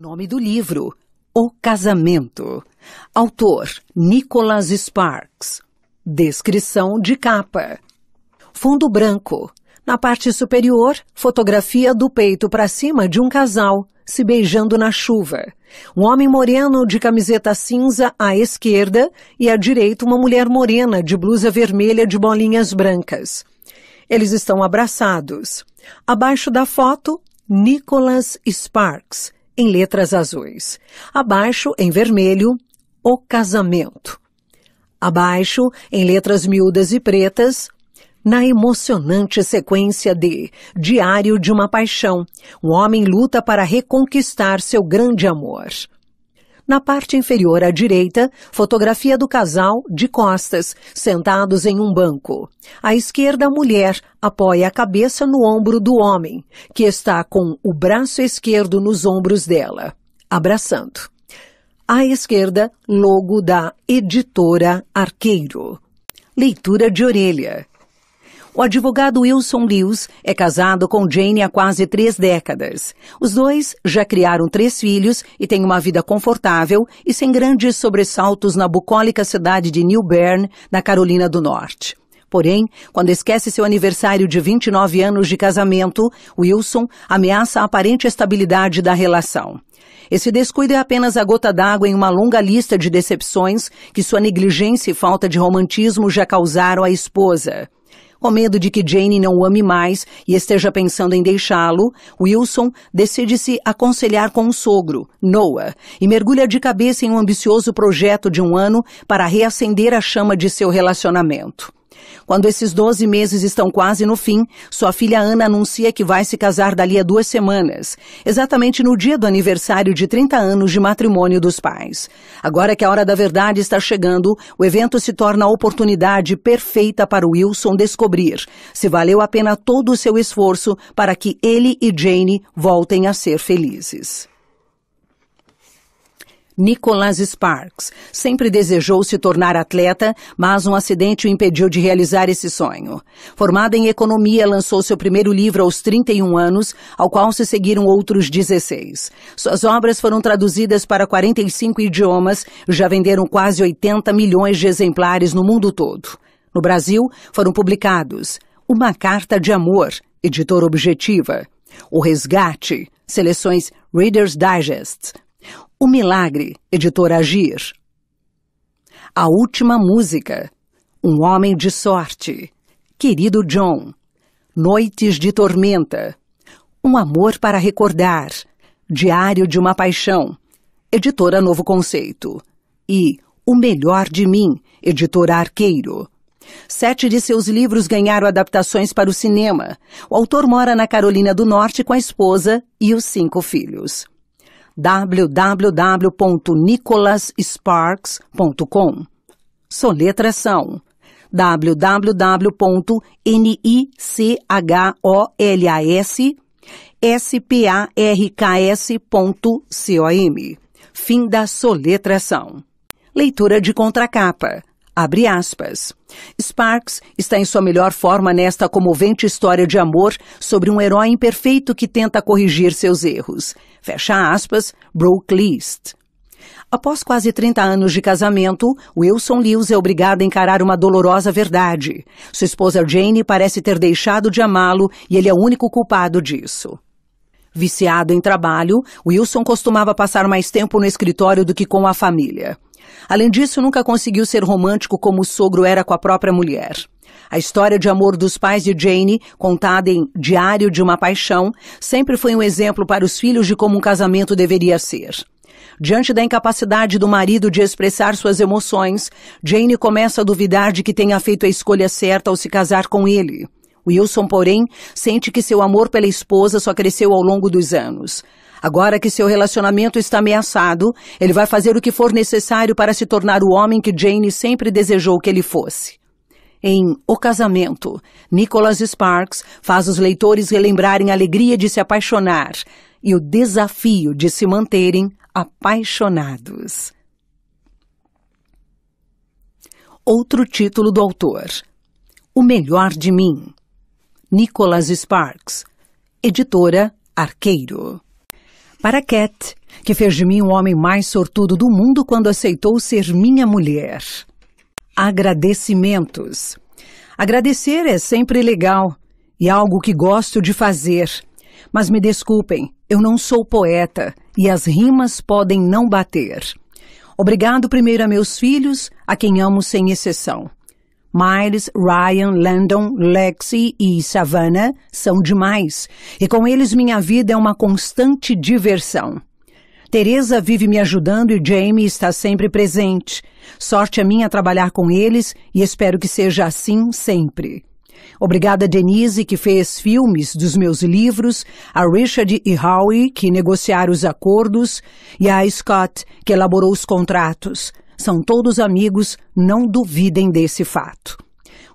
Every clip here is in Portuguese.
Nome do livro: O Casamento. Autor: Nicholas Sparks. Descrição de capa: Fundo branco. Na parte superior, fotografia do peito para cima de um casal se beijando na chuva. Um homem moreno de camiseta cinza à esquerda e à direita uma mulher morena de blusa vermelha de bolinhas brancas. Eles estão abraçados. Abaixo da foto, Nicholas Sparks, em letras azuis. Abaixo, em vermelho, O Casamento. Abaixo, em letras miúdas e pretas, na emocionante sequência de Diário de uma Paixão, um homem luta para reconquistar seu grande amor. Na parte inferior à direita, fotografia do casal de costas, sentados em um banco. À esquerda, a mulher apoia a cabeça no ombro do homem, que está com o braço esquerdo nos ombros dela, abraçando. À esquerda, logo da editora Arqueiro. Leitura de orelha. O advogado Wilson Lewis é casado com Jane há quase três décadas. Os dois já criaram três filhos e têm uma vida confortável e sem grandes sobressaltos na bucólica cidade de New Bern, na Carolina do Norte. Porém, quando esquece seu aniversário de 29 anos de casamento, Wilson ameaça a aparente estabilidade da relação. Esse descuido é apenas a gota d'água em uma longa lista de decepções que sua negligência e falta de romantismo já causaram à esposa. Com medo de que Jane não o ame mais e esteja pensando em deixá-lo, Wilson decide se aconselhar com o sogro, Noah, e mergulha de cabeça em um ambicioso projeto de um ano para reacender a chama de seu relacionamento. Quando esses 12 meses estão quase no fim, sua filha Ana anuncia que vai se casar dali a duas semanas, exatamente no dia do aniversário de 30 anos de matrimônio dos pais. Agora que a hora da verdade está chegando, o evento se torna a oportunidade perfeita para Wilson descobrir se valeu a pena todo o seu esforço para que ele e Jane voltem a ser felizes. Nicholas Sparks, sempre desejou se tornar atleta, mas um acidente o impediu de realizar esse sonho. Formada em economia, lançou seu primeiro livro aos 31 anos, ao qual se seguiram outros 16. Suas obras foram traduzidas para 45 idiomas, já venderam quase 80 milhões de exemplares no mundo todo. No Brasil, foram publicados Uma Carta de Amor, editora Objetiva, O Resgate, seleções Reader's Digest, o Milagre, editora Agir. A Última Música, Um Homem de Sorte, Querido John, Noites de Tormenta, Um Amor para Recordar, Diário de uma Paixão, editora Novo Conceito, e O Melhor de Mim, editora Arqueiro. Sete de seus livros ganharam adaptações para o cinema. O autor mora na Carolina do Norte com a esposa e os cinco filhos www.nicolassparks.com. Soletração são Fim da soletração. Leitura de contracapa. Abre aspas. Sparks está em sua melhor forma nesta comovente história de amor sobre um herói imperfeito que tenta corrigir seus erros. Fecha aspas, Broke List. Após quase 30 anos de casamento, Wilson Lewis é obrigado a encarar uma dolorosa verdade. Sua esposa Jane parece ter deixado de amá-lo e ele é o único culpado disso. Viciado em trabalho, Wilson costumava passar mais tempo no escritório do que com a família. Além disso, nunca conseguiu ser romântico como o sogro era com a própria mulher. A história de amor dos pais de Jane, contada em Diário de uma Paixão, sempre foi um exemplo para os filhos de como um casamento deveria ser. Diante da incapacidade do marido de expressar suas emoções, Jane começa a duvidar de que tenha feito a escolha certa ao se casar com ele. Wilson, porém, sente que seu amor pela esposa só cresceu ao longo dos anos. Agora que seu relacionamento está ameaçado, ele vai fazer o que for necessário para se tornar o homem que Jane sempre desejou que ele fosse. Em O Casamento, Nicholas Sparks faz os leitores relembrarem a alegria de se apaixonar e o desafio de se manterem apaixonados. Outro título do autor: O Melhor de Mim, Nicholas Sparks, editora Arqueiro. Para Cat, que fez de mim o homem mais sortudo do mundo quando aceitou ser minha mulher. Agradecimentos. Agradecer é sempre legal e algo que gosto de fazer. Mas me desculpem, eu não sou poeta e as rimas podem não bater. Obrigado primeiro a meus filhos, a quem amo sem exceção. Miles, Ryan, Landon, Lexi e Savannah são demais, e com eles minha vida é uma constante diversão. Teresa vive me ajudando e Jamie está sempre presente. Sorte a minha trabalhar com eles e espero que seja assim sempre. Obrigada Denise, que fez filmes dos meus livros, a Richard e Howie, que negociaram os acordos, e a Scott, que elaborou os contratos. São todos amigos, não duvidem desse fato.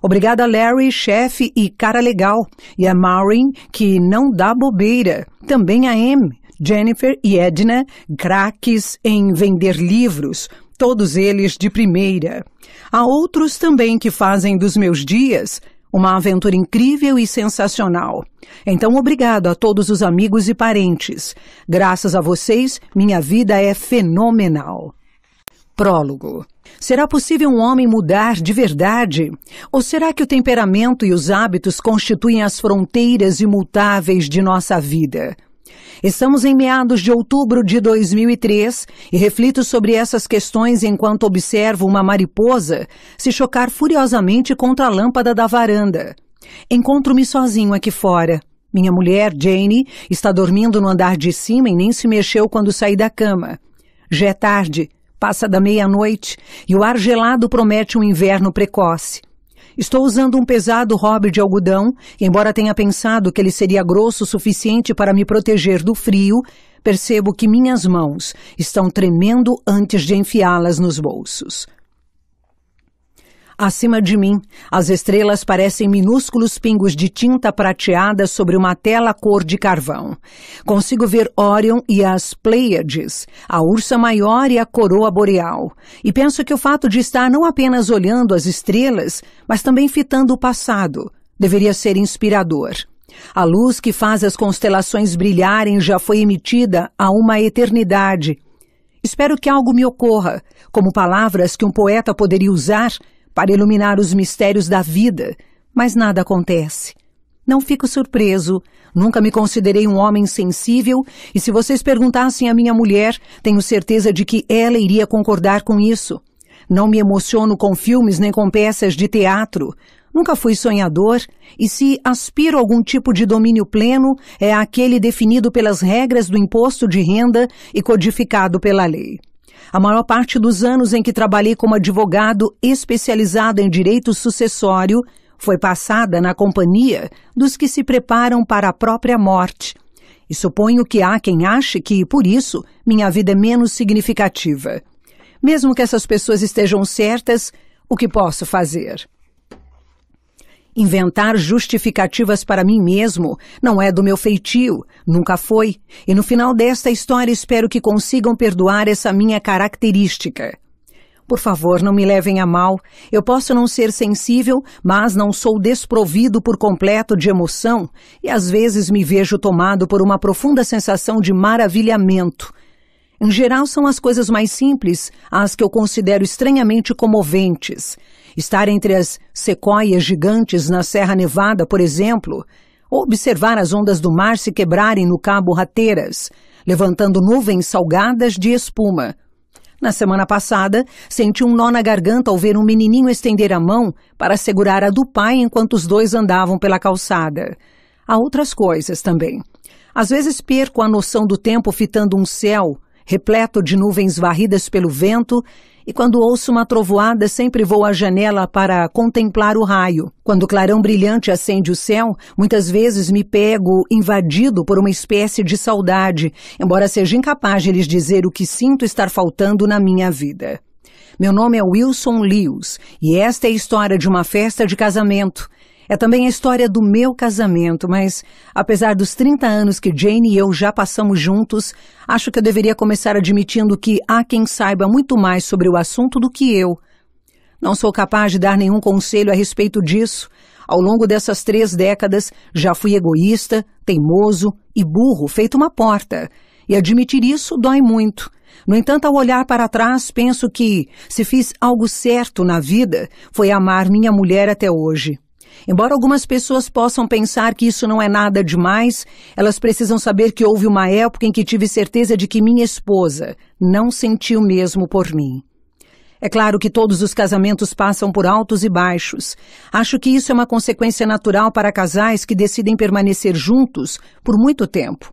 Obrigada, Larry, chefe e cara legal. E a Maureen, que não dá bobeira. Também a M, Jennifer e Edna, craques em vender livros, todos eles de primeira. Há outros também que fazem dos meus dias uma aventura incrível e sensacional. Então, obrigado a todos os amigos e parentes. Graças a vocês, minha vida é fenomenal. Prólogo. Será possível um homem mudar de verdade? Ou será que o temperamento e os hábitos constituem as fronteiras imutáveis de nossa vida? Estamos em meados de outubro de 2003 e reflito sobre essas questões enquanto observo uma mariposa se chocar furiosamente contra a lâmpada da varanda. Encontro-me sozinho aqui fora. Minha mulher, Jane, está dormindo no andar de cima e nem se mexeu quando saí da cama. Já é tarde Passa da meia-noite e o ar gelado promete um inverno precoce. Estou usando um pesado hobby de algodão, e embora tenha pensado que ele seria grosso o suficiente para me proteger do frio, percebo que minhas mãos estão tremendo antes de enfiá-las nos bolsos. Acima de mim, as estrelas parecem minúsculos pingos de tinta prateada sobre uma tela cor de carvão. Consigo ver Orion e as Pleiades, a ursa maior e a coroa boreal. E penso que o fato de estar não apenas olhando as estrelas, mas também fitando o passado, deveria ser inspirador. A luz que faz as constelações brilharem já foi emitida há uma eternidade. Espero que algo me ocorra, como palavras que um poeta poderia usar para iluminar os mistérios da vida, mas nada acontece. Não fico surpreso. Nunca me considerei um homem sensível, e se vocês perguntassem à minha mulher, tenho certeza de que ela iria concordar com isso. Não me emociono com filmes nem com peças de teatro. Nunca fui sonhador, e se aspiro a algum tipo de domínio pleno, é aquele definido pelas regras do imposto de renda e codificado pela lei. A maior parte dos anos em que trabalhei como advogado especializado em direito sucessório foi passada na companhia dos que se preparam para a própria morte. E suponho que há quem ache que, por isso, minha vida é menos significativa. Mesmo que essas pessoas estejam certas, o que posso fazer? Inventar justificativas para mim mesmo não é do meu feitio, nunca foi, e no final desta história espero que consigam perdoar essa minha característica. Por favor, não me levem a mal. Eu posso não ser sensível, mas não sou desprovido por completo de emoção e às vezes me vejo tomado por uma profunda sensação de maravilhamento. Em geral, são as coisas mais simples as que eu considero estranhamente comoventes. Estar entre as sequoias gigantes na Serra Nevada, por exemplo, ou observar as ondas do mar se quebrarem no Cabo Rateiras, levantando nuvens salgadas de espuma. Na semana passada, senti um nó na garganta ao ver um menininho estender a mão para segurar a do pai enquanto os dois andavam pela calçada. Há outras coisas também. Às vezes perco a noção do tempo fitando um céu, repleto de nuvens varridas pelo vento, e quando ouço uma trovoada, sempre vou à janela para contemplar o raio. Quando o clarão brilhante acende o céu, muitas vezes me pego invadido por uma espécie de saudade, embora seja incapaz de lhes dizer o que sinto estar faltando na minha vida. Meu nome é Wilson Lewis e esta é a história de uma festa de casamento é também a história do meu casamento, mas apesar dos 30 anos que Jane e eu já passamos juntos, acho que eu deveria começar admitindo que há quem saiba muito mais sobre o assunto do que eu. Não sou capaz de dar nenhum conselho a respeito disso. Ao longo dessas três décadas, já fui egoísta, teimoso e burro, feito uma porta. E admitir isso dói muito. No entanto, ao olhar para trás, penso que, se fiz algo certo na vida, foi amar minha mulher até hoje. Embora algumas pessoas possam pensar que isso não é nada demais, elas precisam saber que houve uma época em que tive certeza de que minha esposa não sentiu mesmo por mim. É claro que todos os casamentos passam por altos e baixos. Acho que isso é uma consequência natural para casais que decidem permanecer juntos por muito tempo.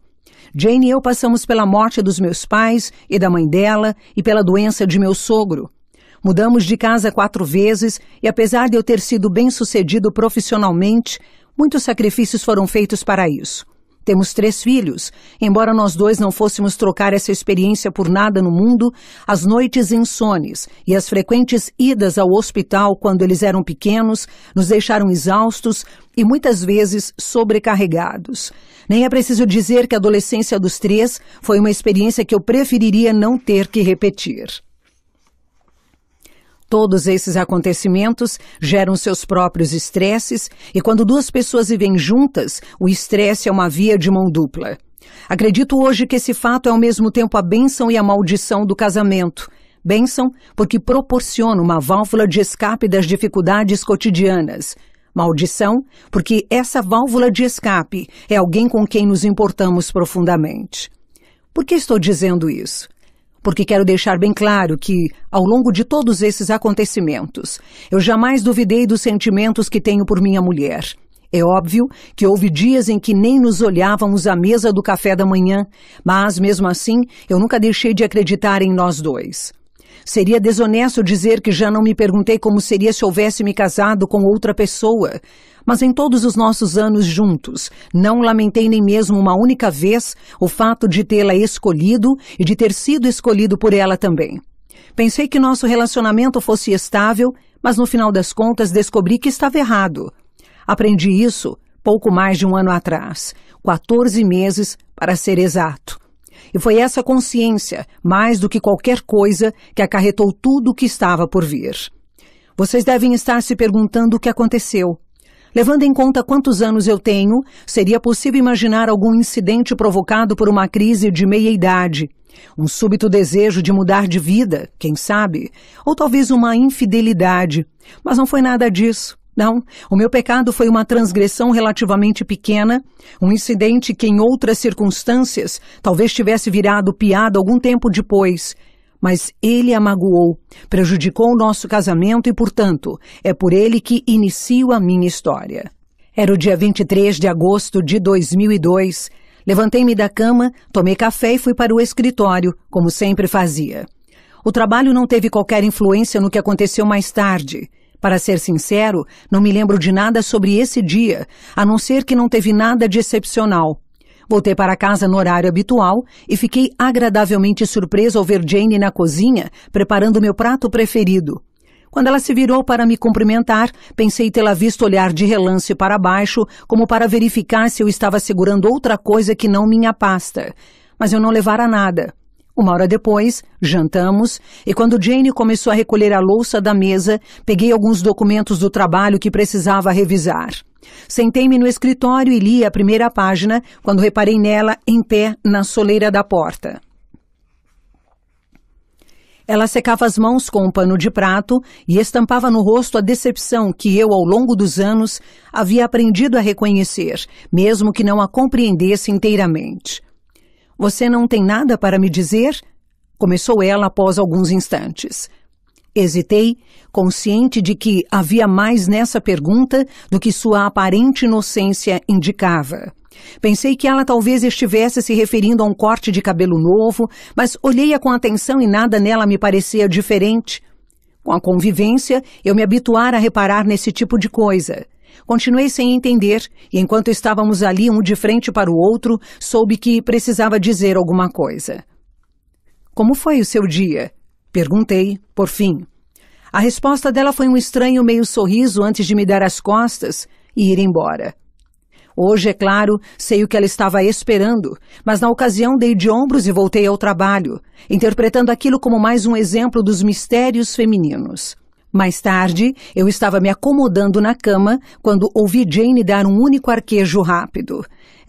Jane e eu passamos pela morte dos meus pais e da mãe dela e pela doença de meu sogro. Mudamos de casa quatro vezes e, apesar de eu ter sido bem sucedido profissionalmente, muitos sacrifícios foram feitos para isso. Temos três filhos. Embora nós dois não fôssemos trocar essa experiência por nada no mundo, as noites insones e as frequentes idas ao hospital quando eles eram pequenos nos deixaram exaustos e muitas vezes sobrecarregados. Nem é preciso dizer que a adolescência dos três foi uma experiência que eu preferiria não ter que repetir. Todos esses acontecimentos geram seus próprios estresses, e quando duas pessoas vivem juntas, o estresse é uma via de mão dupla. Acredito hoje que esse fato é ao mesmo tempo a bênção e a maldição do casamento. Bênção, porque proporciona uma válvula de escape das dificuldades cotidianas. Maldição, porque essa válvula de escape é alguém com quem nos importamos profundamente. Por que estou dizendo isso? porque quero deixar bem claro que, ao longo de todos esses acontecimentos, eu jamais duvidei dos sentimentos que tenho por minha mulher. É óbvio que houve dias em que nem nos olhávamos à mesa do café da manhã, mas, mesmo assim, eu nunca deixei de acreditar em nós dois. Seria desonesto dizer que já não me perguntei como seria se houvesse me casado com outra pessoa. Mas em todos os nossos anos juntos, não lamentei nem mesmo uma única vez o fato de tê-la escolhido e de ter sido escolhido por ela também. Pensei que nosso relacionamento fosse estável, mas no final das contas descobri que estava errado. Aprendi isso pouco mais de um ano atrás, 14 meses para ser exato. E foi essa consciência, mais do que qualquer coisa, que acarretou tudo o que estava por vir. Vocês devem estar se perguntando o que aconteceu. Levando em conta quantos anos eu tenho, seria possível imaginar algum incidente provocado por uma crise de meia-idade, um súbito desejo de mudar de vida, quem sabe, ou talvez uma infidelidade. Mas não foi nada disso. Não, o meu pecado foi uma transgressão relativamente pequena, um incidente que, em outras circunstâncias, talvez tivesse virado piada algum tempo depois mas ele a magoou, prejudicou o nosso casamento e, portanto, é por ele que inicio a minha história. Era o dia 23 de agosto de 2002. Levantei-me da cama, tomei café e fui para o escritório, como sempre fazia. O trabalho não teve qualquer influência no que aconteceu mais tarde. Para ser sincero, não me lembro de nada sobre esse dia, a não ser que não teve nada de excepcional. Voltei para casa no horário habitual e fiquei agradavelmente surpreso ao ver Jane na cozinha preparando meu prato preferido. Quando ela se virou para me cumprimentar, pensei tê-la visto olhar de relance para baixo, como para verificar se eu estava segurando outra coisa que não minha pasta. Mas eu não levara nada. Uma hora depois, jantamos, e quando Jane começou a recolher a louça da mesa, peguei alguns documentos do trabalho que precisava revisar. Sentei-me no escritório e li a primeira página quando reparei nela em pé na soleira da porta. Ela secava as mãos com um pano de prato e estampava no rosto a decepção que eu, ao longo dos anos, havia aprendido a reconhecer, mesmo que não a compreendesse inteiramente. Você não tem nada para me dizer? Começou ela após alguns instantes. Hesitei, consciente de que havia mais nessa pergunta do que sua aparente inocência indicava. Pensei que ela talvez estivesse se referindo a um corte de cabelo novo, mas olhei-a com atenção e nada nela me parecia diferente. Com a convivência, eu me habituara a reparar nesse tipo de coisa. Continuei sem entender, e enquanto estávamos ali um de frente para o outro, soube que precisava dizer alguma coisa. Como foi o seu dia? Perguntei, por fim. A resposta dela foi um estranho meio sorriso antes de me dar as costas e ir embora. Hoje, é claro, sei o que ela estava esperando, mas na ocasião dei de ombros e voltei ao trabalho, interpretando aquilo como mais um exemplo dos mistérios femininos. Mais tarde, eu estava me acomodando na cama quando ouvi Jane dar um único arquejo rápido.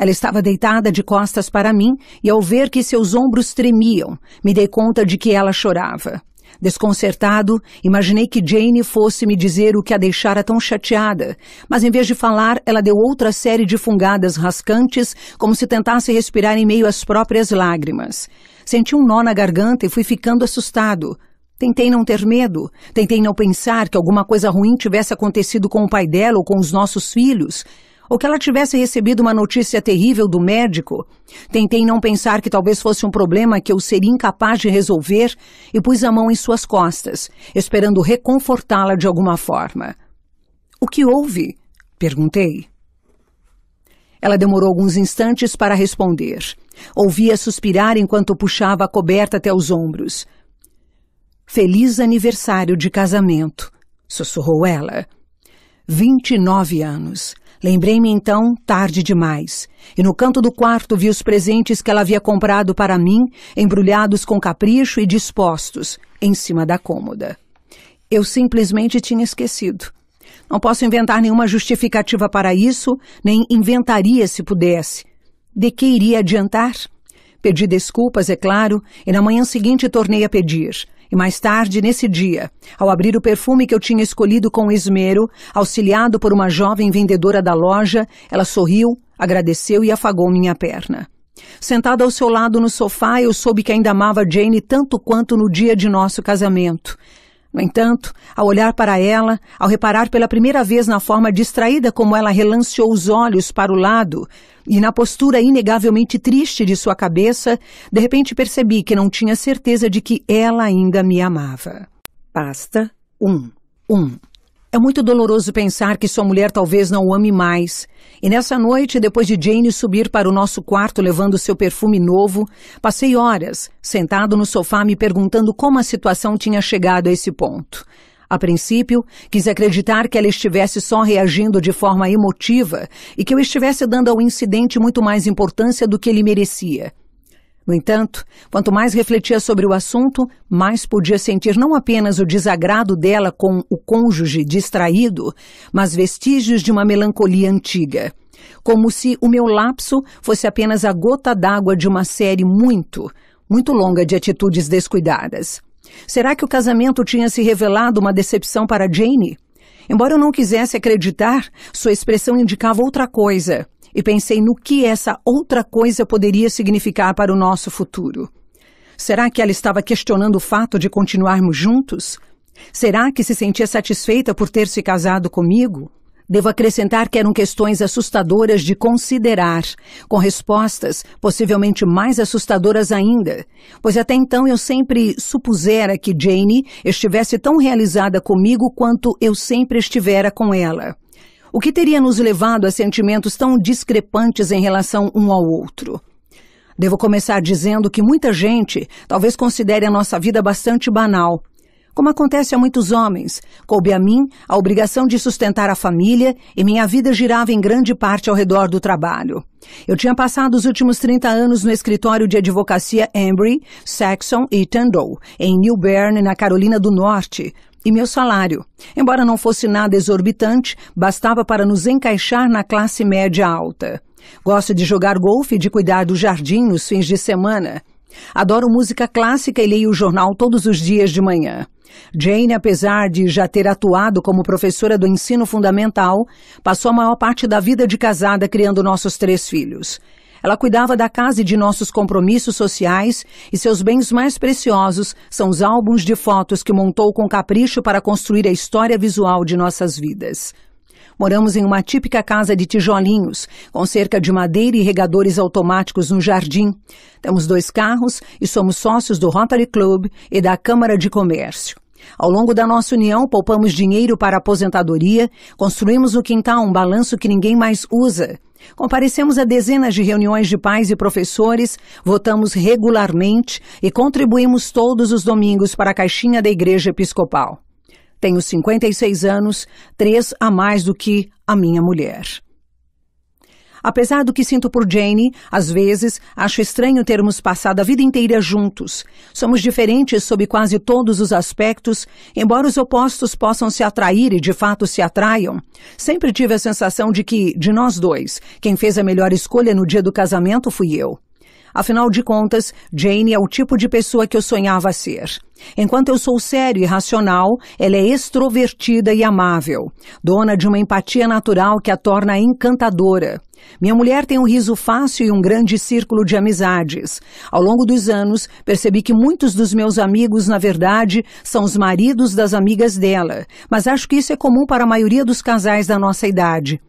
Ela estava deitada de costas para mim e, ao ver que seus ombros tremiam, me dei conta de que ela chorava. Desconcertado, imaginei que Jane fosse me dizer o que a deixara tão chateada, mas em vez de falar, ela deu outra série de fungadas rascantes, como se tentasse respirar em meio às próprias lágrimas. Senti um nó na garganta e fui ficando assustado. Tentei não ter medo, tentei não pensar que alguma coisa ruim tivesse acontecido com o pai dela ou com os nossos filhos, ou que ela tivesse recebido uma notícia terrível do médico. Tentei não pensar que talvez fosse um problema que eu seria incapaz de resolver e pus a mão em suas costas, esperando reconfortá-la de alguma forma. O que houve? perguntei. Ela demorou alguns instantes para responder. Ouvia suspirar enquanto puxava a coberta até os ombros. Feliz aniversário de casamento, sussurrou ela. Vinte e nove anos. Lembrei-me então tarde demais, e no canto do quarto vi os presentes que ela havia comprado para mim, embrulhados com capricho e dispostos, em cima da cômoda. Eu simplesmente tinha esquecido. Não posso inventar nenhuma justificativa para isso, nem inventaria se pudesse. De que iria adiantar? Pedi desculpas, é claro, e na manhã seguinte tornei a pedir. E mais tarde, nesse dia, ao abrir o perfume que eu tinha escolhido com esmero, auxiliado por uma jovem vendedora da loja, ela sorriu, agradeceu e afagou minha perna. Sentada ao seu lado no sofá, eu soube que ainda amava Jane tanto quanto no dia de nosso casamento. No entanto, ao olhar para ela, ao reparar pela primeira vez na forma distraída como ela relanceou os olhos para o lado, e na postura inegavelmente triste de sua cabeça, de repente percebi que não tinha certeza de que ela ainda me amava. Pasta 1. 1. É muito doloroso pensar que sua mulher talvez não o ame mais. E nessa noite, depois de Jane subir para o nosso quarto levando seu perfume novo, passei horas sentado no sofá me perguntando como a situação tinha chegado a esse ponto. A princípio, quis acreditar que ela estivesse só reagindo de forma emotiva e que eu estivesse dando ao incidente muito mais importância do que ele merecia. No entanto, quanto mais refletia sobre o assunto, mais podia sentir não apenas o desagrado dela com o cônjuge distraído, mas vestígios de uma melancolia antiga. Como se o meu lapso fosse apenas a gota d'água de uma série muito, muito longa de atitudes descuidadas. Será que o casamento tinha se revelado uma decepção para Jane? Embora eu não quisesse acreditar, sua expressão indicava outra coisa, e pensei no que essa outra coisa poderia significar para o nosso futuro. Será que ela estava questionando o fato de continuarmos juntos? Será que se sentia satisfeita por ter se casado comigo? Devo acrescentar que eram questões assustadoras de considerar, com respostas possivelmente mais assustadoras ainda, pois até então eu sempre supusera que Jane estivesse tão realizada comigo quanto eu sempre estivera com ela. O que teria nos levado a sentimentos tão discrepantes em relação um ao outro? Devo começar dizendo que muita gente talvez considere a nossa vida bastante banal como acontece a muitos homens. Coube a mim a obrigação de sustentar a família e minha vida girava em grande parte ao redor do trabalho. Eu tinha passado os últimos 30 anos no escritório de advocacia Embry, Saxon e Tandall, em New Bern, na Carolina do Norte. E meu salário, embora não fosse nada exorbitante, bastava para nos encaixar na classe média alta. Gosto de jogar golfe e de cuidar do jardim nos fins de semana. Adoro música clássica e leio o jornal todos os dias de manhã. Jane, apesar de já ter atuado como professora do ensino fundamental, passou a maior parte da vida de casada criando nossos três filhos. Ela cuidava da casa e de nossos compromissos sociais, e seus bens mais preciosos são os álbuns de fotos que montou com capricho para construir a história visual de nossas vidas. Moramos em uma típica casa de tijolinhos, com cerca de madeira e regadores automáticos no jardim. Temos dois carros e somos sócios do Rotary Club e da Câmara de Comércio. Ao longo da nossa união, poupamos dinheiro para a aposentadoria, construímos no quintal um balanço que ninguém mais usa. Comparecemos a dezenas de reuniões de pais e professores, votamos regularmente e contribuímos todos os domingos para a caixinha da Igreja Episcopal. Tenho 56 anos, três a mais do que a minha mulher. Apesar do que sinto por Jane, às vezes acho estranho termos passado a vida inteira juntos. Somos diferentes sob quase todos os aspectos, embora os opostos possam se atrair e de fato se atraiam. Sempre tive a sensação de que, de nós dois, quem fez a melhor escolha no dia do casamento fui eu. Afinal de contas, Jane é o tipo de pessoa que eu sonhava ser. Enquanto eu sou sério e racional, ela é extrovertida e amável, dona de uma empatia natural que a torna encantadora. Minha mulher tem um riso fácil e um grande círculo de amizades. Ao longo dos anos, percebi que muitos dos meus amigos, na verdade, são os maridos das amigas dela, mas acho que isso é comum para a maioria dos casais da nossa idade.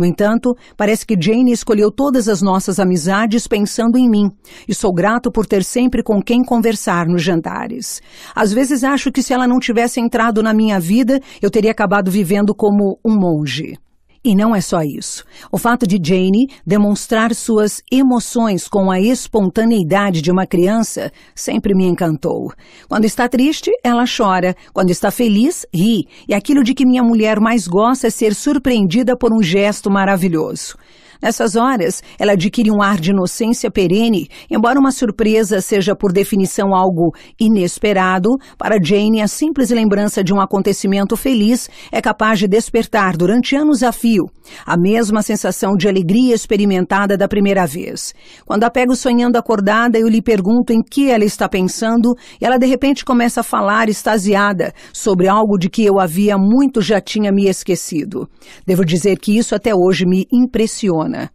No entanto, parece que Jane escolheu todas as nossas amizades pensando em mim, e sou grato por ter sempre com quem conversar nos jantares. Às vezes acho que se ela não tivesse entrado na minha vida, eu teria acabado vivendo como um monge. E não é só isso. O fato de Jane demonstrar suas emoções com a espontaneidade de uma criança sempre me encantou. Quando está triste, ela chora. Quando está feliz, ri. E aquilo de que minha mulher mais gosta é ser surpreendida por um gesto maravilhoso. Nessas horas, ela adquire um ar de inocência perene, embora uma surpresa seja por definição algo inesperado, para Jane a simples lembrança de um acontecimento feliz é capaz de despertar durante anos a fio a mesma sensação de alegria experimentada da primeira vez. Quando a pego sonhando acordada, eu lhe pergunto em que ela está pensando e ela de repente começa a falar extasiada sobre algo de que eu havia muito já tinha me esquecido. Devo dizer que isso até hoje me impressiona. Né?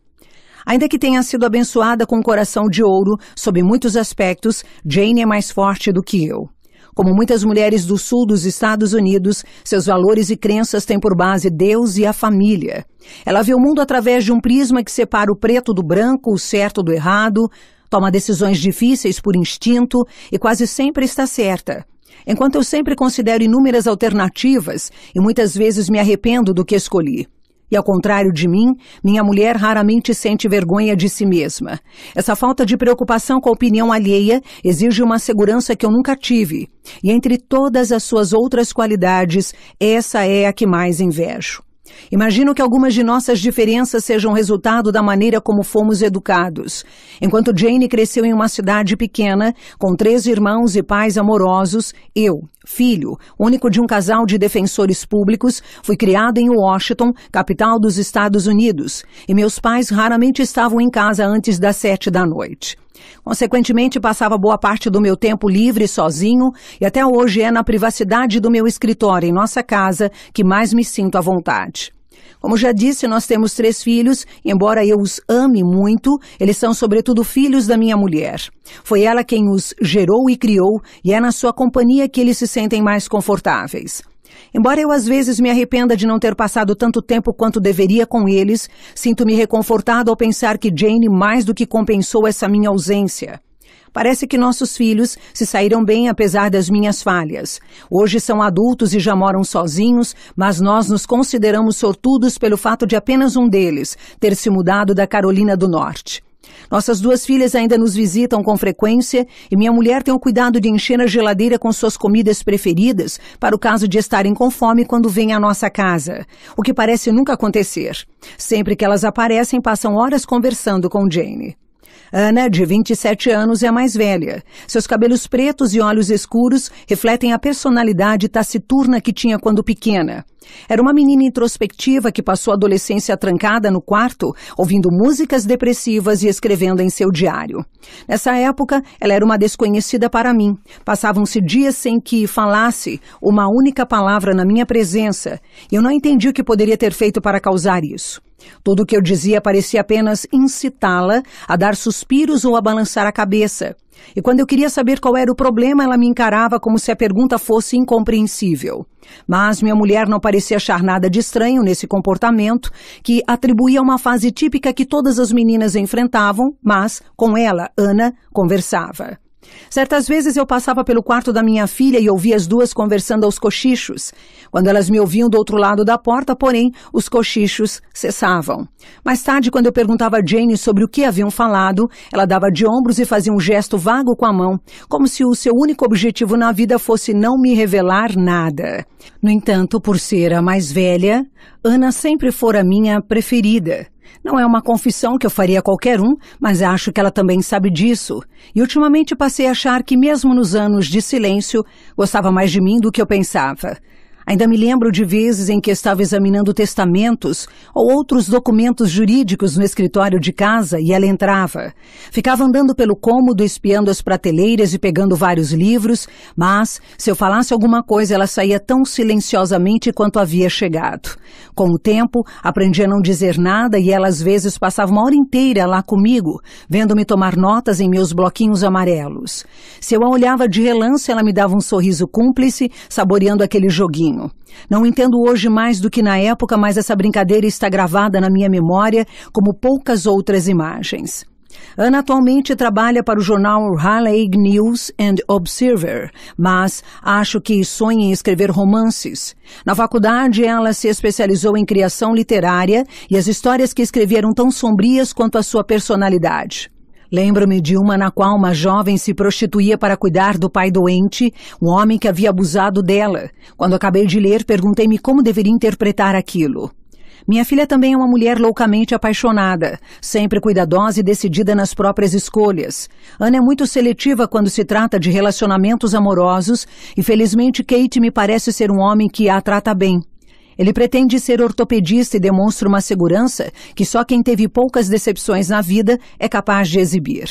Ainda que tenha sido abençoada com um coração de ouro, sob muitos aspectos, Jane é mais forte do que eu. Como muitas mulheres do sul dos Estados Unidos, seus valores e crenças têm por base Deus e a família. Ela vê o mundo através de um prisma que separa o preto do branco, o certo do errado, toma decisões difíceis por instinto e quase sempre está certa. Enquanto eu sempre considero inúmeras alternativas e muitas vezes me arrependo do que escolhi. E ao contrário de mim, minha mulher raramente sente vergonha de si mesma. Essa falta de preocupação com a opinião alheia exige uma segurança que eu nunca tive. E entre todas as suas outras qualidades, essa é a que mais invejo. Imagino que algumas de nossas diferenças sejam resultado da maneira como fomos educados. Enquanto Jane cresceu em uma cidade pequena, com três irmãos e pais amorosos, eu, filho, único de um casal de defensores públicos, fui criado em Washington, capital dos Estados Unidos, e meus pais raramente estavam em casa antes das sete da noite. Consequentemente, passava boa parte do meu tempo livre sozinho e até hoje é na privacidade do meu escritório em nossa casa que mais me sinto à vontade. Como já disse, nós temos três filhos, e embora eu os ame muito, eles são sobretudo filhos da minha mulher. Foi ela quem os gerou e criou, e é na sua companhia que eles se sentem mais confortáveis. Embora eu às vezes me arrependa de não ter passado tanto tempo quanto deveria com eles, sinto-me reconfortado ao pensar que Jane mais do que compensou essa minha ausência. Parece que nossos filhos se saíram bem apesar das minhas falhas. Hoje são adultos e já moram sozinhos, mas nós nos consideramos sortudos pelo fato de apenas um deles ter se mudado da Carolina do Norte. Nossas duas filhas ainda nos visitam com frequência e minha mulher tem o cuidado de encher a geladeira com suas comidas preferidas para o caso de estarem com fome quando vêm à nossa casa, o que parece nunca acontecer. Sempre que elas aparecem, passam horas conversando com Jane. Ana, de 27 anos, é a mais velha. Seus cabelos pretos e olhos escuros refletem a personalidade taciturna que tinha quando pequena. Era uma menina introspectiva que passou a adolescência trancada no quarto, ouvindo músicas depressivas e escrevendo em seu diário. Nessa época, ela era uma desconhecida para mim. Passavam-se dias sem que falasse uma única palavra na minha presença, e eu não entendi o que poderia ter feito para causar isso. Tudo o que eu dizia parecia apenas incitá-la a dar suspiros ou a balançar a cabeça. E quando eu queria saber qual era o problema, ela me encarava como se a pergunta fosse incompreensível. Mas minha mulher não parecia achar nada de estranho nesse comportamento, que atribuía uma fase típica que todas as meninas enfrentavam, mas com ela, Ana, conversava. Certas vezes eu passava pelo quarto da minha filha e ouvia as duas conversando aos cochichos. Quando elas me ouviam do outro lado da porta, porém, os cochichos cessavam. Mais tarde, quando eu perguntava a Jane sobre o que haviam falado, ela dava de ombros e fazia um gesto vago com a mão, como se o seu único objetivo na vida fosse não me revelar nada. No entanto, por ser a mais velha, Ana sempre fora minha preferida. Não é uma confissão que eu faria a qualquer um, mas acho que ela também sabe disso. E ultimamente passei a achar que, mesmo nos anos de silêncio, gostava mais de mim do que eu pensava. Ainda me lembro de vezes em que estava examinando testamentos ou outros documentos jurídicos no escritório de casa e ela entrava. Ficava andando pelo cômodo, espiando as prateleiras e pegando vários livros, mas se eu falasse alguma coisa, ela saía tão silenciosamente quanto havia chegado. Com o tempo, aprendi a não dizer nada e ela às vezes passava uma hora inteira lá comigo, vendo-me tomar notas em meus bloquinhos amarelos. Se eu a olhava de relance, ela me dava um sorriso cúmplice, saboreando aquele joguinho sozinho. Não entendo hoje mais do que na época, mas essa brincadeira está gravada na minha memória como poucas outras imagens. Ana atualmente trabalha para o jornal Raleigh News and Observer, mas acho que sonha em escrever romances. Na faculdade, ela se especializou em criação literária e as histórias que escreveram tão sombrias quanto a sua personalidade. Lembro-me de uma na qual uma jovem se prostituía para cuidar do pai doente, um homem que havia abusado dela. Quando acabei de ler, perguntei-me como deveria interpretar aquilo. Minha filha também é uma mulher loucamente apaixonada, sempre cuidadosa e decidida nas próprias escolhas. Ana é muito seletiva quando se trata de relacionamentos amorosos e felizmente Kate me parece ser um homem que a trata bem. Ele pretende ser ortopedista e demonstra uma segurança que só quem teve poucas decepções na vida é capaz de exibir.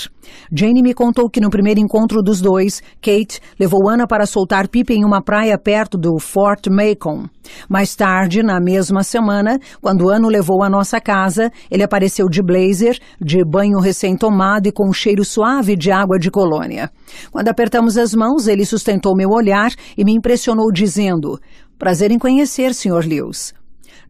Jane me contou que no primeiro encontro dos dois, Kate levou Ana para soltar pipa em uma praia perto do Fort Macon. Mais tarde, na mesma semana, quando Ana levou à nossa casa, ele apareceu de blazer, de banho recém-tomado e com um cheiro suave de água de colônia. Quando apertamos as mãos, ele sustentou meu olhar e me impressionou dizendo: Prazer em conhecer, Sr. Lewis.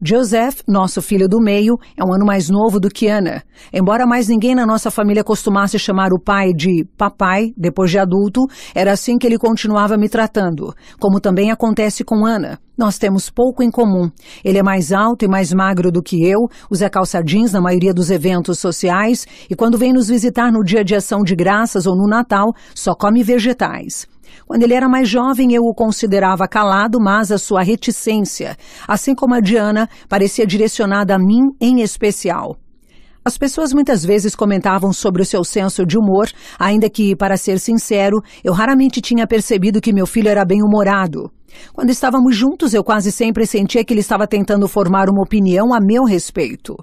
Joseph, nosso filho do meio, é um ano mais novo do que Ana. Embora mais ninguém na nossa família costumasse chamar o pai de papai depois de adulto, era assim que ele continuava me tratando, como também acontece com Ana. Nós temos pouco em comum. Ele é mais alto e mais magro do que eu, usa calça jeans na maioria dos eventos sociais e quando vem nos visitar no dia de ação de graças ou no Natal, só come vegetais. Quando ele era mais jovem, eu o considerava calado, mas a sua reticência, assim como a Diana, parecia direcionada a mim em especial. As pessoas muitas vezes comentavam sobre o seu senso de humor, ainda que, para ser sincero, eu raramente tinha percebido que meu filho era bem-humorado. Quando estávamos juntos, eu quase sempre sentia que ele estava tentando formar uma opinião a meu respeito.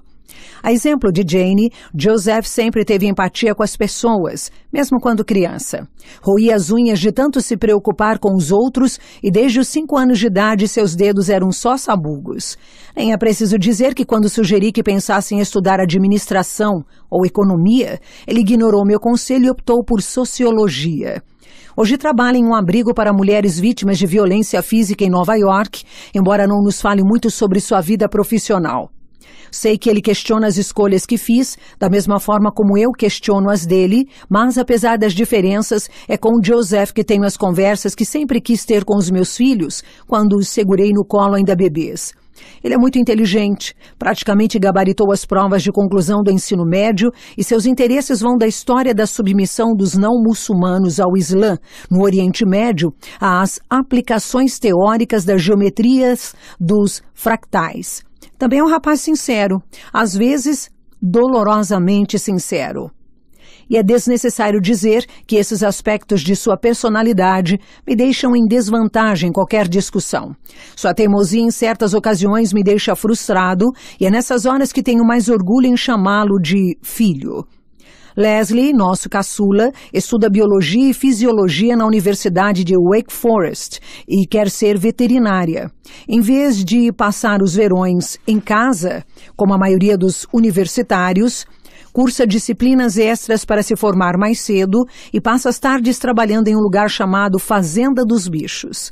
A exemplo de Jane, Joseph sempre teve empatia com as pessoas, mesmo quando criança. Roía as unhas de tanto se preocupar com os outros e desde os cinco anos de idade seus dedos eram só sabugos. Nem é preciso dizer que quando sugeri que pensasse em estudar administração ou economia, ele ignorou meu conselho e optou por sociologia. Hoje trabalha em um abrigo para mulheres vítimas de violência física em Nova York, embora não nos fale muito sobre sua vida profissional. Sei que ele questiona as escolhas que fiz, da mesma forma como eu questiono as dele, mas apesar das diferenças, é com o Joseph que tenho as conversas que sempre quis ter com os meus filhos, quando os segurei no colo ainda bebês. Ele é muito inteligente, praticamente gabaritou as provas de conclusão do ensino médio e seus interesses vão da história da submissão dos não muçulmanos ao Islã, no Oriente Médio, às aplicações teóricas das geometrias dos fractais. Também é um rapaz sincero, às vezes dolorosamente sincero. E é desnecessário dizer que esses aspectos de sua personalidade me deixam em desvantagem em qualquer discussão. Sua teimosia em certas ocasiões me deixa frustrado e é nessas horas que tenho mais orgulho em chamá-lo de filho. Leslie, nosso caçula, estuda biologia e fisiologia na Universidade de Wake Forest e quer ser veterinária. Em vez de passar os verões em casa, como a maioria dos universitários, cursa disciplinas extras para se formar mais cedo e passa as tardes trabalhando em um lugar chamado Fazenda dos Bichos.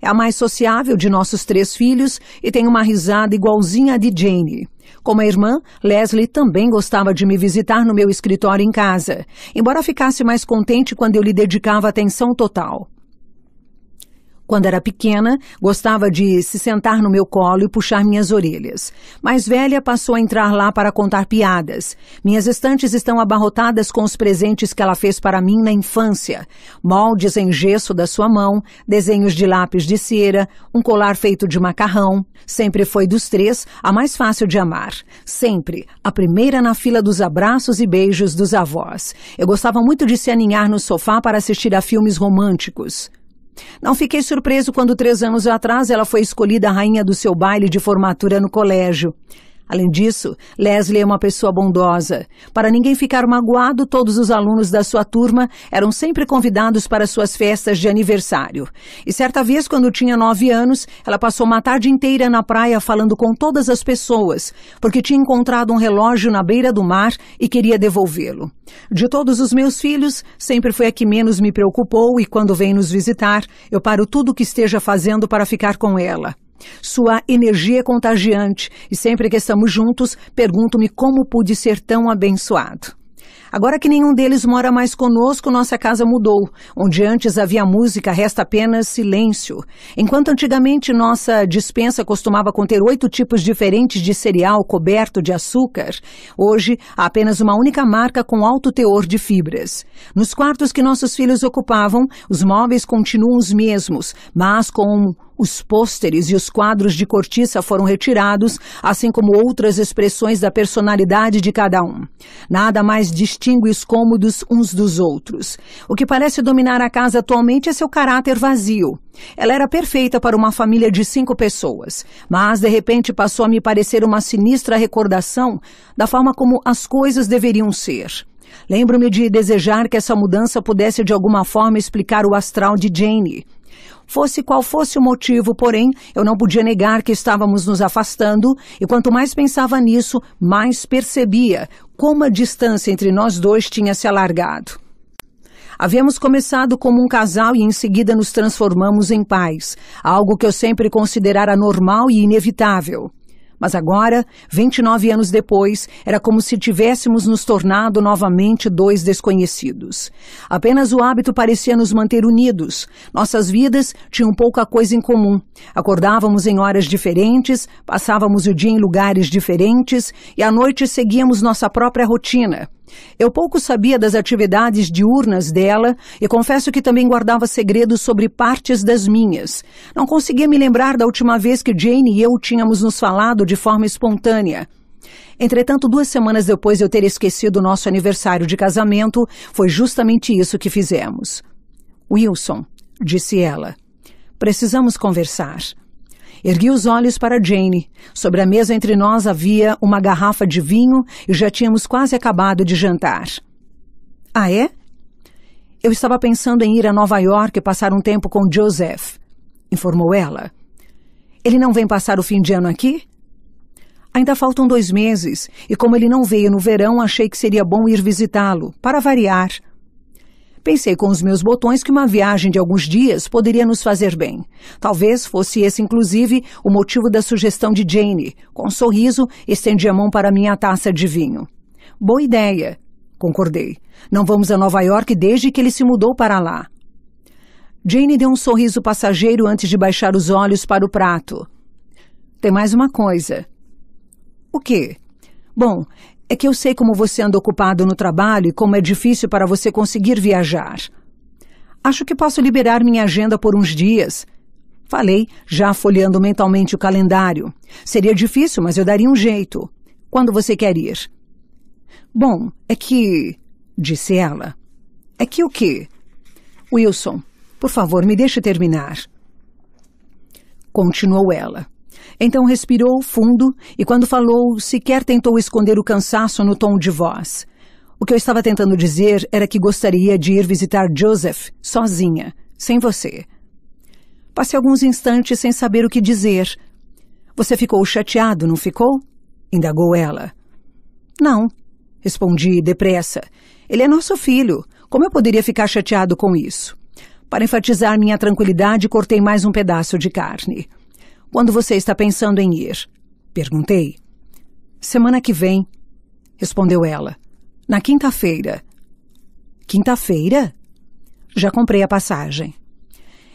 É a mais sociável de nossos três filhos e tem uma risada igualzinha à de Jane. Como a irmã, Leslie também gostava de me visitar no meu escritório em casa, embora ficasse mais contente quando eu lhe dedicava atenção total. Quando era pequena, gostava de se sentar no meu colo e puxar minhas orelhas. Mais velha, passou a entrar lá para contar piadas. Minhas estantes estão abarrotadas com os presentes que ela fez para mim na infância: moldes em gesso da sua mão, desenhos de lápis de cera, um colar feito de macarrão. Sempre foi dos três a mais fácil de amar. Sempre a primeira na fila dos abraços e beijos dos avós. Eu gostava muito de se aninhar no sofá para assistir a filmes românticos. Não fiquei surpreso quando, três anos atrás, ela foi escolhida rainha do seu baile de formatura no colégio. Além disso, Leslie é uma pessoa bondosa. Para ninguém ficar magoado, todos os alunos da sua turma eram sempre convidados para suas festas de aniversário. E certa vez, quando tinha nove anos, ela passou uma tarde inteira na praia falando com todas as pessoas, porque tinha encontrado um relógio na beira do mar e queria devolvê-lo. De todos os meus filhos, sempre foi a que menos me preocupou e quando vem nos visitar, eu paro tudo o que esteja fazendo para ficar com ela. Sua energia é contagiante e sempre que estamos juntos, pergunto-me como pude ser tão abençoado. Agora que nenhum deles mora mais conosco, nossa casa mudou. Onde antes havia música, resta apenas silêncio. Enquanto antigamente nossa dispensa costumava conter oito tipos diferentes de cereal coberto de açúcar, hoje há apenas uma única marca com alto teor de fibras. Nos quartos que nossos filhos ocupavam, os móveis continuam os mesmos, mas com os pôsteres e os quadros de cortiça foram retirados, assim como outras expressões da personalidade de cada um. Nada mais distingue os cômodos uns dos outros. O que parece dominar a casa atualmente é seu caráter vazio. Ela era perfeita para uma família de cinco pessoas, mas de repente passou a me parecer uma sinistra recordação da forma como as coisas deveriam ser. Lembro-me de desejar que essa mudança pudesse de alguma forma explicar o astral de Jane. Fosse qual fosse o motivo, porém, eu não podia negar que estávamos nos afastando, e quanto mais pensava nisso, mais percebia como a distância entre nós dois tinha se alargado. Havíamos começado como um casal e em seguida nos transformamos em pais, algo que eu sempre considerara normal e inevitável. Mas agora, 29 anos depois, era como se tivéssemos nos tornado novamente dois desconhecidos. Apenas o hábito parecia nos manter unidos. Nossas vidas tinham pouca coisa em comum. Acordávamos em horas diferentes, passávamos o dia em lugares diferentes e à noite seguíamos nossa própria rotina. Eu pouco sabia das atividades diurnas dela e confesso que também guardava segredos sobre partes das minhas. Não conseguia me lembrar da última vez que Jane e eu tínhamos nos falado de forma espontânea. Entretanto, duas semanas depois de eu ter esquecido o nosso aniversário de casamento, foi justamente isso que fizemos. Wilson, disse ela, precisamos conversar. Ergui os olhos para Jane. Sobre a mesa entre nós havia uma garrafa de vinho e já tínhamos quase acabado de jantar. Ah, é? Eu estava pensando em ir a Nova York e passar um tempo com Joseph, informou ela. Ele não vem passar o fim de ano aqui? Ainda faltam dois meses, e como ele não veio no verão, achei que seria bom ir visitá-lo, para variar. Pensei com os meus botões que uma viagem de alguns dias poderia nos fazer bem. Talvez fosse esse, inclusive, o motivo da sugestão de Jane. Com um sorriso, estendi a mão para minha taça de vinho. Boa ideia, concordei. Não vamos a Nova York desde que ele se mudou para lá. Jane deu um sorriso passageiro antes de baixar os olhos para o prato. Tem mais uma coisa. O quê? Bom, é que eu sei como você anda ocupado no trabalho e como é difícil para você conseguir viajar. Acho que posso liberar minha agenda por uns dias. Falei, já folheando mentalmente o calendário. Seria difícil, mas eu daria um jeito. Quando você quer ir? Bom, é que. disse ela. É que o quê? Wilson, por favor, me deixe terminar. Continuou ela. Então respirou fundo e, quando falou, sequer tentou esconder o cansaço no tom de voz. O que eu estava tentando dizer era que gostaria de ir visitar Joseph sozinha, sem você. Passei alguns instantes sem saber o que dizer. Você ficou chateado, não ficou? indagou ela. Não, respondi depressa. Ele é nosso filho. Como eu poderia ficar chateado com isso? Para enfatizar minha tranquilidade, cortei mais um pedaço de carne. Quando você está pensando em ir? Perguntei. Semana que vem, respondeu ela. Na quinta-feira. Quinta-feira? Já comprei a passagem.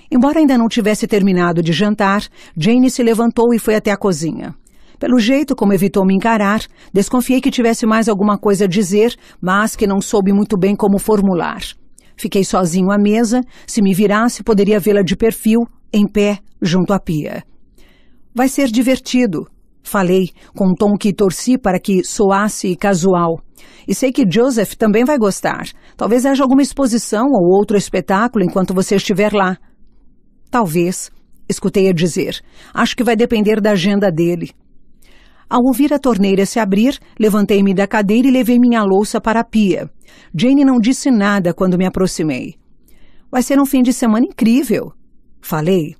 Embora ainda não tivesse terminado de jantar, Jane se levantou e foi até a cozinha. Pelo jeito como evitou me encarar, desconfiei que tivesse mais alguma coisa a dizer, mas que não soube muito bem como formular. Fiquei sozinho à mesa, se me virasse, poderia vê-la de perfil, em pé, junto à pia. Vai ser divertido. Falei, com um tom que torci para que soasse casual. E sei que Joseph também vai gostar. Talvez haja alguma exposição ou outro espetáculo enquanto você estiver lá. Talvez, escutei a dizer. Acho que vai depender da agenda dele. Ao ouvir a torneira se abrir, levantei-me da cadeira e levei minha louça para a pia. Jane não disse nada quando me aproximei. Vai ser um fim de semana incrível, falei.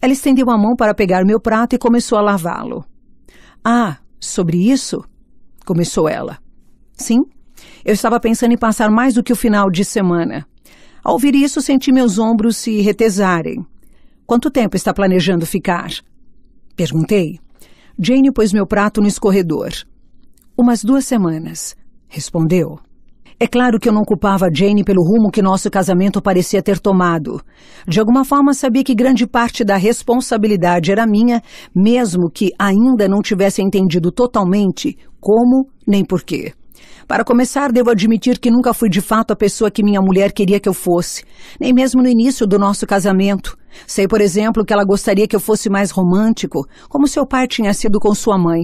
Ela estendeu a mão para pegar meu prato e começou a lavá-lo. Ah, sobre isso? Começou ela. Sim, eu estava pensando em passar mais do que o final de semana. Ao ouvir isso, senti meus ombros se retesarem. Quanto tempo está planejando ficar? Perguntei. Jane pôs meu prato no escorredor. Umas duas semanas, respondeu. É claro que eu não culpava Jane pelo rumo que nosso casamento parecia ter tomado. De alguma forma, sabia que grande parte da responsabilidade era minha, mesmo que ainda não tivesse entendido totalmente como nem porquê. Para começar, devo admitir que nunca fui de fato a pessoa que minha mulher queria que eu fosse, nem mesmo no início do nosso casamento. Sei, por exemplo, que ela gostaria que eu fosse mais romântico, como seu pai tinha sido com sua mãe.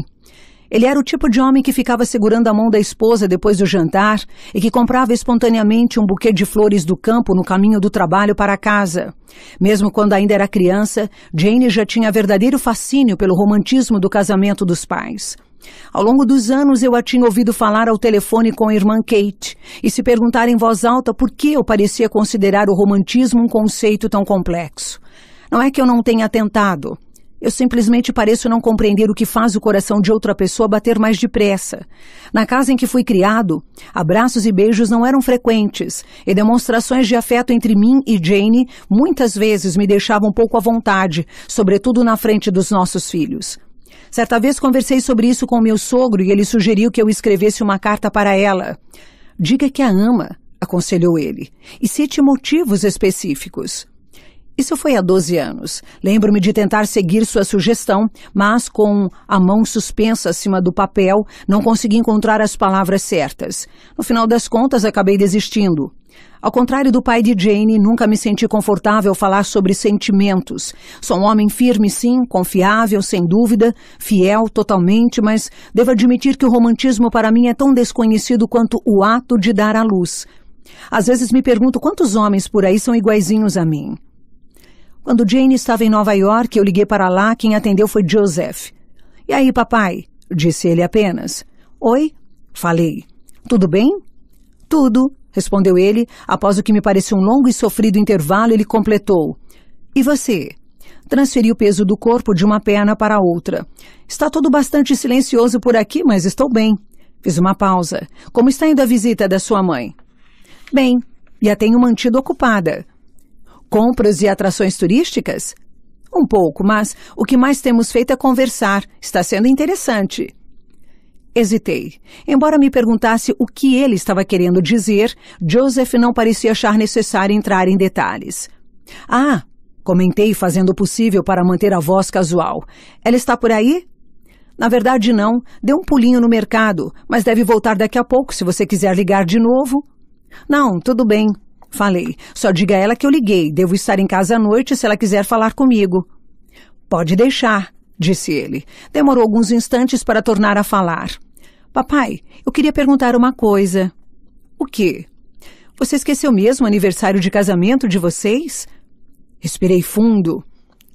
Ele era o tipo de homem que ficava segurando a mão da esposa depois do jantar e que comprava espontaneamente um buquê de flores do campo no caminho do trabalho para casa. Mesmo quando ainda era criança, Jane já tinha verdadeiro fascínio pelo romantismo do casamento dos pais. Ao longo dos anos eu a tinha ouvido falar ao telefone com a irmã Kate e se perguntar em voz alta por que eu parecia considerar o romantismo um conceito tão complexo. Não é que eu não tenha tentado, eu simplesmente pareço não compreender o que faz o coração de outra pessoa bater mais depressa. Na casa em que fui criado, abraços e beijos não eram frequentes, e demonstrações de afeto entre mim e Jane muitas vezes me deixavam pouco à vontade, sobretudo na frente dos nossos filhos. Certa vez conversei sobre isso com meu sogro e ele sugeriu que eu escrevesse uma carta para ela. Diga que a ama, aconselhou ele, e cite motivos específicos. Isso foi há 12 anos. Lembro-me de tentar seguir sua sugestão, mas com a mão suspensa acima do papel, não consegui encontrar as palavras certas. No final das contas, acabei desistindo. Ao contrário do pai de Jane, nunca me senti confortável falar sobre sentimentos. Sou um homem firme, sim, confiável, sem dúvida, fiel totalmente, mas devo admitir que o romantismo para mim é tão desconhecido quanto o ato de dar à luz. Às vezes me pergunto quantos homens por aí são iguaizinhos a mim. Quando Jane estava em Nova York, eu liguei para lá, quem atendeu foi Joseph. E aí, papai? disse ele apenas. Oi? Falei. Tudo bem? Tudo, respondeu ele. Após o que me pareceu um longo e sofrido intervalo, ele completou. E você? Transferi o peso do corpo de uma perna para a outra. Está tudo bastante silencioso por aqui, mas estou bem. Fiz uma pausa. Como está indo a visita da sua mãe? Bem, e a tenho mantido ocupada. Compras e atrações turísticas? Um pouco, mas o que mais temos feito é conversar. Está sendo interessante. Hesitei. Embora me perguntasse o que ele estava querendo dizer, Joseph não parecia achar necessário entrar em detalhes. Ah, comentei, fazendo o possível para manter a voz casual. Ela está por aí? Na verdade, não. Deu um pulinho no mercado, mas deve voltar daqui a pouco se você quiser ligar de novo. Não, tudo bem, Falei. Só diga a ela que eu liguei. Devo estar em casa à noite se ela quiser falar comigo. Pode deixar, disse ele. Demorou alguns instantes para tornar a falar. Papai, eu queria perguntar uma coisa. O quê? Você esqueceu mesmo o aniversário de casamento de vocês? Respirei fundo.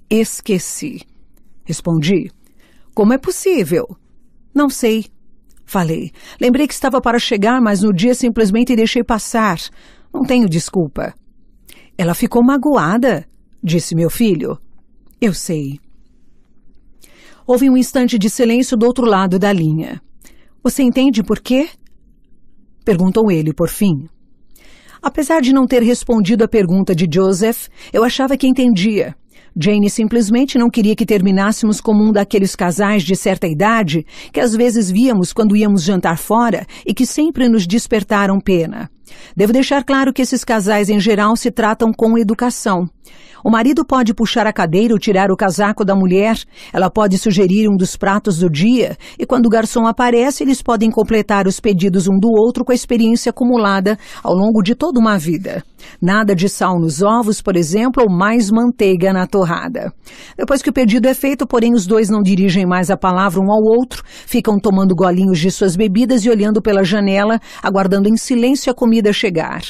Esqueci. Respondi. Como é possível? Não sei. Falei. Lembrei que estava para chegar, mas no dia simplesmente deixei passar. Não tenho desculpa. Ela ficou magoada, disse meu filho. Eu sei. Houve um instante de silêncio do outro lado da linha. Você entende por quê? Perguntou ele, por fim. Apesar de não ter respondido à pergunta de Joseph, eu achava que entendia. Jane simplesmente não queria que terminássemos como um daqueles casais de certa idade que às vezes víamos quando íamos jantar fora e que sempre nos despertaram pena. Devo deixar claro que esses casais em geral se tratam com educação, o marido pode puxar a cadeira ou tirar o casaco da mulher. Ela pode sugerir um dos pratos do dia. E quando o garçom aparece, eles podem completar os pedidos um do outro com a experiência acumulada ao longo de toda uma vida. Nada de sal nos ovos, por exemplo, ou mais manteiga na torrada. Depois que o pedido é feito, porém, os dois não dirigem mais a palavra um ao outro, ficam tomando golinhos de suas bebidas e olhando pela janela, aguardando em silêncio a comida chegar.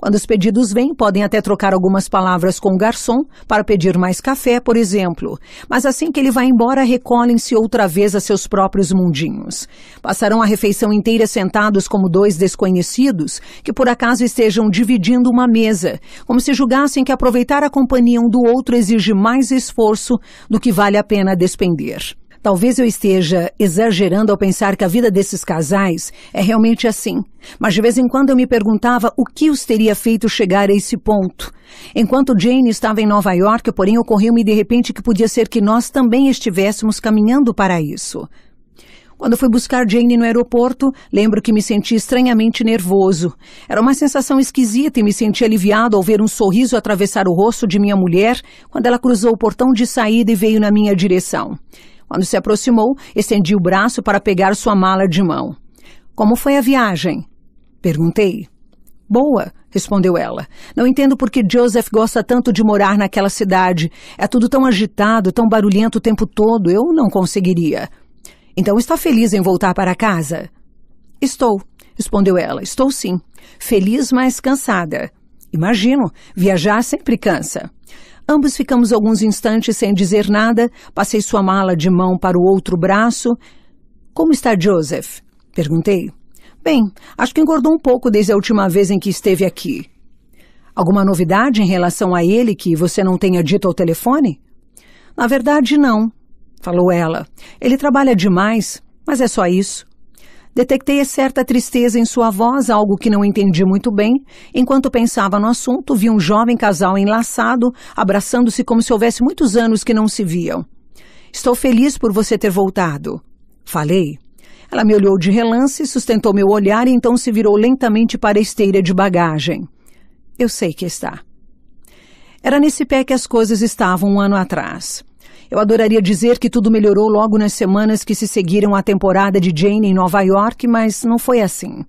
Quando os pedidos vêm, podem até trocar algumas palavras com o garçom para pedir mais café, por exemplo. Mas assim que ele vai embora, recolhem-se outra vez a seus próprios mundinhos. Passarão a refeição inteira sentados como dois desconhecidos que por acaso estejam dividindo uma mesa, como se julgassem que aproveitar a companhia um do outro exige mais esforço do que vale a pena despender. Talvez eu esteja exagerando ao pensar que a vida desses casais é realmente assim, mas de vez em quando eu me perguntava o que os teria feito chegar a esse ponto. Enquanto Jane estava em Nova York, porém ocorreu-me de repente que podia ser que nós também estivéssemos caminhando para isso. Quando fui buscar Jane no aeroporto, lembro que me senti estranhamente nervoso. Era uma sensação esquisita e me senti aliviado ao ver um sorriso atravessar o rosto de minha mulher quando ela cruzou o portão de saída e veio na minha direção. Quando se aproximou, estendi o braço para pegar sua mala de mão. Como foi a viagem? Perguntei. Boa, respondeu ela. Não entendo por que Joseph gosta tanto de morar naquela cidade. É tudo tão agitado, tão barulhento o tempo todo. Eu não conseguiria. Então está feliz em voltar para casa? Estou, respondeu ela. Estou sim. Feliz, mas cansada. Imagino, viajar sempre cansa. Ambos ficamos alguns instantes sem dizer nada. Passei sua mala de mão para o outro braço. Como está Joseph? Perguntei. Bem, acho que engordou um pouco desde a última vez em que esteve aqui. Alguma novidade em relação a ele que você não tenha dito ao telefone? Na verdade, não, falou ela. Ele trabalha demais, mas é só isso. Detectei certa tristeza em sua voz, algo que não entendi muito bem. Enquanto pensava no assunto, vi um jovem casal enlaçado, abraçando-se como se houvesse muitos anos que não se viam. Estou feliz por você ter voltado. Falei. Ela me olhou de relance, sustentou meu olhar e então se virou lentamente para a esteira de bagagem. Eu sei que está. Era nesse pé que as coisas estavam um ano atrás. Eu adoraria dizer que tudo melhorou logo nas semanas que se seguiram à temporada de Jane em Nova York, mas não foi assim.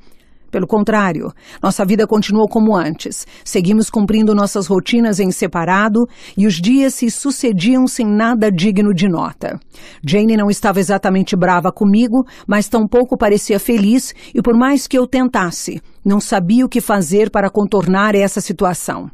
Pelo contrário, nossa vida continuou como antes. Seguimos cumprindo nossas rotinas em separado e os dias se sucediam sem nada digno de nota. Jane não estava exatamente brava comigo, mas tampouco parecia feliz e, por mais que eu tentasse, não sabia o que fazer para contornar essa situação.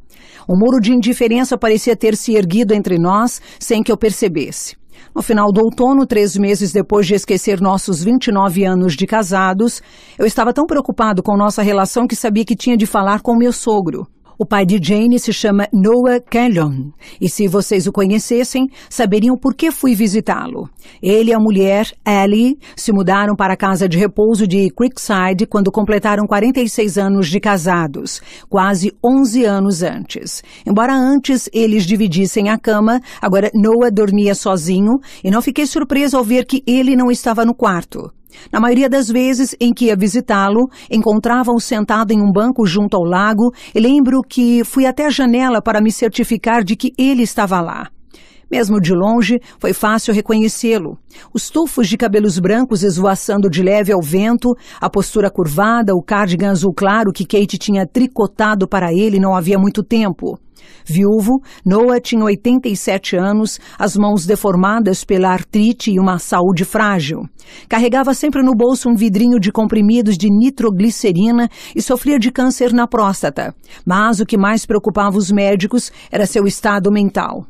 Um muro de indiferença parecia ter se erguido entre nós sem que eu percebesse. No final do outono, três meses depois de esquecer nossos 29 anos de casados, eu estava tão preocupado com nossa relação que sabia que tinha de falar com meu sogro. O pai de Jane se chama Noah Kellon, e se vocês o conhecessem, saberiam por que fui visitá-lo. Ele e a mulher, Ellie, se mudaram para a casa de repouso de Creekside quando completaram 46 anos de casados, quase 11 anos antes. Embora antes eles dividissem a cama, agora Noah dormia sozinho e não fiquei surpresa ao ver que ele não estava no quarto. Na maioria das vezes em que ia visitá-lo, encontrava-o sentado em um banco junto ao lago e lembro que fui até a janela para me certificar de que ele estava lá. Mesmo de longe, foi fácil reconhecê-lo. Os tufos de cabelos brancos esvoaçando de leve ao vento, a postura curvada, o cardigan azul claro que Kate tinha tricotado para ele não havia muito tempo. Viúvo, Noah tinha 87 anos, as mãos deformadas pela artrite e uma saúde frágil. Carregava sempre no bolso um vidrinho de comprimidos de nitroglicerina e sofria de câncer na próstata. Mas o que mais preocupava os médicos era seu estado mental.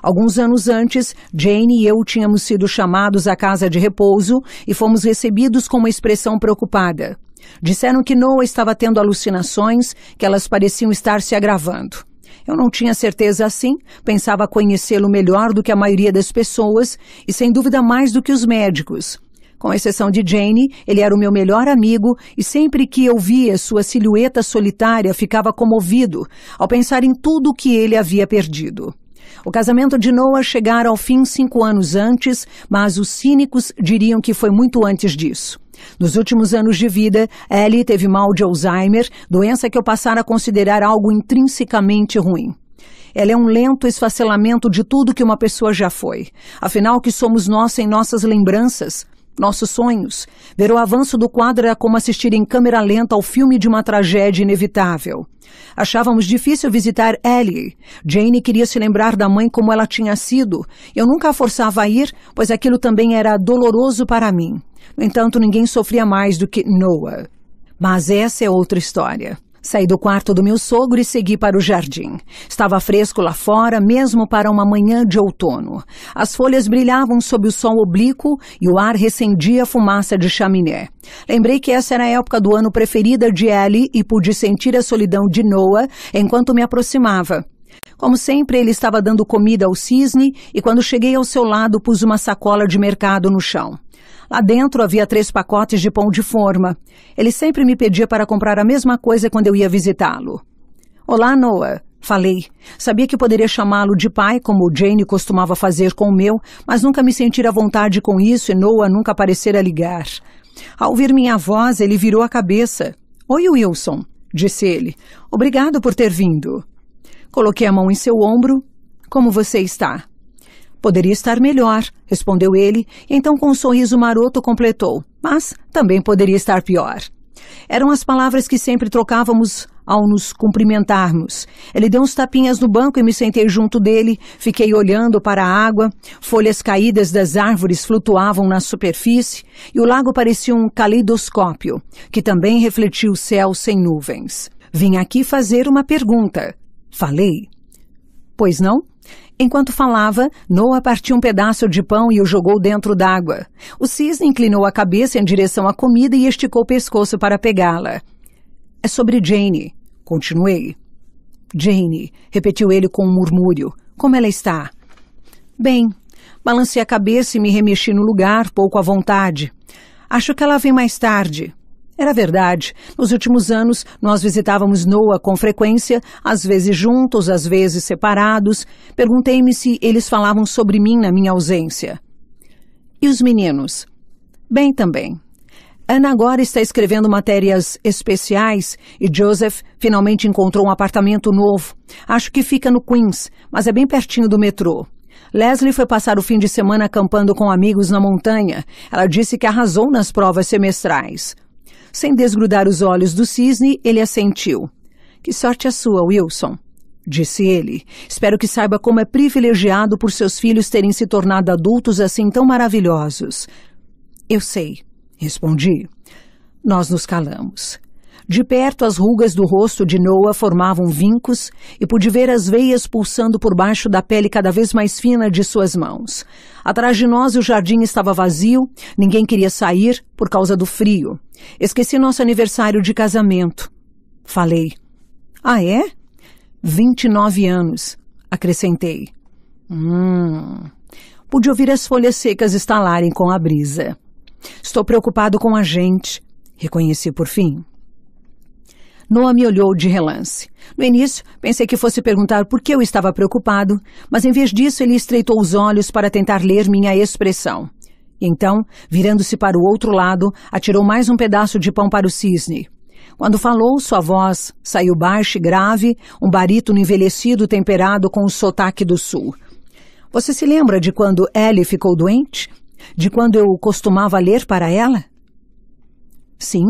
Alguns anos antes, Jane e eu tínhamos sido chamados à casa de repouso e fomos recebidos com uma expressão preocupada. Disseram que Noah estava tendo alucinações, que elas pareciam estar se agravando. Eu não tinha certeza assim, pensava conhecê-lo melhor do que a maioria das pessoas e sem dúvida mais do que os médicos. Com exceção de Jane, ele era o meu melhor amigo e sempre que eu via sua silhueta solitária ficava comovido ao pensar em tudo o que ele havia perdido. O casamento de Noah chegara ao fim cinco anos antes, mas os cínicos diriam que foi muito antes disso. Nos últimos anos de vida, Ellie teve mal de Alzheimer, doença que eu passara a considerar algo intrinsecamente ruim. Ela é um lento esfacelamento de tudo que uma pessoa já foi. Afinal, que somos nós sem nossas lembranças, nossos sonhos? Ver o avanço do quadro era é como assistir em câmera lenta ao filme de uma tragédia inevitável. Achávamos difícil visitar Ellie. Jane queria se lembrar da mãe como ela tinha sido. Eu nunca a forçava a ir, pois aquilo também era doloroso para mim. No entanto, ninguém sofria mais do que Noah. Mas essa é outra história. Saí do quarto do meu sogro e segui para o jardim. Estava fresco lá fora, mesmo para uma manhã de outono. As folhas brilhavam sob o sol oblíquo e o ar recendia fumaça de chaminé. Lembrei que essa era a época do ano preferida de Ellie e pude sentir a solidão de Noah enquanto me aproximava. Como sempre, ele estava dando comida ao cisne e quando cheguei ao seu lado pus uma sacola de mercado no chão. Lá dentro havia três pacotes de pão de forma. Ele sempre me pedia para comprar a mesma coisa quando eu ia visitá-lo. Olá, Noah. Falei. Sabia que poderia chamá-lo de pai, como Jane costumava fazer com o meu, mas nunca me sentira à vontade com isso e Noah nunca parecera ligar. Ao ouvir minha voz, ele virou a cabeça. Oi, Wilson, disse ele. Obrigado por ter vindo. Coloquei a mão em seu ombro. Como você está? Poderia estar melhor, respondeu ele, e então com um sorriso maroto completou. Mas também poderia estar pior. Eram as palavras que sempre trocávamos ao nos cumprimentarmos. Ele deu uns tapinhas no banco e me sentei junto dele. Fiquei olhando para a água. Folhas caídas das árvores flutuavam na superfície e o lago parecia um caleidoscópio, que também refletia o céu sem nuvens. Vim aqui fazer uma pergunta. Falei. Pois não? Enquanto falava, Noah partiu um pedaço de pão e o jogou dentro d'água. O cisne inclinou a cabeça em direção à comida e esticou o pescoço para pegá-la. É sobre Jane, continuei. Jane, repetiu ele com um murmúrio. Como ela está? Bem, balancei a cabeça e me remexi no lugar, pouco à vontade. Acho que ela vem mais tarde. Era verdade. Nos últimos anos, nós visitávamos Noah com frequência, às vezes juntos, às vezes separados. Perguntei-me se eles falavam sobre mim na minha ausência. E os meninos? Bem também. Ana agora está escrevendo matérias especiais e Joseph finalmente encontrou um apartamento novo. Acho que fica no Queens, mas é bem pertinho do metrô. Leslie foi passar o fim de semana acampando com amigos na montanha. Ela disse que arrasou nas provas semestrais. Sem desgrudar os olhos do cisne, ele assentiu. Que sorte a sua, Wilson, disse ele. Espero que saiba como é privilegiado por seus filhos terem se tornado adultos assim tão maravilhosos. Eu sei, respondi. Nós nos calamos. De perto, as rugas do rosto de Noah formavam vincos e pude ver as veias pulsando por baixo da pele cada vez mais fina de suas mãos. Atrás de nós, o jardim estava vazio, ninguém queria sair por causa do frio. Esqueci nosso aniversário de casamento. Falei. Ah, é? 29 anos, acrescentei. Hum. Pude ouvir as folhas secas estalarem com a brisa. Estou preocupado com a gente, reconheci por fim. Noah me olhou de relance. No início, pensei que fosse perguntar por que eu estava preocupado, mas em vez disso ele estreitou os olhos para tentar ler minha expressão. então, virando-se para o outro lado, atirou mais um pedaço de pão para o cisne. Quando falou, sua voz saiu baixa e grave, um barítono envelhecido temperado com o sotaque do sul. Você se lembra de quando Ellie ficou doente? De quando eu costumava ler para ela? Sim,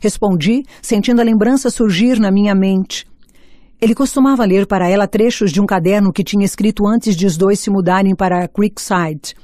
respondi, sentindo a lembrança surgir na minha mente. Ele costumava ler para ela trechos de um caderno que tinha escrito antes de os dois se mudarem para Creekside.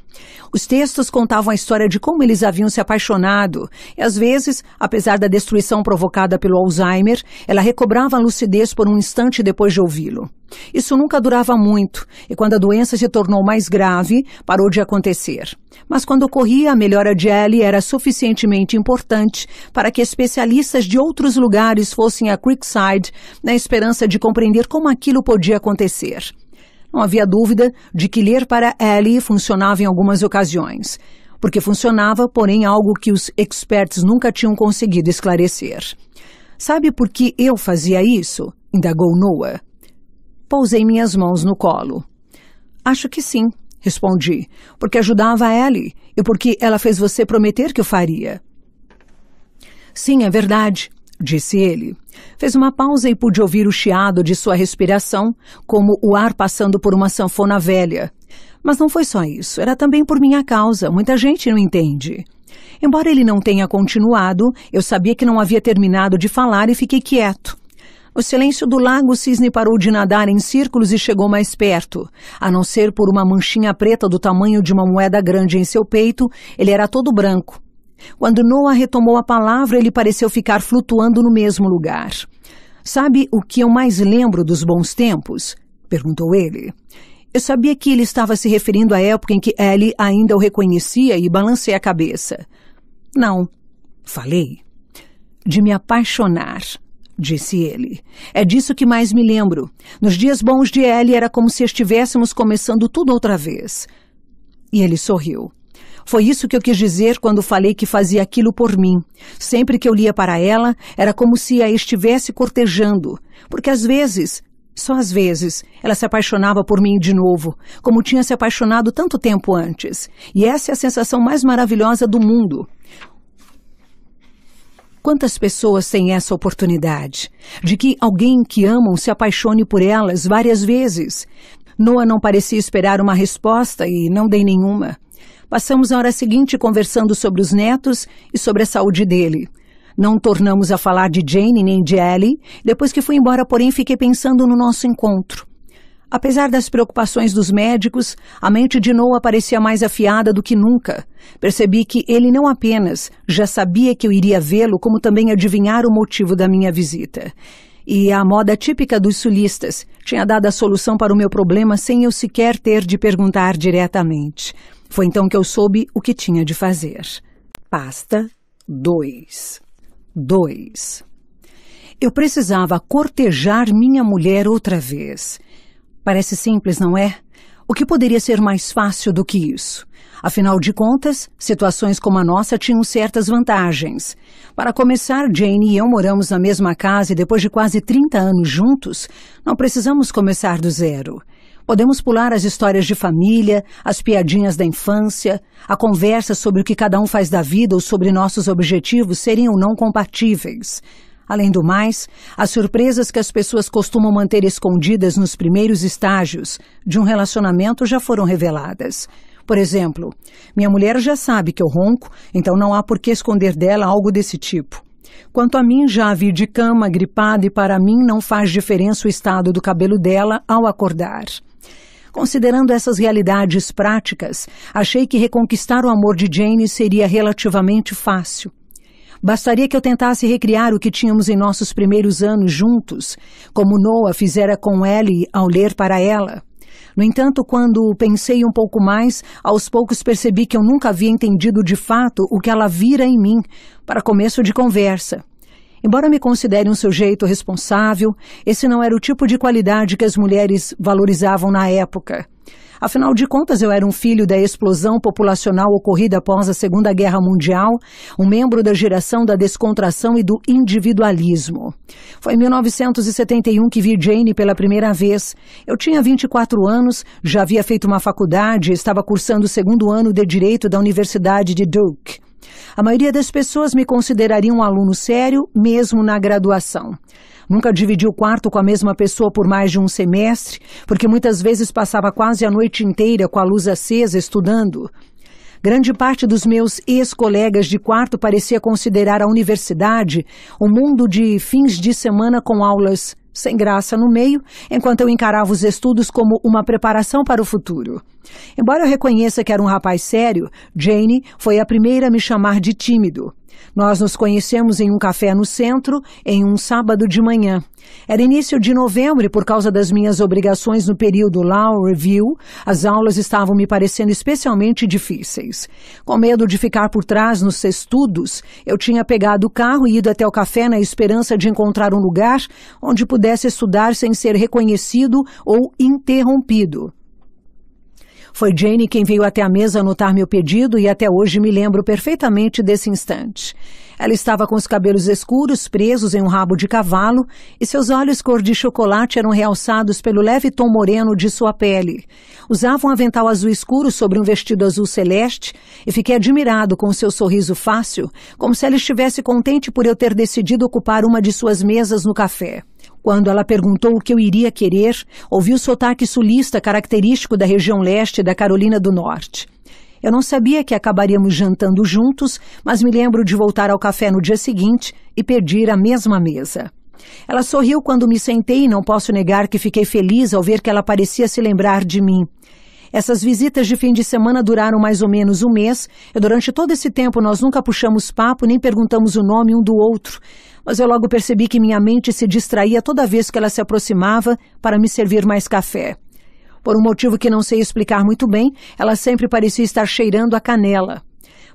Os textos contavam a história de como eles haviam se apaixonado, e às vezes, apesar da destruição provocada pelo Alzheimer, ela recobrava a lucidez por um instante depois de ouvi-lo. Isso nunca durava muito, e quando a doença se tornou mais grave, parou de acontecer. Mas quando ocorria, a melhora de Ellie era suficientemente importante para que especialistas de outros lugares fossem a Creekside na esperança de compreender como aquilo podia acontecer. Não havia dúvida de que ler para Ellie funcionava em algumas ocasiões, porque funcionava, porém, algo que os experts nunca tinham conseguido esclarecer. Sabe por que eu fazia isso? indagou Noah. Pousei minhas mãos no colo. Acho que sim, respondi, porque ajudava Ellie e porque ela fez você prometer que o faria. Sim, é verdade, disse ele. Fez uma pausa e pude ouvir o chiado de sua respiração, como o ar passando por uma sanfona velha. Mas não foi só isso, era também por minha causa, muita gente não entende. Embora ele não tenha continuado, eu sabia que não havia terminado de falar e fiquei quieto. No silêncio do lago, o cisne parou de nadar em círculos e chegou mais perto. A não ser por uma manchinha preta do tamanho de uma moeda grande em seu peito, ele era todo branco. Quando Noah retomou a palavra, ele pareceu ficar flutuando no mesmo lugar. Sabe o que eu mais lembro dos bons tempos? perguntou ele. Eu sabia que ele estava se referindo à época em que Ellie ainda o reconhecia e balancei a cabeça. Não, falei. De me apaixonar, disse ele. É disso que mais me lembro. Nos dias bons de Ellie era como se estivéssemos começando tudo outra vez. E ele sorriu. Foi isso que eu quis dizer quando falei que fazia aquilo por mim. Sempre que eu lia para ela, era como se a estivesse cortejando, porque às vezes, só às vezes, ela se apaixonava por mim de novo, como tinha se apaixonado tanto tempo antes. E essa é a sensação mais maravilhosa do mundo. Quantas pessoas têm essa oportunidade? De que alguém que amam se apaixone por elas várias vezes? Noah não parecia esperar uma resposta e não dei nenhuma. Passamos a hora seguinte conversando sobre os netos e sobre a saúde dele. Não tornamos a falar de Jane nem de Ellie. Depois que fui embora, porém, fiquei pensando no nosso encontro. Apesar das preocupações dos médicos, a mente de Noah parecia mais afiada do que nunca. Percebi que ele não apenas já sabia que eu iria vê-lo, como também adivinhar o motivo da minha visita. E a moda típica dos sulistas tinha dado a solução para o meu problema sem eu sequer ter de perguntar diretamente. Foi então que eu soube o que tinha de fazer. Pasta 2. 2. Eu precisava cortejar minha mulher outra vez. Parece simples, não é? O que poderia ser mais fácil do que isso? Afinal de contas, situações como a nossa tinham certas vantagens. Para começar, Jane e eu moramos na mesma casa e depois de quase 30 anos juntos, não precisamos começar do zero. Podemos pular as histórias de família, as piadinhas da infância, a conversa sobre o que cada um faz da vida ou sobre nossos objetivos serem ou não compatíveis. Além do mais, as surpresas que as pessoas costumam manter escondidas nos primeiros estágios de um relacionamento já foram reveladas. Por exemplo, minha mulher já sabe que eu ronco, então não há por que esconder dela algo desse tipo. Quanto a mim, já a vi de cama, gripada, e para mim não faz diferença o estado do cabelo dela ao acordar. Considerando essas realidades práticas, achei que reconquistar o amor de Jane seria relativamente fácil. Bastaria que eu tentasse recriar o que tínhamos em nossos primeiros anos juntos, como Noah fizera com Ellie ao ler para ela. No entanto, quando pensei um pouco mais, aos poucos percebi que eu nunca havia entendido de fato o que ela vira em mim, para começo de conversa. Embora me considere um sujeito responsável, esse não era o tipo de qualidade que as mulheres valorizavam na época. Afinal de contas, eu era um filho da explosão populacional ocorrida após a Segunda Guerra Mundial, um membro da geração da descontração e do individualismo. Foi em 1971 que vi Jane pela primeira vez. Eu tinha 24 anos, já havia feito uma faculdade e estava cursando o segundo ano de Direito da Universidade de Duke. A maioria das pessoas me consideraria um aluno sério, mesmo na graduação. Nunca dividi o quarto com a mesma pessoa por mais de um semestre, porque muitas vezes passava quase a noite inteira com a luz acesa estudando. Grande parte dos meus ex-colegas de quarto parecia considerar a universidade um mundo de fins de semana com aulas sem graça no meio, enquanto eu encarava os estudos como uma preparação para o futuro. Embora eu reconheça que era um rapaz sério, Jane foi a primeira a me chamar de tímido. Nós nos conhecemos em um café no centro em um sábado de manhã. Era início de novembro e, por causa das minhas obrigações no período Law Review, as aulas estavam me parecendo especialmente difíceis. Com medo de ficar por trás nos estudos, eu tinha pegado o carro e ido até o café na esperança de encontrar um lugar onde pudesse estudar sem ser reconhecido ou interrompido. Foi Jane quem veio até a mesa anotar meu pedido e até hoje me lembro perfeitamente desse instante. Ela estava com os cabelos escuros presos em um rabo de cavalo e seus olhos cor de chocolate eram realçados pelo leve tom moreno de sua pele. Usava um avental azul escuro sobre um vestido azul celeste e fiquei admirado com seu sorriso fácil, como se ela estivesse contente por eu ter decidido ocupar uma de suas mesas no café. Quando ela perguntou o que eu iria querer, ouvi o sotaque sulista característico da região leste da Carolina do Norte. Eu não sabia que acabaríamos jantando juntos, mas me lembro de voltar ao café no dia seguinte e pedir a mesma mesa. Ela sorriu quando me sentei e não posso negar que fiquei feliz ao ver que ela parecia se lembrar de mim. Essas visitas de fim de semana duraram mais ou menos um mês, e durante todo esse tempo nós nunca puxamos papo nem perguntamos o nome um do outro mas eu logo percebi que minha mente se distraía toda vez que ela se aproximava para me servir mais café. Por um motivo que não sei explicar muito bem, ela sempre parecia estar cheirando a canela.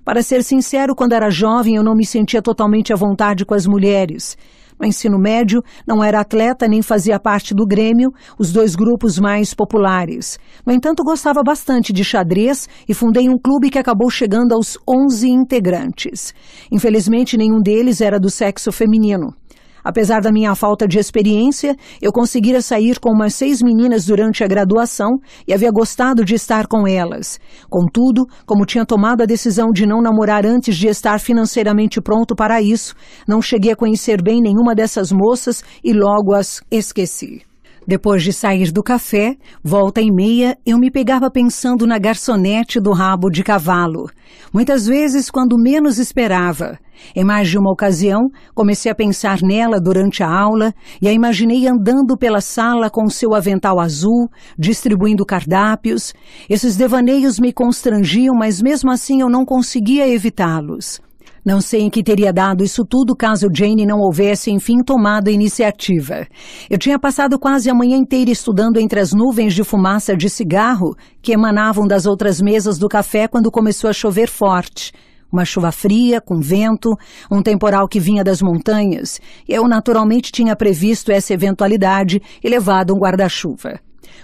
Para ser sincero, quando era jovem eu não me sentia totalmente à vontade com as mulheres no ensino médio, não era atleta nem fazia parte do Grêmio, os dois grupos mais populares. No entanto, gostava bastante de xadrez e fundei um clube que acabou chegando aos 11 integrantes. Infelizmente, nenhum deles era do sexo feminino. Apesar da minha falta de experiência, eu conseguira sair com umas seis meninas durante a graduação e havia gostado de estar com elas. Contudo, como tinha tomado a decisão de não namorar antes de estar financeiramente pronto para isso, não cheguei a conhecer bem nenhuma dessas moças e logo as esqueci. Depois de sair do café, volta e meia, eu me pegava pensando na garçonete do rabo de cavalo. Muitas vezes, quando menos esperava. Em mais de uma ocasião, comecei a pensar nela durante a aula e a imaginei andando pela sala com seu avental azul, distribuindo cardápios. Esses devaneios me constrangiam, mas mesmo assim eu não conseguia evitá-los. Não sei em que teria dado isso tudo caso Jane não houvesse, enfim, tomado a iniciativa. Eu tinha passado quase a manhã inteira estudando entre as nuvens de fumaça de cigarro que emanavam das outras mesas do café quando começou a chover forte. Uma chuva fria, com vento, um temporal que vinha das montanhas. Eu naturalmente tinha previsto essa eventualidade e levado um guarda-chuva.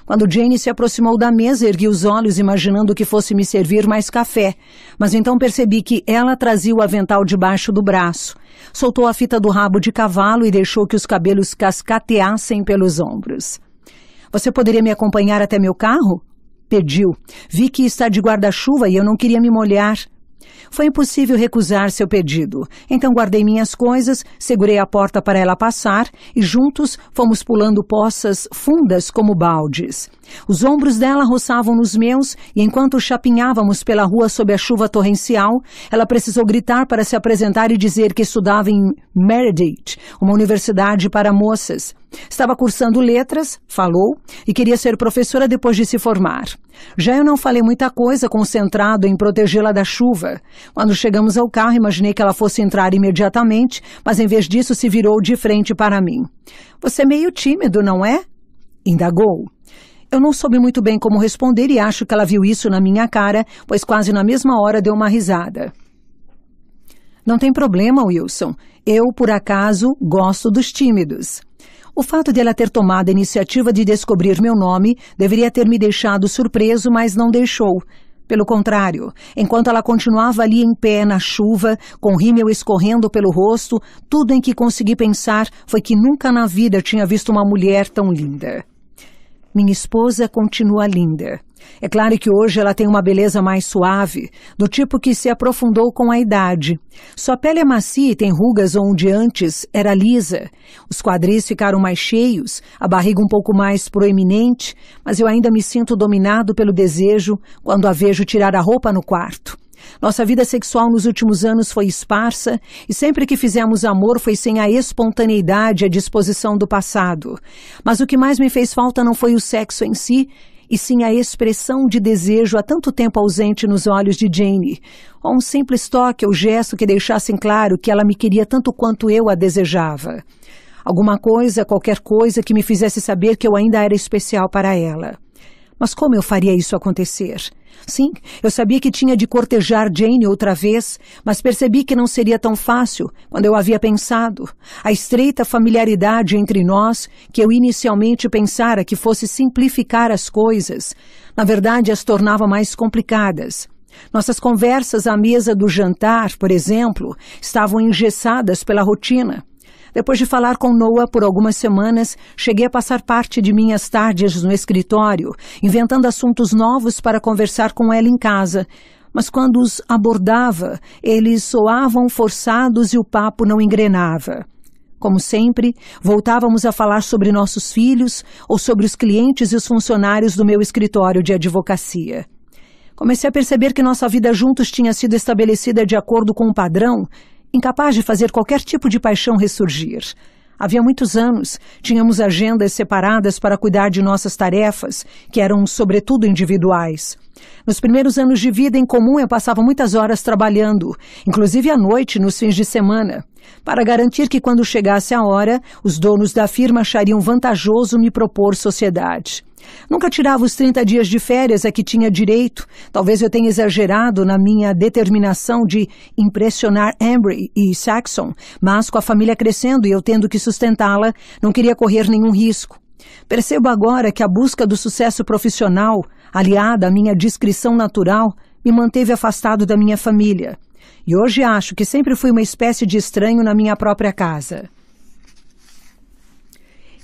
Quando Jane se aproximou da mesa, ergui os olhos imaginando que fosse me servir mais café, mas então percebi que ela trazia o avental debaixo do braço. Soltou a fita do rabo de cavalo e deixou que os cabelos cascateassem pelos ombros. Você poderia me acompanhar até meu carro? Pediu. Vi que está de guarda-chuva e eu não queria me molhar. Foi impossível recusar seu pedido. Então guardei minhas coisas, segurei a porta para ela passar e juntos fomos pulando poças fundas como baldes. Os ombros dela roçavam nos meus e enquanto chapinhávamos pela rua sob a chuva torrencial, ela precisou gritar para se apresentar e dizer que estudava em Meredith, uma universidade para moças. Estava cursando letras, falou, e queria ser professora depois de se formar. Já eu não falei muita coisa, concentrado em protegê-la da chuva. Quando chegamos ao carro, imaginei que ela fosse entrar imediatamente, mas em vez disso se virou de frente para mim. Você é meio tímido, não é? Indagou. Eu não soube muito bem como responder e acho que ela viu isso na minha cara, pois quase na mesma hora deu uma risada. Não tem problema, Wilson. Eu, por acaso, gosto dos tímidos. O fato de ela ter tomado a iniciativa de descobrir meu nome deveria ter me deixado surpreso, mas não deixou. Pelo contrário, enquanto ela continuava ali em pé na chuva, com rímel escorrendo pelo rosto, tudo em que consegui pensar foi que nunca na vida tinha visto uma mulher tão linda. Minha esposa continua linda. É claro que hoje ela tem uma beleza mais suave, do tipo que se aprofundou com a idade. Sua pele é macia e tem rugas onde antes era lisa. Os quadris ficaram mais cheios, a barriga um pouco mais proeminente, mas eu ainda me sinto dominado pelo desejo quando a vejo tirar a roupa no quarto. Nossa vida sexual nos últimos anos foi esparsa e sempre que fizemos amor foi sem a espontaneidade e a disposição do passado. Mas o que mais me fez falta não foi o sexo em si, e sim a expressão de desejo há tanto tempo ausente nos olhos de Jane, ou um simples toque ou gesto que deixassem claro que ela me queria tanto quanto eu a desejava. Alguma coisa, qualquer coisa que me fizesse saber que eu ainda era especial para ela. Mas como eu faria isso acontecer? Sim, eu sabia que tinha de cortejar Jane outra vez, mas percebi que não seria tão fácil quando eu havia pensado. A estreita familiaridade entre nós, que eu inicialmente pensara que fosse simplificar as coisas, na verdade as tornava mais complicadas. Nossas conversas à mesa do jantar, por exemplo, estavam engessadas pela rotina. Depois de falar com Noah por algumas semanas, cheguei a passar parte de minhas tardes no escritório, inventando assuntos novos para conversar com ela em casa. Mas quando os abordava, eles soavam forçados e o papo não engrenava. Como sempre, voltávamos a falar sobre nossos filhos ou sobre os clientes e os funcionários do meu escritório de advocacia. Comecei a perceber que nossa vida juntos tinha sido estabelecida de acordo com um padrão incapaz de fazer qualquer tipo de paixão ressurgir. Havia muitos anos, tínhamos agendas separadas para cuidar de nossas tarefas, que eram sobretudo individuais. Nos primeiros anos de vida em comum, eu passava muitas horas trabalhando, inclusive à noite, nos fins de semana, para garantir que quando chegasse a hora, os donos da firma achariam vantajoso me propor sociedade. Nunca tirava os 30 dias de férias a é que tinha direito. Talvez eu tenha exagerado na minha determinação de impressionar Embry e Saxon, mas com a família crescendo e eu tendo que sustentá-la, não queria correr nenhum risco. Percebo agora que a busca do sucesso profissional, aliada à minha discrição natural, me manteve afastado da minha família. E hoje acho que sempre fui uma espécie de estranho na minha própria casa.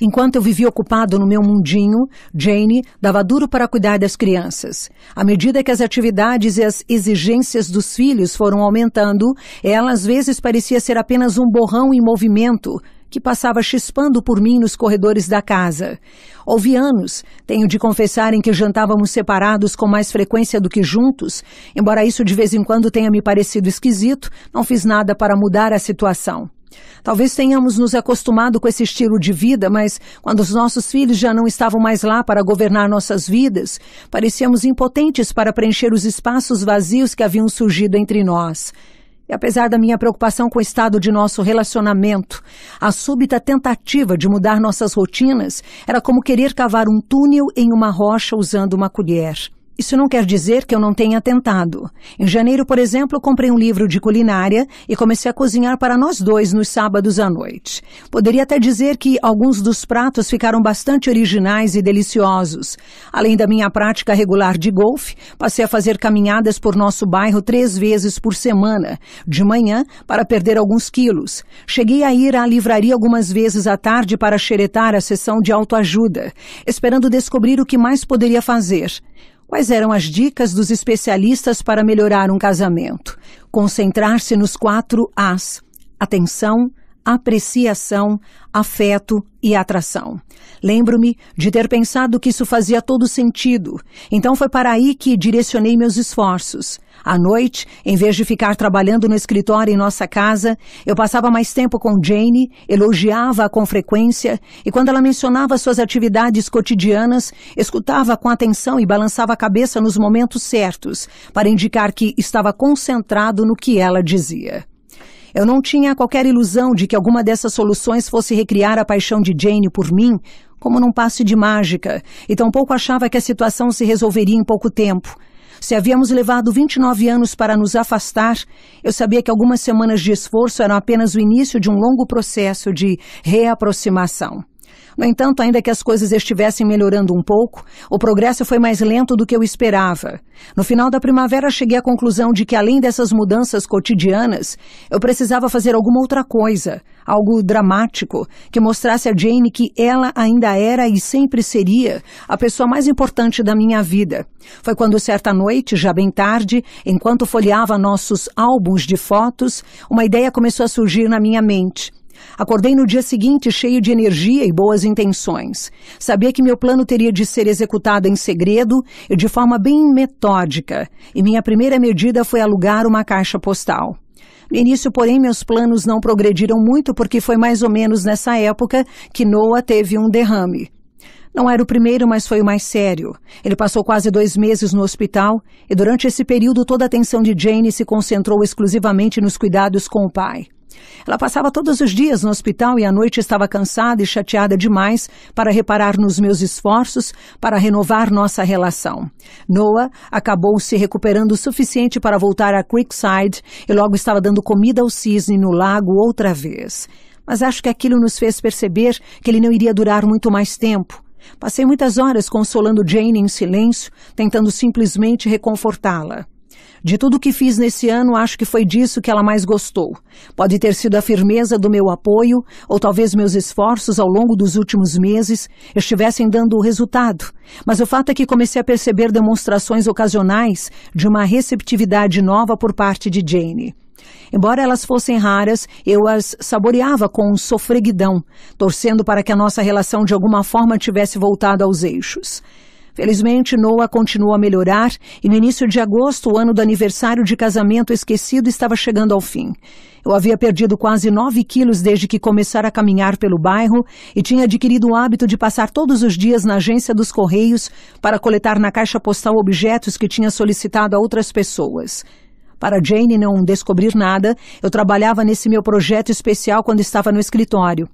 Enquanto eu vivia ocupado no meu mundinho, Jane dava duro para cuidar das crianças. À medida que as atividades e as exigências dos filhos foram aumentando, ela às vezes parecia ser apenas um borrão em movimento, que passava chispando por mim nos corredores da casa. Houve anos, tenho de confessar, em que jantávamos separados com mais frequência do que juntos, embora isso de vez em quando tenha me parecido esquisito, não fiz nada para mudar a situação. Talvez tenhamos nos acostumado com esse estilo de vida, mas quando os nossos filhos já não estavam mais lá para governar nossas vidas, parecíamos impotentes para preencher os espaços vazios que haviam surgido entre nós. E apesar da minha preocupação com o estado de nosso relacionamento, a súbita tentativa de mudar nossas rotinas era como querer cavar um túnel em uma rocha usando uma colher. Isso não quer dizer que eu não tenha tentado. Em janeiro, por exemplo, comprei um livro de culinária e comecei a cozinhar para nós dois nos sábados à noite. Poderia até dizer que alguns dos pratos ficaram bastante originais e deliciosos. Além da minha prática regular de golfe, passei a fazer caminhadas por nosso bairro três vezes por semana, de manhã, para perder alguns quilos. Cheguei a ir à livraria algumas vezes à tarde para xeretar a sessão de autoajuda, esperando descobrir o que mais poderia fazer. Quais eram as dicas dos especialistas para melhorar um casamento? Concentrar-se nos quatro As: atenção, apreciação, afeto e atração. Lembro-me de ter pensado que isso fazia todo sentido, então foi para aí que direcionei meus esforços. À noite, em vez de ficar trabalhando no escritório em nossa casa, eu passava mais tempo com Jane, elogiava-a com frequência e, quando ela mencionava suas atividades cotidianas, escutava com atenção e balançava a cabeça nos momentos certos, para indicar que estava concentrado no que ela dizia. Eu não tinha qualquer ilusão de que alguma dessas soluções fosse recriar a paixão de Jane por mim, como num passe de mágica, e tampouco achava que a situação se resolveria em pouco tempo. Se havíamos levado 29 anos para nos afastar, eu sabia que algumas semanas de esforço eram apenas o início de um longo processo de reaproximação. No entanto, ainda que as coisas estivessem melhorando um pouco, o progresso foi mais lento do que eu esperava. No final da primavera, cheguei à conclusão de que, além dessas mudanças cotidianas, eu precisava fazer alguma outra coisa, algo dramático, que mostrasse a Jane que ela ainda era e sempre seria a pessoa mais importante da minha vida. Foi quando, certa noite, já bem tarde, enquanto folheava nossos álbuns de fotos, uma ideia começou a surgir na minha mente. Acordei no dia seguinte cheio de energia e boas intenções. Sabia que meu plano teria de ser executado em segredo e de forma bem metódica, e minha primeira medida foi alugar uma caixa postal. No início, porém, meus planos não progrediram muito porque foi mais ou menos nessa época que Noah teve um derrame. Não era o primeiro, mas foi o mais sério. Ele passou quase dois meses no hospital e durante esse período toda a atenção de Jane se concentrou exclusivamente nos cuidados com o pai. Ela passava todos os dias no hospital e à noite estava cansada e chateada demais para reparar nos meus esforços para renovar nossa relação. Noah acabou se recuperando o suficiente para voltar a Creekside e logo estava dando comida ao cisne no lago outra vez. Mas acho que aquilo nos fez perceber que ele não iria durar muito mais tempo. Passei muitas horas consolando Jane em silêncio, tentando simplesmente reconfortá-la. De tudo que fiz nesse ano, acho que foi disso que ela mais gostou. Pode ter sido a firmeza do meu apoio, ou talvez meus esforços ao longo dos últimos meses estivessem dando o resultado. Mas o fato é que comecei a perceber demonstrações ocasionais de uma receptividade nova por parte de Jane. Embora elas fossem raras, eu as saboreava com sofreguidão, torcendo para que a nossa relação de alguma forma tivesse voltado aos eixos. Felizmente, Noah continuou a melhorar e no início de agosto, o ano do aniversário de casamento esquecido estava chegando ao fim. Eu havia perdido quase 9 quilos desde que começara a caminhar pelo bairro e tinha adquirido o hábito de passar todos os dias na agência dos Correios para coletar na caixa postal objetos que tinha solicitado a outras pessoas. Para Jane não descobrir nada, eu trabalhava nesse meu projeto especial quando estava no escritório.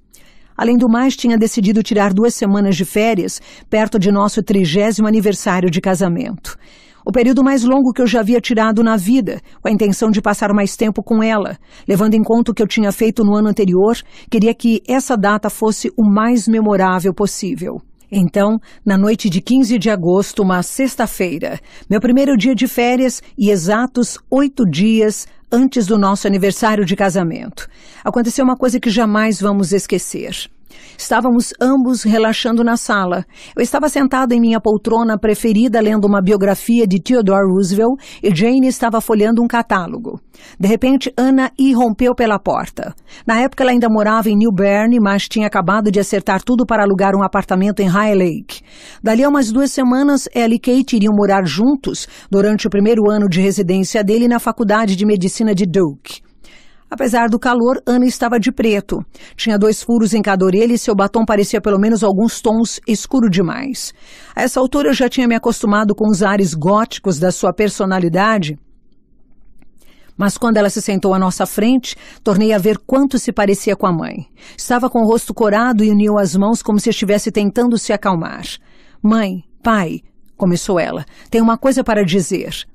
Além do mais, tinha decidido tirar duas semanas de férias, perto de nosso trigésimo aniversário de casamento. O período mais longo que eu já havia tirado na vida, com a intenção de passar mais tempo com ela. Levando em conta o que eu tinha feito no ano anterior, queria que essa data fosse o mais memorável possível. Então, na noite de 15 de agosto, uma sexta-feira, meu primeiro dia de férias e exatos oito dias antes do nosso aniversário de casamento. Aconteceu uma coisa que jamais vamos esquecer. Estávamos ambos relaxando na sala. Eu estava sentada em minha poltrona preferida lendo uma biografia de Theodore Roosevelt e Jane estava folheando um catálogo. De repente, Ana irrompeu pela porta. Na época, ela ainda morava em New Bern, mas tinha acabado de acertar tudo para alugar um apartamento em High Lake. Dali a umas duas semanas, ela e Kate iriam morar juntos durante o primeiro ano de residência dele na Faculdade de Medicina de Duke. Apesar do calor, Ana estava de preto. Tinha dois furos em cada orelha e seu batom parecia pelo menos alguns tons escuro demais. A essa altura eu já tinha me acostumado com os ares góticos da sua personalidade mas quando ela se sentou à nossa frente, tornei a ver quanto se parecia com a mãe. Estava com o rosto corado e uniu as mãos como se estivesse tentando se acalmar. Mãe, pai, começou ela, tenho uma coisa para dizer.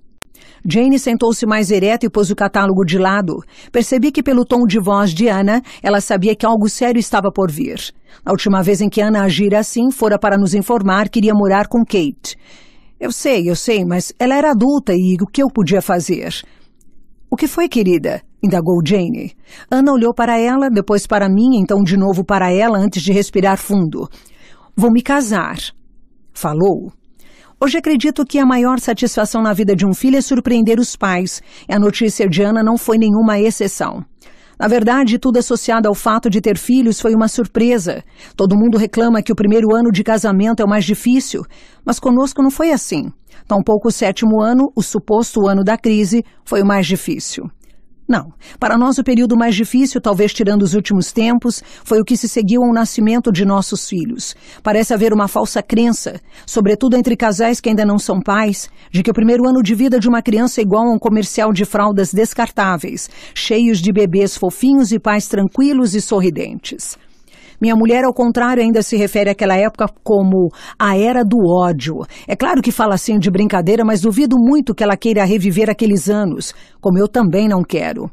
Jane sentou-se mais ereta e pôs o catálogo de lado. Percebi que, pelo tom de voz de Ana, ela sabia que algo sério estava por vir. A última vez em que Ana agira assim fora para nos informar que iria morar com Kate. Eu sei, eu sei, mas ela era adulta e o que eu podia fazer? O que foi, querida? indagou Jane. Ana olhou para ela, depois para mim, então de novo para ela antes de respirar fundo. Vou me casar. Falou. Hoje acredito que a maior satisfação na vida de um filho é surpreender os pais, e a notícia de Ana não foi nenhuma exceção. Na verdade, tudo associado ao fato de ter filhos foi uma surpresa. Todo mundo reclama que o primeiro ano de casamento é o mais difícil, mas conosco não foi assim. Tampouco o sétimo ano, o suposto ano da crise, foi o mais difícil. Não. Para nós, o período mais difícil, talvez tirando os últimos tempos, foi o que se seguiu ao nascimento de nossos filhos. Parece haver uma falsa crença, sobretudo entre casais que ainda não são pais, de que o primeiro ano de vida de uma criança é igual a um comercial de fraldas descartáveis, cheios de bebês fofinhos e pais tranquilos e sorridentes. Minha mulher, ao contrário, ainda se refere àquela época como a era do ódio. É claro que fala assim de brincadeira, mas duvido muito que ela queira reviver aqueles anos, como eu também não quero.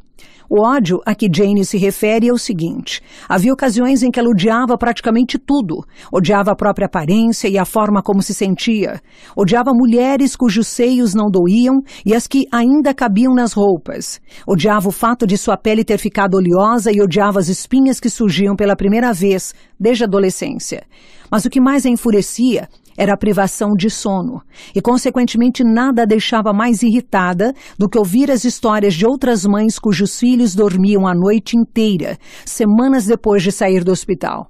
O ódio a que Jane se refere é o seguinte: havia ocasiões em que ela odiava praticamente tudo. Odiava a própria aparência e a forma como se sentia. Odiava mulheres cujos seios não doíam e as que ainda cabiam nas roupas. Odiava o fato de sua pele ter ficado oleosa e odiava as espinhas que surgiam pela primeira vez desde a adolescência. Mas o que mais a enfurecia era a privação de sono, e consequentemente nada a deixava mais irritada do que ouvir as histórias de outras mães cujos filhos dormiam a noite inteira, semanas depois de sair do hospital.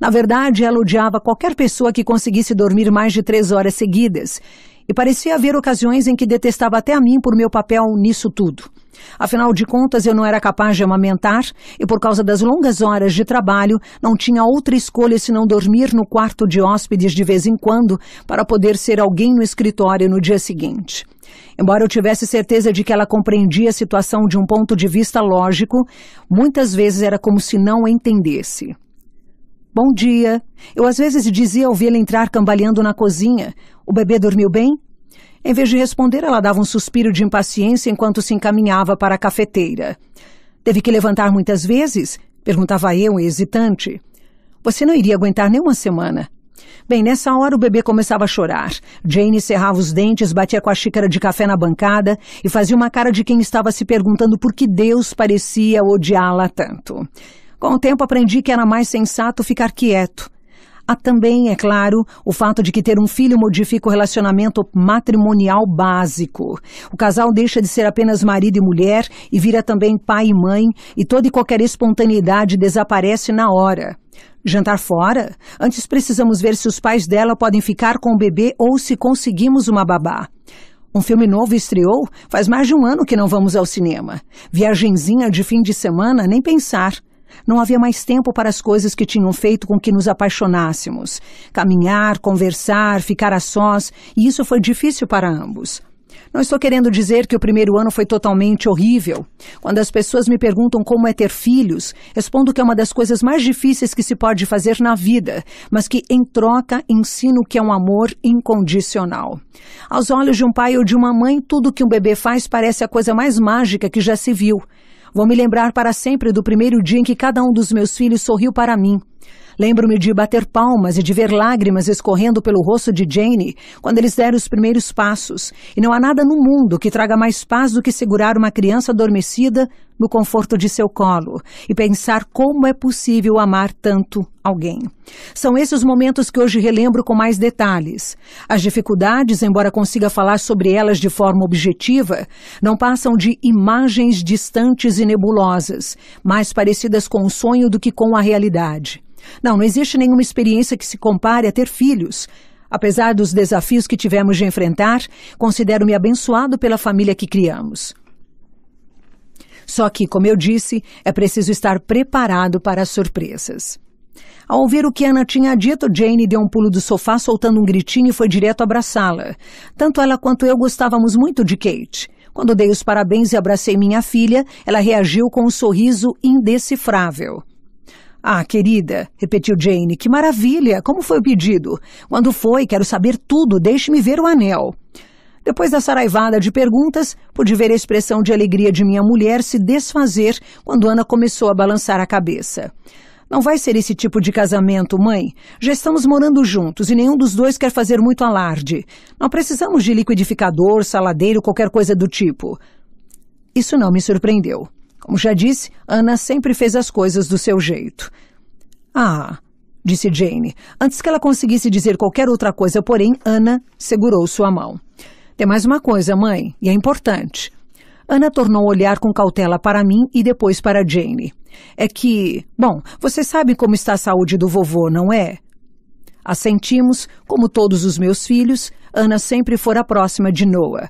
Na verdade, ela odiava qualquer pessoa que conseguisse dormir mais de três horas seguidas, e parecia haver ocasiões em que detestava até a mim por meu papel nisso tudo. Afinal de contas, eu não era capaz de amamentar e, por causa das longas horas de trabalho, não tinha outra escolha senão dormir no quarto de hóspedes de vez em quando para poder ser alguém no escritório no dia seguinte. Embora eu tivesse certeza de que ela compreendia a situação de um ponto de vista lógico, muitas vezes era como se não entendesse. Bom dia. Eu às vezes dizia ao vê-la entrar cambaleando na cozinha: O bebê dormiu bem? Em vez de responder, ela dava um suspiro de impaciência enquanto se encaminhava para a cafeteira. Teve que levantar muitas vezes? perguntava eu, hesitante. Você não iria aguentar nem uma semana. Bem, nessa hora o bebê começava a chorar. Jane cerrava os dentes, batia com a xícara de café na bancada e fazia uma cara de quem estava se perguntando por que Deus parecia odiá-la tanto. Com o tempo aprendi que era mais sensato ficar quieto, Há também, é claro, o fato de que ter um filho modifica o relacionamento matrimonial básico. O casal deixa de ser apenas marido e mulher e vira também pai e mãe, e toda e qualquer espontaneidade desaparece na hora. Jantar fora? Antes precisamos ver se os pais dela podem ficar com o bebê ou se conseguimos uma babá. Um filme novo estreou? Faz mais de um ano que não vamos ao cinema. Viagenzinha de fim de semana, nem pensar. Não havia mais tempo para as coisas que tinham feito com que nos apaixonássemos. Caminhar, conversar, ficar a sós, e isso foi difícil para ambos. Não estou querendo dizer que o primeiro ano foi totalmente horrível. Quando as pessoas me perguntam como é ter filhos, respondo que é uma das coisas mais difíceis que se pode fazer na vida, mas que, em troca, ensino que é um amor incondicional. Aos olhos de um pai ou de uma mãe, tudo que um bebê faz parece a coisa mais mágica que já se viu. Vou me lembrar para sempre do primeiro dia em que cada um dos meus filhos sorriu para mim. Lembro-me de bater palmas e de ver lágrimas escorrendo pelo rosto de Jane quando eles deram os primeiros passos, e não há nada no mundo que traga mais paz do que segurar uma criança adormecida no conforto de seu colo e pensar como é possível amar tanto alguém. São esses momentos que hoje relembro com mais detalhes. As dificuldades, embora consiga falar sobre elas de forma objetiva, não passam de imagens distantes e nebulosas, mais parecidas com o sonho do que com a realidade. Não, não existe nenhuma experiência que se compare a ter filhos. Apesar dos desafios que tivemos de enfrentar, considero-me abençoado pela família que criamos. Só que, como eu disse, é preciso estar preparado para as surpresas. Ao ouvir o que Anna tinha dito, Jane deu um pulo do sofá soltando um gritinho e foi direto abraçá-la. Tanto ela quanto eu gostávamos muito de Kate. Quando dei os parabéns e abracei minha filha, ela reagiu com um sorriso indecifrável. Ah, querida, repetiu Jane, que maravilha! Como foi o pedido? Quando foi? Quero saber tudo, deixe-me ver o anel. Depois da saraivada de perguntas, pude ver a expressão de alegria de minha mulher se desfazer quando Ana começou a balançar a cabeça. Não vai ser esse tipo de casamento, mãe. Já estamos morando juntos e nenhum dos dois quer fazer muito alarde. Não precisamos de liquidificador, saladeiro, qualquer coisa do tipo. Isso não me surpreendeu. Como já disse, Ana sempre fez as coisas do seu jeito. Ah, disse Jane, antes que ela conseguisse dizer qualquer outra coisa, porém, Ana segurou sua mão. Tem mais uma coisa, mãe, e é importante. Ana tornou a olhar com cautela para mim e depois para Jane. É que, bom, você sabe como está a saúde do vovô, não é? Assentimos, como todos os meus filhos, Ana sempre fora próxima de Noah.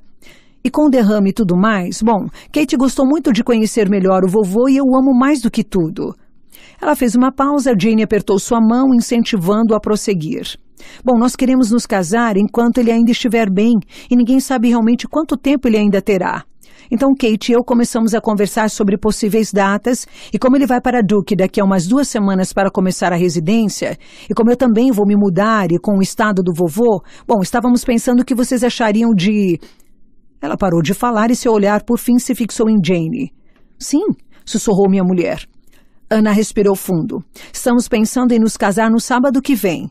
E com o derrame e tudo mais, bom, Kate gostou muito de conhecer melhor o vovô e eu o amo mais do que tudo. Ela fez uma pausa, Jane apertou sua mão, incentivando a a prosseguir. Bom, nós queremos nos casar enquanto ele ainda estiver bem, e ninguém sabe realmente quanto tempo ele ainda terá. Então Kate e eu começamos a conversar sobre possíveis datas e como ele vai para Duke daqui a umas duas semanas para começar a residência e como eu também vou me mudar e com o estado do vovô, bom, estávamos pensando o que vocês achariam de ela parou de falar e seu olhar por fim se fixou em Jane. Sim, sussurrou minha mulher. Ana respirou fundo. Estamos pensando em nos casar no sábado que vem.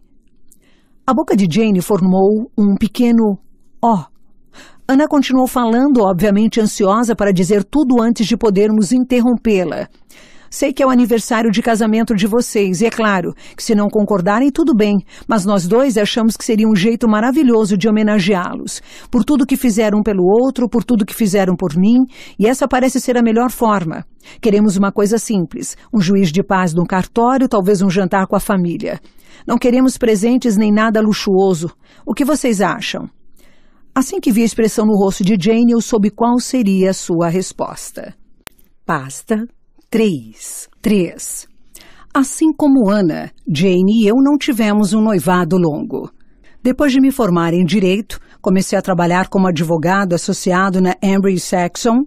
A boca de Jane formou um pequeno ó. Oh. Ana continuou falando, obviamente ansiosa para dizer tudo antes de podermos interrompê-la. Sei que é o aniversário de casamento de vocês, e é claro que se não concordarem, tudo bem, mas nós dois achamos que seria um jeito maravilhoso de homenageá-los, por tudo que fizeram pelo outro, por tudo que fizeram por mim, e essa parece ser a melhor forma. Queremos uma coisa simples: um juiz de paz um cartório, talvez um jantar com a família. Não queremos presentes nem nada luxuoso. O que vocês acham? Assim que vi a expressão no rosto de Jane, eu soube qual seria a sua resposta. Pasta 3. três. Assim como Ana, Jane e eu não tivemos um noivado longo. Depois de me formar em direito, comecei a trabalhar como advogado associado na Embry Saxon.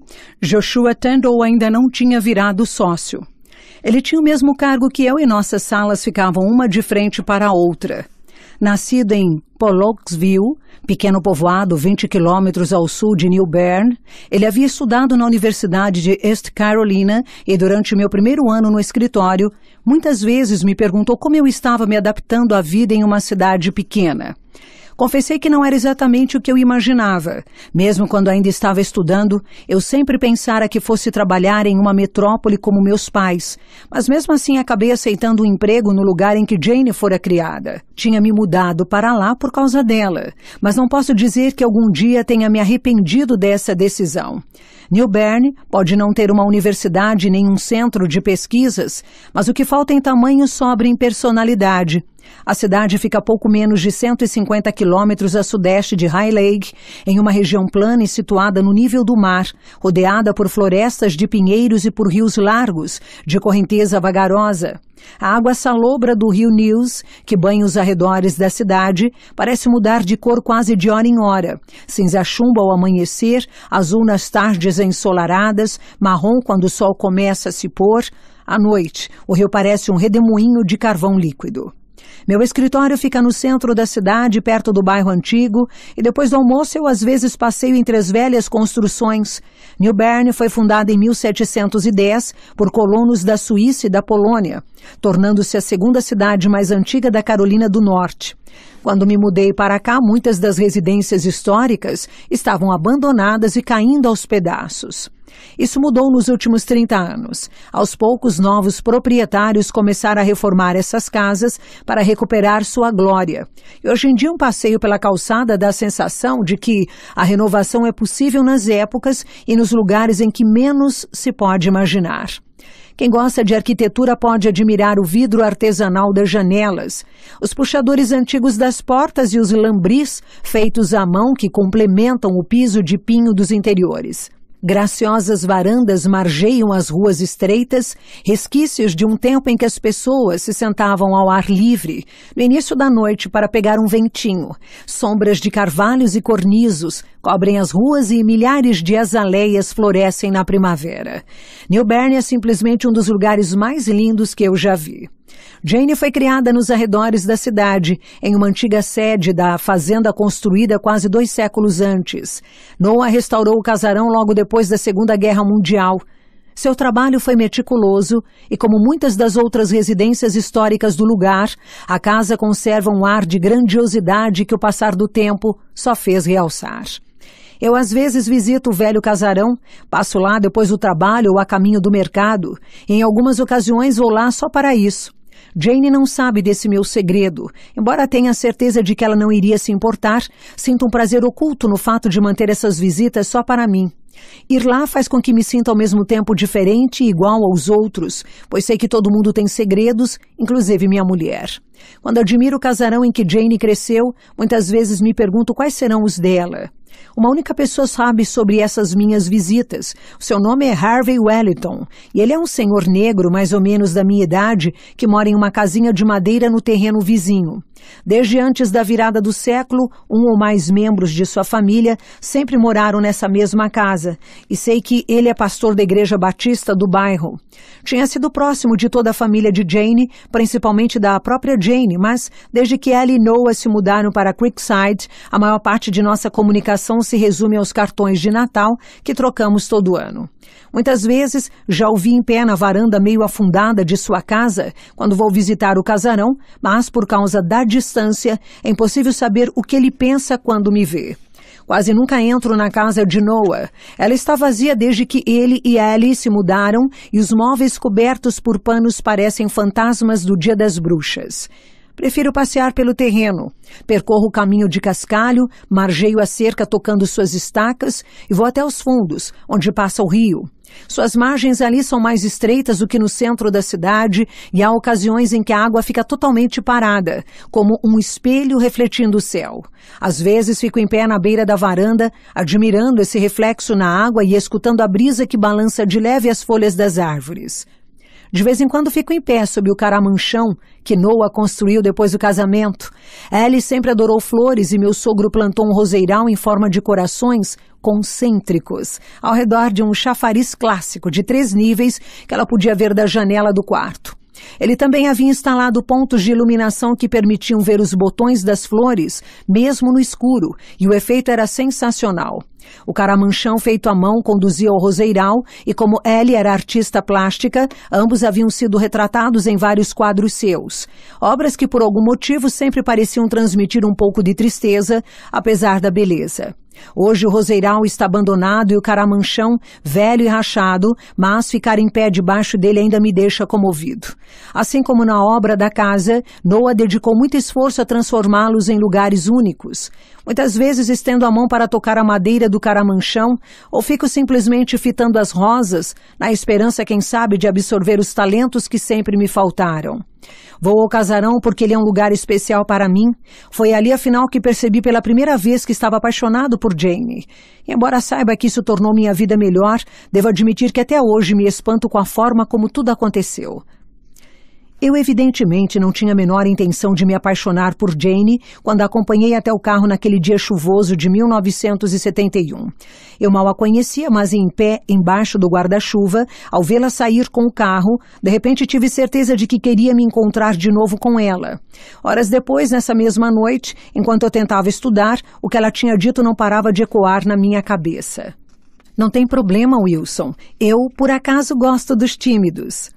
Joshua Tandle ainda não tinha virado sócio. Ele tinha o mesmo cargo que eu e nossas salas ficavam uma de frente para a outra nascido em Pollocksville, pequeno povoado 20 quilômetros ao sul de New Bern, ele havia estudado na Universidade de East Carolina e durante meu primeiro ano no escritório, muitas vezes me perguntou como eu estava me adaptando à vida em uma cidade pequena. Confessei que não era exatamente o que eu imaginava. Mesmo quando ainda estava estudando, eu sempre pensara que fosse trabalhar em uma metrópole como meus pais, mas mesmo assim acabei aceitando um emprego no lugar em que Jane fora criada. Tinha me mudado para lá por causa dela, mas não posso dizer que algum dia tenha me arrependido dessa decisão. New Bern pode não ter uma universidade nem um centro de pesquisas, mas o que falta em tamanho sobra em personalidade. A cidade fica a pouco menos de 150 quilômetros a sudeste de High Lake, em uma região plana e situada no nível do mar, rodeada por florestas de pinheiros e por rios largos, de correnteza vagarosa. A água salobra do rio News, que banha os arredores da cidade, parece mudar de cor quase de hora em hora. Cinza chumbo ao amanhecer, azul nas tardes ensolaradas, marrom quando o sol começa a se pôr. À noite, o rio parece um redemoinho de carvão líquido. Meu escritório fica no centro da cidade, perto do bairro antigo, e depois do almoço eu às vezes passeio entre as velhas construções. New Bern foi fundada em 1710 por colonos da Suíça e da Polônia, tornando-se a segunda cidade mais antiga da Carolina do Norte. Quando me mudei para cá, muitas das residências históricas estavam abandonadas e caindo aos pedaços. Isso mudou nos últimos 30 anos. Aos poucos, novos proprietários começaram a reformar essas casas para recuperar sua glória. E hoje em dia, um passeio pela calçada dá a sensação de que a renovação é possível nas épocas e nos lugares em que menos se pode imaginar. Quem gosta de arquitetura pode admirar o vidro artesanal das janelas, os puxadores antigos das portas e os lambris feitos à mão que complementam o piso de pinho dos interiores. Graciosas varandas margeiam as ruas estreitas, resquícios de um tempo em que as pessoas se sentavam ao ar livre, no início da noite para pegar um ventinho. Sombras de carvalhos e corniços cobrem as ruas e milhares de azaleias florescem na primavera. New Bern é simplesmente um dos lugares mais lindos que eu já vi. Jane foi criada nos arredores da cidade, em uma antiga sede da fazenda construída quase dois séculos antes. Noah restaurou o casarão logo depois da Segunda Guerra Mundial. Seu trabalho foi meticuloso e, como muitas das outras residências históricas do lugar, a casa conserva um ar de grandiosidade que o passar do tempo só fez realçar. Eu às vezes visito o velho casarão, passo lá depois do trabalho ou a caminho do mercado, e em algumas ocasiões vou lá só para isso. Jane não sabe desse meu segredo. Embora tenha certeza de que ela não iria se importar, sinto um prazer oculto no fato de manter essas visitas só para mim. Ir lá faz com que me sinta ao mesmo tempo diferente e igual aos outros, pois sei que todo mundo tem segredos, inclusive minha mulher. Quando admiro o casarão em que Jane cresceu, muitas vezes me pergunto quais serão os dela. Uma única pessoa sabe sobre essas minhas visitas. O seu nome é Harvey Wellington, e ele é um senhor negro, mais ou menos da minha idade, que mora em uma casinha de madeira no terreno vizinho. Desde antes da virada do século, um ou mais membros de sua família sempre moraram nessa mesma casa, e sei que ele é pastor da Igreja Batista do bairro. Tinha sido próximo de toda a família de Jane, principalmente da própria Jane, mas desde que ela e Noah se mudaram para Creekside, a maior parte de nossa comunicação comemoração se resume aos cartões de Natal que trocamos todo ano. Muitas vezes já o vi em pé na varanda meio afundada de sua casa quando vou visitar o casarão, mas por causa da distância é impossível saber o que ele pensa quando me vê. Quase nunca entro na casa de Noah. Ela está vazia desde que ele e Ellie se mudaram e os móveis cobertos por panos parecem fantasmas do Dia das Bruxas. Prefiro passear pelo terreno. Percorro o caminho de cascalho, margeio a cerca tocando suas estacas e vou até os fundos, onde passa o rio. Suas margens ali são mais estreitas do que no centro da cidade e há ocasiões em que a água fica totalmente parada, como um espelho refletindo o céu. Às vezes fico em pé na beira da varanda, admirando esse reflexo na água e escutando a brisa que balança de leve as folhas das árvores. De vez em quando fico em pé sob o caramanchão que Noah construiu depois do casamento. Ellie sempre adorou flores e meu sogro plantou um roseiral em forma de corações concêntricos, ao redor de um chafariz clássico de três níveis que ela podia ver da janela do quarto. Ele também havia instalado pontos de iluminação que permitiam ver os botões das flores, mesmo no escuro, e o efeito era sensacional. O caramanchão feito à mão conduzia ao Roseiral e, como Ellie era artista plástica, ambos haviam sido retratados em vários quadros seus. Obras que, por algum motivo, sempre pareciam transmitir um pouco de tristeza, apesar da beleza. Hoje o roseiral está abandonado e o caramanchão, velho e rachado, mas ficar em pé debaixo dele ainda me deixa comovido. Assim como na obra da casa, Noah dedicou muito esforço a transformá-los em lugares únicos. Muitas vezes estendo a mão para tocar a madeira do caramanchão ou fico simplesmente fitando as rosas, na esperança, quem sabe, de absorver os talentos que sempre me faltaram. Vou ao casarão porque ele é um lugar especial para mim. Foi ali, afinal, que percebi pela primeira vez que estava apaixonado por Jane. E embora saiba que isso tornou minha vida melhor, devo admitir que até hoje me espanto com a forma como tudo aconteceu. Eu evidentemente não tinha a menor intenção de me apaixonar por Jane quando a acompanhei até o carro naquele dia chuvoso de 1971. Eu mal a conhecia, mas em pé, embaixo do guarda-chuva, ao vê-la sair com o carro, de repente tive certeza de que queria me encontrar de novo com ela. Horas depois, nessa mesma noite, enquanto eu tentava estudar, o que ela tinha dito não parava de ecoar na minha cabeça. Não tem problema, Wilson. Eu, por acaso, gosto dos tímidos.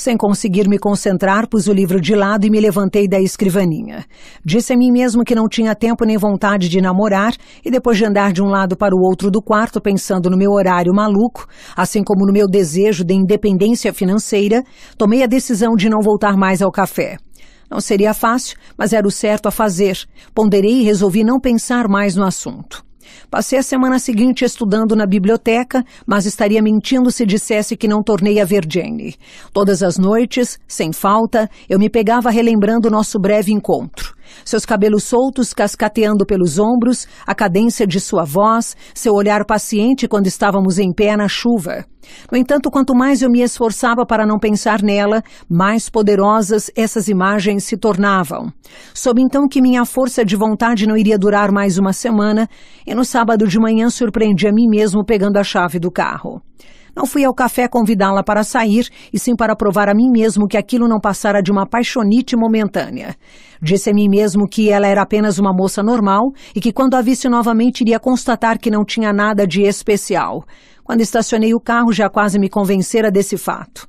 Sem conseguir me concentrar, pus o livro de lado e me levantei da escrivaninha. Disse a mim mesmo que não tinha tempo nem vontade de namorar e depois de andar de um lado para o outro do quarto pensando no meu horário maluco, assim como no meu desejo de independência financeira, tomei a decisão de não voltar mais ao café. Não seria fácil, mas era o certo a fazer. Ponderei e resolvi não pensar mais no assunto. Passei a semana seguinte estudando na biblioteca, mas estaria mentindo se dissesse que não tornei a ver Jane. Todas as noites, sem falta, eu me pegava relembrando nosso breve encontro. Seus cabelos soltos cascateando pelos ombros, a cadência de sua voz, seu olhar paciente quando estávamos em pé na chuva. No entanto, quanto mais eu me esforçava para não pensar nela, mais poderosas essas imagens se tornavam. Soube então que minha força de vontade não iria durar mais uma semana, e no sábado de manhã surpreendi a mim mesmo pegando a chave do carro. Não fui ao café convidá-la para sair, e sim para provar a mim mesmo que aquilo não passara de uma paixonite momentânea. Disse a mim mesmo que ela era apenas uma moça normal e que quando a visse novamente iria constatar que não tinha nada de especial. Quando estacionei o carro já quase me convencera desse fato.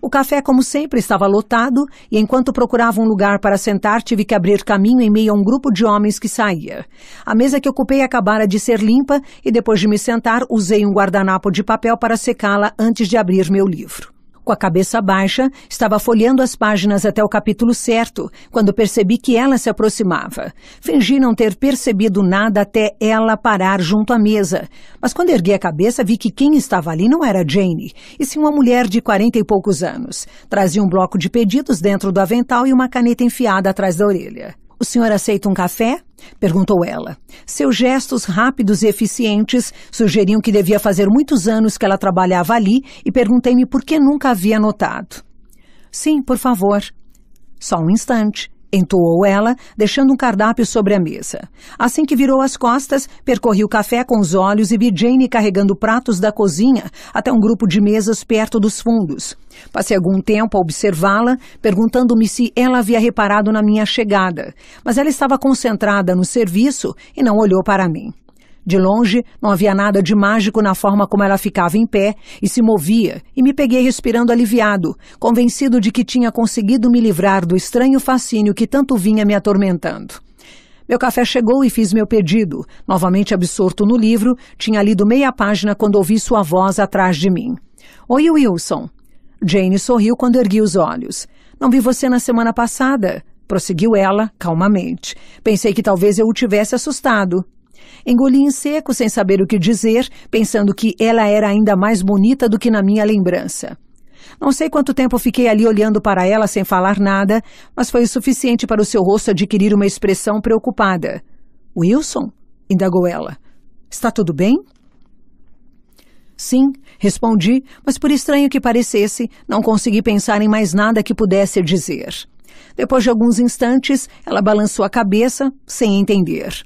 O café, como sempre, estava lotado e, enquanto procurava um lugar para sentar, tive que abrir caminho em meio a um grupo de homens que saía. A mesa que ocupei acabara de ser limpa e, depois de me sentar, usei um guardanapo de papel para secá-la antes de abrir meu livro. Com a cabeça baixa, estava folheando as páginas até o capítulo certo, quando percebi que ela se aproximava. Fingi não ter percebido nada até ela parar junto à mesa. Mas quando ergui a cabeça, vi que quem estava ali não era Jane, e sim uma mulher de quarenta e poucos anos. Trazia um bloco de pedidos dentro do avental e uma caneta enfiada atrás da orelha. O senhor aceita um café? Perguntou ela. Seus gestos rápidos e eficientes sugeriam que devia fazer muitos anos que ela trabalhava ali e perguntei-me por que nunca havia notado. Sim, por favor. Só um instante entoou ela, deixando um cardápio sobre a mesa. Assim que virou as costas, percorri o café com os olhos e vi Jane carregando pratos da cozinha até um grupo de mesas perto dos fundos. Passei algum tempo a observá-la, perguntando-me se ela havia reparado na minha chegada, mas ela estava concentrada no serviço e não olhou para mim. De longe, não havia nada de mágico na forma como ela ficava em pé e se movia, e me peguei respirando aliviado, convencido de que tinha conseguido me livrar do estranho fascínio que tanto vinha me atormentando. Meu café chegou e fiz meu pedido. Novamente absorto no livro, tinha lido meia página quando ouvi sua voz atrás de mim. Oi, Wilson. Jane sorriu quando ergui os olhos. Não vi você na semana passada, prosseguiu ela, calmamente. Pensei que talvez eu o tivesse assustado. Engoli em seco, sem saber o que dizer, pensando que ela era ainda mais bonita do que na minha lembrança. Não sei quanto tempo fiquei ali olhando para ela sem falar nada, mas foi o suficiente para o seu rosto adquirir uma expressão preocupada. Wilson? indagou ela. Está tudo bem? Sim, respondi, mas por estranho que parecesse, não consegui pensar em mais nada que pudesse dizer. Depois de alguns instantes, ela balançou a cabeça, sem entender.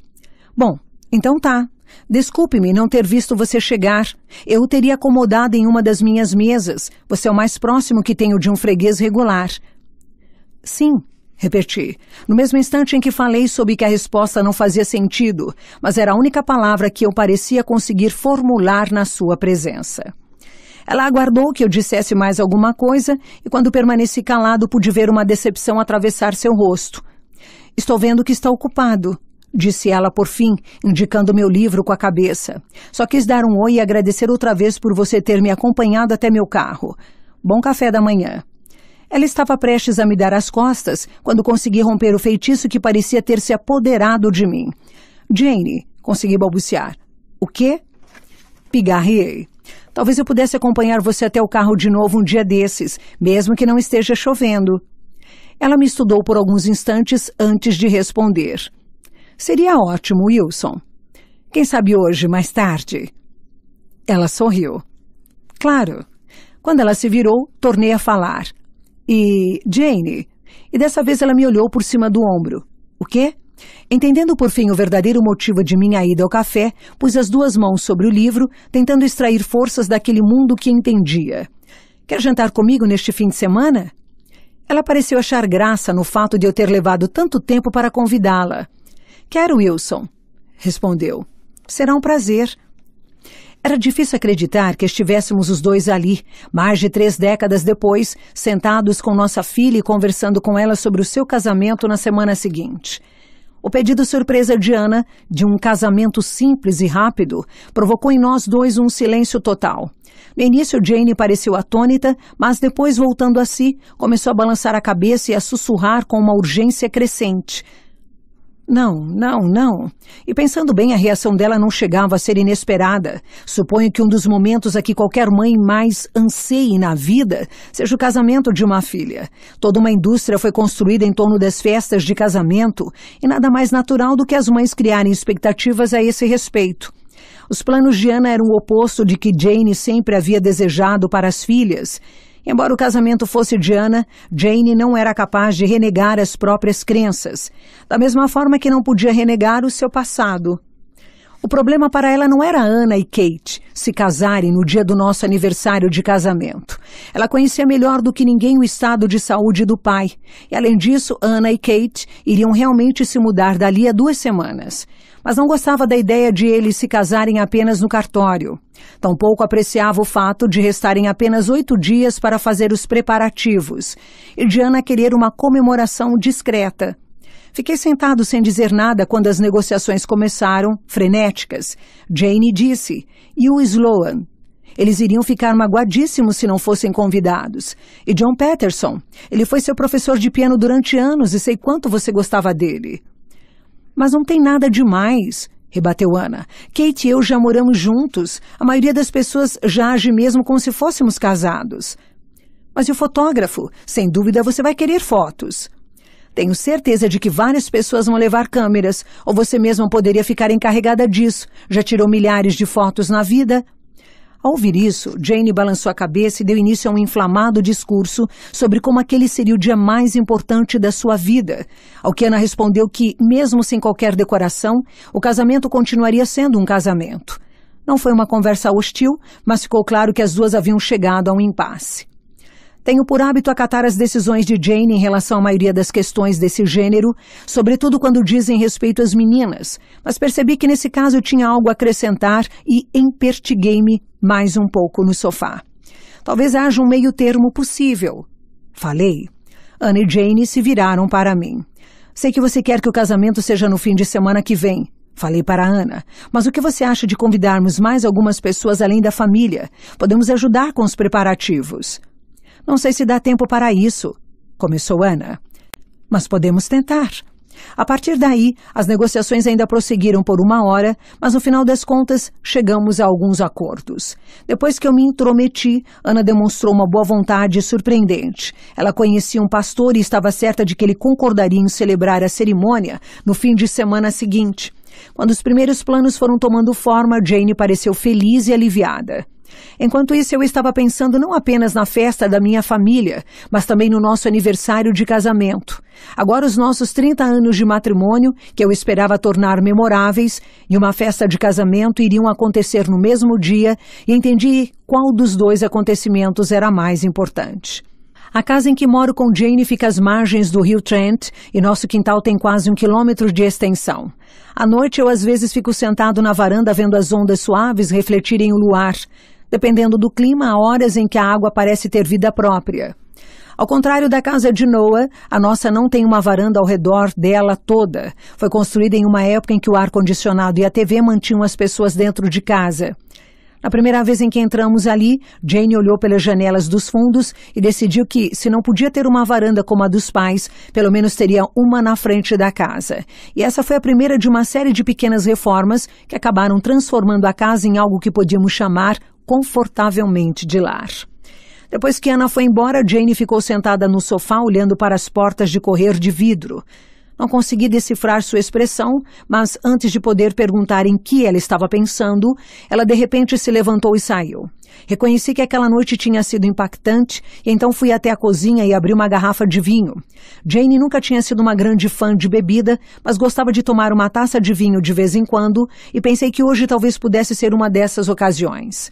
Bom, então tá. Desculpe-me não ter visto você chegar. Eu o teria acomodado em uma das minhas mesas. Você é o mais próximo que tenho de um freguês regular. Sim, repeti, no mesmo instante em que falei soube que a resposta não fazia sentido, mas era a única palavra que eu parecia conseguir formular na sua presença. Ela aguardou que eu dissesse mais alguma coisa e, quando permaneci calado, pude ver uma decepção atravessar seu rosto. Estou vendo que está ocupado, disse ela por fim, indicando meu livro com a cabeça. Só quis dar um oi e agradecer outra vez por você ter me acompanhado até meu carro. Bom café da manhã. Ela estava prestes a me dar as costas quando consegui romper o feitiço que parecia ter se apoderado de mim. Jane, consegui balbuciar. O quê? Pigarriei. Talvez eu pudesse acompanhar você até o carro de novo um dia desses, mesmo que não esteja chovendo. Ela me estudou por alguns instantes antes de responder. Seria ótimo, Wilson. Quem sabe hoje, mais tarde? Ela sorriu. Claro. Quando ela se virou, tornei a falar. E Jane? E dessa vez ela me olhou por cima do ombro. O quê? Entendendo por fim o verdadeiro motivo de minha ida ao café, pus as duas mãos sobre o livro, tentando extrair forças daquele mundo que entendia. Quer jantar comigo neste fim de semana? Ela pareceu achar graça no fato de eu ter levado tanto tempo para convidá-la. Quero Wilson, respondeu. Será um prazer. Era difícil acreditar que estivéssemos os dois ali, mais de três décadas depois, sentados com nossa filha e conversando com ela sobre o seu casamento na semana seguinte. O pedido surpresa de Ana, de um casamento simples e rápido, provocou em nós dois um silêncio total. No início, Jane pareceu atônita, mas depois, voltando a si, começou a balançar a cabeça e a sussurrar com uma urgência crescente. Não, não, não. E pensando bem, a reação dela não chegava a ser inesperada. Suponho que um dos momentos a que qualquer mãe mais anseie na vida seja o casamento de uma filha. Toda uma indústria foi construída em torno das festas de casamento e nada mais natural do que as mães criarem expectativas a esse respeito. Os planos de Ana eram o oposto de que Jane sempre havia desejado para as filhas. Embora o casamento fosse de Ana, Jane não era capaz de renegar as próprias crenças, da mesma forma que não podia renegar o seu passado. O problema para ela não era Ana e Kate se casarem no dia do nosso aniversário de casamento. Ela conhecia melhor do que ninguém o estado de saúde do pai. E além disso, Ana e Kate iriam realmente se mudar dali a duas semanas. Mas não gostava da ideia de eles se casarem apenas no cartório. Tampouco apreciava o fato de restarem apenas oito dias para fazer os preparativos e Diana querer uma comemoração discreta. Fiquei sentado sem dizer nada quando as negociações começaram, frenéticas. Jane disse, e o Sloan? Eles iriam ficar magoadíssimos se não fossem convidados. E John Patterson? Ele foi seu professor de piano durante anos e sei quanto você gostava dele. Mas não tem nada demais rebateu Ana. Kate e eu já moramos juntos. A maioria das pessoas já age mesmo como se fôssemos casados. Mas e o fotógrafo? Sem dúvida você vai querer fotos. Tenho certeza de que várias pessoas vão levar câmeras, ou você mesma poderia ficar encarregada disso. Já tirou milhares de fotos na vida? Ao ouvir isso, Jane balançou a cabeça e deu início a um inflamado discurso sobre como aquele seria o dia mais importante da sua vida. Ao que Ana respondeu que, mesmo sem qualquer decoração, o casamento continuaria sendo um casamento. Não foi uma conversa hostil, mas ficou claro que as duas haviam chegado a um impasse. Tenho por hábito acatar as decisões de Jane em relação à maioria das questões desse gênero, sobretudo quando dizem respeito às meninas, mas percebi que nesse caso eu tinha algo a acrescentar e empertiguei-me mais um pouco no sofá. Talvez haja um meio termo possível. Falei. Anne e Jane se viraram para mim. Sei que você quer que o casamento seja no fim de semana que vem. Falei para Ana. Mas o que você acha de convidarmos mais algumas pessoas além da família? Podemos ajudar com os preparativos. Não sei se dá tempo para isso, começou Ana. Mas podemos tentar. A partir daí, as negociações ainda prosseguiram por uma hora, mas no final das contas chegamos a alguns acordos. Depois que eu me intrometi, Ana demonstrou uma boa vontade surpreendente. Ela conhecia um pastor e estava certa de que ele concordaria em celebrar a cerimônia no fim de semana seguinte. Quando os primeiros planos foram tomando forma, Jane pareceu feliz e aliviada. Enquanto isso, eu estava pensando não apenas na festa da minha família, mas também no nosso aniversário de casamento. Agora, os nossos 30 anos de matrimônio, que eu esperava tornar memoráveis, e uma festa de casamento iriam acontecer no mesmo dia, e entendi qual dos dois acontecimentos era mais importante. A casa em que moro com Jane fica às margens do rio Trent e nosso quintal tem quase um quilômetro de extensão. À noite eu às vezes fico sentado na varanda vendo as ondas suaves refletirem o luar dependendo do clima, há horas em que a água parece ter vida própria. Ao contrário da casa de Noah, a nossa não tem uma varanda ao redor dela toda. Foi construída em uma época em que o ar-condicionado e a TV mantinham as pessoas dentro de casa. Na primeira vez em que entramos ali, Jane olhou pelas janelas dos fundos e decidiu que, se não podia ter uma varanda como a dos pais, pelo menos teria uma na frente da casa. E essa foi a primeira de uma série de pequenas reformas que acabaram transformando a casa em algo que podíamos chamar confortavelmente de lar. Depois que Ana foi embora, Jane ficou sentada no sofá olhando para as portas de correr de vidro. Não consegui decifrar sua expressão, mas antes de poder perguntar em que ela estava pensando, ela de repente se levantou e saiu. Reconheci que aquela noite tinha sido impactante, e então fui até a cozinha e abri uma garrafa de vinho. Jane nunca tinha sido uma grande fã de bebida, mas gostava de tomar uma taça de vinho de vez em quando, e pensei que hoje talvez pudesse ser uma dessas ocasiões.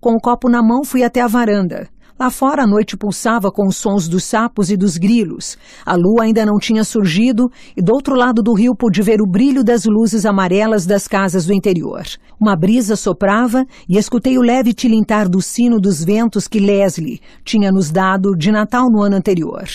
Com o copo na mão, fui até a varanda. Lá fora a noite pulsava com os sons dos sapos e dos grilos. A lua ainda não tinha surgido e do outro lado do rio pude ver o brilho das luzes amarelas das casas do interior. Uma brisa soprava e escutei o leve tilintar do sino dos ventos que Leslie tinha nos dado de Natal no ano anterior.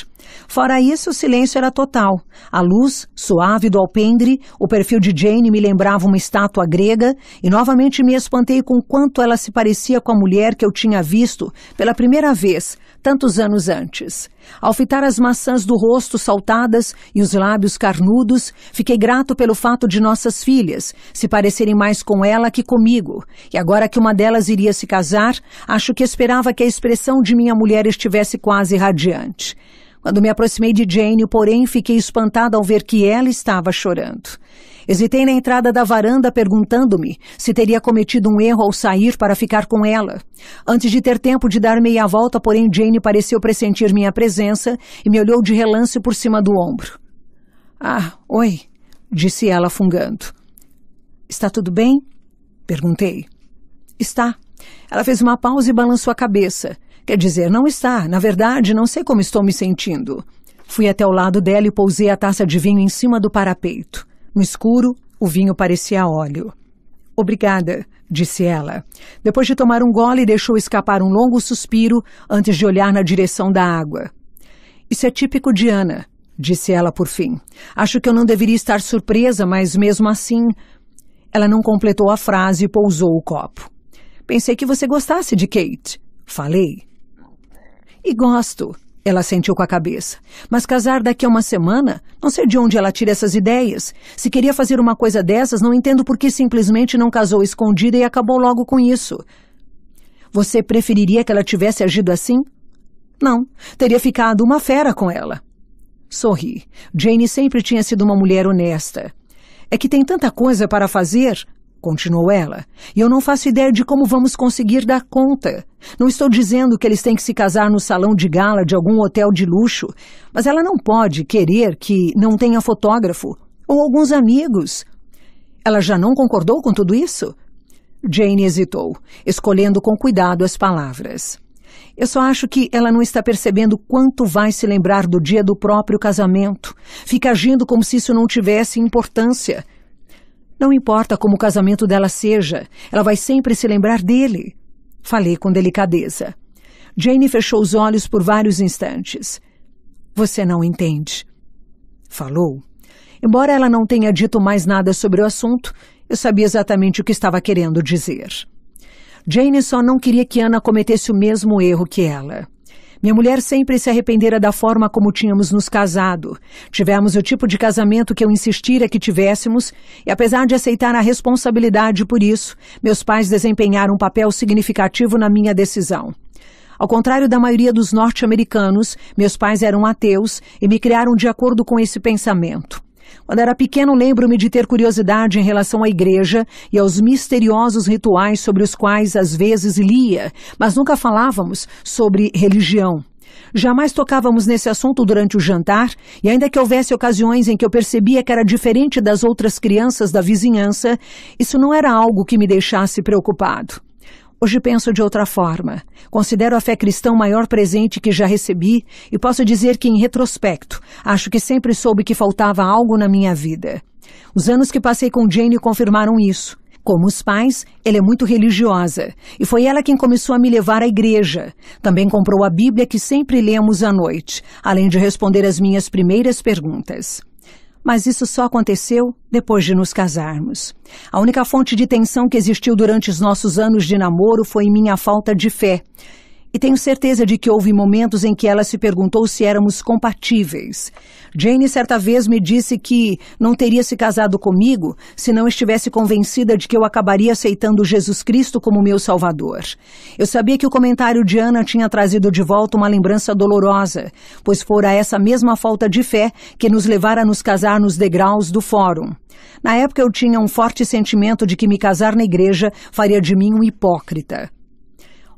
Fora isso, o silêncio era total. A luz, suave do alpendre, o perfil de Jane me lembrava uma estátua grega e novamente me espantei com quanto ela se parecia com a mulher que eu tinha visto pela primeira vez, tantos anos antes. Ao fitar as maçãs do rosto saltadas e os lábios carnudos, fiquei grato pelo fato de nossas filhas se parecerem mais com ela que comigo. E agora que uma delas iria se casar, acho que esperava que a expressão de minha mulher estivesse quase radiante. Quando me aproximei de Jane, porém, fiquei espantada ao ver que ela estava chorando. Hesitei na entrada da varanda perguntando-me se teria cometido um erro ao sair para ficar com ela. Antes de ter tempo de dar meia volta, porém, Jane pareceu pressentir minha presença e me olhou de relance por cima do ombro. Ah, oi, disse ela fungando. Está tudo bem? perguntei. Está. Ela fez uma pausa e balançou a cabeça. Quer dizer, não está. Na verdade, não sei como estou me sentindo. Fui até o lado dela e pousei a taça de vinho em cima do parapeito. No escuro, o vinho parecia óleo. Obrigada, disse ela. Depois de tomar um gole, deixou escapar um longo suspiro antes de olhar na direção da água. Isso é típico de Ana, disse ela por fim. Acho que eu não deveria estar surpresa, mas mesmo assim. Ela não completou a frase e pousou o copo. Pensei que você gostasse de Kate. Falei. E gosto, ela sentiu com a cabeça. Mas casar daqui a uma semana? Não sei de onde ela tira essas ideias. Se queria fazer uma coisa dessas, não entendo por que simplesmente não casou escondida e acabou logo com isso. Você preferiria que ela tivesse agido assim? Não, teria ficado uma fera com ela. Sorri. Jane sempre tinha sido uma mulher honesta. É que tem tanta coisa para fazer, continuou ela, e eu não faço ideia de como vamos conseguir dar conta. Não estou dizendo que eles têm que se casar no salão de gala de algum hotel de luxo, mas ela não pode querer que não tenha fotógrafo ou alguns amigos. Ela já não concordou com tudo isso? Jane hesitou, escolhendo com cuidado as palavras. Eu só acho que ela não está percebendo quanto vai se lembrar do dia do próprio casamento. Fica agindo como se isso não tivesse importância. Não importa como o casamento dela seja, ela vai sempre se lembrar dele. Falei com delicadeza. Jane fechou os olhos por vários instantes. Você não entende. Falou. Embora ela não tenha dito mais nada sobre o assunto, eu sabia exatamente o que estava querendo dizer. Jane só não queria que Ana cometesse o mesmo erro que ela. Minha mulher sempre se arrependera da forma como tínhamos nos casado. Tivemos o tipo de casamento que eu insistira que tivéssemos, e apesar de aceitar a responsabilidade por isso, meus pais desempenharam um papel significativo na minha decisão. Ao contrário da maioria dos norte-americanos, meus pais eram ateus e me criaram de acordo com esse pensamento. Quando era pequeno, lembro-me de ter curiosidade em relação à igreja e aos misteriosos rituais sobre os quais às vezes lia, mas nunca falávamos sobre religião. Jamais tocávamos nesse assunto durante o jantar, e ainda que houvesse ocasiões em que eu percebia que era diferente das outras crianças da vizinhança, isso não era algo que me deixasse preocupado. Hoje penso de outra forma. Considero a fé cristã o maior presente que já recebi e posso dizer que, em retrospecto, acho que sempre soube que faltava algo na minha vida. Os anos que passei com Jane confirmaram isso. Como os pais, ela é muito religiosa e foi ela quem começou a me levar à igreja. Também comprou a Bíblia que sempre lemos à noite, além de responder as minhas primeiras perguntas mas isso só aconteceu depois de nos casarmos. A única fonte de tensão que existiu durante os nossos anos de namoro foi minha falta de fé e tenho certeza de que houve momentos em que ela se perguntou se éramos compatíveis. Jane certa vez me disse que não teria se casado comigo se não estivesse convencida de que eu acabaria aceitando Jesus Cristo como meu Salvador. Eu sabia que o comentário de Ana tinha trazido de volta uma lembrança dolorosa, pois fora essa mesma falta de fé que nos levara a nos casar nos degraus do fórum. Na época eu tinha um forte sentimento de que me casar na igreja faria de mim um hipócrita.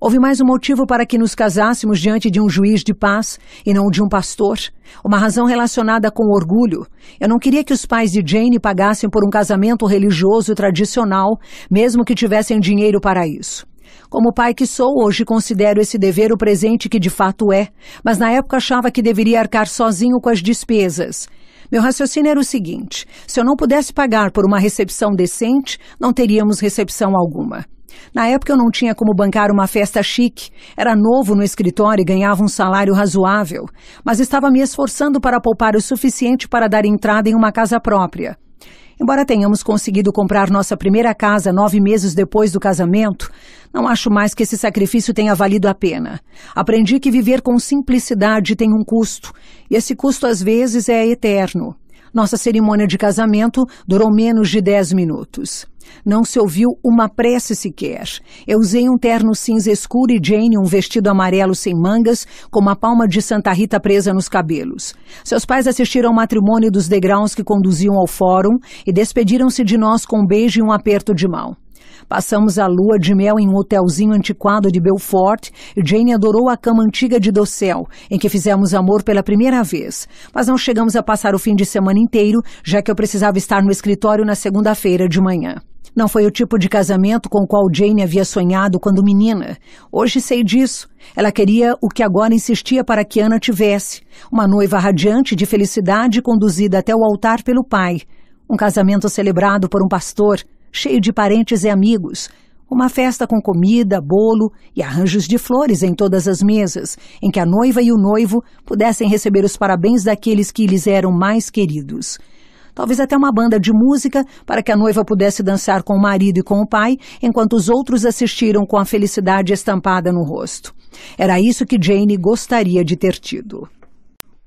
Houve mais um motivo para que nos casássemos diante de um juiz de paz e não de um pastor. Uma razão relacionada com orgulho. Eu não queria que os pais de Jane pagassem por um casamento religioso tradicional, mesmo que tivessem dinheiro para isso. Como pai que sou, hoje considero esse dever o presente que de fato é, mas na época achava que deveria arcar sozinho com as despesas. Meu raciocínio era o seguinte: se eu não pudesse pagar por uma recepção decente, não teríamos recepção alguma. Na época eu não tinha como bancar uma festa chique, era novo no escritório e ganhava um salário razoável, mas estava me esforçando para poupar o suficiente para dar entrada em uma casa própria. Embora tenhamos conseguido comprar nossa primeira casa nove meses depois do casamento, não acho mais que esse sacrifício tenha valido a pena. Aprendi que viver com simplicidade tem um custo, e esse custo às vezes é eterno. Nossa cerimônia de casamento durou menos de 10 minutos. Não se ouviu uma prece sequer. Eu usei um terno cinza escuro e Jane um vestido amarelo sem mangas, com uma palma de Santa Rita presa nos cabelos. Seus pais assistiram ao matrimônio dos degraus que conduziam ao fórum e despediram-se de nós com um beijo e um aperto de mão. Passamos a lua de mel em um hotelzinho antiquado de Belfort. Jane adorou a cama antiga de Dossel, em que fizemos amor pela primeira vez. Mas não chegamos a passar o fim de semana inteiro, já que eu precisava estar no escritório na segunda-feira de manhã. Não foi o tipo de casamento com o qual Jane havia sonhado quando menina. Hoje sei disso. Ela queria o que agora insistia para que Ana tivesse: uma noiva radiante de felicidade conduzida até o altar pelo pai. Um casamento celebrado por um pastor, cheio de parentes e amigos. Uma festa com comida, bolo e arranjos de flores em todas as mesas, em que a noiva e o noivo pudessem receber os parabéns daqueles que lhes eram mais queridos. Talvez até uma banda de música para que a noiva pudesse dançar com o marido e com o pai, enquanto os outros assistiram com a felicidade estampada no rosto. Era isso que Jane gostaria de ter tido.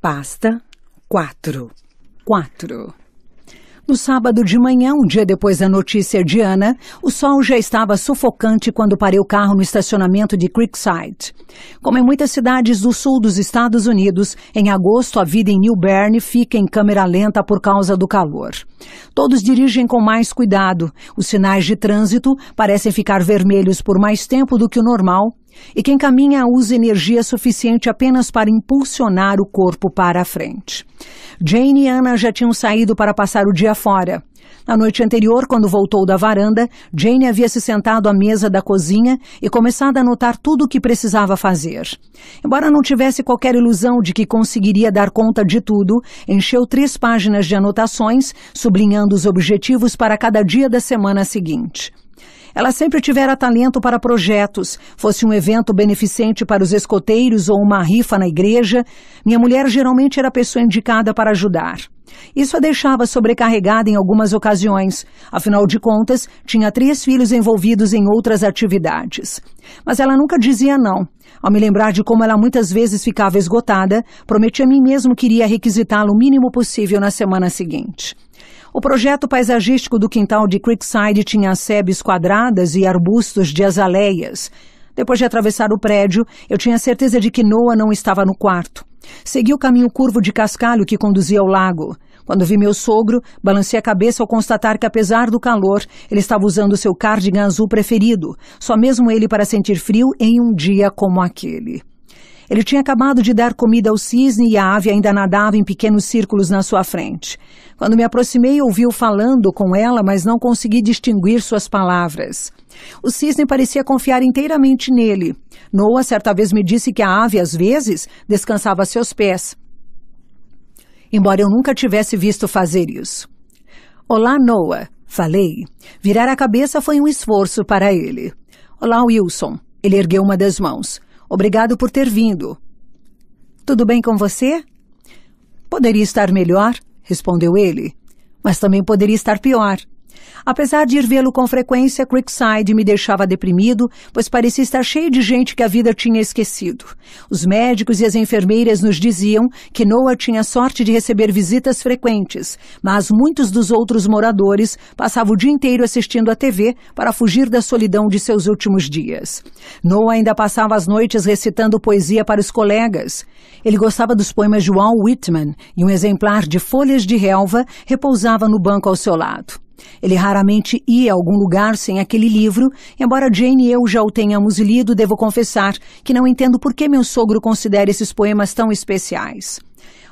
Pasta 4. 4. No sábado de manhã, um dia depois da notícia de Ana, o sol já estava sufocante quando parei o carro no estacionamento de Creekside. Como em muitas cidades do sul dos Estados Unidos, em agosto a vida em New Bern fica em câmera lenta por causa do calor. Todos dirigem com mais cuidado. Os sinais de trânsito parecem ficar vermelhos por mais tempo do que o normal e quem caminha usa energia suficiente apenas para impulsionar o corpo para a frente. Jane e Anna já tinham saído para passar o dia fora. Na noite anterior, quando voltou da varanda, Jane havia se sentado à mesa da cozinha e começado a anotar tudo o que precisava fazer. Embora não tivesse qualquer ilusão de que conseguiria dar conta de tudo, encheu três páginas de anotações, sublinhando os objetivos para cada dia da semana seguinte. Ela sempre tivera talento para projetos, fosse um evento beneficente para os escoteiros ou uma rifa na igreja, minha mulher geralmente era a pessoa indicada para ajudar. Isso a deixava sobrecarregada em algumas ocasiões, afinal de contas, tinha três filhos envolvidos em outras atividades. Mas ela nunca dizia não. Ao me lembrar de como ela muitas vezes ficava esgotada, prometi a mim mesmo que iria requisitá-la o mínimo possível na semana seguinte. O projeto paisagístico do quintal de Creekside tinha sebes quadradas e arbustos de azaleias. Depois de atravessar o prédio, eu tinha certeza de que Noah não estava no quarto. Segui o caminho curvo de cascalho que conduzia ao lago. Quando vi meu sogro, balancei a cabeça ao constatar que, apesar do calor, ele estava usando seu cardigan azul preferido, só mesmo ele para sentir frio em um dia como aquele. Ele tinha acabado de dar comida ao cisne e a ave ainda nadava em pequenos círculos na sua frente. Quando me aproximei, ouvi-o falando com ela, mas não consegui distinguir suas palavras. O cisne parecia confiar inteiramente nele. Noah certa vez me disse que a ave, às vezes, descansava a seus pés. Embora eu nunca tivesse visto fazer isso. Olá, Noah, falei. Virar a cabeça foi um esforço para ele. Olá, Wilson. Ele ergueu uma das mãos. Obrigado por ter vindo. Tudo bem com você? Poderia estar melhor, respondeu ele, mas também poderia estar pior. Apesar de ir vê-lo com frequência, Creekside me deixava deprimido, pois parecia estar cheio de gente que a vida tinha esquecido. Os médicos e as enfermeiras nos diziam que Noah tinha sorte de receber visitas frequentes, mas muitos dos outros moradores passavam o dia inteiro assistindo à TV para fugir da solidão de seus últimos dias. Noah ainda passava as noites recitando poesia para os colegas. Ele gostava dos poemas de Walt Whitman e um exemplar de Folhas de Relva repousava no banco ao seu lado. Ele raramente ia a algum lugar sem aquele livro, embora Jane e eu já o tenhamos lido, devo confessar que não entendo por que meu sogro considera esses poemas tão especiais.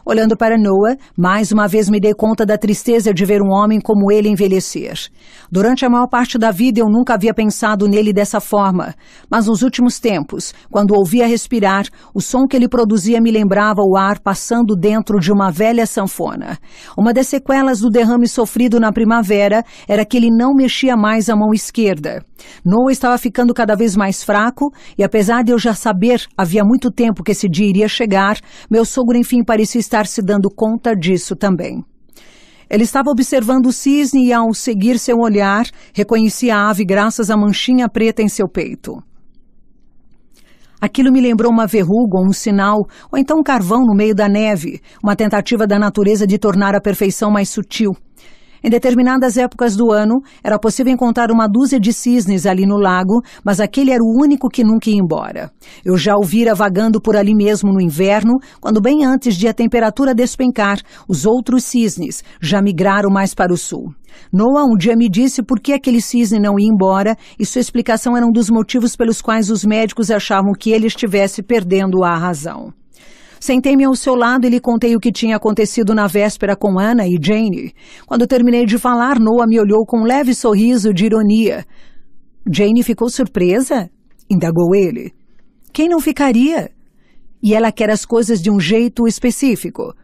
Olhando para Noah, mais uma vez me dei conta da tristeza de ver um homem como ele envelhecer. Durante a maior parte da vida eu nunca havia pensado nele dessa forma, mas nos últimos tempos, quando ouvia respirar, o som que ele produzia me lembrava o ar passando dentro de uma velha sanfona. Uma das sequelas do derrame sofrido na primavera era que ele não mexia mais a mão esquerda. Noah estava ficando cada vez mais fraco e apesar de eu já saber havia muito tempo que esse dia iria chegar, meu sogro enfim parecia estar estar se dando conta disso também. Ele estava observando o cisne e, ao seguir seu olhar, reconhecia a ave graças à manchinha preta em seu peito. Aquilo me lembrou uma verruga, um sinal, ou então um carvão no meio da neve, uma tentativa da natureza de tornar a perfeição mais sutil. Em determinadas épocas do ano, era possível encontrar uma dúzia de cisnes ali no lago, mas aquele era o único que nunca ia embora. Eu já o vira vagando por ali mesmo no inverno, quando bem antes de a temperatura despencar, os outros cisnes já migraram mais para o sul. Noah um dia me disse por que aquele cisne não ia embora e sua explicação era um dos motivos pelos quais os médicos achavam que ele estivesse perdendo a razão. Sentei-me ao seu lado e lhe contei o que tinha acontecido na véspera com Anna e Jane. Quando terminei de falar, Noah me olhou com um leve sorriso de ironia. Jane ficou surpresa? indagou ele. Quem não ficaria? E ela quer as coisas de um jeito específico.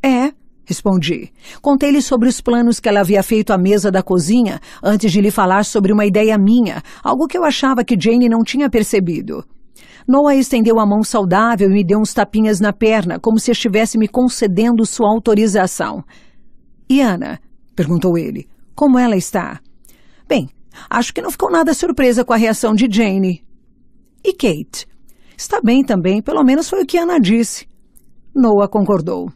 É, respondi. Contei-lhe sobre os planos que ela havia feito à mesa da cozinha antes de lhe falar sobre uma ideia minha, algo que eu achava que Jane não tinha percebido. Noah estendeu a mão saudável e me deu uns tapinhas na perna, como se estivesse me concedendo sua autorização. E Ana? perguntou ele. Como ela está? Bem, acho que não ficou nada surpresa com a reação de Jane. E Kate? Está bem também, pelo menos foi o que Ana disse. Noah concordou.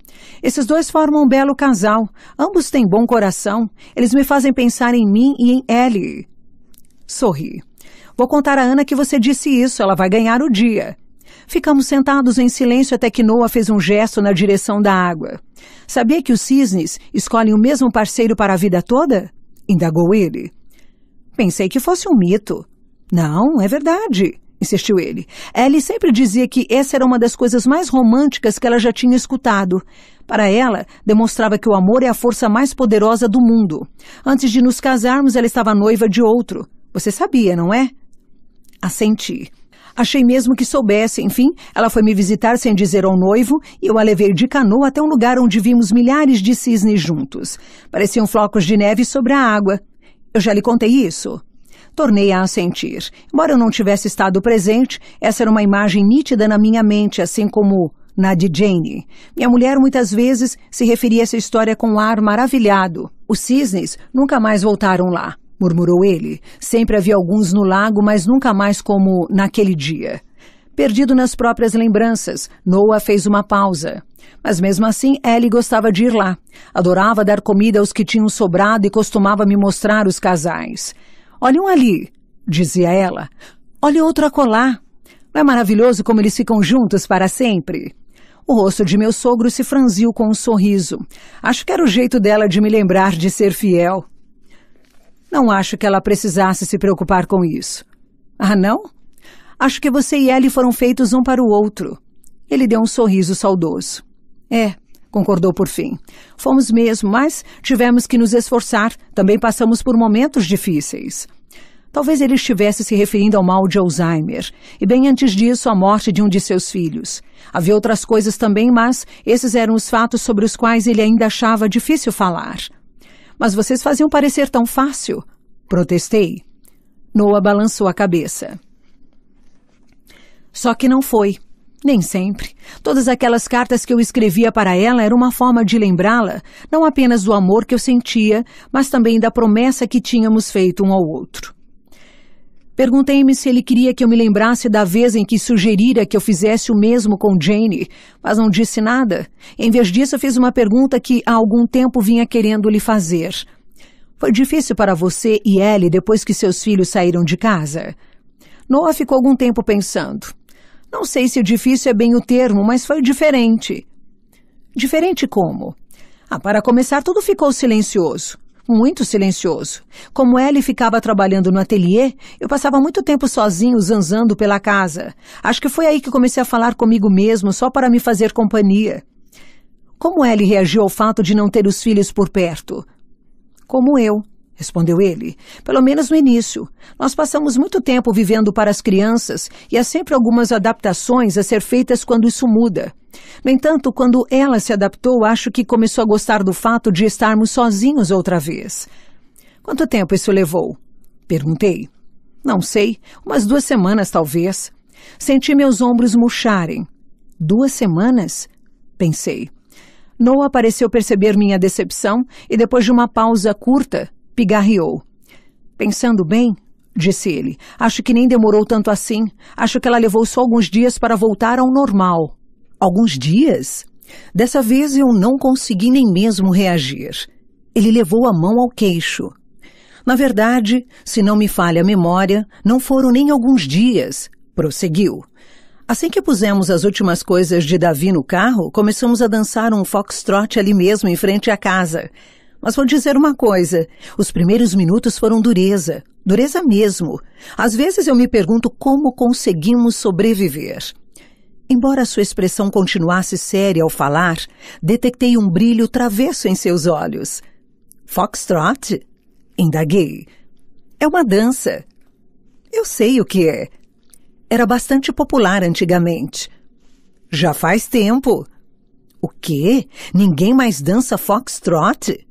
Esses dois formam um belo casal. Ambos têm bom coração. Eles me fazem pensar em mim e em Ellie. Sorri. Vou contar a Ana que você disse isso, ela vai ganhar o dia. Ficamos sentados em silêncio até que Noah fez um gesto na direção da água. Sabia que os cisnes escolhem o mesmo parceiro para a vida toda? indagou ele. Pensei que fosse um mito. Não, é verdade, insistiu ele. Ellie sempre dizia que essa era uma das coisas mais românticas que ela já tinha escutado. Para ela, demonstrava que o amor é a força mais poderosa do mundo. Antes de nos casarmos, ela estava noiva de outro. Você sabia, não é? assenti. Achei mesmo que soubesse, enfim, ela foi me visitar sem dizer ao noivo e eu a levei de canoa até um lugar onde vimos milhares de cisnes juntos. Pareciam flocos de neve sobre a água. Eu já lhe contei isso? Tornei a assentir. Embora eu não tivesse estado presente, essa era uma imagem nítida na minha mente, assim como na de Jane. Minha mulher muitas vezes se referia a essa história com um ar maravilhado. Os cisnes nunca mais voltaram lá murmurou ele. Sempre havia alguns no lago, mas nunca mais como naquele dia. Perdido nas próprias lembranças, Noah fez uma pausa. Mas mesmo assim, Ellie gostava de ir lá. Adorava dar comida aos que tinham sobrado e costumava me mostrar os casais. Olha um ali, dizia ela. Olha outro acolá. Não é maravilhoso como eles ficam juntos para sempre? O rosto de meu sogro se franziu com um sorriso. Acho que era o jeito dela de me lembrar de ser fiel. Não acho que ela precisasse se preocupar com isso. Ah, não? Acho que você e Ellie foram feitos um para o outro. Ele deu um sorriso saudoso. É, concordou por fim. Fomos mesmo, mas tivemos que nos esforçar. Também passamos por momentos difíceis. Talvez ele estivesse se referindo ao mal de Alzheimer, e bem antes disso, à morte de um de seus filhos. Havia outras coisas também, mas esses eram os fatos sobre os quais ele ainda achava difícil falar. Mas vocês faziam parecer tão fácil. Protestei. Noah balançou a cabeça. Só que não foi. Nem sempre. Todas aquelas cartas que eu escrevia para ela era uma forma de lembrá-la, não apenas do amor que eu sentia, mas também da promessa que tínhamos feito um ao outro. Perguntei-me se ele queria que eu me lembrasse da vez em que sugerira que eu fizesse o mesmo com Jane, mas não disse nada. Em vez disso, fiz uma pergunta que há algum tempo vinha querendo lhe fazer. Foi difícil para você e Ellie depois que seus filhos saíram de casa? Noah ficou algum tempo pensando. Não sei se difícil é bem o termo, mas foi diferente. Diferente como? Ah, para começar, tudo ficou silencioso muito silencioso. Como ele ficava trabalhando no ateliê, eu passava muito tempo sozinho zanzando pela casa. Acho que foi aí que comecei a falar comigo mesmo, só para me fazer companhia. Como ele reagiu ao fato de não ter os filhos por perto? Como eu respondeu ele. Pelo menos no início. Nós passamos muito tempo vivendo para as crianças e há sempre algumas adaptações a ser feitas quando isso muda. No entanto, quando ela se adaptou, acho que começou a gostar do fato de estarmos sozinhos outra vez. Quanto tempo isso levou? Perguntei. Não sei, umas duas semanas talvez. Senti meus ombros murcharem. Duas semanas? Pensei. Noah pareceu perceber minha decepção e, depois de uma pausa curta, pigarreou. Pensando bem, disse ele, acho que nem demorou tanto assim. Acho que ela levou só alguns dias para voltar ao normal. Alguns dias? Dessa vez eu não consegui nem mesmo reagir. Ele levou a mão ao queixo. Na verdade, se não me falha a memória, não foram nem alguns dias, prosseguiu. Assim que pusemos as últimas coisas de Davi no carro, começamos a dançar um foxtrot ali mesmo em frente à casa. Mas vou dizer uma coisa: os primeiros minutos foram dureza, dureza mesmo. Às vezes eu me pergunto como conseguimos sobreviver. Embora sua expressão continuasse séria ao falar, detectei um brilho travesso em seus olhos. Foxtrot? Indaguei. É uma dança. Eu sei o que é. Era bastante popular antigamente. Já faz tempo. O quê? Ninguém mais dança foxtrot?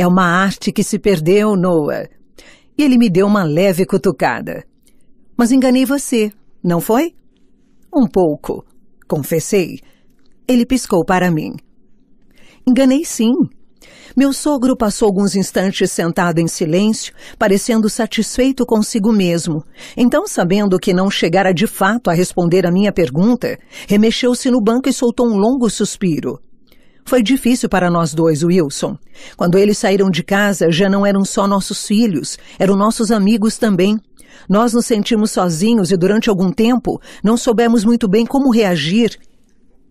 É uma arte que se perdeu, Noah. E ele me deu uma leve cutucada. Mas enganei você, não foi? Um pouco, confessei. Ele piscou para mim. Enganei sim. Meu sogro passou alguns instantes sentado em silêncio, parecendo satisfeito consigo mesmo. Então, sabendo que não chegara de fato a responder a minha pergunta, remexeu-se no banco e soltou um longo suspiro. Foi difícil para nós dois, Wilson. Quando eles saíram de casa, já não eram só nossos filhos, eram nossos amigos também. Nós nos sentimos sozinhos e durante algum tempo não soubemos muito bem como reagir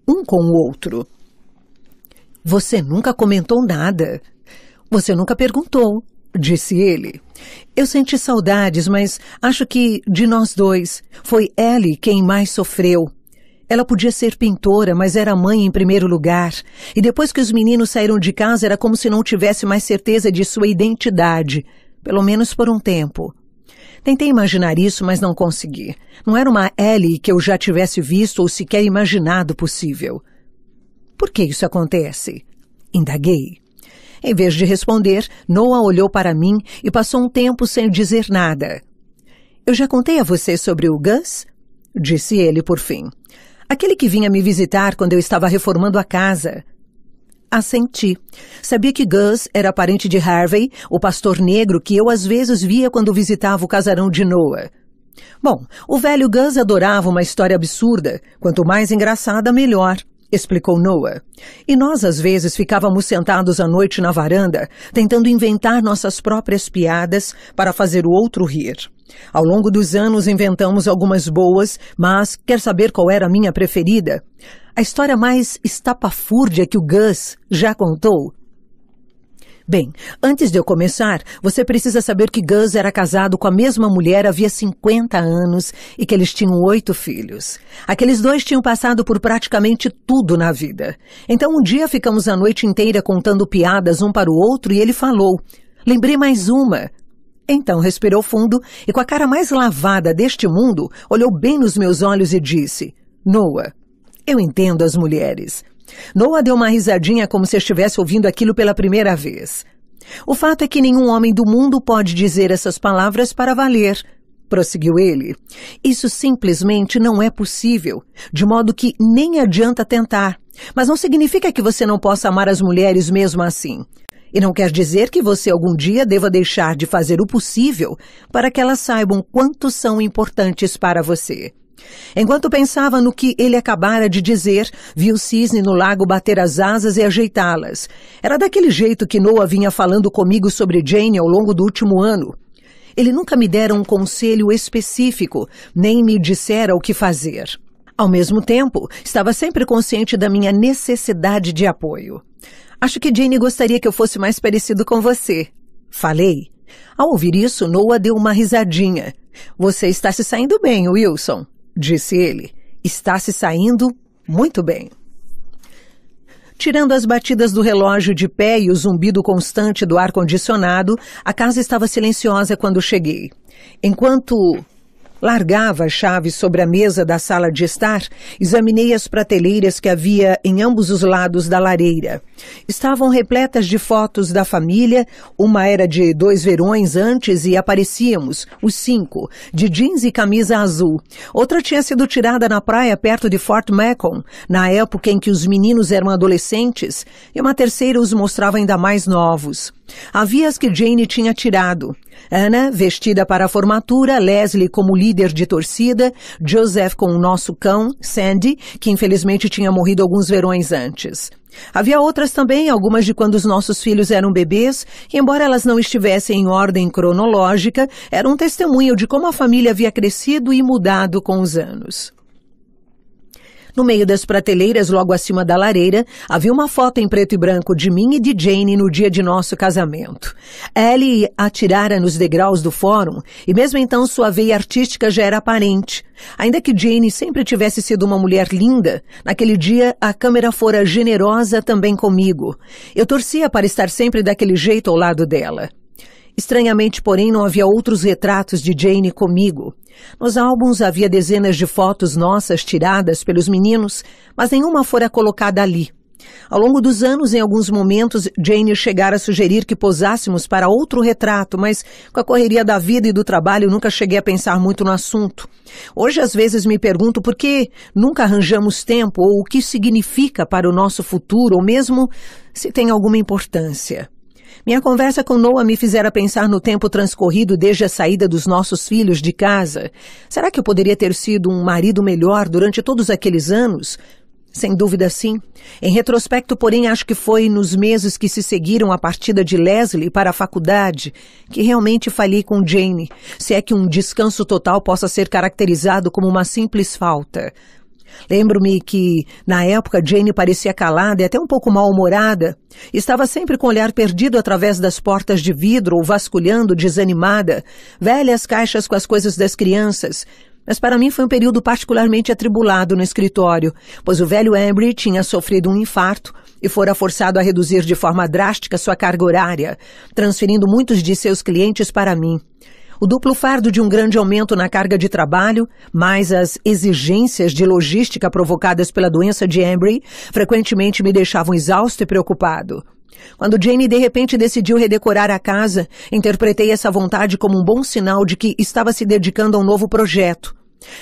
um com o outro. Você nunca comentou nada. Você nunca perguntou, disse ele. Eu senti saudades, mas acho que de nós dois foi Ellie quem mais sofreu. Ela podia ser pintora, mas era mãe em primeiro lugar. E depois que os meninos saíram de casa, era como se não tivesse mais certeza de sua identidade, pelo menos por um tempo. Tentei imaginar isso, mas não consegui. Não era uma Ellie que eu já tivesse visto ou sequer imaginado possível. Por que isso acontece? Indaguei. Em vez de responder, Noah olhou para mim e passou um tempo sem dizer nada. Eu já contei a você sobre o Gus? Disse ele por fim. Aquele que vinha me visitar quando eu estava reformando a casa. Assenti. Sabia que Gus era parente de Harvey, o pastor negro que eu às vezes via quando visitava o casarão de Noah. Bom, o velho Gus adorava uma história absurda. Quanto mais engraçada, melhor explicou Noah. E nós às vezes ficávamos sentados à noite na varanda, tentando inventar nossas próprias piadas para fazer o outro rir. Ao longo dos anos inventamos algumas boas, mas quer saber qual era a minha preferida? A história mais estapafúrdia que o Gus já contou Bem, antes de eu começar, você precisa saber que Gus era casado com a mesma mulher havia 50 anos e que eles tinham oito filhos. Aqueles dois tinham passado por praticamente tudo na vida. Então um dia ficamos a noite inteira contando piadas um para o outro e ele falou: Lembrei mais uma. Então respirou fundo e, com a cara mais lavada deste mundo, olhou bem nos meus olhos e disse: Noah, eu entendo as mulheres. Noah deu uma risadinha como se estivesse ouvindo aquilo pela primeira vez. O fato é que nenhum homem do mundo pode dizer essas palavras para valer, prosseguiu ele. Isso simplesmente não é possível, de modo que nem adianta tentar. Mas não significa que você não possa amar as mulheres mesmo assim. E não quer dizer que você algum dia deva deixar de fazer o possível para que elas saibam quanto são importantes para você. Enquanto pensava no que ele acabara de dizer, viu o cisne no lago bater as asas e ajeitá-las. Era daquele jeito que Noah vinha falando comigo sobre Jane ao longo do último ano. Ele nunca me dera um conselho específico, nem me dissera o que fazer. Ao mesmo tempo, estava sempre consciente da minha necessidade de apoio. Acho que Jane gostaria que eu fosse mais parecido com você. Falei. Ao ouvir isso, Noah deu uma risadinha. Você está se saindo bem, Wilson disse ele, está se saindo muito bem. Tirando as batidas do relógio de pé e o zumbido constante do ar-condicionado, a casa estava silenciosa quando cheguei. Enquanto Largava a chaves sobre a mesa da sala de estar, examinei as prateleiras que havia em ambos os lados da lareira. Estavam repletas de fotos da família, uma era de dois verões antes e aparecíamos, os cinco, de jeans e camisa azul. Outra tinha sido tirada na praia perto de Fort Macon, na época em que os meninos eram adolescentes, e uma terceira os mostrava ainda mais novos. Havia as que Jane tinha tirado. Anna, vestida para a formatura, Leslie como líder de torcida, Joseph com o nosso cão, Sandy, que infelizmente tinha morrido alguns verões antes. Havia outras também, algumas de quando os nossos filhos eram bebês, e embora elas não estivessem em ordem cronológica, eram um testemunho de como a família havia crescido e mudado com os anos. No meio das prateleiras, logo acima da lareira, havia uma foto em preto e branco de mim e de Jane no dia de nosso casamento. Ellie atirara nos degraus do fórum e mesmo então sua veia artística já era aparente. Ainda que Jane sempre tivesse sido uma mulher linda, naquele dia a câmera fora generosa também comigo. Eu torcia para estar sempre daquele jeito ao lado dela. Estranhamente, porém, não havia outros retratos de Jane comigo. Nos álbuns havia dezenas de fotos nossas tiradas pelos meninos, mas nenhuma fora colocada ali. Ao longo dos anos, em alguns momentos, Jane chegara a sugerir que posássemos para outro retrato, mas com a correria da vida e do trabalho nunca cheguei a pensar muito no assunto. Hoje, às vezes, me pergunto por que nunca arranjamos tempo ou o que significa para o nosso futuro, ou mesmo se tem alguma importância. Minha conversa com Noah me fizera pensar no tempo transcorrido desde a saída dos nossos filhos de casa. Será que eu poderia ter sido um marido melhor durante todos aqueles anos? Sem dúvida, sim. Em retrospecto, porém, acho que foi nos meses que se seguiram à partida de Leslie para a faculdade que realmente falhei com Jane, se é que um descanso total possa ser caracterizado como uma simples falta. Lembro-me que, na época, Jane parecia calada e até um pouco mal-humorada. Estava sempre com o olhar perdido através das portas de vidro ou vasculhando, desanimada, velhas caixas com as coisas das crianças. Mas para mim foi um período particularmente atribulado no escritório, pois o velho Embry tinha sofrido um infarto e fora forçado a reduzir de forma drástica sua carga horária, transferindo muitos de seus clientes para mim. O duplo fardo de um grande aumento na carga de trabalho, mais as exigências de logística provocadas pela doença de Embry, frequentemente me deixavam exausto e preocupado. Quando Jane de repente decidiu redecorar a casa, interpretei essa vontade como um bom sinal de que estava se dedicando a um novo projeto.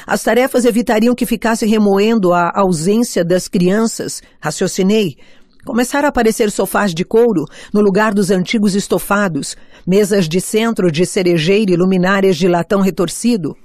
As tarefas evitariam que ficasse remoendo a ausência das crianças, raciocinei. Começaram a aparecer sofás de couro no lugar dos antigos estofados, mesas de centro de cerejeira e luminárias de latão retorcido.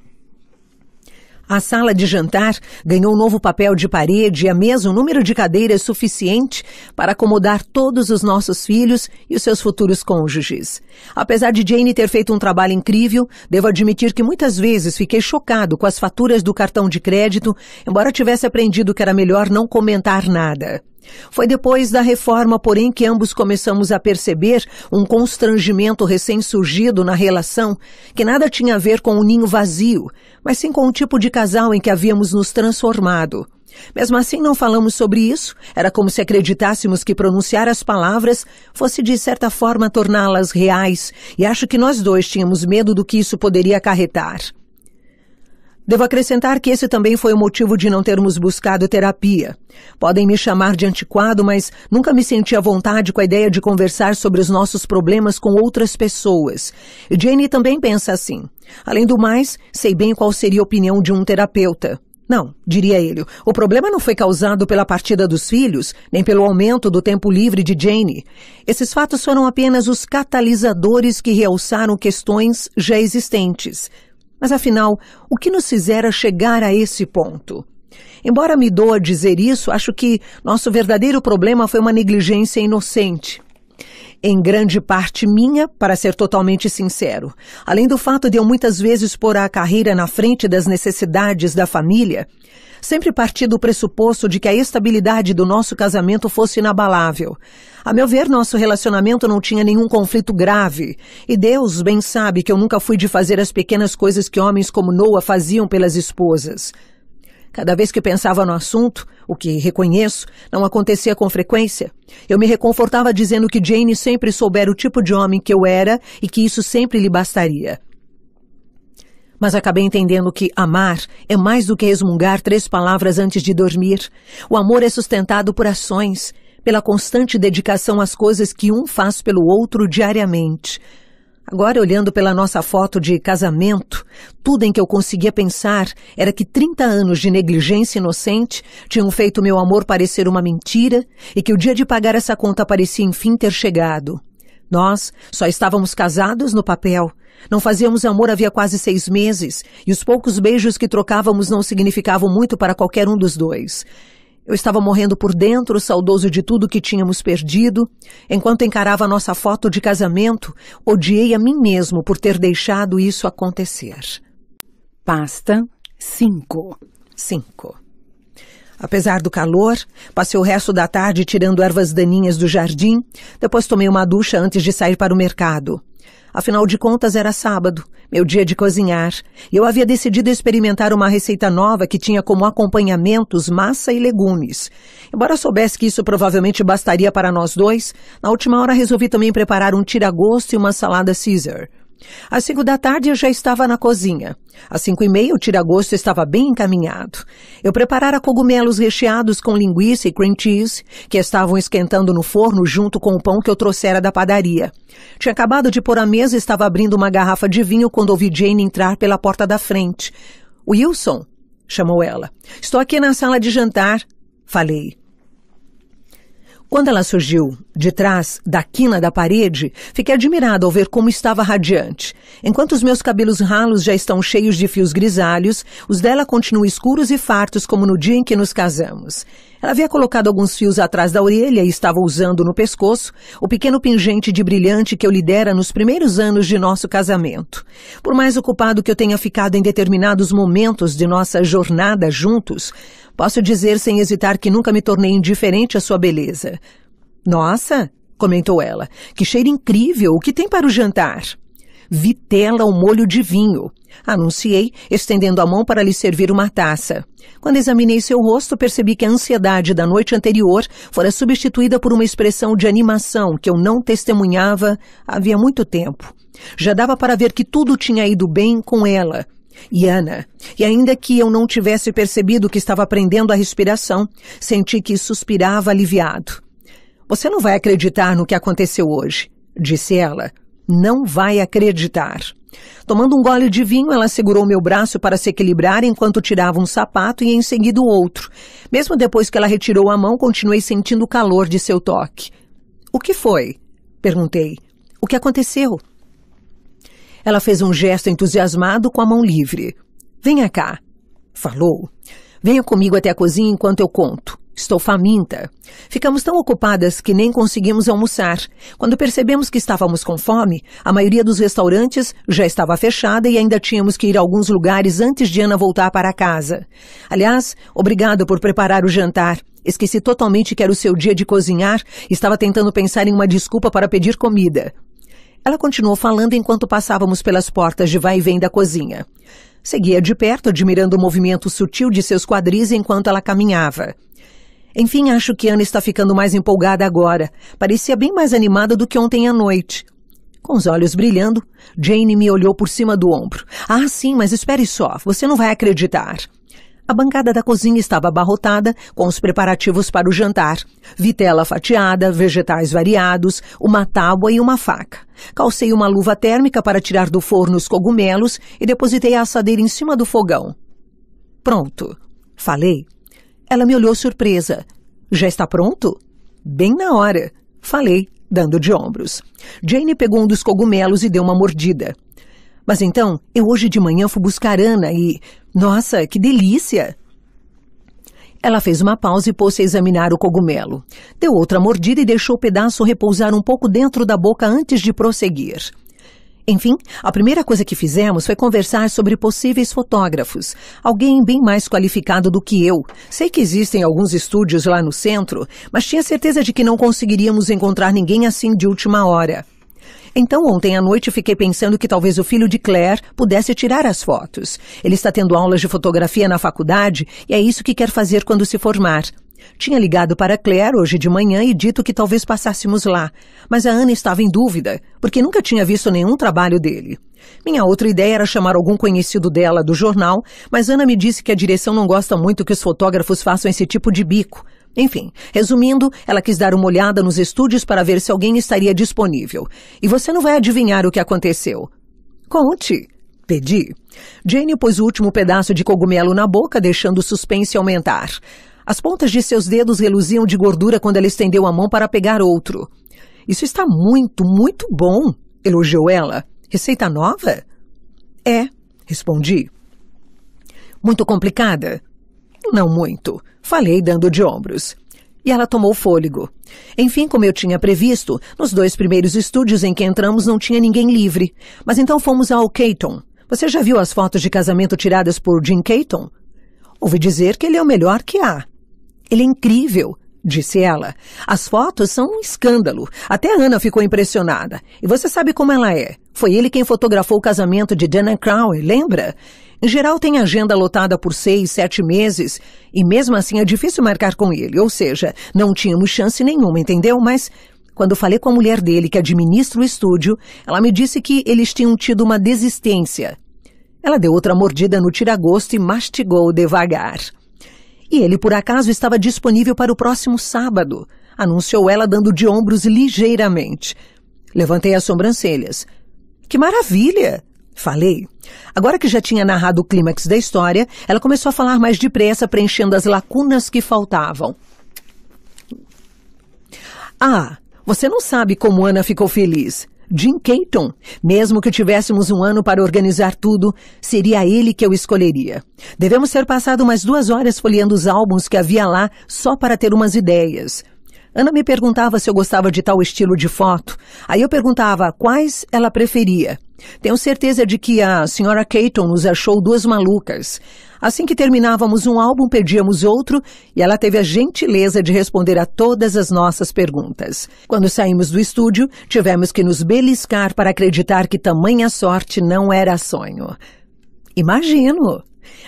A sala de jantar ganhou um novo papel de parede e a mesa um número de cadeiras suficiente para acomodar todos os nossos filhos e os seus futuros cônjuges. Apesar de Jane ter feito um trabalho incrível, devo admitir que muitas vezes fiquei chocado com as faturas do cartão de crédito, embora tivesse aprendido que era melhor não comentar nada. Foi depois da reforma, porém, que ambos começamos a perceber um constrangimento recém-surgido na relação, que nada tinha a ver com o um ninho vazio, mas sim com o tipo de casal em que havíamos nos transformado. Mesmo assim, não falamos sobre isso, era como se acreditássemos que pronunciar as palavras fosse de certa forma torná-las reais, e acho que nós dois tínhamos medo do que isso poderia acarretar. Devo acrescentar que esse também foi o motivo de não termos buscado terapia. Podem me chamar de antiquado, mas nunca me senti à vontade com a ideia de conversar sobre os nossos problemas com outras pessoas. Jane também pensa assim. Além do mais, sei bem qual seria a opinião de um terapeuta. Não, diria ele, o problema não foi causado pela partida dos filhos, nem pelo aumento do tempo livre de Jane. Esses fatos foram apenas os catalisadores que realçaram questões já existentes. Mas afinal, o que nos fizera chegar a esse ponto? Embora me doa dizer isso, acho que nosso verdadeiro problema foi uma negligência inocente em grande parte minha, para ser totalmente sincero. Além do fato de eu muitas vezes pôr a carreira na frente das necessidades da família, sempre parti do pressuposto de que a estabilidade do nosso casamento fosse inabalável. A meu ver, nosso relacionamento não tinha nenhum conflito grave, e Deus bem sabe que eu nunca fui de fazer as pequenas coisas que homens como Noah faziam pelas esposas. Cada vez que pensava no assunto, o que reconheço, não acontecia com frequência, eu me reconfortava dizendo que Jane sempre soubera o tipo de homem que eu era e que isso sempre lhe bastaria. Mas acabei entendendo que amar é mais do que resmungar três palavras antes de dormir. O amor é sustentado por ações, pela constante dedicação às coisas que um faz pelo outro diariamente. Agora, olhando pela nossa foto de casamento, tudo em que eu conseguia pensar era que 30 anos de negligência inocente tinham feito meu amor parecer uma mentira e que o dia de pagar essa conta parecia enfim ter chegado. Nós só estávamos casados no papel. Não fazíamos amor havia quase seis meses e os poucos beijos que trocávamos não significavam muito para qualquer um dos dois. Eu estava morrendo por dentro, saudoso de tudo que tínhamos perdido. Enquanto encarava nossa foto de casamento, odiei a mim mesmo por ter deixado isso acontecer. Pasta 5. 5. Apesar do calor, passei o resto da tarde tirando ervas daninhas do jardim, depois tomei uma ducha antes de sair para o mercado. Afinal de contas, era sábado, meu dia de cozinhar, e eu havia decidido experimentar uma receita nova que tinha como acompanhamentos massa e legumes. Embora soubesse que isso provavelmente bastaria para nós dois, na última hora resolvi também preparar um tiragosto e uma salada Caesar. Às cinco da tarde eu já estava na cozinha. Às cinco e meia o tiragosto estava bem encaminhado. Eu preparara cogumelos recheados com linguiça e cream cheese, que estavam esquentando no forno junto com o pão que eu trouxera da padaria. Tinha acabado de pôr a mesa e estava abrindo uma garrafa de vinho quando ouvi Jane entrar pela porta da frente. Wilson, chamou ela. Estou aqui na sala de jantar, falei. Quando ela surgiu de trás da quina da parede, fiquei admirado ao ver como estava radiante. Enquanto os meus cabelos ralos já estão cheios de fios grisalhos, os dela continuam escuros e fartos como no dia em que nos casamos. Ela havia colocado alguns fios atrás da orelha e estava usando no pescoço o pequeno pingente de brilhante que eu lhe dera nos primeiros anos de nosso casamento. Por mais ocupado que eu tenha ficado em determinados momentos de nossa jornada juntos, posso dizer sem hesitar que nunca me tornei indiferente à sua beleza. Nossa, comentou ela, que cheiro incrível! O que tem para o jantar? vitela ao molho de vinho. Anunciei, estendendo a mão para lhe servir uma taça. Quando examinei seu rosto, percebi que a ansiedade da noite anterior fora substituída por uma expressão de animação que eu não testemunhava havia muito tempo. Já dava para ver que tudo tinha ido bem com ela. E Ana, e ainda que eu não tivesse percebido que estava prendendo a respiração, senti que suspirava aliviado. Você não vai acreditar no que aconteceu hoje, disse ela, não vai acreditar. Tomando um gole de vinho, ela segurou meu braço para se equilibrar enquanto tirava um sapato e em seguida o outro. Mesmo depois que ela retirou a mão, continuei sentindo o calor de seu toque. O que foi? perguntei. O que aconteceu? Ela fez um gesto entusiasmado com a mão livre. Venha cá, falou. Venha comigo até a cozinha enquanto eu conto. Estou faminta. Ficamos tão ocupadas que nem conseguimos almoçar. Quando percebemos que estávamos com fome, a maioria dos restaurantes já estava fechada e ainda tínhamos que ir a alguns lugares antes de Ana voltar para casa. Aliás, obrigado por preparar o jantar. Esqueci totalmente que era o seu dia de cozinhar e estava tentando pensar em uma desculpa para pedir comida. Ela continuou falando enquanto passávamos pelas portas de vai e vem da cozinha. Seguia de perto, admirando o movimento sutil de seus quadris enquanto ela caminhava. Enfim, acho que Ana está ficando mais empolgada agora. Parecia bem mais animada do que ontem à noite. Com os olhos brilhando, Jane me olhou por cima do ombro. Ah, sim, mas espere só, você não vai acreditar. A bancada da cozinha estava abarrotada com os preparativos para o jantar: vitela fatiada, vegetais variados, uma tábua e uma faca. Calcei uma luva térmica para tirar do forno os cogumelos e depositei a assadeira em cima do fogão. Pronto, falei ela me olhou surpresa. Já está pronto? Bem na hora, falei, dando de ombros. Jane pegou um dos cogumelos e deu uma mordida. Mas então, eu hoje de manhã fui buscar Ana e. Nossa, que delícia! Ela fez uma pausa e pôs-se a examinar o cogumelo. Deu outra mordida e deixou o pedaço repousar um pouco dentro da boca antes de prosseguir. Enfim, a primeira coisa que fizemos foi conversar sobre possíveis fotógrafos. Alguém bem mais qualificado do que eu. Sei que existem alguns estúdios lá no centro, mas tinha certeza de que não conseguiríamos encontrar ninguém assim de última hora. Então, ontem à noite, fiquei pensando que talvez o filho de Claire pudesse tirar as fotos. Ele está tendo aulas de fotografia na faculdade e é isso que quer fazer quando se formar. Tinha ligado para Claire hoje de manhã e dito que talvez passássemos lá, mas a Ana estava em dúvida, porque nunca tinha visto nenhum trabalho dele. Minha outra ideia era chamar algum conhecido dela do jornal, mas Ana me disse que a direção não gosta muito que os fotógrafos façam esse tipo de bico. Enfim, resumindo, ela quis dar uma olhada nos estúdios para ver se alguém estaria disponível. E você não vai adivinhar o que aconteceu. Conte! Pedi. Jane pôs o último pedaço de cogumelo na boca, deixando o suspense aumentar. As pontas de seus dedos reluziam de gordura quando ela estendeu a mão para pegar outro. Isso está muito, muito bom, elogiou ela. Receita nova? É, respondi. Muito complicada? Não muito, falei dando de ombros. E ela tomou fôlego. Enfim, como eu tinha previsto, nos dois primeiros estúdios em que entramos não tinha ninguém livre. Mas então fomos ao Caton. Você já viu as fotos de casamento tiradas por Jim Caton? Ouvi dizer que ele é o melhor que há. Ele é incrível, disse ela. As fotos são um escândalo. Até a Ana ficou impressionada. E você sabe como ela é. Foi ele quem fotografou o casamento de Dana Crowley, lembra? Em geral, tem agenda lotada por seis, sete meses, e mesmo assim é difícil marcar com ele, ou seja, não tínhamos chance nenhuma, entendeu? Mas quando falei com a mulher dele, que administra o estúdio, ela me disse que eles tinham tido uma desistência. Ela deu outra mordida no tiragosto e mastigou devagar. E ele por acaso estava disponível para o próximo sábado, anunciou ela dando de ombros ligeiramente. Levantei as sobrancelhas. Que maravilha! Falei. Agora que já tinha narrado o clímax da história, ela começou a falar mais depressa, preenchendo as lacunas que faltavam. Ah, você não sabe como Ana ficou feliz. Jim Keaton. Mesmo que tivéssemos um ano para organizar tudo, seria ele que eu escolheria. Devemos ter passado umas duas horas folheando os álbuns que havia lá só para ter umas ideias. Ana me perguntava se eu gostava de tal estilo de foto. Aí eu perguntava quais ela preferia. Tenho certeza de que a senhora Caton nos achou duas malucas. Assim que terminávamos um álbum, pedíamos outro e ela teve a gentileza de responder a todas as nossas perguntas. Quando saímos do estúdio, tivemos que nos beliscar para acreditar que tamanha sorte não era sonho. Imagino!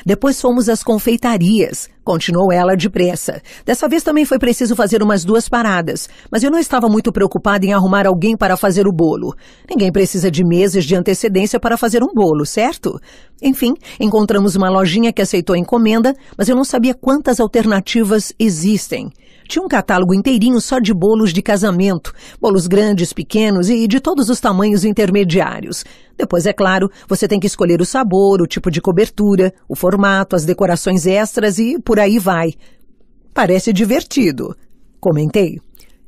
Depois fomos às confeitarias, continuou ela depressa. Dessa vez também foi preciso fazer umas duas paradas, mas eu não estava muito preocupada em arrumar alguém para fazer o bolo. Ninguém precisa de meses de antecedência para fazer um bolo, certo? Enfim, encontramos uma lojinha que aceitou a encomenda, mas eu não sabia quantas alternativas existem tinha um catálogo inteirinho só de bolos de casamento, bolos grandes, pequenos e de todos os tamanhos intermediários. Depois, é claro, você tem que escolher o sabor, o tipo de cobertura, o formato, as decorações extras e por aí vai. Parece divertido, comentei.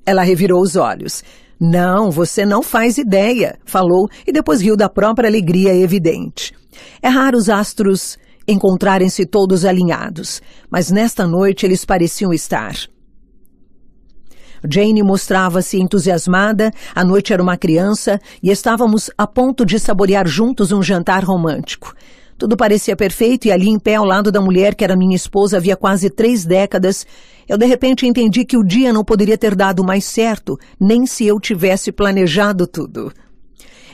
Ela revirou os olhos. Não, você não faz ideia, falou e depois riu da própria alegria evidente. É raro os astros encontrarem-se todos alinhados, mas nesta noite eles pareciam estar. Jane mostrava-se entusiasmada, A noite era uma criança e estávamos a ponto de saborear juntos um jantar romântico. Tudo parecia perfeito e ali em pé ao lado da mulher que era minha esposa havia quase três décadas, eu de repente entendi que o dia não poderia ter dado mais certo, nem se eu tivesse planejado tudo.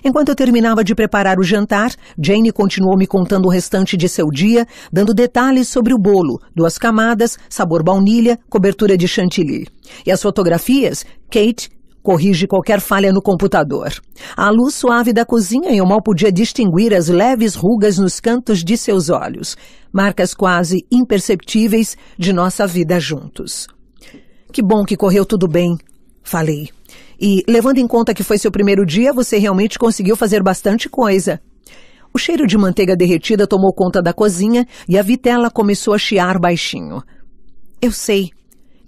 Enquanto eu terminava de preparar o jantar, Jane continuou me contando o restante de seu dia, dando detalhes sobre o bolo, duas camadas, sabor baunilha, cobertura de chantilly. E as fotografias, Kate corrige qualquer falha no computador. A luz suave da cozinha eu mal podia distinguir as leves rugas nos cantos de seus olhos, marcas quase imperceptíveis de nossa vida juntos. Que bom que correu tudo bem, falei. E levando em conta que foi seu primeiro dia, você realmente conseguiu fazer bastante coisa. O cheiro de manteiga derretida tomou conta da cozinha e a vitela começou a chiar baixinho. Eu sei.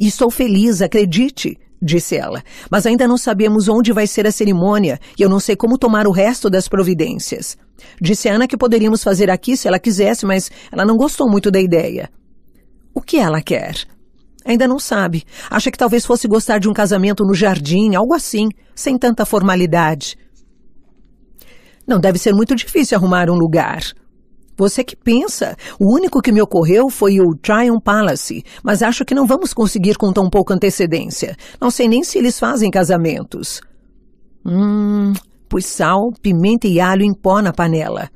E estou feliz, acredite, disse ela. Mas ainda não sabemos onde vai ser a cerimônia e eu não sei como tomar o resto das providências. Disse a Ana que poderíamos fazer aqui se ela quisesse, mas ela não gostou muito da ideia. O que ela quer? Ainda não sabe. Acha que talvez fosse gostar de um casamento no jardim, algo assim, sem tanta formalidade. Não deve ser muito difícil arrumar um lugar. Você que pensa. O único que me ocorreu foi o Tryon Palace, mas acho que não vamos conseguir com tão pouca antecedência. Não sei nem se eles fazem casamentos. Hum, pus sal, pimenta e alho em pó na panela.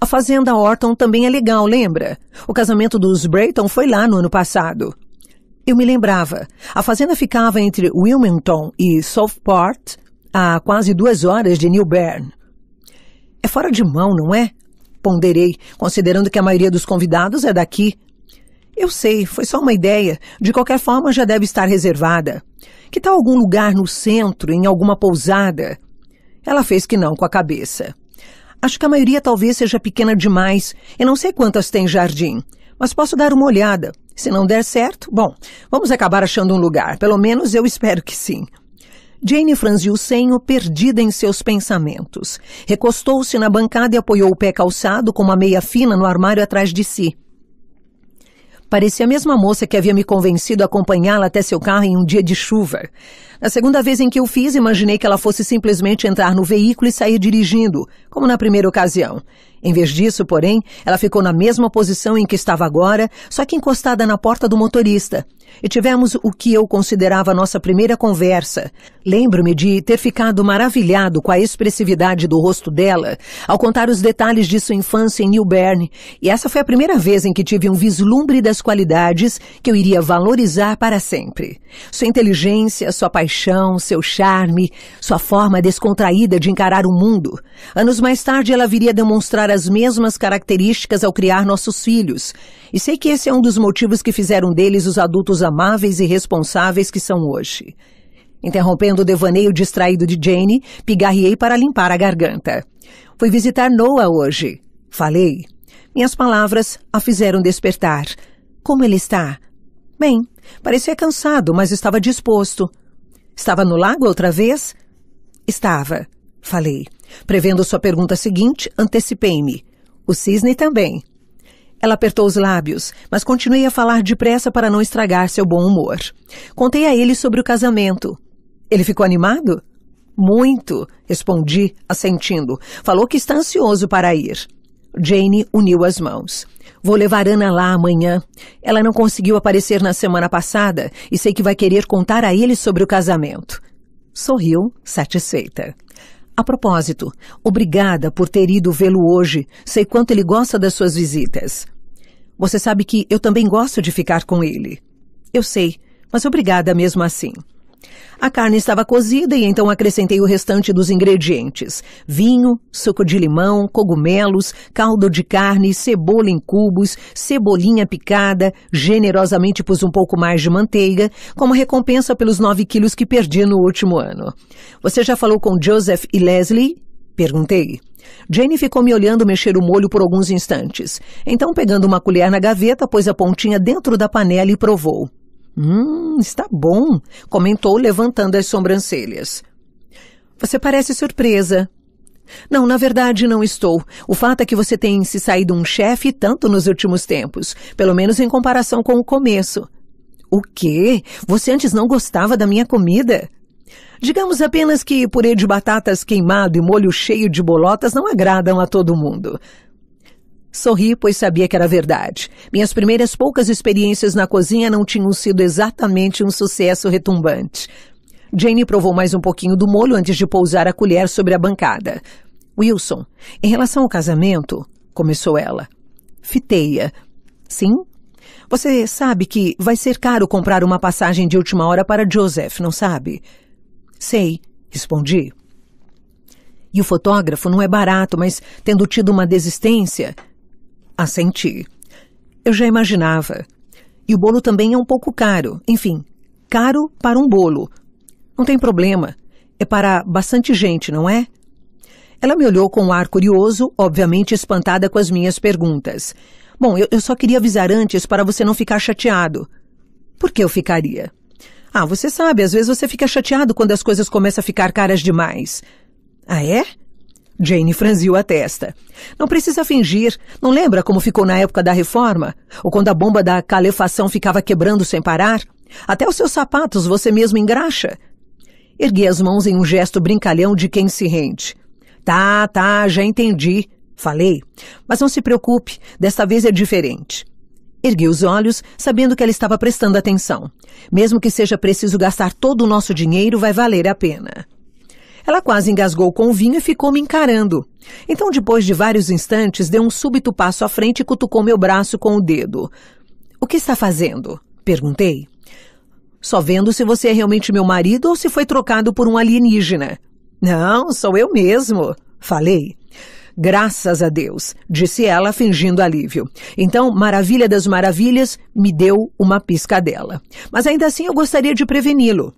A fazenda Orton também é legal, lembra? O casamento dos Brayton foi lá no ano passado. Eu me lembrava. A fazenda ficava entre Wilmington e Southport, a quase duas horas de New Bern. É fora de mão, não é? Ponderei, considerando que a maioria dos convidados é daqui. Eu sei, foi só uma ideia. De qualquer forma, já deve estar reservada. Que tal algum lugar no centro, em alguma pousada? Ela fez que não com a cabeça. Acho que a maioria talvez seja pequena demais. Eu não sei quantas tem jardim, mas posso dar uma olhada. Se não der certo, bom, vamos acabar achando um lugar. Pelo menos eu espero que sim. Jane franziu o senho, perdida em seus pensamentos. Recostou-se na bancada e apoiou o pé calçado com uma meia fina no armário atrás de si. Parecia a mesma moça que havia me convencido a acompanhá-la até seu carro em um dia de chuva. Na segunda vez em que eu fiz, imaginei que ela fosse simplesmente entrar no veículo e sair dirigindo, como na primeira ocasião. Em vez disso, porém, ela ficou na mesma posição em que estava agora, só que encostada na porta do motorista, e tivemos o que eu considerava nossa primeira conversa. Lembro-me de ter ficado maravilhado com a expressividade do rosto dela ao contar os detalhes de sua infância em New Bern, e essa foi a primeira vez em que tive um vislumbre das qualidades que eu iria valorizar para sempre. Sua inteligência, sua paixão, seu charme, sua forma descontraída de encarar o mundo. Anos mais tarde, ela viria demonstrar as mesmas características ao criar nossos filhos. E sei que esse é um dos motivos que fizeram deles os adultos adultos amáveis e responsáveis que são hoje. Interrompendo o devaneio distraído de Jane, pigarriei para limpar a garganta. Fui visitar Noah hoje. Falei. Minhas palavras a fizeram despertar. Como ele está? Bem, parecia cansado, mas estava disposto. Estava no lago outra vez? Estava, falei. Prevendo sua pergunta seguinte, antecipei-me. O cisne também. Ela apertou os lábios, mas continuei a falar depressa para não estragar seu bom humor. Contei a ele sobre o casamento. Ele ficou animado? Muito, respondi, assentindo. Falou que está ansioso para ir. Jane uniu as mãos. Vou levar Ana lá amanhã. Ela não conseguiu aparecer na semana passada e sei que vai querer contar a ele sobre o casamento. Sorriu, satisfeita. A propósito, obrigada por ter ido vê-lo hoje. Sei quanto ele gosta das suas visitas. Você sabe que eu também gosto de ficar com ele. Eu sei, mas obrigada mesmo assim. A carne estava cozida e então acrescentei o restante dos ingredientes: vinho, suco de limão, cogumelos, caldo de carne, cebola em cubos, cebolinha picada. Generosamente pus um pouco mais de manteiga, como recompensa pelos 9 quilos que perdi no último ano. Você já falou com Joseph e Leslie? Perguntei. Jane ficou me olhando mexer o molho por alguns instantes. Então, pegando uma colher na gaveta, pôs a pontinha dentro da panela e provou. Hum, está bom, comentou, levantando as sobrancelhas. Você parece surpresa. Não, na verdade não estou. O fato é que você tem se saído um chefe tanto nos últimos tempos, pelo menos em comparação com o começo. O quê? Você antes não gostava da minha comida? Digamos apenas que purê de batatas queimado e molho cheio de bolotas não agradam a todo mundo. Sorri, pois sabia que era verdade. Minhas primeiras poucas experiências na cozinha não tinham sido exatamente um sucesso retumbante. Jane provou mais um pouquinho do molho antes de pousar a colher sobre a bancada. Wilson, em relação ao casamento, começou ela. Fiteia. Sim? Você sabe que vai ser caro comprar uma passagem de última hora para Joseph, não sabe? Sei, respondi. E o fotógrafo não é barato, mas tendo tido uma desistência. Assenti. Eu já imaginava. E o bolo também é um pouco caro. Enfim, caro para um bolo. Não tem problema. É para bastante gente, não é? Ela me olhou com um ar curioso, obviamente espantada com as minhas perguntas. Bom, eu, eu só queria avisar antes para você não ficar chateado. Por que eu ficaria? Ah, você sabe, às vezes você fica chateado quando as coisas começam a ficar caras demais. Ah, é? Jane franziu a testa. Não precisa fingir. Não lembra como ficou na época da reforma? Ou quando a bomba da calefação ficava quebrando sem parar? Até os seus sapatos você mesmo engraxa. Ergui as mãos em um gesto brincalhão de quem se rende. Tá, tá, já entendi. Falei. Mas não se preocupe, desta vez é diferente. Ergui os olhos, sabendo que ela estava prestando atenção. Mesmo que seja preciso gastar todo o nosso dinheiro, vai valer a pena. Ela quase engasgou com o vinho e ficou me encarando. Então, depois de vários instantes, deu um súbito passo à frente e cutucou meu braço com o dedo. O que está fazendo? Perguntei. Só vendo se você é realmente meu marido ou se foi trocado por um alienígena. Não, sou eu mesmo, falei. Graças a Deus, disse ela, fingindo alívio. Então, maravilha das maravilhas, me deu uma piscadela. Mas ainda assim eu gostaria de preveni-lo.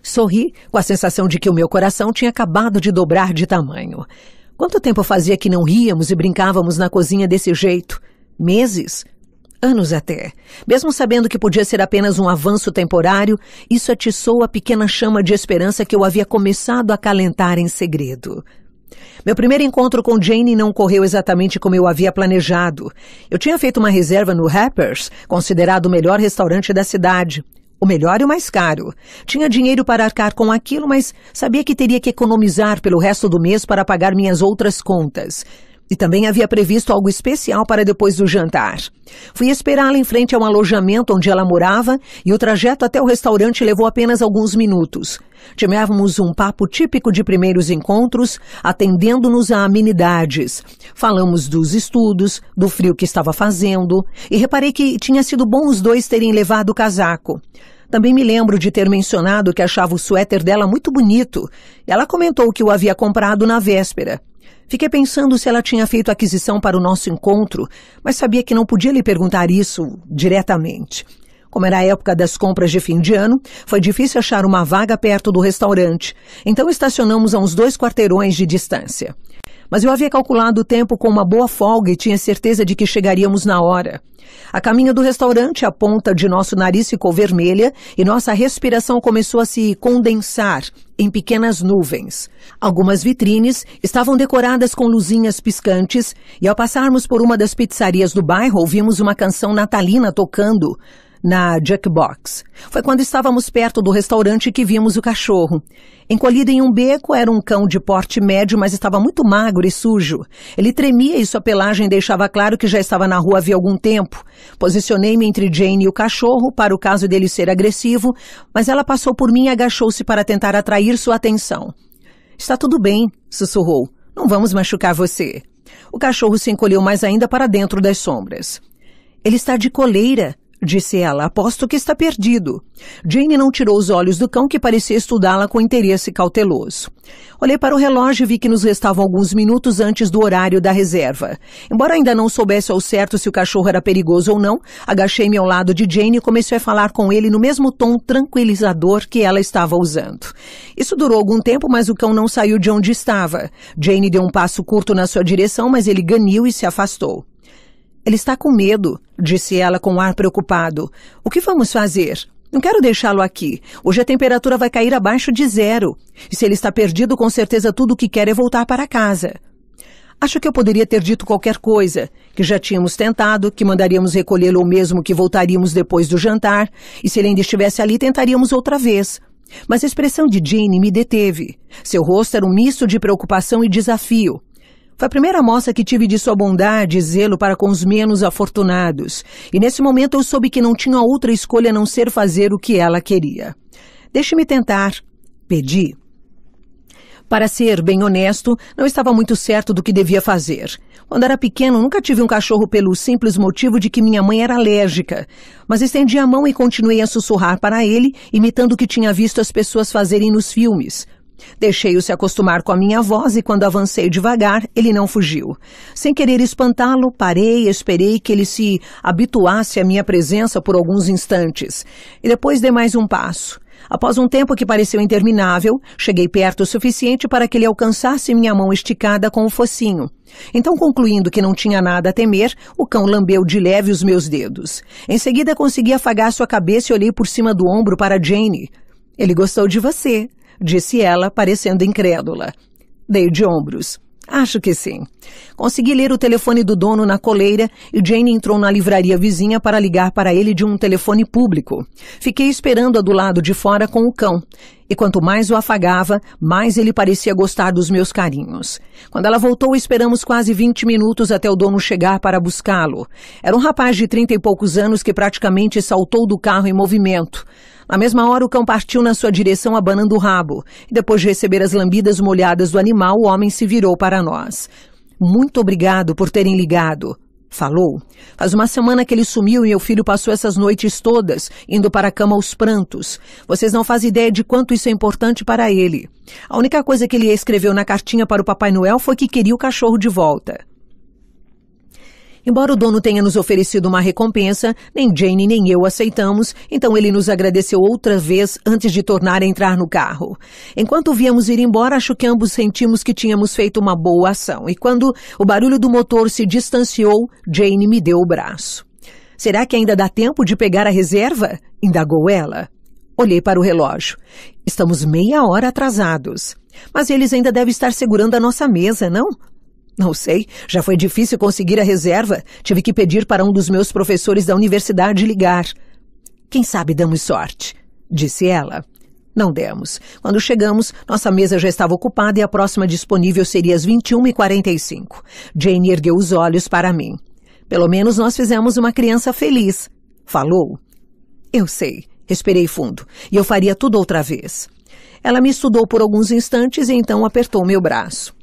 Sorri com a sensação de que o meu coração tinha acabado de dobrar de tamanho. Quanto tempo fazia que não ríamos e brincávamos na cozinha desse jeito? Meses? anos até. Mesmo sabendo que podia ser apenas um avanço temporário, isso atiçou a pequena chama de esperança que eu havia começado a calentar em segredo. Meu primeiro encontro com Jane não correu exatamente como eu havia planejado. Eu tinha feito uma reserva no Rappers, considerado o melhor restaurante da cidade. O melhor e o mais caro. Tinha dinheiro para arcar com aquilo, mas sabia que teria que economizar pelo resto do mês para pagar minhas outras contas e também havia previsto algo especial para depois do jantar. Fui esperá-la em frente a um alojamento onde ela morava e o trajeto até o restaurante levou apenas alguns minutos. Tivemos um papo típico de primeiros encontros, atendendo-nos a amenidades. Falamos dos estudos, do frio que estava fazendo e reparei que tinha sido bom os dois terem levado o casaco. Também me lembro de ter mencionado que achava o suéter dela muito bonito. Ela comentou que o havia comprado na véspera. Fiquei pensando se ela tinha feito aquisição para o nosso encontro, mas sabia que não podia lhe perguntar isso diretamente. Como era a época das compras de fim de ano, foi difícil achar uma vaga perto do restaurante, então estacionamos a uns dois quarteirões de distância mas eu havia calculado o tempo com uma boa folga e tinha certeza de que chegaríamos na hora. A caminho do restaurante, a ponta de nosso nariz ficou vermelha e nossa respiração começou a se condensar em pequenas nuvens. Algumas vitrines estavam decoradas com luzinhas piscantes e ao passarmos por uma das pizzarias do bairro, ouvimos uma canção natalina tocando na Jackbox. Foi quando estávamos perto do restaurante que vimos o cachorro. Encolhido em um beco, era um cão de porte médio, mas estava muito magro e sujo. Ele tremia e sua pelagem deixava claro que já estava na rua havia algum tempo. Posicionei-me entre Jane e o cachorro para o caso dele ser agressivo, mas ela passou por mim e agachou-se para tentar atrair sua atenção. Está tudo bem, sussurrou. Não vamos machucar você. O cachorro se encolheu mais ainda para dentro das sombras. Ele está de coleira, disse ela, aposto que está perdido. Jane não tirou os olhos do cão que parecia estudá-la com interesse cauteloso. Olhei para o relógio e vi que nos restavam alguns minutos antes do horário da reserva. Embora ainda não soubesse ao certo se o cachorro era perigoso ou não, agachei-me ao lado de Jane e comecei a falar com ele no mesmo tom tranquilizador que ela estava usando. Isso durou algum tempo, mas o cão não saiu de onde estava. Jane deu um passo curto na sua direção, mas ele ganiu e se afastou. Ele está com medo, disse ela com um ar preocupado. O que vamos fazer? Não quero deixá-lo aqui. Hoje a temperatura vai cair abaixo de zero. E se ele está perdido, com certeza tudo o que quer é voltar para casa. Acho que eu poderia ter dito qualquer coisa, que já tínhamos tentado, que mandaríamos recolhê-lo ou mesmo que voltaríamos depois do jantar, e se ele ainda estivesse ali, tentaríamos outra vez. Mas a expressão de Jane me deteve. Seu rosto era um misto de preocupação e desafio. Foi a primeira amostra que tive de sua bondade e zelo para com os menos afortunados, e nesse momento eu soube que não tinha outra escolha a não ser fazer o que ela queria. Deixe-me tentar, pedi. Para ser bem honesto, não estava muito certo do que devia fazer. Quando era pequeno, nunca tive um cachorro pelo simples motivo de que minha mãe era alérgica. Mas estendi a mão e continuei a sussurrar para ele, imitando o que tinha visto as pessoas fazerem nos filmes. Deixei-o se acostumar com a minha voz e, quando avancei devagar, ele não fugiu. Sem querer espantá-lo, parei e esperei que ele se habituasse à minha presença por alguns instantes. E depois dei mais um passo. Após um tempo que pareceu interminável, cheguei perto o suficiente para que ele alcançasse minha mão esticada com o focinho. Então, concluindo que não tinha nada a temer, o cão lambeu de leve os meus dedos. Em seguida, consegui afagar sua cabeça e olhei por cima do ombro para Jane. Ele gostou de você, disse ela, parecendo incrédula. Dei de ombros. Acho que sim. Consegui ler o telefone do dono na coleira e Jane entrou na livraria vizinha para ligar para ele de um telefone público. Fiquei esperando-a do lado de fora com o cão. E quanto mais o afagava, mais ele parecia gostar dos meus carinhos. Quando ela voltou, esperamos quase 20 minutos até o dono chegar para buscá-lo. Era um rapaz de trinta e poucos anos que praticamente saltou do carro em movimento. Na mesma hora, o cão partiu na sua direção abanando o rabo. E depois de receber as lambidas molhadas do animal, o homem se virou para nós. Muito obrigado por terem ligado falou. Faz uma semana que ele sumiu e meu filho passou essas noites todas indo para a cama aos prantos. Vocês não fazem ideia de quanto isso é importante para ele. A única coisa que ele escreveu na cartinha para o Papai Noel foi que queria o cachorro de volta. Embora o dono tenha nos oferecido uma recompensa, nem Jane nem eu aceitamos, então ele nos agradeceu outra vez antes de tornar a entrar no carro. Enquanto víamos ir embora, acho que ambos sentimos que tínhamos feito uma boa ação, e quando o barulho do motor se distanciou, Jane me deu o braço. Será que ainda dá tempo de pegar a reserva? indagou ela. Olhei para o relógio. Estamos meia hora atrasados. Mas eles ainda devem estar segurando a nossa mesa, não? Não sei, já foi difícil conseguir a reserva. Tive que pedir para um dos meus professores da universidade ligar. Quem sabe damos sorte, disse ela. Não demos. Quando chegamos, nossa mesa já estava ocupada e a próxima disponível seria às 21h45. Jane ergueu os olhos para mim. Pelo menos nós fizemos uma criança feliz. Falou. Eu sei. Respirei fundo. E eu faria tudo outra vez. Ela me estudou por alguns instantes e então apertou meu braço.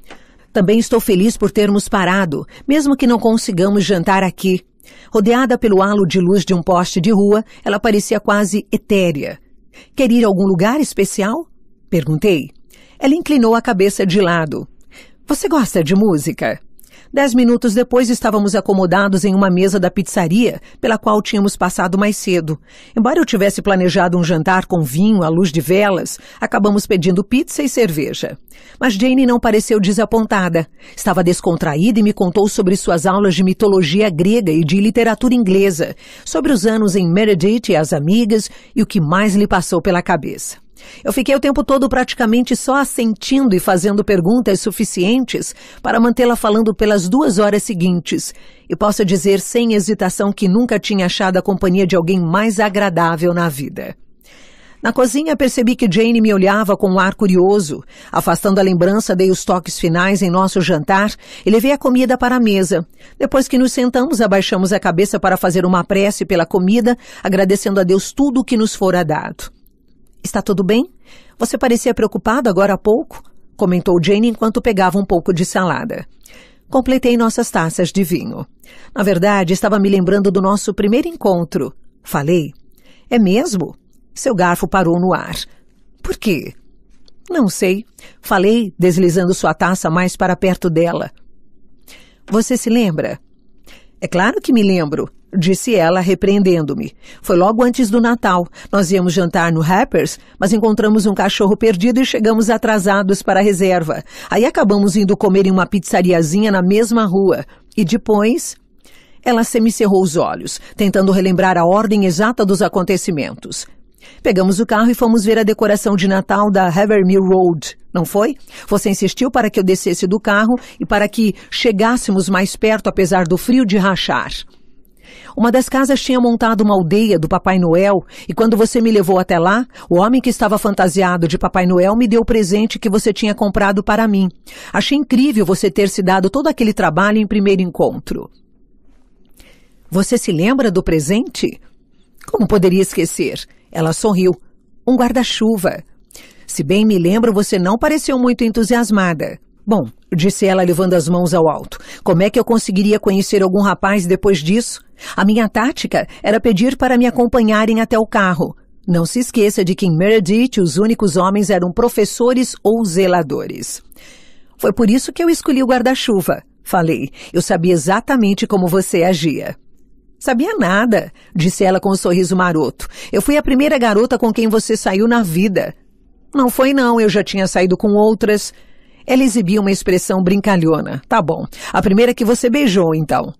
Também estou feliz por termos parado, mesmo que não consigamos jantar aqui. Rodeada pelo halo de luz de um poste de rua, ela parecia quase etérea. Quer ir a algum lugar especial? Perguntei. Ela inclinou a cabeça de lado. Você gosta de música? Dez minutos depois estávamos acomodados em uma mesa da pizzaria, pela qual tínhamos passado mais cedo. Embora eu tivesse planejado um jantar com vinho à luz de velas, acabamos pedindo pizza e cerveja. Mas Jane não pareceu desapontada. Estava descontraída e me contou sobre suas aulas de mitologia grega e de literatura inglesa, sobre os anos em Meredith e as amigas e o que mais lhe passou pela cabeça. Eu fiquei o tempo todo praticamente só assentindo e fazendo perguntas suficientes para mantê-la falando pelas duas horas seguintes, e posso dizer sem hesitação que nunca tinha achado a companhia de alguém mais agradável na vida. Na cozinha, percebi que Jane me olhava com um ar curioso. Afastando a lembrança, dei os toques finais em nosso jantar e levei a comida para a mesa. Depois que nos sentamos, abaixamos a cabeça para fazer uma prece pela comida, agradecendo a Deus tudo o que nos fora dado. Está tudo bem? Você parecia preocupado agora há pouco? comentou Jane enquanto pegava um pouco de salada. Completei nossas taças de vinho. Na verdade, estava me lembrando do nosso primeiro encontro. Falei. É mesmo? Seu garfo parou no ar. Por quê? Não sei. Falei, deslizando sua taça mais para perto dela. Você se lembra? É claro que me lembro, disse ela, repreendendo-me. Foi logo antes do Natal. Nós íamos jantar no Rappers, mas encontramos um cachorro perdido e chegamos atrasados para a reserva. Aí acabamos indo comer em uma pizzariazinha na mesma rua. E depois. Ela semicerrou os olhos, tentando relembrar a ordem exata dos acontecimentos. Pegamos o carro e fomos ver a decoração de Natal da Havermill Road, não foi? Você insistiu para que eu descesse do carro e para que chegássemos mais perto, apesar do frio de rachar. Uma das casas tinha montado uma aldeia do Papai Noel e quando você me levou até lá, o homem que estava fantasiado de Papai Noel me deu o presente que você tinha comprado para mim. Achei incrível você ter se dado todo aquele trabalho em primeiro encontro. Você se lembra do presente? Como poderia esquecer? Ela sorriu. Um guarda-chuva. Se bem me lembro, você não pareceu muito entusiasmada. Bom, disse ela levando as mãos ao alto, como é que eu conseguiria conhecer algum rapaz depois disso? A minha tática era pedir para me acompanharem até o carro. Não se esqueça de que em Meredith os únicos homens eram professores ou zeladores. Foi por isso que eu escolhi o guarda-chuva, falei. Eu sabia exatamente como você agia. Sabia nada, disse ela com um sorriso maroto. Eu fui a primeira garota com quem você saiu na vida. Não foi, não, eu já tinha saído com outras. Ela exibia uma expressão brincalhona. Tá bom. A primeira é que você beijou, então.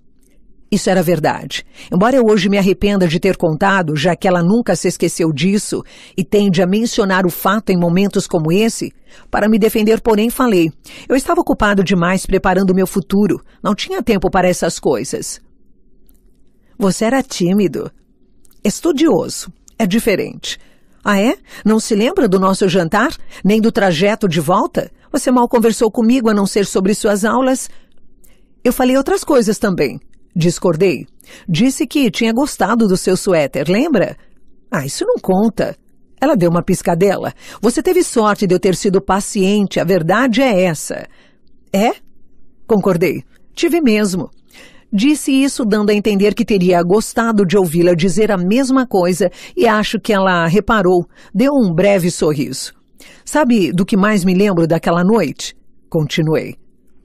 Isso era verdade. Embora eu hoje me arrependa de ter contado, já que ela nunca se esqueceu disso e tende a mencionar o fato em momentos como esse, para me defender, porém, falei: eu estava ocupado demais preparando meu futuro, não tinha tempo para essas coisas. Você era tímido. Estudioso. É diferente. Ah, é? Não se lembra do nosso jantar? Nem do trajeto de volta? Você mal conversou comigo a não ser sobre suas aulas. Eu falei outras coisas também. Discordei. Disse que tinha gostado do seu suéter, lembra? Ah, isso não conta. Ela deu uma piscadela. Você teve sorte de eu ter sido paciente, a verdade é essa. É? Concordei. Tive mesmo. Disse isso dando a entender que teria gostado de ouvi-la dizer a mesma coisa e acho que ela reparou. Deu um breve sorriso. Sabe do que mais me lembro daquela noite? Continuei.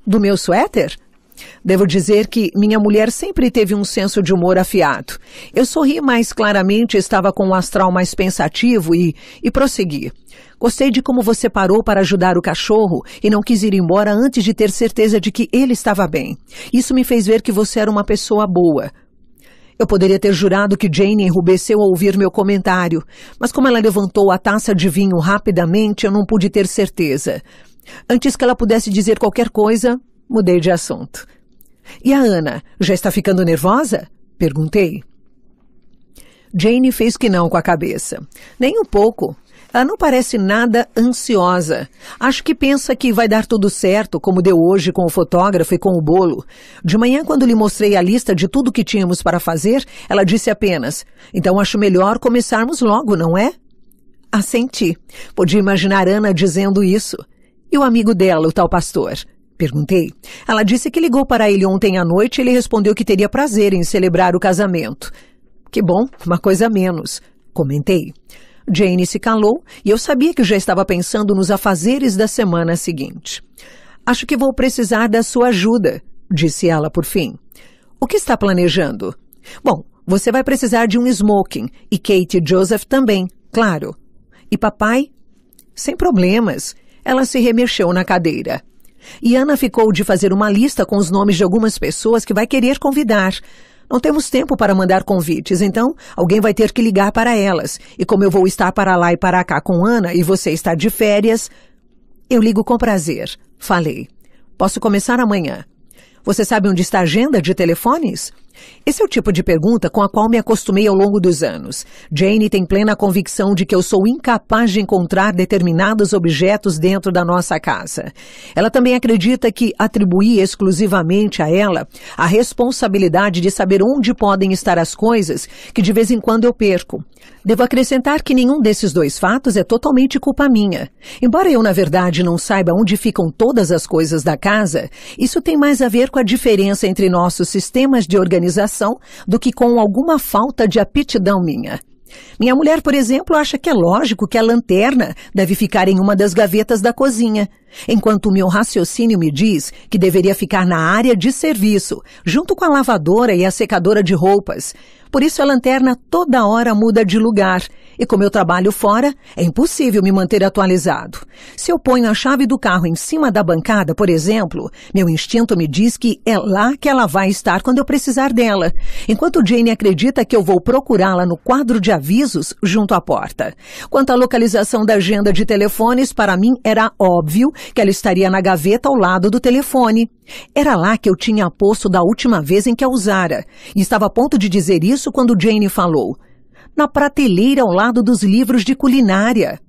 Do meu suéter? Devo dizer que minha mulher sempre teve um senso de humor afiado. Eu sorri mais claramente, estava com um astral mais pensativo e, e prossegui. Gostei de como você parou para ajudar o cachorro e não quis ir embora antes de ter certeza de que ele estava bem. Isso me fez ver que você era uma pessoa boa. Eu poderia ter jurado que Jane enrubesceu ao ouvir meu comentário, mas como ela levantou a taça de vinho rapidamente, eu não pude ter certeza. Antes que ela pudesse dizer qualquer coisa, mudei de assunto. E a Ana, já está ficando nervosa? Perguntei. Jane fez que não com a cabeça. Nem um pouco, ela não parece nada ansiosa. Acho que pensa que vai dar tudo certo, como deu hoje com o fotógrafo e com o bolo. De manhã, quando lhe mostrei a lista de tudo que tínhamos para fazer, ela disse apenas: Então acho melhor começarmos logo, não é? Assenti. Podia imaginar Ana dizendo isso. E o amigo dela, o tal pastor? Perguntei. Ela disse que ligou para ele ontem à noite e ele respondeu que teria prazer em celebrar o casamento. Que bom, uma coisa a menos. Comentei. Jane se calou e eu sabia que já estava pensando nos afazeres da semana seguinte. Acho que vou precisar da sua ajuda, disse ela por fim. O que está planejando? Bom, você vai precisar de um smoking e Kate e Joseph também, claro. E papai? Sem problemas. Ela se remexeu na cadeira. E Ana ficou de fazer uma lista com os nomes de algumas pessoas que vai querer convidar. Não temos tempo para mandar convites, então alguém vai ter que ligar para elas. E como eu vou estar para lá e para cá com Ana e você está de férias. Eu ligo com prazer, falei. Posso começar amanhã. Você sabe onde está a agenda de telefones? Esse é o tipo de pergunta com a qual me acostumei ao longo dos anos. Jane tem plena convicção de que eu sou incapaz de encontrar determinados objetos dentro da nossa casa. Ela também acredita que atribuir exclusivamente a ela a responsabilidade de saber onde podem estar as coisas que de vez em quando eu perco. Devo acrescentar que nenhum desses dois fatos é totalmente culpa minha. Embora eu, na verdade, não saiba onde ficam todas as coisas da casa, isso tem mais a ver com a diferença entre nossos sistemas de organização organização do que com alguma falta de aptidão minha. Minha mulher, por exemplo, acha que é lógico que a lanterna deve ficar em uma das gavetas da cozinha, enquanto o meu raciocínio me diz que deveria ficar na área de serviço, junto com a lavadora e a secadora de roupas. Por isso a lanterna toda hora muda de lugar e como eu trabalho fora, é impossível me manter atualizado. Se eu ponho a chave do carro em cima da bancada, por exemplo, meu instinto me diz que é lá que ela vai estar quando eu precisar dela, enquanto Jane acredita que eu vou procurá-la no quadro de avisos junto à porta. Quanto à localização da agenda de telefones, para mim era óbvio que ela estaria na gaveta ao lado do telefone. Era lá que eu tinha posto da última vez em que a usara, e estava a ponto de dizer isso quando Jane falou na prateleira ao lado dos livros de culinária.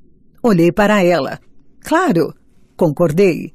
Olhei para ela. Claro, concordei.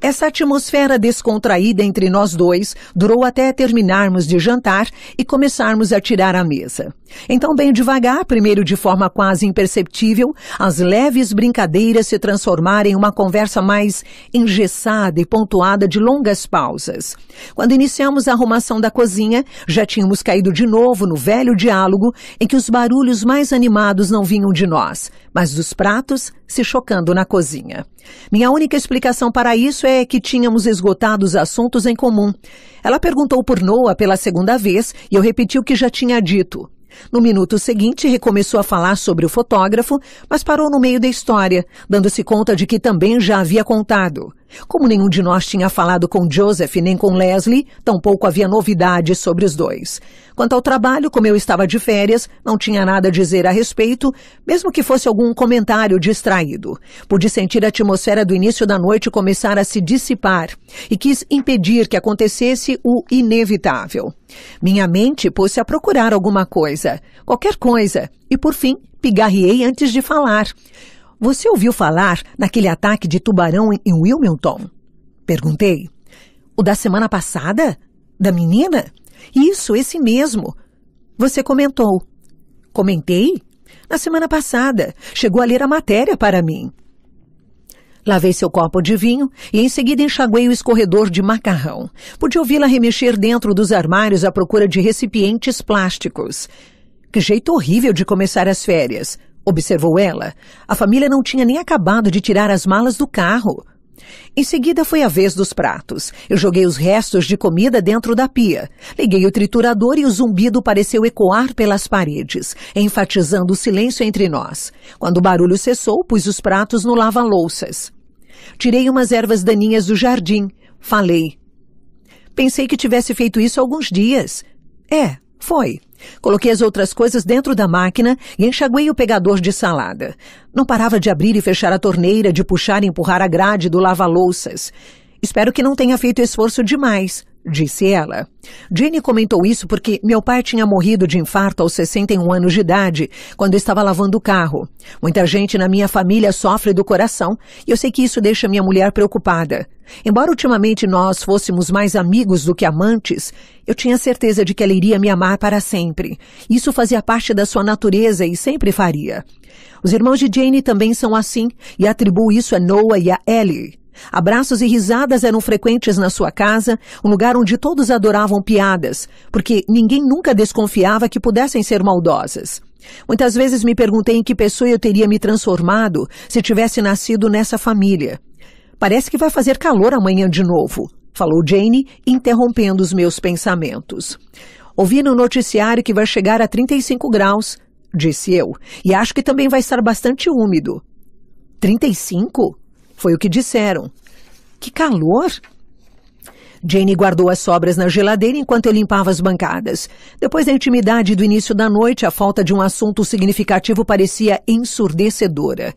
Essa atmosfera descontraída entre nós dois durou até terminarmos de jantar e começarmos a tirar a mesa. Então, bem devagar, primeiro de forma quase imperceptível, as leves brincadeiras se transformaram em uma conversa mais engessada e pontuada de longas pausas. Quando iniciamos a arrumação da cozinha, já tínhamos caído de novo no velho diálogo em que os barulhos mais animados não vinham de nós, mas dos pratos se chocando na cozinha. Minha única explicação para isso é que tínhamos esgotado os assuntos em comum. Ela perguntou por Noah pela segunda vez e eu repeti o que já tinha dito. No minuto seguinte, recomeçou a falar sobre o fotógrafo, mas parou no meio da história, dando-se conta de que também já havia contado. Como nenhum de nós tinha falado com Joseph nem com Leslie, tampouco havia novidades sobre os dois. Quanto ao trabalho, como eu estava de férias, não tinha nada a dizer a respeito, mesmo que fosse algum comentário distraído. Pude sentir a atmosfera do início da noite começar a se dissipar e quis impedir que acontecesse o inevitável. Minha mente pôs-se a procurar alguma coisa, qualquer coisa, e por fim pigarreei antes de falar. Você ouviu falar naquele ataque de tubarão em Wilmington? Perguntei. O da semana passada? Da menina? Isso, esse mesmo. Você comentou. Comentei? Na semana passada. Chegou a ler a matéria para mim. Lavei seu copo de vinho e em seguida enxaguei o escorredor de macarrão. Pude ouvi-la remexer dentro dos armários à procura de recipientes plásticos. Que jeito horrível de começar as férias observou ela. A família não tinha nem acabado de tirar as malas do carro. Em seguida foi a vez dos pratos. Eu joguei os restos de comida dentro da pia. Liguei o triturador e o zumbido pareceu ecoar pelas paredes, enfatizando o silêncio entre nós. Quando o barulho cessou, pus os pratos no lava-louças. Tirei umas ervas daninhas do jardim. Falei. Pensei que tivesse feito isso há alguns dias. É, foi. Coloquei as outras coisas dentro da máquina e enxaguei o pegador de salada. Não parava de abrir e fechar a torneira, de puxar e empurrar a grade do lava-louças. Espero que não tenha feito esforço demais, disse ela. Jenny comentou isso porque meu pai tinha morrido de infarto aos 61 anos de idade, quando estava lavando o carro. Muita gente na minha família sofre do coração e eu sei que isso deixa minha mulher preocupada. Embora ultimamente nós fôssemos mais amigos do que amantes, eu tinha certeza de que ela iria me amar para sempre. Isso fazia parte da sua natureza e sempre faria. Os irmãos de Jane também são assim e atribuo isso a Noah e a Ellie. Abraços e risadas eram frequentes na sua casa, um lugar onde todos adoravam piadas, porque ninguém nunca desconfiava que pudessem ser maldosas. Muitas vezes me perguntei em que pessoa eu teria me transformado se tivesse nascido nessa família. Parece que vai fazer calor amanhã de novo, falou Jane, interrompendo os meus pensamentos. Ouvi no noticiário que vai chegar a 35 graus, disse eu, e acho que também vai estar bastante úmido. 35? Foi o que disseram. Que calor! Jane guardou as sobras na geladeira enquanto eu limpava as bancadas. Depois da intimidade do início da noite, a falta de um assunto significativo parecia ensurdecedora.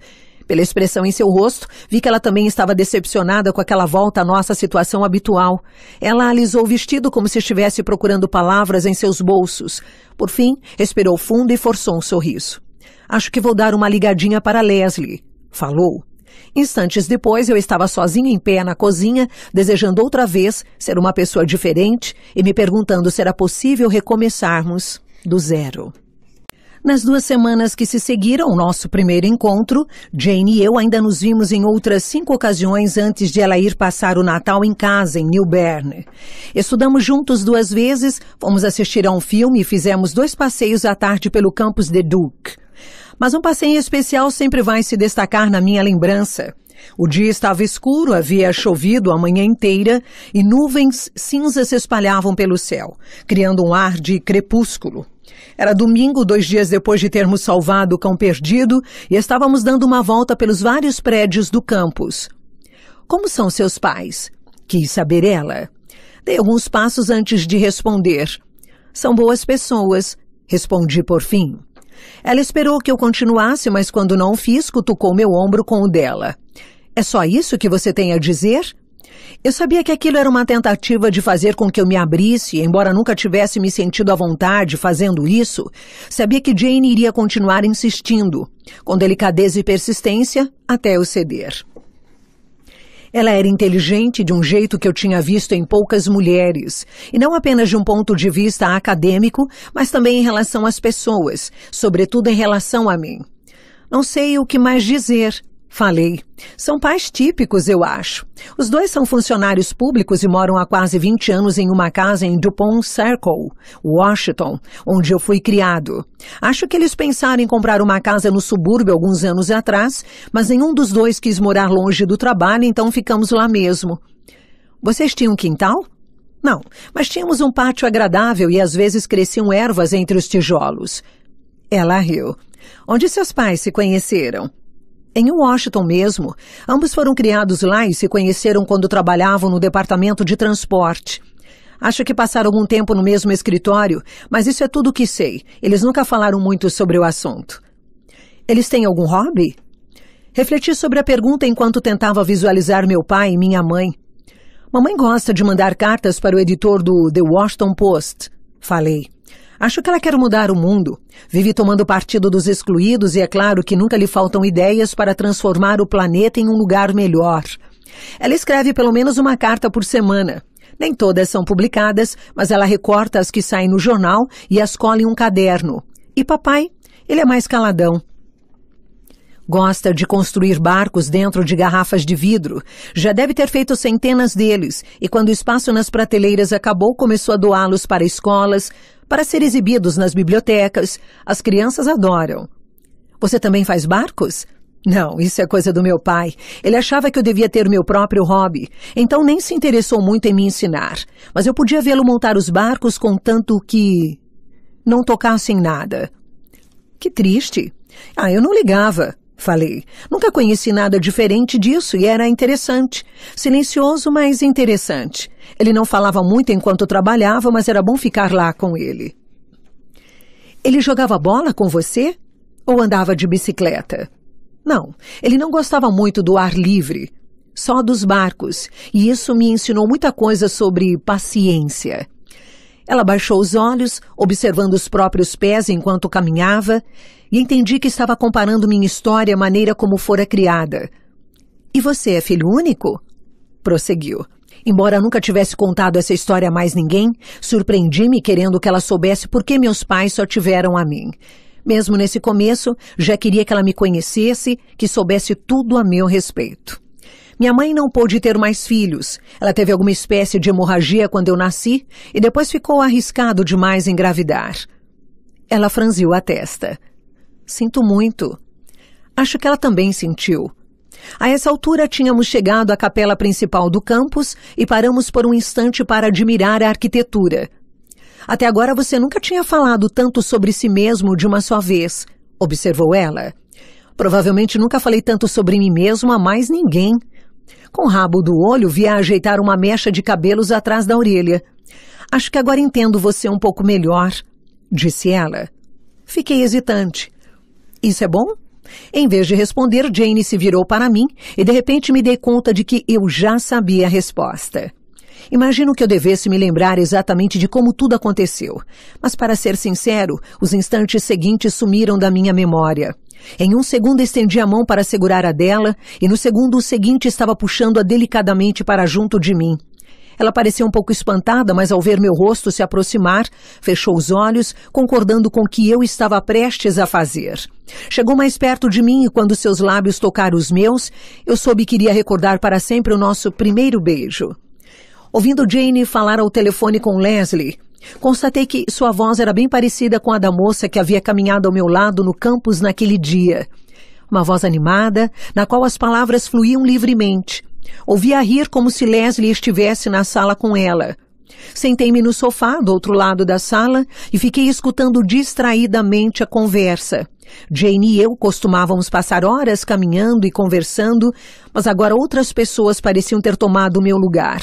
Pela expressão em seu rosto, vi que ela também estava decepcionada com aquela volta à nossa situação habitual. Ela alisou o vestido como se estivesse procurando palavras em seus bolsos. Por fim, respirou fundo e forçou um sorriso. Acho que vou dar uma ligadinha para Leslie. Falou, Instantes depois, eu estava sozinha em pé na cozinha, desejando outra vez ser uma pessoa diferente e me perguntando se era possível recomeçarmos do zero. Nas duas semanas que se seguiram ao nosso primeiro encontro, Jane e eu ainda nos vimos em outras cinco ocasiões antes de ela ir passar o Natal em casa, em New Bern. Estudamos juntos duas vezes, fomos assistir a um filme e fizemos dois passeios à tarde pelo campus de Duke. Mas um passeio especial sempre vai se destacar na minha lembrança. O dia estava escuro, havia chovido a manhã inteira e nuvens cinzas se espalhavam pelo céu, criando um ar de crepúsculo. Era domingo, dois dias depois de termos salvado o cão perdido, e estávamos dando uma volta pelos vários prédios do campus. Como são seus pais? Quis saber ela. Dei alguns passos antes de responder. São boas pessoas, respondi por fim. Ela esperou que eu continuasse, mas quando não fiz, cutucou meu ombro com o dela. É só isso que você tem a dizer? Eu sabia que aquilo era uma tentativa de fazer com que eu me abrisse, embora nunca tivesse me sentido à vontade fazendo isso. Sabia que Jane iria continuar insistindo, com delicadeza e persistência, até eu ceder. Ela era inteligente de um jeito que eu tinha visto em poucas mulheres, e não apenas de um ponto de vista acadêmico, mas também em relação às pessoas, sobretudo em relação a mim. Não sei o que mais dizer, Falei. São pais típicos, eu acho. Os dois são funcionários públicos e moram há quase 20 anos em uma casa em Dupont Circle, Washington, onde eu fui criado. Acho que eles pensaram em comprar uma casa no subúrbio alguns anos atrás, mas nenhum dos dois quis morar longe do trabalho, então ficamos lá mesmo. Vocês tinham quintal? Não, mas tínhamos um pátio agradável e às vezes cresciam ervas entre os tijolos. Ela riu. Onde seus pais se conheceram? em Washington mesmo. Ambos foram criados lá e se conheceram quando trabalhavam no departamento de transporte. Acho que passaram algum tempo no mesmo escritório, mas isso é tudo o que sei. Eles nunca falaram muito sobre o assunto. Eles têm algum hobby? Refleti sobre a pergunta enquanto tentava visualizar meu pai e minha mãe. Mamãe gosta de mandar cartas para o editor do The Washington Post, falei. Acho que ela quer mudar o mundo. Vive tomando partido dos excluídos e é claro que nunca lhe faltam ideias para transformar o planeta em um lugar melhor. Ela escreve pelo menos uma carta por semana. Nem todas são publicadas, mas ela recorta as que saem no jornal e as cola em um caderno. E papai? Ele é mais caladão. Gosta de construir barcos dentro de garrafas de vidro. Já deve ter feito centenas deles, e quando o espaço nas prateleiras acabou, começou a doá-los para escolas, para ser exibidos nas bibliotecas. As crianças adoram. Você também faz barcos? Não, isso é coisa do meu pai. Ele achava que eu devia ter meu próprio hobby, então nem se interessou muito em me ensinar. Mas eu podia vê-lo montar os barcos contanto que. não tocasse em nada. Que triste. Ah, eu não ligava. Falei. Nunca conheci nada diferente disso e era interessante. Silencioso, mas interessante. Ele não falava muito enquanto trabalhava, mas era bom ficar lá com ele. Ele jogava bola com você? Ou andava de bicicleta? Não, ele não gostava muito do ar livre, só dos barcos, e isso me ensinou muita coisa sobre paciência. Ela baixou os olhos, observando os próprios pés enquanto caminhava, e entendi que estava comparando minha história à maneira como fora criada. E você é filho único? prosseguiu. Embora nunca tivesse contado essa história a mais ninguém, surpreendi-me querendo que ela soubesse por que meus pais só tiveram a mim. Mesmo nesse começo, já queria que ela me conhecesse, que soubesse tudo a meu respeito. Minha mãe não pôde ter mais filhos. Ela teve alguma espécie de hemorragia quando eu nasci e depois ficou arriscado demais engravidar. Ela franziu a testa. Sinto muito. Acho que ela também sentiu. A essa altura, tínhamos chegado à capela principal do campus e paramos por um instante para admirar a arquitetura. Até agora você nunca tinha falado tanto sobre si mesmo de uma só vez, observou ela. Provavelmente nunca falei tanto sobre mim mesmo a mais ninguém, com o rabo do olho, vi a ajeitar uma mecha de cabelos atrás da orelha. Acho que agora entendo você um pouco melhor, disse ela. Fiquei hesitante. Isso é bom? Em vez de responder, Jane se virou para mim e de repente me dei conta de que eu já sabia a resposta. Imagino que eu devesse me lembrar exatamente de como tudo aconteceu, mas para ser sincero, os instantes seguintes sumiram da minha memória. Em um segundo estendi a mão para segurar a dela e no segundo o seguinte estava puxando-a delicadamente para junto de mim. Ela parecia um pouco espantada, mas ao ver meu rosto se aproximar, fechou os olhos, concordando com o que eu estava prestes a fazer. Chegou mais perto de mim e quando seus lábios tocaram os meus, eu soube que iria recordar para sempre o nosso primeiro beijo. Ouvindo Jane falar ao telefone com Leslie, Constatei que sua voz era bem parecida com a da moça que havia caminhado ao meu lado no campus naquele dia. Uma voz animada, na qual as palavras fluíam livremente. Ouvia rir como se Leslie estivesse na sala com ela. Sentei-me no sofá do outro lado da sala e fiquei escutando distraidamente a conversa. Jane e eu costumávamos passar horas caminhando e conversando, mas agora outras pessoas pareciam ter tomado o meu lugar.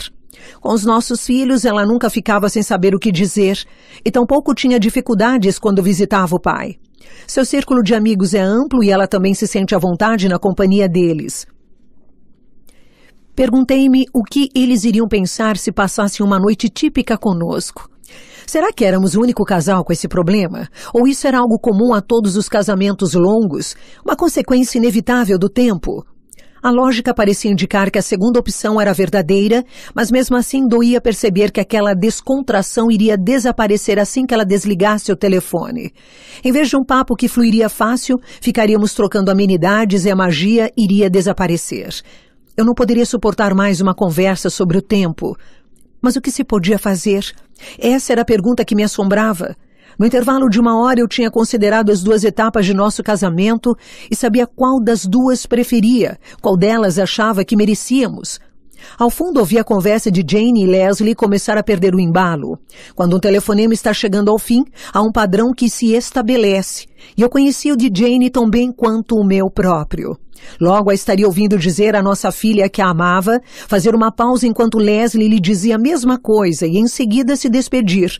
Com os nossos filhos, ela nunca ficava sem saber o que dizer e tampouco tinha dificuldades quando visitava o pai. Seu círculo de amigos é amplo e ela também se sente à vontade na companhia deles. Perguntei-me o que eles iriam pensar se passassem uma noite típica conosco. Será que éramos o único casal com esse problema? Ou isso era algo comum a todos os casamentos longos? Uma consequência inevitável do tempo? A lógica parecia indicar que a segunda opção era verdadeira, mas mesmo assim doía perceber que aquela descontração iria desaparecer assim que ela desligasse o telefone. Em vez de um papo que fluiria fácil, ficaríamos trocando amenidades e a magia iria desaparecer. Eu não poderia suportar mais uma conversa sobre o tempo. Mas o que se podia fazer? Essa era a pergunta que me assombrava. No intervalo de uma hora, eu tinha considerado as duas etapas de nosso casamento e sabia qual das duas preferia, qual delas achava que merecíamos. Ao fundo ouvi a conversa de Jane e Leslie começar a perder o embalo. Quando um telefonema está chegando ao fim, há um padrão que se estabelece, e eu conheci o de Jane tão bem quanto o meu próprio. Logo a estaria ouvindo dizer à nossa filha que a amava, fazer uma pausa enquanto Leslie lhe dizia a mesma coisa e em seguida se despedir.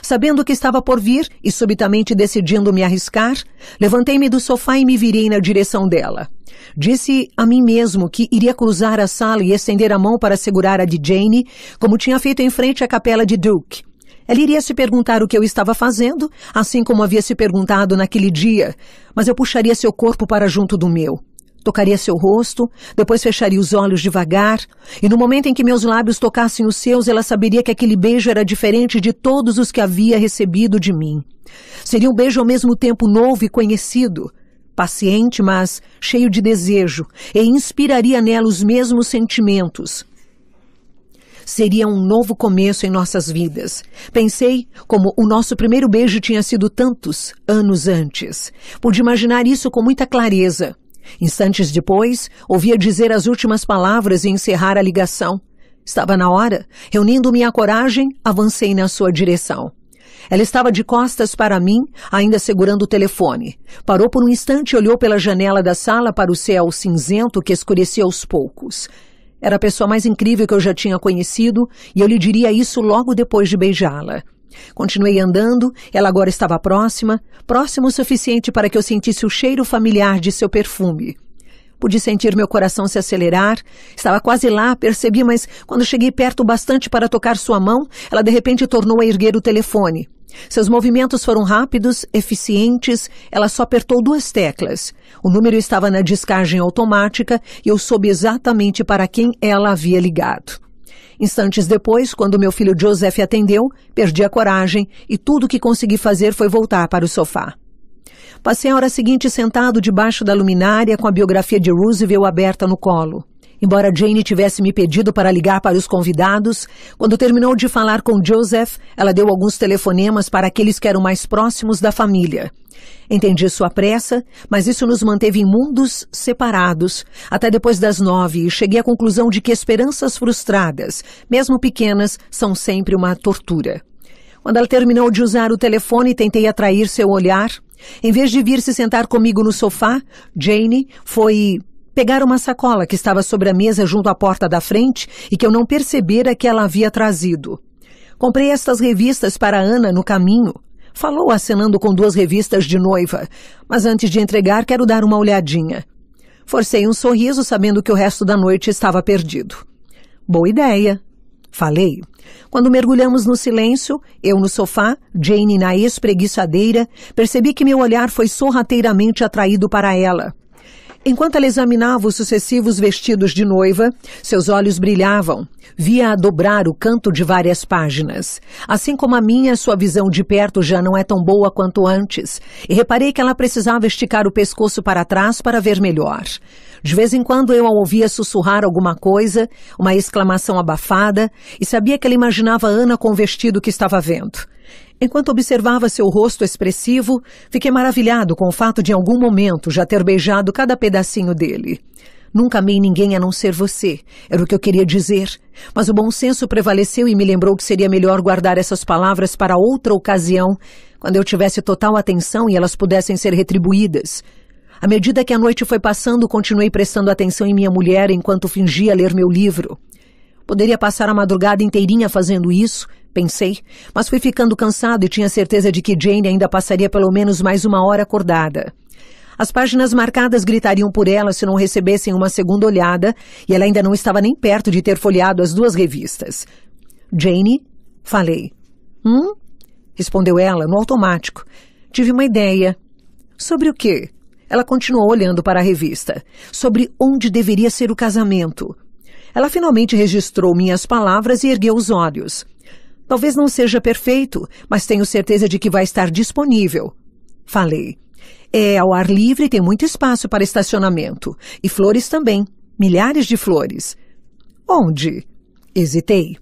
Sabendo que estava por vir e subitamente decidindo me arriscar, levantei-me do sofá e me virei na direção dela. Disse a mim mesmo que iria cruzar a sala e estender a mão para segurar a de Jane, como tinha feito em frente à capela de Duke. Ela iria se perguntar o que eu estava fazendo, assim como havia se perguntado naquele dia, mas eu puxaria seu corpo para junto do meu. Tocaria seu rosto, depois fecharia os olhos devagar, e no momento em que meus lábios tocassem os seus, ela saberia que aquele beijo era diferente de todos os que havia recebido de mim. Seria um beijo ao mesmo tempo novo e conhecido, paciente, mas cheio de desejo, e inspiraria nela os mesmos sentimentos. Seria um novo começo em nossas vidas. Pensei como o nosso primeiro beijo tinha sido tantos anos antes. Pude imaginar isso com muita clareza. Instantes depois, ouvia dizer as últimas palavras e encerrar a ligação. Estava na hora. Reunindo minha coragem, avancei na sua direção. Ela estava de costas para mim, ainda segurando o telefone. Parou por um instante e olhou pela janela da sala para o céu cinzento que escurecia aos poucos. Era a pessoa mais incrível que eu já tinha conhecido e eu lhe diria isso logo depois de beijá-la. Continuei andando, ela agora estava próxima, próximo o suficiente para que eu sentisse o cheiro familiar de seu perfume. Pude sentir meu coração se acelerar. Estava quase lá, percebi, mas quando cheguei perto bastante para tocar sua mão, ela de repente tornou a erguer o telefone. Seus movimentos foram rápidos, eficientes, ela só apertou duas teclas. O número estava na descagem automática e eu soube exatamente para quem ela havia ligado. Instantes depois, quando meu filho Joseph atendeu, perdi a coragem e tudo que consegui fazer foi voltar para o sofá. Passei a hora seguinte sentado debaixo da luminária com a biografia de Roosevelt aberta no colo. Embora Jane tivesse me pedido para ligar para os convidados, quando terminou de falar com Joseph, ela deu alguns telefonemas para aqueles que eram mais próximos da família. Entendi sua pressa, mas isso nos manteve em mundos separados, até depois das nove, cheguei à conclusão de que esperanças frustradas, mesmo pequenas, são sempre uma tortura. Quando ela terminou de usar o telefone, tentei atrair seu olhar. Em vez de vir se sentar comigo no sofá, Jane foi pegar uma sacola que estava sobre a mesa junto à porta da frente e que eu não percebera que ela havia trazido. Comprei estas revistas para Ana no caminho. Falou acenando com duas revistas de noiva, mas antes de entregar quero dar uma olhadinha. Forcei um sorriso sabendo que o resto da noite estava perdido. Boa ideia, Falei. Quando mergulhamos no silêncio, eu no sofá, Jane na espreguiçadeira, percebi que meu olhar foi sorrateiramente atraído para ela. Enquanto ela examinava os sucessivos vestidos de noiva, seus olhos brilhavam. Via-a dobrar o canto de várias páginas. Assim como a minha, sua visão de perto já não é tão boa quanto antes, e reparei que ela precisava esticar o pescoço para trás para ver melhor. De vez em quando eu a ouvia sussurrar alguma coisa, uma exclamação abafada, e sabia que ela imaginava Ana com o vestido que estava vendo. Enquanto observava seu rosto expressivo, fiquei maravilhado com o fato de em algum momento já ter beijado cada pedacinho dele. Nunca amei ninguém a não ser você, era o que eu queria dizer. Mas o bom senso prevaleceu e me lembrou que seria melhor guardar essas palavras para outra ocasião, quando eu tivesse total atenção e elas pudessem ser retribuídas. À medida que a noite foi passando, continuei prestando atenção em minha mulher enquanto fingia ler meu livro. Poderia passar a madrugada inteirinha fazendo isso, pensei, mas fui ficando cansado e tinha certeza de que Jane ainda passaria pelo menos mais uma hora acordada. As páginas marcadas gritariam por ela se não recebessem uma segunda olhada, e ela ainda não estava nem perto de ter folheado as duas revistas. Jane, falei. Hum? respondeu ela, no automático. Tive uma ideia. Sobre o quê? Ela continuou olhando para a revista. Sobre onde deveria ser o casamento. Ela finalmente registrou minhas palavras e ergueu os olhos. Talvez não seja perfeito, mas tenho certeza de que vai estar disponível. Falei. É ao ar livre e tem muito espaço para estacionamento. E flores também. Milhares de flores. Onde? Hesitei.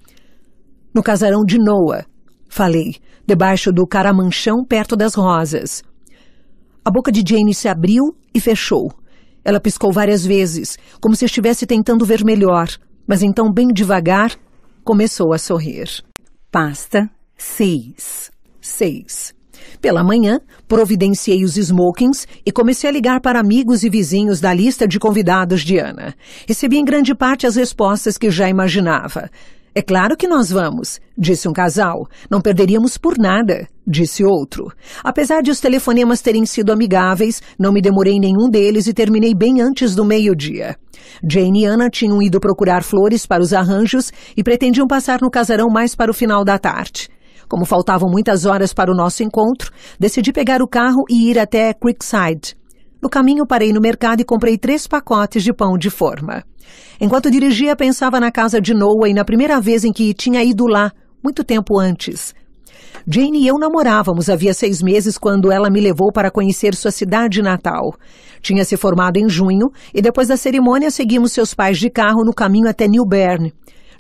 No casarão de Noah. Falei. Debaixo do caramanchão, perto das rosas. A boca de Jane se abriu e fechou. Ela piscou várias vezes, como se estivesse tentando ver melhor, mas então, bem devagar, começou a sorrir. Pasta 6. 6. Pela manhã, providenciei os smokings e comecei a ligar para amigos e vizinhos da lista de convidados de Ana. Recebi em grande parte as respostas que já imaginava. É claro que nós vamos, disse um casal. Não perderíamos por nada, disse outro. Apesar de os telefonemas terem sido amigáveis, não me demorei nenhum deles e terminei bem antes do meio-dia. Jane e Anna tinham ido procurar flores para os arranjos e pretendiam passar no casarão mais para o final da tarde. Como faltavam muitas horas para o nosso encontro, decidi pegar o carro e ir até Creekside. No caminho, parei no mercado e comprei três pacotes de pão de forma. Enquanto dirigia, pensava na casa de Noah e na primeira vez em que tinha ido lá, muito tempo antes. Jane e eu namorávamos havia seis meses quando ela me levou para conhecer sua cidade natal. Tinha se formado em junho e depois da cerimônia seguimos seus pais de carro no caminho até New Bern.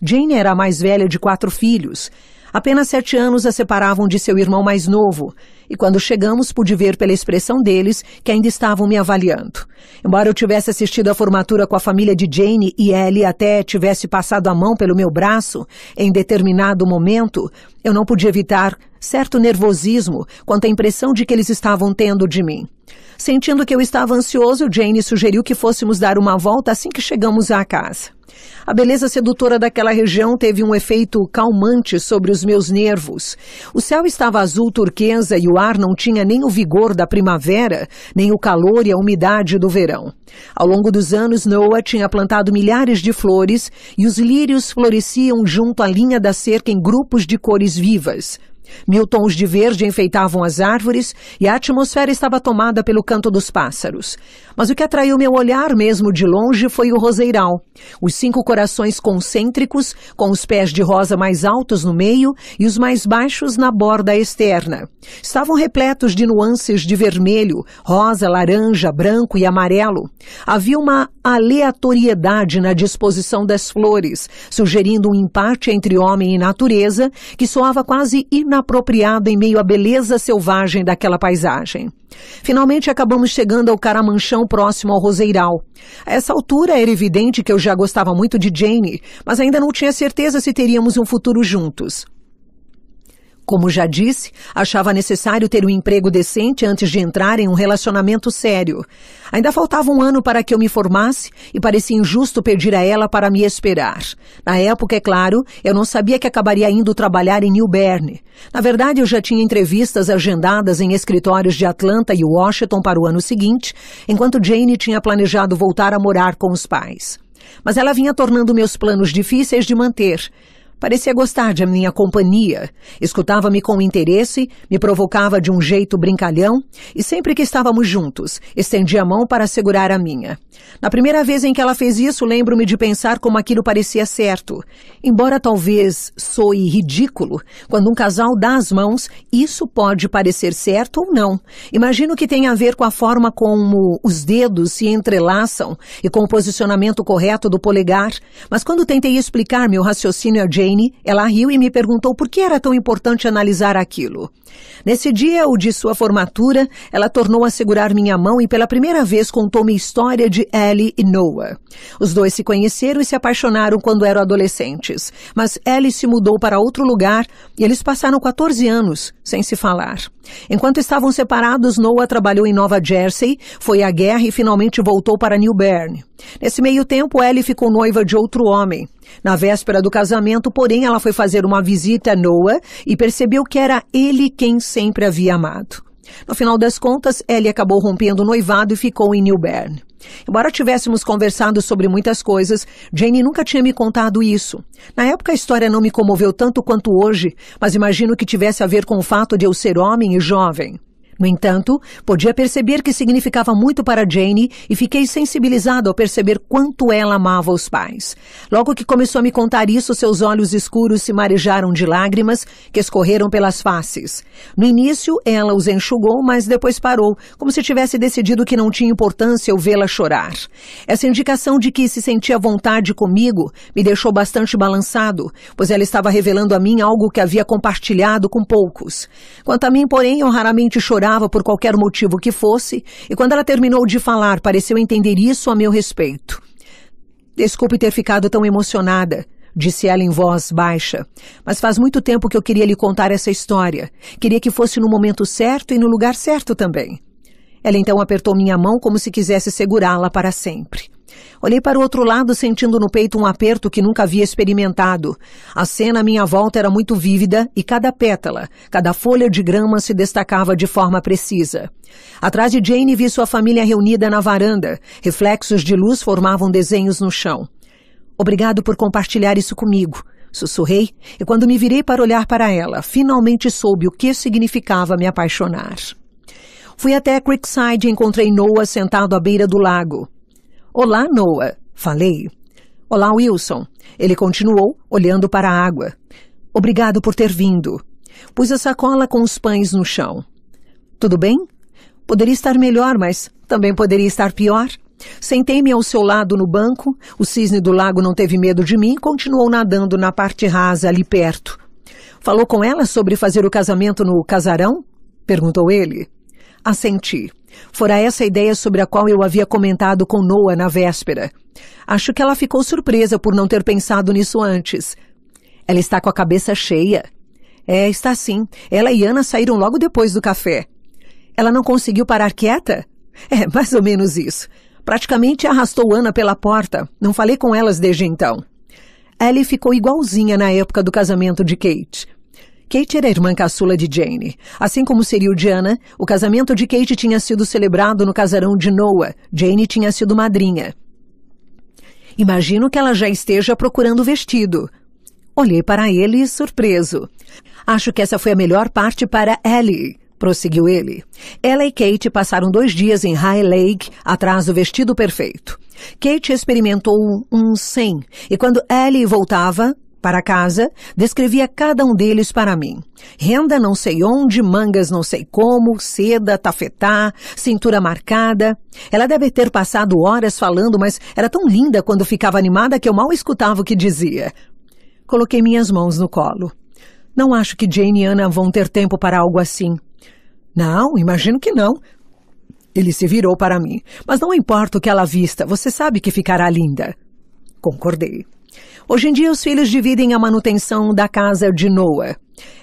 Jane era a mais velha de quatro filhos. Apenas sete anos a separavam de seu irmão mais novo, e quando chegamos pude ver pela expressão deles que ainda estavam me avaliando. Embora eu tivesse assistido à formatura com a família de Jane e Ellie até tivesse passado a mão pelo meu braço, em determinado momento, eu não podia evitar certo nervosismo quanto à impressão de que eles estavam tendo de mim. Sentindo que eu estava ansioso, Jane sugeriu que fôssemos dar uma volta assim que chegamos à casa. A beleza sedutora daquela região teve um efeito calmante sobre os meus nervos. O céu estava azul turquesa e o ar não tinha nem o vigor da primavera, nem o calor e a umidade do verão. Ao longo dos anos, Noah tinha plantado milhares de flores e os lírios floresciam junto à linha da cerca em grupos de cores vivas, Mil tons de verde enfeitavam as árvores e a atmosfera estava tomada pelo canto dos pássaros. Mas o que atraiu meu olhar mesmo de longe foi o roseiral. Os cinco corações concêntricos, com os pés de rosa mais altos no meio e os mais baixos na borda externa. Estavam repletos de nuances de vermelho, rosa, laranja, branco e amarelo. Havia uma aleatoriedade na disposição das flores, sugerindo um empate entre homem e natureza que soava quase inacreditável inapropriada em meio à beleza selvagem daquela paisagem. Finalmente acabamos chegando ao Caramanchão próximo ao Roseiral. A essa altura era evidente que eu já gostava muito de Jane, mas ainda não tinha certeza se teríamos um futuro juntos. Como já disse, achava necessário ter um emprego decente antes de entrar em um relacionamento sério. Ainda faltava um ano para que eu me formasse e parecia injusto pedir a ela para me esperar. Na época, é claro, eu não sabia que acabaria indo trabalhar em New Bern. Na verdade, eu já tinha entrevistas agendadas em escritórios de Atlanta e Washington para o ano seguinte, enquanto Jane tinha planejado voltar a morar com os pais mas ela vinha tornando meus planos difíceis de manter. Parecia gostar de minha companhia. Escutava-me com interesse, me provocava de um jeito brincalhão e sempre que estávamos juntos, estendia a mão para segurar a minha. Na primeira vez em que ela fez isso, lembro-me de pensar como aquilo parecia certo. Embora talvez soe ridículo, quando um casal dá as mãos, isso pode parecer certo ou não. Imagino que tenha a ver com a forma como os dedos se entrelaçam e com o posicionamento correto do polegar. Mas quando tentei explicar meu raciocínio a Jane, ela riu e me perguntou por que era tão importante analisar aquilo. Nesse dia, o de sua formatura, ela tornou a segurar minha mão e pela primeira vez contou-me história de Ellie e Noah. Os dois se conheceram e se apaixonaram quando eram adolescentes, mas Ellie se mudou para outro lugar e eles passaram 14 anos sem se falar. Enquanto estavam separados, Noah trabalhou em Nova Jersey, foi à guerra e finalmente voltou para New Bern. Nesse meio tempo, Ellie ficou noiva de outro homem. Na véspera do casamento, porém, ela foi fazer uma visita a Noah e percebeu que era ele quem sempre havia amado. No final das contas, Ellie acabou rompendo o noivado e ficou em New Bern. Embora tivéssemos conversado sobre muitas coisas, Jane nunca tinha me contado isso. Na época a história não me comoveu tanto quanto hoje, mas imagino que tivesse a ver com o fato de eu ser homem e jovem. No entanto, podia perceber que significava muito para Jane e fiquei sensibilizado ao perceber quanto ela amava os pais. Logo que começou a me contar isso, seus olhos escuros se marejaram de lágrimas que escorreram pelas faces. No início, ela os enxugou, mas depois parou, como se tivesse decidido que não tinha importância eu vê-la chorar. Essa indicação de que se sentia à vontade comigo me deixou bastante balançado, pois ela estava revelando a mim algo que havia compartilhado com poucos. Quanto a mim, porém, eu raramente chorava ignorava por qualquer motivo que fosse, e quando ela terminou de falar, pareceu entender isso a meu respeito. Desculpe ter ficado tão emocionada, disse ela em voz baixa, mas faz muito tempo que eu queria lhe contar essa história. Queria que fosse no momento certo e no lugar certo também. Ela então apertou minha mão como se quisesse segurá-la para sempre. Olhei para o outro lado, sentindo no peito um aperto que nunca havia experimentado. A cena à minha volta era muito vívida e cada pétala, cada folha de grama se destacava de forma precisa. Atrás de Jane vi sua família reunida na varanda. Reflexos de luz formavam desenhos no chão. Obrigado por compartilhar isso comigo. Sussurrei, e quando me virei para olhar para ela, finalmente soube o que significava me apaixonar. Fui até Creekside e encontrei Noah sentado à beira do lago. Olá, Noah, falei. Olá, Wilson. Ele continuou, olhando para a água. Obrigado por ter vindo. Pus a sacola com os pães no chão. Tudo bem? Poderia estar melhor, mas também poderia estar pior. Sentei-me ao seu lado no banco. O cisne do lago não teve medo de mim e continuou nadando na parte rasa ali perto. Falou com ela sobre fazer o casamento no casarão? perguntou ele. Assenti. Fora essa ideia sobre a qual eu havia comentado com Noah na véspera. Acho que ela ficou surpresa por não ter pensado nisso antes. Ela está com a cabeça cheia. É, está sim. Ela e Ana saíram logo depois do café. Ela não conseguiu parar quieta? É, mais ou menos isso. Praticamente arrastou Ana pela porta. Não falei com elas desde então. Ellie ficou igualzinha na época do casamento de Kate. Kate era a irmã caçula de Jane. Assim como seria o Diana, o casamento de Kate tinha sido celebrado no casarão de Noah. Jane tinha sido madrinha. Imagino que ela já esteja procurando o vestido. Olhei para ele surpreso. Acho que essa foi a melhor parte para Ellie, prosseguiu ele. Ela e Kate passaram dois dias em High Lake atrás do vestido perfeito. Kate experimentou um sem, e quando Ellie voltava, para casa, descrevia cada um deles para mim. Renda não sei onde, mangas não sei como, seda, tafetá, cintura marcada. Ela deve ter passado horas falando, mas era tão linda quando ficava animada que eu mal escutava o que dizia. Coloquei minhas mãos no colo. Não acho que Jane e Ana vão ter tempo para algo assim. Não, imagino que não. Ele se virou para mim. Mas não importa o que ela vista, você sabe que ficará linda. Concordei. Hoje em dia, os filhos dividem a manutenção da casa de Noah.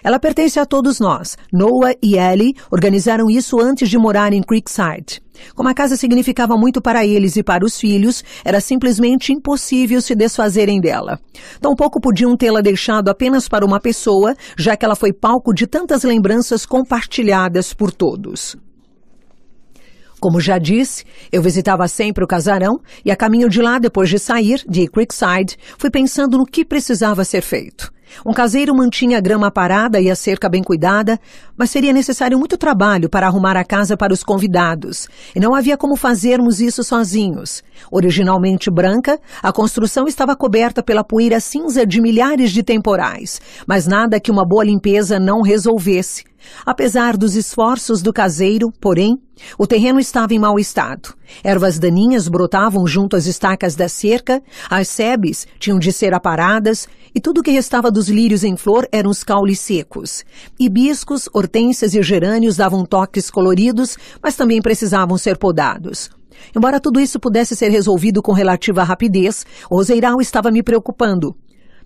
Ela pertence a todos nós. Noah e Ellie organizaram isso antes de morar em Creekside. Como a casa significava muito para eles e para os filhos, era simplesmente impossível se desfazerem dela. Tampouco podiam tê-la deixado apenas para uma pessoa, já que ela foi palco de tantas lembranças compartilhadas por todos. Como já disse, eu visitava sempre o casarão e, a caminho de lá, depois de sair de Creekside, fui pensando no que precisava ser feito. Um caseiro mantinha a grama parada e a cerca bem cuidada, mas seria necessário muito trabalho para arrumar a casa para os convidados, e não havia como fazermos isso sozinhos. Originalmente branca, a construção estava coberta pela poeira cinza de milhares de temporais, mas nada que uma boa limpeza não resolvesse. Apesar dos esforços do caseiro, porém, o terreno estava em mau estado. Ervas daninhas brotavam junto às estacas da cerca, as sebes tinham de ser aparadas e tudo o que restava dos lírios em flor eram os caules secos. Hibiscos, hortênsias e gerânios davam toques coloridos, mas também precisavam ser podados. Embora tudo isso pudesse ser resolvido com relativa rapidez, o roseiral estava me preocupando.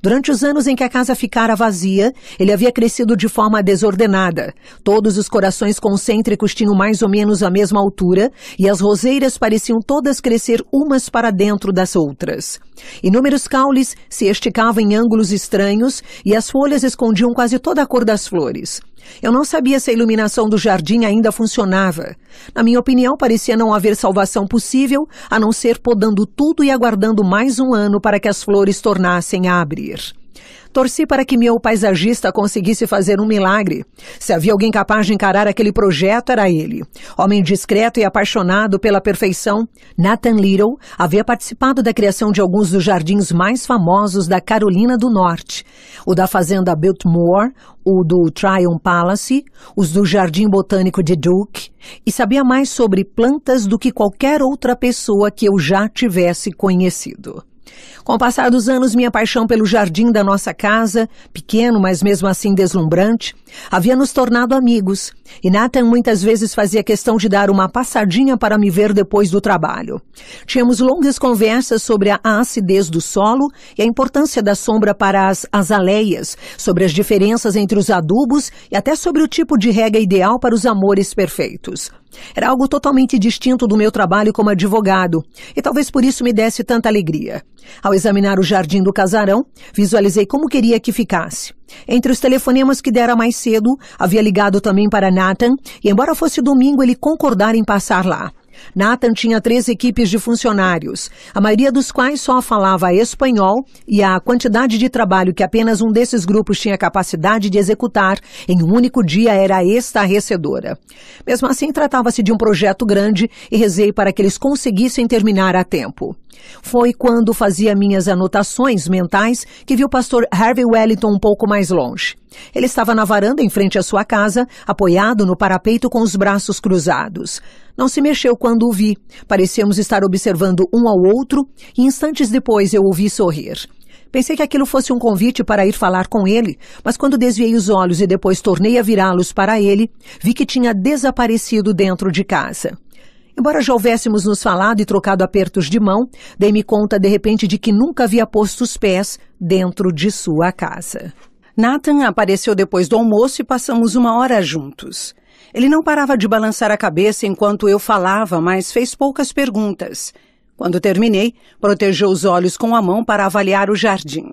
Durante os anos em que a casa ficara vazia, ele havia crescido de forma desordenada. Todos os corações concêntricos tinham mais ou menos a mesma altura e as roseiras pareciam todas crescer umas para dentro das outras. Inúmeros caules se esticavam em ângulos estranhos e as folhas escondiam quase toda a cor das flores. Eu não sabia se a iluminação do jardim ainda funcionava. Na minha opinião, parecia não haver salvação possível, a não ser podando tudo e aguardando mais um ano para que as flores tornassem a abrir. Torci para que meu paisagista conseguisse fazer um milagre. Se havia alguém capaz de encarar aquele projeto, era ele. Homem discreto e apaixonado pela perfeição, Nathan Little havia participado da criação de alguns dos jardins mais famosos da Carolina do Norte. O da Fazenda Biltmore, o do Tryon Palace, os do Jardim Botânico de Duke, e sabia mais sobre plantas do que qualquer outra pessoa que eu já tivesse conhecido. Com o passar dos anos, minha paixão pelo jardim da nossa casa, pequeno, mas mesmo assim deslumbrante, Havia nos tornado amigos, e Nathan muitas vezes fazia questão de dar uma passadinha para me ver depois do trabalho. Tínhamos longas conversas sobre a acidez do solo e a importância da sombra para as azaleias, sobre as diferenças entre os adubos e até sobre o tipo de rega ideal para os amores perfeitos. Era algo totalmente distinto do meu trabalho como advogado, e talvez por isso me desse tanta alegria. Ao examinar o jardim do casarão, visualizei como queria que ficasse. Entre os telefonemas que dera mais cedo, havia ligado também para Nathan, e embora fosse domingo, ele concordara em passar lá. Nathan tinha três equipes de funcionários, a maioria dos quais só falava espanhol, e a quantidade de trabalho que apenas um desses grupos tinha capacidade de executar em um único dia era estarrecedora. Mesmo assim, tratava-se de um projeto grande e rezei para que eles conseguissem terminar a tempo. Foi quando fazia minhas anotações mentais que vi o pastor Harvey Wellington um pouco mais longe. Ele estava na varanda em frente à sua casa, apoiado no parapeito com os braços cruzados. Não se mexeu quando o vi. Parecíamos estar observando um ao outro e instantes depois eu o vi sorrir. Pensei que aquilo fosse um convite para ir falar com ele, mas quando desviei os olhos e depois tornei a virá-los para ele, vi que tinha desaparecido dentro de casa. Embora já houvéssemos nos falado e trocado apertos de mão, dei-me conta de repente de que nunca havia posto os pés dentro de sua casa. Nathan apareceu depois do almoço e passamos uma hora juntos. Ele não parava de balançar a cabeça enquanto eu falava, mas fez poucas perguntas. Quando terminei, protegeu os olhos com a mão para avaliar o jardim.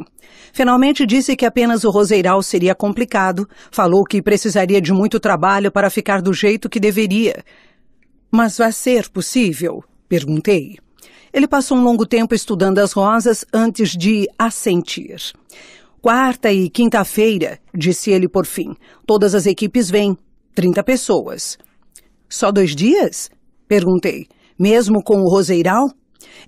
Finalmente disse que apenas o roseiral seria complicado, falou que precisaria de muito trabalho para ficar do jeito que deveria. Mas vai ser possível? Perguntei. Ele passou um longo tempo estudando as rosas antes de assentir. Quarta e quinta-feira, disse ele por fim. Todas as equipes vêm. Trinta pessoas. Só dois dias? Perguntei. Mesmo com o roseiral?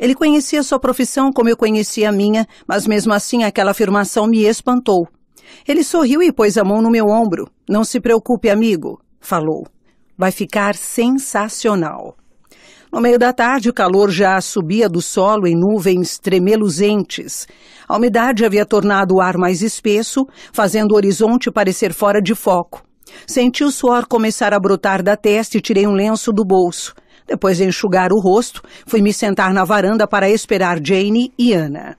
Ele conhecia sua profissão como eu conhecia a minha, mas mesmo assim aquela afirmação me espantou. Ele sorriu e pôs a mão no meu ombro. Não se preocupe, amigo, falou. Vai ficar sensacional. No meio da tarde, o calor já subia do solo em nuvens tremeluzentes. A umidade havia tornado o ar mais espesso, fazendo o horizonte parecer fora de foco. Senti o suor começar a brotar da testa e tirei um lenço do bolso. Depois de enxugar o rosto, fui me sentar na varanda para esperar Jane e Ana.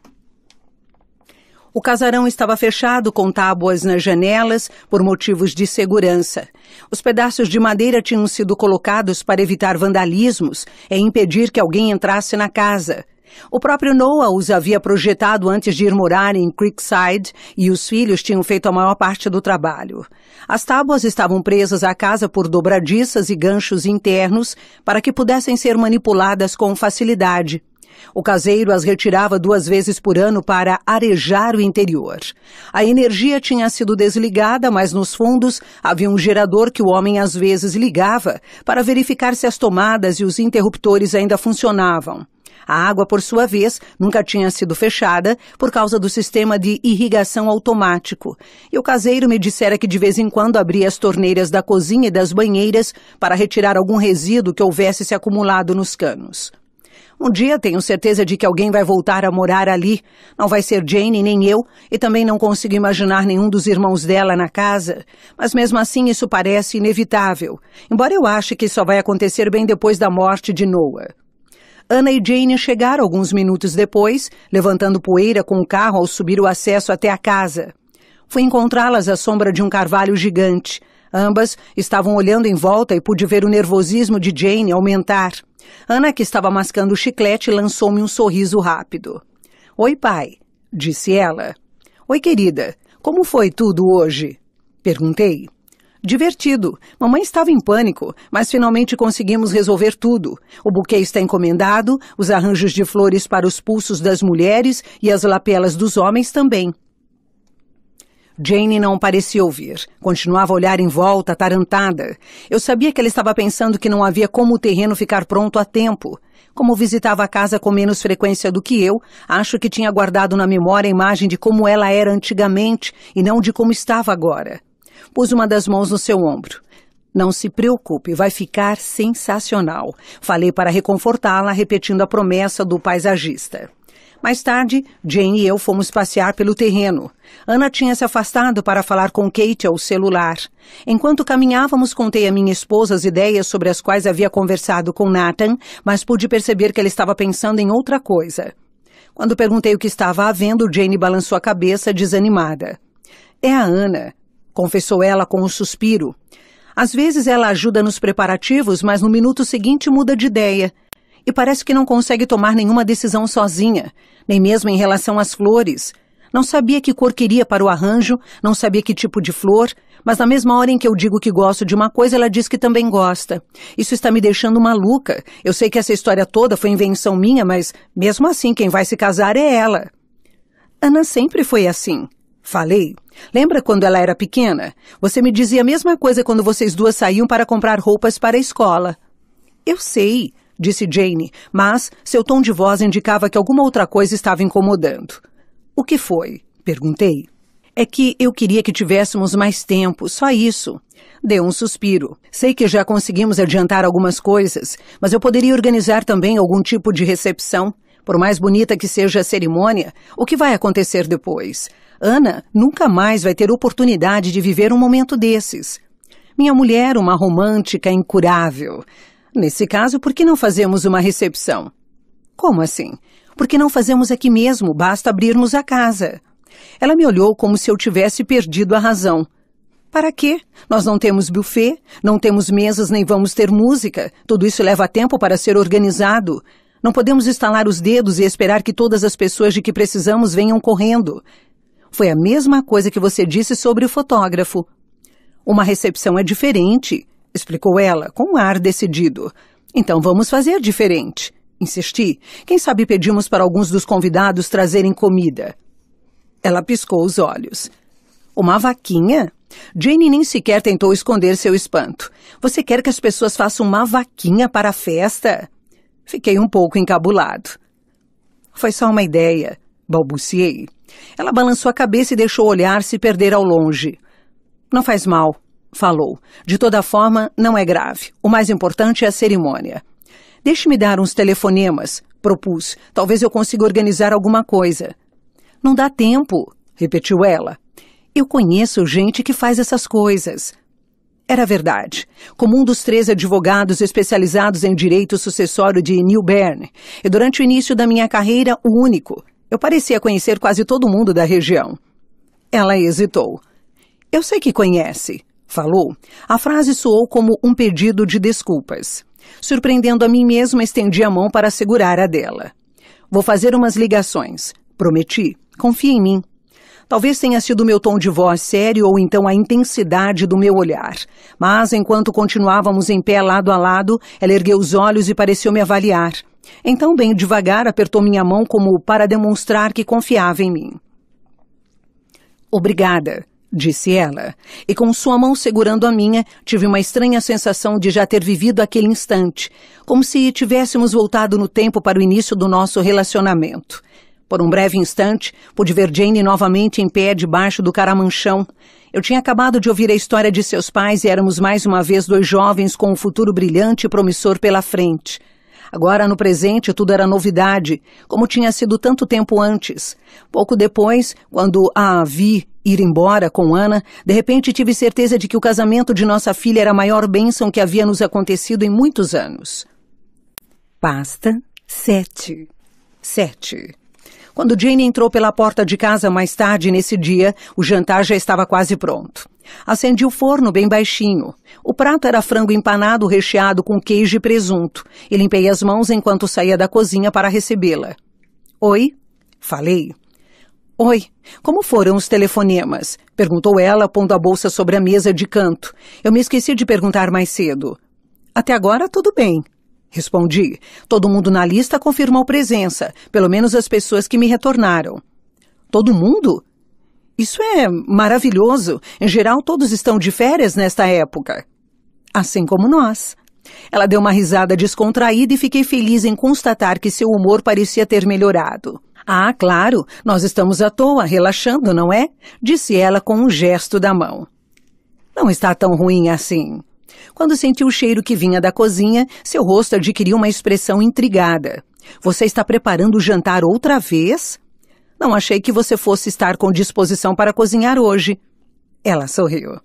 O casarão estava fechado com tábuas nas janelas por motivos de segurança. Os pedaços de madeira tinham sido colocados para evitar vandalismos e impedir que alguém entrasse na casa. O próprio Noah os havia projetado antes de ir morar em Creekside e os filhos tinham feito a maior parte do trabalho. As tábuas estavam presas à casa por dobradiças e ganchos internos para que pudessem ser manipuladas com facilidade. O caseiro as retirava duas vezes por ano para arejar o interior. A energia tinha sido desligada, mas nos fundos havia um gerador que o homem às vezes ligava para verificar se as tomadas e os interruptores ainda funcionavam. A água, por sua vez, nunca tinha sido fechada por causa do sistema de irrigação automático. E o caseiro me dissera que de vez em quando abria as torneiras da cozinha e das banheiras para retirar algum resíduo que houvesse se acumulado nos canos. Um dia tenho certeza de que alguém vai voltar a morar ali. Não vai ser Jane nem eu, e também não consigo imaginar nenhum dos irmãos dela na casa. Mas mesmo assim isso parece inevitável, embora eu ache que só vai acontecer bem depois da morte de Noah. Ana e Jane chegaram alguns minutos depois, levantando poeira com o carro ao subir o acesso até a casa. Fui encontrá-las à sombra de um carvalho gigante. Ambas estavam olhando em volta e pude ver o nervosismo de Jane aumentar. Ana, que estava mascando o chiclete, lançou-me um sorriso rápido. Oi, pai, disse ela. Oi, querida, como foi tudo hoje? Perguntei. Divertido. Mamãe estava em pânico, mas finalmente conseguimos resolver tudo. O buquê está encomendado, os arranjos de flores para os pulsos das mulheres e as lapelas dos homens também. Jane não parecia ouvir. Continuava a olhar em volta, atarantada. Eu sabia que ela estava pensando que não havia como o terreno ficar pronto a tempo. Como visitava a casa com menos frequência do que eu, acho que tinha guardado na memória a imagem de como ela era antigamente e não de como estava agora. Pus uma das mãos no seu ombro. Não se preocupe, vai ficar sensacional. Falei para reconfortá-la, repetindo a promessa do paisagista. Mais tarde, Jane e eu fomos passear pelo terreno. Ana tinha se afastado para falar com Kate ao celular. Enquanto caminhávamos, contei a minha esposa as ideias sobre as quais havia conversado com Nathan, mas pude perceber que ele estava pensando em outra coisa. Quando perguntei o que estava havendo, Jane balançou a cabeça, desanimada. É a Ana, confessou ela com um suspiro. Às vezes ela ajuda nos preparativos, mas no minuto seguinte muda de ideia e parece que não consegue tomar nenhuma decisão sozinha, nem mesmo em relação às flores. Não sabia que cor queria para o arranjo, não sabia que tipo de flor, mas na mesma hora em que eu digo que gosto de uma coisa, ela diz que também gosta. Isso está me deixando maluca. Eu sei que essa história toda foi invenção minha, mas mesmo assim quem vai se casar é ela. Ana sempre foi assim. Falei. Lembra quando ela era pequena? Você me dizia a mesma coisa quando vocês duas saíam para comprar roupas para a escola. Eu sei, disse Jane, mas seu tom de voz indicava que alguma outra coisa estava incomodando. O que foi? perguntei. É que eu queria que tivéssemos mais tempo, só isso. Deu um suspiro. Sei que já conseguimos adiantar algumas coisas, mas eu poderia organizar também algum tipo de recepção. Por mais bonita que seja a cerimônia, o que vai acontecer depois? Ana nunca mais vai ter oportunidade de viver um momento desses. Minha mulher, uma romântica incurável. Nesse caso, por que não fazemos uma recepção? Como assim? Por que não fazemos aqui mesmo? Basta abrirmos a casa. Ela me olhou como se eu tivesse perdido a razão. Para quê? Nós não temos buffet, não temos mesas, nem vamos ter música. Tudo isso leva tempo para ser organizado. Não podemos estalar os dedos e esperar que todas as pessoas de que precisamos venham correndo. Foi a mesma coisa que você disse sobre o fotógrafo. Uma recepção é diferente explicou ela, com um ar decidido. Então vamos fazer diferente. Insisti. Quem sabe pedimos para alguns dos convidados trazerem comida. Ela piscou os olhos. Uma vaquinha? Jane nem sequer tentou esconder seu espanto. Você quer que as pessoas façam uma vaquinha para a festa? Fiquei um pouco encabulado. Foi só uma ideia, balbuciei. Ela balançou a cabeça e deixou o olhar se perder ao longe. Não faz mal, falou. De toda forma, não é grave. O mais importante é a cerimônia. Deixe-me dar uns telefonemas, propus. Talvez eu consiga organizar alguma coisa. Não dá tempo, repetiu ela. Eu conheço gente que faz essas coisas. Era verdade. Como um dos três advogados especializados em direito sucessório de New Bern, e durante o início da minha carreira, o único. Eu parecia conhecer quase todo mundo da região. Ela hesitou. Eu sei que conhece, falou, a frase soou como um pedido de desculpas. Surpreendendo a mim mesma, estendi a mão para segurar a dela. Vou fazer umas ligações. Prometi. Confia em mim. Talvez tenha sido meu tom de voz sério ou então a intensidade do meu olhar. Mas enquanto continuávamos em pé lado a lado, ela ergueu os olhos e pareceu me avaliar. Então, bem devagar, apertou minha mão como para demonstrar que confiava em mim. Obrigada, disse ela, e com sua mão segurando a minha, tive uma estranha sensação de já ter vivido aquele instante, como se tivéssemos voltado no tempo para o início do nosso relacionamento. Por um breve instante, pude ver Jane novamente em pé debaixo do caramanchão. Eu tinha acabado de ouvir a história de seus pais e éramos mais uma vez dois jovens com um futuro brilhante e promissor pela frente. Agora, no presente, tudo era novidade, como tinha sido tanto tempo antes. Pouco depois, quando a vi ir embora com Ana, de repente tive certeza de que o casamento de nossa filha era a maior bênção que havia nos acontecido em muitos anos. Pasta 7. 7. Quando Jane entrou pela porta de casa mais tarde nesse dia, o jantar já estava quase pronto. Acendi o forno bem baixinho. O prato era frango empanado recheado com queijo e presunto, e limpei as mãos enquanto saía da cozinha para recebê-la. Oi? Falei. Oi, como foram os telefonemas? perguntou ela, pondo a bolsa sobre a mesa de canto. Eu me esqueci de perguntar mais cedo. Até agora, tudo bem. Respondi. Todo mundo na lista confirmou presença, pelo menos as pessoas que me retornaram. Todo mundo? Isso é maravilhoso. Em geral, todos estão de férias nesta época. Assim como nós. Ela deu uma risada descontraída e fiquei feliz em constatar que seu humor parecia ter melhorado. Ah, claro, nós estamos à toa, relaxando, não é? Disse ela com um gesto da mão. Não está tão ruim assim. Quando sentiu o cheiro que vinha da cozinha, seu rosto adquiriu uma expressão intrigada. Você está preparando o jantar outra vez? Não achei que você fosse estar com disposição para cozinhar hoje. Ela sorriu.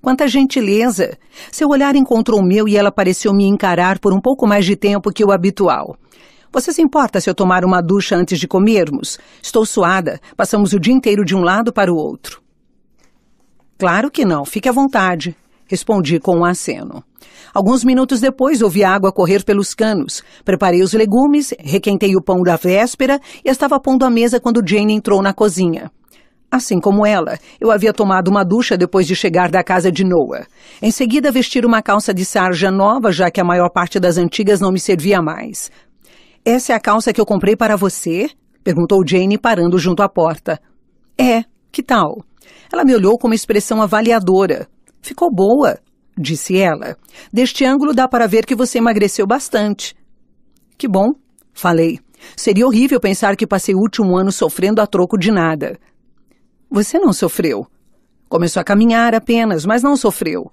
Quanta gentileza! Seu olhar encontrou o meu e ela pareceu me encarar por um pouco mais de tempo que o habitual. Você se importa se eu tomar uma ducha antes de comermos? Estou suada. Passamos o dia inteiro de um lado para o outro. Claro que não. Fique à vontade. Respondi com um aceno. Alguns minutos depois, ouvi a água correr pelos canos. Preparei os legumes, requentei o pão da véspera e estava pondo a mesa quando Jane entrou na cozinha. Assim como ela, eu havia tomado uma ducha depois de chegar da casa de Noah. Em seguida, vesti uma calça de sarja nova, já que a maior parte das antigas não me servia mais. Essa é a calça que eu comprei para você? perguntou Jane, parando junto à porta. É, que tal? Ela me olhou com uma expressão avaliadora. Ficou boa, disse ela. Deste ângulo dá para ver que você emagreceu bastante. Que bom, falei. Seria horrível pensar que passei o último ano sofrendo a troco de nada. Você não sofreu. Começou a caminhar apenas, mas não sofreu.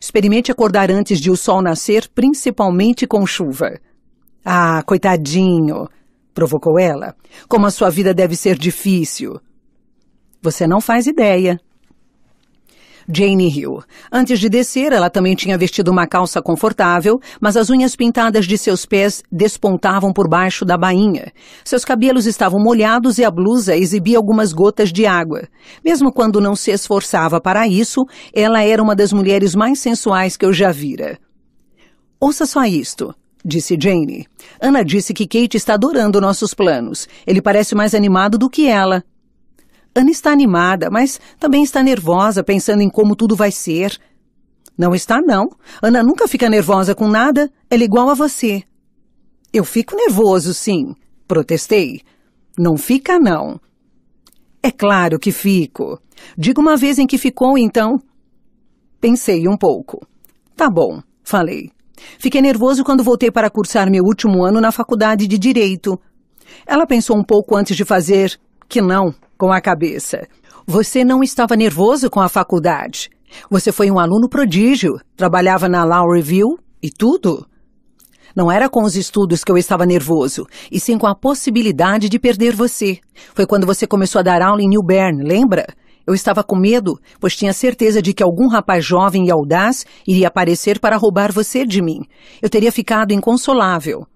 Experimente acordar antes de o sol nascer, principalmente com chuva. Ah, coitadinho, provocou ela. Como a sua vida deve ser difícil. Você não faz ideia, Jane Hill. Antes de descer, ela também tinha vestido uma calça confortável, mas as unhas pintadas de seus pés despontavam por baixo da bainha. Seus cabelos estavam molhados e a blusa exibia algumas gotas de água. Mesmo quando não se esforçava para isso, ela era uma das mulheres mais sensuais que eu já vira. Ouça só isto, disse Jane. Ana disse que Kate está adorando nossos planos. Ele parece mais animado do que ela. Ana está animada, mas também está nervosa, pensando em como tudo vai ser. Não está, não. Ana nunca fica nervosa com nada. Ela é igual a você. Eu fico nervoso, sim. Protestei. Não fica, não. É claro que fico. Diga uma vez em que ficou, então. Pensei um pouco. Tá bom, falei. Fiquei nervoso quando voltei para cursar meu último ano na faculdade de Direito. Ela pensou um pouco antes de fazer que não com a cabeça. Você não estava nervoso com a faculdade. Você foi um aluno prodígio, trabalhava na Law Review e tudo. Não era com os estudos que eu estava nervoso, e sim com a possibilidade de perder você. Foi quando você começou a dar aula em New Bern, lembra? Eu estava com medo, pois tinha certeza de que algum rapaz jovem e audaz iria aparecer para roubar você de mim. Eu teria ficado inconsolável.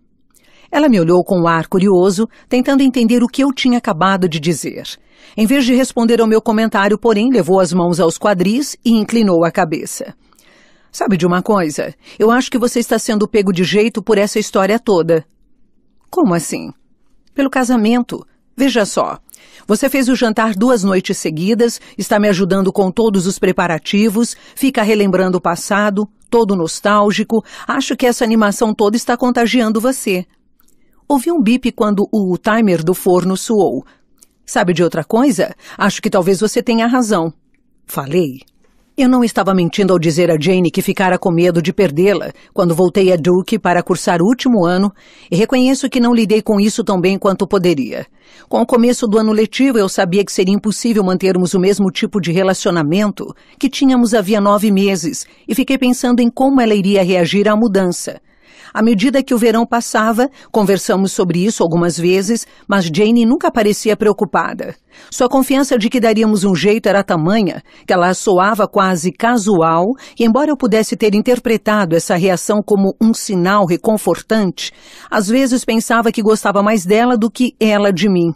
Ela me olhou com um ar curioso, tentando entender o que eu tinha acabado de dizer. Em vez de responder ao meu comentário, porém, levou as mãos aos quadris e inclinou a cabeça. Sabe de uma coisa? Eu acho que você está sendo pego de jeito por essa história toda. Como assim? Pelo casamento. Veja só. Você fez o jantar duas noites seguidas, está me ajudando com todos os preparativos, fica relembrando o passado, todo nostálgico. Acho que essa animação toda está contagiando você. Ouvi um bip quando o timer do forno soou. Sabe de outra coisa? Acho que talvez você tenha razão. Falei. Eu não estava mentindo ao dizer a Jane que ficara com medo de perdê-la quando voltei a Duke para cursar o último ano e reconheço que não lidei com isso tão bem quanto poderia. Com o começo do ano letivo, eu sabia que seria impossível mantermos o mesmo tipo de relacionamento que tínhamos havia nove meses e fiquei pensando em como ela iria reagir à mudança. À medida que o verão passava, conversamos sobre isso algumas vezes, mas Jane nunca parecia preocupada. Sua confiança de que daríamos um jeito era tamanha que ela soava quase casual, e embora eu pudesse ter interpretado essa reação como um sinal reconfortante, às vezes pensava que gostava mais dela do que ela de mim.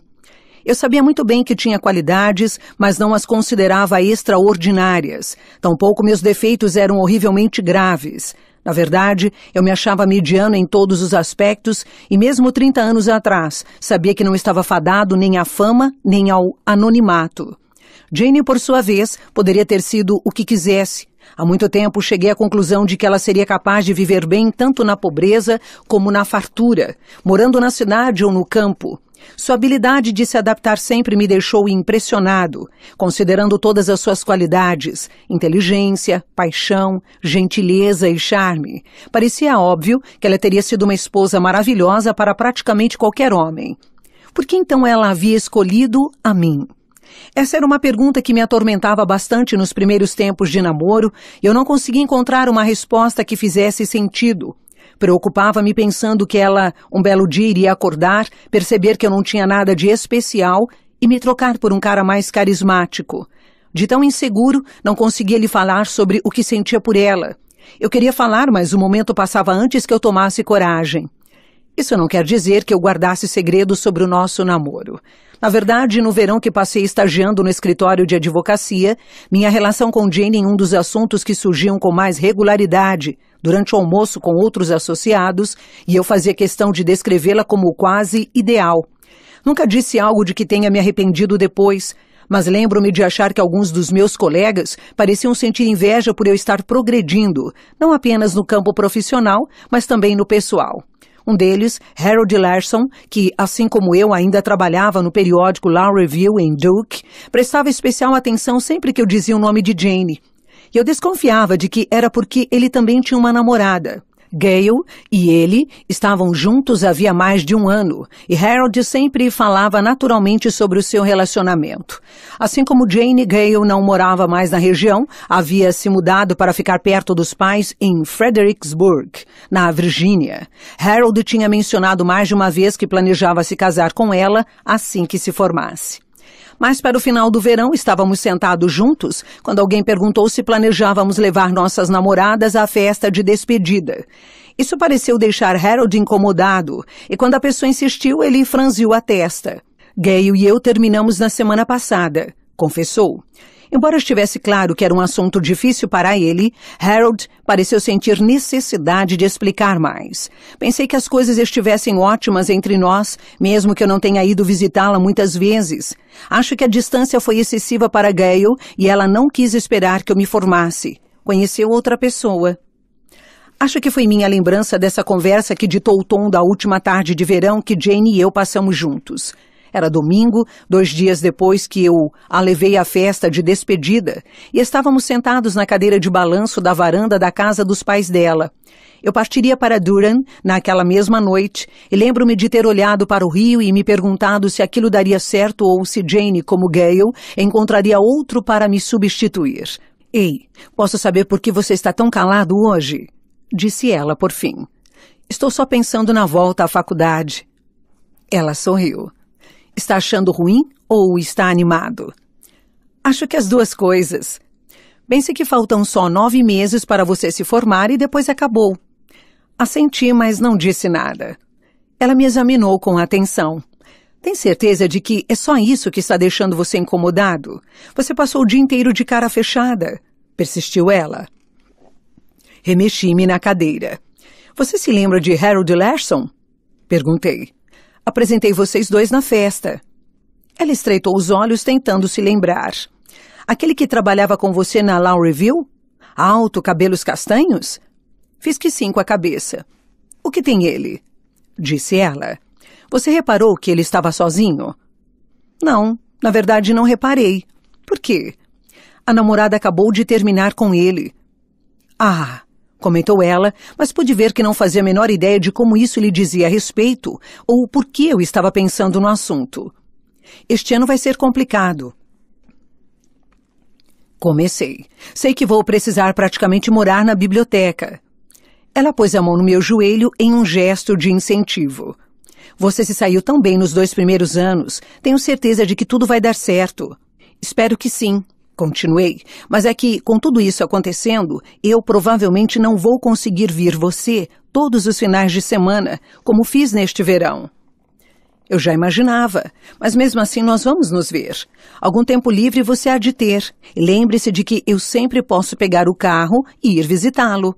Eu sabia muito bem que tinha qualidades, mas não as considerava extraordinárias. Tampouco meus defeitos eram horrivelmente graves. Na verdade, eu me achava mediano em todos os aspectos e, mesmo 30 anos atrás, sabia que não estava fadado nem à fama nem ao anonimato. Jane, por sua vez, poderia ter sido o que quisesse. Há muito tempo cheguei à conclusão de que ela seria capaz de viver bem tanto na pobreza como na fartura, morando na cidade ou no campo. Sua habilidade de se adaptar sempre me deixou impressionado, considerando todas as suas qualidades: inteligência, paixão, gentileza e charme. Parecia óbvio que ela teria sido uma esposa maravilhosa para praticamente qualquer homem. Por que então ela havia escolhido a mim? Essa era uma pergunta que me atormentava bastante nos primeiros tempos de namoro e eu não conseguia encontrar uma resposta que fizesse sentido. Preocupava-me pensando que ela, um belo dia, iria acordar, perceber que eu não tinha nada de especial e me trocar por um cara mais carismático. De tão inseguro, não conseguia lhe falar sobre o que sentia por ela. Eu queria falar, mas o momento passava antes que eu tomasse coragem. Isso não quer dizer que eu guardasse segredos sobre o nosso namoro. Na verdade, no verão que passei estagiando no escritório de advocacia, minha relação com Jane em um dos assuntos que surgiam com mais regularidade, durante o almoço com outros associados e eu fazia questão de descrevê-la como quase ideal. Nunca disse algo de que tenha me arrependido depois, mas lembro-me de achar que alguns dos meus colegas pareciam sentir inveja por eu estar progredindo, não apenas no campo profissional, mas também no pessoal. Um deles, Harold Larson, que, assim como eu, ainda trabalhava no periódico Law Review em Duke, prestava especial atenção sempre que eu dizia o nome de Jane. E eu desconfiava de que era porque ele também tinha uma namorada. Gale e ele estavam juntos havia mais de um ano, e Harold sempre falava naturalmente sobre o seu relacionamento. Assim como Jane, Gale não morava mais na região, havia se mudado para ficar perto dos pais em Fredericksburg, na Virgínia. Harold tinha mencionado mais de uma vez que planejava se casar com ela assim que se formasse. Mas para o final do verão estávamos sentados juntos quando alguém perguntou se planejávamos levar nossas namoradas à festa de despedida. Isso pareceu deixar Harold incomodado, e quando a pessoa insistiu, ele franziu a testa. Gayle e eu terminamos na semana passada, confessou. Embora estivesse claro que era um assunto difícil para ele, Harold pareceu sentir necessidade de explicar mais. Pensei que as coisas estivessem ótimas entre nós, mesmo que eu não tenha ido visitá-la muitas vezes. Acho que a distância foi excessiva para Gale e ela não quis esperar que eu me formasse. Conheceu outra pessoa. Acho que foi minha lembrança dessa conversa que ditou o tom da última tarde de verão que Jane e eu passamos juntos. Era domingo, dois dias depois que eu a levei à festa de despedida, e estávamos sentados na cadeira de balanço da varanda da casa dos pais dela. Eu partiria para Duran naquela mesma noite e lembro-me de ter olhado para o rio e me perguntado se aquilo daria certo ou se Jane, como Gale, encontraria outro para me substituir. Ei, posso saber por que você está tão calado hoje? Disse ela por fim. Estou só pensando na volta à faculdade. Ela sorriu. Está achando ruim ou está animado? Acho que as duas coisas. Pense que faltam só nove meses para você se formar e depois acabou. Assenti, mas não disse nada. Ela me examinou com atenção. Tem certeza de que é só isso que está deixando você incomodado? Você passou o dia inteiro de cara fechada, persistiu ela. Remexi-me na cadeira. Você se lembra de Harold Larson? Perguntei. Apresentei vocês dois na festa. Ela estreitou os olhos, tentando se lembrar. Aquele que trabalhava com você na Law Review? Alto, cabelos castanhos? Fiz que sim com a cabeça. O que tem ele? Disse ela. Você reparou que ele estava sozinho? Não, na verdade não reparei. Por quê? A namorada acabou de terminar com ele. Ah, comentou ela, mas pude ver que não fazia a menor ideia de como isso lhe dizia a respeito ou por que eu estava pensando no assunto. Este ano vai ser complicado. Comecei. Sei que vou precisar praticamente morar na biblioteca. Ela pôs a mão no meu joelho em um gesto de incentivo. Você se saiu tão bem nos dois primeiros anos. Tenho certeza de que tudo vai dar certo. Espero que sim. Continuei, mas é que, com tudo isso acontecendo, eu provavelmente não vou conseguir vir você todos os finais de semana, como fiz neste verão. Eu já imaginava, mas mesmo assim nós vamos nos ver. Algum tempo livre você há de ter, e lembre-se de que eu sempre posso pegar o carro e ir visitá-lo.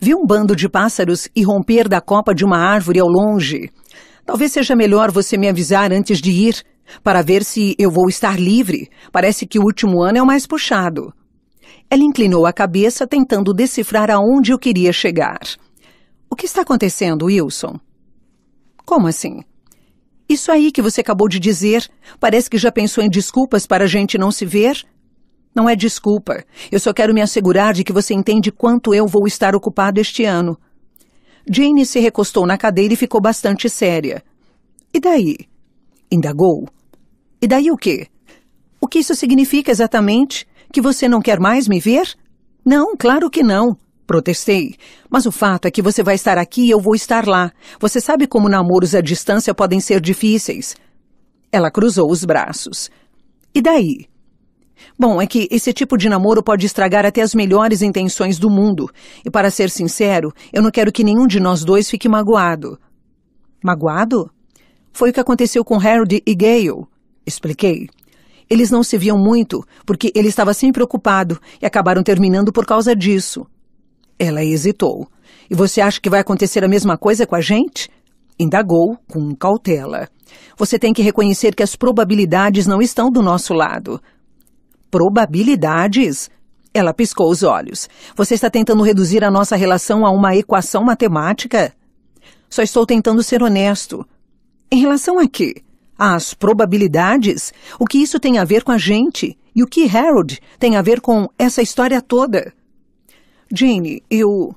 Vi um bando de pássaros irromper da copa de uma árvore ao longe. Talvez seja melhor você me avisar antes de ir, para ver se eu vou estar livre. Parece que o último ano é o mais puxado. Ela inclinou a cabeça, tentando decifrar aonde eu queria chegar. O que está acontecendo, Wilson? Como assim? Isso aí que você acabou de dizer. Parece que já pensou em desculpas para a gente não se ver? Não é desculpa. Eu só quero me assegurar de que você entende quanto eu vou estar ocupado este ano. Jane se recostou na cadeira e ficou bastante séria. E daí? indagou. E daí o quê? O que isso significa exatamente? Que você não quer mais me ver? Não, claro que não. Protestei. Mas o fato é que você vai estar aqui e eu vou estar lá. Você sabe como namoros à distância podem ser difíceis. Ela cruzou os braços. E daí? Bom, é que esse tipo de namoro pode estragar até as melhores intenções do mundo. E para ser sincero, eu não quero que nenhum de nós dois fique magoado. Magoado? Foi o que aconteceu com Harold e Gale. Expliquei. Eles não se viam muito, porque ele estava sempre ocupado e acabaram terminando por causa disso. Ela hesitou. E você acha que vai acontecer a mesma coisa com a gente? Indagou com cautela. Você tem que reconhecer que as probabilidades não estão do nosso lado. Probabilidades? Ela piscou os olhos. Você está tentando reduzir a nossa relação a uma equação matemática? Só estou tentando ser honesto. Em relação a quê? Às probabilidades? O que isso tem a ver com a gente? E o que Harold tem a ver com essa história toda? Jane, eu.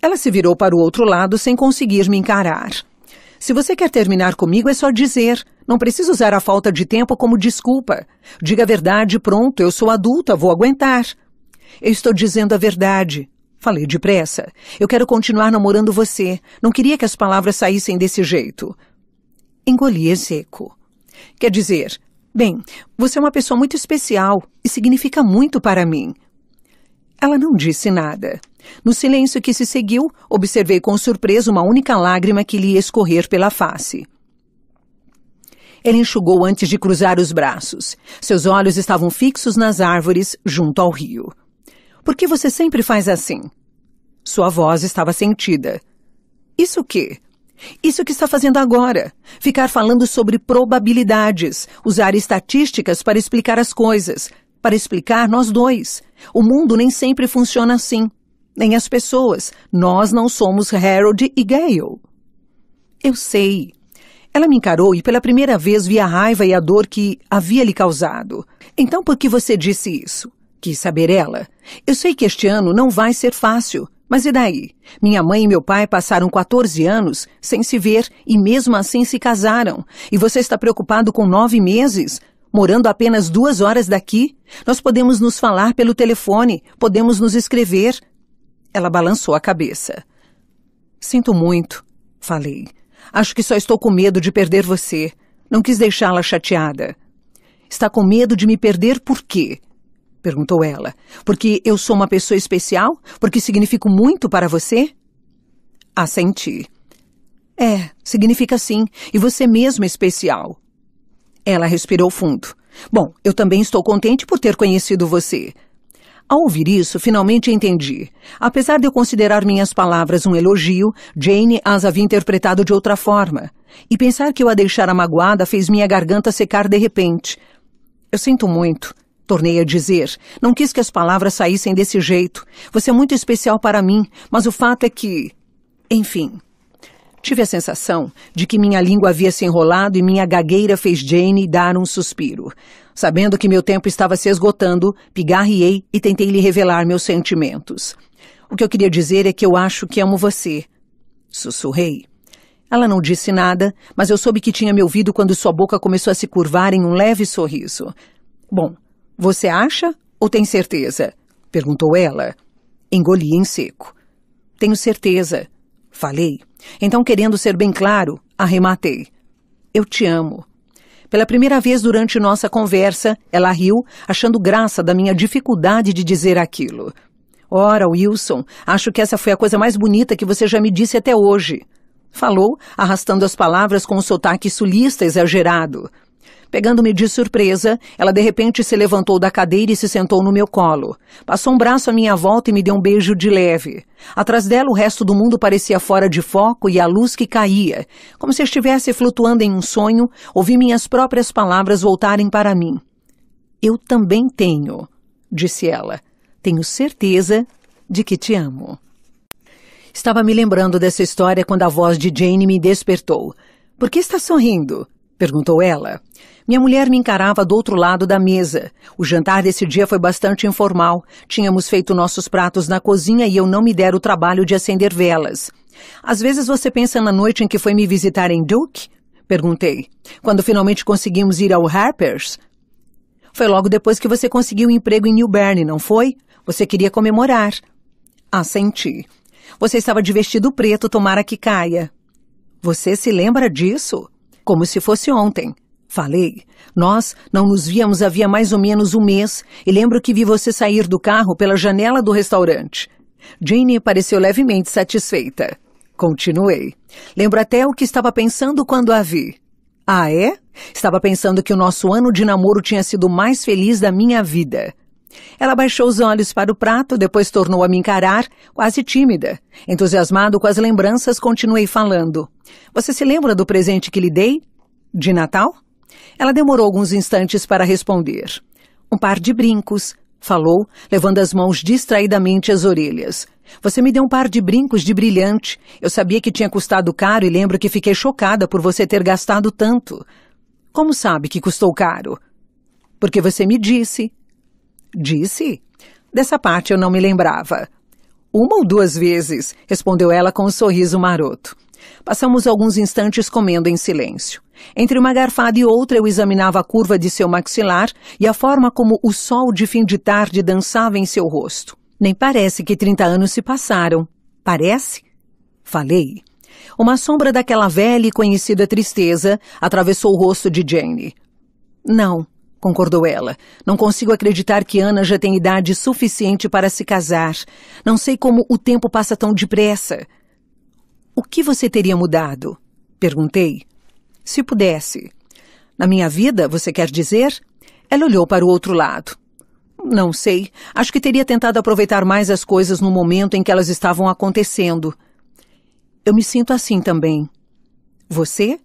Ela se virou para o outro lado sem conseguir me encarar. Se você quer terminar comigo, é só dizer. Não precisa usar a falta de tempo como desculpa. Diga a verdade, pronto, eu sou adulta, vou aguentar. Eu estou dizendo a verdade. Falei depressa. Eu quero continuar namorando você. Não queria que as palavras saíssem desse jeito engolir seco. Quer dizer, bem, você é uma pessoa muito especial e significa muito para mim. Ela não disse nada. No silêncio que se seguiu, observei com surpresa uma única lágrima que lhe escorrer pela face. Ele enxugou antes de cruzar os braços. Seus olhos estavam fixos nas árvores, junto ao rio. Por que você sempre faz assim? Sua voz estava sentida. Isso o quê? Isso que está fazendo agora. Ficar falando sobre probabilidades, usar estatísticas para explicar as coisas, para explicar nós dois. O mundo nem sempre funciona assim. Nem as pessoas. Nós não somos Harold e Gale. Eu sei. Ela me encarou e pela primeira vez vi a raiva e a dor que havia lhe causado. Então por que você disse isso? Quis saber ela. Eu sei que este ano não vai ser fácil. Mas e daí? Minha mãe e meu pai passaram 14 anos sem se ver e mesmo assim se casaram. E você está preocupado com nove meses? Morando apenas duas horas daqui? Nós podemos nos falar pelo telefone, podemos nos escrever. Ela balançou a cabeça. Sinto muito, falei. Acho que só estou com medo de perder você. Não quis deixá-la chateada. Está com medo de me perder por quê? perguntou ela. Porque eu sou uma pessoa especial? Porque significo muito para você? Assenti. É, significa sim, e você mesmo é especial. Ela respirou fundo. Bom, eu também estou contente por ter conhecido você. Ao ouvir isso, finalmente entendi. Apesar de eu considerar minhas palavras um elogio, Jane as havia interpretado de outra forma. E pensar que eu a deixara magoada fez minha garganta secar de repente. Eu sinto muito, Tornei a dizer. Não quis que as palavras saíssem desse jeito. Você é muito especial para mim, mas o fato é que. Enfim. Tive a sensação de que minha língua havia se enrolado e minha gagueira fez Jane dar um suspiro. Sabendo que meu tempo estava se esgotando, pigarriei e tentei lhe revelar meus sentimentos. O que eu queria dizer é que eu acho que amo você. Sussurrei. Ela não disse nada, mas eu soube que tinha me ouvido quando sua boca começou a se curvar em um leve sorriso. Bom, você acha ou tem certeza? perguntou ela. Engoli em seco. Tenho certeza, falei. Então, querendo ser bem claro, arrematei. Eu te amo. Pela primeira vez durante nossa conversa, ela riu, achando graça da minha dificuldade de dizer aquilo. Ora, Wilson, acho que essa foi a coisa mais bonita que você já me disse até hoje. Falou, arrastando as palavras com um sotaque sulista exagerado. Pegando-me de surpresa, ela de repente se levantou da cadeira e se sentou no meu colo. Passou um braço à minha volta e me deu um beijo de leve. Atrás dela, o resto do mundo parecia fora de foco e a luz que caía, como se estivesse flutuando em um sonho, ouvi minhas próprias palavras voltarem para mim. Eu também tenho, disse ela. Tenho certeza de que te amo. Estava me lembrando dessa história quando a voz de Jane me despertou. Por que está sorrindo? perguntou ela. Minha mulher me encarava do outro lado da mesa. O jantar desse dia foi bastante informal. Tínhamos feito nossos pratos na cozinha e eu não me dera o trabalho de acender velas. Às vezes você pensa na noite em que foi me visitar em Duke? Perguntei. Quando finalmente conseguimos ir ao Harper's? Foi logo depois que você conseguiu um emprego em New Bern, não foi? Você queria comemorar. Assenti. Você estava de vestido preto, tomara que caia. Você se lembra disso? Como se fosse ontem. Falei. Nós não nos víamos havia mais ou menos um mês e lembro que vi você sair do carro pela janela do restaurante. Jane pareceu levemente satisfeita. Continuei. Lembro até o que estava pensando quando a vi. Ah, é? Estava pensando que o nosso ano de namoro tinha sido o mais feliz da minha vida. Ela baixou os olhos para o prato, depois tornou a me encarar, quase tímida. Entusiasmado com as lembranças, continuei falando. Você se lembra do presente que lhe dei? De Natal? Ela demorou alguns instantes para responder. Um par de brincos, falou, levando as mãos distraidamente às orelhas. Você me deu um par de brincos de brilhante. Eu sabia que tinha custado caro e lembro que fiquei chocada por você ter gastado tanto. Como sabe que custou caro? Porque você me disse. Disse? Dessa parte eu não me lembrava. Uma ou duas vezes, respondeu ela com um sorriso maroto. Passamos alguns instantes comendo em silêncio. Entre uma garfada e outra, eu examinava a curva de seu maxilar e a forma como o sol de fim de tarde dançava em seu rosto. Nem parece que 30 anos se passaram. Parece? Falei. Uma sombra daquela velha e conhecida tristeza atravessou o rosto de Jane. Não, concordou ela. Não consigo acreditar que Ana já tem idade suficiente para se casar. Não sei como o tempo passa tão depressa. O que você teria mudado? Perguntei. Se pudesse. Na minha vida, você quer dizer? Ela olhou para o outro lado. Não sei. Acho que teria tentado aproveitar mais as coisas no momento em que elas estavam acontecendo. Eu me sinto assim também. Você?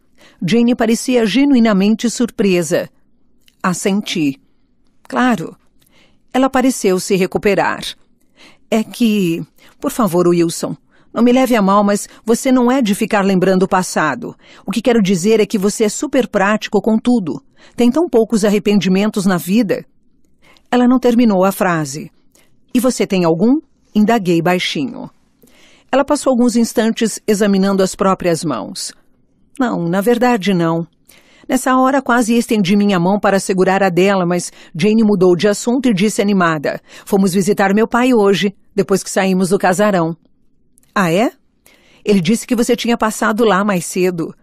Jane parecia genuinamente surpresa. Assenti. Claro. Ela pareceu se recuperar. É que. Por favor, Wilson, não me leve a mal, mas você não é de ficar lembrando o passado. O que quero dizer é que você é super prático com tudo. Tem tão poucos arrependimentos na vida. Ela não terminou a frase. E você tem algum? Indaguei baixinho. Ela passou alguns instantes examinando as próprias mãos. Não, na verdade não. Nessa hora quase estendi minha mão para segurar a dela, mas Jane mudou de assunto e disse animada: Fomos visitar meu pai hoje, depois que saímos do casarão. Ah, é? Ele disse que você tinha passado lá mais cedo.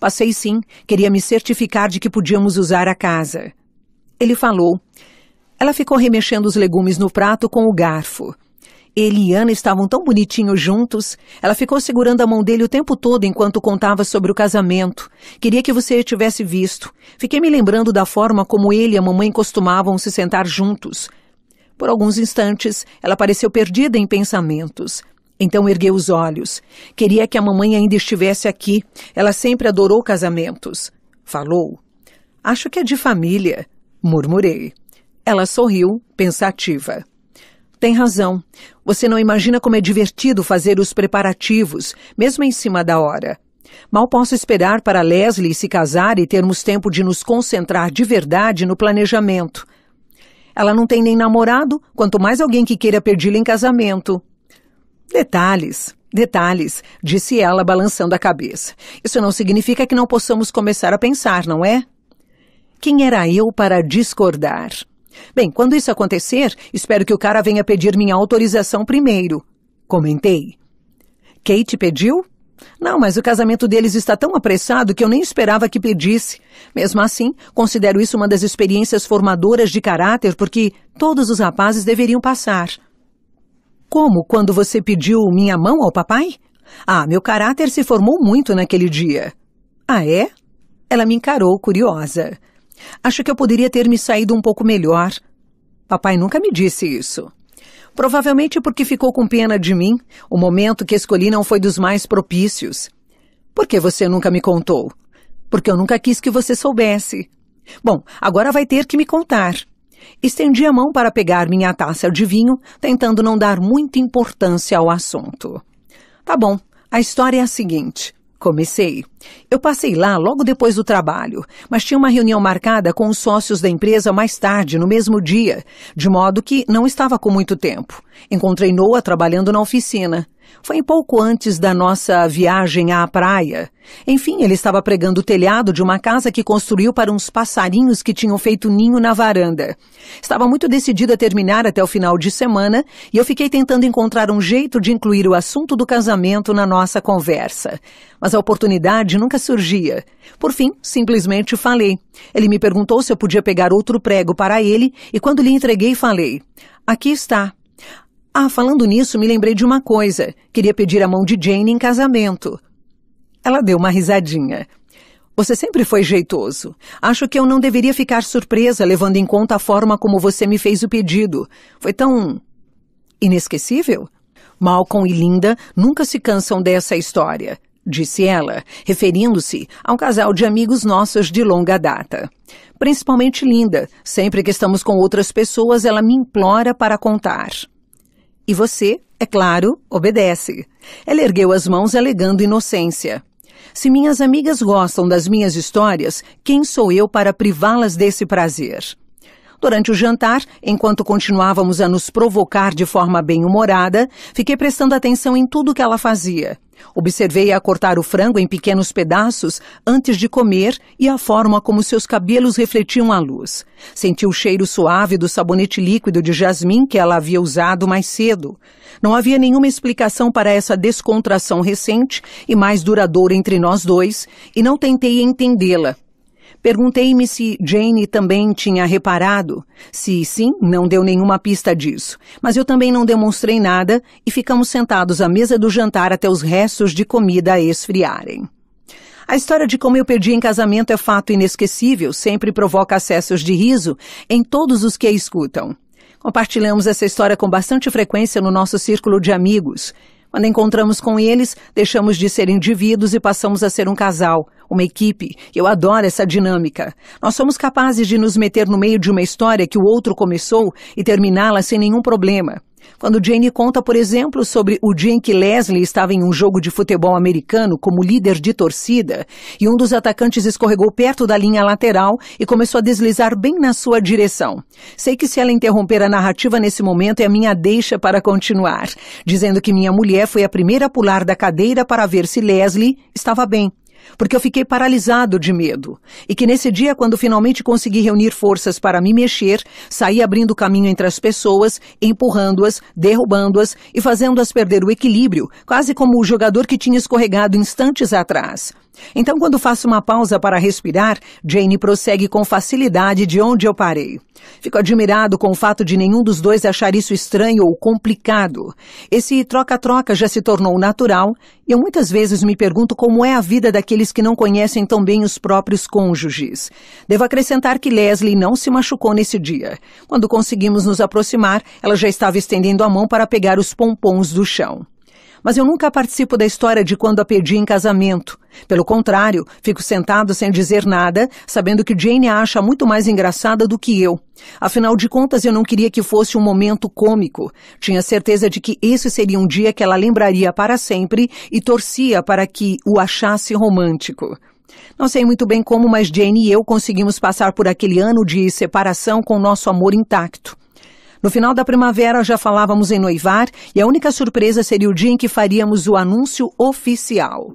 Passei sim, queria me certificar de que podíamos usar a casa. Ele falou. Ela ficou remexendo os legumes no prato com o garfo. Ele e Ana estavam tão bonitinhos juntos. Ela ficou segurando a mão dele o tempo todo enquanto contava sobre o casamento. Queria que você tivesse visto. Fiquei me lembrando da forma como ele e a mamãe costumavam se sentar juntos. Por alguns instantes, ela pareceu perdida em pensamentos. Então ergueu os olhos. Queria que a mamãe ainda estivesse aqui. Ela sempre adorou casamentos. Falou. Acho que é de família, murmurei. Ela sorriu, pensativa. Tem razão. Você não imagina como é divertido fazer os preparativos, mesmo em cima da hora. Mal posso esperar para Leslie se casar e termos tempo de nos concentrar de verdade no planejamento. Ela não tem nem namorado, quanto mais alguém que queira pedi-la em casamento. Detalhes. Detalhes, disse ela, balançando a cabeça. Isso não significa que não possamos começar a pensar, não é? Quem era eu para discordar? Bem, quando isso acontecer, espero que o cara venha pedir minha autorização primeiro. Comentei. Kate pediu? Não, mas o casamento deles está tão apressado que eu nem esperava que pedisse. Mesmo assim, considero isso uma das experiências formadoras de caráter porque todos os rapazes deveriam passar. Como quando você pediu minha mão ao papai? Ah, meu caráter se formou muito naquele dia. Ah, é? Ela me encarou, curiosa. Acho que eu poderia ter me saído um pouco melhor. Papai nunca me disse isso. Provavelmente porque ficou com pena de mim. O momento que escolhi não foi dos mais propícios. Por que você nunca me contou? Porque eu nunca quis que você soubesse. Bom, agora vai ter que me contar. Estendi a mão para pegar minha taça de vinho, tentando não dar muita importância ao assunto. Tá bom, a história é a seguinte. Comecei. Eu passei lá logo depois do trabalho, mas tinha uma reunião marcada com os sócios da empresa mais tarde, no mesmo dia, de modo que não estava com muito tempo. Encontrei Noah trabalhando na oficina. Foi pouco antes da nossa viagem à praia. Enfim, ele estava pregando o telhado de uma casa que construiu para uns passarinhos que tinham feito ninho na varanda. Estava muito decidido a terminar até o final de semana e eu fiquei tentando encontrar um jeito de incluir o assunto do casamento na nossa conversa. Mas a oportunidade nunca surgia. Por fim, simplesmente falei. Ele me perguntou se eu podia pegar outro prego para ele e quando lhe entreguei, falei: Aqui está. Ah, falando nisso, me lembrei de uma coisa. Queria pedir a mão de Jane em casamento. Ela deu uma risadinha. Você sempre foi jeitoso. Acho que eu não deveria ficar surpresa levando em conta a forma como você me fez o pedido. Foi tão. inesquecível? Malcolm e Linda nunca se cansam dessa história, disse ela, referindo-se a um casal de amigos nossos de longa data. Principalmente Linda, sempre que estamos com outras pessoas, ela me implora para contar. E você, é claro, obedece. Ela ergueu as mãos alegando inocência. Se minhas amigas gostam das minhas histórias, quem sou eu para privá-las desse prazer? Durante o jantar, enquanto continuávamos a nos provocar de forma bem-humorada, fiquei prestando atenção em tudo que ela fazia. Observei-a cortar o frango em pequenos pedaços antes de comer e a forma como seus cabelos refletiam a luz. Senti o cheiro suave do sabonete líquido de jasmim que ela havia usado mais cedo. Não havia nenhuma explicação para essa descontração recente e mais duradoura entre nós dois, e não tentei entendê-la. Perguntei-me se Jane também tinha reparado. Se sim, não deu nenhuma pista disso. Mas eu também não demonstrei nada e ficamos sentados à mesa do jantar até os restos de comida esfriarem. A história de como eu perdi em casamento é fato inesquecível, sempre provoca acessos de riso em todos os que a escutam. Compartilhamos essa história com bastante frequência no nosso círculo de amigos. Quando encontramos com eles, deixamos de ser indivíduos e passamos a ser um casal, uma equipe. Eu adoro essa dinâmica. Nós somos capazes de nos meter no meio de uma história que o outro começou e terminá-la sem nenhum problema. Quando Jane conta, por exemplo, sobre o dia em que Leslie estava em um jogo de futebol americano como líder de torcida e um dos atacantes escorregou perto da linha lateral e começou a deslizar bem na sua direção. Sei que se ela interromper a narrativa nesse momento é a minha deixa para continuar, dizendo que minha mulher foi a primeira a pular da cadeira para ver se Leslie estava bem porque eu fiquei paralisado de medo, e que nesse dia, quando finalmente consegui reunir forças para me mexer, saí abrindo caminho entre as pessoas, empurrando-as, derrubando-as e fazendo-as perder o equilíbrio, quase como o jogador que tinha escorregado instantes atrás. Então, quando faço uma pausa para respirar, Jane prossegue com facilidade de onde eu parei. Fico admirado com o fato de nenhum dos dois achar isso estranho ou complicado. Esse troca-troca já se tornou natural e eu muitas vezes me pergunto como é a vida daqueles que não conhecem tão bem os próprios cônjuges. Devo acrescentar que Leslie não se machucou nesse dia. Quando conseguimos nos aproximar, ela já estava estendendo a mão para pegar os pompons do chão. Mas eu nunca participo da história de quando a pedi em casamento. Pelo contrário, fico sentado sem dizer nada, sabendo que Jane a acha muito mais engraçada do que eu. Afinal de contas, eu não queria que fosse um momento cômico. Tinha certeza de que esse seria um dia que ela lembraria para sempre e torcia para que o achasse romântico. Não sei muito bem como, mas Jane e eu conseguimos passar por aquele ano de separação com nosso amor intacto. No final da primavera já falávamos em noivar e a única surpresa seria o dia em que faríamos o anúncio oficial.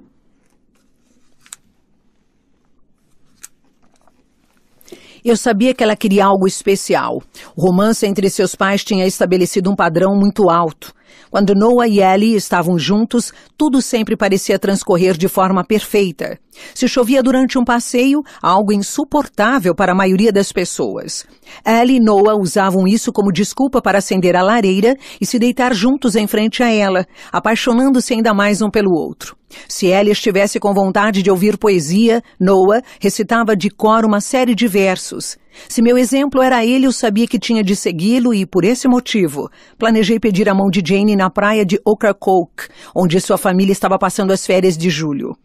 Eu sabia que ela queria algo especial. O romance entre seus pais tinha estabelecido um padrão muito alto. Quando Noah e Ellie estavam juntos, tudo sempre parecia transcorrer de forma perfeita. Se chovia durante um passeio, algo insuportável para a maioria das pessoas. Ellie e Noah usavam isso como desculpa para acender a lareira e se deitar juntos em frente a ela, apaixonando-se ainda mais um pelo outro. Se Ellie estivesse com vontade de ouvir poesia, Noah recitava de cor uma série de versos. Se meu exemplo era ele, eu sabia que tinha de segui-lo e, por esse motivo, planejei pedir a mão de Jane na praia de Ocracoke, onde sua família estava passando as férias de julho.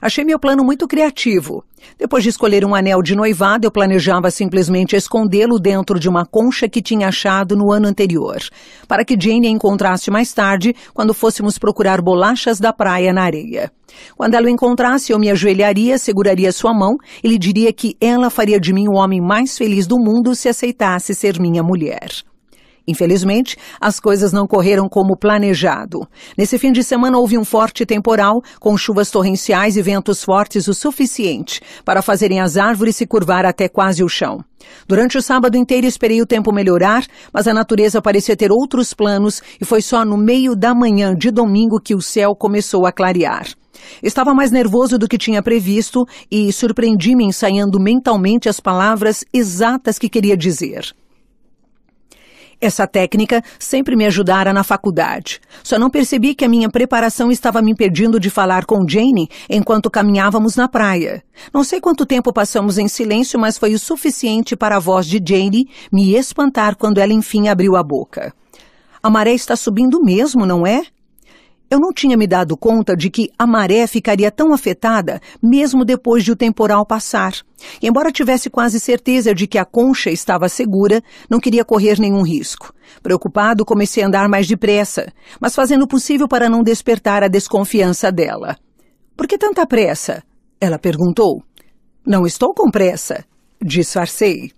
Achei meu plano muito criativo. Depois de escolher um anel de noivado, eu planejava simplesmente escondê-lo dentro de uma concha que tinha achado no ano anterior, para que Jane a encontrasse mais tarde, quando fôssemos procurar bolachas da praia na areia. Quando ela o encontrasse, eu me ajoelharia, seguraria sua mão e lhe diria que ela faria de mim o homem mais feliz do mundo se aceitasse ser minha mulher. Infelizmente, as coisas não correram como planejado. Nesse fim de semana houve um forte temporal, com chuvas torrenciais e ventos fortes o suficiente para fazerem as árvores se curvar até quase o chão. Durante o sábado inteiro esperei o tempo melhorar, mas a natureza parecia ter outros planos e foi só no meio da manhã de domingo que o céu começou a clarear. Estava mais nervoso do que tinha previsto e surpreendi-me ensaiando mentalmente as palavras exatas que queria dizer. Essa técnica sempre me ajudara na faculdade. Só não percebi que a minha preparação estava me impedindo de falar com Jane enquanto caminhávamos na praia. Não sei quanto tempo passamos em silêncio, mas foi o suficiente para a voz de Jane me espantar quando ela enfim abriu a boca. A maré está subindo mesmo, não é? Eu não tinha me dado conta de que a maré ficaria tão afetada mesmo depois de o temporal passar. E embora tivesse quase certeza de que a concha estava segura, não queria correr nenhum risco. Preocupado, comecei a andar mais depressa, mas fazendo o possível para não despertar a desconfiança dela. Por que tanta pressa? Ela perguntou. Não estou com pressa, disfarcei.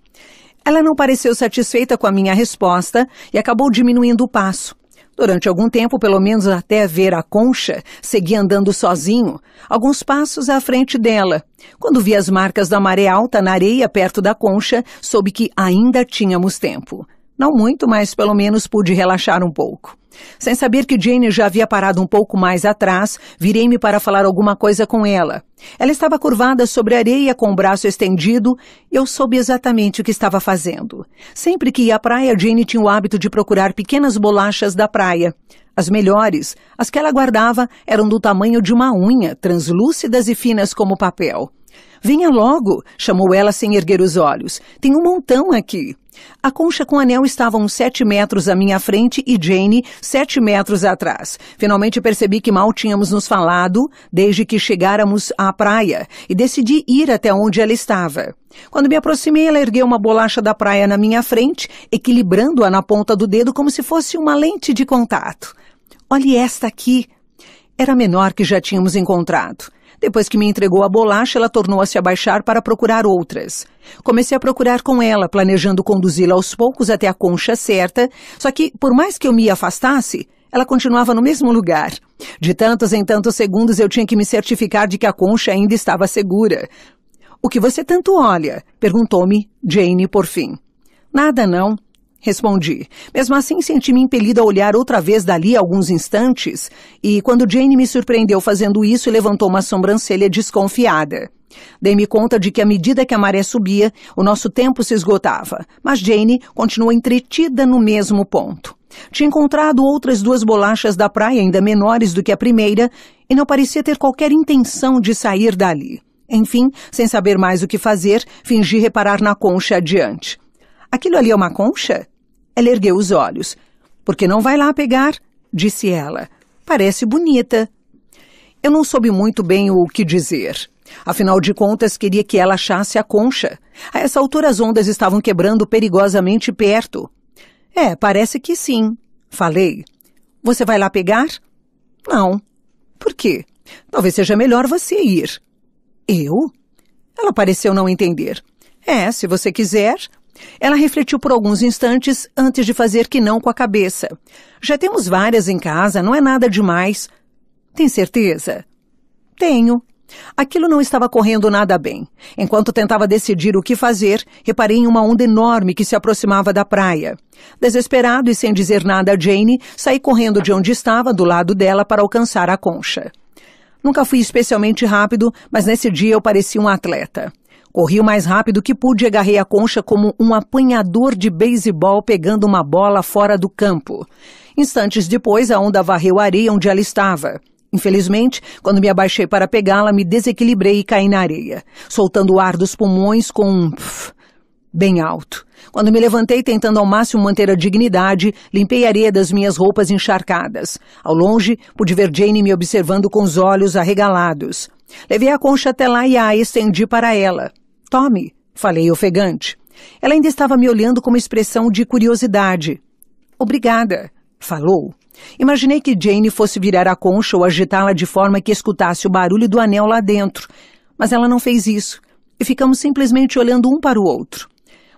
Ela não pareceu satisfeita com a minha resposta e acabou diminuindo o passo. Durante algum tempo, pelo menos até ver a concha, segui andando sozinho, alguns passos à frente dela. Quando vi as marcas da maré alta na areia perto da concha, soube que ainda tínhamos tempo. Não muito, mas pelo menos pude relaxar um pouco. Sem saber que Jane já havia parado um pouco mais atrás, virei-me para falar alguma coisa com ela. Ela estava curvada sobre a areia com o braço estendido, e eu soube exatamente o que estava fazendo. Sempre que ia à praia, Jane tinha o hábito de procurar pequenas bolachas da praia. As melhores, as que ela guardava, eram do tamanho de uma unha, translúcidas e finas como papel. Venha logo, chamou ela sem erguer os olhos. Tem um montão aqui. A concha com anel estavam sete metros à minha frente e Jane sete metros atrás. Finalmente percebi que mal tínhamos nos falado desde que chegáramos à praia e decidi ir até onde ela estava. Quando me aproximei, ela ergueu uma bolacha da praia na minha frente, equilibrando-a na ponta do dedo como se fosse uma lente de contato. Olhe esta aqui. Era a menor que já tínhamos encontrado. Depois que me entregou a bolacha, ela tornou a se abaixar para procurar outras. Comecei a procurar com ela, planejando conduzi-la aos poucos até a concha certa, só que, por mais que eu me afastasse, ela continuava no mesmo lugar. De tantos em tantos segundos eu tinha que me certificar de que a concha ainda estava segura. O que você tanto olha? perguntou-me Jane por fim. Nada não. Respondi. Mesmo assim, senti-me impelida a olhar outra vez dali alguns instantes, e quando Jane me surpreendeu fazendo isso, levantou uma sobrancelha desconfiada. Dei-me conta de que à medida que a maré subia, o nosso tempo se esgotava, mas Jane continuou entretida no mesmo ponto. Tinha encontrado outras duas bolachas da praia ainda menores do que a primeira e não parecia ter qualquer intenção de sair dali. Enfim, sem saber mais o que fazer, fingi reparar na concha adiante. Aquilo ali é uma concha? Ela é ergueu os olhos. Por que não vai lá pegar? disse ela. Parece bonita. Eu não soube muito bem o que dizer. Afinal de contas, queria que ela achasse a concha. A essa altura, as ondas estavam quebrando perigosamente perto. É, parece que sim, falei. Você vai lá pegar? Não. Por quê? Talvez seja melhor você ir. Eu? Ela pareceu não entender. É, se você quiser, ela refletiu por alguns instantes antes de fazer que não com a cabeça. Já temos várias em casa, não é nada demais. Tem certeza? Tenho. Aquilo não estava correndo nada bem. Enquanto tentava decidir o que fazer, reparei em uma onda enorme que se aproximava da praia. Desesperado e sem dizer nada a Jane, saí correndo de onde estava, do lado dela, para alcançar a concha. Nunca fui especialmente rápido, mas nesse dia eu parecia um atleta. Corri o mais rápido que pude e agarrei a concha como um apanhador de beisebol pegando uma bola fora do campo. Instantes depois, a onda varreu a areia onde ela estava. Infelizmente, quando me abaixei para pegá-la, me desequilibrei e caí na areia, soltando o ar dos pulmões com um pff, bem alto. Quando me levantei, tentando ao máximo manter a dignidade, limpei a areia das minhas roupas encharcadas. Ao longe, pude ver Jane me observando com os olhos arregalados. Levei a concha até lá e a estendi para ela. Tome, falei ofegante. Ela ainda estava me olhando com uma expressão de curiosidade. Obrigada, falou. Imaginei que Jane fosse virar a concha ou agitá-la de forma que escutasse o barulho do anel lá dentro, mas ela não fez isso e ficamos simplesmente olhando um para o outro.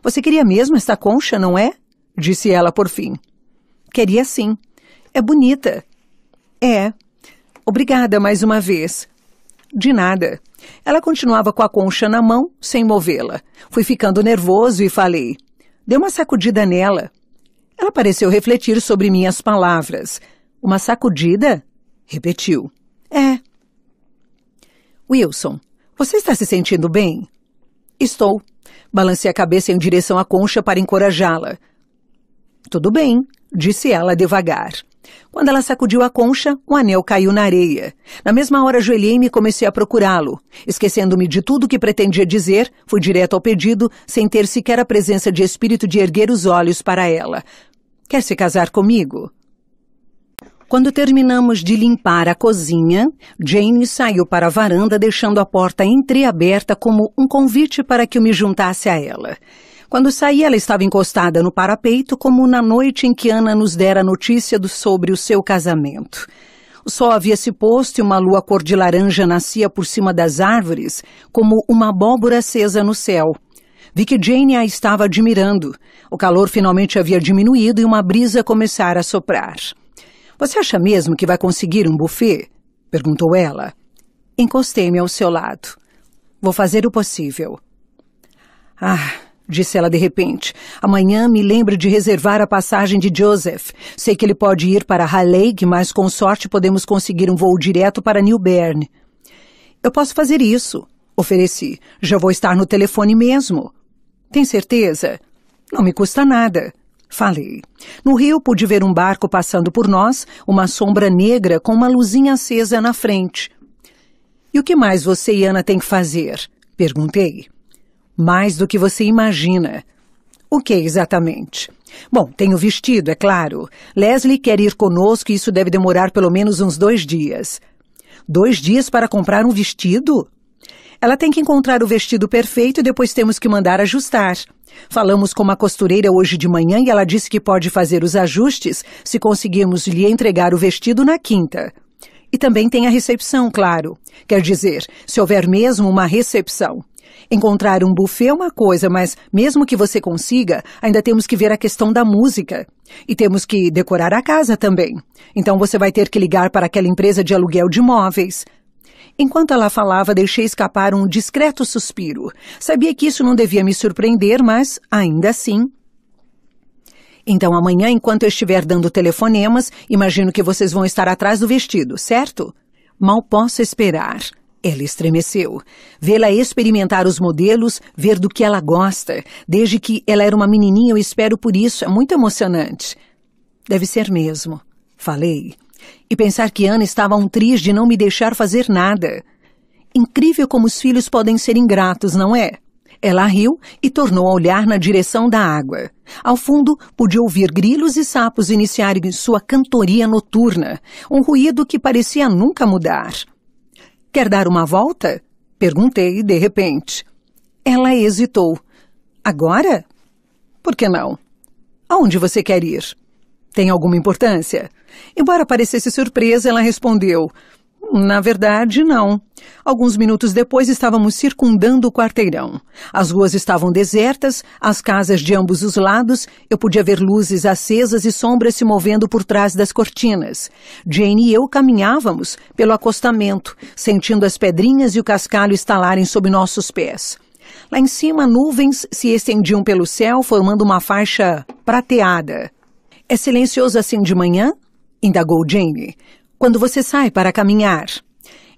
Você queria mesmo esta concha, não é? disse ela por fim. Queria sim. É bonita. É. Obrigada mais uma vez. De nada. Ela continuava com a concha na mão, sem movê-la. Fui ficando nervoso e falei. Deu uma sacudida nela. Ela pareceu refletir sobre minhas palavras. Uma sacudida? Repetiu. É. Wilson, você está se sentindo bem? Estou. Balancei a cabeça em direção à concha para encorajá-la. Tudo bem, disse ela devagar. Quando ela sacudiu a concha, o anel caiu na areia. Na mesma hora, ajoelhei-me e comecei a procurá-lo. Esquecendo-me de tudo o que pretendia dizer, fui direto ao pedido, sem ter sequer a presença de espírito de erguer os olhos para ela. Quer se casar comigo? Quando terminamos de limpar a cozinha, Jane saiu para a varanda, deixando a porta entreaberta como um convite para que eu me juntasse a ela. Quando saí, ela estava encostada no parapeito, como na noite em que Ana nos dera notícia do, sobre o seu casamento. O sol havia se posto e uma lua cor de laranja nascia por cima das árvores, como uma abóbora acesa no céu. Vi que Jane a estava admirando. O calor finalmente havia diminuído e uma brisa começara a soprar. Você acha mesmo que vai conseguir um buffet? perguntou ela. Encostei-me ao seu lado. Vou fazer o possível. Ah, disse ela de repente. Amanhã me lembre de reservar a passagem de Joseph. Sei que ele pode ir para Raleigh, mas com sorte podemos conseguir um voo direto para New Bern. Eu posso fazer isso, ofereci. Já vou estar no telefone mesmo. Tem certeza? Não me custa nada. Falei. No rio pude ver um barco passando por nós, uma sombra negra com uma luzinha acesa na frente. E o que mais você e Ana têm que fazer? Perguntei mais do que você imagina. O que exatamente? Bom, tenho vestido, é claro. Leslie quer ir conosco e isso deve demorar pelo menos uns dois dias. Dois dias para comprar um vestido? Ela tem que encontrar o vestido perfeito e depois temos que mandar ajustar. Falamos com uma costureira hoje de manhã e ela disse que pode fazer os ajustes se conseguirmos lhe entregar o vestido na quinta. E também tem a recepção, claro. Quer dizer, se houver mesmo uma recepção. Encontrar um buffet é uma coisa, mas mesmo que você consiga, ainda temos que ver a questão da música. E temos que decorar a casa também. Então você vai ter que ligar para aquela empresa de aluguel de móveis. Enquanto ela falava, deixei escapar um discreto suspiro. Sabia que isso não devia me surpreender, mas ainda assim. Então amanhã, enquanto eu estiver dando telefonemas, imagino que vocês vão estar atrás do vestido, certo? Mal posso esperar. Ela estremeceu. Vê-la experimentar os modelos, ver do que ela gosta. Desde que ela era uma menininha, eu espero por isso. É muito emocionante. Deve ser mesmo. Falei. E pensar que Ana estava um triste de não me deixar fazer nada. Incrível como os filhos podem ser ingratos, não é? Ela riu e tornou a olhar na direção da água. Ao fundo, pude ouvir grilos e sapos iniciarem sua cantoria noturna, um ruído que parecia nunca mudar. Quer dar uma volta? Perguntei de repente. Ela hesitou. Agora? Por que não? Aonde você quer ir? Tem alguma importância? Embora parecesse surpresa, ela respondeu: na verdade, não. Alguns minutos depois estávamos circundando o quarteirão. As ruas estavam desertas, as casas de ambos os lados, eu podia ver luzes acesas e sombras se movendo por trás das cortinas. Jane e eu caminhávamos pelo acostamento, sentindo as pedrinhas e o cascalho estalarem sob nossos pés. Lá em cima, nuvens se estendiam pelo céu, formando uma faixa prateada. É silencioso assim de manhã? indagou Jane quando você sai para caminhar?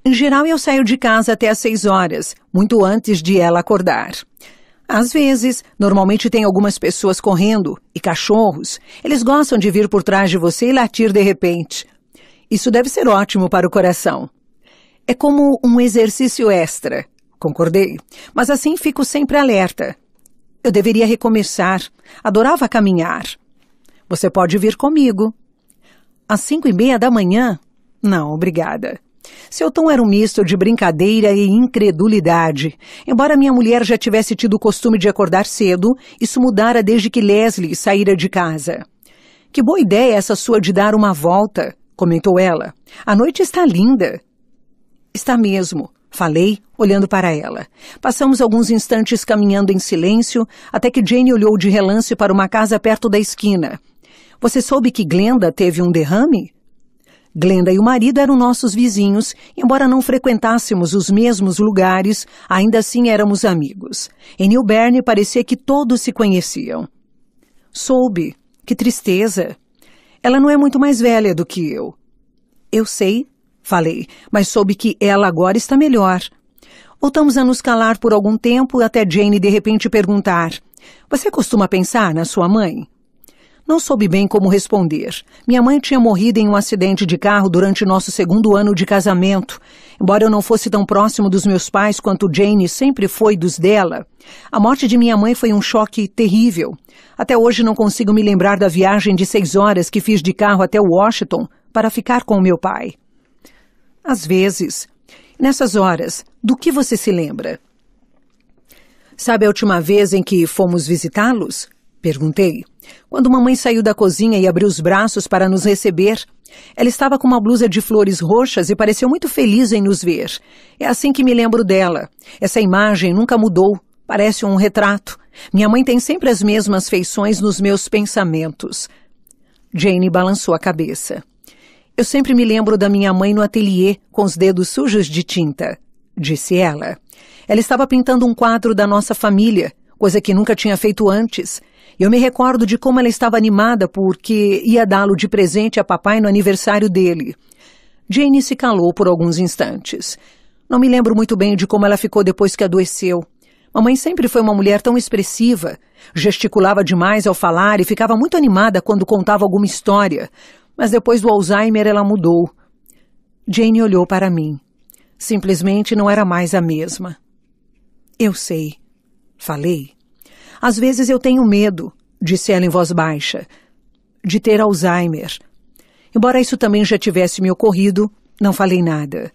Em geral, eu saio de casa até às 6 horas, muito antes de ela acordar. Às vezes, normalmente tem algumas pessoas correndo e cachorros. Eles gostam de vir por trás de você e latir de repente. Isso deve ser ótimo para o coração. É como um exercício extra, concordei, mas assim fico sempre alerta. Eu deveria recomeçar. Adorava caminhar. Você pode vir comigo. Às cinco e meia da manhã, não, obrigada. Seu tom era um misto de brincadeira e incredulidade. Embora minha mulher já tivesse tido o costume de acordar cedo, isso mudara desde que Leslie saíra de casa. Que boa ideia essa sua de dar uma volta, comentou ela. A noite está linda. Está mesmo, falei, olhando para ela. Passamos alguns instantes caminhando em silêncio, até que Jane olhou de relance para uma casa perto da esquina. Você soube que Glenda teve um derrame? Glenda e o marido eram nossos vizinhos, embora não frequentássemos os mesmos lugares, ainda assim éramos amigos. Em New Bern parecia que todos se conheciam. Soube. Que tristeza. Ela não é muito mais velha do que eu. Eu sei, falei, mas soube que ela agora está melhor. Voltamos a nos calar por algum tempo até Jane de repente perguntar: Você costuma pensar na sua mãe? Não soube bem como responder. Minha mãe tinha morrido em um acidente de carro durante nosso segundo ano de casamento. Embora eu não fosse tão próximo dos meus pais quanto Jane sempre foi dos dela, a morte de minha mãe foi um choque terrível. Até hoje não consigo me lembrar da viagem de seis horas que fiz de carro até Washington para ficar com meu pai. Às vezes, nessas horas, do que você se lembra? Sabe a última vez em que fomos visitá-los? Perguntei. Quando mamãe saiu da cozinha e abriu os braços para nos receber, ela estava com uma blusa de flores roxas e pareceu muito feliz em nos ver. É assim que me lembro dela. Essa imagem nunca mudou. Parece um retrato. Minha mãe tem sempre as mesmas feições nos meus pensamentos. Jane balançou a cabeça. Eu sempre me lembro da minha mãe no ateliê, com os dedos sujos de tinta, disse ela. Ela estava pintando um quadro da nossa família coisa que nunca tinha feito antes. Eu me recordo de como ela estava animada porque ia dá-lo de presente a papai no aniversário dele. Jane se calou por alguns instantes. Não me lembro muito bem de como ela ficou depois que adoeceu. Mamãe sempre foi uma mulher tão expressiva. Gesticulava demais ao falar e ficava muito animada quando contava alguma história. Mas depois do Alzheimer ela mudou. Jane olhou para mim. Simplesmente não era mais a mesma. Eu sei, Falei. Às vezes eu tenho medo, disse ela em voz baixa, de ter Alzheimer. Embora isso também já tivesse me ocorrido, não falei nada.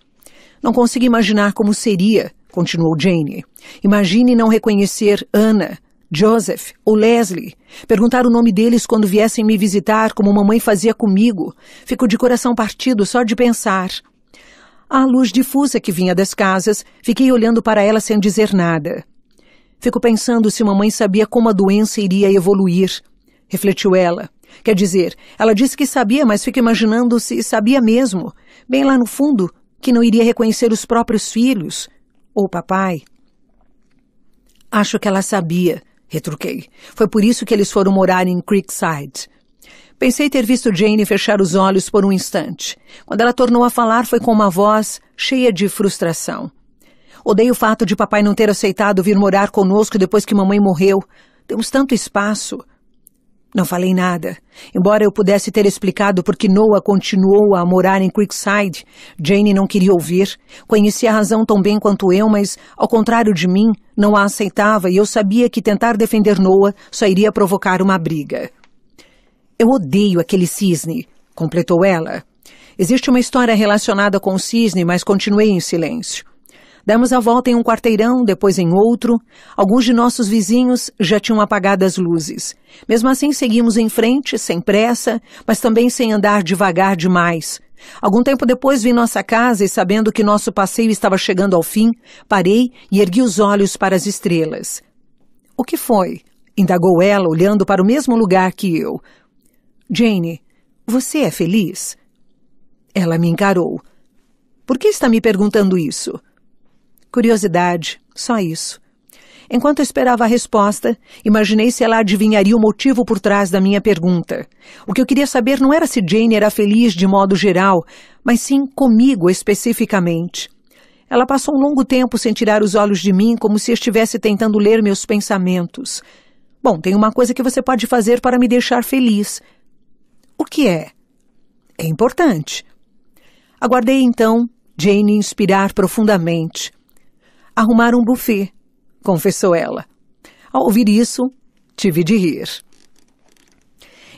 Não consigo imaginar como seria, continuou Jane. Imagine não reconhecer Ana, Joseph ou Leslie. Perguntar o nome deles quando viessem me visitar, como mamãe fazia comigo. Fico de coração partido só de pensar. À luz difusa que vinha das casas, fiquei olhando para ela sem dizer nada. Fico pensando se mamãe sabia como a doença iria evoluir, refletiu ela. Quer dizer, ela disse que sabia, mas fico imaginando se sabia mesmo, bem lá no fundo, que não iria reconhecer os próprios filhos ou papai. Acho que ela sabia, retruquei. Foi por isso que eles foram morar em Creekside. Pensei ter visto Jane fechar os olhos por um instante. Quando ela tornou a falar, foi com uma voz cheia de frustração. Odeio o fato de papai não ter aceitado vir morar conosco depois que mamãe morreu. Temos tanto espaço. Não falei nada. Embora eu pudesse ter explicado por que Noah continuou a morar em Creekside, Jane não queria ouvir. Conhecia a razão tão bem quanto eu, mas, ao contrário de mim, não a aceitava e eu sabia que tentar defender Noah só iria provocar uma briga. Eu odeio aquele cisne, completou ela. Existe uma história relacionada com o cisne, mas continuei em silêncio. Damos a volta em um quarteirão, depois em outro. Alguns de nossos vizinhos já tinham apagado as luzes. Mesmo assim, seguimos em frente, sem pressa, mas também sem andar devagar demais. Algum tempo depois vim nossa casa e, sabendo que nosso passeio estava chegando ao fim, parei e ergui os olhos para as estrelas. O que foi? indagou ela, olhando para o mesmo lugar que eu. Jane, você é feliz? Ela me encarou. Por que está me perguntando isso? Curiosidade, só isso. Enquanto esperava a resposta, imaginei se ela adivinharia o motivo por trás da minha pergunta. O que eu queria saber não era se Jane era feliz de modo geral, mas sim comigo especificamente. Ela passou um longo tempo sem tirar os olhos de mim, como se estivesse tentando ler meus pensamentos. Bom, tem uma coisa que você pode fazer para me deixar feliz. O que é? É importante. Aguardei então Jane inspirar profundamente arrumar um buffet, confessou ela. Ao ouvir isso, tive de rir.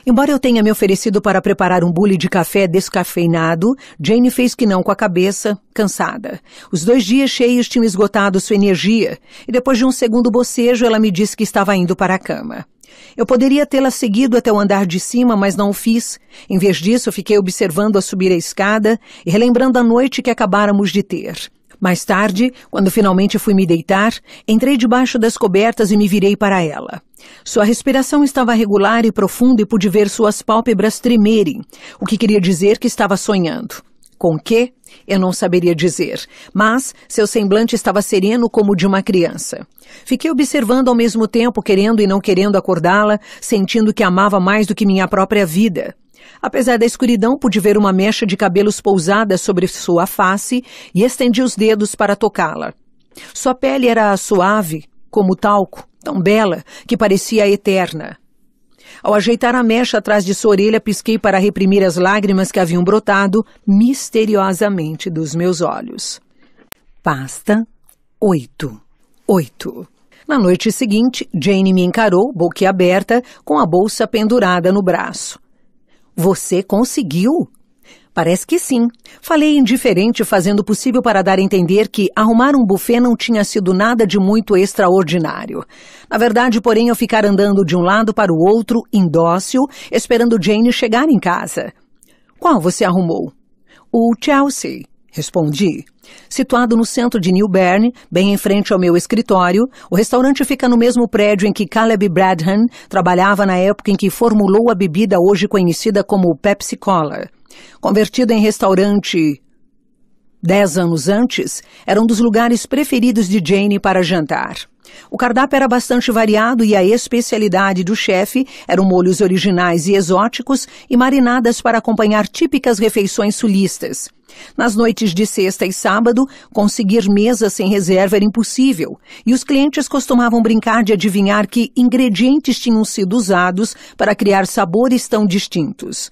Embora eu tenha me oferecido para preparar um bule de café descafeinado, Jane fez que não com a cabeça, cansada. Os dois dias cheios tinham esgotado sua energia, e depois de um segundo bocejo, ela me disse que estava indo para a cama. Eu poderia tê-la seguido até o andar de cima, mas não o fiz. Em vez disso, fiquei observando-a subir a escada e relembrando a noite que acabáramos de ter. Mais tarde, quando finalmente fui me deitar, entrei debaixo das cobertas e me virei para ela. Sua respiração estava regular e profunda e pude ver suas pálpebras tremerem, o que queria dizer que estava sonhando. Com que? Eu não saberia dizer, mas seu semblante estava sereno como o de uma criança. Fiquei observando ao mesmo tempo, querendo e não querendo acordá-la, sentindo que amava mais do que minha própria vida. Apesar da escuridão, pude ver uma mecha de cabelos pousada sobre sua face e estendi os dedos para tocá-la. Sua pele era suave, como talco, tão bela que parecia eterna. Ao ajeitar a mecha atrás de sua orelha, pisquei para reprimir as lágrimas que haviam brotado misteriosamente dos meus olhos. Pasta 8. 8. Na noite seguinte, Jane me encarou, boquiaberta, com a bolsa pendurada no braço. Você conseguiu? Parece que sim. Falei indiferente, fazendo o possível para dar a entender que arrumar um buffet não tinha sido nada de muito extraordinário. Na verdade, porém, eu ficar andando de um lado para o outro, indócil, esperando Jane chegar em casa. Qual você arrumou? O Chelsea, respondi. Situado no centro de New Bern, bem em frente ao meu escritório, o restaurante fica no mesmo prédio em que Caleb Bradham trabalhava na época em que formulou a bebida hoje conhecida como Pepsi Cola. Convertido em restaurante dez anos antes, era um dos lugares preferidos de Jane para jantar. O cardápio era bastante variado e a especialidade do chefe eram molhos originais e exóticos e marinadas para acompanhar típicas refeições sulistas. Nas noites de sexta e sábado, conseguir mesa sem reserva era impossível, e os clientes costumavam brincar de adivinhar que ingredientes tinham sido usados para criar sabores tão distintos.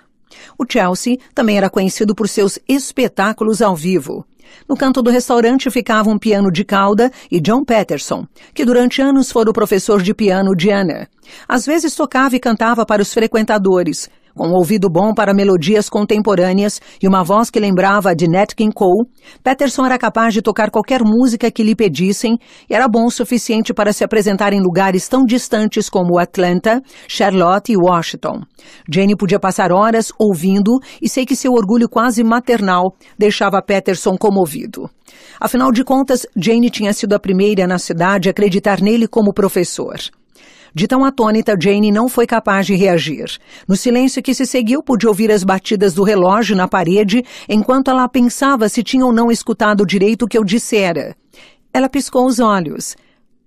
O Chelsea também era conhecido por seus espetáculos ao vivo. No canto do restaurante ficava um piano de cauda e John Patterson, que durante anos foi o professor de piano de Anna. Às vezes tocava e cantava para os frequentadores, com um ouvido bom para melodias contemporâneas e uma voz que lembrava a de Nat King Cole, Peterson era capaz de tocar qualquer música que lhe pedissem e era bom o suficiente para se apresentar em lugares tão distantes como Atlanta, Charlotte e Washington. Jane podia passar horas ouvindo e sei que seu orgulho quase maternal deixava Peterson comovido. Afinal de contas, Jane tinha sido a primeira na cidade a acreditar nele como professor. De tão atônita, Jane não foi capaz de reagir. No silêncio que se seguiu, pude ouvir as batidas do relógio na parede enquanto ela pensava se tinha ou não escutado direito o que eu dissera. Ela piscou os olhos.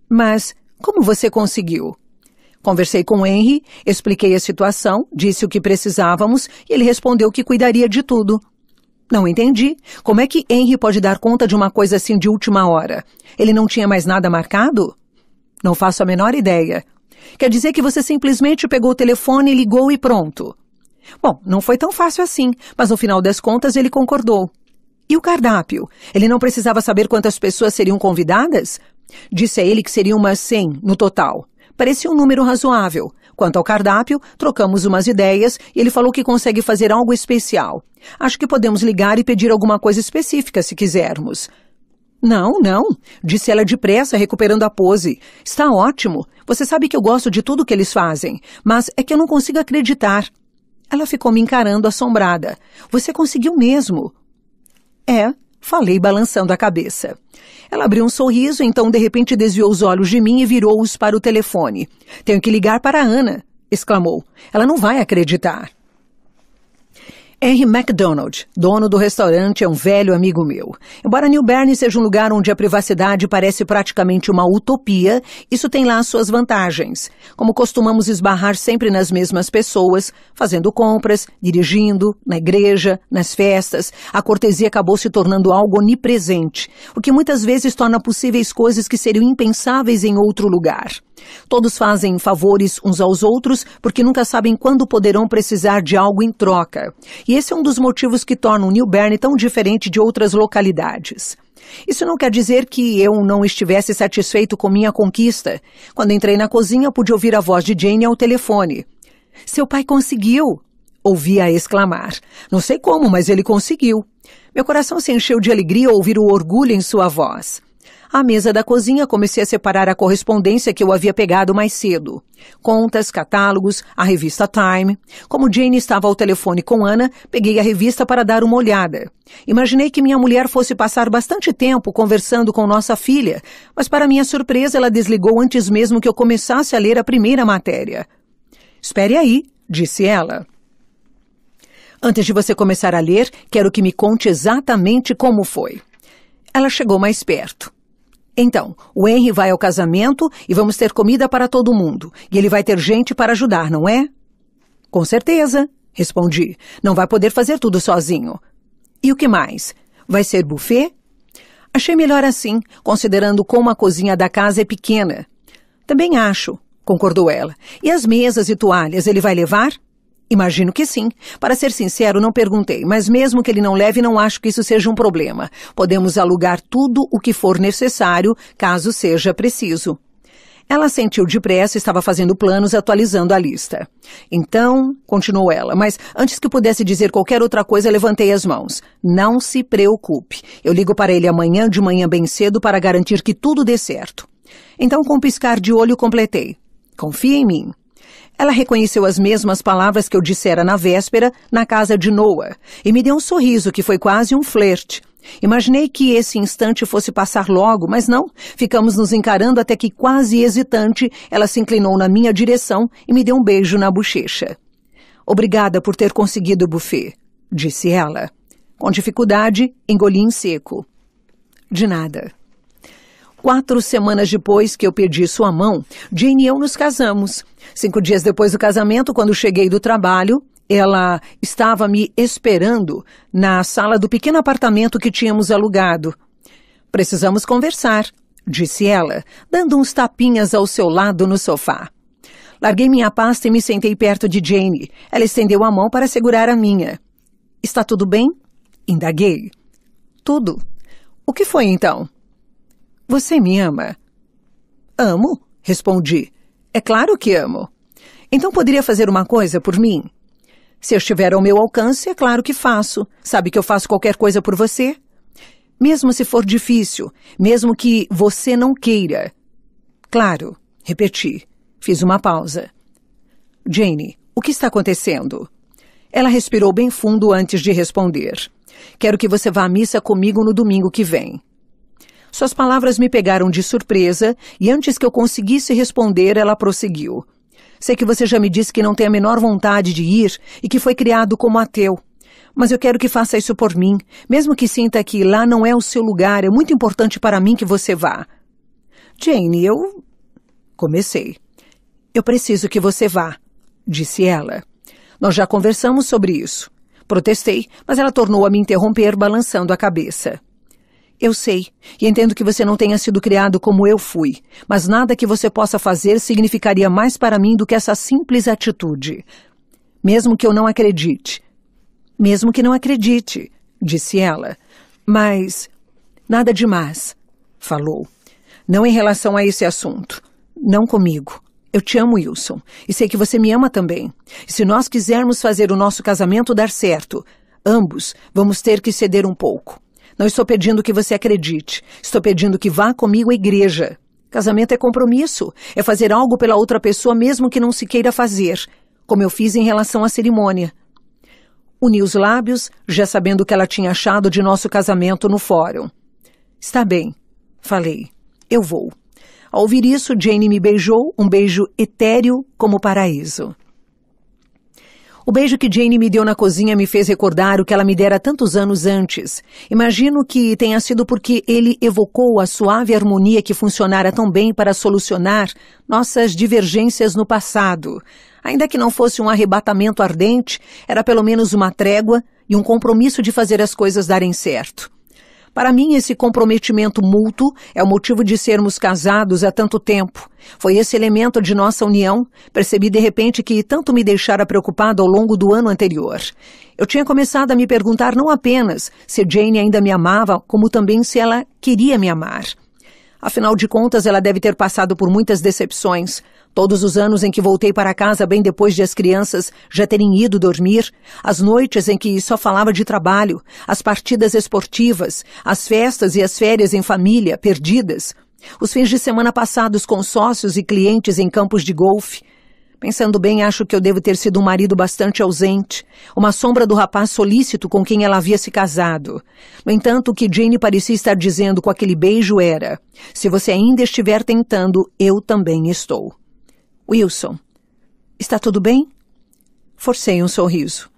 Mas como você conseguiu? Conversei com Henry, expliquei a situação, disse o que precisávamos e ele respondeu que cuidaria de tudo. Não entendi. Como é que Henry pode dar conta de uma coisa assim de última hora? Ele não tinha mais nada marcado? Não faço a menor ideia. Quer dizer que você simplesmente pegou o telefone, ligou e pronto. Bom, não foi tão fácil assim, mas no final das contas ele concordou. E o cardápio? Ele não precisava saber quantas pessoas seriam convidadas? Disse a ele que seriam umas 100 no total. Parecia um número razoável. Quanto ao cardápio, trocamos umas ideias e ele falou que consegue fazer algo especial. Acho que podemos ligar e pedir alguma coisa específica se quisermos. Não, não, disse ela depressa, recuperando a pose. Está ótimo. Você sabe que eu gosto de tudo que eles fazem, mas é que eu não consigo acreditar. Ela ficou me encarando assombrada. Você conseguiu mesmo. É, falei balançando a cabeça. Ela abriu um sorriso, então de repente desviou os olhos de mim e virou-os para o telefone. Tenho que ligar para a Ana, exclamou. Ela não vai acreditar. Henry MacDonald, dono do restaurante, é um velho amigo meu. Embora New Bern seja um lugar onde a privacidade parece praticamente uma utopia, isso tem lá suas vantagens. Como costumamos esbarrar sempre nas mesmas pessoas, fazendo compras, dirigindo, na igreja, nas festas, a cortesia acabou se tornando algo onipresente, o que muitas vezes torna possíveis coisas que seriam impensáveis em outro lugar. Todos fazem favores uns aos outros porque nunca sabem quando poderão precisar de algo em troca. E esse é um dos motivos que tornam New Bern tão diferente de outras localidades. Isso não quer dizer que eu não estivesse satisfeito com minha conquista. Quando entrei na cozinha, pude ouvir a voz de Jane ao telefone. Seu pai conseguiu! Ouvi-a exclamar. Não sei como, mas ele conseguiu. Meu coração se encheu de alegria ao ouvir o orgulho em sua voz. À mesa da cozinha, comecei a separar a correspondência que eu havia pegado mais cedo. Contas, catálogos, a revista Time. Como Jane estava ao telefone com Ana, peguei a revista para dar uma olhada. Imaginei que minha mulher fosse passar bastante tempo conversando com nossa filha, mas para minha surpresa ela desligou antes mesmo que eu começasse a ler a primeira matéria. Espere aí, disse ela. Antes de você começar a ler, quero que me conte exatamente como foi. Ela chegou mais perto. Então, o Henry vai ao casamento e vamos ter comida para todo mundo. E ele vai ter gente para ajudar, não é? Com certeza, respondi. Não vai poder fazer tudo sozinho. E o que mais? Vai ser buffet? Achei melhor assim, considerando como a cozinha da casa é pequena. Também acho, concordou ela. E as mesas e toalhas ele vai levar? Imagino que sim. Para ser sincero, não perguntei, mas mesmo que ele não leve, não acho que isso seja um problema. Podemos alugar tudo o que for necessário, caso seja preciso. Ela sentiu depressa, estava fazendo planos, atualizando a lista. Então, continuou ela, mas antes que pudesse dizer qualquer outra coisa, levantei as mãos. Não se preocupe. Eu ligo para ele amanhã de manhã bem cedo para garantir que tudo dê certo. Então, com um piscar de olho, completei. Confia em mim. Ela reconheceu as mesmas palavras que eu dissera na véspera, na casa de Noah, e me deu um sorriso que foi quase um flerte. Imaginei que esse instante fosse passar logo, mas não. Ficamos nos encarando até que, quase hesitante, ela se inclinou na minha direção e me deu um beijo na bochecha. Obrigada por ter conseguido o buffet, disse ela. Com dificuldade, engoli em seco. De nada. Quatro semanas depois que eu perdi sua mão, Jane e eu nos casamos. Cinco dias depois do casamento, quando cheguei do trabalho, ela estava me esperando na sala do pequeno apartamento que tínhamos alugado. Precisamos conversar, disse ela, dando uns tapinhas ao seu lado no sofá. Larguei minha pasta e me sentei perto de Jane. Ela estendeu a mão para segurar a minha. Está tudo bem? Indaguei. Tudo. O que foi então? Você me ama? Amo, respondi. É claro que amo. Então poderia fazer uma coisa por mim? Se eu estiver ao meu alcance, é claro que faço. Sabe que eu faço qualquer coisa por você? Mesmo se for difícil, mesmo que você não queira. Claro, repeti. Fiz uma pausa. Jane, o que está acontecendo? Ela respirou bem fundo antes de responder. Quero que você vá à missa comigo no domingo que vem. Suas palavras me pegaram de surpresa e antes que eu conseguisse responder, ela prosseguiu. Sei que você já me disse que não tem a menor vontade de ir e que foi criado como ateu. Mas eu quero que faça isso por mim, mesmo que sinta que lá não é o seu lugar, é muito importante para mim que você vá. Jane, eu. Comecei. Eu preciso que você vá, disse ela. Nós já conversamos sobre isso. Protestei, mas ela tornou a me interromper, balançando a cabeça. Eu sei, e entendo que você não tenha sido criado como eu fui, mas nada que você possa fazer significaria mais para mim do que essa simples atitude. Mesmo que eu não acredite. Mesmo que não acredite, disse ela. Mas. Nada demais, falou. Não em relação a esse assunto. Não comigo. Eu te amo, Wilson, e sei que você me ama também. E se nós quisermos fazer o nosso casamento dar certo, ambos vamos ter que ceder um pouco. Não estou pedindo que você acredite. Estou pedindo que vá comigo à igreja. Casamento é compromisso. É fazer algo pela outra pessoa mesmo que não se queira fazer. Como eu fiz em relação à cerimônia. Uni os lábios, já sabendo o que ela tinha achado de nosso casamento no fórum. Está bem, falei. Eu vou. Ao ouvir isso, Jane me beijou, um beijo etéreo como o paraíso. O beijo que Jane me deu na cozinha me fez recordar o que ela me dera tantos anos antes. Imagino que tenha sido porque ele evocou a suave harmonia que funcionara tão bem para solucionar nossas divergências no passado. Ainda que não fosse um arrebatamento ardente, era pelo menos uma trégua e um compromisso de fazer as coisas darem certo. Para mim, esse comprometimento mútuo é o motivo de sermos casados há tanto tempo. Foi esse elemento de nossa união. Percebi de repente que tanto me deixara preocupado ao longo do ano anterior. Eu tinha começado a me perguntar não apenas se Jane ainda me amava, como também se ela queria me amar. Afinal de contas, ela deve ter passado por muitas decepções. Todos os anos em que voltei para casa bem depois de as crianças já terem ido dormir, as noites em que só falava de trabalho, as partidas esportivas, as festas e as férias em família perdidas, os fins de semana passados com sócios e clientes em campos de golfe. Pensando bem, acho que eu devo ter sido um marido bastante ausente, uma sombra do rapaz solícito com quem ela havia se casado. No entanto, o que Jane parecia estar dizendo com aquele beijo era: Se você ainda estiver tentando, eu também estou. Wilson, está tudo bem? Forcei um sorriso.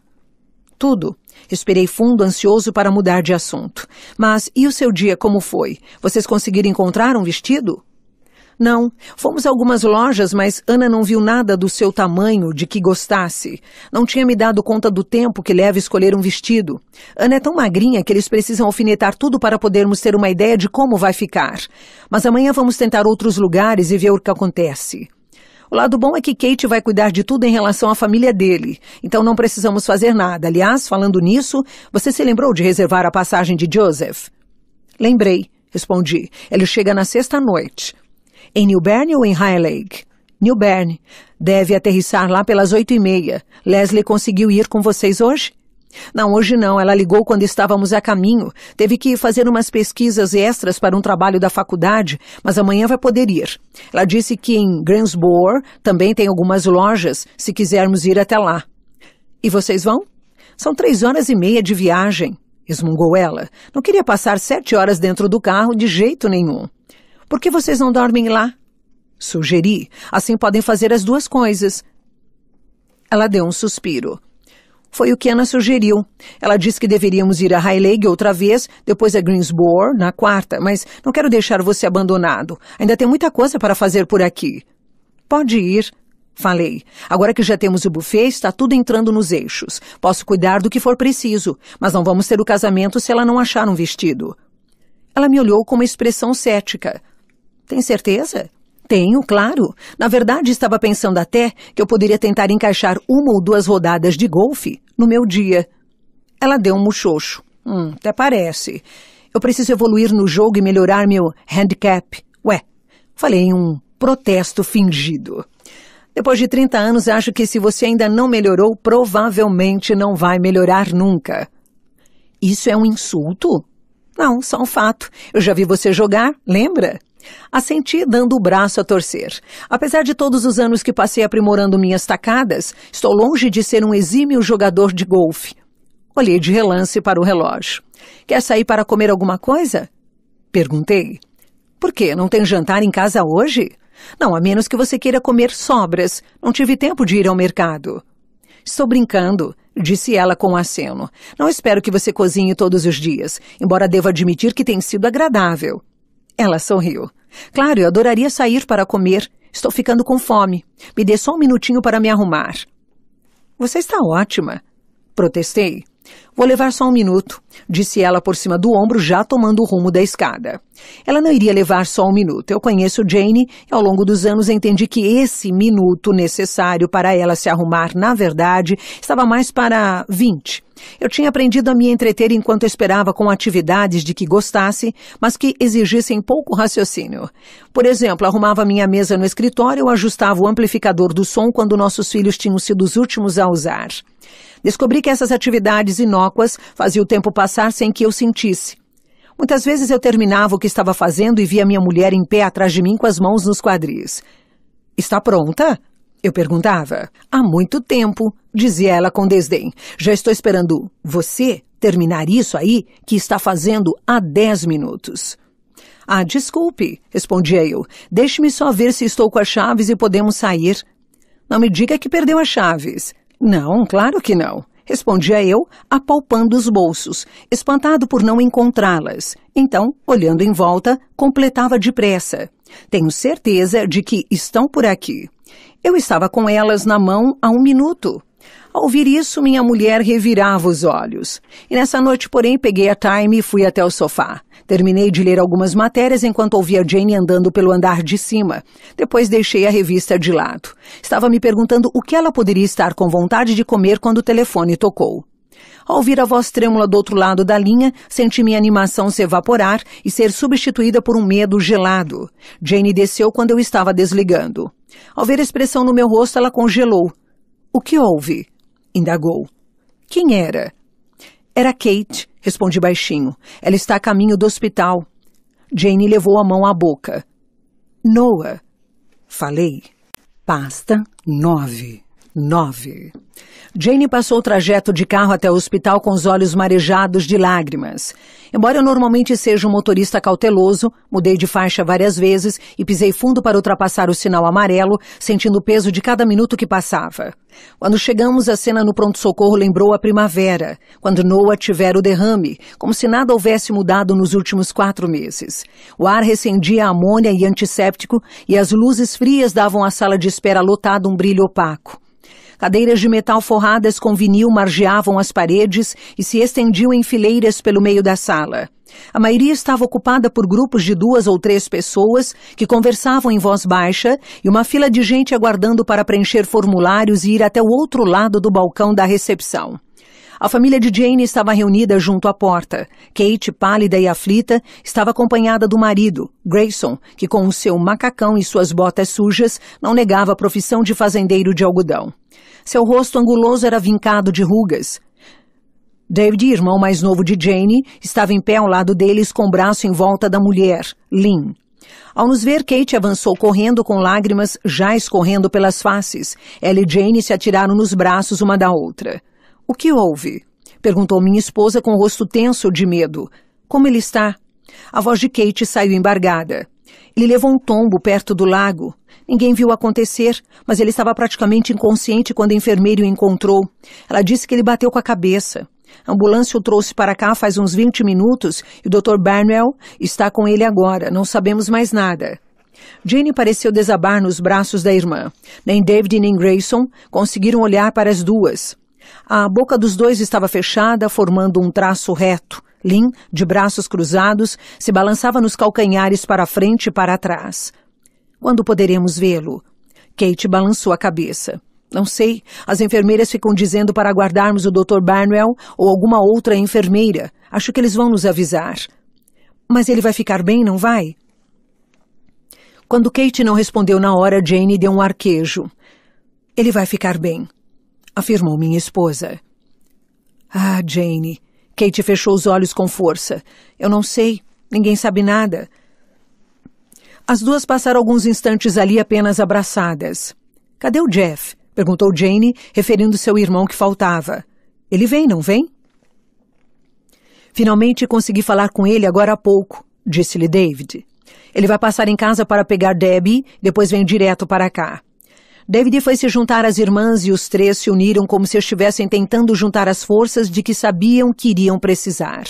Tudo. Respirei fundo, ansioso para mudar de assunto. Mas e o seu dia como foi? Vocês conseguiram encontrar um vestido? Não. Fomos a algumas lojas, mas Ana não viu nada do seu tamanho, de que gostasse. Não tinha me dado conta do tempo que leva escolher um vestido. Ana é tão magrinha que eles precisam alfinetar tudo para podermos ter uma ideia de como vai ficar. Mas amanhã vamos tentar outros lugares e ver o que acontece. O lado bom é que Kate vai cuidar de tudo em relação à família dele, então não precisamos fazer nada. Aliás, falando nisso, você se lembrou de reservar a passagem de Joseph? Lembrei, respondi. Ele chega na sexta-noite. Em New Bern ou em High Lake? New Bern. Deve aterrissar lá pelas oito e meia. Leslie conseguiu ir com vocês hoje? Não, hoje não. Ela ligou quando estávamos a caminho. Teve que fazer umas pesquisas extras para um trabalho da faculdade, mas amanhã vai poder ir. Ela disse que em Greensboro também tem algumas lojas, se quisermos ir até lá. E vocês vão? São três horas e meia de viagem, esmungou ela. Não queria passar sete horas dentro do carro de jeito nenhum. Por que vocês não dormem lá? Sugeri. Assim podem fazer as duas coisas. Ela deu um suspiro. Foi o que Ana sugeriu. Ela disse que deveríamos ir a Lake outra vez, depois a Greensboro, na quarta, mas não quero deixar você abandonado. Ainda tem muita coisa para fazer por aqui. Pode ir, Falei. Agora que já temos o buffet, está tudo entrando nos eixos. Posso cuidar do que for preciso, mas não vamos ter o casamento se ela não achar um vestido. Ela me olhou com uma expressão cética. Tem certeza? Tenho, claro. Na verdade, estava pensando até que eu poderia tentar encaixar uma ou duas rodadas de golfe no meu dia. Ela deu um muxoxo. Hum, até parece. Eu preciso evoluir no jogo e melhorar meu handicap. Ué, falei em um protesto fingido. Depois de 30 anos, acho que se você ainda não melhorou, provavelmente não vai melhorar nunca. Isso é um insulto? Não, só um fato. Eu já vi você jogar, lembra? Assenti dando o braço a torcer. Apesar de todos os anos que passei aprimorando minhas tacadas, estou longe de ser um exímio jogador de golfe. Olhei de relance para o relógio. Quer sair para comer alguma coisa? Perguntei. Por que? Não tem jantar em casa hoje? Não, a menos que você queira comer sobras. Não tive tempo de ir ao mercado. Estou brincando, disse ela com um aceno. Não espero que você cozinhe todos os dias, embora devo admitir que tem sido agradável. Ela sorriu. Claro, eu adoraria sair para comer. Estou ficando com fome. Me dê só um minutinho para me arrumar. Você está ótima. Protestei. Vou levar só um minuto, disse ela por cima do ombro, já tomando o rumo da escada. Ela não iria levar só um minuto. Eu conheço Jane e ao longo dos anos entendi que esse minuto necessário para ela se arrumar, na verdade, estava mais para vinte eu tinha aprendido a me entreter enquanto esperava com atividades de que gostasse, mas que exigissem pouco raciocínio. Por exemplo, arrumava minha mesa no escritório ou ajustava o amplificador do som quando nossos filhos tinham sido os últimos a usar. Descobri que essas atividades inócuas faziam o tempo passar sem que eu sentisse. Muitas vezes eu terminava o que estava fazendo e via minha mulher em pé atrás de mim com as mãos nos quadris. Está pronta? Eu perguntava. Há muito tempo, dizia ela com desdém. Já estou esperando você terminar isso aí que está fazendo há dez minutos. Ah, desculpe, respondia eu. Deixe-me só ver se estou com as chaves e podemos sair. Não me diga que perdeu as chaves. Não, claro que não, respondia eu, apalpando os bolsos, espantado por não encontrá-las. Então, olhando em volta, completava depressa. Tenho certeza de que estão por aqui. Eu estava com elas na mão há um minuto. Ao ouvir isso, minha mulher revirava os olhos. E nessa noite, porém, peguei a Time e fui até o sofá. Terminei de ler algumas matérias enquanto ouvia Jane andando pelo andar de cima. Depois deixei a revista de lado. Estava me perguntando o que ela poderia estar com vontade de comer quando o telefone tocou. Ao ouvir a voz trêmula do outro lado da linha, senti minha animação se evaporar e ser substituída por um medo gelado. Jane desceu quando eu estava desligando. Ao ver a expressão no meu rosto, ela congelou. O que houve? indagou. Quem era? Era Kate, respondi baixinho. Ela está a caminho do hospital. Jane levou a mão à boca. Noah, falei. Pasta 9. 9. Jane passou o trajeto de carro até o hospital com os olhos marejados de lágrimas. Embora eu normalmente seja um motorista cauteloso, mudei de faixa várias vezes e pisei fundo para ultrapassar o sinal amarelo, sentindo o peso de cada minuto que passava. Quando chegamos, a cena no pronto-socorro lembrou a primavera, quando Noah tivera o derrame, como se nada houvesse mudado nos últimos quatro meses. O ar recendia amônia e antisséptico e as luzes frias davam à sala de espera lotada um brilho opaco. Cadeiras de metal forradas com vinil margeavam as paredes e se estendiam em fileiras pelo meio da sala. A maioria estava ocupada por grupos de duas ou três pessoas que conversavam em voz baixa e uma fila de gente aguardando para preencher formulários e ir até o outro lado do balcão da recepção. A família de Jane estava reunida junto à porta. Kate, pálida e aflita, estava acompanhada do marido, Grayson, que com o seu macacão e suas botas sujas não negava a profissão de fazendeiro de algodão. Seu rosto anguloso era vincado de rugas. David, irmão mais novo de Jane, estava em pé ao lado deles com o braço em volta da mulher, Lynn. Ao nos ver, Kate avançou correndo com lágrimas já escorrendo pelas faces. Ela e Jane se atiraram nos braços uma da outra. O que houve? perguntou minha esposa com o rosto tenso de medo. Como ele está? A voz de Kate saiu embargada. Ele levou um tombo perto do lago. Ninguém viu acontecer, mas ele estava praticamente inconsciente quando a enfermeira o encontrou. Ela disse que ele bateu com a cabeça. A ambulância o trouxe para cá faz uns 20 minutos e o Dr. Barnwell está com ele agora. Não sabemos mais nada. Jane pareceu desabar nos braços da irmã. Nem David nem Grayson conseguiram olhar para as duas. A boca dos dois estava fechada, formando um traço reto. Lin, de braços cruzados, se balançava nos calcanhares para frente e para trás. Quando poderemos vê-lo? Kate balançou a cabeça. Não sei. As enfermeiras ficam dizendo para aguardarmos o Dr. Barnwell ou alguma outra enfermeira. Acho que eles vão nos avisar. Mas ele vai ficar bem, não vai? Quando Kate não respondeu na hora, Jane deu um arquejo. Ele vai ficar bem, afirmou minha esposa. Ah, Jane, Kate fechou os olhos com força. Eu não sei. Ninguém sabe nada. As duas passaram alguns instantes ali apenas abraçadas. Cadê o Jeff? perguntou Jane, referindo seu irmão que faltava. Ele vem, não vem? Finalmente consegui falar com ele agora há pouco, disse-lhe David. Ele vai passar em casa para pegar Debbie, depois vem direto para cá. David foi se juntar às irmãs e os três se uniram como se estivessem tentando juntar as forças de que sabiam que iriam precisar.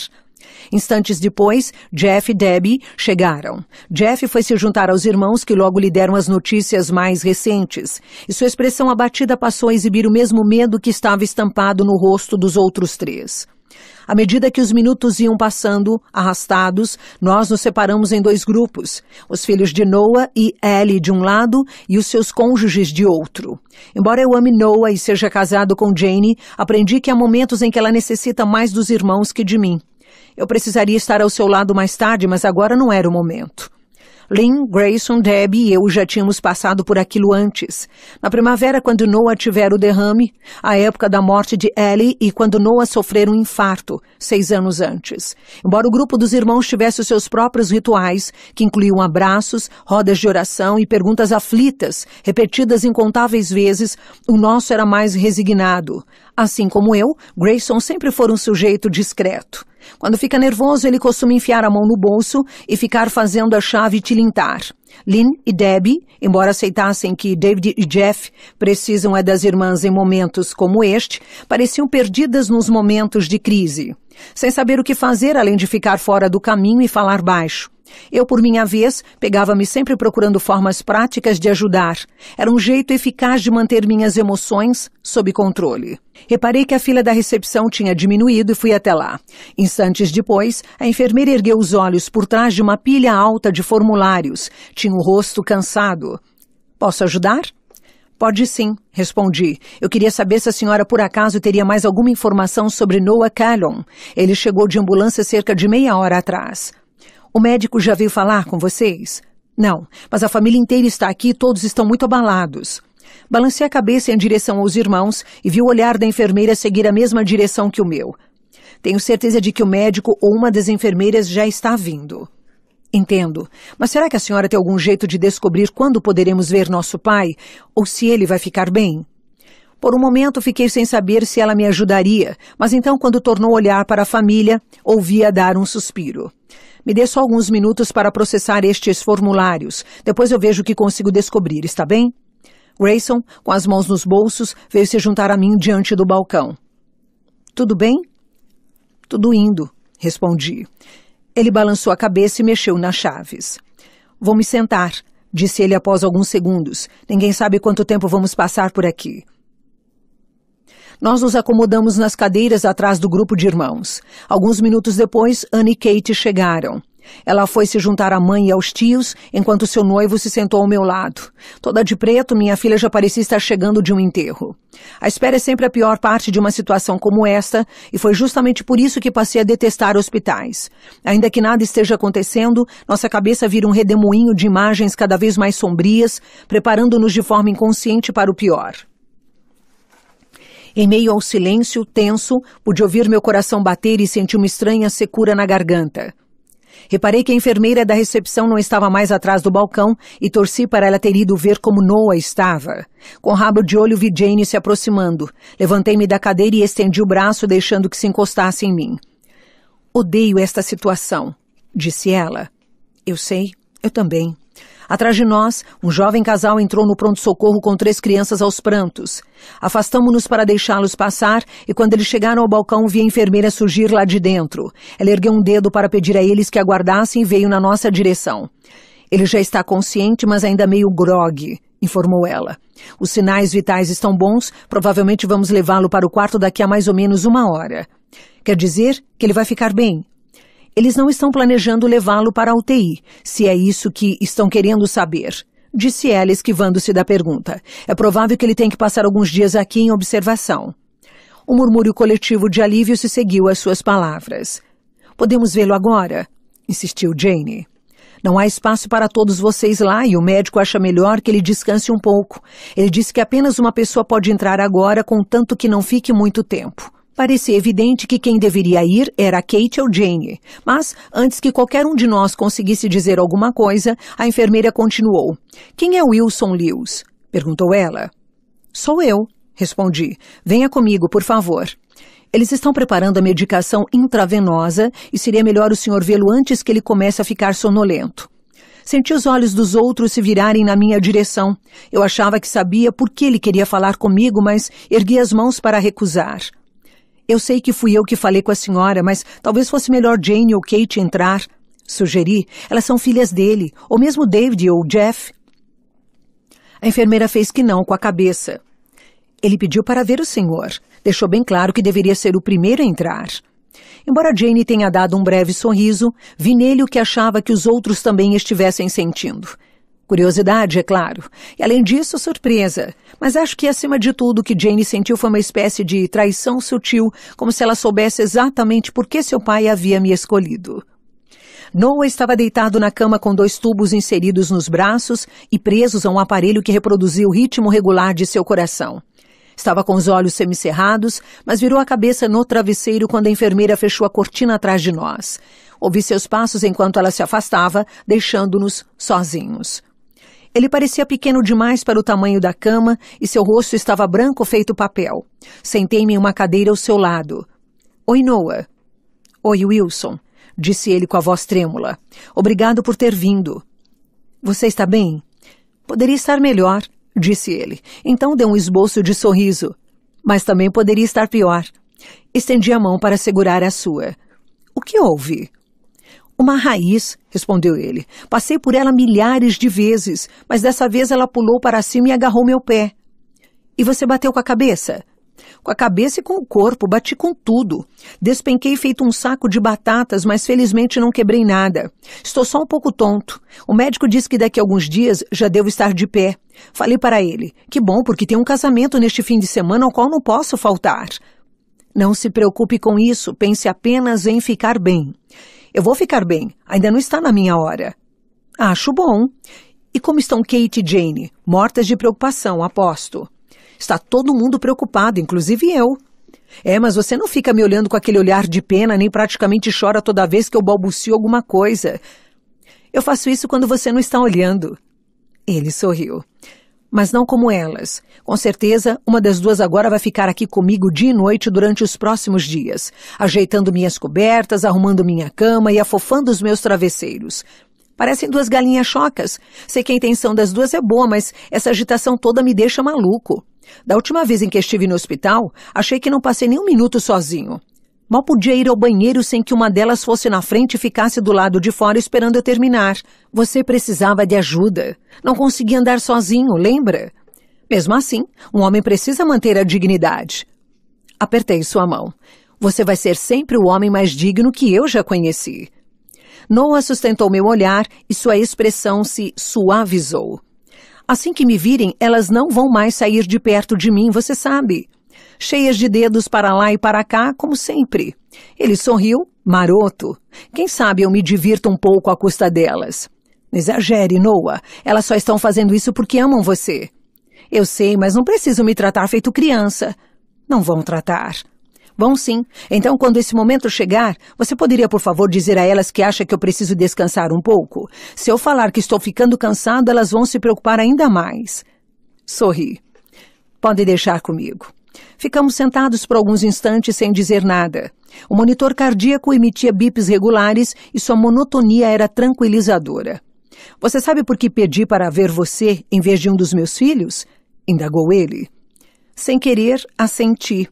Instantes depois, Jeff e Debbie chegaram. Jeff foi se juntar aos irmãos que logo lhe deram as notícias mais recentes, e sua expressão abatida passou a exibir o mesmo medo que estava estampado no rosto dos outros três. À medida que os minutos iam passando, arrastados, nós nos separamos em dois grupos: os filhos de Noa e Ellie de um lado e os seus cônjuges de outro. Embora eu ame Noa e seja casado com Jane, aprendi que há momentos em que ela necessita mais dos irmãos que de mim. Eu precisaria estar ao seu lado mais tarde, mas agora não era o momento. Lynn, Grayson, Deb e eu já tínhamos passado por aquilo antes. Na primavera, quando Noah tiver o derrame, a época da morte de Ellie e quando Noah sofrer um infarto, seis anos antes. Embora o grupo dos irmãos tivesse os seus próprios rituais, que incluíam abraços, rodas de oração e perguntas aflitas, repetidas incontáveis vezes, o nosso era mais resignado. Assim como eu, Grayson sempre foi um sujeito discreto. Quando fica nervoso, ele costuma enfiar a mão no bolso e ficar fazendo a chave tilintar. Lynn e Debbie, embora aceitassem que David e Jeff precisam é das irmãs em momentos como este, pareciam perdidas nos momentos de crise, sem saber o que fazer além de ficar fora do caminho e falar baixo. Eu, por minha vez, pegava-me sempre procurando formas práticas de ajudar. Era um jeito eficaz de manter minhas emoções sob controle. Reparei que a fila da recepção tinha diminuído e fui até lá. Instantes depois, a enfermeira ergueu os olhos por trás de uma pilha alta de formulários. Tinha o rosto cansado. Posso ajudar? Pode sim, respondi. Eu queria saber se a senhora por acaso teria mais alguma informação sobre Noah Callon. Ele chegou de ambulância cerca de meia hora atrás. O médico já veio falar com vocês? Não, mas a família inteira está aqui e todos estão muito abalados. Balancei a cabeça em direção aos irmãos e vi o olhar da enfermeira seguir a mesma direção que o meu. Tenho certeza de que o médico ou uma das enfermeiras já está vindo. Entendo. Mas será que a senhora tem algum jeito de descobrir quando poderemos ver nosso pai? Ou se ele vai ficar bem? Por um momento fiquei sem saber se ela me ajudaria, mas então, quando tornou a olhar para a família, ouvia dar um suspiro. Me dê só alguns minutos para processar estes formulários. Depois eu vejo o que consigo descobrir, está bem? Grayson, com as mãos nos bolsos, veio se juntar a mim diante do balcão. Tudo bem? Tudo indo, respondi. Ele balançou a cabeça e mexeu nas chaves. Vou me sentar, disse ele após alguns segundos. Ninguém sabe quanto tempo vamos passar por aqui. Nós nos acomodamos nas cadeiras atrás do grupo de irmãos. Alguns minutos depois, Anne e Kate chegaram. Ela foi se juntar à mãe e aos tios, enquanto seu noivo se sentou ao meu lado. Toda de preto, minha filha já parecia estar chegando de um enterro. A espera é sempre a pior parte de uma situação como esta, e foi justamente por isso que passei a detestar hospitais. Ainda que nada esteja acontecendo, nossa cabeça vira um redemoinho de imagens cada vez mais sombrias, preparando-nos de forma inconsciente para o pior. Em meio ao silêncio tenso, pude ouvir meu coração bater e senti uma estranha secura na garganta. Reparei que a enfermeira da recepção não estava mais atrás do balcão e torci para ela ter ido ver como Noah estava. Com rabo de olho vi Jane se aproximando. Levantei-me da cadeira e estendi o braço, deixando que se encostasse em mim. Odeio esta situação, disse ela. Eu sei, eu também, Atrás de nós, um jovem casal entrou no pronto-socorro com três crianças aos prantos. Afastamos-nos para deixá-los passar e quando eles chegaram ao balcão vi a enfermeira surgir lá de dentro. Ela ergueu um dedo para pedir a eles que aguardassem e veio na nossa direção. Ele já está consciente, mas ainda meio grogue, informou ela. Os sinais vitais estão bons, provavelmente vamos levá-lo para o quarto daqui a mais ou menos uma hora. Quer dizer que ele vai ficar bem, eles não estão planejando levá-lo para a UTI, se é isso que estão querendo saber. Disse ela, esquivando-se da pergunta. É provável que ele tenha que passar alguns dias aqui em observação. um murmúrio coletivo de alívio se seguiu às suas palavras. Podemos vê-lo agora? insistiu Jane. Não há espaço para todos vocês lá e o médico acha melhor que ele descanse um pouco. Ele disse que apenas uma pessoa pode entrar agora, contanto que não fique muito tempo. Parecia evidente que quem deveria ir era Kate ou Jane, mas antes que qualquer um de nós conseguisse dizer alguma coisa, a enfermeira continuou: Quem é Wilson Lewis? perguntou ela. Sou eu, respondi. Venha comigo, por favor. Eles estão preparando a medicação intravenosa e seria melhor o senhor vê-lo antes que ele comece a ficar sonolento. Senti os olhos dos outros se virarem na minha direção. Eu achava que sabia por que ele queria falar comigo, mas ergui as mãos para recusar. Eu sei que fui eu que falei com a senhora, mas talvez fosse melhor Jane ou Kate entrar. Sugeri. Elas são filhas dele, ou mesmo David ou Jeff. A enfermeira fez que não com a cabeça. Ele pediu para ver o senhor. Deixou bem claro que deveria ser o primeiro a entrar. Embora Jane tenha dado um breve sorriso, vi nele o que achava que os outros também estivessem sentindo. Curiosidade, é claro, e além disso, surpresa. Mas acho que, acima de tudo, o que Jane sentiu foi uma espécie de traição sutil, como se ela soubesse exatamente por que seu pai havia me escolhido. Noah estava deitado na cama com dois tubos inseridos nos braços e presos a um aparelho que reproduzia o ritmo regular de seu coração. Estava com os olhos semicerrados, mas virou a cabeça no travesseiro quando a enfermeira fechou a cortina atrás de nós. Ouvi seus passos enquanto ela se afastava, deixando-nos sozinhos. Ele parecia pequeno demais para o tamanho da cama e seu rosto estava branco feito papel. Sentei-me em uma cadeira ao seu lado. Oi, Noah. Oi, Wilson, disse ele com a voz trêmula. Obrigado por ter vindo. Você está bem? Poderia estar melhor, disse ele. Então deu um esboço de sorriso. Mas também poderia estar pior. Estendi a mão para segurar a sua. O que houve? Uma raiz, respondeu ele. Passei por ela milhares de vezes, mas dessa vez ela pulou para cima e agarrou meu pé. E você bateu com a cabeça? Com a cabeça e com o corpo, bati com tudo. Despenquei feito um saco de batatas, mas felizmente não quebrei nada. Estou só um pouco tonto. O médico disse que daqui a alguns dias já devo estar de pé. Falei para ele: que bom, porque tem um casamento neste fim de semana ao qual não posso faltar. Não se preocupe com isso, pense apenas em ficar bem. Eu vou ficar bem, ainda não está na minha hora. Acho bom. E como estão Kate e Jane? Mortas de preocupação, aposto. Está todo mundo preocupado, inclusive eu. É, mas você não fica me olhando com aquele olhar de pena nem praticamente chora toda vez que eu balbucio alguma coisa. Eu faço isso quando você não está olhando. Ele sorriu mas não como elas. Com certeza, uma das duas agora vai ficar aqui comigo dia e noite durante os próximos dias, ajeitando minhas cobertas, arrumando minha cama e afofando os meus travesseiros. Parecem duas galinhas chocas. Sei que a intenção das duas é boa, mas essa agitação toda me deixa maluco. Da última vez em que estive no hospital, achei que não passei nem um minuto sozinho. Mal podia ir ao banheiro sem que uma delas fosse na frente e ficasse do lado de fora esperando eu terminar. Você precisava de ajuda. Não conseguia andar sozinho, lembra? Mesmo assim, um homem precisa manter a dignidade. Apertei sua mão. Você vai ser sempre o homem mais digno que eu já conheci. Noah sustentou meu olhar e sua expressão se suavizou. Assim que me virem, elas não vão mais sair de perto de mim, você sabe cheias de dedos para lá e para cá, como sempre. Ele sorriu, maroto. Quem sabe eu me divirto um pouco à custa delas. Não exagere, Noah. Elas só estão fazendo isso porque amam você. Eu sei, mas não preciso me tratar feito criança. Não vão tratar. Vão sim. Então, quando esse momento chegar, você poderia, por favor, dizer a elas que acha que eu preciso descansar um pouco? Se eu falar que estou ficando cansado, elas vão se preocupar ainda mais. Sorri. Pode deixar comigo. Ficamos sentados por alguns instantes sem dizer nada. O monitor cardíaco emitia bips regulares e sua monotonia era tranquilizadora. Você sabe por que pedi para ver você em vez de um dos meus filhos? indagou ele. Sem querer, assenti.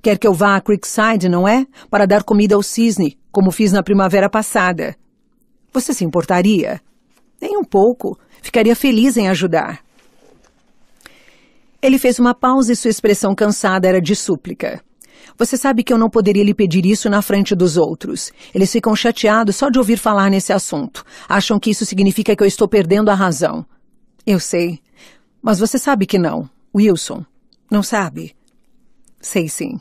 Quer que eu vá a Creekside, não é? Para dar comida ao cisne, como fiz na primavera passada. Você se importaria? Nem um pouco. Ficaria feliz em ajudar. Ele fez uma pausa e sua expressão cansada era de súplica. Você sabe que eu não poderia lhe pedir isso na frente dos outros. Eles ficam chateados só de ouvir falar nesse assunto. Acham que isso significa que eu estou perdendo a razão. Eu sei. Mas você sabe que não, Wilson. Não sabe? Sei sim.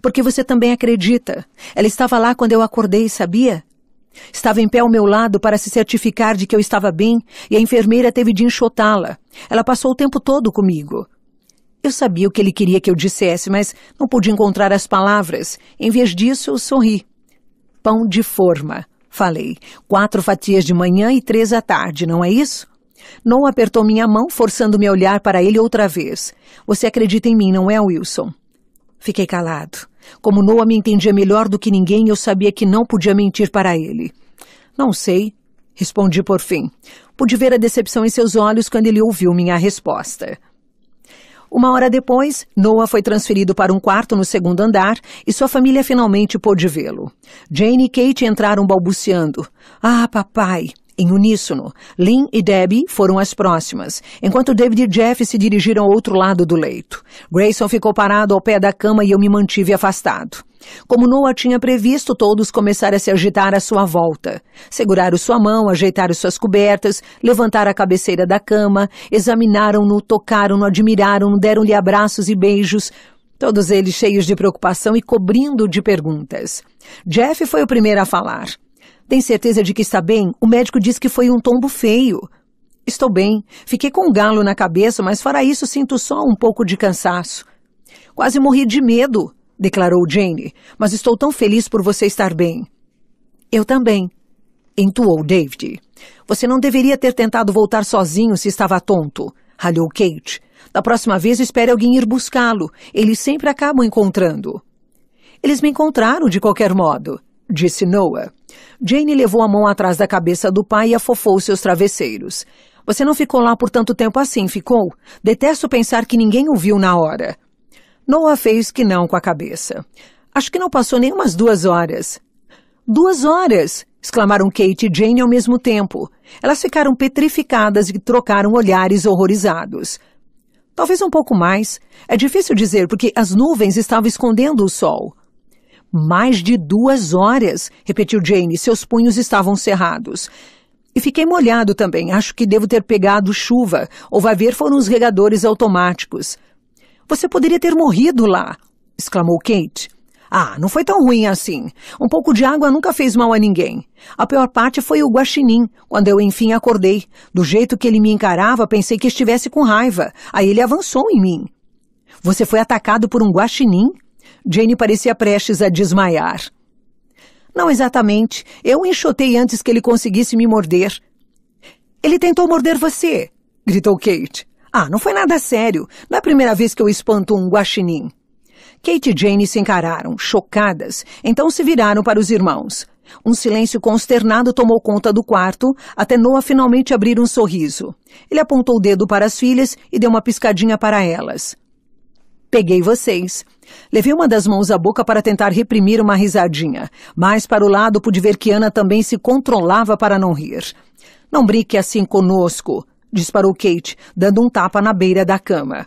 Porque você também acredita. Ela estava lá quando eu acordei, sabia? Estava em pé ao meu lado para se certificar de que eu estava bem e a enfermeira teve de enxotá-la. Ela passou o tempo todo comigo. Eu sabia o que ele queria que eu dissesse, mas não pude encontrar as palavras. Em vez disso, eu sorri. Pão de forma, falei. Quatro fatias de manhã e três à tarde, não é isso? Noah apertou minha mão, forçando-me a olhar para ele outra vez. Você acredita em mim, não é, Wilson? Fiquei calado. Como Noah me entendia melhor do que ninguém, eu sabia que não podia mentir para ele. Não sei, respondi por fim. Pude ver a decepção em seus olhos quando ele ouviu minha resposta. Uma hora depois, Noah foi transferido para um quarto no segundo andar e sua família finalmente pôde vê-lo. Jane e Kate entraram balbuciando. Ah, papai! Em uníssono, Lynn e Debbie foram as próximas, enquanto David e Jeff se dirigiram ao outro lado do leito. Grayson ficou parado ao pé da cama e eu me mantive afastado. Como Noah tinha previsto, todos começaram a se agitar à sua volta. Seguraram sua mão, ajeitaram suas cobertas, levantaram a cabeceira da cama, examinaram-no, tocaram-no, admiraram-no, deram-lhe abraços e beijos, todos eles cheios de preocupação e cobrindo de perguntas. Jeff foi o primeiro a falar. Tem certeza de que está bem? O médico disse que foi um tombo feio. Estou bem. Fiquei com um galo na cabeça, mas fora isso sinto só um pouco de cansaço. Quase morri de medo declarou Jane, mas estou tão feliz por você estar bem. Eu também, entoou David. Você não deveria ter tentado voltar sozinho se estava tonto, ralhou Kate. Da próxima vez, espere alguém ir buscá-lo. Eles sempre acabam encontrando. Eles me encontraram de qualquer modo, disse Noah. Jane levou a mão atrás da cabeça do pai e afofou seus travesseiros. Você não ficou lá por tanto tempo assim, ficou? Detesto pensar que ninguém o viu na hora. Noah fez que não com a cabeça. Acho que não passou nem umas duas horas. Duas horas! exclamaram Kate e Jane ao mesmo tempo. Elas ficaram petrificadas e trocaram olhares horrorizados. Talvez um pouco mais. É difícil dizer porque as nuvens estavam escondendo o sol. Mais de duas horas, repetiu Jane, seus punhos estavam cerrados. E fiquei molhado também. Acho que devo ter pegado chuva, ou vai ver foram os regadores automáticos. Você poderia ter morrido lá! exclamou Kate. Ah, não foi tão ruim assim. Um pouco de água nunca fez mal a ninguém. A pior parte foi o guaxinim, quando eu enfim acordei. Do jeito que ele me encarava, pensei que estivesse com raiva. Aí ele avançou em mim. Você foi atacado por um guaxinim? Jane parecia prestes a desmaiar. Não exatamente. Eu enxotei antes que ele conseguisse me morder. Ele tentou morder você, gritou Kate. Ah, não foi nada sério. Não é a primeira vez que eu espanto um guaxinim. Kate e Jane se encararam, chocadas, então se viraram para os irmãos. Um silêncio consternado tomou conta do quarto, até Noah finalmente abrir um sorriso. Ele apontou o dedo para as filhas e deu uma piscadinha para elas. Peguei vocês. Levei uma das mãos à boca para tentar reprimir uma risadinha, mas para o lado pude ver que Ana também se controlava para não rir. Não brinque assim conosco, disparou Kate, dando um tapa na beira da cama.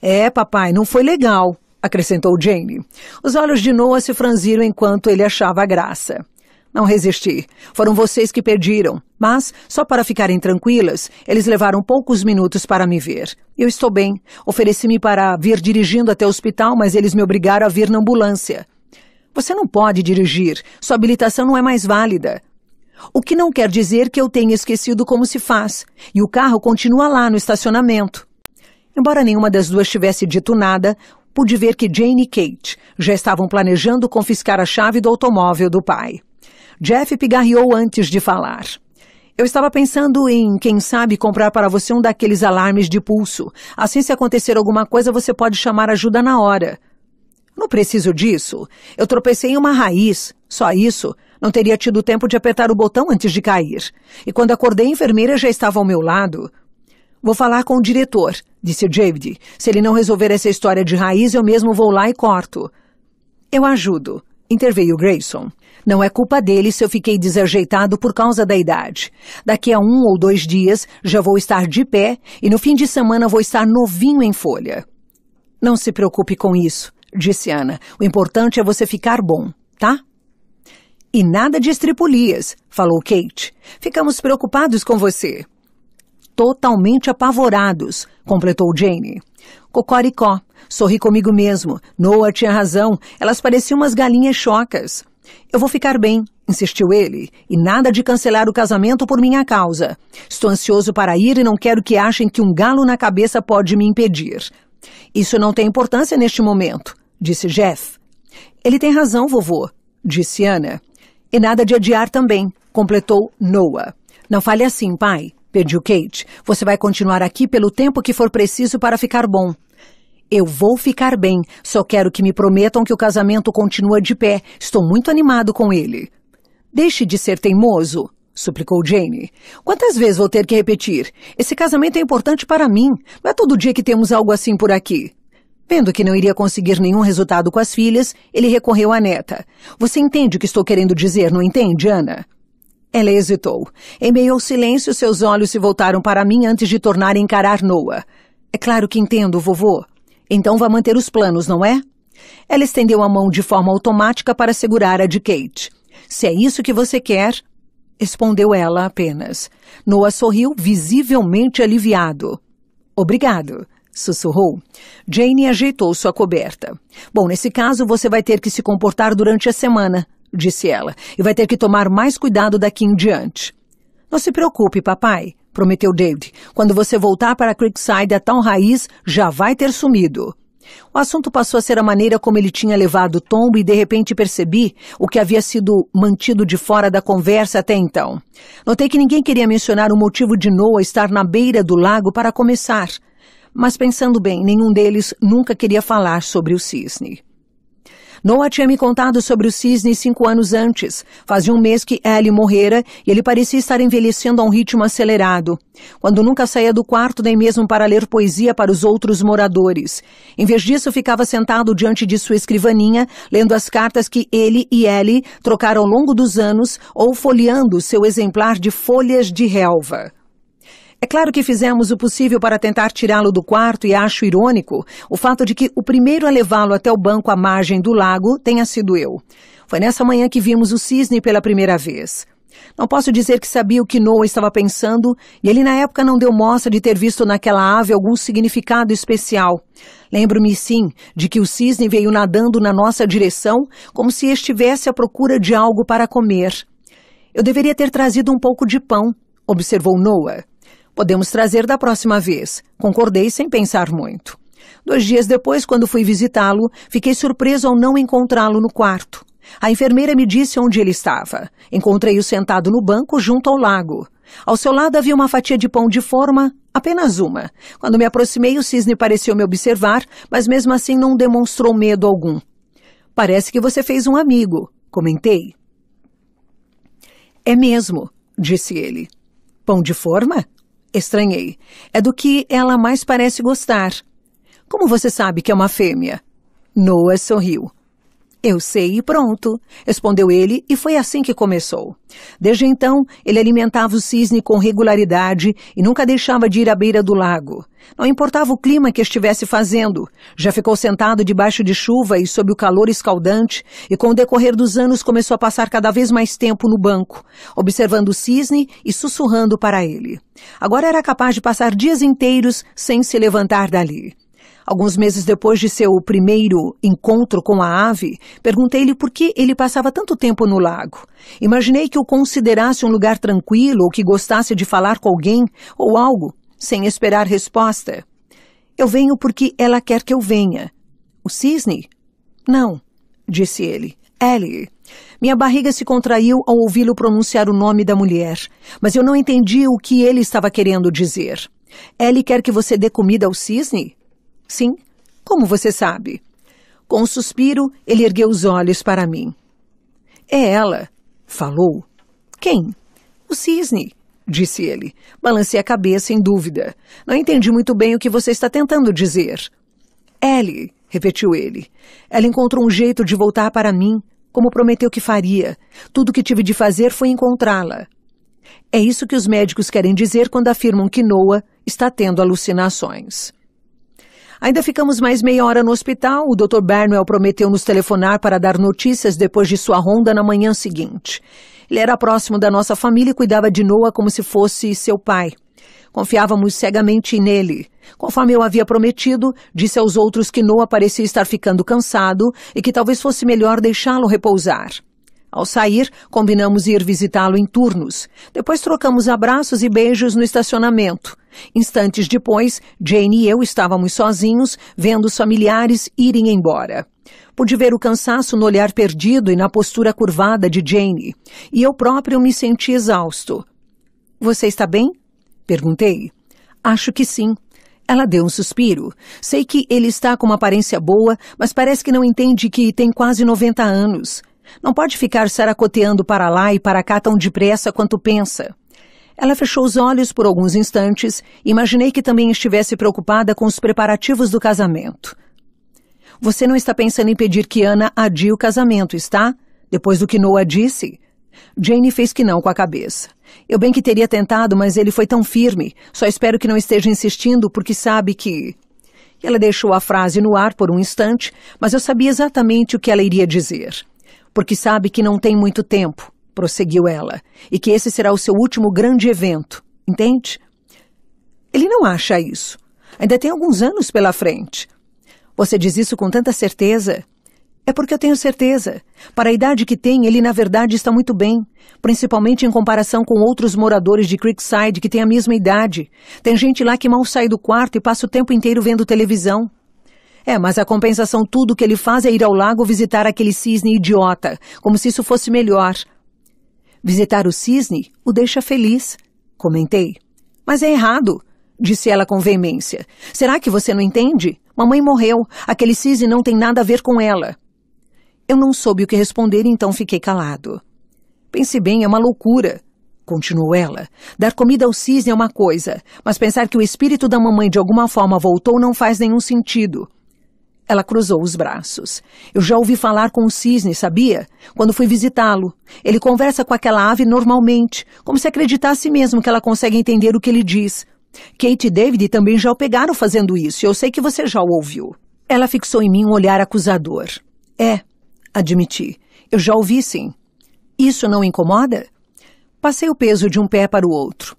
É, papai, não foi legal, acrescentou Jane. Os olhos de Noah se franziram enquanto ele achava graça. Não resisti. Foram vocês que pediram. Mas, só para ficarem tranquilas, eles levaram poucos minutos para me ver. Eu estou bem. Ofereci-me para vir dirigindo até o hospital, mas eles me obrigaram a vir na ambulância. Você não pode dirigir. Sua habilitação não é mais válida. O que não quer dizer que eu tenha esquecido como se faz, e o carro continua lá no estacionamento. Embora nenhuma das duas tivesse dito nada, pude ver que Jane e Kate já estavam planejando confiscar a chave do automóvel do pai. Jeff pigarreou antes de falar. Eu estava pensando em, quem sabe, comprar para você um daqueles alarmes de pulso. Assim, se acontecer alguma coisa, você pode chamar ajuda na hora. Não preciso disso. Eu tropecei em uma raiz. Só isso. Não teria tido tempo de apertar o botão antes de cair. E quando acordei, a enfermeira já estava ao meu lado. Vou falar com o diretor, disse David. Se ele não resolver essa história de raiz, eu mesmo vou lá e corto. Eu ajudo, interveio Grayson. Não é culpa dele se eu fiquei desajeitado por causa da idade. Daqui a um ou dois dias já vou estar de pé e no fim de semana vou estar novinho em folha. Não se preocupe com isso, disse Ana. O importante é você ficar bom, tá? E nada de estripulias, falou Kate. Ficamos preocupados com você. Totalmente apavorados, completou Jane. Cocoricó, sorri comigo mesmo. Noah tinha razão, elas pareciam umas galinhas chocas. Eu vou ficar bem, insistiu ele, e nada de cancelar o casamento por minha causa. Estou ansioso para ir e não quero que achem que um galo na cabeça pode me impedir. Isso não tem importância neste momento, disse Jeff. Ele tem razão, vovô, disse Ana. E nada de adiar também, completou Noah. Não fale assim, pai, pediu Kate. Você vai continuar aqui pelo tempo que for preciso para ficar bom. Eu vou ficar bem, só quero que me prometam que o casamento continua de pé. Estou muito animado com ele. Deixe de ser teimoso, suplicou Jane. Quantas vezes vou ter que repetir? Esse casamento é importante para mim. Não é todo dia que temos algo assim por aqui. Vendo que não iria conseguir nenhum resultado com as filhas, ele recorreu à neta. Você entende o que estou querendo dizer, não entende, Ana? Ela hesitou. Em meio ao silêncio, seus olhos se voltaram para mim antes de tornar a encarar Noah. É claro que entendo, vovô. Então vá manter os planos, não é? Ela estendeu a mão de forma automática para segurar a de Kate. Se é isso que você quer, respondeu ela apenas. Noah sorriu, visivelmente aliviado. Obrigado, sussurrou. Jane ajeitou sua coberta. Bom, nesse caso você vai ter que se comportar durante a semana, disse ela, e vai ter que tomar mais cuidado daqui em diante. Não se preocupe, papai, prometeu David. Quando você voltar para Creekside, a tal raiz já vai ter sumido. O assunto passou a ser a maneira como ele tinha levado o tombo e de repente percebi o que havia sido mantido de fora da conversa até então. Notei que ninguém queria mencionar o motivo de Noah estar na beira do lago para começar. Mas pensando bem, nenhum deles nunca queria falar sobre o cisne. Noah tinha me contado sobre o cisne cinco anos antes. Fazia um mês que Ellie morrera e ele parecia estar envelhecendo a um ritmo acelerado. Quando nunca saía do quarto nem mesmo para ler poesia para os outros moradores. Em vez disso, ficava sentado diante de sua escrivaninha, lendo as cartas que ele e Ellie trocaram ao longo dos anos ou folheando seu exemplar de Folhas de Relva. É claro que fizemos o possível para tentar tirá-lo do quarto e acho irônico o fato de que o primeiro a levá-lo até o banco à margem do lago tenha sido eu. Foi nessa manhã que vimos o cisne pela primeira vez. Não posso dizer que sabia o que Noah estava pensando, e ele na época não deu mostra de ter visto naquela ave algum significado especial. Lembro-me, sim, de que o cisne veio nadando na nossa direção, como se estivesse à procura de algo para comer. Eu deveria ter trazido um pouco de pão, observou Noah. Podemos trazer da próxima vez. Concordei sem pensar muito. Dois dias depois, quando fui visitá-lo, fiquei surpreso ao não encontrá-lo no quarto. A enfermeira me disse onde ele estava. Encontrei-o sentado no banco junto ao lago. Ao seu lado havia uma fatia de pão de forma, apenas uma. Quando me aproximei, o cisne pareceu me observar, mas mesmo assim não demonstrou medo algum. Parece que você fez um amigo, comentei. É mesmo, disse ele. Pão de forma? Estranhei. É do que ela mais parece gostar. Como você sabe que é uma fêmea? Noah sorriu. Eu sei e pronto, respondeu ele, e foi assim que começou. Desde então, ele alimentava o cisne com regularidade e nunca deixava de ir à beira do lago. Não importava o clima que estivesse fazendo, já ficou sentado debaixo de chuva e sob o calor escaldante, e com o decorrer dos anos começou a passar cada vez mais tempo no banco, observando o cisne e sussurrando para ele. Agora era capaz de passar dias inteiros sem se levantar dali. Alguns meses depois de seu primeiro encontro com a ave, perguntei-lhe por que ele passava tanto tempo no lago. Imaginei que o considerasse um lugar tranquilo ou que gostasse de falar com alguém ou algo, sem esperar resposta. Eu venho porque ela quer que eu venha. O cisne? Não, disse ele. Ellie. Minha barriga se contraiu ao ouvi-lo pronunciar o nome da mulher, mas eu não entendi o que ele estava querendo dizer. Ellie quer que você dê comida ao cisne? Sim, como você sabe? Com um suspiro, ele ergueu os olhos para mim. É ela, falou. Quem? O cisne, disse ele. Balancei a cabeça em dúvida. Não entendi muito bem o que você está tentando dizer. Ellie, repetiu ele. Ela encontrou um jeito de voltar para mim, como prometeu que faria. Tudo que tive de fazer foi encontrá-la. É isso que os médicos querem dizer quando afirmam que Noah está tendo alucinações. Ainda ficamos mais meia hora no hospital. O Dr. Bernwell prometeu nos telefonar para dar notícias depois de sua ronda na manhã seguinte. Ele era próximo da nossa família e cuidava de Noah como se fosse seu pai. Confiávamos cegamente nele. Conforme eu havia prometido, disse aos outros que Noah parecia estar ficando cansado e que talvez fosse melhor deixá-lo repousar. Ao sair, combinamos ir visitá-lo em turnos. Depois trocamos abraços e beijos no estacionamento. Instantes depois, Jane e eu estávamos sozinhos, vendo os familiares irem embora. Pude ver o cansaço no olhar perdido e na postura curvada de Jane, e eu próprio me senti exausto. Você está bem? perguntei. Acho que sim. Ela deu um suspiro. Sei que ele está com uma aparência boa, mas parece que não entende que tem quase 90 anos. Não pode ficar saracoteando para lá e para cá tão depressa quanto pensa. Ela fechou os olhos por alguns instantes. Imaginei que também estivesse preocupada com os preparativos do casamento. Você não está pensando em pedir que Ana adie o casamento, está? Depois do que Noah disse? Jane fez que não com a cabeça. Eu bem que teria tentado, mas ele foi tão firme. Só espero que não esteja insistindo, porque sabe que. Ela deixou a frase no ar por um instante, mas eu sabia exatamente o que ela iria dizer porque sabe que não tem muito tempo, prosseguiu ela, e que esse será o seu último grande evento, entende? Ele não acha isso. Ainda tem alguns anos pela frente. Você diz isso com tanta certeza? É porque eu tenho certeza. Para a idade que tem, ele na verdade está muito bem, principalmente em comparação com outros moradores de Creekside que têm a mesma idade. Tem gente lá que mal sai do quarto e passa o tempo inteiro vendo televisão. É, mas a compensação tudo que ele faz é ir ao lago visitar aquele cisne idiota, como se isso fosse melhor. Visitar o cisne o deixa feliz, comentei. Mas é errado, disse ela com veemência. Será que você não entende? Mamãe morreu. Aquele cisne não tem nada a ver com ela. Eu não soube o que responder, então fiquei calado. Pense bem, é uma loucura, continuou ela. Dar comida ao cisne é uma coisa, mas pensar que o espírito da mamãe de alguma forma voltou não faz nenhum sentido. Ela cruzou os braços. Eu já ouvi falar com o cisne, sabia? Quando fui visitá-lo. Ele conversa com aquela ave normalmente, como se acreditasse mesmo que ela consegue entender o que ele diz. Kate e David também já o pegaram fazendo isso, e eu sei que você já o ouviu. Ela fixou em mim um olhar acusador. É, admiti. Eu já ouvi sim. Isso não incomoda? Passei o peso de um pé para o outro.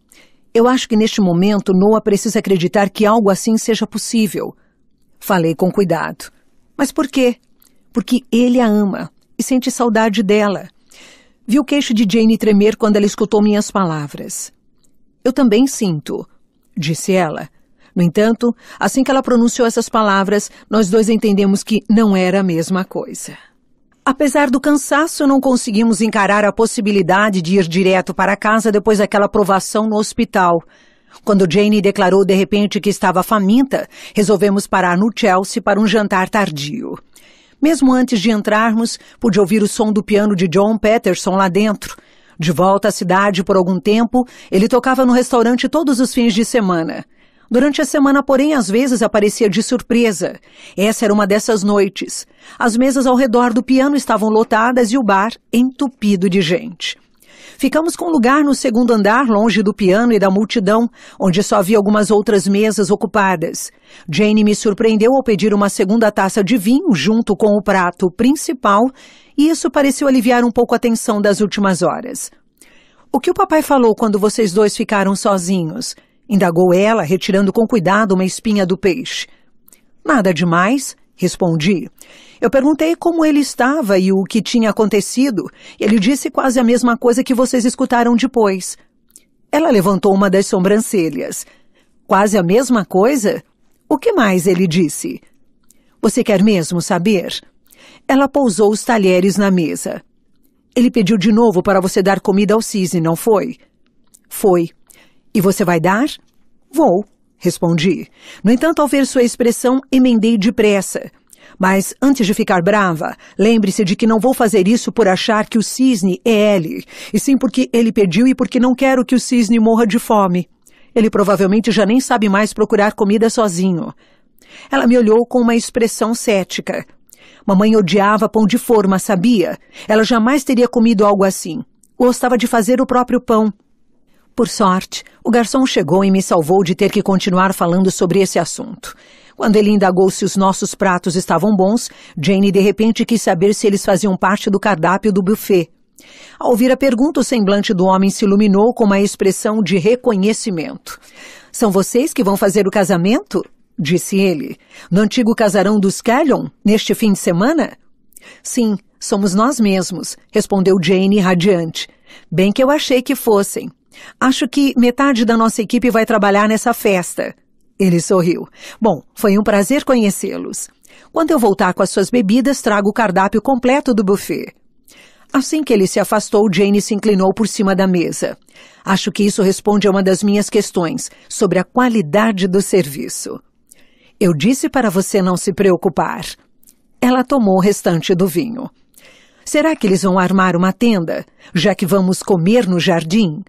Eu acho que neste momento Noah precisa acreditar que algo assim seja possível. Falei com cuidado. Mas por quê? Porque ele a ama e sente saudade dela. Vi o queixo de Jane tremer quando ela escutou minhas palavras. Eu também sinto, disse ela. No entanto, assim que ela pronunciou essas palavras, nós dois entendemos que não era a mesma coisa. Apesar do cansaço, não conseguimos encarar a possibilidade de ir direto para casa depois daquela provação no hospital. Quando Jane declarou de repente que estava faminta, resolvemos parar no Chelsea para um jantar tardio. Mesmo antes de entrarmos, pude ouvir o som do piano de John Peterson lá dentro. De volta à cidade por algum tempo, ele tocava no restaurante todos os fins de semana. Durante a semana, porém, às vezes aparecia de surpresa. Essa era uma dessas noites. As mesas ao redor do piano estavam lotadas e o bar entupido de gente. Ficamos com um lugar no segundo andar, longe do piano e da multidão, onde só havia algumas outras mesas ocupadas. Jane me surpreendeu ao pedir uma segunda taça de vinho junto com o prato principal, e isso pareceu aliviar um pouco a tensão das últimas horas. O que o papai falou quando vocês dois ficaram sozinhos? indagou ela, retirando com cuidado uma espinha do peixe. Nada demais, Respondi. Eu perguntei como ele estava e o que tinha acontecido. Ele disse quase a mesma coisa que vocês escutaram depois. Ela levantou uma das sobrancelhas. Quase a mesma coisa? O que mais ele disse? Você quer mesmo saber? Ela pousou os talheres na mesa. Ele pediu de novo para você dar comida ao cisne, não foi? Foi. E você vai dar? Vou respondi. No entanto, ao ver sua expressão, emendei depressa. Mas antes de ficar brava, lembre-se de que não vou fazer isso por achar que o cisne é ele, e sim porque ele pediu e porque não quero que o cisne morra de fome. Ele provavelmente já nem sabe mais procurar comida sozinho. Ela me olhou com uma expressão cética. Mamãe odiava pão de forma, sabia? Ela jamais teria comido algo assim. Gostava de fazer o próprio pão. Por sorte, o garçom chegou e me salvou de ter que continuar falando sobre esse assunto. Quando ele indagou se os nossos pratos estavam bons, Jane de repente quis saber se eles faziam parte do cardápio do buffet. Ao ouvir a pergunta, o semblante do homem se iluminou com uma expressão de reconhecimento. São vocês que vão fazer o casamento? disse ele. No antigo casarão dos Callon, neste fim de semana? Sim, somos nós mesmos, respondeu Jane radiante. Bem que eu achei que fossem. Acho que metade da nossa equipe vai trabalhar nessa festa. Ele sorriu. Bom, foi um prazer conhecê-los. Quando eu voltar com as suas bebidas, trago o cardápio completo do buffet. Assim que ele se afastou, Jane se inclinou por cima da mesa. Acho que isso responde a uma das minhas questões sobre a qualidade do serviço. Eu disse para você não se preocupar. Ela tomou o restante do vinho. Será que eles vão armar uma tenda, já que vamos comer no jardim?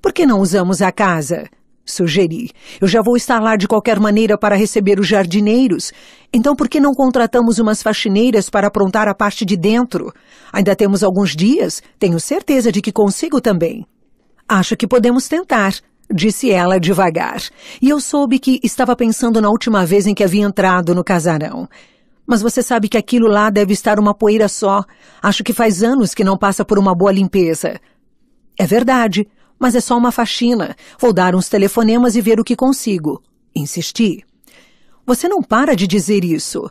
Por que não usamos a casa? Sugeri. Eu já vou estar lá de qualquer maneira para receber os jardineiros. Então por que não contratamos umas faxineiras para aprontar a parte de dentro? Ainda temos alguns dias. Tenho certeza de que consigo também. Acho que podemos tentar, disse ela devagar. E eu soube que estava pensando na última vez em que havia entrado no casarão. Mas você sabe que aquilo lá deve estar uma poeira só. Acho que faz anos que não passa por uma boa limpeza. É verdade, mas é só uma faxina. Vou dar uns telefonemas e ver o que consigo. Insisti. Você não para de dizer isso.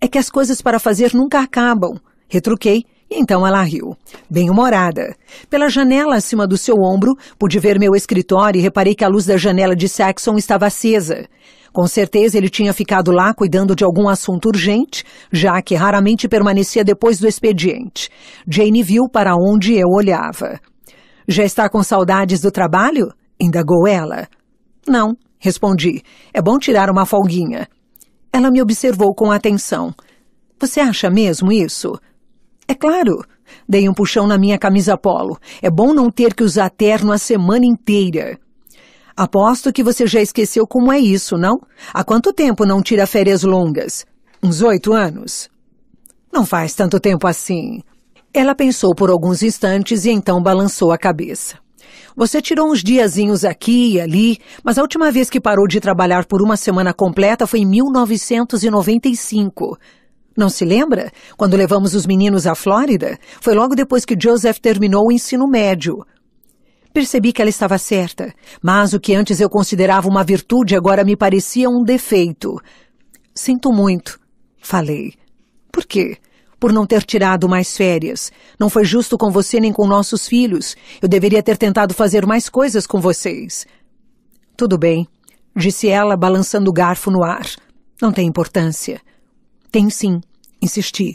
É que as coisas para fazer nunca acabam. Retruquei então ela riu, bem-humorada. Pela janela acima do seu ombro, pude ver meu escritório e reparei que a luz da janela de Saxon estava acesa. Com certeza ele tinha ficado lá cuidando de algum assunto urgente, já que raramente permanecia depois do expediente. Jane viu para onde eu olhava. Já está com saudades do trabalho? indagou ela. Não, respondi. É bom tirar uma folguinha. Ela me observou com atenção. Você acha mesmo isso? É claro. Dei um puxão na minha camisa polo. É bom não ter que usar terno a semana inteira. Aposto que você já esqueceu como é isso, não? Há quanto tempo não tira férias longas? Uns oito anos? Não faz tanto tempo assim. Ela pensou por alguns instantes e então balançou a cabeça. Você tirou uns diazinhos aqui e ali, mas a última vez que parou de trabalhar por uma semana completa foi em 1995. Não se lembra? Quando levamos os meninos à Flórida, foi logo depois que Joseph terminou o ensino médio. Percebi que ela estava certa, mas o que antes eu considerava uma virtude agora me parecia um defeito. Sinto muito, falei. Por quê? por não ter tirado mais férias. Não foi justo com você nem com nossos filhos. Eu deveria ter tentado fazer mais coisas com vocês. Tudo bem, disse ela, balançando o garfo no ar. Não tem importância. Tem sim, insisti.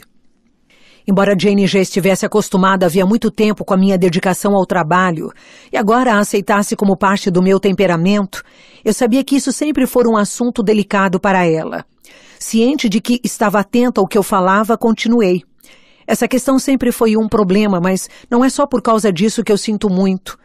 Embora Jane já estivesse acostumada havia muito tempo com a minha dedicação ao trabalho e agora a aceitasse como parte do meu temperamento, eu sabia que isso sempre fora um assunto delicado para ela. Ciente de que estava atenta ao que eu falava, continuei. Essa questão sempre foi um problema, mas não é só por causa disso que eu sinto muito.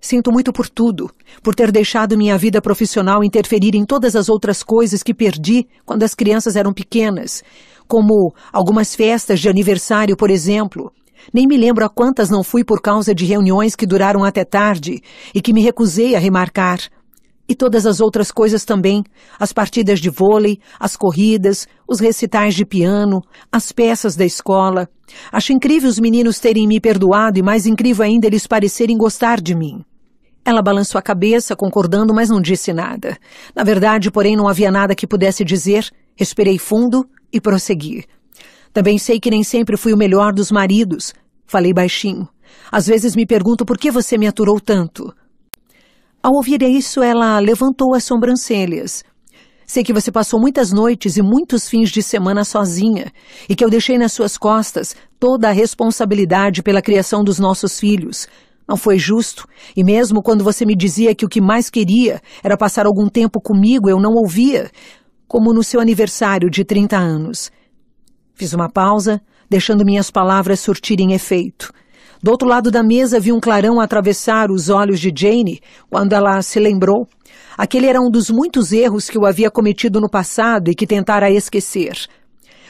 Sinto muito por tudo, por ter deixado minha vida profissional interferir em todas as outras coisas que perdi quando as crianças eram pequenas, como algumas festas de aniversário, por exemplo. Nem me lembro a quantas não fui por causa de reuniões que duraram até tarde e que me recusei a remarcar. E todas as outras coisas também: as partidas de vôlei, as corridas, os recitais de piano, as peças da escola. Acho incrível os meninos terem me perdoado e mais incrível ainda eles parecerem gostar de mim. Ela balançou a cabeça, concordando, mas não disse nada. Na verdade, porém, não havia nada que pudesse dizer. Respirei fundo e prossegui. Também sei que nem sempre fui o melhor dos maridos. Falei baixinho. Às vezes me pergunto por que você me aturou tanto. Ao ouvir isso, ela levantou as sobrancelhas. Sei que você passou muitas noites e muitos fins de semana sozinha e que eu deixei nas suas costas toda a responsabilidade pela criação dos nossos filhos. Não foi justo, e mesmo quando você me dizia que o que mais queria era passar algum tempo comigo, eu não ouvia, como no seu aniversário de 30 anos. Fiz uma pausa, deixando minhas palavras surtirem efeito. Do outro lado da mesa, vi um clarão atravessar os olhos de Jane quando ela se lembrou. Aquele era um dos muitos erros que eu havia cometido no passado e que tentara esquecer.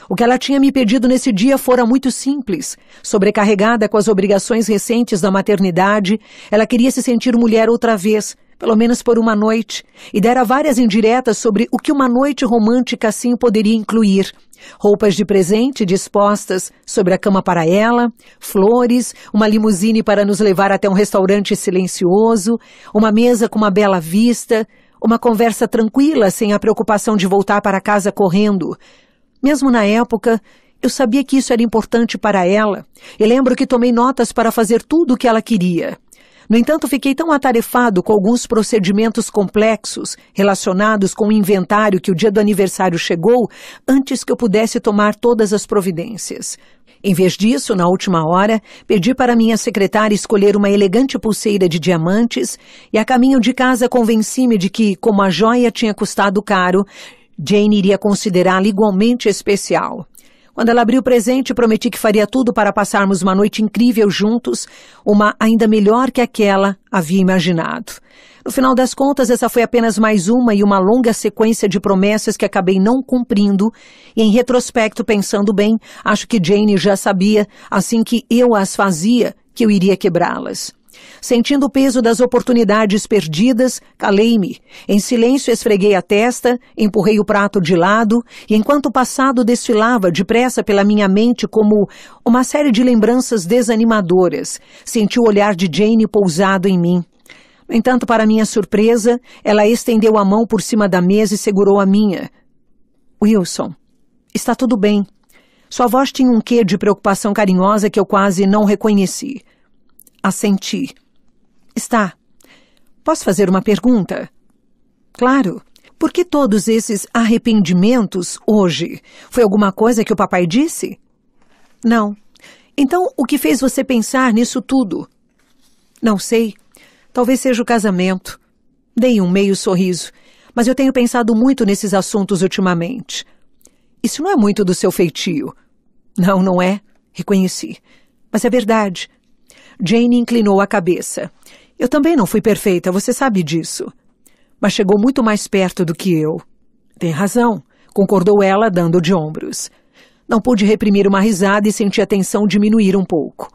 O que ela tinha me pedido nesse dia fora muito simples. Sobrecarregada com as obrigações recentes da maternidade, ela queria se sentir mulher outra vez, pelo menos por uma noite, e dera várias indiretas sobre o que uma noite romântica assim poderia incluir. Roupas de presente dispostas sobre a cama para ela, flores, uma limusine para nos levar até um restaurante silencioso, uma mesa com uma bela vista, uma conversa tranquila sem a preocupação de voltar para casa correndo. Mesmo na época, eu sabia que isso era importante para ela e lembro que tomei notas para fazer tudo o que ela queria. No entanto, fiquei tão atarefado com alguns procedimentos complexos relacionados com o inventário que o dia do aniversário chegou antes que eu pudesse tomar todas as providências. Em vez disso, na última hora, pedi para minha secretária escolher uma elegante pulseira de diamantes e, a caminho de casa, convenci-me de que, como a joia tinha custado caro, Jane iria considerá-la igualmente especial. Quando ela abriu o presente, prometi que faria tudo para passarmos uma noite incrível juntos, uma ainda melhor que aquela havia imaginado. No final das contas, essa foi apenas mais uma e uma longa sequência de promessas que acabei não cumprindo, e em retrospecto, pensando bem, acho que Jane já sabia, assim que eu as fazia, que eu iria quebrá-las. Sentindo o peso das oportunidades perdidas, calei-me. Em silêncio esfreguei a testa, empurrei o prato de lado, e enquanto o passado desfilava depressa pela minha mente como uma série de lembranças desanimadoras, senti o olhar de Jane pousado em mim. No entanto, para minha surpresa, ela estendeu a mão por cima da mesa e segurou a minha. Wilson, está tudo bem. Sua voz tinha um quê de preocupação carinhosa que eu quase não reconheci. Assenti. Está. Posso fazer uma pergunta? Claro. Por que todos esses arrependimentos hoje? Foi alguma coisa que o papai disse? Não. Então, o que fez você pensar nisso tudo? Não sei. Talvez seja o casamento. Dei um meio sorriso. Mas eu tenho pensado muito nesses assuntos ultimamente. Isso não é muito do seu feitio. Não, não é, reconheci. Mas é verdade. Jane inclinou a cabeça. Eu também não fui perfeita, você sabe disso. Mas chegou muito mais perto do que eu. Tem razão, concordou ela, dando de ombros. Não pude reprimir uma risada e senti a tensão diminuir um pouco.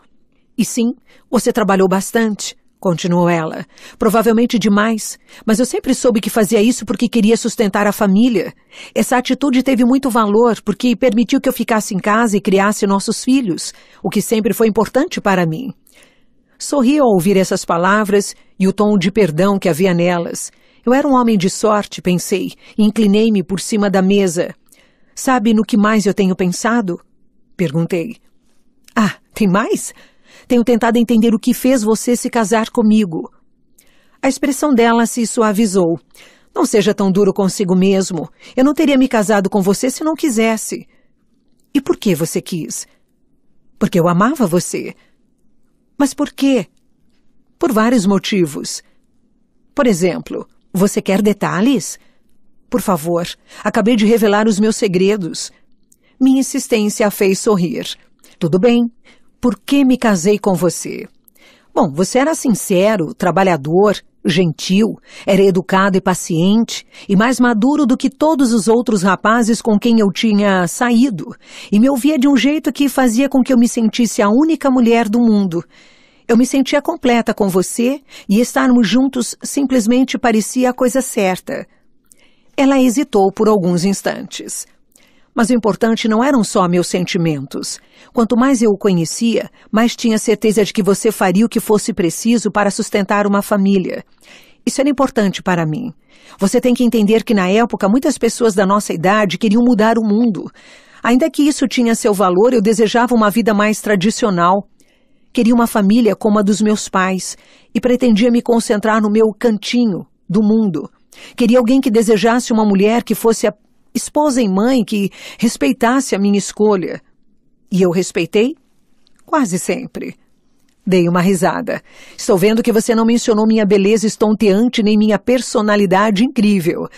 E sim, você trabalhou bastante, continuou ela. Provavelmente demais, mas eu sempre soube que fazia isso porque queria sustentar a família. Essa atitude teve muito valor porque permitiu que eu ficasse em casa e criasse nossos filhos, o que sempre foi importante para mim. Sorri ao ouvir essas palavras e o tom de perdão que havia nelas. Eu era um homem de sorte, pensei, e inclinei-me por cima da mesa. Sabe no que mais eu tenho pensado? Perguntei. Ah, tem mais? Tenho tentado entender o que fez você se casar comigo. A expressão dela se suavizou. Não seja tão duro consigo mesmo. Eu não teria me casado com você se não quisesse. E por que você quis? Porque eu amava você. Mas por quê? Por vários motivos. Por exemplo, você quer detalhes? Por favor, acabei de revelar os meus segredos. Minha insistência a fez sorrir. Tudo bem. Por que me casei com você? Bom, você era sincero, trabalhador Gentil, era educado e paciente, e mais maduro do que todos os outros rapazes com quem eu tinha saído, e me ouvia de um jeito que fazia com que eu me sentisse a única mulher do mundo. Eu me sentia completa com você e estarmos juntos simplesmente parecia a coisa certa. Ela hesitou por alguns instantes. Mas o importante não eram só meus sentimentos. Quanto mais eu o conhecia, mais tinha certeza de que você faria o que fosse preciso para sustentar uma família. Isso era importante para mim. Você tem que entender que na época muitas pessoas da nossa idade queriam mudar o mundo. Ainda que isso tinha seu valor, eu desejava uma vida mais tradicional. Queria uma família como a dos meus pais e pretendia me concentrar no meu cantinho do mundo. Queria alguém que desejasse uma mulher que fosse a esposa e mãe que respeitasse a minha escolha. E eu respeitei? Quase sempre. Dei uma risada. Estou vendo que você não mencionou minha beleza estonteante nem minha personalidade incrível.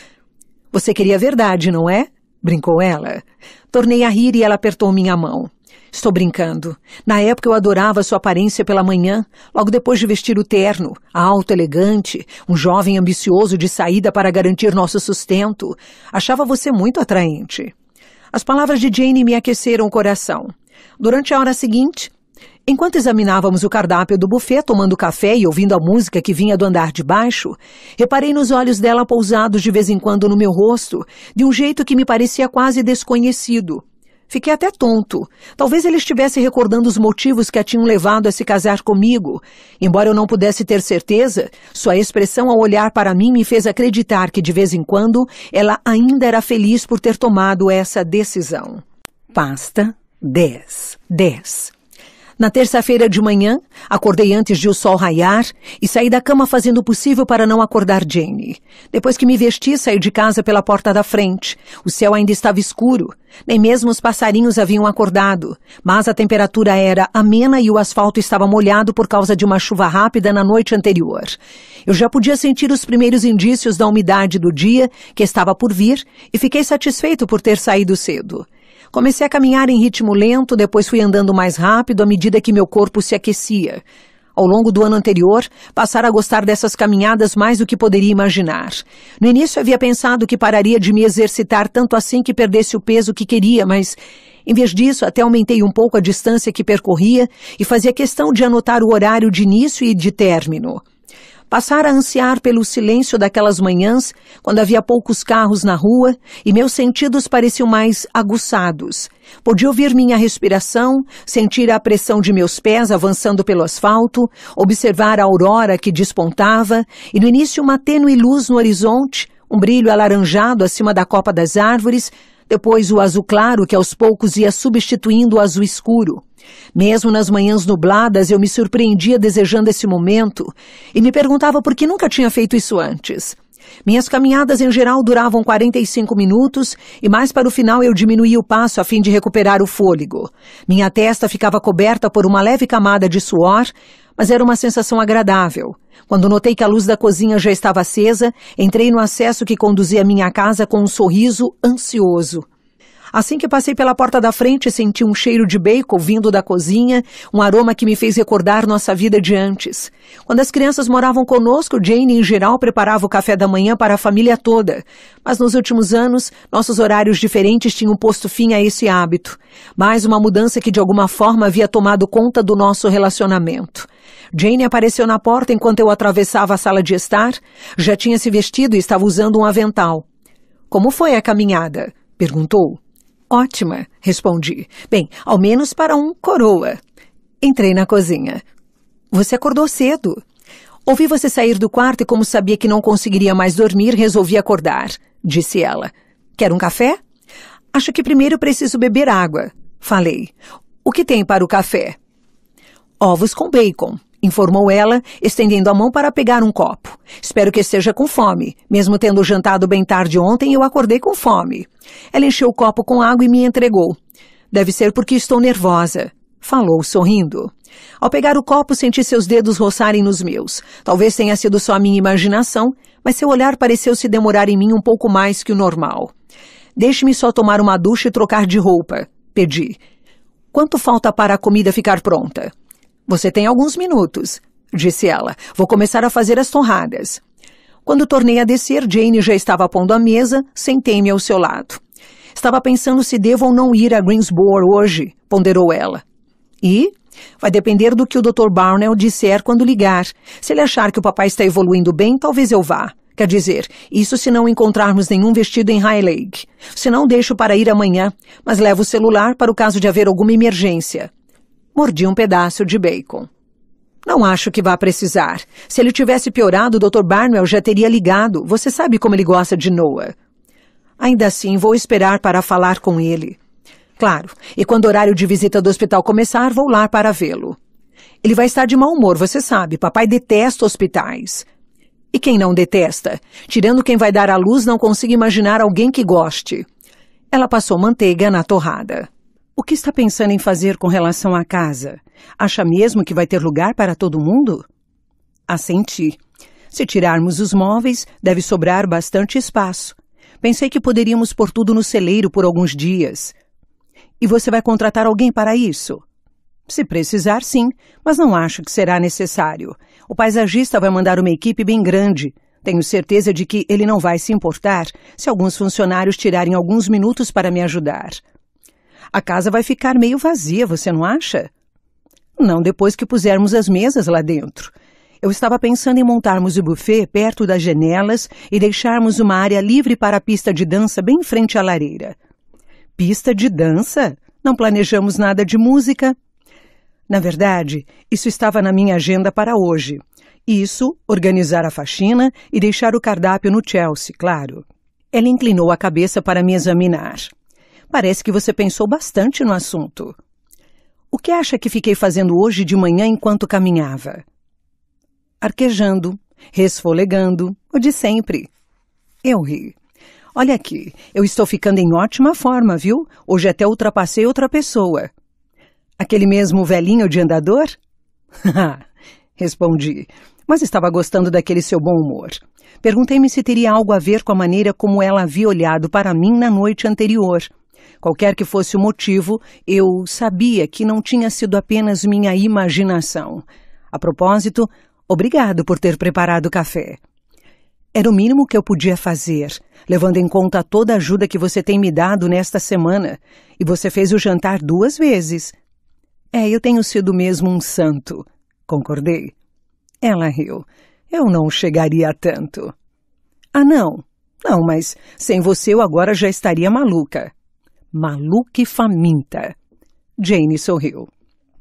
Você queria a verdade, não é? Brincou ela. Tornei a rir e ela apertou minha mão. Estou brincando. Na época eu adorava sua aparência pela manhã, logo depois de vestir o terno, alto, elegante, um jovem ambicioso de saída para garantir nosso sustento. Achava você muito atraente. As palavras de Jane me aqueceram o coração. Durante a hora seguinte, Enquanto examinávamos o cardápio do buffet, tomando café e ouvindo a música que vinha do andar de baixo, reparei nos olhos dela pousados de vez em quando no meu rosto, de um jeito que me parecia quase desconhecido. Fiquei até tonto. Talvez ele estivesse recordando os motivos que a tinham levado a se casar comigo. Embora eu não pudesse ter certeza, sua expressão ao olhar para mim me fez acreditar que, de vez em quando, ela ainda era feliz por ter tomado essa decisão. Pasta 10. 10. Na terça-feira de manhã, acordei antes de o sol raiar e saí da cama fazendo o possível para não acordar Jane. Depois que me vesti, saí de casa pela porta da frente. O céu ainda estava escuro. Nem mesmo os passarinhos haviam acordado, mas a temperatura era amena e o asfalto estava molhado por causa de uma chuva rápida na noite anterior. Eu já podia sentir os primeiros indícios da umidade do dia que estava por vir e fiquei satisfeito por ter saído cedo. Comecei a caminhar em ritmo lento, depois fui andando mais rápido à medida que meu corpo se aquecia. Ao longo do ano anterior, passara a gostar dessas caminhadas mais do que poderia imaginar. No início havia pensado que pararia de me exercitar tanto assim que perdesse o peso que queria, mas em vez disso, até aumentei um pouco a distância que percorria e fazia questão de anotar o horário de início e de término. Passara a ansiar pelo silêncio daquelas manhãs, quando havia poucos carros na rua e meus sentidos pareciam mais aguçados. Podia ouvir minha respiração, sentir a pressão de meus pés avançando pelo asfalto, observar a aurora que despontava e no início uma tênue luz no horizonte, um brilho alaranjado acima da copa das árvores, depois o azul claro que aos poucos ia substituindo o azul escuro. Mesmo nas manhãs nubladas, eu me surpreendia desejando esse momento e me perguntava por que nunca tinha feito isso antes. Minhas caminhadas em geral duravam 45 minutos e mais para o final eu diminuía o passo a fim de recuperar o fôlego. Minha testa ficava coberta por uma leve camada de suor, mas era uma sensação agradável. Quando notei que a luz da cozinha já estava acesa, entrei no acesso que conduzia à minha casa com um sorriso ansioso. Assim que passei pela porta da frente, senti um cheiro de bacon vindo da cozinha, um aroma que me fez recordar nossa vida de antes. Quando as crianças moravam conosco, Jane, em geral, preparava o café da manhã para a família toda. Mas nos últimos anos, nossos horários diferentes tinham posto fim a esse hábito. Mais uma mudança que, de alguma forma, havia tomado conta do nosso relacionamento. Jane apareceu na porta enquanto eu atravessava a sala de estar. Já tinha se vestido e estava usando um avental. Como foi a caminhada? perguntou. Ótima, respondi. Bem, ao menos para um coroa. Entrei na cozinha. Você acordou cedo. Ouvi você sair do quarto e, como sabia que não conseguiria mais dormir, resolvi acordar, disse ela. Quer um café? Acho que primeiro preciso beber água, falei. O que tem para o café? Ovos com bacon, informou ela, estendendo a mão para pegar um copo. Espero que esteja com fome. Mesmo tendo jantado bem tarde ontem, eu acordei com fome. Ela encheu o copo com água e me entregou. Deve ser porque estou nervosa, falou sorrindo. Ao pegar o copo, senti seus dedos roçarem nos meus. Talvez tenha sido só a minha imaginação, mas seu olhar pareceu se demorar em mim um pouco mais que o normal. Deixe-me só tomar uma ducha e trocar de roupa, pedi. Quanto falta para a comida ficar pronta? Você tem alguns minutos, disse ela. Vou começar a fazer as torradas. Quando tornei a descer, Jane já estava pondo a mesa, sentei-me ao seu lado. Estava pensando se devo ou não ir a Greensboro hoje, ponderou ela. E? Vai depender do que o Dr. Barnell disser quando ligar. Se ele achar que o papai está evoluindo bem, talvez eu vá. Quer dizer, isso se não encontrarmos nenhum vestido em High Lake. Se não, deixo para ir amanhã, mas levo o celular para o caso de haver alguma emergência. Mordi um pedaço de bacon. Não acho que vá precisar. Se ele tivesse piorado, o Dr. Barnwell já teria ligado. Você sabe como ele gosta de Noah. Ainda assim, vou esperar para falar com ele. Claro, e quando o horário de visita do hospital começar, vou lá para vê-lo. Ele vai estar de mau humor, você sabe. Papai detesta hospitais. E quem não detesta? Tirando quem vai dar à luz, não consigo imaginar alguém que goste. Ela passou manteiga na torrada. O que está pensando em fazer com relação à casa? Acha mesmo que vai ter lugar para todo mundo? Assenti. Se tirarmos os móveis, deve sobrar bastante espaço. Pensei que poderíamos pôr tudo no celeiro por alguns dias. E você vai contratar alguém para isso? Se precisar, sim, mas não acho que será necessário. O paisagista vai mandar uma equipe bem grande. Tenho certeza de que ele não vai se importar se alguns funcionários tirarem alguns minutos para me ajudar a casa vai ficar meio vazia, você não acha? Não depois que pusermos as mesas lá dentro. Eu estava pensando em montarmos o buffet perto das janelas e deixarmos uma área livre para a pista de dança bem em frente à lareira. Pista de dança? Não planejamos nada de música? Na verdade, isso estava na minha agenda para hoje. Isso, organizar a faxina e deixar o cardápio no Chelsea, claro. Ela inclinou a cabeça para me examinar. Parece que você pensou bastante no assunto. O que acha que fiquei fazendo hoje de manhã enquanto caminhava? Arquejando, resfolegando, o de sempre. Eu ri. Olha aqui, eu estou ficando em ótima forma, viu? Hoje até ultrapassei outra pessoa. Aquele mesmo velhinho de andador? Respondi, mas estava gostando daquele seu bom humor. Perguntei-me se teria algo a ver com a maneira como ela havia olhado para mim na noite anterior. Qualquer que fosse o motivo, eu sabia que não tinha sido apenas minha imaginação. A propósito, obrigado por ter preparado o café. Era o mínimo que eu podia fazer, levando em conta toda a ajuda que você tem me dado nesta semana. E você fez o jantar duas vezes. É, eu tenho sido mesmo um santo. Concordei. Ela riu. Eu não chegaria a tanto. Ah, não. Não, mas sem você eu agora já estaria maluca maluca e faminta. Jane sorriu.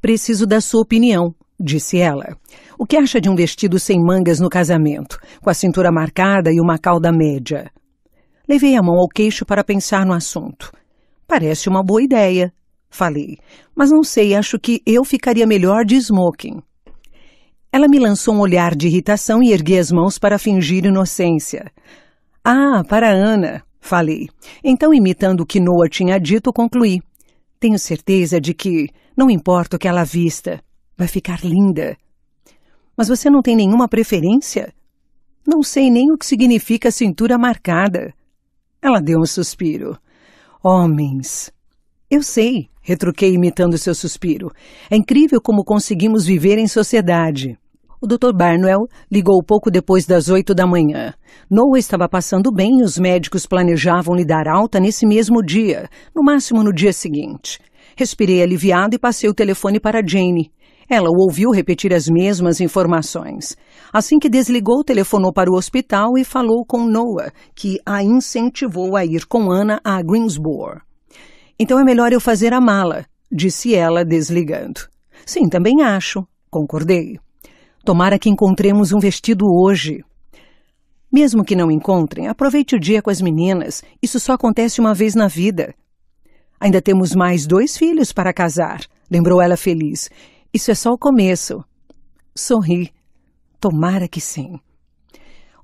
Preciso da sua opinião, disse ela. O que acha de um vestido sem mangas no casamento, com a cintura marcada e uma cauda média? Levei a mão ao queixo para pensar no assunto. Parece uma boa ideia, falei, mas não sei, acho que eu ficaria melhor de smoking. Ela me lançou um olhar de irritação e ergui as mãos para fingir inocência. Ah, para Ana, Falei. Então, imitando o que Noah tinha dito, concluí. Tenho certeza de que, não importa o que ela vista, vai ficar linda. Mas você não tem nenhuma preferência? Não sei nem o que significa cintura marcada. Ela deu um suspiro. Homens. Eu sei, retruquei imitando seu suspiro. É incrível como conseguimos viver em sociedade. O Dr. Barnwell ligou pouco depois das oito da manhã. Noah estava passando bem e os médicos planejavam lhe dar alta nesse mesmo dia, no máximo no dia seguinte. Respirei aliviado e passei o telefone para Jane. Ela o ouviu repetir as mesmas informações. Assim que desligou, telefonou para o hospital e falou com Noah, que a incentivou a ir com Ana a Greensboro. Então é melhor eu fazer a mala, disse ela, desligando. Sim, também acho, concordei. Tomara que encontremos um vestido hoje. Mesmo que não encontrem, aproveite o dia com as meninas. Isso só acontece uma vez na vida. Ainda temos mais dois filhos para casar, lembrou ela feliz. Isso é só o começo. Sorri. Tomara que sim.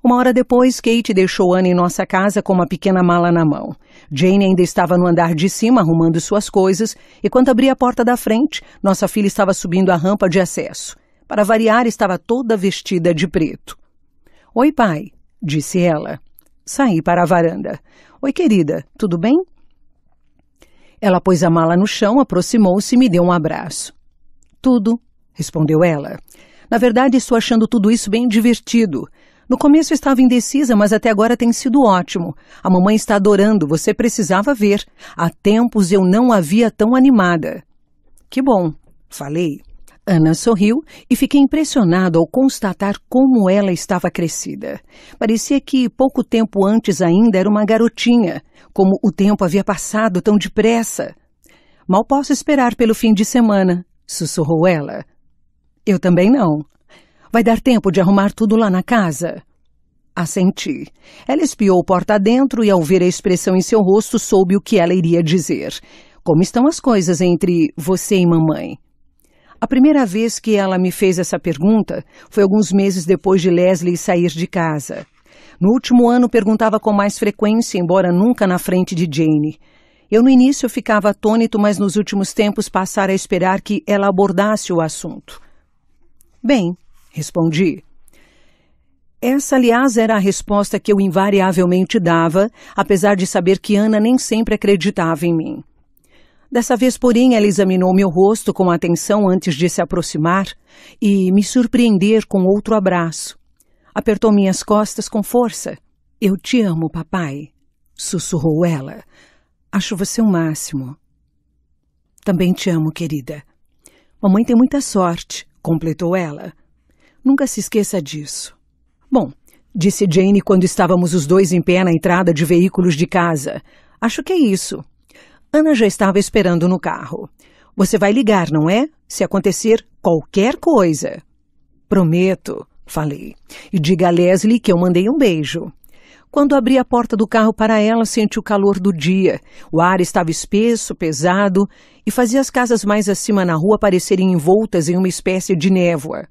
Uma hora depois, Kate deixou Anne em nossa casa com uma pequena mala na mão. Jane ainda estava no andar de cima arrumando suas coisas, e quando abri a porta da frente, nossa filha estava subindo a rampa de acesso. Para variar, estava toda vestida de preto. Oi, pai, disse ela. Saí para a varanda. Oi, querida, tudo bem? Ela pôs a mala no chão, aproximou-se e me deu um abraço. Tudo, respondeu ela. Na verdade, estou achando tudo isso bem divertido. No começo estava indecisa, mas até agora tem sido ótimo. A mamãe está adorando, você precisava ver. Há tempos eu não a via tão animada. Que bom, falei. Ana sorriu e fiquei impressionado ao constatar como ela estava crescida. Parecia que pouco tempo antes ainda era uma garotinha, como o tempo havia passado tão depressa. Mal posso esperar pelo fim de semana, sussurrou ela. Eu também não. Vai dar tempo de arrumar tudo lá na casa? Assenti. Ela espiou porta dentro e, ao ver a expressão em seu rosto, soube o que ela iria dizer. Como estão as coisas entre você e mamãe? A primeira vez que ela me fez essa pergunta foi alguns meses depois de Leslie sair de casa. No último ano perguntava com mais frequência, embora nunca na frente de Jane. Eu no início ficava atônito, mas nos últimos tempos passara a esperar que ela abordasse o assunto. Bem, respondi. Essa, aliás, era a resposta que eu invariavelmente dava, apesar de saber que Ana nem sempre acreditava em mim. Dessa vez, porém, ela examinou meu rosto com atenção antes de se aproximar e me surpreender com outro abraço. Apertou minhas costas com força. Eu te amo, papai, sussurrou ela. Acho você o máximo. Também te amo, querida. Mamãe tem muita sorte, completou ela. Nunca se esqueça disso. Bom, disse Jane quando estávamos os dois em pé na entrada de veículos de casa. Acho que é isso. Ana já estava esperando no carro. Você vai ligar, não é? Se acontecer qualquer coisa. Prometo, falei. E diga a Leslie que eu mandei um beijo. Quando abri a porta do carro para ela, senti o calor do dia. O ar estava espesso, pesado e fazia as casas mais acima na rua parecerem envoltas em uma espécie de névoa.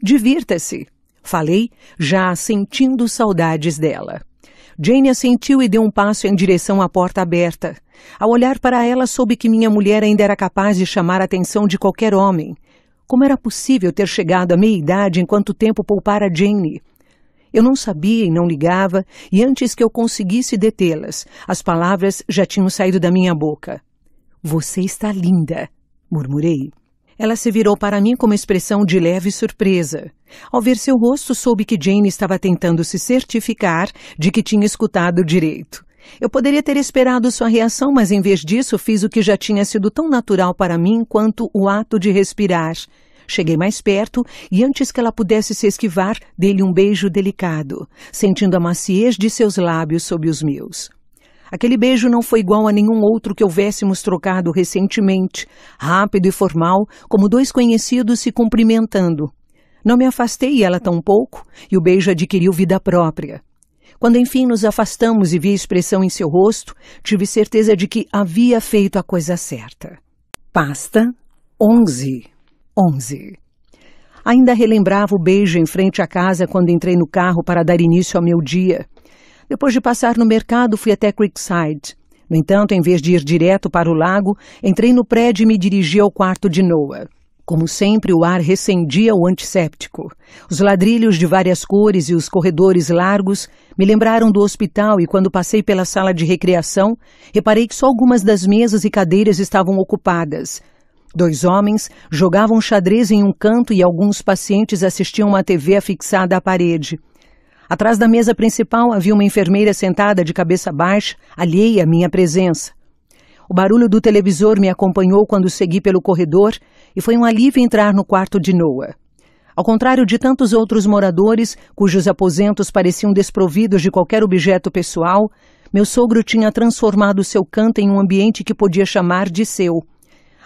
Divirta-se, falei, já sentindo saudades dela. Jane assentiu e deu um passo em direção à porta aberta. Ao olhar para ela, soube que minha mulher ainda era capaz de chamar a atenção de qualquer homem. Como era possível ter chegado à meia-idade em quanto tempo a Jane? Eu não sabia e não ligava, e antes que eu conseguisse detê-las, as palavras já tinham saído da minha boca. Você está linda, murmurei. Ela se virou para mim com uma expressão de leve surpresa. Ao ver seu rosto, soube que Jane estava tentando se certificar de que tinha escutado direito. Eu poderia ter esperado sua reação, mas em vez disso fiz o que já tinha sido tão natural para mim quanto o ato de respirar. Cheguei mais perto e, antes que ela pudesse se esquivar, dei-lhe um beijo delicado, sentindo a maciez de seus lábios sob os meus. Aquele beijo não foi igual a nenhum outro que houvéssemos trocado recentemente, rápido e formal, como dois conhecidos se cumprimentando. Não me afastei ela tão pouco e o beijo adquiriu vida própria. Quando enfim nos afastamos e vi a expressão em seu rosto, tive certeza de que havia feito a coisa certa. Pasta 11. 11. Ainda relembrava o beijo em frente à casa quando entrei no carro para dar início ao meu dia. Depois de passar no mercado, fui até Creekside. No entanto, em vez de ir direto para o lago, entrei no prédio e me dirigi ao quarto de Noah. Como sempre, o ar recendia o antisséptico. Os ladrilhos de várias cores e os corredores largos me lembraram do hospital e quando passei pela sala de recreação, reparei que só algumas das mesas e cadeiras estavam ocupadas. Dois homens jogavam xadrez em um canto e alguns pacientes assistiam uma TV afixada à parede. Atrás da mesa principal havia uma enfermeira sentada de cabeça baixa, alheia à minha presença. O barulho do televisor me acompanhou quando segui pelo corredor e foi um alívio entrar no quarto de Noah. Ao contrário de tantos outros moradores, cujos aposentos pareciam desprovidos de qualquer objeto pessoal, meu sogro tinha transformado seu canto em um ambiente que podia chamar de seu.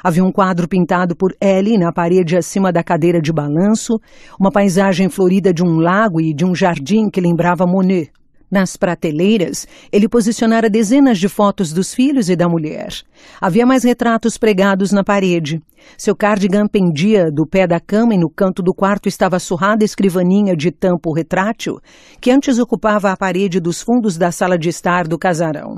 Havia um quadro pintado por Ellie na parede acima da cadeira de balanço, uma paisagem florida de um lago e de um jardim que lembrava Monet. Nas prateleiras, ele posicionara dezenas de fotos dos filhos e da mulher. Havia mais retratos pregados na parede. Seu cardigan pendia do pé da cama e no canto do quarto estava a surrada escrivaninha de tampo retrátil, que antes ocupava a parede dos fundos da sala de estar do casarão.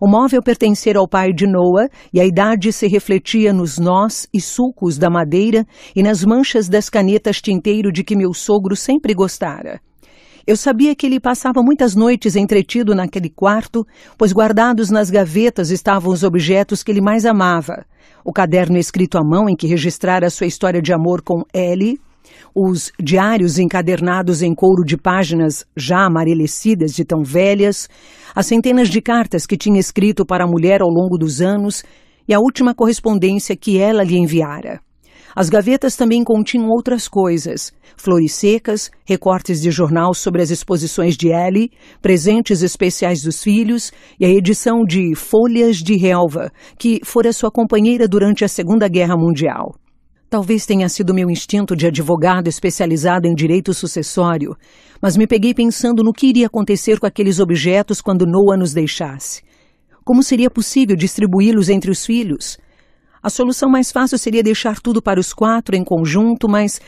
O móvel pertencera ao pai de Noah e a idade se refletia nos nós e sulcos da madeira e nas manchas das canetas tinteiro de que meu sogro sempre gostara. Eu sabia que ele passava muitas noites entretido naquele quarto, pois guardados nas gavetas estavam os objetos que ele mais amava: o caderno escrito à mão em que registrara sua história de amor com Ellie, os diários encadernados em couro de páginas já amarelecidas de tão velhas, as centenas de cartas que tinha escrito para a mulher ao longo dos anos e a última correspondência que ela lhe enviara. As gavetas também continham outras coisas: flores secas, recortes de jornal sobre as exposições de Ellie, presentes especiais dos filhos e a edição de Folhas de Relva, que fora sua companheira durante a Segunda Guerra Mundial. Talvez tenha sido meu instinto de advogado especializado em direito sucessório, mas me peguei pensando no que iria acontecer com aqueles objetos quando Noah nos deixasse. Como seria possível distribuí-los entre os filhos? A solução mais fácil seria deixar tudo para os quatro em conjunto, mas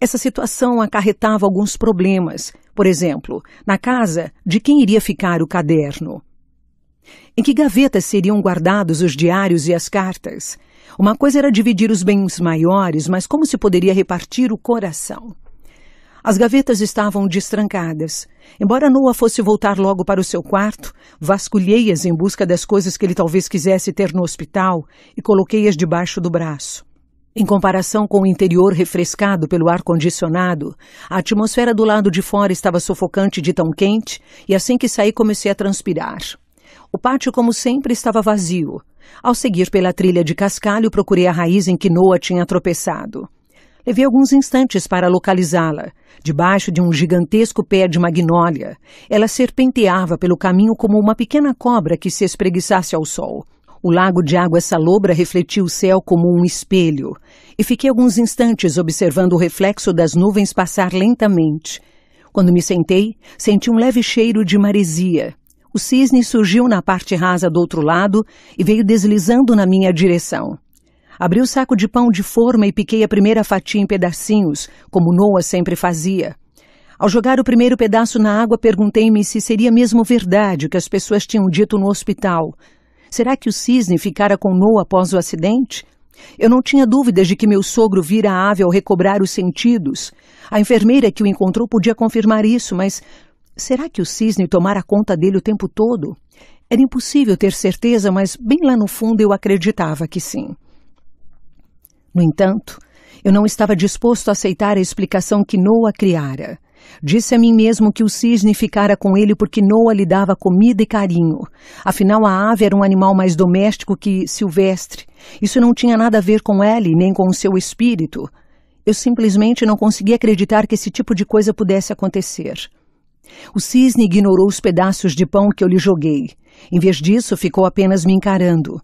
essa situação acarretava alguns problemas. Por exemplo, na casa, de quem iria ficar o caderno? Em que gavetas seriam guardados os diários e as cartas? Uma coisa era dividir os bens maiores, mas como se poderia repartir o coração? As gavetas estavam destrancadas. Embora Noah fosse voltar logo para o seu quarto, vasculhei-as em busca das coisas que ele talvez quisesse ter no hospital e coloquei-as debaixo do braço. Em comparação com o interior refrescado pelo ar-condicionado, a atmosfera do lado de fora estava sufocante de tão quente e assim que saí comecei a transpirar. O pátio, como sempre, estava vazio. Ao seguir pela trilha de cascalho, procurei a raiz em que Noah tinha tropeçado. Levei alguns instantes para localizá-la. Debaixo de um gigantesco pé de magnólia, ela serpenteava pelo caminho como uma pequena cobra que se espreguiçasse ao sol. O lago de água salobra refletia o céu como um espelho, e fiquei alguns instantes observando o reflexo das nuvens passar lentamente. Quando me sentei, senti um leve cheiro de maresia. O cisne surgiu na parte rasa do outro lado e veio deslizando na minha direção. Abri o saco de pão de forma e piquei a primeira fatia em pedacinhos, como Noah sempre fazia. Ao jogar o primeiro pedaço na água, perguntei-me se seria mesmo verdade o que as pessoas tinham dito no hospital. Será que o cisne ficara com Noah após o acidente? Eu não tinha dúvidas de que meu sogro vira a ave ao recobrar os sentidos. A enfermeira que o encontrou podia confirmar isso, mas será que o cisne tomara conta dele o tempo todo? Era impossível ter certeza, mas bem lá no fundo eu acreditava que sim. No entanto, eu não estava disposto a aceitar a explicação que Noah criara. Disse a mim mesmo que o cisne ficara com ele porque Noah lhe dava comida e carinho. Afinal, a ave era um animal mais doméstico que silvestre. Isso não tinha nada a ver com ele nem com o seu espírito. Eu simplesmente não conseguia acreditar que esse tipo de coisa pudesse acontecer. O cisne ignorou os pedaços de pão que eu lhe joguei. Em vez disso, ficou apenas me encarando.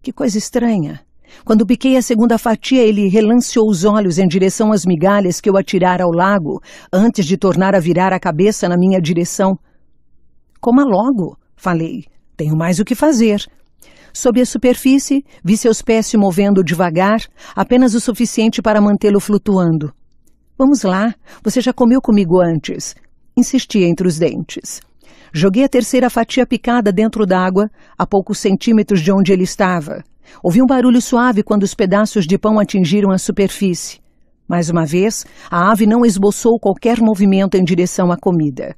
Que coisa estranha! Quando piquei a segunda fatia, ele relanceou os olhos em direção às migalhas que eu atirara ao lago, antes de tornar a virar a cabeça na minha direção. Coma logo, falei. Tenho mais o que fazer. Sob a superfície, vi seus pés se movendo devagar, apenas o suficiente para mantê-lo flutuando. Vamos lá, você já comeu comigo antes. Insisti entre os dentes. Joguei a terceira fatia picada dentro d'água, a poucos centímetros de onde ele estava. Ouvi um barulho suave quando os pedaços de pão atingiram a superfície. Mais uma vez, a ave não esboçou qualquer movimento em direção à comida.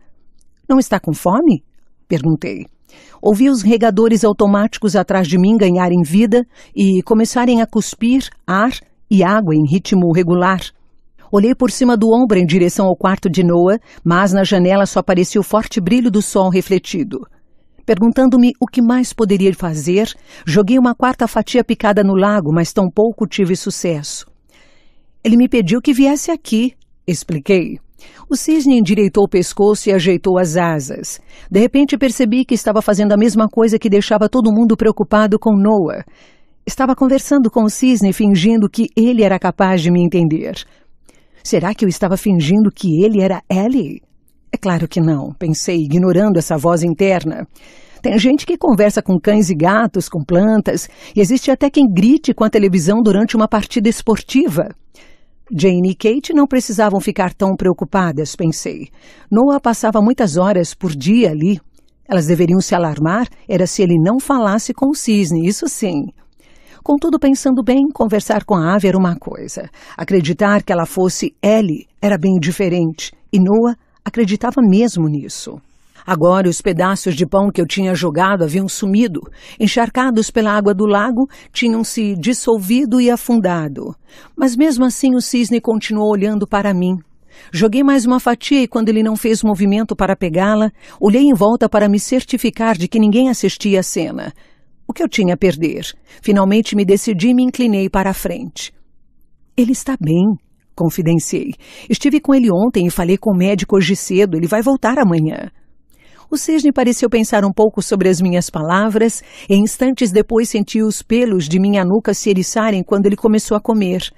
Não está com fome? perguntei. Ouvi os regadores automáticos atrás de mim ganharem vida e começarem a cuspir ar e água em ritmo regular. Olhei por cima do ombro em direção ao quarto de Noah, mas na janela só aparecia o forte brilho do sol refletido. Perguntando-me o que mais poderia fazer, joguei uma quarta fatia picada no lago, mas tão pouco tive sucesso. Ele me pediu que viesse aqui, expliquei. O cisne endireitou o pescoço e ajeitou as asas. De repente percebi que estava fazendo a mesma coisa que deixava todo mundo preocupado com Noah. Estava conversando com o cisne, fingindo que ele era capaz de me entender. Será que eu estava fingindo que ele era Ellie? É claro que não, pensei, ignorando essa voz interna. Tem gente que conversa com cães e gatos, com plantas, e existe até quem grite com a televisão durante uma partida esportiva. Jane e Kate não precisavam ficar tão preocupadas, pensei. Noah passava muitas horas por dia ali. Elas deveriam se alarmar, era se ele não falasse com o cisne, isso sim. Contudo, pensando bem, conversar com a ave era uma coisa. Acreditar que ela fosse Ellie era bem diferente. E Noah Acreditava mesmo nisso. Agora os pedaços de pão que eu tinha jogado haviam sumido, encharcados pela água do lago, tinham se dissolvido e afundado. Mas mesmo assim o cisne continuou olhando para mim. Joguei mais uma fatia e, quando ele não fez movimento para pegá-la, olhei em volta para me certificar de que ninguém assistia à cena. O que eu tinha a perder? Finalmente me decidi e me inclinei para a frente. Ele está bem, confidenciei. Estive com ele ontem e falei com o médico hoje cedo, ele vai voltar amanhã. O cisne pareceu pensar um pouco sobre as minhas palavras e instantes depois senti os pelos de minha nuca se eriçarem quando ele começou a comer.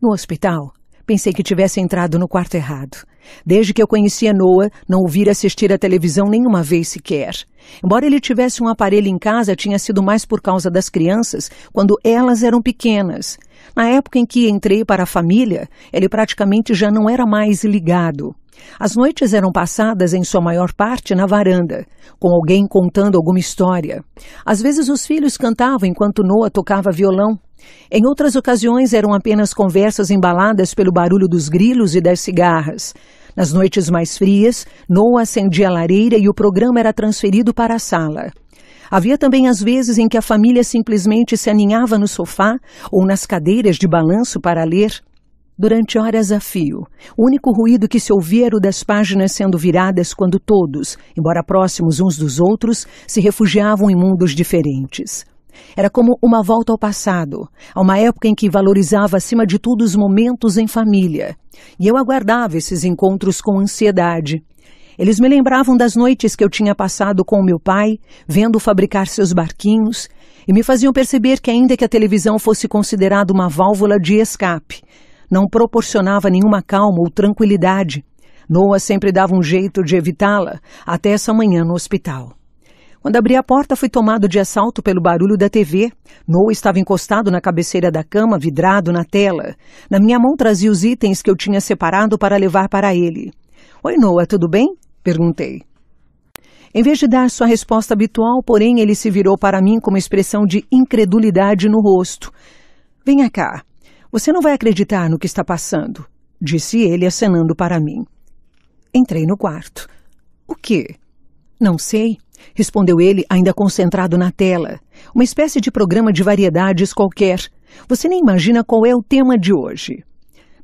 No hospital, pensei que tivesse entrado no quarto errado. Desde que eu conhecia Noah, não o vira assistir à televisão nenhuma vez sequer. Embora ele tivesse um aparelho em casa, tinha sido mais por causa das crianças, quando elas eram pequenas. Na época em que entrei para a família, ele praticamente já não era mais ligado. As noites eram passadas, em sua maior parte, na varanda, com alguém contando alguma história. Às vezes os filhos cantavam enquanto Noah tocava violão. Em outras ocasiões eram apenas conversas embaladas pelo barulho dos grilos e das cigarras. Nas noites mais frias, Noah acendia a lareira e o programa era transferido para a sala. Havia também as vezes em que a família simplesmente se aninhava no sofá ou nas cadeiras de balanço para ler. Durante horas a fio, o único ruído que se ouvia era o das páginas sendo viradas quando todos, embora próximos uns dos outros, se refugiavam em mundos diferentes. Era como uma volta ao passado, a uma época em que valorizava acima de tudo os momentos em família. E eu aguardava esses encontros com ansiedade, eles me lembravam das noites que eu tinha passado com meu pai, vendo fabricar seus barquinhos, e me faziam perceber que, ainda que a televisão fosse considerada uma válvula de escape, não proporcionava nenhuma calma ou tranquilidade. Noah sempre dava um jeito de evitá-la, até essa manhã no hospital. Quando abri a porta, fui tomado de assalto pelo barulho da TV. Noah estava encostado na cabeceira da cama, vidrado na tela. Na minha mão trazia os itens que eu tinha separado para levar para ele. Oi, Noah, tudo bem? Perguntei. Em vez de dar sua resposta habitual, porém, ele se virou para mim com uma expressão de incredulidade no rosto. Venha cá. Você não vai acreditar no que está passando, disse ele, acenando para mim. Entrei no quarto. O que? Não sei, respondeu ele, ainda concentrado na tela. Uma espécie de programa de variedades qualquer. Você nem imagina qual é o tema de hoje.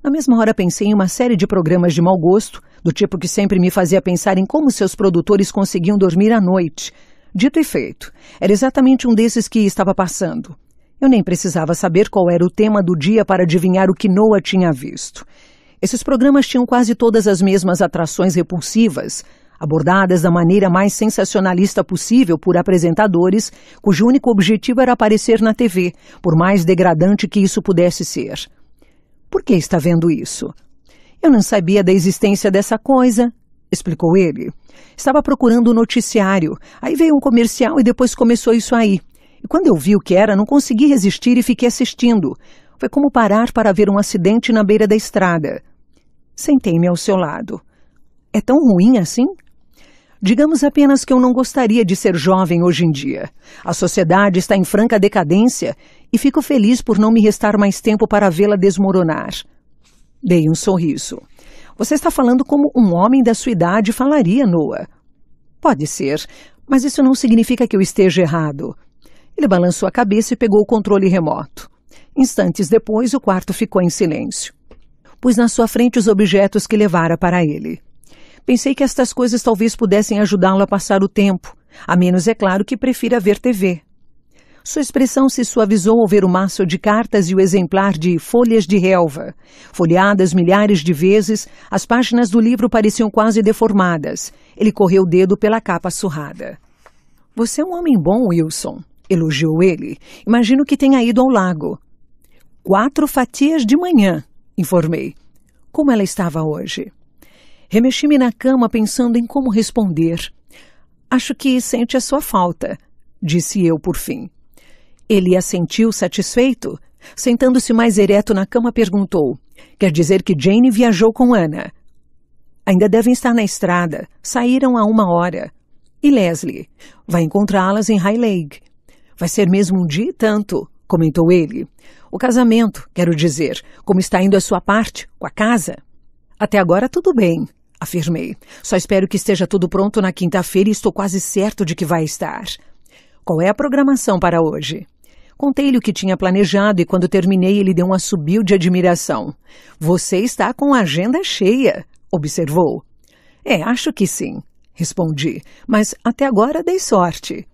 Na mesma hora pensei em uma série de programas de mau gosto, do tipo que sempre me fazia pensar em como seus produtores conseguiam dormir à noite. Dito e feito, era exatamente um desses que estava passando. Eu nem precisava saber qual era o tema do dia para adivinhar o que Noah tinha visto. Esses programas tinham quase todas as mesmas atrações repulsivas, abordadas da maneira mais sensacionalista possível por apresentadores cujo único objetivo era aparecer na TV, por mais degradante que isso pudesse ser. Por que está vendo isso? Eu não sabia da existência dessa coisa, explicou ele. Estava procurando o um noticiário. Aí veio um comercial e depois começou isso aí. E quando eu vi o que era, não consegui resistir e fiquei assistindo. Foi como parar para ver um acidente na beira da estrada. Sentei-me ao seu lado. É tão ruim assim? Digamos apenas que eu não gostaria de ser jovem hoje em dia. A sociedade está em franca decadência e fico feliz por não me restar mais tempo para vê-la desmoronar. Dei um sorriso. Você está falando como um homem da sua idade falaria, Noah. Pode ser, mas isso não significa que eu esteja errado. Ele balançou a cabeça e pegou o controle remoto. Instantes depois, o quarto ficou em silêncio. Pus na sua frente os objetos que levara para ele. Pensei que estas coisas talvez pudessem ajudá-lo a passar o tempo, a menos, é claro, que prefira ver TV. Sua expressão se suavizou ao ver o maço de cartas e o exemplar de Folhas de Relva. Folheadas milhares de vezes, as páginas do livro pareciam quase deformadas. Ele correu o dedo pela capa surrada. Você é um homem bom, Wilson, elogiou ele. Imagino que tenha ido ao lago. Quatro fatias de manhã, informei. Como ela estava hoje? Remexi-me na cama pensando em como responder. Acho que sente a sua falta, disse eu por fim. Ele assentiu satisfeito. Sentando-se mais ereto na cama, perguntou: Quer dizer que Jane viajou com Ana? Ainda devem estar na estrada. Saíram há uma hora. E Leslie? Vai encontrá-las em High Lake. Vai ser mesmo um dia e tanto, comentou ele. O casamento, quero dizer, como está indo a sua parte, com a casa? Até agora tudo bem, afirmei. Só espero que esteja tudo pronto na quinta-feira e estou quase certo de que vai estar. Qual é a programação para hoje? Contei-lhe o que tinha planejado e quando terminei ele deu um assobio de admiração. Você está com a agenda cheia, observou. É, acho que sim, respondi, mas até agora dei sorte.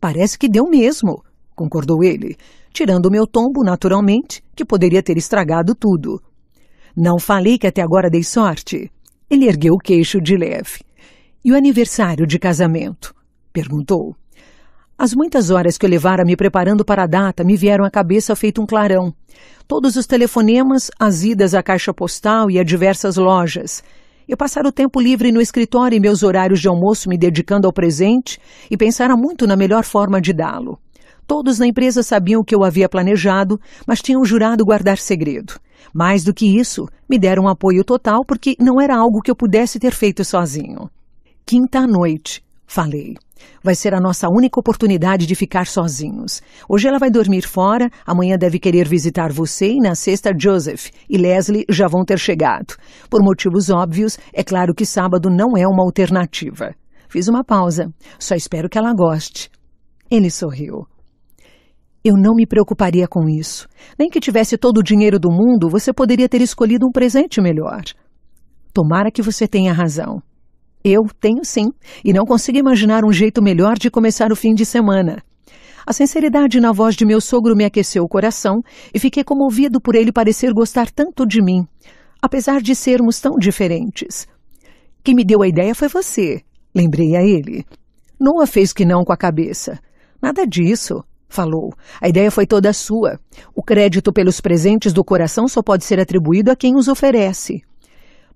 Parece que deu mesmo, concordou ele, tirando o meu tombo naturalmente, que poderia ter estragado tudo. Não falei que até agora dei sorte. Ele ergueu o queixo de leve. E o aniversário de casamento? perguntou. As muitas horas que eu levara me preparando para a data me vieram à cabeça feito um clarão. Todos os telefonemas, as idas à caixa postal e a diversas lojas. Eu passara o tempo livre no escritório e meus horários de almoço me dedicando ao presente e pensara muito na melhor forma de dá-lo. Todos na empresa sabiam o que eu havia planejado, mas tinham jurado guardar segredo. Mais do que isso, me deram um apoio total porque não era algo que eu pudesse ter feito sozinho. Quinta à noite, falei. Vai ser a nossa única oportunidade de ficar sozinhos. Hoje ela vai dormir fora, amanhã deve querer visitar você e na sexta Joseph e Leslie já vão ter chegado. Por motivos óbvios, é claro que sábado não é uma alternativa. Fiz uma pausa. Só espero que ela goste. Ele sorriu. Eu não me preocuparia com isso. Nem que tivesse todo o dinheiro do mundo, você poderia ter escolhido um presente melhor. Tomara que você tenha razão. Eu tenho sim, e não consigo imaginar um jeito melhor de começar o fim de semana. A sinceridade na voz de meu sogro me aqueceu o coração e fiquei comovido por ele parecer gostar tanto de mim, apesar de sermos tão diferentes. Quem me deu a ideia foi você, lembrei a ele. Noah fez que não com a cabeça. Nada disso, falou. A ideia foi toda sua. O crédito pelos presentes do coração só pode ser atribuído a quem os oferece.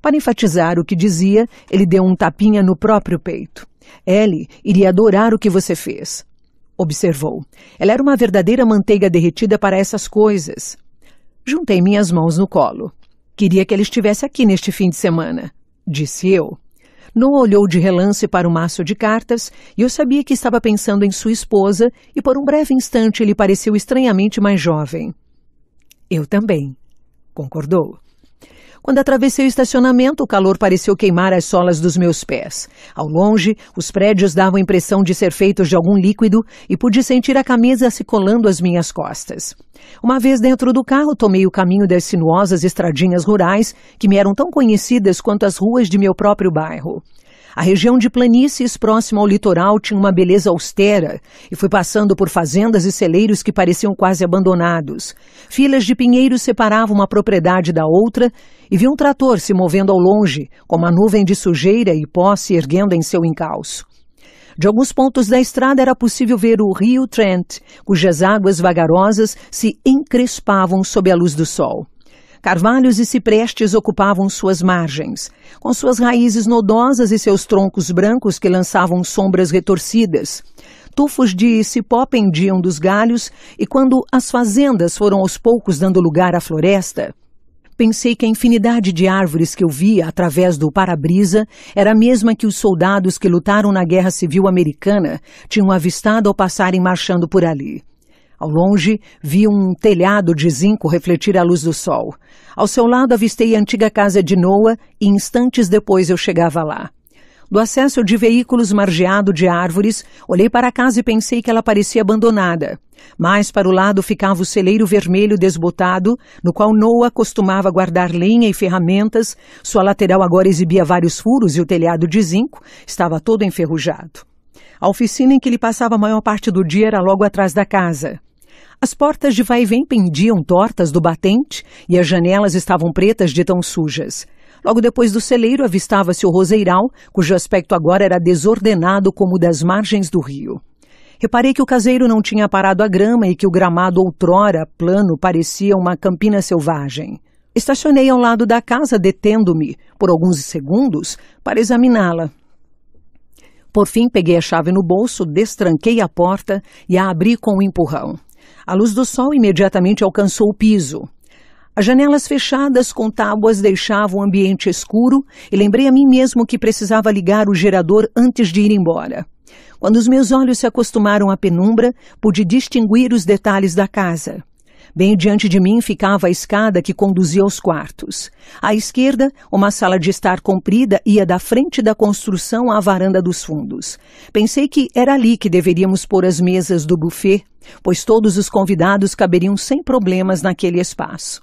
Para enfatizar o que dizia, ele deu um tapinha no próprio peito. Ellie iria adorar o que você fez. Observou. Ela era uma verdadeira manteiga derretida para essas coisas. Juntei minhas mãos no colo. Queria que ela estivesse aqui neste fim de semana, disse eu. Noah olhou de relance para o maço de cartas e eu sabia que estava pensando em sua esposa e por um breve instante ele pareceu estranhamente mais jovem. Eu também, concordou. Quando atravessei o estacionamento, o calor pareceu queimar as solas dos meus pés. Ao longe, os prédios davam a impressão de ser feitos de algum líquido e pude sentir a camisa se colando às minhas costas. Uma vez dentro do carro, tomei o caminho das sinuosas estradinhas rurais que me eram tão conhecidas quanto as ruas de meu próprio bairro. A região de planícies próxima ao litoral tinha uma beleza austera e fui passando por fazendas e celeiros que pareciam quase abandonados. Filas de pinheiros separavam uma propriedade da outra e vi um trator se movendo ao longe, com uma nuvem de sujeira e pó se erguendo em seu encalço. De alguns pontos da estrada era possível ver o rio Trent, cujas águas vagarosas se encrespavam sob a luz do sol. Carvalhos e ciprestes ocupavam suas margens, com suas raízes nodosas e seus troncos brancos que lançavam sombras retorcidas. Tufos de cipó pendiam dos galhos e, quando as fazendas foram aos poucos dando lugar à floresta, pensei que a infinidade de árvores que eu via através do para-brisa era a mesma que os soldados que lutaram na Guerra Civil Americana tinham avistado ao passarem marchando por ali. Ao longe, vi um telhado de zinco refletir a luz do sol. Ao seu lado, avistei a antiga casa de Noah e instantes depois eu chegava lá. Do acesso de veículos margeado de árvores, olhei para a casa e pensei que ela parecia abandonada. Mais para o lado ficava o celeiro vermelho desbotado, no qual Noah costumava guardar lenha e ferramentas. Sua lateral agora exibia vários furos e o telhado de zinco estava todo enferrujado. A oficina em que ele passava a maior parte do dia era logo atrás da casa. As portas de vai vem pendiam tortas do batente e as janelas estavam pretas de tão sujas. Logo depois do celeiro avistava-se o roseiral, cujo aspecto agora era desordenado como o das margens do rio. Reparei que o caseiro não tinha parado a grama e que o gramado outrora plano parecia uma campina selvagem. Estacionei ao lado da casa, detendo-me por alguns segundos para examiná-la. Por fim, peguei a chave no bolso, destranquei a porta e a abri com um empurrão. A luz do sol imediatamente alcançou o piso. As janelas fechadas com tábuas deixavam o ambiente escuro e lembrei a mim mesmo que precisava ligar o gerador antes de ir embora. Quando os meus olhos se acostumaram à penumbra, pude distinguir os detalhes da casa. Bem diante de mim ficava a escada que conduzia aos quartos. À esquerda, uma sala de estar comprida ia da frente da construção à varanda dos fundos. Pensei que era ali que deveríamos pôr as mesas do buffet, pois todos os convidados caberiam sem problemas naquele espaço.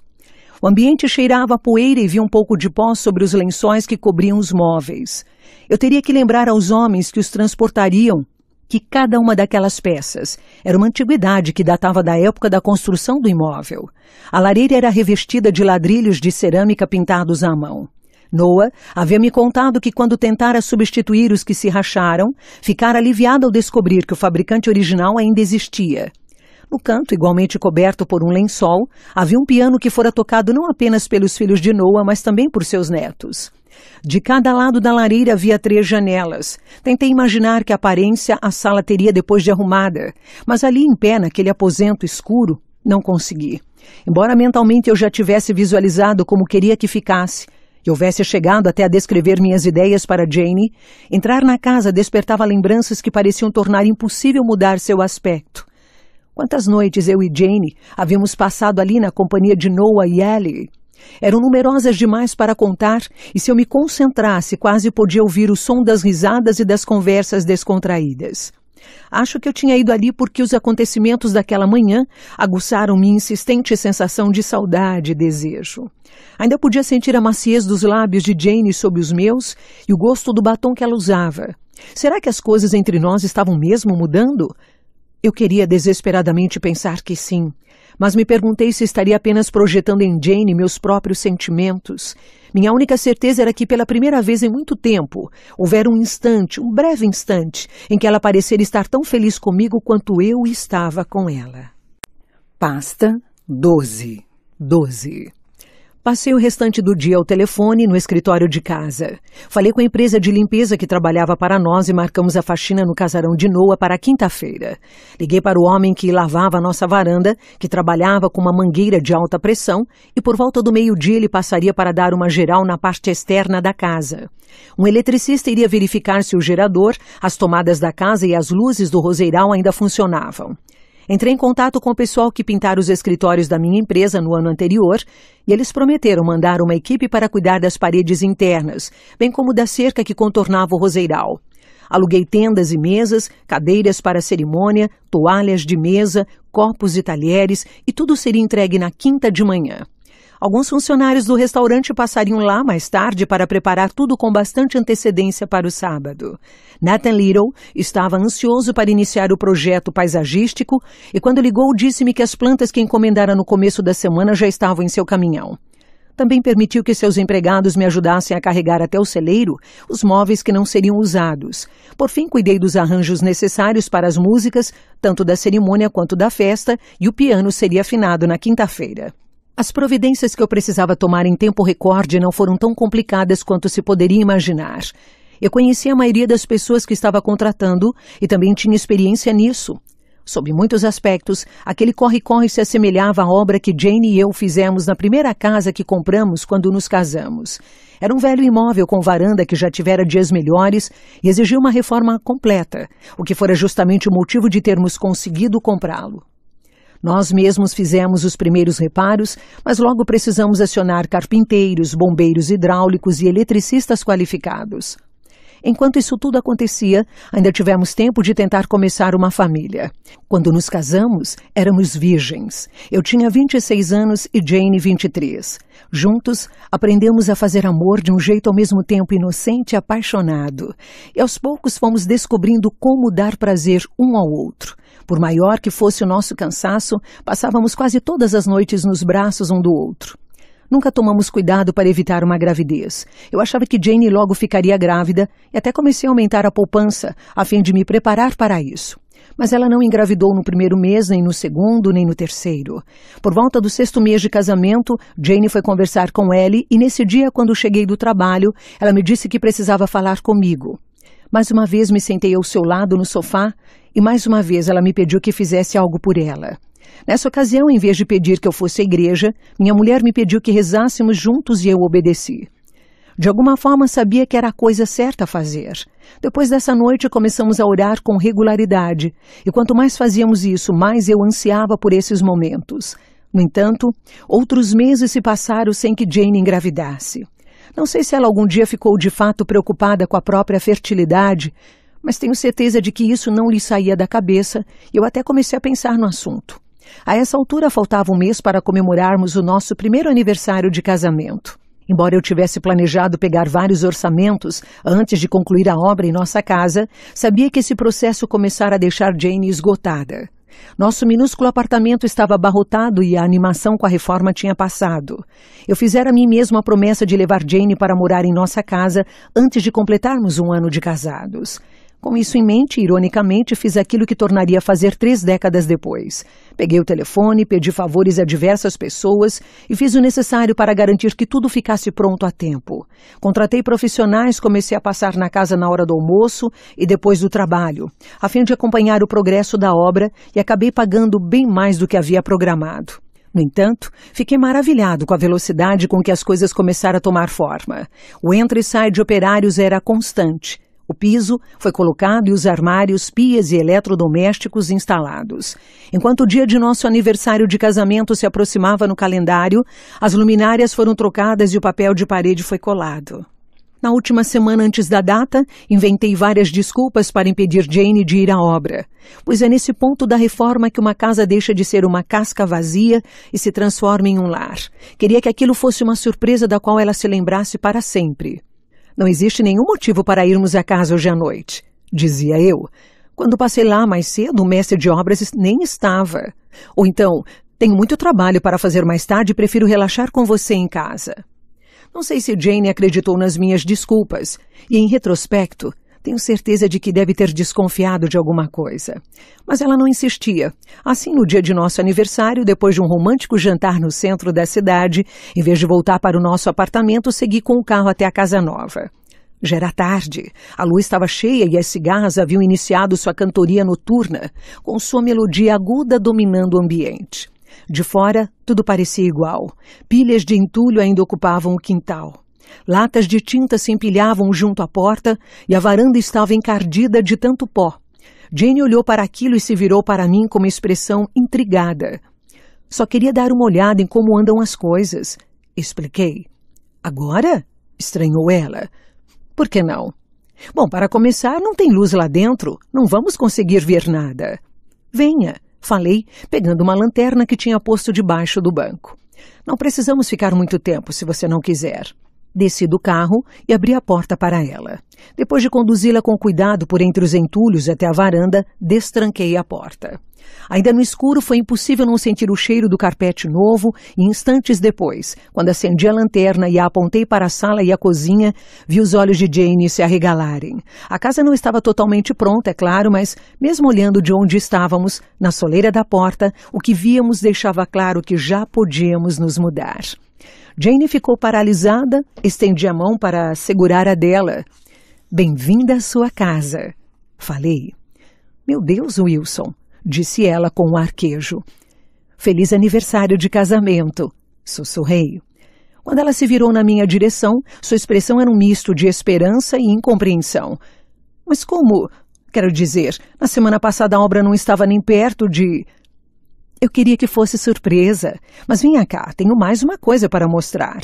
O ambiente cheirava a poeira e vi um pouco de pó sobre os lençóis que cobriam os móveis. Eu teria que lembrar aos homens que os transportariam que cada uma daquelas peças era uma antiguidade que datava da época da construção do imóvel. A lareira era revestida de ladrilhos de cerâmica pintados à mão. Noah havia me contado que quando tentara substituir os que se racharam, ficara aliviada ao descobrir que o fabricante original ainda existia. No canto, igualmente coberto por um lençol, havia um piano que fora tocado não apenas pelos filhos de Noah, mas também por seus netos. De cada lado da lareira havia três janelas. Tentei imaginar que aparência a sala teria depois de arrumada, mas ali em pé, naquele aposento escuro, não consegui. Embora mentalmente eu já tivesse visualizado como queria que ficasse, e houvesse chegado até a descrever minhas ideias para Jane, entrar na casa despertava lembranças que pareciam tornar impossível mudar seu aspecto. Quantas noites eu e Jane havíamos passado ali na companhia de Noah e Ellie, eram numerosas demais para contar, e se eu me concentrasse, quase podia ouvir o som das risadas e das conversas descontraídas. Acho que eu tinha ido ali porque os acontecimentos daquela manhã aguçaram minha insistente sensação de saudade e desejo. Ainda podia sentir a maciez dos lábios de Jane sob os meus e o gosto do batom que ela usava. Será que as coisas entre nós estavam mesmo mudando? Eu queria desesperadamente pensar que sim, mas me perguntei se estaria apenas projetando em Jane meus próprios sentimentos. Minha única certeza era que, pela primeira vez em muito tempo, houvera um instante, um breve instante, em que ela parecer estar tão feliz comigo quanto eu estava com ela. Pasta 12. 12. Passei o restante do dia ao telefone no escritório de casa. Falei com a empresa de limpeza que trabalhava para nós e marcamos a faxina no casarão de Noa para quinta-feira. Liguei para o homem que lavava a nossa varanda, que trabalhava com uma mangueira de alta pressão, e por volta do meio-dia ele passaria para dar uma geral na parte externa da casa. Um eletricista iria verificar se o gerador, as tomadas da casa e as luzes do roseiral ainda funcionavam. Entrei em contato com o pessoal que pintaram os escritórios da minha empresa no ano anterior e eles prometeram mandar uma equipe para cuidar das paredes internas, bem como da cerca que contornava o roseiral. Aluguei tendas e mesas, cadeiras para cerimônia, toalhas de mesa, copos e talheres e tudo seria entregue na quinta de manhã. Alguns funcionários do restaurante passariam lá mais tarde para preparar tudo com bastante antecedência para o sábado. Nathan Little estava ansioso para iniciar o projeto paisagístico e, quando ligou, disse-me que as plantas que encomendara no começo da semana já estavam em seu caminhão. Também permitiu que seus empregados me ajudassem a carregar até o celeiro os móveis que não seriam usados. Por fim, cuidei dos arranjos necessários para as músicas, tanto da cerimônia quanto da festa, e o piano seria afinado na quinta-feira. As providências que eu precisava tomar em tempo recorde não foram tão complicadas quanto se poderia imaginar. Eu conhecia a maioria das pessoas que estava contratando e também tinha experiência nisso. Sob muitos aspectos, aquele corre-corre se assemelhava à obra que Jane e eu fizemos na primeira casa que compramos quando nos casamos. Era um velho imóvel com varanda que já tivera dias melhores e exigia uma reforma completa, o que fora justamente o motivo de termos conseguido comprá-lo. Nós mesmos fizemos os primeiros reparos, mas logo precisamos acionar carpinteiros, bombeiros hidráulicos e eletricistas qualificados. Enquanto isso tudo acontecia, ainda tivemos tempo de tentar começar uma família. Quando nos casamos, éramos virgens. Eu tinha 26 anos e Jane 23. Juntos, aprendemos a fazer amor de um jeito ao mesmo tempo inocente e apaixonado. E aos poucos fomos descobrindo como dar prazer um ao outro. Por maior que fosse o nosso cansaço, passávamos quase todas as noites nos braços um do outro. Nunca tomamos cuidado para evitar uma gravidez. Eu achava que Jane logo ficaria grávida e até comecei a aumentar a poupança a fim de me preparar para isso. Mas ela não engravidou no primeiro mês, nem no segundo, nem no terceiro. Por volta do sexto mês de casamento, Jane foi conversar com Ellie e nesse dia, quando cheguei do trabalho, ela me disse que precisava falar comigo. Mais uma vez me sentei ao seu lado no sofá e mais uma vez ela me pediu que fizesse algo por ela. Nessa ocasião, em vez de pedir que eu fosse à igreja, minha mulher me pediu que rezássemos juntos e eu obedeci. De alguma forma sabia que era a coisa certa a fazer. Depois dessa noite começamos a orar com regularidade, e quanto mais fazíamos isso, mais eu ansiava por esses momentos. No entanto, outros meses se passaram sem que Jane engravidasse. Não sei se ela algum dia ficou de fato preocupada com a própria fertilidade, mas tenho certeza de que isso não lhe saía da cabeça e eu até comecei a pensar no assunto. A essa altura faltava um mês para comemorarmos o nosso primeiro aniversário de casamento. Embora eu tivesse planejado pegar vários orçamentos antes de concluir a obra em nossa casa, sabia que esse processo começara a deixar Jane esgotada. Nosso minúsculo apartamento estava abarrotado e a animação com a reforma tinha passado. Eu fizera a mim mesmo a promessa de levar Jane para morar em nossa casa antes de completarmos um ano de casados. Com isso em mente, ironicamente, fiz aquilo que tornaria a fazer três décadas depois. Peguei o telefone, pedi favores a diversas pessoas e fiz o necessário para garantir que tudo ficasse pronto a tempo. Contratei profissionais, comecei a passar na casa na hora do almoço e depois do trabalho, a fim de acompanhar o progresso da obra e acabei pagando bem mais do que havia programado. No entanto, fiquei maravilhado com a velocidade com que as coisas começaram a tomar forma. O entra e sai de operários era constante. O piso foi colocado e os armários, pias e eletrodomésticos instalados. Enquanto o dia de nosso aniversário de casamento se aproximava no calendário, as luminárias foram trocadas e o papel de parede foi colado. Na última semana antes da data, inventei várias desculpas para impedir Jane de ir à obra, pois é nesse ponto da reforma que uma casa deixa de ser uma casca vazia e se transforma em um lar. Queria que aquilo fosse uma surpresa da qual ela se lembrasse para sempre. Não existe nenhum motivo para irmos à casa hoje à noite, dizia eu. Quando passei lá mais cedo, o mestre de obras nem estava. Ou então, tenho muito trabalho para fazer mais tarde e prefiro relaxar com você em casa. Não sei se Jane acreditou nas minhas desculpas, e em retrospecto, tenho certeza de que deve ter desconfiado de alguma coisa. Mas ela não insistia. Assim, no dia de nosso aniversário, depois de um romântico jantar no centro da cidade, em vez de voltar para o nosso apartamento, segui com o carro até a casa nova. Já era tarde. A lua estava cheia e as cigarras haviam iniciado sua cantoria noturna, com sua melodia aguda dominando o ambiente. De fora, tudo parecia igual. Pilhas de entulho ainda ocupavam o quintal. Latas de tinta se empilhavam junto à porta e a varanda estava encardida de tanto pó. Jane olhou para aquilo e se virou para mim com uma expressão intrigada. Só queria dar uma olhada em como andam as coisas. Expliquei. Agora? estranhou ela. Por que não? Bom, para começar, não tem luz lá dentro. Não vamos conseguir ver nada. Venha, falei, pegando uma lanterna que tinha posto debaixo do banco. Não precisamos ficar muito tempo se você não quiser desci do carro e abri a porta para ela. Depois de conduzi-la com cuidado por entre os entulhos até a varanda, destranquei a porta. Ainda no escuro foi impossível não sentir o cheiro do carpete novo e instantes depois, quando acendi a lanterna e a apontei para a sala e a cozinha, vi os olhos de Jane se arregalarem. A casa não estava totalmente pronta, é claro, mas mesmo olhando de onde estávamos, na soleira da porta, o que víamos deixava claro que já podíamos nos mudar. Jane ficou paralisada, estendi a mão para segurar a dela. Bem-vinda à sua casa, falei. Meu Deus, Wilson, disse ela com um arquejo. Feliz aniversário de casamento, sussurrei. Quando ela se virou na minha direção, sua expressão era um misto de esperança e incompreensão. Mas como? Quero dizer, na semana passada a obra não estava nem perto de. Eu queria que fosse surpresa, mas vinha cá, tenho mais uma coisa para mostrar.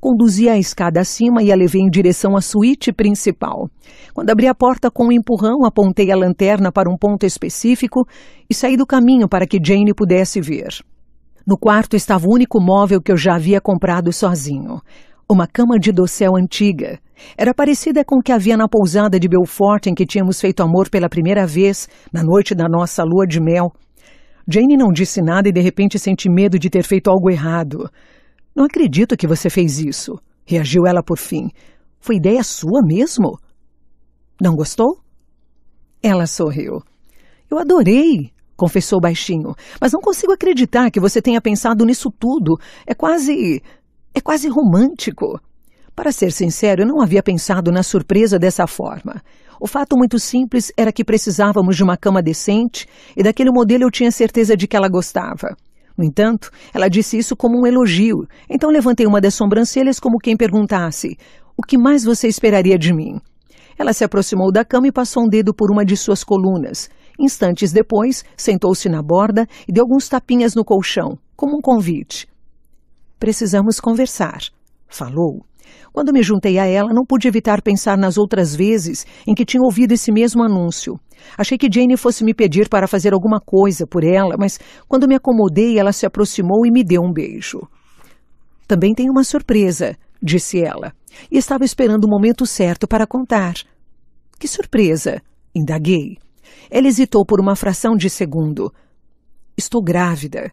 Conduzi a escada acima e a levei em direção à suíte principal. Quando abri a porta com um empurrão, apontei a lanterna para um ponto específico e saí do caminho para que Jane pudesse ver. No quarto estava o único móvel que eu já havia comprado sozinho. Uma cama de dossel antiga. Era parecida com o que havia na pousada de Belfort em que tínhamos feito amor pela primeira vez, na noite da nossa lua de mel. Jane não disse nada e de repente senti medo de ter feito algo errado. Não acredito que você fez isso, reagiu ela por fim. Foi ideia sua mesmo? Não gostou? Ela sorriu. Eu adorei, confessou baixinho, mas não consigo acreditar que você tenha pensado nisso tudo. É quase. é quase romântico. Para ser sincero, eu não havia pensado na surpresa dessa forma. O fato muito simples era que precisávamos de uma cama decente e daquele modelo eu tinha certeza de que ela gostava. No entanto, ela disse isso como um elogio, então levantei uma das sobrancelhas como quem perguntasse: O que mais você esperaria de mim? Ela se aproximou da cama e passou um dedo por uma de suas colunas. Instantes depois, sentou-se na borda e deu alguns tapinhas no colchão, como um convite. Precisamos conversar, falou. Quando me juntei a ela, não pude evitar pensar nas outras vezes em que tinha ouvido esse mesmo anúncio. Achei que Jane fosse me pedir para fazer alguma coisa por ela, mas quando me acomodei, ela se aproximou e me deu um beijo. Também tenho uma surpresa, disse ela, e estava esperando o momento certo para contar. Que surpresa? indaguei. Ela hesitou por uma fração de segundo. Estou grávida,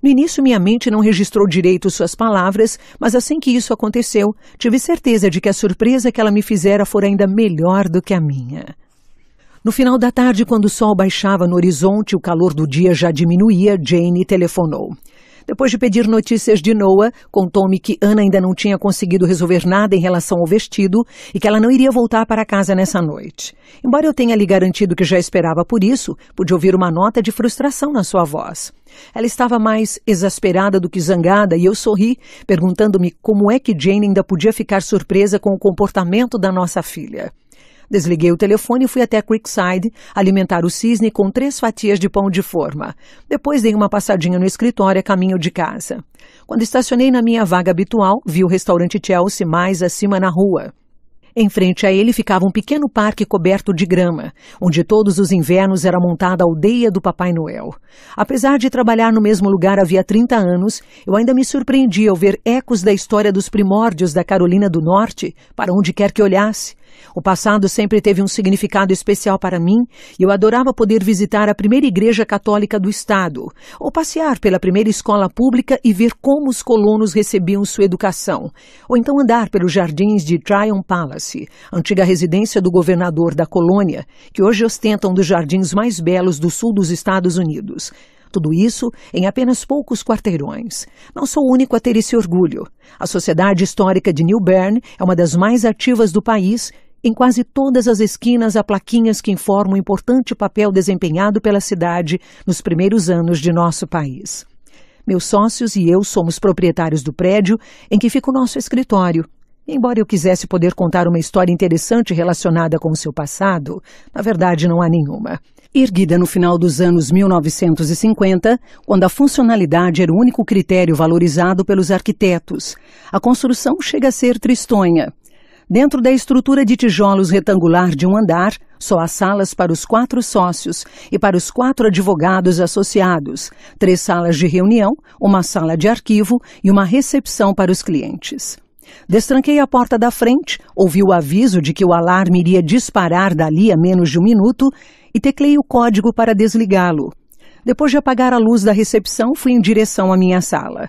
no início, minha mente não registrou direito suas palavras, mas assim que isso aconteceu, tive certeza de que a surpresa que ela me fizera fora ainda melhor do que a minha. No final da tarde, quando o sol baixava no horizonte e o calor do dia já diminuía, Jane telefonou. Depois de pedir notícias de Noah, contou-me que Ana ainda não tinha conseguido resolver nada em relação ao vestido e que ela não iria voltar para casa nessa noite. Embora eu tenha lhe garantido que já esperava por isso, pude ouvir uma nota de frustração na sua voz. Ela estava mais exasperada do que zangada e eu sorri, perguntando-me como é que Jane ainda podia ficar surpresa com o comportamento da nossa filha. Desliguei o telefone e fui até Creekside alimentar o cisne com três fatias de pão de forma. Depois dei uma passadinha no escritório a caminho de casa. Quando estacionei na minha vaga habitual, vi o restaurante Chelsea mais acima na rua. Em frente a ele ficava um pequeno parque coberto de grama, onde todos os invernos era montada a aldeia do Papai Noel. Apesar de trabalhar no mesmo lugar havia 30 anos, eu ainda me surpreendi ao ver ecos da história dos primórdios da Carolina do Norte para onde quer que olhasse. O passado sempre teve um significado especial para mim e eu adorava poder visitar a primeira igreja católica do estado, ou passear pela primeira escola pública e ver como os colonos recebiam sua educação, ou então andar pelos jardins de Tryon Palace, antiga residência do governador da colônia, que hoje ostenta um dos jardins mais belos do sul dos Estados Unidos. Tudo isso em apenas poucos quarteirões. Não sou o único a ter esse orgulho. A Sociedade Histórica de New Bern é uma das mais ativas do país em quase todas as esquinas há plaquinhas que informam o importante papel desempenhado pela cidade nos primeiros anos de nosso país. Meus sócios e eu somos proprietários do prédio em que fica o nosso escritório. Embora eu quisesse poder contar uma história interessante relacionada com o seu passado, na verdade não há nenhuma. Erguida no final dos anos 1950, quando a funcionalidade era o único critério valorizado pelos arquitetos, a construção chega a ser tristonha. Dentro da estrutura de tijolos retangular de um andar, só há salas para os quatro sócios e para os quatro advogados associados, três salas de reunião, uma sala de arquivo e uma recepção para os clientes. Destranquei a porta da frente, ouvi o aviso de que o alarme iria disparar dali a menos de um minuto e teclei o código para desligá-lo. Depois de apagar a luz da recepção, fui em direção à minha sala.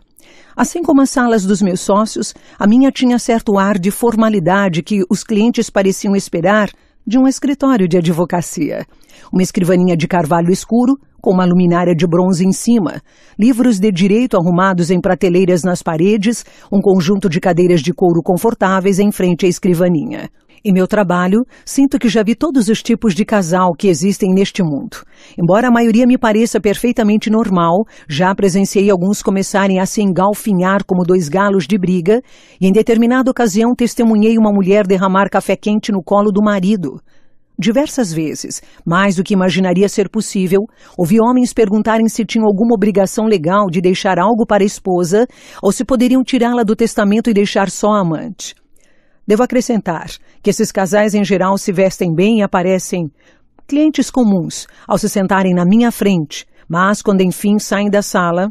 Assim como as salas dos meus sócios, a minha tinha certo ar de formalidade que os clientes pareciam esperar de um escritório de advocacia. Uma escrivaninha de carvalho escuro, com uma luminária de bronze em cima, livros de direito arrumados em prateleiras nas paredes, um conjunto de cadeiras de couro confortáveis em frente à escrivaninha. Em meu trabalho, sinto que já vi todos os tipos de casal que existem neste mundo. Embora a maioria me pareça perfeitamente normal, já presenciei alguns começarem a se engalfinhar como dois galos de briga, e em determinada ocasião testemunhei uma mulher derramar café quente no colo do marido diversas vezes, mais do que imaginaria ser possível, ouvi homens perguntarem se tinham alguma obrigação legal de deixar algo para a esposa ou se poderiam tirá-la do testamento e deixar só a amante. Devo acrescentar que esses casais em geral se vestem bem e aparecem clientes comuns ao se sentarem na minha frente, mas quando enfim saem da sala,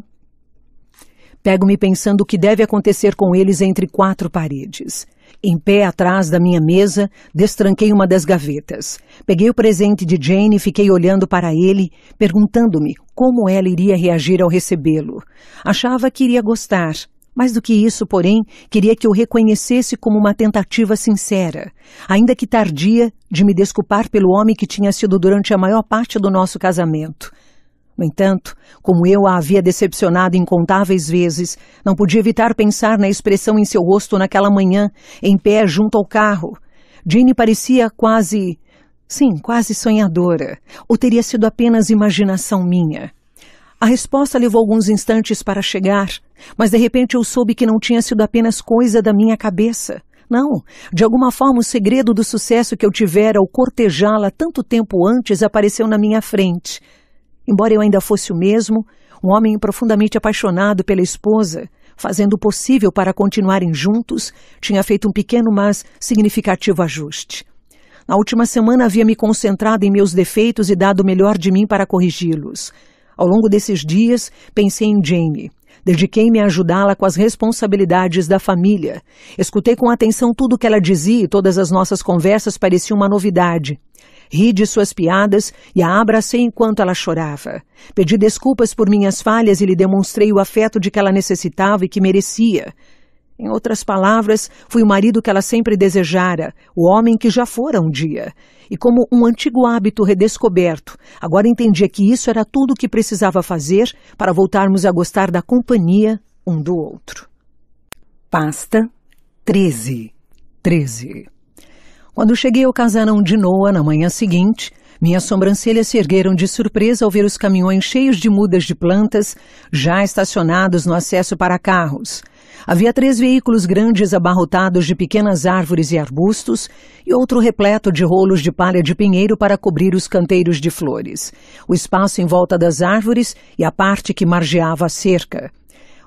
pego-me pensando o que deve acontecer com eles entre quatro paredes. Em pé atrás da minha mesa, destranquei uma das gavetas. Peguei o presente de Jane e fiquei olhando para ele, perguntando-me como ela iria reagir ao recebê-lo. Achava que iria gostar. Mais do que isso, porém, queria que eu reconhecesse como uma tentativa sincera, ainda que tardia, de me desculpar pelo homem que tinha sido durante a maior parte do nosso casamento. No entanto, como eu a havia decepcionado incontáveis vezes, não podia evitar pensar na expressão em seu rosto naquela manhã, em pé junto ao carro. Jane parecia quase. Sim, quase sonhadora. Ou teria sido apenas imaginação minha? A resposta levou alguns instantes para chegar, mas de repente eu soube que não tinha sido apenas coisa da minha cabeça. Não, de alguma forma o segredo do sucesso que eu tivera ao cortejá-la tanto tempo antes apareceu na minha frente. Embora eu ainda fosse o mesmo, um homem profundamente apaixonado pela esposa, fazendo o possível para continuarem juntos, tinha feito um pequeno, mas significativo ajuste. Na última semana havia me concentrado em meus defeitos e dado o melhor de mim para corrigi-los. Ao longo desses dias, pensei em Jane. Dediquei-me a ajudá-la com as responsabilidades da família. Escutei com atenção tudo o que ela dizia e todas as nossas conversas pareciam uma novidade. Ri de suas piadas e a abracei enquanto ela chorava. Pedi desculpas por minhas falhas e lhe demonstrei o afeto de que ela necessitava e que merecia. Em outras palavras, fui o marido que ela sempre desejara, o homem que já fora um dia. E como um antigo hábito redescoberto, agora entendia que isso era tudo o que precisava fazer para voltarmos a gostar da companhia um do outro. Pasta 13. 13. Quando cheguei ao casarão de Noa na manhã seguinte, minhas sobrancelhas se ergueram de surpresa ao ver os caminhões cheios de mudas de plantas já estacionados no acesso para carros. Havia três veículos grandes abarrotados de pequenas árvores e arbustos e outro repleto de rolos de palha de pinheiro para cobrir os canteiros de flores, o espaço em volta das árvores e a parte que margeava a cerca.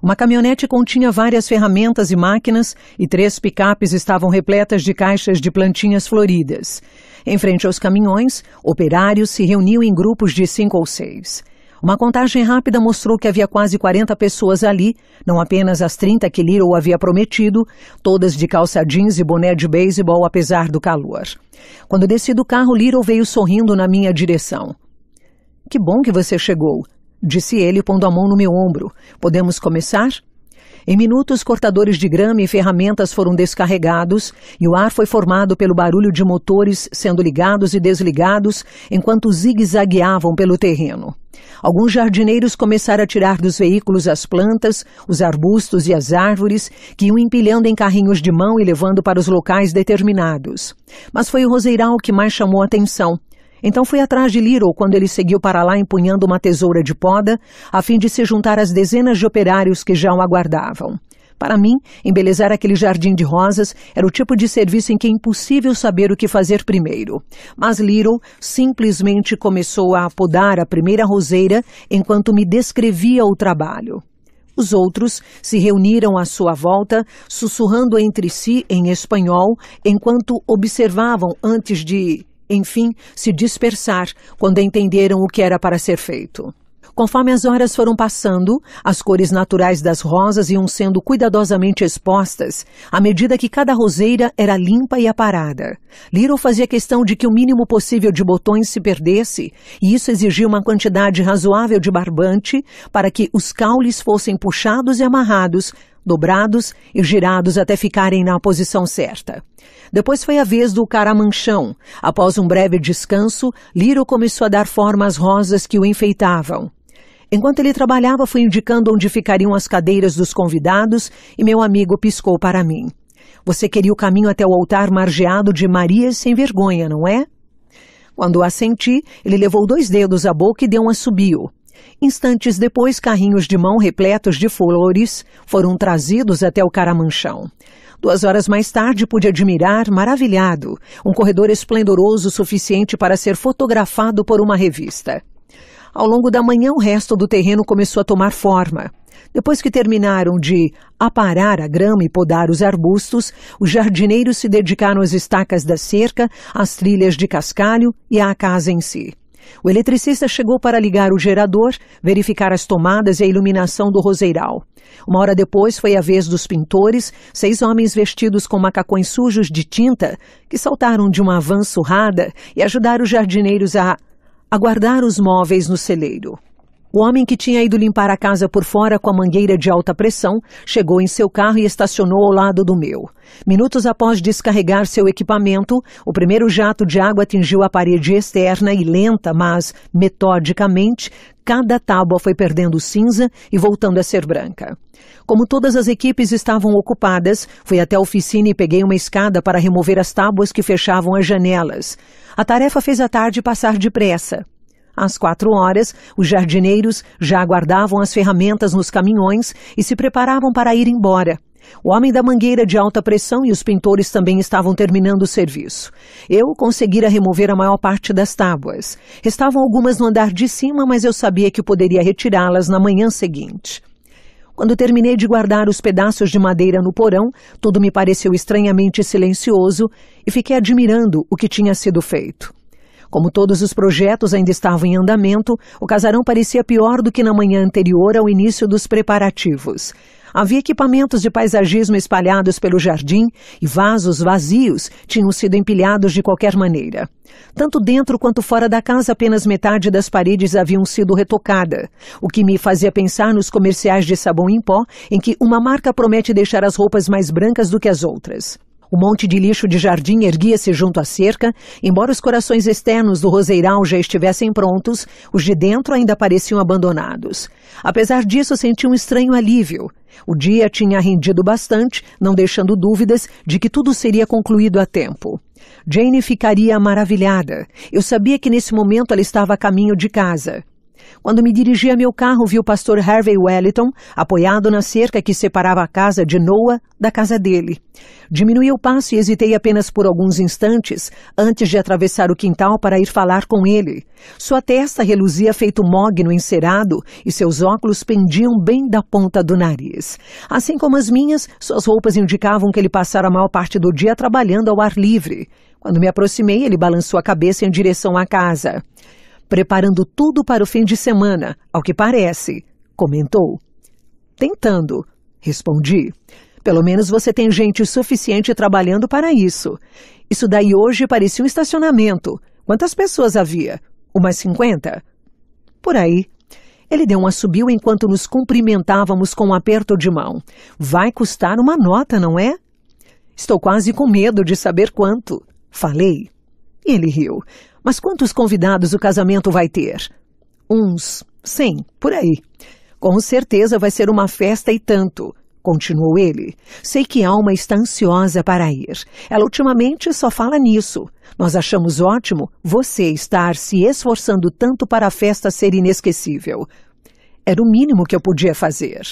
Uma caminhonete continha várias ferramentas e máquinas e três picapes estavam repletas de caixas de plantinhas floridas. Em frente aos caminhões, operários se reuniam em grupos de cinco ou seis. Uma contagem rápida mostrou que havia quase 40 pessoas ali, não apenas as 30 que Little havia prometido, todas de calça jeans e boné de beisebol apesar do calor. Quando desci do carro, Little veio sorrindo na minha direção. Que bom que você chegou disse ele, pondo a mão no meu ombro. Podemos começar? Em minutos, cortadores de grama e ferramentas foram descarregados e o ar foi formado pelo barulho de motores sendo ligados e desligados enquanto zigue-zagueavam pelo terreno. Alguns jardineiros começaram a tirar dos veículos as plantas, os arbustos e as árvores, que iam empilhando em carrinhos de mão e levando para os locais determinados. Mas foi o roseiral que mais chamou a atenção, então fui atrás de Little quando ele seguiu para lá empunhando uma tesoura de poda, a fim de se juntar às dezenas de operários que já o aguardavam. Para mim, embelezar aquele jardim de rosas era o tipo de serviço em que é impossível saber o que fazer primeiro. Mas Little simplesmente começou a podar a primeira roseira enquanto me descrevia o trabalho. Os outros se reuniram à sua volta, sussurrando entre si em espanhol, enquanto observavam antes de enfim, se dispersar quando entenderam o que era para ser feito. Conforme as horas foram passando, as cores naturais das rosas iam sendo cuidadosamente expostas à medida que cada roseira era limpa e aparada. Little fazia questão de que o mínimo possível de botões se perdesse, e isso exigia uma quantidade razoável de barbante para que os caules fossem puxados e amarrados, dobrados e girados até ficarem na posição certa. Depois foi a vez do caramanchão. Após um breve descanso, Liro começou a dar forma às rosas que o enfeitavam. Enquanto ele trabalhava, fui indicando onde ficariam as cadeiras dos convidados e meu amigo piscou para mim. Você queria o caminho até o altar margeado de Maria sem vergonha, não é? Quando assenti, ele levou dois dedos à boca e deu um assobio. Instantes depois, carrinhos de mão repletos de flores foram trazidos até o caramanchão. Duas horas mais tarde, pude admirar, maravilhado, um corredor esplendoroso suficiente para ser fotografado por uma revista. Ao longo da manhã, o resto do terreno começou a tomar forma. Depois que terminaram de aparar a grama e podar os arbustos, os jardineiros se dedicaram às estacas da cerca, às trilhas de cascalho e à casa em si. O eletricista chegou para ligar o gerador, verificar as tomadas e a iluminação do roseiral. Uma hora depois foi a vez dos pintores, seis homens vestidos com macacões sujos de tinta, que saltaram de uma van surrada e ajudaram os jardineiros a aguardar os móveis no celeiro. O homem que tinha ido limpar a casa por fora com a mangueira de alta pressão chegou em seu carro e estacionou ao lado do meu. Minutos após descarregar seu equipamento, o primeiro jato de água atingiu a parede externa e lenta, mas metodicamente, cada tábua foi perdendo cinza e voltando a ser branca. Como todas as equipes estavam ocupadas, fui até a oficina e peguei uma escada para remover as tábuas que fechavam as janelas. A tarefa fez a tarde passar depressa. Às quatro horas, os jardineiros já aguardavam as ferramentas nos caminhões e se preparavam para ir embora. O homem da mangueira de alta pressão e os pintores também estavam terminando o serviço. Eu conseguira remover a maior parte das tábuas. Restavam algumas no andar de cima, mas eu sabia que poderia retirá-las na manhã seguinte. Quando terminei de guardar os pedaços de madeira no porão, tudo me pareceu estranhamente silencioso e fiquei admirando o que tinha sido feito. Como todos os projetos ainda estavam em andamento, o casarão parecia pior do que na manhã anterior ao início dos preparativos. Havia equipamentos de paisagismo espalhados pelo jardim e vasos vazios tinham sido empilhados de qualquer maneira. Tanto dentro quanto fora da casa, apenas metade das paredes haviam sido retocada, o que me fazia pensar nos comerciais de sabão em pó, em que uma marca promete deixar as roupas mais brancas do que as outras. O monte de lixo de jardim erguia-se junto à cerca. Embora os corações externos do roseiral já estivessem prontos, os de dentro ainda pareciam abandonados. Apesar disso, senti um estranho alívio. O dia tinha rendido bastante, não deixando dúvidas de que tudo seria concluído a tempo. Jane ficaria maravilhada. Eu sabia que nesse momento ela estava a caminho de casa. Quando me dirigi a meu carro, vi o pastor Harvey Wellington apoiado na cerca que separava a casa de Noah da casa dele. Diminui o passo e hesitei apenas por alguns instantes antes de atravessar o quintal para ir falar com ele. Sua testa reluzia feito mogno encerado e seus óculos pendiam bem da ponta do nariz. Assim como as minhas, suas roupas indicavam que ele passara a maior parte do dia trabalhando ao ar livre. Quando me aproximei, ele balançou a cabeça em direção à casa preparando tudo para o fim de semana, ao que parece, comentou. Tentando, respondi. Pelo menos você tem gente suficiente trabalhando para isso. Isso daí hoje parecia um estacionamento. Quantas pessoas havia? Umas 50? Por aí. Ele deu um assobio enquanto nos cumprimentávamos com um aperto de mão. Vai custar uma nota, não é? Estou quase com medo de saber quanto. Falei. Ele riu. Mas quantos convidados o casamento vai ter? Uns cem, por aí. Com certeza vai ser uma festa e tanto. Continuou ele. Sei que Alma está ansiosa para ir. Ela ultimamente só fala nisso. Nós achamos ótimo você estar se esforçando tanto para a festa ser inesquecível. Era o mínimo que eu podia fazer.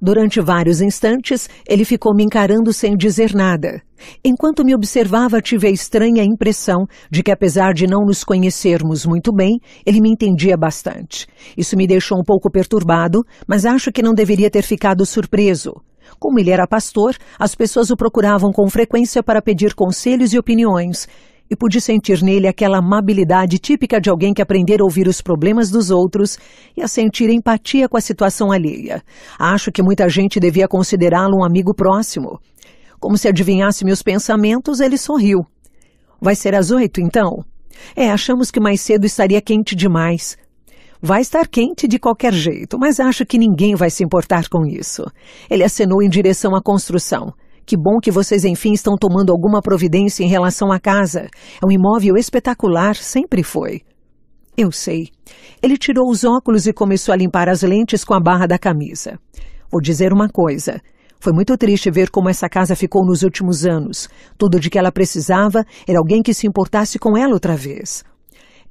Durante vários instantes, ele ficou me encarando sem dizer nada. Enquanto me observava, tive a estranha impressão de que, apesar de não nos conhecermos muito bem, ele me entendia bastante. Isso me deixou um pouco perturbado, mas acho que não deveria ter ficado surpreso. Como ele era pastor, as pessoas o procuravam com frequência para pedir conselhos e opiniões, e pude sentir nele aquela amabilidade típica de alguém que aprender a ouvir os problemas dos outros e a sentir empatia com a situação alheia. Acho que muita gente devia considerá-lo um amigo próximo. Como se adivinhasse meus pensamentos, ele sorriu. Vai ser às oito, então? É, achamos que mais cedo estaria quente demais. Vai estar quente de qualquer jeito, mas acho que ninguém vai se importar com isso. Ele acenou em direção à construção. Que bom que vocês, enfim, estão tomando alguma providência em relação à casa. É um imóvel espetacular, sempre foi. Eu sei. Ele tirou os óculos e começou a limpar as lentes com a barra da camisa. Vou dizer uma coisa. Foi muito triste ver como essa casa ficou nos últimos anos. Tudo de que ela precisava era alguém que se importasse com ela outra vez.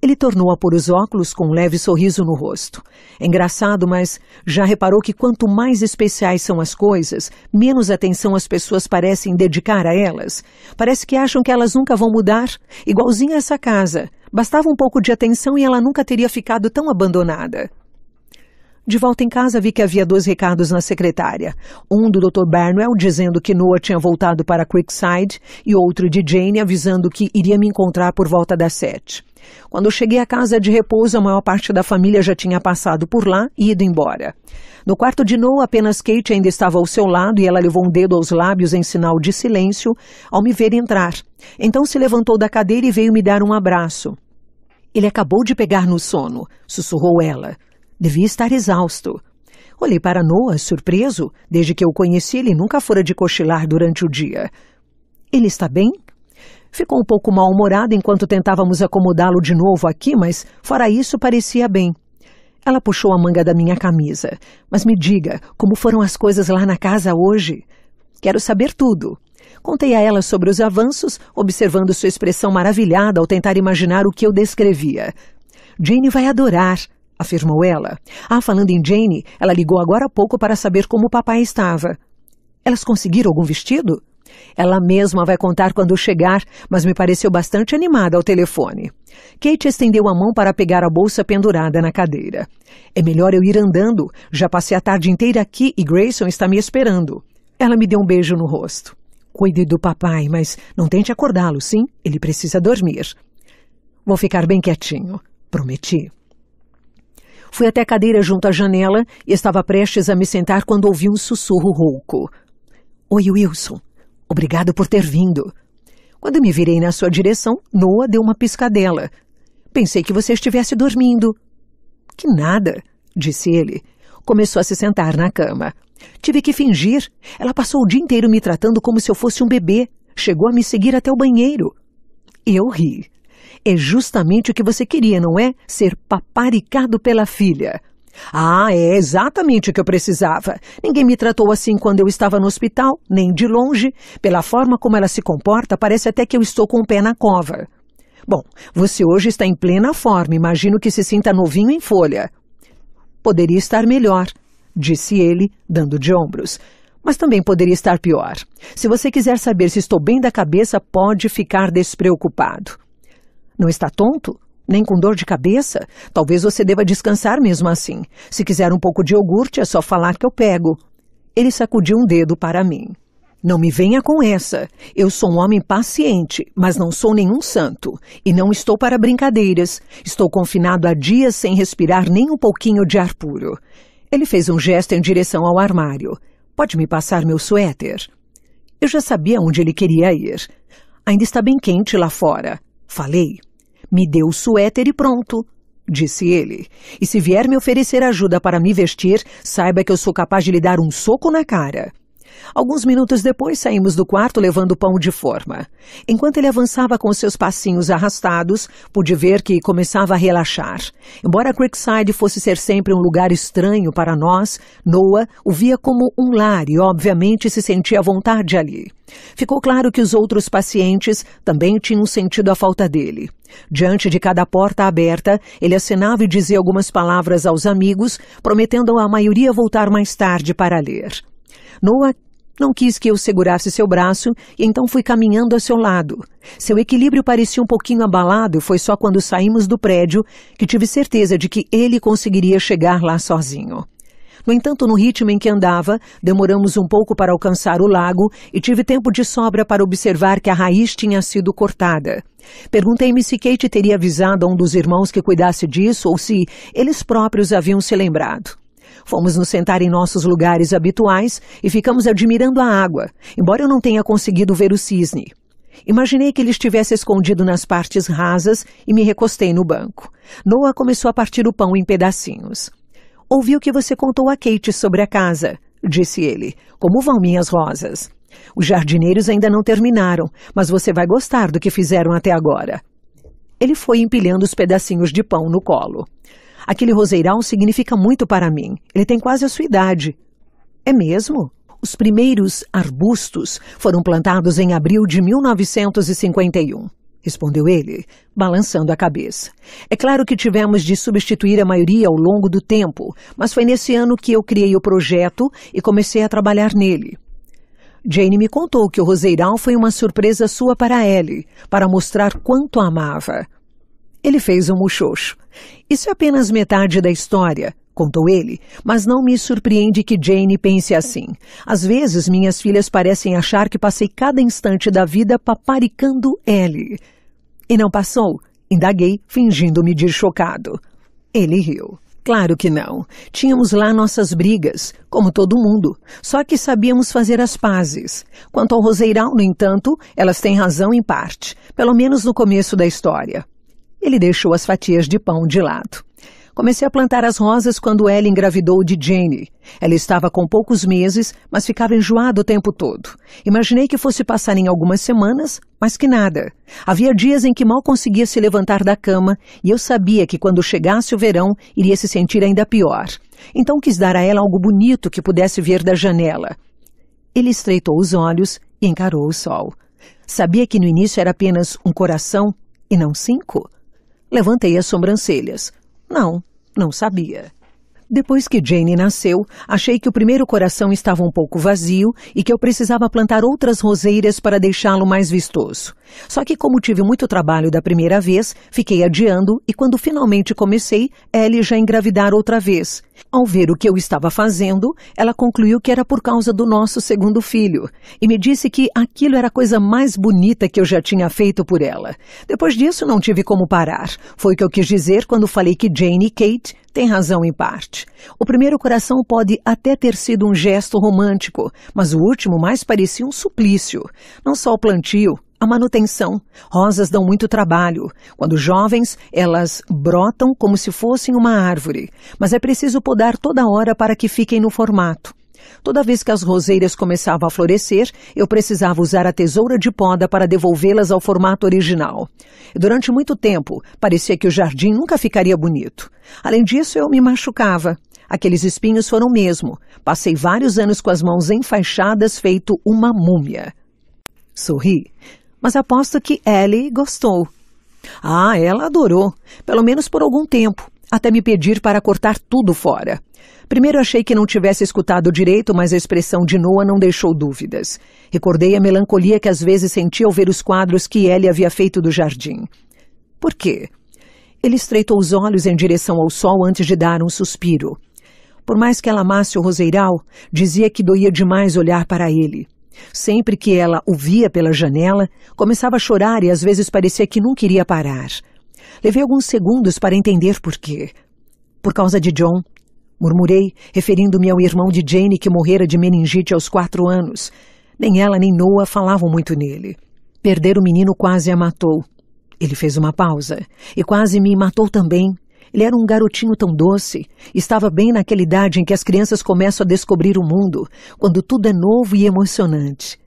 Ele tornou a pôr os óculos com um leve sorriso no rosto. É engraçado, mas já reparou que quanto mais especiais são as coisas, menos atenção as pessoas parecem dedicar a elas. Parece que acham que elas nunca vão mudar, igualzinha essa casa. Bastava um pouco de atenção e ela nunca teria ficado tão abandonada. De volta em casa, vi que havia dois recados na secretária. Um do Dr. Barnwell dizendo que Noah tinha voltado para Creekside e outro de Jane avisando que iria me encontrar por volta das sete. Quando cheguei à casa de repouso, a maior parte da família já tinha passado por lá e ido embora. No quarto de Noah, apenas Kate ainda estava ao seu lado e ela levou um dedo aos lábios em sinal de silêncio ao me ver entrar. Então se levantou da cadeira e veio me dar um abraço. Ele acabou de pegar no sono, sussurrou ela. Devia estar exausto. Olhei para Noah, surpreso. Desde que eu o conheci, ele nunca fora de cochilar durante o dia. Ele está bem? Ficou um pouco mal humorada enquanto tentávamos acomodá-lo de novo aqui, mas fora isso parecia bem. Ela puxou a manga da minha camisa. Mas me diga, como foram as coisas lá na casa hoje? Quero saber tudo. Contei a ela sobre os avanços, observando sua expressão maravilhada ao tentar imaginar o que eu descrevia. Jane vai adorar, afirmou ela. Ah, falando em Jane, ela ligou agora há pouco para saber como o papai estava. Elas conseguiram algum vestido? Ela mesma vai contar quando chegar, mas me pareceu bastante animada ao telefone. Kate estendeu a mão para pegar a bolsa pendurada na cadeira. É melhor eu ir andando. Já passei a tarde inteira aqui e Grayson está me esperando. Ela me deu um beijo no rosto. Cuide do papai, mas não tente acordá-lo, sim? Ele precisa dormir. Vou ficar bem quietinho. Prometi. Fui até a cadeira junto à janela e estava prestes a me sentar quando ouvi um sussurro rouco. Oi, Wilson. Obrigado por ter vindo. Quando me virei na sua direção, Noah deu uma piscadela. Pensei que você estivesse dormindo. Que nada, disse ele. Começou a se sentar na cama. Tive que fingir. Ela passou o dia inteiro me tratando como se eu fosse um bebê. Chegou a me seguir até o banheiro. Eu ri. É justamente o que você queria, não é? Ser paparicado pela filha. Ah, é exatamente o que eu precisava. Ninguém me tratou assim quando eu estava no hospital, nem de longe. Pela forma como ela se comporta, parece até que eu estou com o pé na cova. Bom, você hoje está em plena forma, imagino que se sinta novinho em folha. Poderia estar melhor, disse ele, dando de ombros. Mas também poderia estar pior. Se você quiser saber se estou bem da cabeça, pode ficar despreocupado. Não está tonto? nem com dor de cabeça. Talvez você deva descansar mesmo assim. Se quiser um pouco de iogurte, é só falar que eu pego. Ele sacudiu um dedo para mim. Não me venha com essa. Eu sou um homem paciente, mas não sou nenhum santo. E não estou para brincadeiras. Estou confinado há dias sem respirar nem um pouquinho de ar puro. Ele fez um gesto em direção ao armário. Pode me passar meu suéter? Eu já sabia onde ele queria ir. Ainda está bem quente lá fora. Falei. Me dê o suéter e pronto, disse ele. E se vier me oferecer ajuda para me vestir, saiba que eu sou capaz de lhe dar um soco na cara. Alguns minutos depois saímos do quarto levando o pão de forma. Enquanto ele avançava com seus passinhos arrastados, pude ver que começava a relaxar. Embora Creekside fosse ser sempre um lugar estranho para nós, Noah o via como um lar e, obviamente, se sentia à vontade ali. Ficou claro que os outros pacientes também tinham sentido a falta dele. Diante de cada porta aberta, ele assinava e dizia algumas palavras aos amigos, prometendo a maioria voltar mais tarde para ler. Noah não quis que eu segurasse seu braço e então fui caminhando a seu lado. Seu equilíbrio parecia um pouquinho abalado e foi só quando saímos do prédio que tive certeza de que ele conseguiria chegar lá sozinho. No entanto, no ritmo em que andava, demoramos um pouco para alcançar o lago e tive tempo de sobra para observar que a raiz tinha sido cortada. Perguntei-me se Kate teria avisado a um dos irmãos que cuidasse disso ou se eles próprios haviam se lembrado. Fomos nos sentar em nossos lugares habituais e ficamos admirando a água, embora eu não tenha conseguido ver o cisne. Imaginei que ele estivesse escondido nas partes rasas e me recostei no banco. Noah começou a partir o pão em pedacinhos. Ouvi o que você contou a Kate sobre a casa, disse ele. Como vão minhas rosas? Os jardineiros ainda não terminaram, mas você vai gostar do que fizeram até agora. Ele foi empilhando os pedacinhos de pão no colo. Aquele roseirão significa muito para mim. Ele tem quase a sua idade. É mesmo? Os primeiros arbustos foram plantados em abril de 1951 respondeu ele, balançando a cabeça. É claro que tivemos de substituir a maioria ao longo do tempo, mas foi nesse ano que eu criei o projeto e comecei a trabalhar nele. Jane me contou que o Roseirão foi uma surpresa sua para Ellie, para mostrar quanto a amava. Ele fez um muxoxo. Isso é apenas metade da história, contou ele, mas não me surpreende que Jane pense assim. Às vezes minhas filhas parecem achar que passei cada instante da vida paparicando ele. E não passou? Indaguei, fingindo-me de chocado. Ele riu. Claro que não. Tínhamos lá nossas brigas, como todo mundo, só que sabíamos fazer as pazes. Quanto ao Roseiral, no entanto, elas têm razão em parte, pelo menos no começo da história. Ele deixou as fatias de pão de lado. Comecei a plantar as rosas quando ela engravidou de Jane. Ela estava com poucos meses, mas ficava enjoada o tempo todo. Imaginei que fosse passar em algumas semanas, mas que nada. Havia dias em que mal conseguia se levantar da cama e eu sabia que quando chegasse o verão iria se sentir ainda pior. Então quis dar a ela algo bonito que pudesse ver da janela. Ele estreitou os olhos e encarou o sol. Sabia que no início era apenas um coração e não cinco? Levantei as sobrancelhas. Não, não sabia. Depois que Jane nasceu, achei que o primeiro coração estava um pouco vazio e que eu precisava plantar outras roseiras para deixá-lo mais vistoso. Só que, como tive muito trabalho da primeira vez, fiquei adiando e, quando finalmente comecei, Ellie já engravidara outra vez. Ao ver o que eu estava fazendo, ela concluiu que era por causa do nosso segundo filho e me disse que aquilo era a coisa mais bonita que eu já tinha feito por ela. Depois disso, não tive como parar. Foi o que eu quis dizer quando falei que Jane e Kate tem razão em parte. O primeiro coração pode até ter sido um gesto romântico, mas o último mais parecia um suplício. Não só o plantio, a manutenção. Rosas dão muito trabalho. Quando jovens, elas brotam como se fossem uma árvore, mas é preciso podar toda hora para que fiquem no formato. Toda vez que as roseiras começavam a florescer, eu precisava usar a tesoura de poda para devolvê-las ao formato original. Durante muito tempo, parecia que o jardim nunca ficaria bonito. Além disso, eu me machucava. Aqueles espinhos foram mesmo. Passei vários anos com as mãos enfaixadas, feito uma múmia. Sorri, mas aposto que Ellie gostou. Ah, ela adorou, pelo menos por algum tempo, até me pedir para cortar tudo fora. Primeiro achei que não tivesse escutado direito, mas a expressão de Noah não deixou dúvidas. Recordei a melancolia que às vezes sentia ao ver os quadros que ele havia feito do jardim. Por quê? Ele estreitou os olhos em direção ao sol antes de dar um suspiro. Por mais que ela amasse o roseiral, dizia que doía demais olhar para ele. Sempre que ela o via pela janela, começava a chorar e às vezes parecia que não queria parar. Levei alguns segundos para entender por quê. Por causa de John, Murmurei, referindo-me ao irmão de Jane que morrera de meningite aos quatro anos. Nem ela nem Noah falavam muito nele. Perder o menino quase a matou. Ele fez uma pausa. E quase me matou também. Ele era um garotinho tão doce. Estava bem naquela idade em que as crianças começam a descobrir o mundo, quando tudo é novo e emocionante.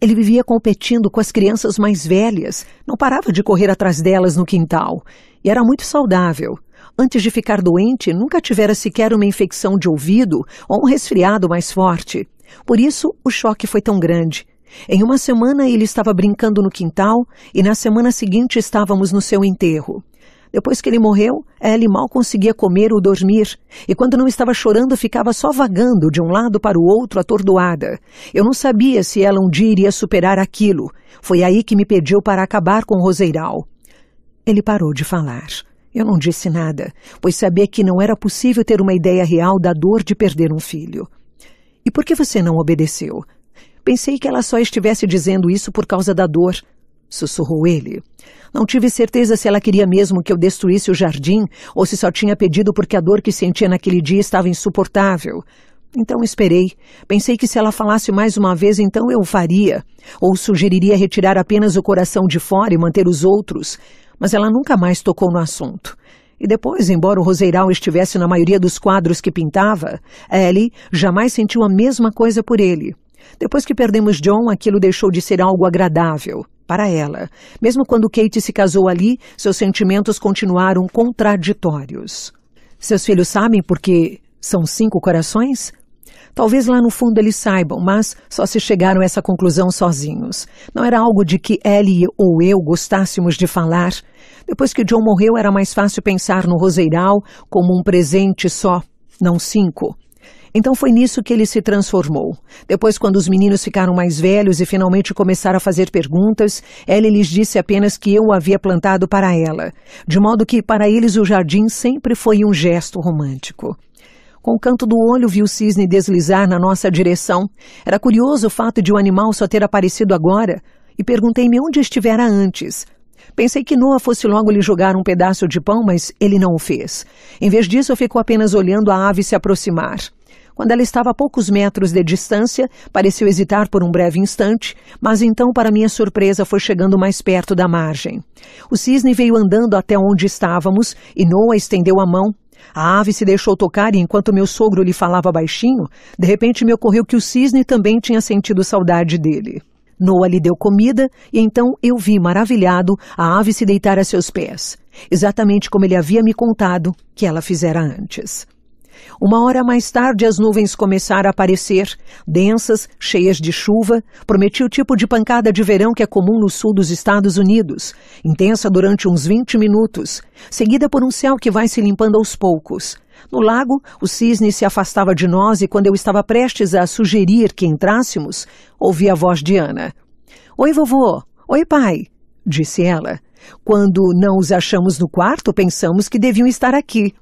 Ele vivia competindo com as crianças mais velhas, não parava de correr atrás delas no quintal. E era muito saudável antes de ficar doente, nunca tivera sequer uma infecção de ouvido ou um resfriado mais forte. Por isso, o choque foi tão grande. Em uma semana, ele estava brincando no quintal e na semana seguinte estávamos no seu enterro. Depois que ele morreu, Ellie mal conseguia comer ou dormir, e quando não estava chorando, ficava só vagando de um lado para o outro, atordoada. Eu não sabia se ela um dia iria superar aquilo. Foi aí que me pediu para acabar com o Roseiral. Ele parou de falar. Eu não disse nada, pois sabia que não era possível ter uma ideia real da dor de perder um filho. E por que você não obedeceu? Pensei que ela só estivesse dizendo isso por causa da dor. Sussurrou ele. Não tive certeza se ela queria mesmo que eu destruísse o jardim ou se só tinha pedido porque a dor que sentia naquele dia estava insuportável. Então esperei. Pensei que se ela falasse mais uma vez, então eu o faria. Ou sugeriria retirar apenas o coração de fora e manter os outros mas ela nunca mais tocou no assunto. E depois, embora o Roseiral estivesse na maioria dos quadros que pintava, Ellie jamais sentiu a mesma coisa por ele. Depois que perdemos John, aquilo deixou de ser algo agradável para ela. Mesmo quando Kate se casou ali, seus sentimentos continuaram contraditórios. Seus filhos sabem porque são cinco corações? Talvez lá no fundo eles saibam, mas só se chegaram a essa conclusão sozinhos. Não era algo de que Ellie ou eu gostássemos de falar. Depois que John morreu, era mais fácil pensar no Roseiral como um presente só, não cinco. Então foi nisso que ele se transformou. Depois, quando os meninos ficaram mais velhos e finalmente começaram a fazer perguntas, Ellie lhes disse apenas que eu o havia plantado para ela, de modo que para eles o jardim sempre foi um gesto romântico. Com o canto do olho vi o cisne deslizar na nossa direção. Era curioso o fato de o um animal só ter aparecido agora e perguntei-me onde estivera antes. Pensei que Noah fosse logo lhe jogar um pedaço de pão, mas ele não o fez. Em vez disso, ficou apenas olhando a ave se aproximar. Quando ela estava a poucos metros de distância, pareceu hesitar por um breve instante, mas então, para minha surpresa, foi chegando mais perto da margem. O cisne veio andando até onde estávamos e Noah estendeu a mão a ave se deixou tocar e, enquanto meu sogro lhe falava baixinho, de repente me ocorreu que o cisne também tinha sentido saudade dele. Noa lhe deu comida e então eu vi, maravilhado, a ave se deitar a seus pés, exatamente como ele havia me contado que ela fizera antes. Uma hora mais tarde, as nuvens começaram a aparecer, densas, cheias de chuva, prometia o tipo de pancada de verão que é comum no sul dos Estados Unidos, intensa durante uns 20 minutos, seguida por um céu que vai se limpando aos poucos. No lago, o cisne se afastava de nós e, quando eu estava prestes a sugerir que entrássemos, ouvi a voz de Ana. Oi, vovô! Oi, pai! disse ela. Quando não os achamos no quarto, pensamos que deviam estar aqui.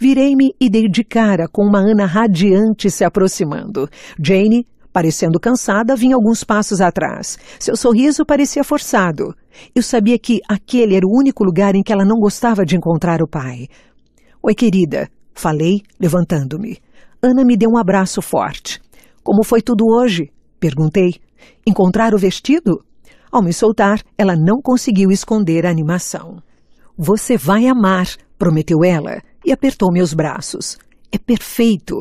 Virei-me e dei de cara com uma Ana radiante se aproximando. Jane, parecendo cansada, vinha alguns passos atrás. Seu sorriso parecia forçado. Eu sabia que aquele era o único lugar em que ela não gostava de encontrar o pai. Oi, querida, falei, levantando-me. Ana me deu um abraço forte. Como foi tudo hoje? perguntei. Encontrar o vestido? Ao me soltar, ela não conseguiu esconder a animação. Você vai amar, prometeu ela e apertou meus braços. É perfeito.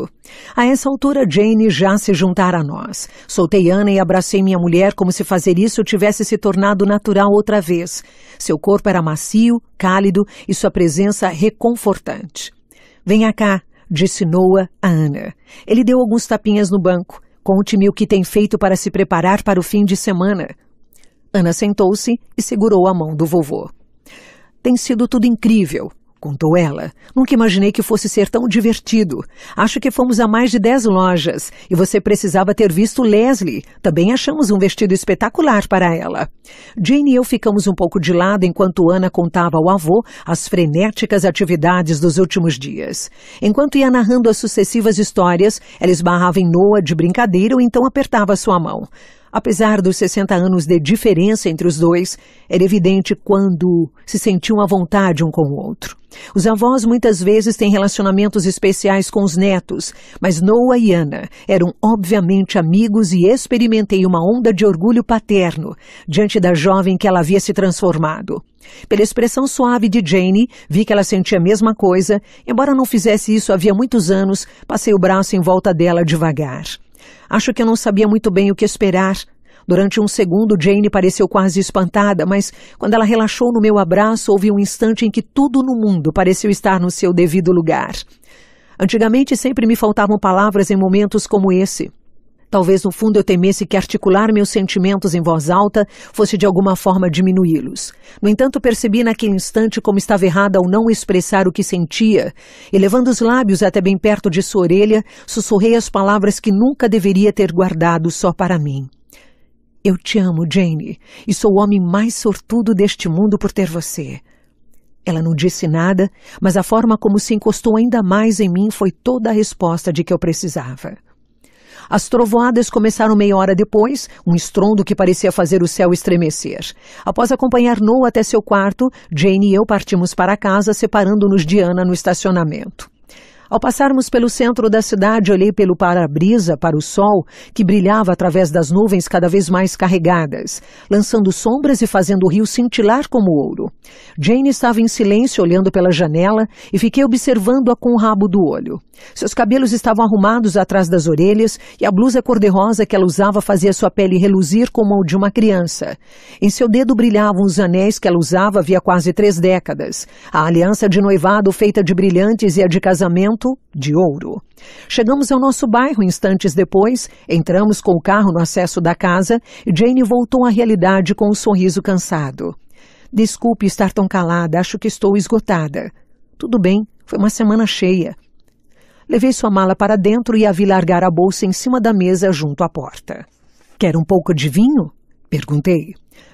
A essa altura, Jane já se juntara a nós. Soltei Ana e abracei minha mulher como se fazer isso tivesse se tornado natural outra vez. Seu corpo era macio, cálido e sua presença reconfortante. Venha cá, disse Noah a Ana. Ele deu alguns tapinhas no banco. Conte-me o que tem feito para se preparar para o fim de semana. Ana sentou-se e segurou a mão do vovô. Tem sido tudo incrível, contou ela. Nunca imaginei que fosse ser tão divertido. Acho que fomos a mais de dez lojas e você precisava ter visto Leslie. Também achamos um vestido espetacular para ela. Jane e eu ficamos um pouco de lado enquanto Ana contava ao avô as frenéticas atividades dos últimos dias. Enquanto ia narrando as sucessivas histórias, ela esbarrava em Noah de brincadeira ou então apertava sua mão. Apesar dos 60 anos de diferença entre os dois, era evidente quando se sentiam à vontade um com o outro. Os avós muitas vezes têm relacionamentos especiais com os netos, mas Noah e Ana eram obviamente amigos e experimentei uma onda de orgulho paterno diante da jovem que ela havia se transformado. Pela expressão suave de Jane, vi que ela sentia a mesma coisa, embora não fizesse isso havia muitos anos, passei o braço em volta dela devagar. Acho que eu não sabia muito bem o que esperar. Durante um segundo, Jane pareceu quase espantada, mas quando ela relaxou no meu abraço, houve um instante em que tudo no mundo pareceu estar no seu devido lugar. Antigamente sempre me faltavam palavras em momentos como esse. Talvez no fundo eu temesse que articular meus sentimentos em voz alta fosse de alguma forma diminuí-los. No entanto, percebi naquele instante como estava errada ao não expressar o que sentia, e levando os lábios até bem perto de sua orelha, sussurrei as palavras que nunca deveria ter guardado só para mim. Eu te amo, Jane, e sou o homem mais sortudo deste mundo por ter você. Ela não disse nada, mas a forma como se encostou ainda mais em mim foi toda a resposta de que eu precisava. As trovoadas começaram meia hora depois, um estrondo que parecia fazer o céu estremecer. Após acompanhar Noah até seu quarto, Jane e eu partimos para casa, separando-nos de Ana no estacionamento. Ao passarmos pelo centro da cidade, olhei pelo para-brisa para o sol, que brilhava através das nuvens cada vez mais carregadas, lançando sombras e fazendo o rio cintilar como ouro. Jane estava em silêncio olhando pela janela e fiquei observando-a com o rabo do olho. Seus cabelos estavam arrumados atrás das orelhas e a blusa cor-de-rosa que ela usava fazia sua pele reluzir como a de uma criança. Em seu dedo brilhavam os anéis que ela usava havia quase três décadas. A aliança de noivado feita de brilhantes e a de casamento de ouro. Chegamos ao nosso bairro instantes depois, entramos com o carro no acesso da casa e Jane voltou à realidade com o um sorriso cansado. Desculpe estar tão calada, acho que estou esgotada. Tudo bem, foi uma semana cheia. Levei sua mala para dentro e a vi largar a bolsa em cima da mesa junto à porta. Quer um pouco de vinho? Perguntei.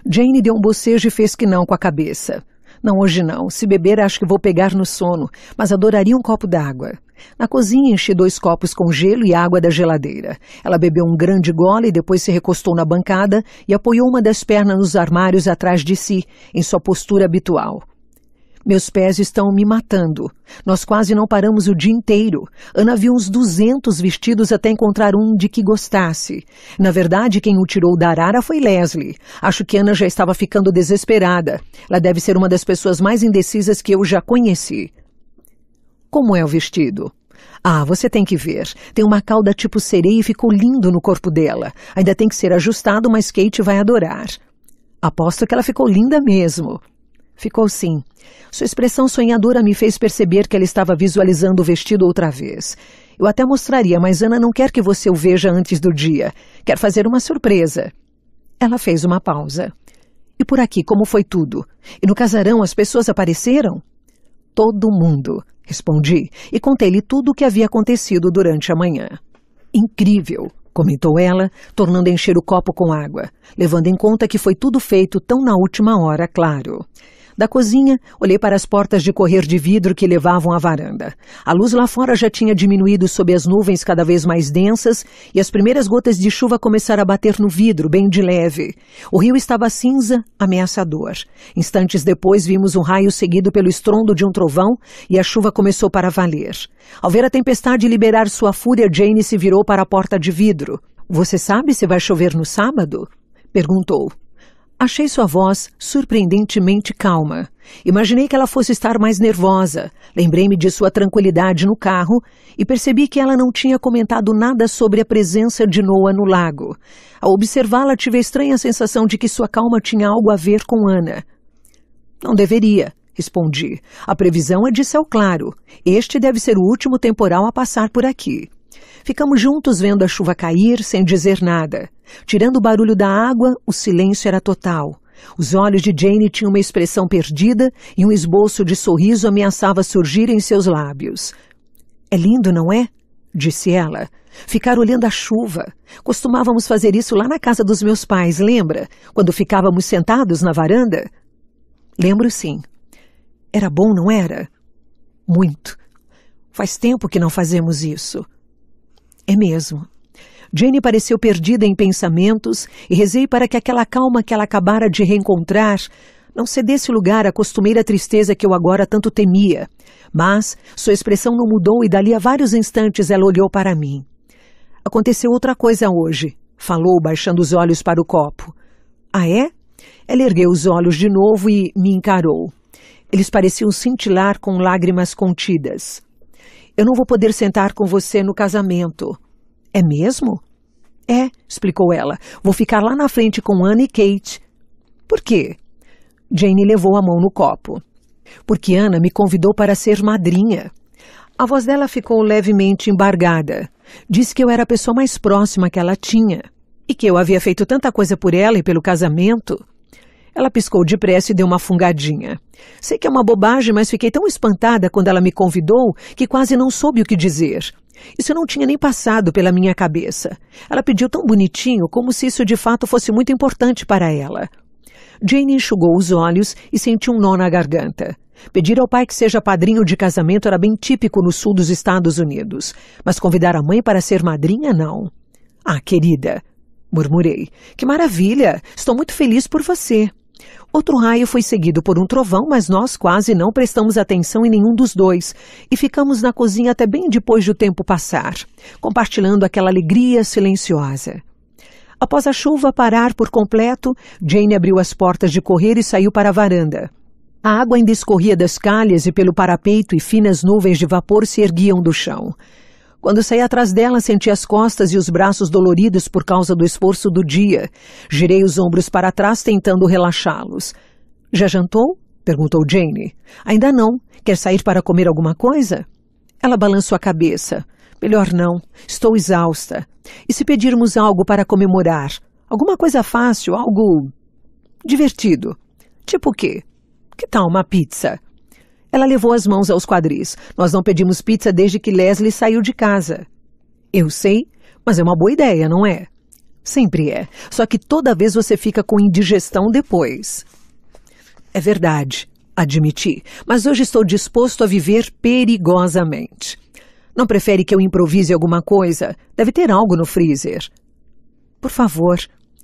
Jane deu um bocejo e fez que não com a cabeça. Não, hoje não. Se beber, acho que vou pegar no sono, mas adoraria um copo d'água. Na cozinha, enchi dois copos com gelo e água da geladeira. Ela bebeu um grande gole e depois se recostou na bancada e apoiou uma das pernas nos armários atrás de si, em sua postura habitual. Meus pés estão me matando. Nós quase não paramos o dia inteiro. Ana viu uns 200 vestidos até encontrar um de que gostasse. Na verdade, quem o tirou da arara foi Leslie. Acho que Ana já estava ficando desesperada. Ela deve ser uma das pessoas mais indecisas que eu já conheci. Como é o vestido? Ah, você tem que ver. Tem uma cauda tipo sereia e ficou lindo no corpo dela. Ainda tem que ser ajustado, mas Kate vai adorar. Aposto que ela ficou linda mesmo. Ficou sim. Sua expressão sonhadora me fez perceber que ela estava visualizando o vestido outra vez. Eu até mostraria, mas Ana não quer que você o veja antes do dia. Quer fazer uma surpresa. Ela fez uma pausa. E por aqui, como foi tudo? E no casarão as pessoas apareceram? Todo mundo, respondi, e contei-lhe tudo o que havia acontecido durante a manhã. Incrível, comentou ela, tornando a encher o copo com água, levando em conta que foi tudo feito tão na última hora, claro. Da cozinha, olhei para as portas de correr de vidro que levavam à varanda. A luz lá fora já tinha diminuído sob as nuvens cada vez mais densas e as primeiras gotas de chuva começaram a bater no vidro, bem de leve. O rio estava cinza, ameaçador. Instantes depois, vimos um raio seguido pelo estrondo de um trovão e a chuva começou para valer. Ao ver a tempestade liberar sua fúria, Jane se virou para a porta de vidro. Você sabe se vai chover no sábado? perguntou. Achei sua voz surpreendentemente calma. Imaginei que ela fosse estar mais nervosa. Lembrei-me de sua tranquilidade no carro e percebi que ela não tinha comentado nada sobre a presença de Noah no lago. Ao observá-la, tive a estranha sensação de que sua calma tinha algo a ver com Ana. Não deveria, respondi. A previsão é de céu claro. Este deve ser o último temporal a passar por aqui. Ficamos juntos vendo a chuva cair sem dizer nada. Tirando o barulho da água, o silêncio era total. Os olhos de Jane tinham uma expressão perdida e um esboço de sorriso ameaçava surgir em seus lábios. É lindo, não é? disse ela. Ficar olhando a chuva. Costumávamos fazer isso lá na casa dos meus pais, lembra? Quando ficávamos sentados na varanda? Lembro sim. Era bom, não era? Muito. Faz tempo que não fazemos isso. É mesmo. Jane pareceu perdida em pensamentos e rezei para que aquela calma que ela acabara de reencontrar não cedesse lugar à costumeira tristeza que eu agora tanto temia. Mas sua expressão não mudou e dali a vários instantes ela olhou para mim. Aconteceu outra coisa hoje, falou, baixando os olhos para o copo. Ah, é? Ela ergueu os olhos de novo e me encarou. Eles pareciam cintilar com lágrimas contidas. Eu não vou poder sentar com você no casamento. É mesmo? É, explicou ela. Vou ficar lá na frente com Anne e Kate. Por quê? Jane levou a mão no copo. Porque Ana me convidou para ser madrinha. A voz dela ficou levemente embargada. Disse que eu era a pessoa mais próxima que ela tinha e que eu havia feito tanta coisa por ela e pelo casamento. Ela piscou depressa e deu uma fungadinha. Sei que é uma bobagem, mas fiquei tão espantada quando ela me convidou que quase não soube o que dizer. Isso não tinha nem passado pela minha cabeça. Ela pediu tão bonitinho, como se isso de fato fosse muito importante para ela. Jane enxugou os olhos e sentiu um nó na garganta. Pedir ao pai que seja padrinho de casamento era bem típico no sul dos Estados Unidos, mas convidar a mãe para ser madrinha, não. Ah, querida, murmurei, que maravilha! Estou muito feliz por você. Outro raio foi seguido por um trovão, mas nós quase não prestamos atenção em nenhum dos dois e ficamos na cozinha até bem depois do tempo passar, compartilhando aquela alegria silenciosa. Após a chuva parar por completo, Jane abriu as portas de correr e saiu para a varanda. A água ainda escorria das calhas e pelo parapeito e finas nuvens de vapor se erguiam do chão. Quando saí atrás dela, senti as costas e os braços doloridos por causa do esforço do dia. Girei os ombros para trás, tentando relaxá-los. Já jantou? perguntou Jane. Ainda não. Quer sair para comer alguma coisa? Ela balançou a cabeça. Melhor não. Estou exausta. E se pedirmos algo para comemorar? Alguma coisa fácil, algo. divertido. Tipo o quê? Que tal uma pizza? Ela levou as mãos aos quadris. Nós não pedimos pizza desde que Leslie saiu de casa. Eu sei, mas é uma boa ideia, não é? Sempre é. Só que toda vez você fica com indigestão depois. É verdade, admiti, mas hoje estou disposto a viver perigosamente. Não prefere que eu improvise alguma coisa? Deve ter algo no freezer. Por favor,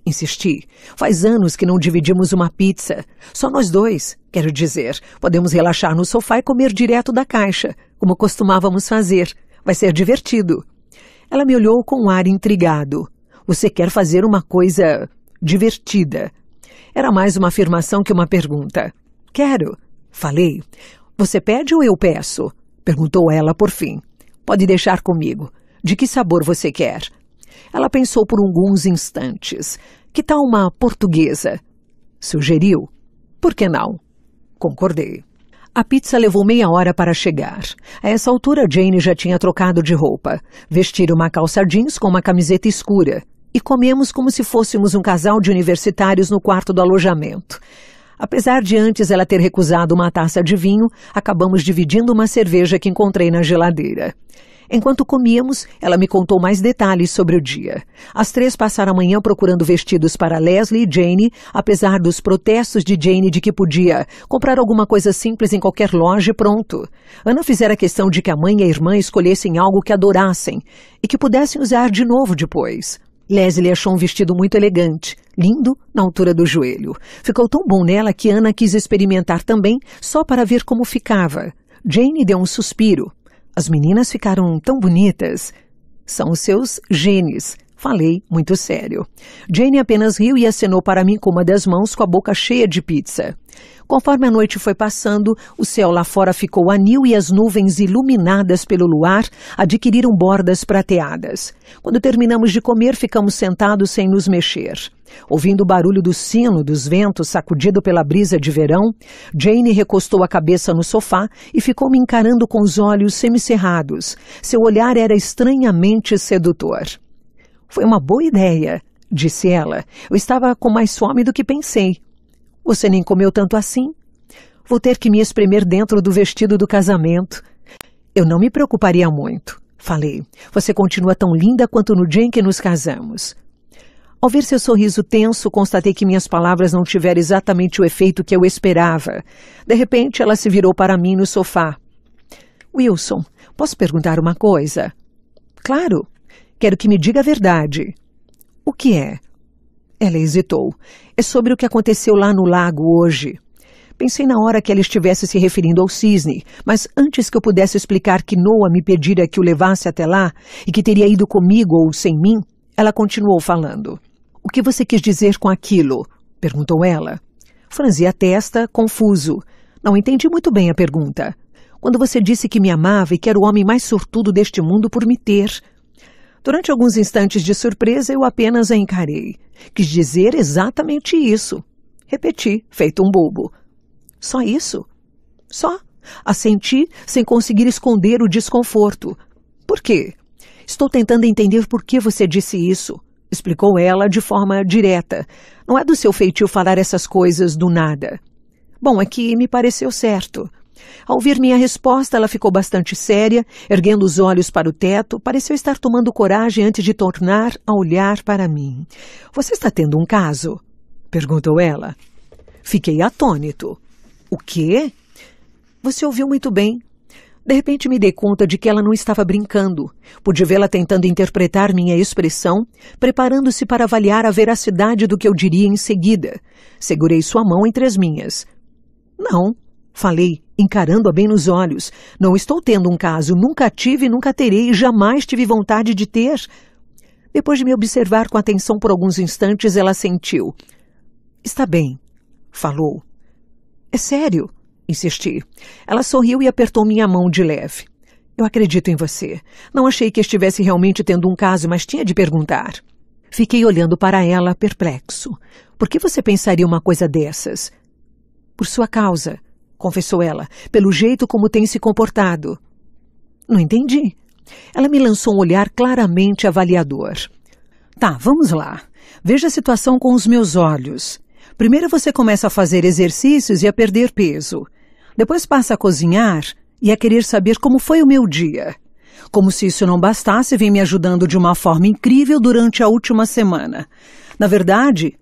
Insisti. Faz anos que não dividimos uma pizza. Só nós dois, quero dizer. Podemos relaxar no sofá e comer direto da caixa, como costumávamos fazer. Vai ser divertido. Ela me olhou com um ar intrigado. Você quer fazer uma coisa divertida? Era mais uma afirmação que uma pergunta. Quero, falei. Você pede ou eu peço? perguntou ela por fim. Pode deixar comigo. De que sabor você quer? Ela pensou por alguns instantes. Que tal uma portuguesa? Sugeriu. Por que não? Concordei. A pizza levou meia hora para chegar. A essa altura, Jane já tinha trocado de roupa, vestir uma calça jeans com uma camiseta escura, e comemos como se fôssemos um casal de universitários no quarto do alojamento. Apesar de antes ela ter recusado uma taça de vinho, acabamos dividindo uma cerveja que encontrei na geladeira. Enquanto comíamos, ela me contou mais detalhes sobre o dia. As três passaram a manhã procurando vestidos para Leslie e Jane, apesar dos protestos de Jane de que podia comprar alguma coisa simples em qualquer loja e pronto. Ana fizera questão de que a mãe e a irmã escolhessem algo que adorassem e que pudessem usar de novo depois. Leslie achou um vestido muito elegante, lindo na altura do joelho. Ficou tão bom nela que Ana quis experimentar também, só para ver como ficava. Jane deu um suspiro as meninas ficaram tão bonitas. São os seus genes. Falei muito sério. Jane apenas riu e acenou para mim com uma das mãos com a boca cheia de pizza. Conforme a noite foi passando, o céu lá fora ficou anil e as nuvens, iluminadas pelo luar, adquiriram bordas prateadas. Quando terminamos de comer, ficamos sentados sem nos mexer. Ouvindo o barulho do sino dos ventos sacudido pela brisa de verão, Jane recostou a cabeça no sofá e ficou me encarando com os olhos semicerrados. Seu olhar era estranhamente sedutor. Foi uma boa ideia, disse ela. Eu estava com mais fome do que pensei. Você nem comeu tanto assim? Vou ter que me espremer dentro do vestido do casamento. Eu não me preocuparia muito, falei. Você continua tão linda quanto no dia em que nos casamos. Ao ver seu sorriso tenso, constatei que minhas palavras não tiveram exatamente o efeito que eu esperava. De repente, ela se virou para mim no sofá. Wilson, posso perguntar uma coisa? Claro. Quero que me diga a verdade. O que é? Ela hesitou. É sobre o que aconteceu lá no lago hoje. Pensei na hora que ela estivesse se referindo ao cisne, mas antes que eu pudesse explicar que Noah me pedira que o levasse até lá e que teria ido comigo ou sem mim, ela continuou falando. O que você quis dizer com aquilo? perguntou ela. Franzi a testa, confuso. Não entendi muito bem a pergunta. Quando você disse que me amava e que era o homem mais sortudo deste mundo por me ter. Durante alguns instantes de surpresa, eu apenas a encarei. Quis dizer exatamente isso. Repeti, feito um bobo. Só isso? Só? Assenti sem conseguir esconder o desconforto. Por quê? Estou tentando entender por que você disse isso explicou ela de forma direta. Não é do seu feitio falar essas coisas do nada. Bom, é que me pareceu certo. Ao ouvir minha resposta, ela ficou bastante séria, erguendo os olhos para o teto, pareceu estar tomando coragem antes de tornar a olhar para mim. Você está tendo um caso? perguntou ela. Fiquei atônito. O quê? Você ouviu muito bem. De repente me dei conta de que ela não estava brincando. Pude vê-la tentando interpretar minha expressão, preparando-se para avaliar a veracidade do que eu diria em seguida. Segurei sua mão entre as minhas. Não, falei, encarando-a bem nos olhos. Não estou tendo um caso, nunca tive, nunca terei e jamais tive vontade de ter. Depois de me observar com atenção por alguns instantes, ela sentiu. Está bem, falou. É sério? Insisti. Ela sorriu e apertou minha mão de leve. Eu acredito em você. Não achei que estivesse realmente tendo um caso, mas tinha de perguntar. Fiquei olhando para ela, perplexo. Por que você pensaria uma coisa dessas? Por sua causa, confessou ela, pelo jeito como tem se comportado. Não entendi. Ela me lançou um olhar claramente avaliador. Tá, vamos lá. Veja a situação com os meus olhos. Primeiro você começa a fazer exercícios e a perder peso. Depois passa a cozinhar e a querer saber como foi o meu dia. Como se isso não bastasse, vem me ajudando de uma forma incrível durante a última semana. Na verdade,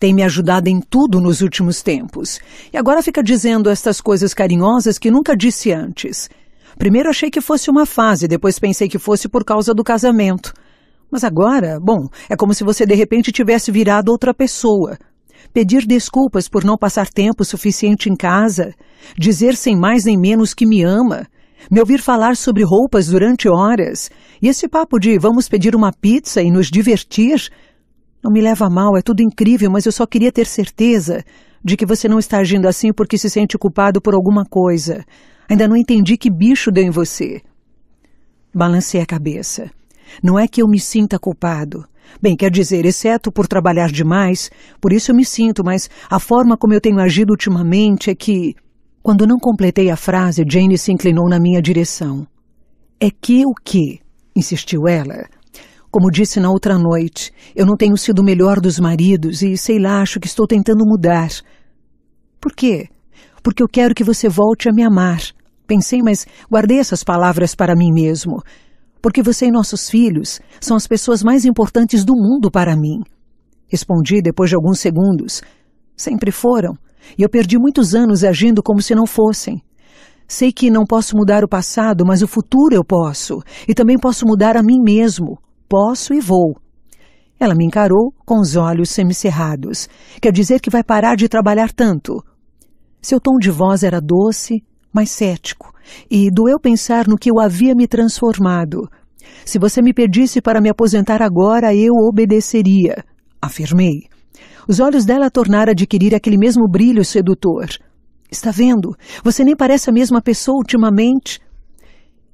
tem me ajudado em tudo nos últimos tempos. E agora fica dizendo estas coisas carinhosas que nunca disse antes. Primeiro achei que fosse uma fase, depois pensei que fosse por causa do casamento. Mas agora, bom, é como se você de repente tivesse virado outra pessoa pedir desculpas por não passar tempo suficiente em casa, dizer sem mais nem menos que me ama, me ouvir falar sobre roupas durante horas, e esse papo de vamos pedir uma pizza e nos divertir. Não me leva mal, é tudo incrível, mas eu só queria ter certeza de que você não está agindo assim porque se sente culpado por alguma coisa. Ainda não entendi que bicho deu em você. Balancei a cabeça. Não é que eu me sinta culpado. Bem, quer dizer, exceto por trabalhar demais, por isso eu me sinto, mas a forma como eu tenho agido ultimamente é que. Quando não completei a frase, Jane se inclinou na minha direção. É que o que insistiu ela. Como disse na outra noite, eu não tenho sido o melhor dos maridos e, sei lá, acho que estou tentando mudar. Por quê? Porque eu quero que você volte a me amar. Pensei, mas guardei essas palavras para mim mesmo porque você e nossos filhos são as pessoas mais importantes do mundo para mim. Respondi depois de alguns segundos. Sempre foram, e eu perdi muitos anos agindo como se não fossem. Sei que não posso mudar o passado, mas o futuro eu posso, e também posso mudar a mim mesmo. Posso e vou. Ela me encarou com os olhos semicerrados. Quer dizer que vai parar de trabalhar tanto. Seu tom de voz era doce, mais cético, e doeu pensar no que eu havia me transformado. Se você me pedisse para me aposentar agora, eu obedeceria, afirmei. Os olhos dela tornaram a adquirir aquele mesmo brilho sedutor. Está vendo? Você nem parece a mesma pessoa ultimamente.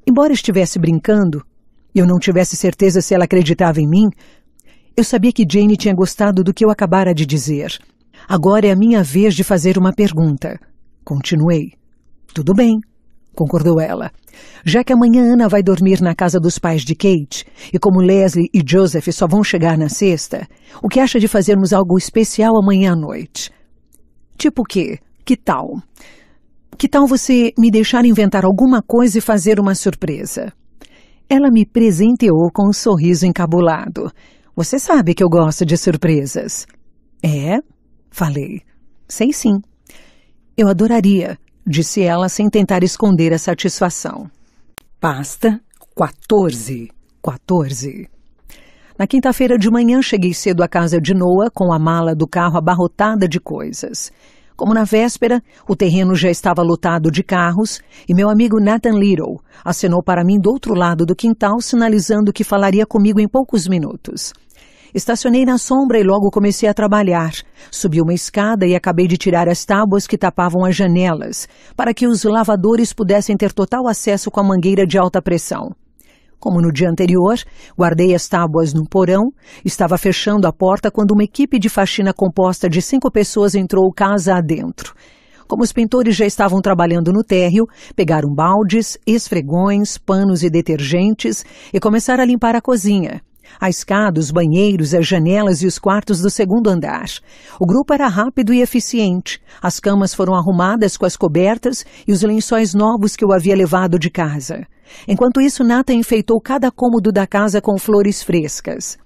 Embora estivesse brincando, e eu não tivesse certeza se ela acreditava em mim, eu sabia que Jane tinha gostado do que eu acabara de dizer. Agora é a minha vez de fazer uma pergunta. Continuei. Tudo bem, concordou ela. Já que amanhã Ana vai dormir na casa dos pais de Kate, e como Leslie e Joseph só vão chegar na sexta, o que acha de fazermos algo especial amanhã à noite? Tipo o quê? Que tal? Que tal você me deixar inventar alguma coisa e fazer uma surpresa? Ela me presenteou com um sorriso encabulado. Você sabe que eu gosto de surpresas. É? Falei. Sei sim. Eu adoraria, disse ela sem tentar esconder a satisfação. Pasta 14. 14. Na quinta-feira de manhã cheguei cedo à casa de Noah com a mala do carro abarrotada de coisas. Como na véspera, o terreno já estava lotado de carros e meu amigo Nathan Little acenou para mim do outro lado do quintal, sinalizando que falaria comigo em poucos minutos. Estacionei na sombra e logo comecei a trabalhar. Subi uma escada e acabei de tirar as tábuas que tapavam as janelas, para que os lavadores pudessem ter total acesso com a mangueira de alta pressão. Como no dia anterior, guardei as tábuas no porão, estava fechando a porta quando uma equipe de faxina composta de cinco pessoas entrou casa adentro. Como os pintores já estavam trabalhando no térreo, pegaram baldes, esfregões, panos e detergentes e começaram a limpar a cozinha. A escada, os banheiros, as janelas e os quartos do segundo andar. O grupo era rápido e eficiente. As camas foram arrumadas com as cobertas e os lençóis novos que eu havia levado de casa. Enquanto isso, Nata enfeitou cada cômodo da casa com flores frescas.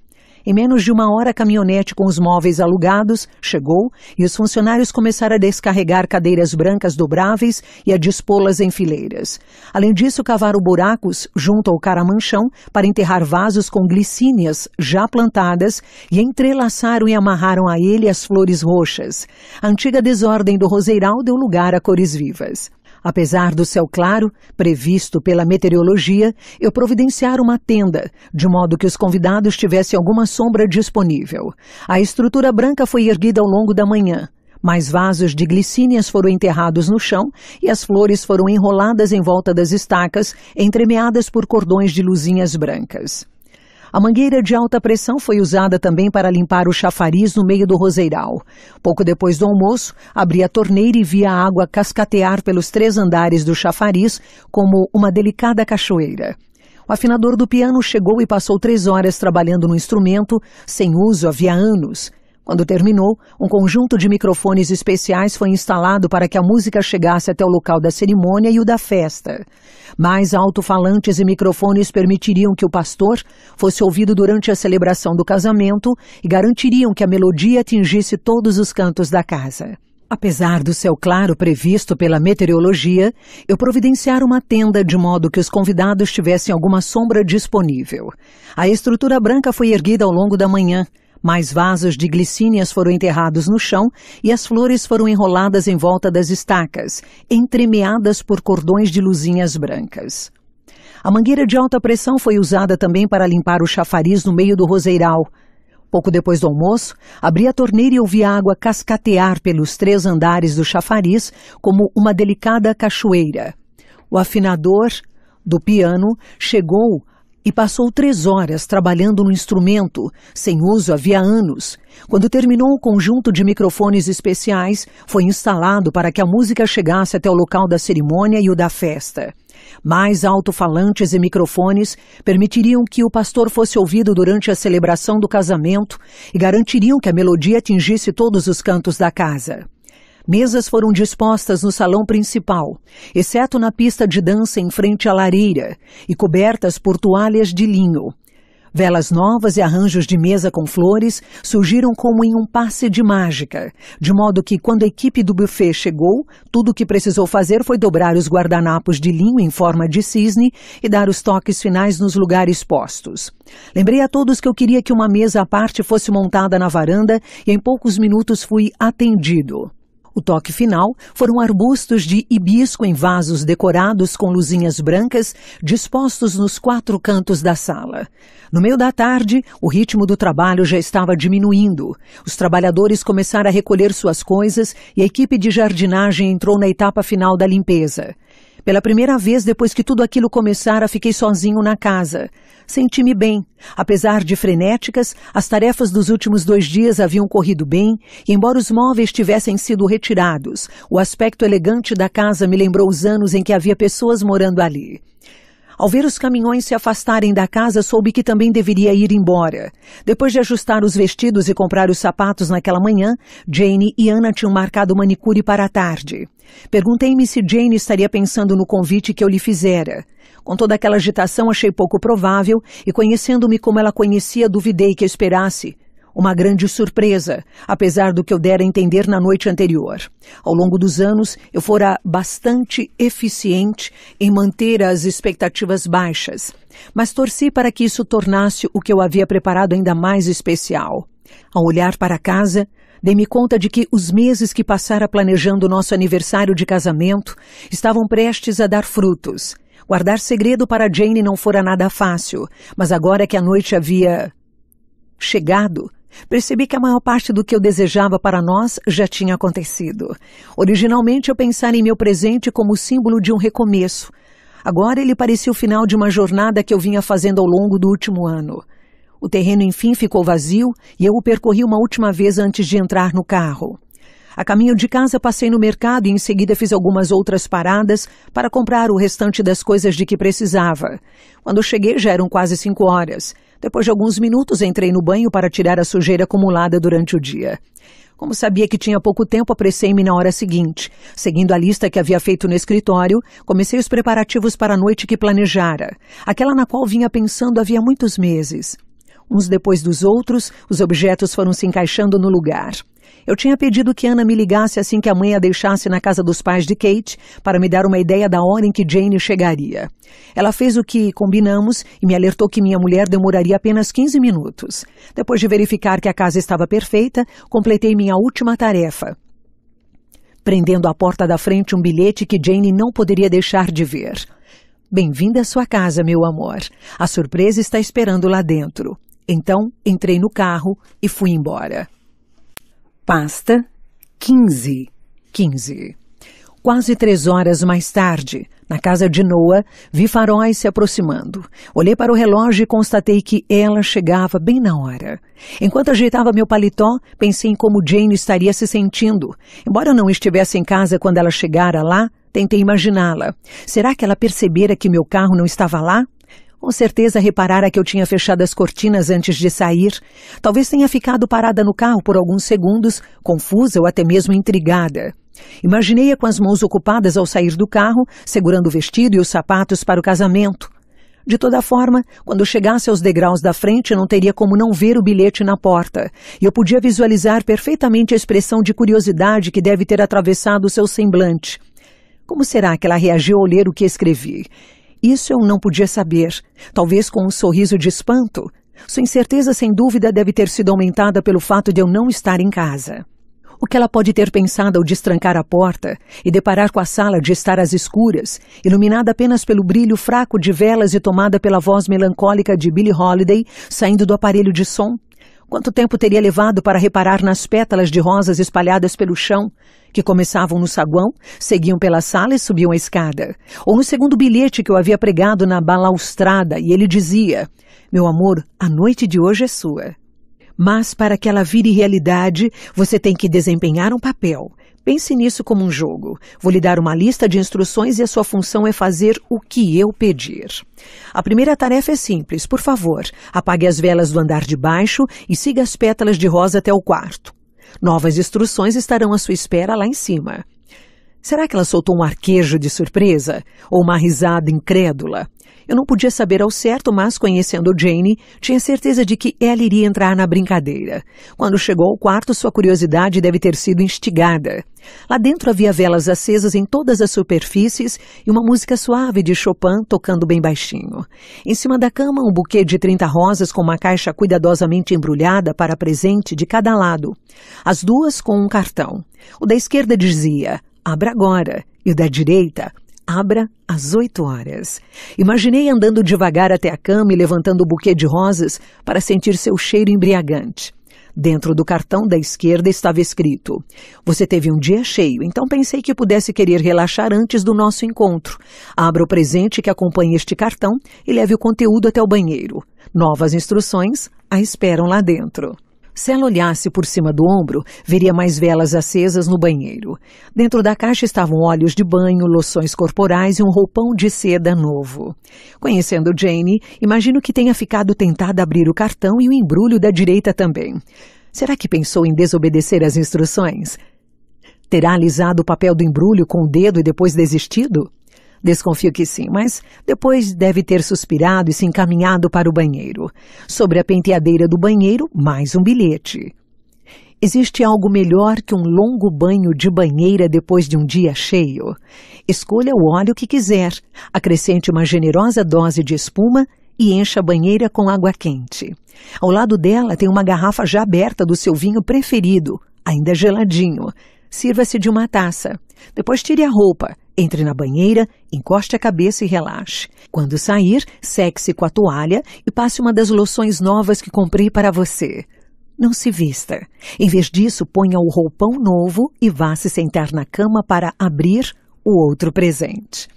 Em menos de uma hora, a caminhonete com os móveis alugados chegou e os funcionários começaram a descarregar cadeiras brancas dobráveis e a dispô-las em fileiras. Além disso, cavaram buracos junto ao caramanchão para enterrar vasos com glicínias já plantadas e entrelaçaram e amarraram a ele as flores roxas. A antiga desordem do roseiral deu lugar a cores vivas. Apesar do céu claro, previsto pela meteorologia, eu providenciar uma tenda, de modo que os convidados tivessem alguma sombra disponível. A estrutura branca foi erguida ao longo da manhã. Mais vasos de glicínias foram enterrados no chão e as flores foram enroladas em volta das estacas, entremeadas por cordões de luzinhas brancas. A mangueira de alta pressão foi usada também para limpar o chafariz no meio do roseiral. Pouco depois do almoço, abri a torneira e vi a água cascatear pelos três andares do chafariz como uma delicada cachoeira. O afinador do piano chegou e passou três horas trabalhando no instrumento, sem uso havia anos. Quando terminou, um conjunto de microfones especiais foi instalado para que a música chegasse até o local da cerimônia e o da festa. Mais alto-falantes e microfones permitiriam que o pastor fosse ouvido durante a celebração do casamento e garantiriam que a melodia atingisse todos os cantos da casa. Apesar do céu claro previsto pela meteorologia, eu providenciar uma tenda de modo que os convidados tivessem alguma sombra disponível. A estrutura branca foi erguida ao longo da manhã. Mais vasos de glicínias foram enterrados no chão e as flores foram enroladas em volta das estacas, entremeadas por cordões de luzinhas brancas. A mangueira de alta pressão foi usada também para limpar o chafariz no meio do roseiral. Pouco depois do almoço, abri a torneira e ouvi a água cascatear pelos três andares do chafariz como uma delicada cachoeira. O afinador do piano chegou e passou três horas trabalhando no instrumento, sem uso havia anos. Quando terminou, o conjunto de microfones especiais foi instalado para que a música chegasse até o local da cerimônia e o da festa. Mais alto-falantes e microfones permitiriam que o pastor fosse ouvido durante a celebração do casamento e garantiriam que a melodia atingisse todos os cantos da casa. Mesas foram dispostas no salão principal, exceto na pista de dança em frente à lareira, e cobertas por toalhas de linho. Velas novas e arranjos de mesa com flores surgiram como em um passe de mágica, de modo que quando a equipe do buffet chegou, tudo o que precisou fazer foi dobrar os guardanapos de linho em forma de cisne e dar os toques finais nos lugares postos. Lembrei a todos que eu queria que uma mesa à parte fosse montada na varanda e em poucos minutos fui atendido. O toque final foram arbustos de hibisco em vasos decorados com luzinhas brancas, dispostos nos quatro cantos da sala. No meio da tarde, o ritmo do trabalho já estava diminuindo. Os trabalhadores começaram a recolher suas coisas e a equipe de jardinagem entrou na etapa final da limpeza. Pela primeira vez depois que tudo aquilo começara, fiquei sozinho na casa. Senti-me bem. Apesar de frenéticas, as tarefas dos últimos dois dias haviam corrido bem, e embora os móveis tivessem sido retirados, o aspecto elegante da casa me lembrou os anos em que havia pessoas morando ali. Ao ver os caminhões se afastarem da casa, soube que também deveria ir embora. Depois de ajustar os vestidos e comprar os sapatos naquela manhã, Jane e Anna tinham marcado manicure para a tarde. Perguntei-me se Jane estaria pensando no convite que eu lhe fizera. Com toda aquela agitação, achei pouco provável e, conhecendo-me como ela conhecia, duvidei que esperasse. Uma grande surpresa, apesar do que eu dera entender na noite anterior. Ao longo dos anos, eu fora bastante eficiente em manter as expectativas baixas, mas torci para que isso tornasse o que eu havia preparado ainda mais especial. Ao olhar para casa, dei-me conta de que os meses que passara planejando nosso aniversário de casamento estavam prestes a dar frutos. Guardar segredo para Jane não fora nada fácil, mas agora que a noite havia chegado, Percebi que a maior parte do que eu desejava para nós já tinha acontecido. Originalmente eu pensara em meu presente como símbolo de um recomeço. Agora ele parecia o final de uma jornada que eu vinha fazendo ao longo do último ano. O terreno enfim ficou vazio e eu o percorri uma última vez antes de entrar no carro. A caminho de casa, passei no mercado e em seguida fiz algumas outras paradas para comprar o restante das coisas de que precisava. Quando cheguei, já eram quase cinco horas. Depois de alguns minutos, entrei no banho para tirar a sujeira acumulada durante o dia. Como sabia que tinha pouco tempo, apressei-me na hora seguinte. Seguindo a lista que havia feito no escritório, comecei os preparativos para a noite que planejara, aquela na qual vinha pensando havia muitos meses. Uns depois dos outros, os objetos foram se encaixando no lugar. Eu tinha pedido que Ana me ligasse assim que a mãe a deixasse na casa dos pais de Kate para me dar uma ideia da hora em que Jane chegaria. Ela fez o que combinamos e me alertou que minha mulher demoraria apenas 15 minutos. Depois de verificar que a casa estava perfeita, completei minha última tarefa prendendo à porta da frente um bilhete que Jane não poderia deixar de ver. Bem-vinda à sua casa, meu amor. A surpresa está esperando lá dentro. Então, entrei no carro e fui embora. Pasta 15, 15. Quase três horas mais tarde, na casa de Noah, vi faróis se aproximando. Olhei para o relógio e constatei que ela chegava bem na hora. Enquanto ajeitava meu paletó, pensei em como Jane estaria se sentindo. Embora eu não estivesse em casa quando ela chegara lá, tentei imaginá-la. Será que ela percebera que meu carro não estava lá? Com certeza reparara que eu tinha fechado as cortinas antes de sair. Talvez tenha ficado parada no carro por alguns segundos, confusa ou até mesmo intrigada. Imaginei-a com as mãos ocupadas ao sair do carro, segurando o vestido e os sapatos para o casamento. De toda forma, quando chegasse aos degraus da frente, não teria como não ver o bilhete na porta, e eu podia visualizar perfeitamente a expressão de curiosidade que deve ter atravessado o seu semblante. Como será que ela reagiu ao ler o que escrevi? Isso eu não podia saber, talvez com um sorriso de espanto. Sua incerteza, sem dúvida, deve ter sido aumentada pelo fato de eu não estar em casa. O que ela pode ter pensado ao destrancar a porta e deparar com a sala de estar às escuras, iluminada apenas pelo brilho fraco de velas e tomada pela voz melancólica de Billie Holiday saindo do aparelho de som? Quanto tempo teria levado para reparar nas pétalas de rosas espalhadas pelo chão? que começavam no saguão, seguiam pela sala e subiam a escada. Ou no segundo bilhete que eu havia pregado na balaustrada, e ele dizia: Meu amor, a noite de hoje é sua. Mas para que ela vire realidade, você tem que desempenhar um papel. Pense nisso como um jogo. Vou lhe dar uma lista de instruções e a sua função é fazer o que eu pedir. A primeira tarefa é simples. Por favor, apague as velas do andar de baixo e siga as pétalas de rosa até o quarto. Novas instruções estarão à sua espera lá em cima. Será que ela soltou um arquejo de surpresa? Ou uma risada incrédula? Eu não podia saber ao certo, mas conhecendo Jane, tinha certeza de que ela iria entrar na brincadeira. Quando chegou ao quarto, sua curiosidade deve ter sido instigada. Lá dentro havia velas acesas em todas as superfícies e uma música suave de Chopin tocando bem baixinho. Em cima da cama, um buquê de 30 rosas com uma caixa cuidadosamente embrulhada para presente de cada lado. As duas com um cartão. O da esquerda dizia: Abra agora. E o da direita: abra às 8 horas. Imaginei andando devagar até a cama e levantando o buquê de rosas para sentir seu cheiro embriagante. Dentro do cartão da esquerda estava escrito: Você teve um dia cheio, então pensei que pudesse querer relaxar antes do nosso encontro. Abra o presente que acompanha este cartão e leve o conteúdo até o banheiro. Novas instruções a esperam lá dentro. Se ela olhasse por cima do ombro, veria mais velas acesas no banheiro. Dentro da caixa estavam óleos de banho, loções corporais e um roupão de seda novo. Conhecendo Jane, imagino que tenha ficado tentada a abrir o cartão e o embrulho da direita também. Será que pensou em desobedecer as instruções? Terá alisado o papel do embrulho com o dedo e depois desistido? Desconfio que sim, mas depois deve ter suspirado e se encaminhado para o banheiro. Sobre a penteadeira do banheiro, mais um bilhete. Existe algo melhor que um longo banho de banheira depois de um dia cheio? Escolha o óleo que quiser, acrescente uma generosa dose de espuma e encha a banheira com água quente. Ao lado dela tem uma garrafa já aberta do seu vinho preferido, ainda geladinho. Sirva-se de uma taça. Depois tire a roupa, entre na banheira, encoste a cabeça e relaxe. Quando sair, seque-se com a toalha e passe uma das loções novas que comprei para você. Não se vista. Em vez disso, ponha o roupão novo e vá se sentar na cama para abrir o outro presente.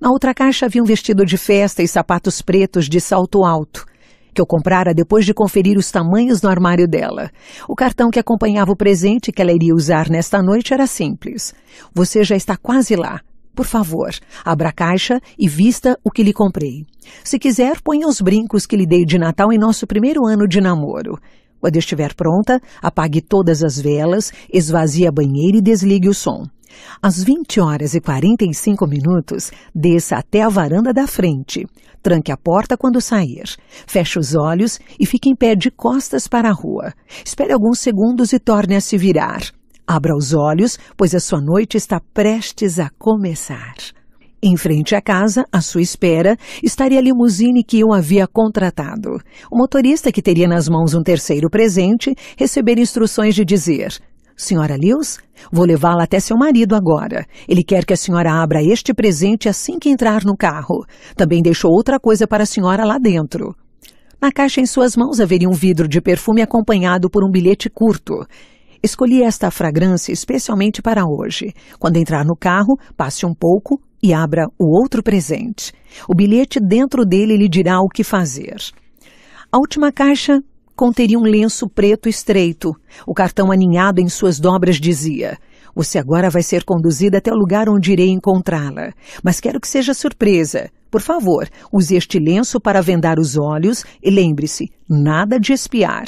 Na outra caixa havia um vestido de festa e sapatos pretos de salto alto que eu comprara depois de conferir os tamanhos no armário dela. O cartão que acompanhava o presente que ela iria usar nesta noite era simples. Você já está quase lá. Por favor, abra a caixa e vista o que lhe comprei. Se quiser, ponha os brincos que lhe dei de Natal em nosso primeiro ano de namoro. Quando estiver pronta, apague todas as velas, esvazie a banheira e desligue o som. Às 20 horas e 45 minutos, desça até a varanda da frente. Tranque a porta quando sair. Feche os olhos e fique em pé de costas para a rua. Espere alguns segundos e torne a se virar. Abra os olhos, pois a sua noite está prestes a começar. Em frente à casa, à sua espera, estaria a limusine que eu havia contratado. O motorista, que teria nas mãos um terceiro presente, receber instruções de dizer: Senhora Lewis, vou levá-la até seu marido agora. Ele quer que a senhora abra este presente assim que entrar no carro. Também deixou outra coisa para a senhora lá dentro. Na caixa em suas mãos haveria um vidro de perfume acompanhado por um bilhete curto. Escolhi esta fragrância especialmente para hoje. Quando entrar no carro, passe um pouco e abra o outro presente. O bilhete dentro dele lhe dirá o que fazer. A última caixa conteria um lenço preto estreito. O cartão aninhado em suas dobras dizia: Você agora vai ser conduzida até o lugar onde irei encontrá-la, mas quero que seja surpresa. Por favor, use este lenço para vendar os olhos e lembre-se, nada de espiar.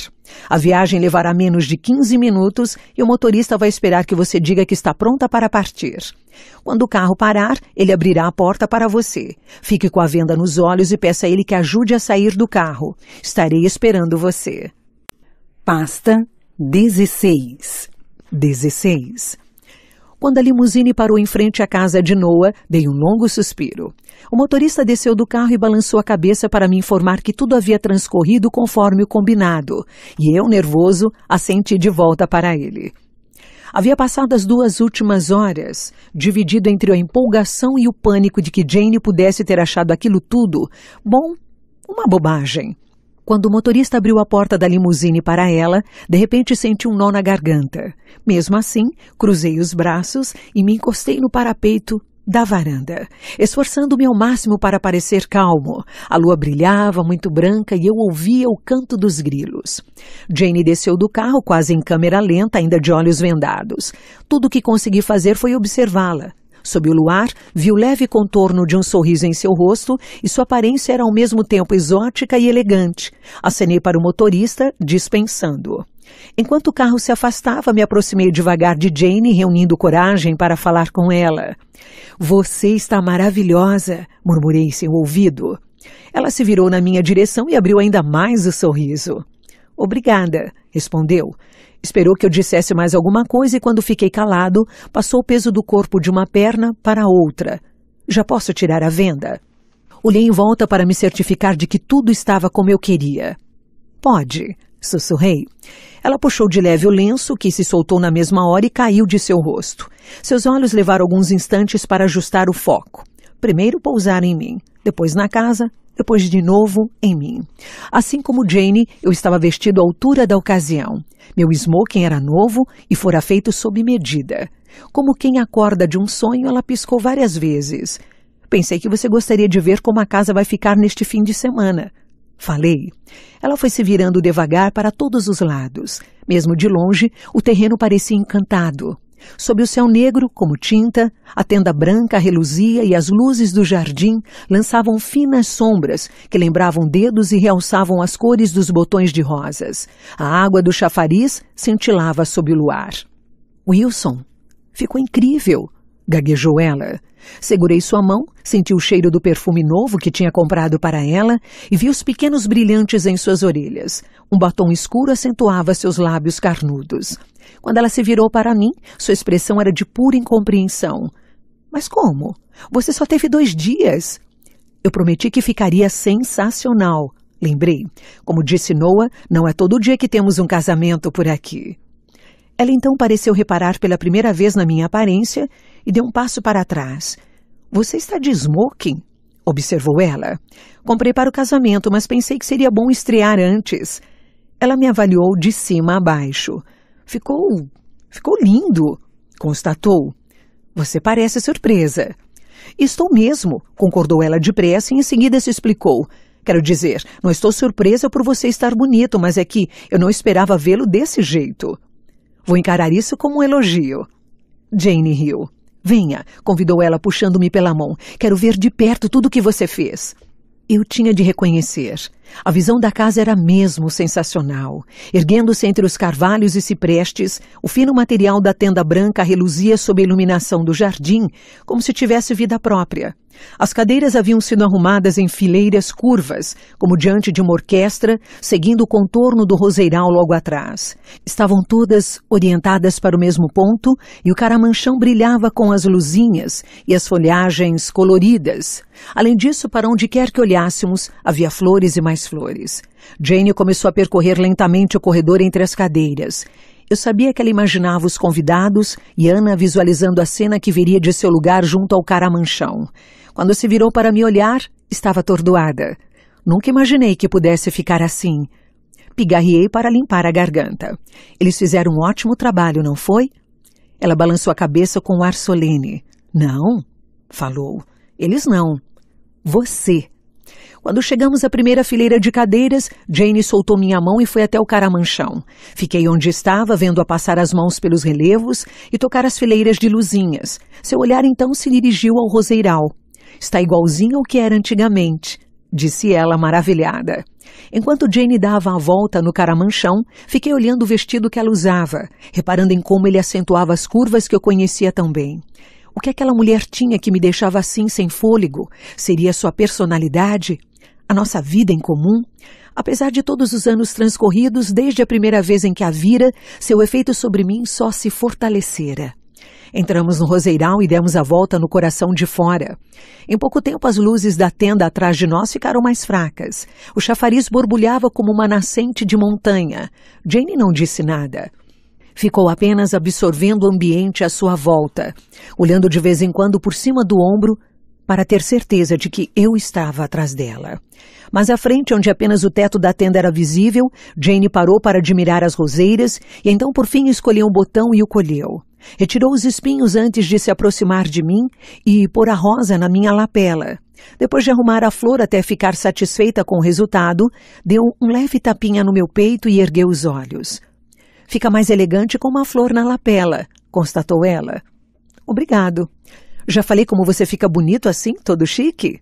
A viagem levará menos de 15 minutos e o motorista vai esperar que você diga que está pronta para partir. Quando o carro parar, ele abrirá a porta para você. Fique com a venda nos olhos e peça a ele que ajude a sair do carro. Estarei esperando você. Pasta 16 16 quando a limusine parou em frente à casa de Noah, dei um longo suspiro. O motorista desceu do carro e balançou a cabeça para me informar que tudo havia transcorrido conforme o combinado, e eu, nervoso, assenti de volta para ele. Havia passado as duas últimas horas, dividido entre a empolgação e o pânico de que Jane pudesse ter achado aquilo tudo, bom, uma bobagem. Quando o motorista abriu a porta da limusine para ela, de repente senti um nó na garganta. Mesmo assim, cruzei os braços e me encostei no parapeito da varanda, esforçando-me ao máximo para parecer calmo. A lua brilhava muito branca e eu ouvia o canto dos grilos. Jane desceu do carro quase em câmera lenta, ainda de olhos vendados. Tudo o que consegui fazer foi observá-la. Sob o luar, viu leve contorno de um sorriso em seu rosto e sua aparência era ao mesmo tempo exótica e elegante. Acenei para o motorista, dispensando-o. Enquanto o carro se afastava, me aproximei devagar de Jane, reunindo coragem para falar com ela. Você está maravilhosa, murmurei em seu ouvido. Ela se virou na minha direção e abriu ainda mais o sorriso. Obrigada, respondeu. Esperou que eu dissesse mais alguma coisa e, quando fiquei calado, passou o peso do corpo de uma perna para a outra. Já posso tirar a venda? Olhei em volta para me certificar de que tudo estava como eu queria. Pode, sussurrei. Ela puxou de leve o lenço, que se soltou na mesma hora e caiu de seu rosto. Seus olhos levaram alguns instantes para ajustar o foco. Primeiro pousaram em mim, depois na casa, depois de novo em mim. Assim como Jane, eu estava vestido à altura da ocasião. Meu smoking era novo e fora feito sob medida. Como quem acorda de um sonho, ela piscou várias vezes. Pensei que você gostaria de ver como a casa vai ficar neste fim de semana. Falei. Ela foi se virando devagar para todos os lados. Mesmo de longe, o terreno parecia encantado. Sob o céu negro, como tinta, a tenda branca reluzia e as luzes do jardim lançavam finas sombras que lembravam dedos e realçavam as cores dos botões de rosas. A água do chafariz cintilava sob o luar. Wilson, ficou incrível, gaguejou ela. Segurei sua mão, senti o cheiro do perfume novo que tinha comprado para ela e vi os pequenos brilhantes em suas orelhas. Um batom escuro acentuava seus lábios carnudos. Quando ela se virou para mim, sua expressão era de pura incompreensão. Mas como? Você só teve dois dias. Eu prometi que ficaria sensacional. Lembrei. Como disse Noah, não é todo dia que temos um casamento por aqui. Ela então pareceu reparar pela primeira vez na minha aparência e deu um passo para trás. Você está de smoking? observou ela. Comprei para o casamento, mas pensei que seria bom estrear antes. Ela me avaliou de cima a baixo. Ficou. ficou lindo, constatou. Você parece surpresa. Estou mesmo, concordou ela depressa e em seguida se explicou. Quero dizer, não estou surpresa por você estar bonito, mas é que eu não esperava vê-lo desse jeito. Vou encarar isso como um elogio. Jane riu. Venha, convidou ela, puxando-me pela mão. Quero ver de perto tudo o que você fez. Eu tinha de reconhecer. A visão da casa era mesmo sensacional. Erguendo-se entre os carvalhos e ciprestes, o fino material da tenda branca reluzia sob a iluminação do jardim, como se tivesse vida própria. As cadeiras haviam sido arrumadas em fileiras curvas, como diante de uma orquestra, seguindo o contorno do roseiral logo atrás. Estavam todas orientadas para o mesmo ponto e o caramanchão brilhava com as luzinhas e as folhagens coloridas. Além disso, para onde quer que olhássemos, havia flores e mais flores. Jane começou a percorrer lentamente o corredor entre as cadeiras. Eu sabia que ela imaginava os convidados e Ana visualizando a cena que viria de seu lugar junto ao caramanchão. Quando se virou para me olhar, estava atordoada. Nunca imaginei que pudesse ficar assim. Pigarriei para limpar a garganta. Eles fizeram um ótimo trabalho, não foi? Ela balançou a cabeça com um ar solene. Não, falou. Eles não. Você quando chegamos à primeira fileira de cadeiras, Jane soltou minha mão e foi até o caramanchão. Fiquei onde estava, vendo-a passar as mãos pelos relevos e tocar as fileiras de luzinhas. Seu olhar então se dirigiu ao roseiral. Está igualzinho ao que era antigamente, disse ela maravilhada. Enquanto Jane dava a volta no caramanchão, fiquei olhando o vestido que ela usava, reparando em como ele acentuava as curvas que eu conhecia tão bem. O que aquela mulher tinha que me deixava assim sem fôlego? Seria sua personalidade? nossa vida em comum, apesar de todos os anos transcorridos desde a primeira vez em que a vira, seu efeito sobre mim só se fortalecera. Entramos no roseiral e demos a volta no coração de fora. Em pouco tempo, as luzes da tenda atrás de nós ficaram mais fracas. O chafariz borbulhava como uma nascente de montanha. Jane não disse nada. Ficou apenas absorvendo o ambiente à sua volta, olhando de vez em quando por cima do ombro para ter certeza de que eu estava atrás dela. Mas à frente, onde apenas o teto da tenda era visível, Jane parou para admirar as roseiras e então por fim escolheu um botão e o colheu. Retirou os espinhos antes de se aproximar de mim e pôr a rosa na minha lapela. Depois de arrumar a flor até ficar satisfeita com o resultado, deu um leve tapinha no meu peito e ergueu os olhos. Fica mais elegante com uma flor na lapela, constatou ela. Obrigado. Já falei como você fica bonito assim, todo chique?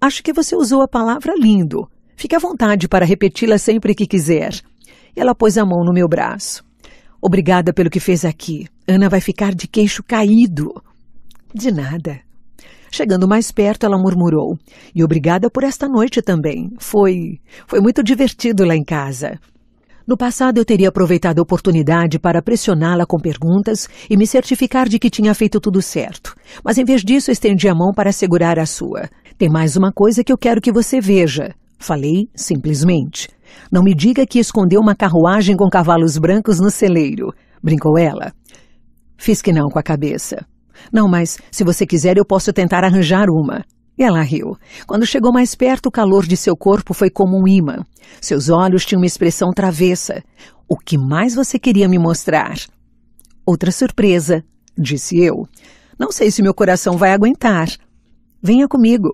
Acho que você usou a palavra lindo. Fique à vontade para repeti-la sempre que quiser. Ela pôs a mão no meu braço. Obrigada pelo que fez aqui. Ana vai ficar de queixo caído. De nada. Chegando mais perto, ela murmurou: E obrigada por esta noite também. Foi. foi muito divertido lá em casa. No passado, eu teria aproveitado a oportunidade para pressioná-la com perguntas e me certificar de que tinha feito tudo certo. Mas em vez disso, estendi a mão para segurar a sua. Tem mais uma coisa que eu quero que você veja. Falei simplesmente. Não me diga que escondeu uma carruagem com cavalos brancos no celeiro. Brincou ela. Fiz que não com a cabeça. Não, mas se você quiser, eu posso tentar arranjar uma. Ela riu. Quando chegou mais perto, o calor de seu corpo foi como um imã. Seus olhos tinham uma expressão travessa. O que mais você queria me mostrar? Outra surpresa, disse eu. Não sei se meu coração vai aguentar. Venha comigo.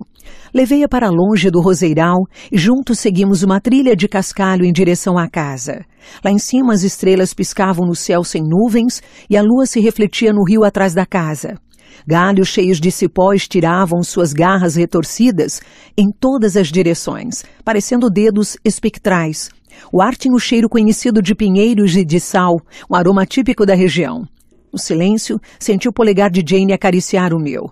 Levei-a para longe do roseiral e juntos seguimos uma trilha de cascalho em direção à casa. Lá em cima as estrelas piscavam no céu sem nuvens e a lua se refletia no rio atrás da casa. Galhos cheios de cipós tiravam suas garras retorcidas em todas as direções, parecendo dedos espectrais. O ar tinha o cheiro conhecido de pinheiros e de sal, um aroma típico da região. No silêncio, senti o polegar de Jane acariciar o meu.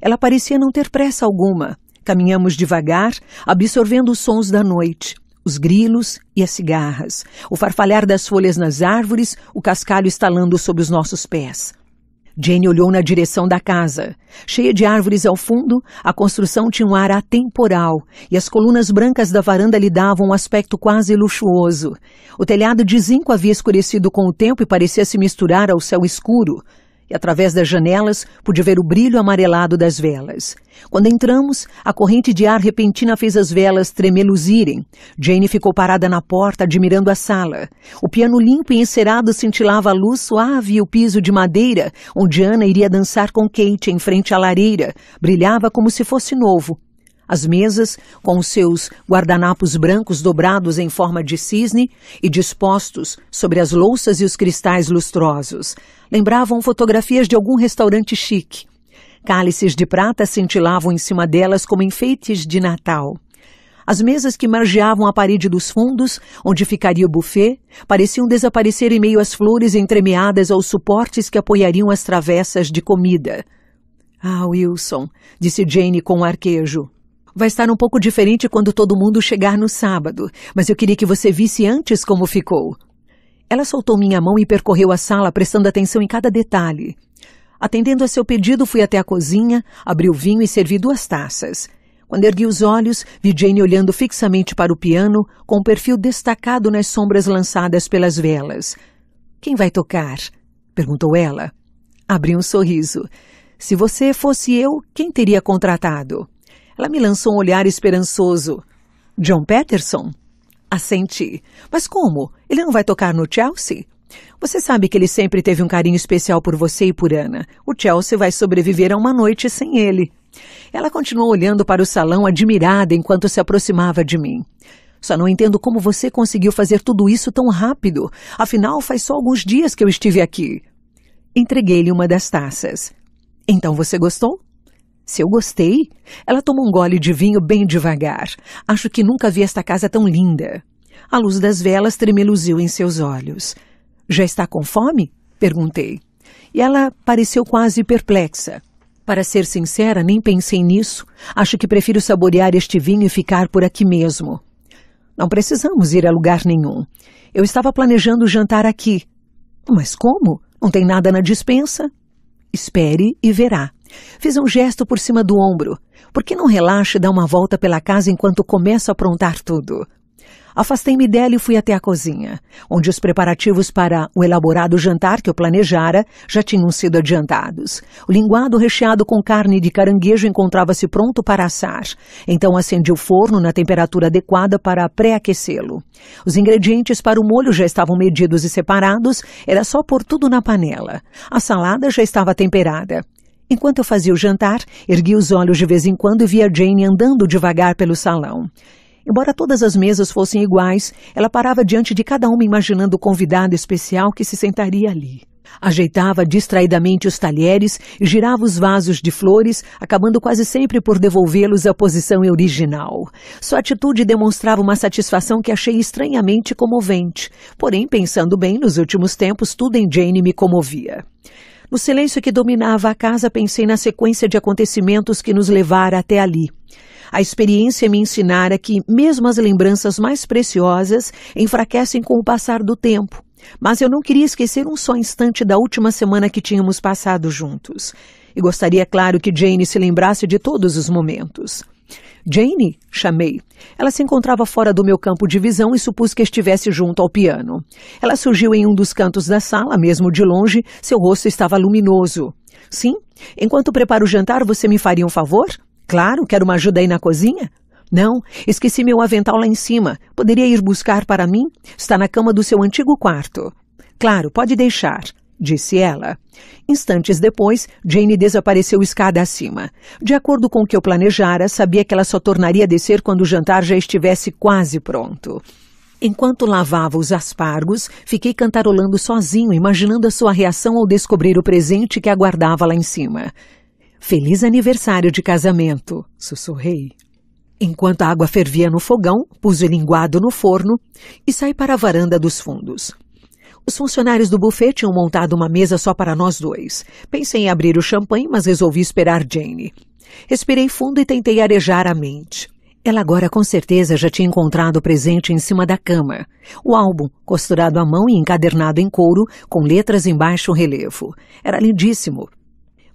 Ela parecia não ter pressa alguma. Caminhamos devagar, absorvendo os sons da noite os grilos e as cigarras, o farfalhar das folhas nas árvores, o cascalho estalando sob os nossos pés. Jane olhou na direção da casa. Cheia de árvores ao fundo, a construção tinha um ar atemporal e as colunas brancas da varanda lhe davam um aspecto quase luxuoso. O telhado de zinco havia escurecido com o tempo e parecia se misturar ao céu escuro e através das janelas pude ver o brilho amarelado das velas. Quando entramos, a corrente de ar repentina fez as velas tremeluzirem. Jane ficou parada na porta, admirando a sala. O piano limpo e encerado cintilava a luz suave e o piso de madeira, onde Ana iria dançar com Kate em frente à lareira, brilhava como se fosse novo, as mesas, com seus guardanapos brancos dobrados em forma de cisne e dispostos sobre as louças e os cristais lustrosos, lembravam fotografias de algum restaurante chique. Cálices de prata cintilavam em cima delas como enfeites de Natal. As mesas que margeavam a parede dos fundos, onde ficaria o buffet, pareciam desaparecer em meio às flores entremeadas aos suportes que apoiariam as travessas de comida. Ah, Wilson, disse Jane com um arquejo vai estar um pouco diferente quando todo mundo chegar no sábado, mas eu queria que você visse antes como ficou. Ela soltou minha mão e percorreu a sala, prestando atenção em cada detalhe. Atendendo a seu pedido, fui até a cozinha, abri o vinho e servi duas taças. Quando ergui os olhos, vi Jane olhando fixamente para o piano, com o um perfil destacado nas sombras lançadas pelas velas. Quem vai tocar? perguntou ela. Abri um sorriso. Se você fosse eu, quem teria contratado? Ela me lançou um olhar esperançoso. John Peterson? Assenti. Mas como? Ele não vai tocar no Chelsea? Você sabe que ele sempre teve um carinho especial por você e por Ana. O Chelsea vai sobreviver a uma noite sem ele. Ela continuou olhando para o salão admirada enquanto se aproximava de mim. Só não entendo como você conseguiu fazer tudo isso tão rápido. Afinal, faz só alguns dias que eu estive aqui. Entreguei-lhe uma das taças. Então você gostou? Se eu gostei, ela tomou um gole de vinho bem devagar. Acho que nunca vi esta casa tão linda. A luz das velas tremeluziu em seus olhos. Já está com fome? Perguntei. E ela pareceu quase perplexa. Para ser sincera, nem pensei nisso. Acho que prefiro saborear este vinho e ficar por aqui mesmo. Não precisamos ir a lugar nenhum. Eu estava planejando jantar aqui. Mas como? Não tem nada na dispensa? Espere e verá. Fiz um gesto por cima do ombro. Por que não relaxa e dá uma volta pela casa enquanto começo a aprontar tudo? Afastei-me dela e fui até a cozinha, onde os preparativos para o elaborado jantar que eu planejara já tinham sido adiantados. O linguado recheado com carne de caranguejo encontrava-se pronto para assar, então acendi o forno na temperatura adequada para pré-aquecê-lo. Os ingredientes para o molho já estavam medidos e separados, era só pôr tudo na panela. A salada já estava temperada. Enquanto eu fazia o jantar, ergui os olhos de vez em quando e via Jane andando devagar pelo salão. Embora todas as mesas fossem iguais, ela parava diante de cada uma imaginando o convidado especial que se sentaria ali. Ajeitava distraidamente os talheres e girava os vasos de flores, acabando quase sempre por devolvê-los à posição original. Sua atitude demonstrava uma satisfação que achei estranhamente comovente. Porém, pensando bem, nos últimos tempos, tudo em Jane me comovia. O silêncio que dominava a casa, pensei na sequência de acontecimentos que nos levara até ali. A experiência me ensinara que, mesmo as lembranças mais preciosas, enfraquecem com o passar do tempo. Mas eu não queria esquecer um só instante da última semana que tínhamos passado juntos. E gostaria, claro, que Jane se lembrasse de todos os momentos. Jane chamei. Ela se encontrava fora do meu campo de visão e supus que estivesse junto ao piano. Ela surgiu em um dos cantos da sala, mesmo de longe, seu rosto estava luminoso. Sim, enquanto preparo o jantar, você me faria um favor? Claro, quero uma ajuda aí na cozinha. Não, esqueci meu avental lá em cima. Poderia ir buscar para mim? Está na cama do seu antigo quarto. Claro, pode deixar disse ela. Instantes depois, Jane desapareceu escada acima. De acordo com o que eu planejara, sabia que ela só tornaria a descer quando o jantar já estivesse quase pronto. Enquanto lavava os aspargos, fiquei cantarolando sozinho, imaginando a sua reação ao descobrir o presente que aguardava lá em cima. Feliz aniversário de casamento, sussurrei. Enquanto a água fervia no fogão, pus o linguado no forno e saí para a varanda dos fundos. Os funcionários do buffet tinham montado uma mesa só para nós dois. Pensei em abrir o champanhe, mas resolvi esperar Jane. Respirei fundo e tentei arejar a mente. Ela agora com certeza já tinha encontrado o presente em cima da cama. O álbum, costurado à mão e encadernado em couro, com letras em baixo relevo. Era lindíssimo.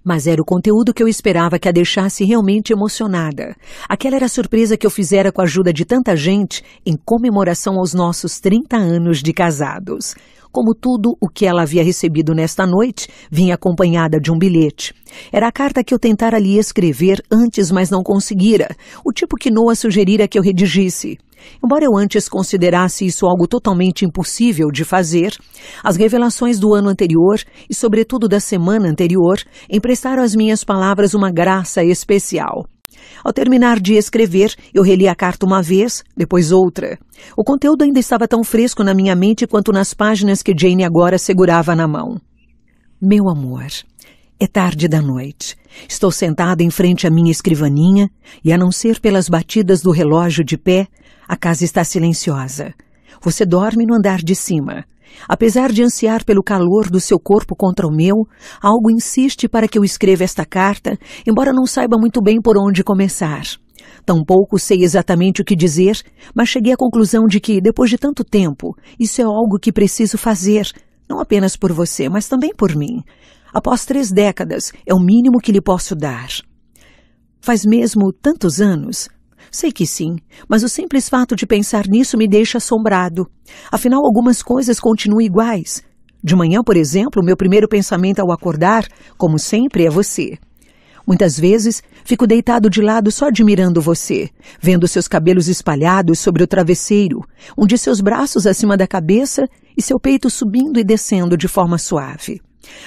Mas era o conteúdo que eu esperava que a deixasse realmente emocionada. Aquela era a surpresa que eu fizera com a ajuda de tanta gente em comemoração aos nossos 30 anos de casados. Como tudo o que ela havia recebido nesta noite, vinha acompanhada de um bilhete. Era a carta que eu tentara lhe escrever antes, mas não conseguira, o tipo que Noah sugerira que eu redigisse. Embora eu antes considerasse isso algo totalmente impossível de fazer, as revelações do ano anterior e, sobretudo, da semana anterior, emprestaram às minhas palavras uma graça especial. Ao terminar de escrever, eu reli a carta uma vez, depois outra. O conteúdo ainda estava tão fresco na minha mente quanto nas páginas que Jane agora segurava na mão. Meu amor, é tarde da noite. Estou sentada em frente à minha escrivaninha e, a não ser pelas batidas do relógio de pé, a casa está silenciosa. Você dorme no andar de cima. Apesar de ansiar pelo calor do seu corpo contra o meu, algo insiste para que eu escreva esta carta, embora não saiba muito bem por onde começar. Tampouco sei exatamente o que dizer, mas cheguei à conclusão de que, depois de tanto tempo, isso é algo que preciso fazer, não apenas por você, mas também por mim. Após três décadas, é o mínimo que lhe posso dar. Faz mesmo tantos anos, Sei que sim, mas o simples fato de pensar nisso me deixa assombrado. Afinal, algumas coisas continuam iguais. De manhã, por exemplo, meu primeiro pensamento ao acordar, como sempre, é você. Muitas vezes fico deitado de lado só admirando você, vendo seus cabelos espalhados sobre o travesseiro, um de seus braços acima da cabeça e seu peito subindo e descendo de forma suave.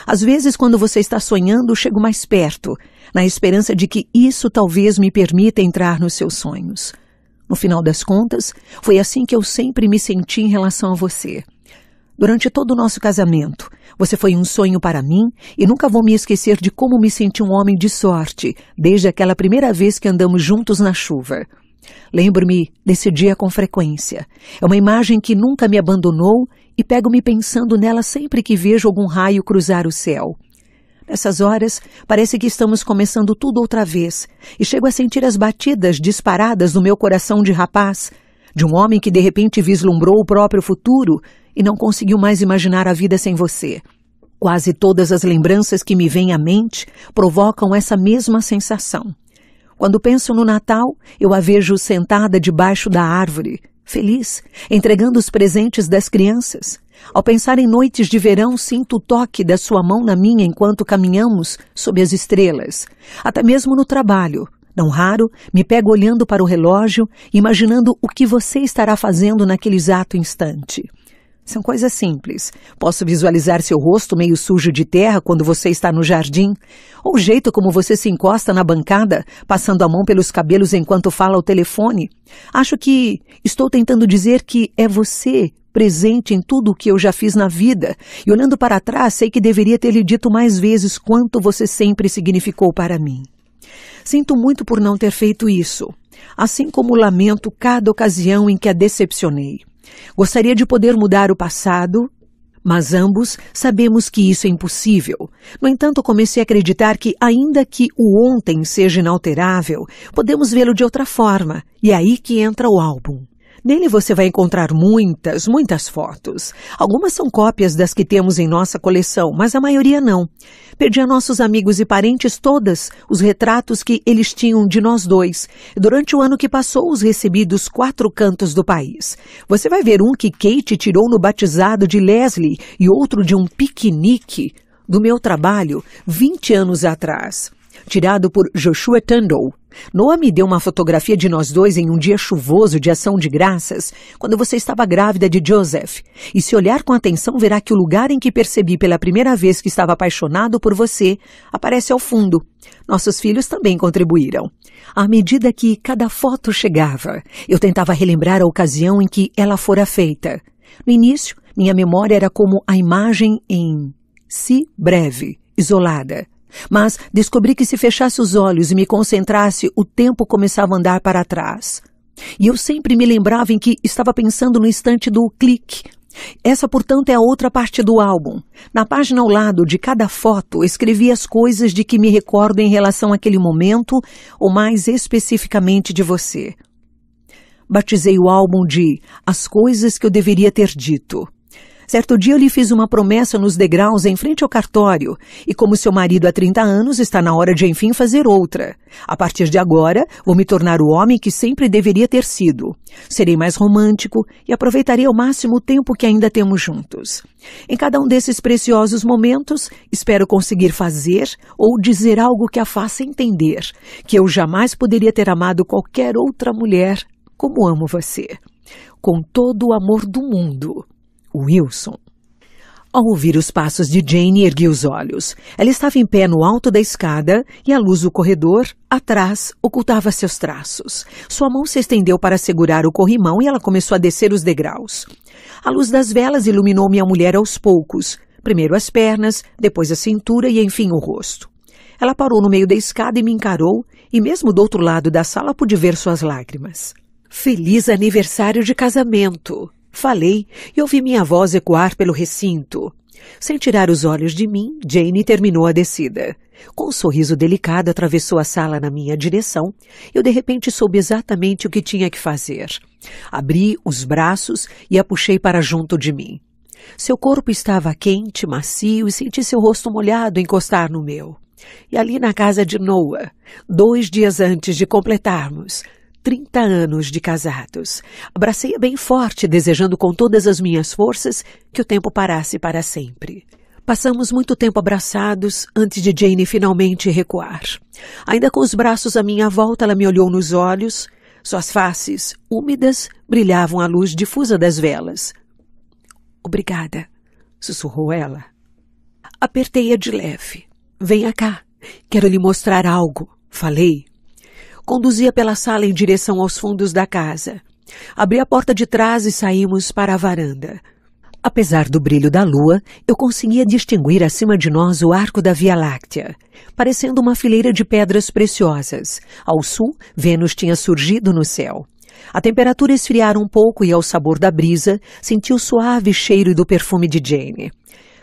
Às vezes, quando você está sonhando, chego mais perto na esperança de que isso talvez me permita entrar nos seus sonhos. No final das contas, foi assim que eu sempre me senti em relação a você. Durante todo o nosso casamento, você foi um sonho para mim e nunca vou me esquecer de como me senti um homem de sorte desde aquela primeira vez que andamos juntos na chuva. Lembro-me desse dia com frequência. É uma imagem que nunca me abandonou e pego-me pensando nela sempre que vejo algum raio cruzar o céu. Essas horas, parece que estamos começando tudo outra vez, e chego a sentir as batidas disparadas no meu coração de rapaz, de um homem que de repente vislumbrou o próprio futuro e não conseguiu mais imaginar a vida sem você. Quase todas as lembranças que me vêm à mente provocam essa mesma sensação. Quando penso no Natal, eu a vejo sentada debaixo da árvore, feliz, entregando os presentes das crianças. Ao pensar em noites de verão, sinto o toque da sua mão na minha enquanto caminhamos sob as estrelas. Até mesmo no trabalho. Não raro, me pego olhando para o relógio, imaginando o que você estará fazendo naquele exato instante. São coisas simples. Posso visualizar seu rosto meio sujo de terra quando você está no jardim, ou o jeito como você se encosta na bancada, passando a mão pelos cabelos enquanto fala ao telefone. Acho que estou tentando dizer que é você presente em tudo o que eu já fiz na vida, e olhando para trás, sei que deveria ter lhe dito mais vezes quanto você sempre significou para mim. Sinto muito por não ter feito isso, assim como lamento cada ocasião em que a decepcionei. Gostaria de poder mudar o passado, mas ambos sabemos que isso é impossível. No entanto, comecei a acreditar que, ainda que o ontem seja inalterável, podemos vê-lo de outra forma, e é aí que entra o álbum. Nele você vai encontrar muitas, muitas fotos. Algumas são cópias das que temos em nossa coleção, mas a maioria não. Perdi a nossos amigos e parentes todas os retratos que eles tinham de nós dois. Durante o ano que passou, os recebi dos quatro cantos do país. Você vai ver um que Kate tirou no batizado de Leslie e outro de um piquenique do meu trabalho 20 anos atrás. Tirado por Joshua Tandon, Noah me deu uma fotografia de nós dois em um dia chuvoso de ação de graças, quando você estava grávida de Joseph. E se olhar com atenção, verá que o lugar em que percebi pela primeira vez que estava apaixonado por você aparece ao fundo. Nossos filhos também contribuíram. À medida que cada foto chegava, eu tentava relembrar a ocasião em que ela fora feita. No início, minha memória era como a imagem em si breve, isolada. Mas descobri que se fechasse os olhos e me concentrasse, o tempo começava a andar para trás. E eu sempre me lembrava em que estava pensando no instante do clique. Essa, portanto, é a outra parte do álbum. Na página ao lado de cada foto, escrevi as coisas de que me recordo em relação àquele momento, ou mais especificamente de você. Batizei o álbum de As Coisas que Eu Deveria Ter Dito. Certo dia eu lhe fiz uma promessa nos degraus em frente ao cartório, e como seu marido há 30 anos, está na hora de enfim fazer outra. A partir de agora, vou me tornar o homem que sempre deveria ter sido. Serei mais romântico e aproveitarei ao máximo o tempo que ainda temos juntos. Em cada um desses preciosos momentos, espero conseguir fazer ou dizer algo que a faça entender que eu jamais poderia ter amado qualquer outra mulher como amo você. Com todo o amor do mundo. Wilson. Ao ouvir os passos de Jane, ergui os olhos. Ela estava em pé no alto da escada e a luz do corredor, atrás, ocultava seus traços. Sua mão se estendeu para segurar o corrimão e ela começou a descer os degraus. A luz das velas iluminou minha mulher aos poucos, primeiro as pernas, depois a cintura e enfim o rosto. Ela parou no meio da escada e me encarou, e mesmo do outro lado da sala pude ver suas lágrimas. Feliz aniversário de casamento! Falei e ouvi minha voz ecoar pelo recinto. Sem tirar os olhos de mim, Jane terminou a descida. Com um sorriso delicado, atravessou a sala na minha direção. Eu de repente soube exatamente o que tinha que fazer. Abri os braços e a puxei para junto de mim. Seu corpo estava quente, macio e senti seu rosto molhado encostar no meu. E ali na casa de Noah, dois dias antes de completarmos 30 anos de casados. Abracei-a bem forte, desejando com todas as minhas forças que o tempo parasse para sempre. Passamos muito tempo abraçados antes de Jane finalmente recuar. Ainda com os braços à minha volta, ela me olhou nos olhos. Suas faces, úmidas, brilhavam à luz difusa das velas. Obrigada, sussurrou ela. Apertei-a de leve. Venha cá, quero lhe mostrar algo, falei, conduzia pela sala em direção aos fundos da casa. Abri a porta de trás e saímos para a varanda. Apesar do brilho da lua, eu conseguia distinguir acima de nós o arco da Via Láctea, parecendo uma fileira de pedras preciosas. Ao sul, Vênus tinha surgido no céu. A temperatura esfriara um pouco e, ao sabor da brisa, senti o suave cheiro do perfume de Jane.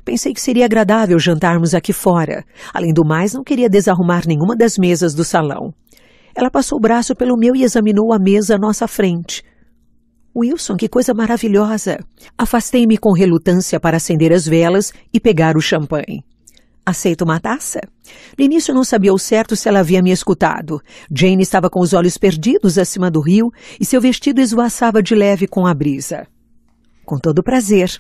Pensei que seria agradável jantarmos aqui fora. Além do mais, não queria desarrumar nenhuma das mesas do salão. Ela passou o braço pelo meu e examinou a mesa à nossa frente. Wilson, que coisa maravilhosa! Afastei-me com relutância para acender as velas e pegar o champanhe. Aceita uma taça? No início não sabia ao certo se ela havia me escutado. Jane estava com os olhos perdidos acima do rio e seu vestido esvoaçava de leve com a brisa. Com todo prazer.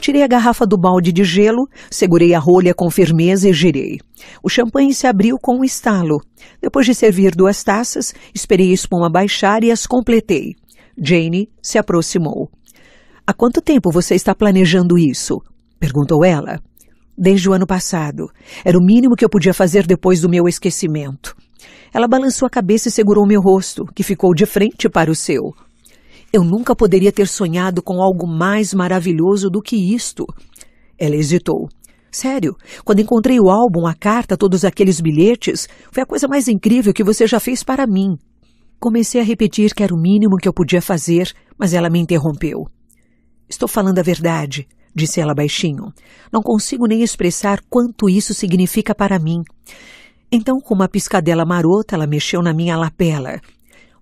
Tirei a garrafa do balde de gelo, segurei a rolha com firmeza e girei. O champanhe se abriu com um estalo. Depois de servir duas taças, esperei a espuma baixar e as completei. Jane se aproximou. Há quanto tempo você está planejando isso? perguntou ela. Desde o ano passado. Era o mínimo que eu podia fazer depois do meu esquecimento. Ela balançou a cabeça e segurou meu rosto, que ficou de frente para o seu. Eu nunca poderia ter sonhado com algo mais maravilhoso do que isto. Ela hesitou. Sério, quando encontrei o álbum, a carta, todos aqueles bilhetes, foi a coisa mais incrível que você já fez para mim. Comecei a repetir que era o mínimo que eu podia fazer, mas ela me interrompeu. Estou falando a verdade, disse ela baixinho. Não consigo nem expressar quanto isso significa para mim. Então, com uma piscadela marota, ela mexeu na minha lapela.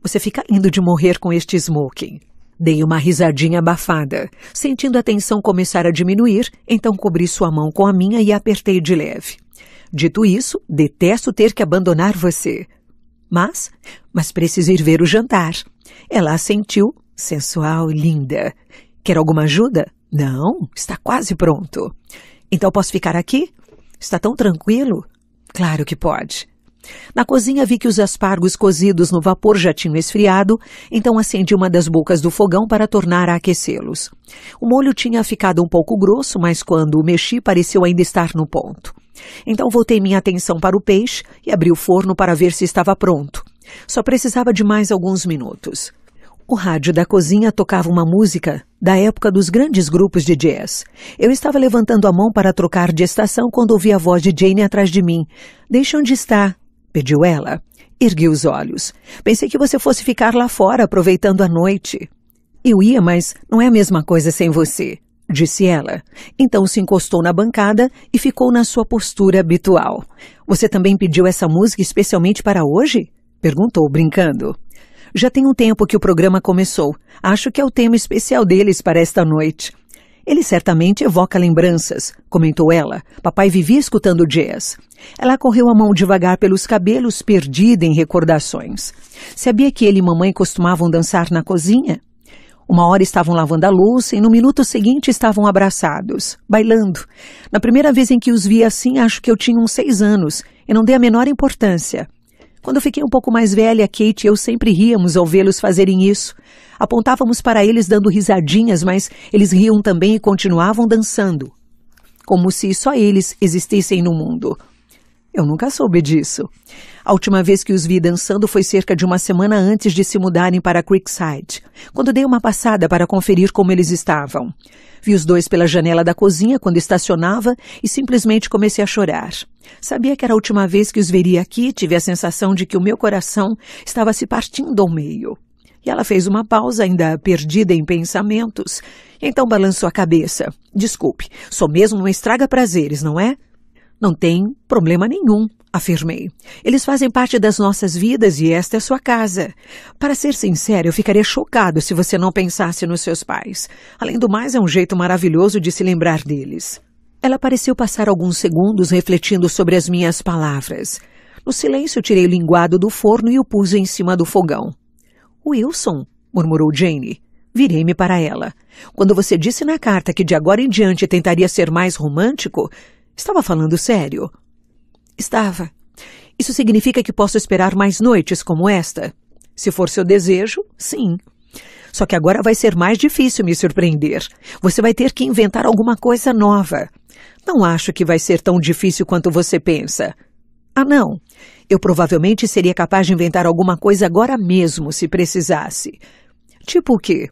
Você fica lindo de morrer com este smoking. Dei uma risadinha abafada, sentindo a tensão começar a diminuir, então cobri sua mão com a minha e a apertei de leve. Dito isso, detesto ter que abandonar você. Mas, mas preciso ir ver o jantar. Ela assentiu, sensual linda. Quer alguma ajuda? Não, está quase pronto. Então posso ficar aqui? Está tão tranquilo? Claro que pode. Na cozinha vi que os aspargos cozidos no vapor já tinham esfriado, então acendi uma das bocas do fogão para tornar a aquecê-los. O molho tinha ficado um pouco grosso, mas quando o mexi pareceu ainda estar no ponto. Então voltei minha atenção para o peixe e abri o forno para ver se estava pronto. Só precisava de mais alguns minutos. O rádio da cozinha tocava uma música da época dos grandes grupos de jazz. Eu estava levantando a mão para trocar de estação quando ouvi a voz de Jane atrás de mim. "Deixa onde está, pediu ela. Ergui os olhos. Pensei que você fosse ficar lá fora aproveitando a noite. Eu ia, mas não é a mesma coisa sem você, disse ela. Então se encostou na bancada e ficou na sua postura habitual. Você também pediu essa música especialmente para hoje? perguntou, brincando. Já tem um tempo que o programa começou. Acho que é o tema especial deles para esta noite. Ele certamente evoca lembranças, comentou ela. Papai vivia escutando jazz. Ela correu a mão devagar pelos cabelos, perdida em recordações. Sabia que ele e mamãe costumavam dançar na cozinha? Uma hora estavam lavando a louça e no minuto seguinte estavam abraçados, bailando. Na primeira vez em que os vi assim, acho que eu tinha uns seis anos e não dei a menor importância. Quando fiquei um pouco mais velha, Kate e eu sempre ríamos ao vê-los fazerem isso. Apontávamos para eles dando risadinhas, mas eles riam também e continuavam dançando. Como se só eles existissem no mundo. Eu nunca soube disso. A última vez que os vi dançando foi cerca de uma semana antes de se mudarem para Creekside, quando dei uma passada para conferir como eles estavam. Vi os dois pela janela da cozinha quando estacionava e simplesmente comecei a chorar. Sabia que era a última vez que os veria aqui, tive a sensação de que o meu coração estava se partindo ao meio. E ela fez uma pausa, ainda perdida em pensamentos. Então balançou a cabeça. Desculpe, sou mesmo uma estraga prazeres, não é? Não tem problema nenhum, afirmei. Eles fazem parte das nossas vidas e esta é sua casa. Para ser sincero, eu ficaria chocado se você não pensasse nos seus pais. Além do mais, é um jeito maravilhoso de se lembrar deles. Ela pareceu passar alguns segundos refletindo sobre as minhas palavras. No silêncio, tirei o linguado do forno e o pus em cima do fogão. Wilson, murmurou Jane. Virei-me para ela. Quando você disse na carta que de agora em diante tentaria ser mais romântico, estava falando sério. Estava. Isso significa que posso esperar mais noites como esta? Se for seu desejo, sim. Só que agora vai ser mais difícil me surpreender. Você vai ter que inventar alguma coisa nova. Não acho que vai ser tão difícil quanto você pensa. Ah, não. Eu provavelmente seria capaz de inventar alguma coisa agora mesmo se precisasse. Tipo o quê?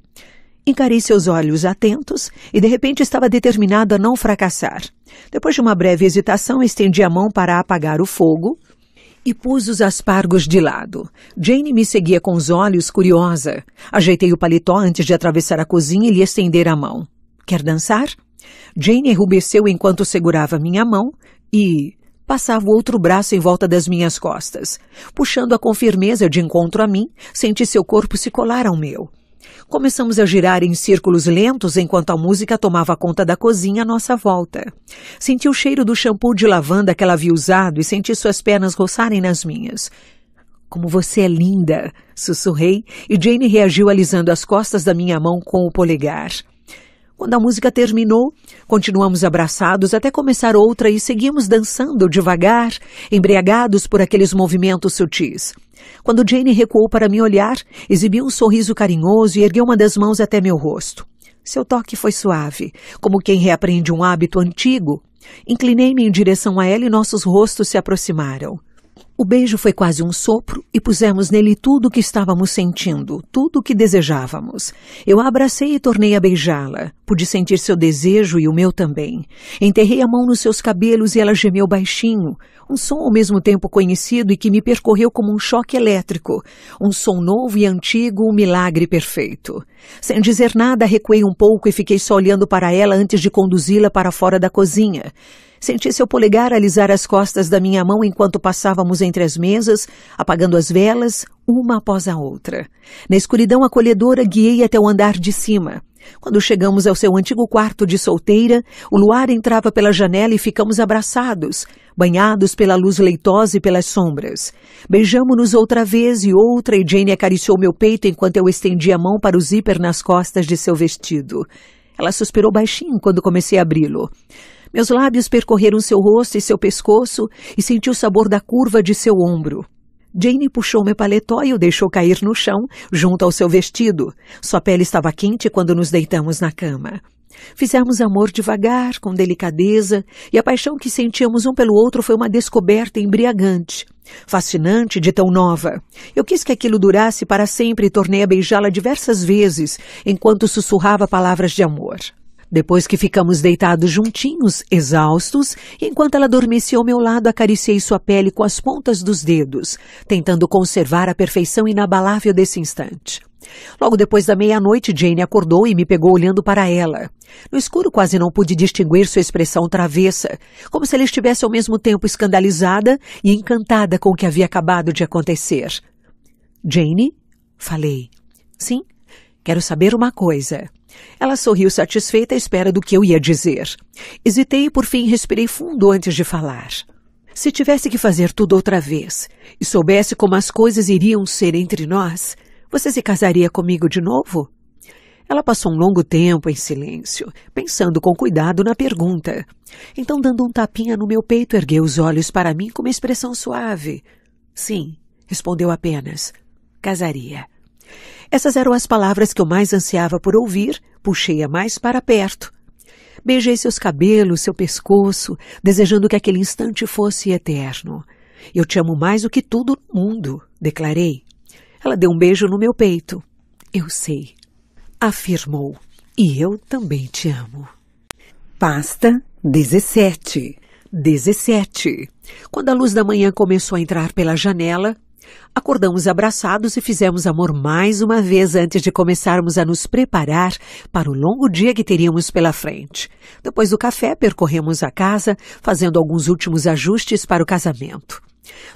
Encarei seus olhos atentos e de repente estava determinado a não fracassar. Depois de uma breve hesitação, estendi a mão para apagar o fogo e pus os aspargos de lado. Jane me seguia com os olhos, curiosa. Ajeitei o paletó antes de atravessar a cozinha e lhe estender a mão. Quer dançar? Jane enrubesceu enquanto segurava minha mão e passava o outro braço em volta das minhas costas. Puxando-a com firmeza de encontro a mim, senti seu corpo se colar ao meu. Começamos a girar em círculos lentos enquanto a música tomava conta da cozinha à nossa volta. Senti o cheiro do shampoo de lavanda que ela havia usado e senti suas pernas roçarem nas minhas. Como você é linda! sussurrei e Jane reagiu alisando as costas da minha mão com o polegar. Quando a música terminou, continuamos abraçados até começar outra e seguimos dançando devagar, embriagados por aqueles movimentos sutis. Quando Jane recuou para me olhar, exibiu um sorriso carinhoso e ergueu uma das mãos até meu rosto. Seu toque foi suave, como quem reaprende um hábito antigo. Inclinei-me em direção a ela e nossos rostos se aproximaram. O beijo foi quase um sopro e pusemos nele tudo o que estávamos sentindo, tudo o que desejávamos. Eu a abracei e tornei a beijá-la. Pude sentir seu desejo e o meu também. Enterrei a mão nos seus cabelos e ela gemeu baixinho, um som ao mesmo tempo conhecido e que me percorreu como um choque elétrico, um som novo e antigo, um milagre perfeito. Sem dizer nada, recuei um pouco e fiquei só olhando para ela antes de conduzi-la para fora da cozinha. Senti seu polegar alisar as costas da minha mão enquanto passávamos entre as mesas, apagando as velas, uma após a outra. Na escuridão acolhedora, guiei até o andar de cima. Quando chegamos ao seu antigo quarto de solteira, o luar entrava pela janela e ficamos abraçados, banhados pela luz leitosa e pelas sombras. Beijamos-nos outra vez e outra, e Jane acariciou meu peito enquanto eu estendia a mão para o zíper nas costas de seu vestido. Ela suspirou baixinho quando comecei a abri-lo. Meus lábios percorreram seu rosto e seu pescoço e senti o sabor da curva de seu ombro. Jane puxou meu paletó e o deixou cair no chão, junto ao seu vestido. Sua pele estava quente quando nos deitamos na cama. Fizemos amor devagar, com delicadeza, e a paixão que sentíamos um pelo outro foi uma descoberta embriagante, fascinante de tão nova. Eu quis que aquilo durasse para sempre e tornei a beijá-la diversas vezes, enquanto sussurrava palavras de amor. Depois que ficamos deitados juntinhos, exaustos, enquanto ela adormecia ao meu lado, acariciei sua pele com as pontas dos dedos, tentando conservar a perfeição inabalável desse instante. Logo depois da meia-noite, Jane acordou e me pegou olhando para ela. No escuro, quase não pude distinguir sua expressão travessa, como se ela estivesse ao mesmo tempo escandalizada e encantada com o que havia acabado de acontecer. Jane? Falei. Sim, quero saber uma coisa. Ela sorriu satisfeita à espera do que eu ia dizer. Hesitei e por fim respirei fundo antes de falar. Se tivesse que fazer tudo outra vez e soubesse como as coisas iriam ser entre nós, você se casaria comigo de novo? Ela passou um longo tempo em silêncio, pensando com cuidado na pergunta. Então, dando um tapinha no meu peito, ergueu os olhos para mim com uma expressão suave. Sim, respondeu apenas. Casaria. Essas eram as palavras que eu mais ansiava por ouvir, puxei-a mais para perto. Beijei seus cabelos, seu pescoço, desejando que aquele instante fosse eterno. Eu te amo mais do que tudo no mundo, declarei. Ela deu um beijo no meu peito. Eu sei, afirmou. E eu também te amo. Pasta 17. 17. Quando a luz da manhã começou a entrar pela janela, Acordamos abraçados e fizemos amor mais uma vez antes de começarmos a nos preparar para o longo dia que teríamos pela frente. Depois do café, percorremos a casa, fazendo alguns últimos ajustes para o casamento.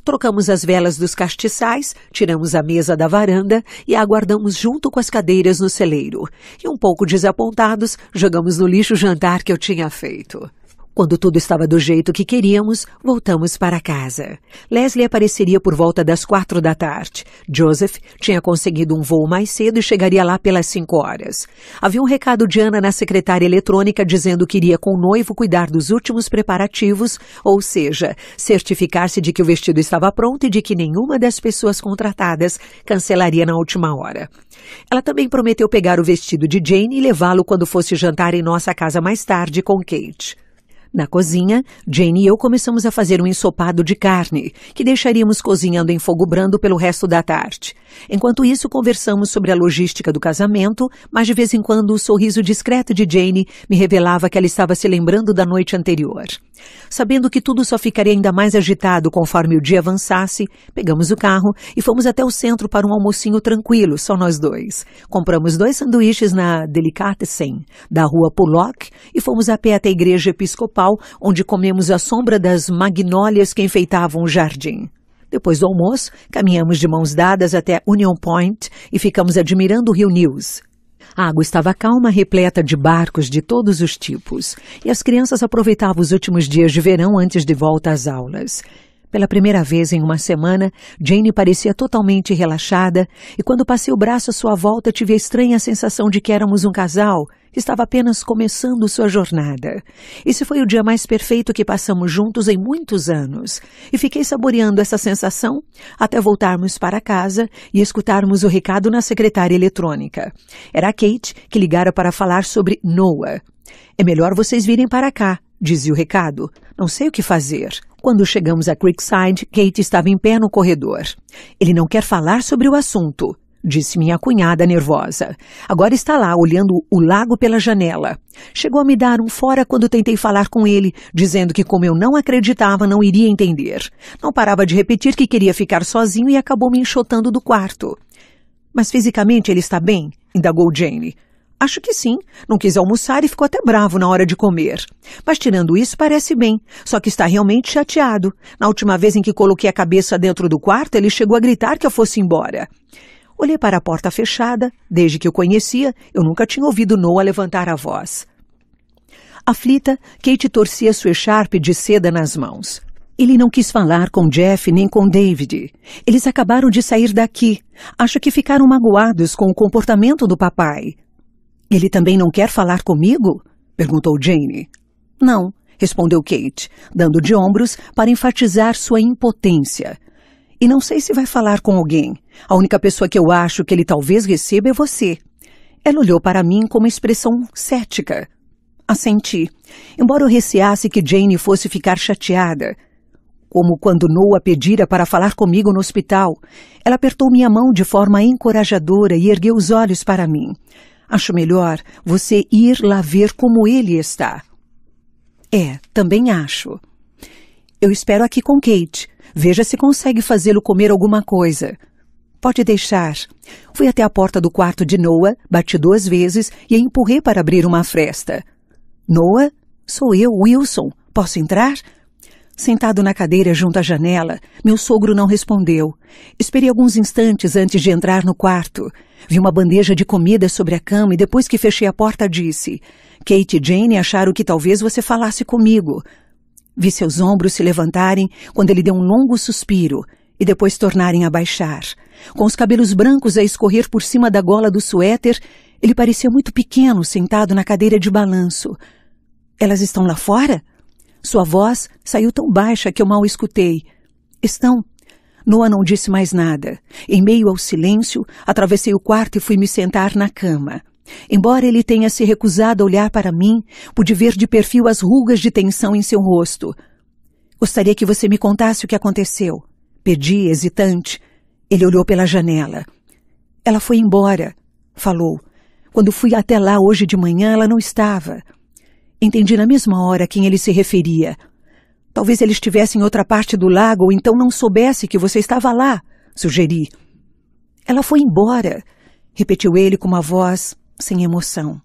Trocamos as velas dos castiçais, tiramos a mesa da varanda e a aguardamos junto com as cadeiras no celeiro. E um pouco desapontados, jogamos no lixo o jantar que eu tinha feito. Quando tudo estava do jeito que queríamos, voltamos para casa. Leslie apareceria por volta das quatro da tarde. Joseph tinha conseguido um voo mais cedo e chegaria lá pelas cinco horas. Havia um recado de Ana na secretária eletrônica dizendo que iria com o noivo cuidar dos últimos preparativos, ou seja, certificar-se de que o vestido estava pronto e de que nenhuma das pessoas contratadas cancelaria na última hora. Ela também prometeu pegar o vestido de Jane e levá-lo quando fosse jantar em nossa casa mais tarde com Kate. Na cozinha, Jane e eu começamos a fazer um ensopado de carne, que deixaríamos cozinhando em fogo brando pelo resto da tarde. Enquanto isso, conversamos sobre a logística do casamento, mas de vez em quando o sorriso discreto de Jane me revelava que ela estava se lembrando da noite anterior. Sabendo que tudo só ficaria ainda mais agitado conforme o dia avançasse, pegamos o carro e fomos até o centro para um almocinho tranquilo, só nós dois. Compramos dois sanduíches na Delicatessen, da rua Pollock, e fomos a pé até a igreja episcopal principal, onde comemos à sombra das magnólias que enfeitavam o jardim. Depois do almoço, caminhamos de mãos dadas até Union Point e ficamos admirando o Rio News. A água estava calma, repleta de barcos de todos os tipos, e as crianças aproveitavam os últimos dias de verão antes de volta às aulas. Pela primeira vez em uma semana, Jane parecia totalmente relaxada, e quando passei o braço à sua volta tive a estranha sensação de que éramos um casal, estava apenas começando sua jornada. Esse foi o dia mais perfeito que passamos juntos em muitos anos, e fiquei saboreando essa sensação até voltarmos para casa e escutarmos o recado na secretária eletrônica. Era a Kate que ligara para falar sobre Noah. É melhor vocês virem para cá, dizia o recado. Não sei o que fazer. Quando chegamos a Creekside, Kate estava em pé no corredor. Ele não quer falar sobre o assunto, disse minha cunhada nervosa. Agora está lá, olhando o lago pela janela. Chegou a me dar um fora quando tentei falar com ele, dizendo que, como eu não acreditava, não iria entender. Não parava de repetir que queria ficar sozinho e acabou me enxotando do quarto. Mas fisicamente ele está bem? indagou Jane. Acho que sim. Não quis almoçar e ficou até bravo na hora de comer. Mas tirando isso, parece bem. Só que está realmente chateado. Na última vez em que coloquei a cabeça dentro do quarto, ele chegou a gritar que eu fosse embora. Olhei para a porta fechada, desde que o conhecia, eu nunca tinha ouvido Noah levantar a voz. Aflita, Kate torcia sua echarpe de seda nas mãos. Ele não quis falar com Jeff nem com David. Eles acabaram de sair daqui. Acho que ficaram magoados com o comportamento do papai. Ele também não quer falar comigo? perguntou Jane. Não, respondeu Kate, dando de ombros para enfatizar sua impotência. E não sei se vai falar com alguém. A única pessoa que eu acho que ele talvez receba é você. Ela olhou para mim com uma expressão cética. Assenti, embora eu receasse que Jane fosse ficar chateada. Como quando Noah pedira para falar comigo no hospital, ela apertou minha mão de forma encorajadora e ergueu os olhos para mim. Acho melhor você ir lá ver como ele está. É, também acho. Eu espero aqui com Kate, Veja se consegue fazê-lo comer alguma coisa. Pode deixar. Fui até a porta do quarto de Noah, bati duas vezes e a empurrei para abrir uma fresta. Noah? Sou eu, Wilson. Posso entrar? Sentado na cadeira junto à janela, meu sogro não respondeu. Esperei alguns instantes antes de entrar no quarto. Vi uma bandeja de comida sobre a cama e depois que fechei a porta disse: Kate e Jane acharam que talvez você falasse comigo. Vi seus ombros se levantarem quando ele deu um longo suspiro e depois tornarem a baixar. Com os cabelos brancos a escorrer por cima da gola do suéter, ele parecia muito pequeno sentado na cadeira de balanço. Elas estão lá fora? Sua voz saiu tão baixa que eu mal escutei. Estão. Noah não disse mais nada. Em meio ao silêncio, atravessei o quarto e fui me sentar na cama. Embora ele tenha se recusado a olhar para mim, pude ver de perfil as rugas de tensão em seu rosto. Gostaria que você me contasse o que aconteceu. Pedi, hesitante. Ele olhou pela janela. Ela foi embora, falou. Quando fui até lá hoje de manhã, ela não estava. Entendi na mesma hora a quem ele se referia. Talvez ele estivesse em outra parte do lago ou então não soubesse que você estava lá, sugeri. Ela foi embora, repetiu ele com uma voz sem emoção.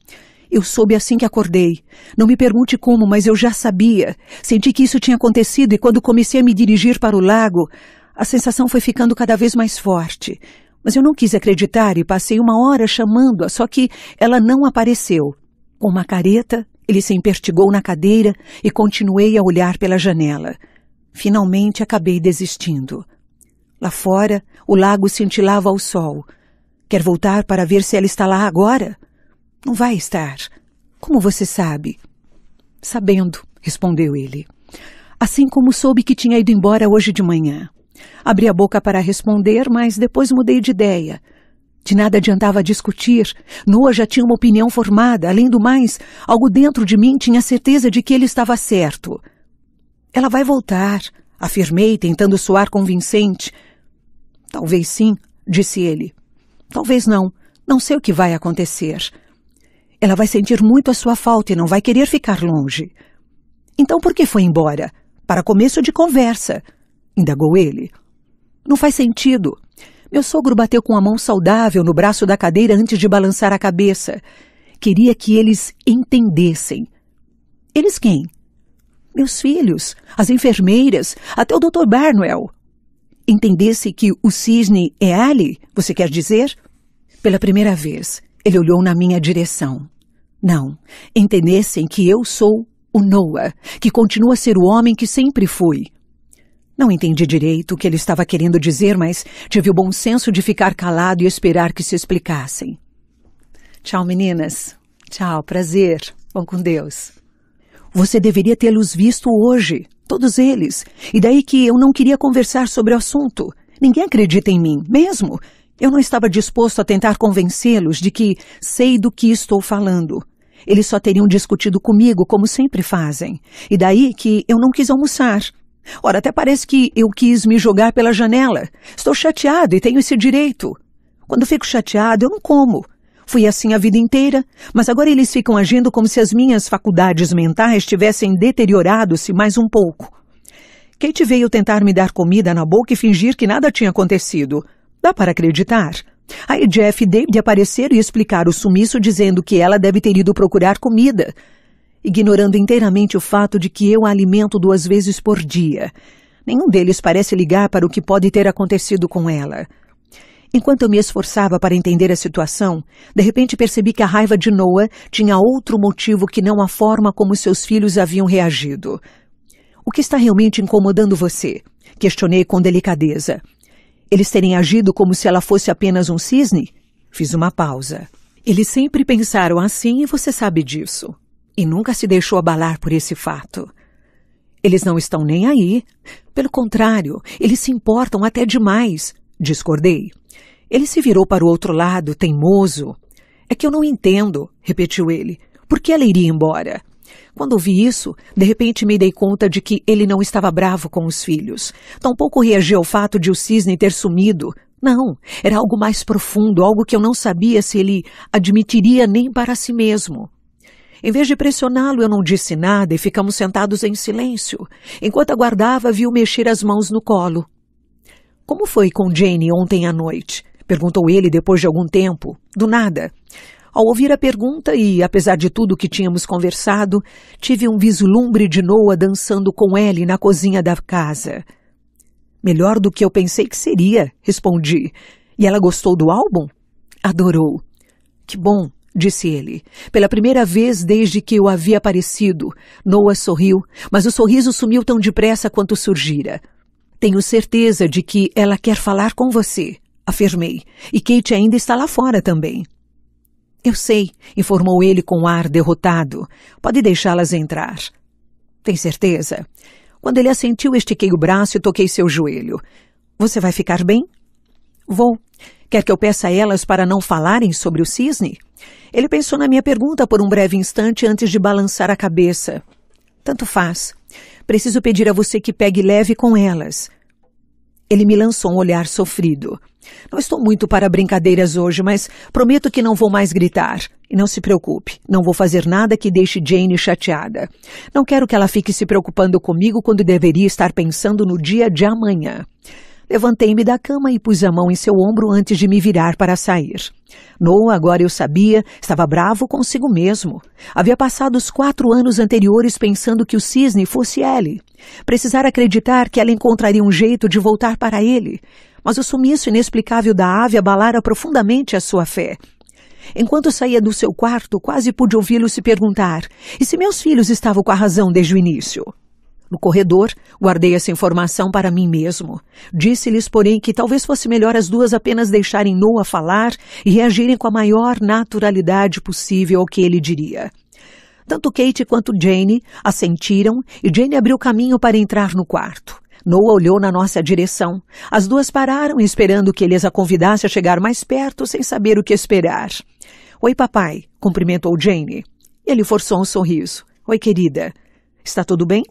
Eu soube assim que acordei. Não me pergunte como, mas eu já sabia. Senti que isso tinha acontecido e quando comecei a me dirigir para o lago, a sensação foi ficando cada vez mais forte. Mas eu não quis acreditar e passei uma hora chamando-a, só que ela não apareceu. Com uma careta, ele se empertigou na cadeira e continuei a olhar pela janela. Finalmente acabei desistindo. Lá fora, o lago cintilava ao sol. Quer voltar para ver se ela está lá agora? Não vai estar. Como você sabe? Sabendo, respondeu ele. Assim como soube que tinha ido embora hoje de manhã. Abri a boca para responder, mas depois mudei de ideia. De nada adiantava discutir. Noa já tinha uma opinião formada. Além do mais, algo dentro de mim tinha certeza de que ele estava certo. Ela vai voltar, afirmei, tentando soar convincente. Talvez sim, disse ele. Talvez não. Não sei o que vai acontecer. Ela vai sentir muito a sua falta e não vai querer ficar longe. Então por que foi embora? Para começo de conversa, indagou ele. Não faz sentido. Meu sogro bateu com a mão saudável no braço da cadeira antes de balançar a cabeça. Queria que eles entendessem. Eles quem? Meus filhos, as enfermeiras, até o Dr. Barnwell entendesse que o cisne é Ali, você quer dizer? Pela primeira vez, ele olhou na minha direção. Não, entendessem que eu sou o Noah, que continua a ser o homem que sempre fui. Não entendi direito o que ele estava querendo dizer, mas tive o bom senso de ficar calado e esperar que se explicassem. Tchau, meninas. Tchau, prazer. Bom com Deus. Você deveria tê-los visto hoje, todos eles. E daí que eu não queria conversar sobre o assunto. Ninguém acredita em mim, mesmo. Eu não estava disposto a tentar convencê-los de que sei do que estou falando. Eles só teriam discutido comigo, como sempre fazem. E daí que eu não quis almoçar. Ora, até parece que eu quis me jogar pela janela. Estou chateado e tenho esse direito. Quando fico chateado, eu não como. Fui assim a vida inteira, mas agora eles ficam agindo como se as minhas faculdades mentais tivessem deteriorado-se mais um pouco. Kate veio tentar me dar comida na boca e fingir que nada tinha acontecido. Dá para acreditar? Aí Jeff e David apareceram e explicaram o sumiço dizendo que ela deve ter ido procurar comida, ignorando inteiramente o fato de que eu a alimento duas vezes por dia. Nenhum deles parece ligar para o que pode ter acontecido com ela. Enquanto eu me esforçava para entender a situação, de repente percebi que a raiva de Noah tinha outro motivo que não a forma como seus filhos haviam reagido. O que está realmente incomodando você? Questionei com delicadeza. Eles terem agido como se ela fosse apenas um cisne? Fiz uma pausa. Eles sempre pensaram assim e você sabe disso. E nunca se deixou abalar por esse fato. Eles não estão nem aí. Pelo contrário, eles se importam até demais. Discordei. Ele se virou para o outro lado, teimoso. É que eu não entendo, repetiu ele. Por que ela iria embora? Quando ouvi isso, de repente me dei conta de que ele não estava bravo com os filhos. Tampouco reagi ao fato de o cisne ter sumido. Não, era algo mais profundo, algo que eu não sabia se ele admitiria nem para si mesmo. Em vez de pressioná-lo, eu não disse nada e ficamos sentados em silêncio. Enquanto aguardava, viu mexer as mãos no colo. Como foi com Jane ontem à noite? Perguntou ele depois de algum tempo, do nada. Ao ouvir a pergunta e, apesar de tudo que tínhamos conversado, tive um vislumbre de Noah dançando com ele na cozinha da casa. Melhor do que eu pensei que seria, respondi. E ela gostou do álbum? Adorou. Que bom, disse ele. Pela primeira vez desde que eu havia aparecido, Noah sorriu, mas o sorriso sumiu tão depressa quanto surgira. Tenho certeza de que ela quer falar com você afirmei. E Kate ainda está lá fora também. Eu sei, informou ele com ar derrotado. Pode deixá-las entrar. Tem certeza? Quando ele assentiu, estiquei o braço e toquei seu joelho. Você vai ficar bem? Vou. Quer que eu peça a elas para não falarem sobre o cisne? Ele pensou na minha pergunta por um breve instante antes de balançar a cabeça. Tanto faz. Preciso pedir a você que pegue leve com elas. Ele me lançou um olhar sofrido. Não estou muito para brincadeiras hoje, mas prometo que não vou mais gritar. E não se preocupe, não vou fazer nada que deixe Jane chateada. Não quero que ela fique se preocupando comigo quando deveria estar pensando no dia de amanhã. Levantei-me da cama e pus a mão em seu ombro antes de me virar para sair. Noah, agora eu sabia, estava bravo consigo mesmo. Havia passado os quatro anos anteriores pensando que o cisne fosse ele. Precisar acreditar que ela encontraria um jeito de voltar para ele mas o sumiço inexplicável da ave abalara profundamente a sua fé. Enquanto saía do seu quarto, quase pude ouvi-lo se perguntar: e se meus filhos estavam com a razão desde o início? No corredor, guardei essa informação para mim mesmo. Disse-lhes, porém, que talvez fosse melhor as duas apenas deixarem Noah falar e reagirem com a maior naturalidade possível ao que ele diria. Tanto Kate quanto Jane assentiram e Jane abriu caminho para entrar no quarto. Noah olhou na nossa direção. As duas pararam, esperando que ele as a convidasse a chegar mais perto, sem saber o que esperar. Oi, papai, cumprimentou Jane. Ele forçou um sorriso. Oi, querida. Está tudo bem?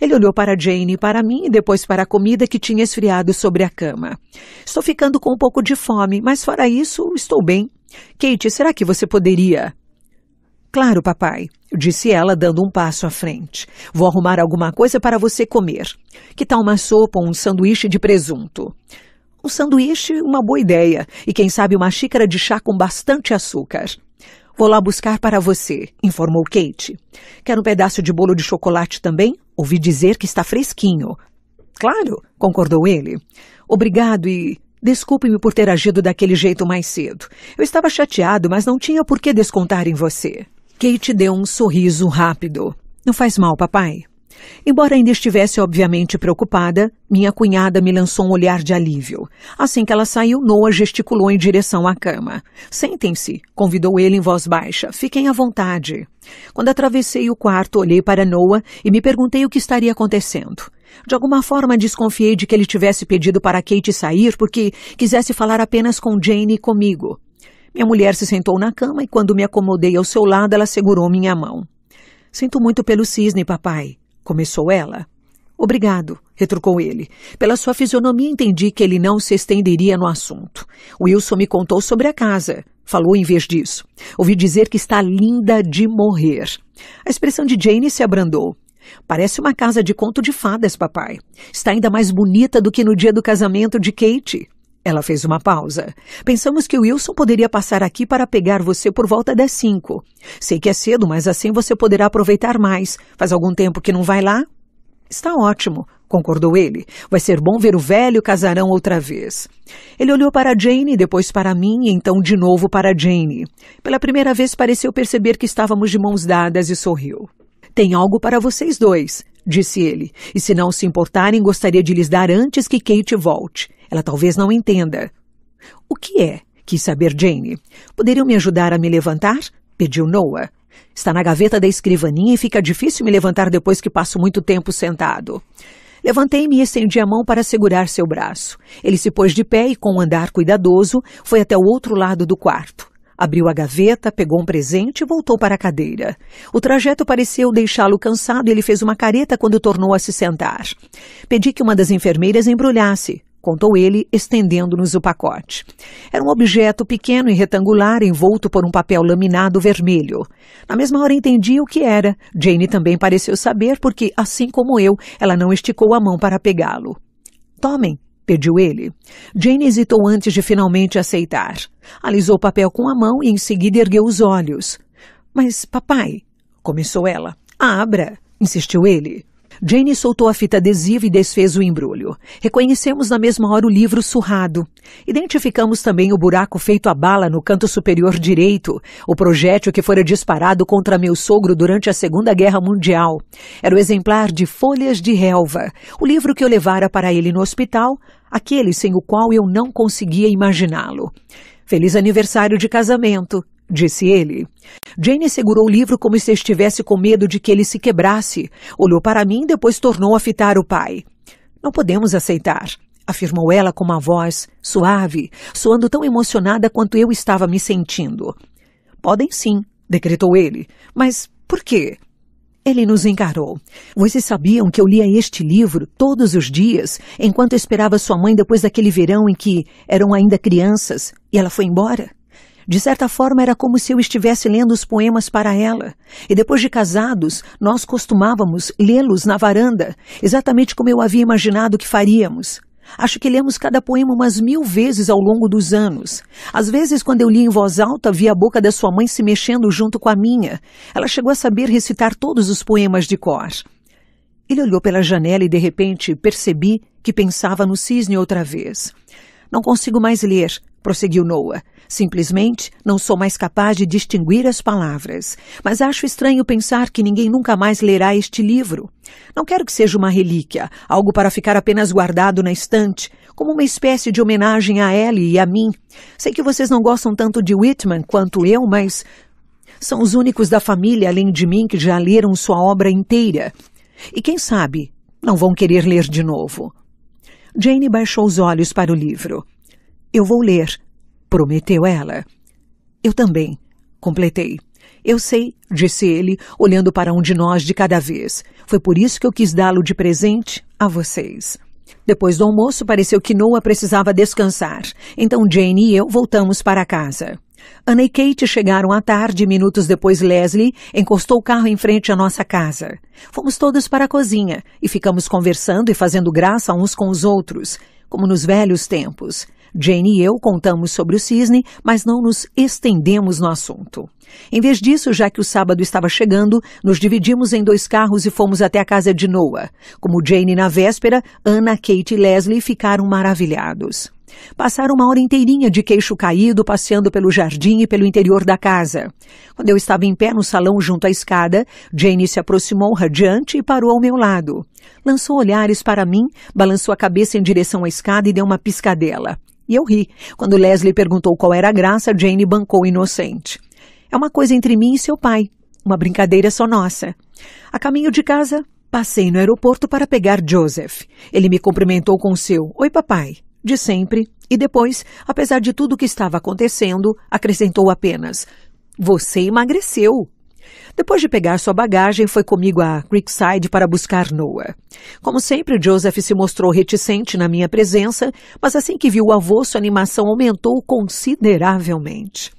Ele olhou para Jane e para mim e depois para a comida que tinha esfriado sobre a cama. Estou ficando com um pouco de fome, mas fora isso, estou bem. Kate, será que você poderia? Claro, papai disse ela, dando um passo à frente. Vou arrumar alguma coisa para você comer. Que tal uma sopa ou um sanduíche de presunto? Um sanduíche, uma boa ideia. E quem sabe uma xícara de chá com bastante açúcar. Vou lá buscar para você, informou Kate. Quer um pedaço de bolo de chocolate também? Ouvi dizer que está fresquinho. Claro, concordou ele. Obrigado e Desculpe-me por ter agido daquele jeito mais cedo. Eu estava chateado, mas não tinha por que descontar em você. Kate deu um sorriso rápido. Não faz mal, papai. Embora ainda estivesse obviamente preocupada, minha cunhada me lançou um olhar de alívio. Assim que ela saiu, Noah gesticulou em direção à cama. Sentem-se, convidou ele em voz baixa. Fiquem à vontade. Quando atravessei o quarto, olhei para Noah e me perguntei o que estaria acontecendo. De alguma forma, desconfiei de que ele tivesse pedido para Kate sair porque quisesse falar apenas com Jane e comigo. Minha mulher se sentou na cama e, quando me acomodei ao seu lado, ela segurou minha mão. Sinto muito pelo cisne, papai, começou ela. Obrigado, retrucou ele. Pela sua fisionomia entendi que ele não se estenderia no assunto. Wilson me contou sobre a casa. Falou em vez disso. Ouvi dizer que está linda de morrer. A expressão de Jane se abrandou. Parece uma casa de conto de fadas, papai. Está ainda mais bonita do que no dia do casamento de Kate. Ela fez uma pausa. Pensamos que o Wilson poderia passar aqui para pegar você por volta das cinco. Sei que é cedo, mas assim você poderá aproveitar mais. Faz algum tempo que não vai lá? Está ótimo, concordou ele. Vai ser bom ver o velho casarão outra vez. Ele olhou para Jane, depois para mim e então de novo para Jane. Pela primeira vez pareceu perceber que estávamos de mãos dadas e sorriu. Tem algo para vocês dois, disse ele, e se não se importarem, gostaria de lhes dar antes que Kate volte. Ela talvez não entenda. O que é? Quis saber Jane. Poderiam me ajudar a me levantar? Pediu Noah. Está na gaveta da escrivaninha e fica difícil me levantar depois que passo muito tempo sentado. Levantei-me e estendi a mão para segurar seu braço. Ele se pôs de pé e, com um andar cuidadoso, foi até o outro lado do quarto. Abriu a gaveta, pegou um presente e voltou para a cadeira. O trajeto pareceu deixá-lo cansado e ele fez uma careta quando tornou a se sentar. Pedi que uma das enfermeiras embrulhasse contou ele, estendendo-nos o pacote. Era um objeto pequeno e retangular envolto por um papel laminado vermelho. Na mesma hora entendi o que era. Jane também pareceu saber, porque, assim como eu, ela não esticou a mão para pegá-lo. Tomem, pediu ele. Jane hesitou antes de finalmente aceitar. Alisou o papel com a mão e em seguida ergueu os olhos. Mas, papai, começou ela. Ah, abra, insistiu ele. Jane soltou a fita adesiva e desfez o embrulho. Reconhecemos na mesma hora o livro surrado. Identificamos também o buraco feito a bala no canto superior direito, o projétil que fora disparado contra meu sogro durante a Segunda Guerra Mundial. Era o exemplar de Folhas de Relva, o livro que eu levara para ele no hospital, aquele sem o qual eu não conseguia imaginá-lo. Feliz aniversário de casamento, disse ele. Jane segurou o livro como se estivesse com medo de que ele se quebrasse. Olhou para mim, depois tornou a fitar o pai. Não podemos aceitar, afirmou ela com uma voz suave, soando tão emocionada quanto eu estava me sentindo. Podem sim, decretou ele. Mas por quê? Ele nos encarou. Vocês sabiam que eu lia este livro todos os dias, enquanto esperava sua mãe depois daquele verão em que eram ainda crianças e ela foi embora? De certa forma, era como se eu estivesse lendo os poemas para ela. E depois de casados, nós costumávamos lê-los na varanda, exatamente como eu havia imaginado que faríamos. Acho que lemos cada poema umas mil vezes ao longo dos anos. Às vezes, quando eu li em voz alta, vi a boca da sua mãe se mexendo junto com a minha. Ela chegou a saber recitar todos os poemas de cor. Ele olhou pela janela e, de repente, percebi que pensava no cisne outra vez. Não consigo mais ler, prosseguiu Noah. Simplesmente não sou mais capaz de distinguir as palavras, mas acho estranho pensar que ninguém nunca mais lerá este livro. Não quero que seja uma relíquia, algo para ficar apenas guardado na estante, como uma espécie de homenagem a Ellie e a mim. Sei que vocês não gostam tanto de Whitman quanto eu, mas são os únicos da família além de mim que já leram sua obra inteira. E quem sabe, não vão querer ler de novo. Jane baixou os olhos para o livro. Eu vou ler, prometeu ela. Eu também, completei. Eu sei, disse ele, olhando para um de nós de cada vez. Foi por isso que eu quis dá-lo de presente a vocês. Depois do almoço, pareceu que Noah precisava descansar. Então Jane e eu voltamos para casa. Ana e Kate chegaram à tarde minutos depois Leslie encostou o carro em frente à nossa casa. Fomos todos para a cozinha e ficamos conversando e fazendo graça uns com os outros, como nos velhos tempos. Jane e eu contamos sobre o cisne, mas não nos estendemos no assunto. Em vez disso, já que o sábado estava chegando, nos dividimos em dois carros e fomos até a casa de Noah. Como Jane na véspera, Anna, Kate e Leslie ficaram maravilhados. Passaram uma hora inteirinha de queixo caído, passeando pelo jardim e pelo interior da casa. Quando eu estava em pé no salão junto à escada, Jane se aproximou radiante e parou ao meu lado. Lançou olhares para mim, balançou a cabeça em direção à escada e deu uma piscadela. E eu ri. Quando Leslie perguntou qual era a graça, Jane bancou inocente. É uma coisa entre mim e seu pai. Uma brincadeira só nossa. A caminho de casa, passei no aeroporto para pegar Joseph. Ele me cumprimentou com seu Oi, papai, de sempre, e depois, apesar de tudo o que estava acontecendo, acrescentou apenas: Você emagreceu. Depois de pegar sua bagagem, foi comigo a Creekside para buscar Noah. Como sempre, Joseph se mostrou reticente na minha presença, mas assim que viu o avô, sua animação aumentou consideravelmente.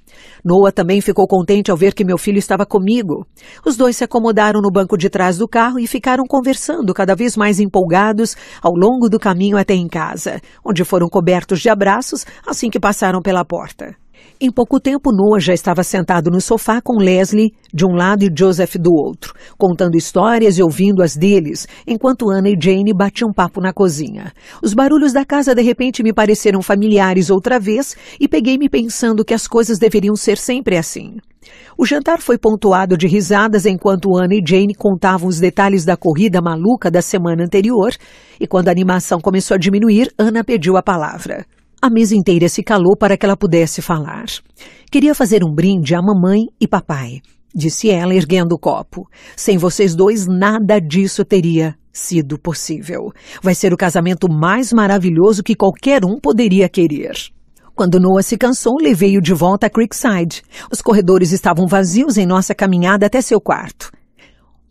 Noah também ficou contente ao ver que meu filho estava comigo. Os dois se acomodaram no banco de trás do carro e ficaram conversando, cada vez mais empolgados, ao longo do caminho até em casa, onde foram cobertos de abraços assim que passaram pela porta. Em pouco tempo, Noah já estava sentado no sofá com Leslie de um lado e Joseph do outro, contando histórias e ouvindo as deles, enquanto Anna e Jane batiam papo na cozinha. Os barulhos da casa de repente me pareceram familiares outra vez e peguei-me pensando que as coisas deveriam ser sempre assim. O jantar foi pontuado de risadas enquanto Anna e Jane contavam os detalhes da corrida maluca da semana anterior, e quando a animação começou a diminuir, Anna pediu a palavra. A mesa inteira se calou para que ela pudesse falar. Queria fazer um brinde à mamãe e papai, disse ela, erguendo o copo. Sem vocês dois, nada disso teria sido possível. Vai ser o casamento mais maravilhoso que qualquer um poderia querer. Quando Noah se cansou, levei-o de volta a Creekside. Os corredores estavam vazios em nossa caminhada até seu quarto.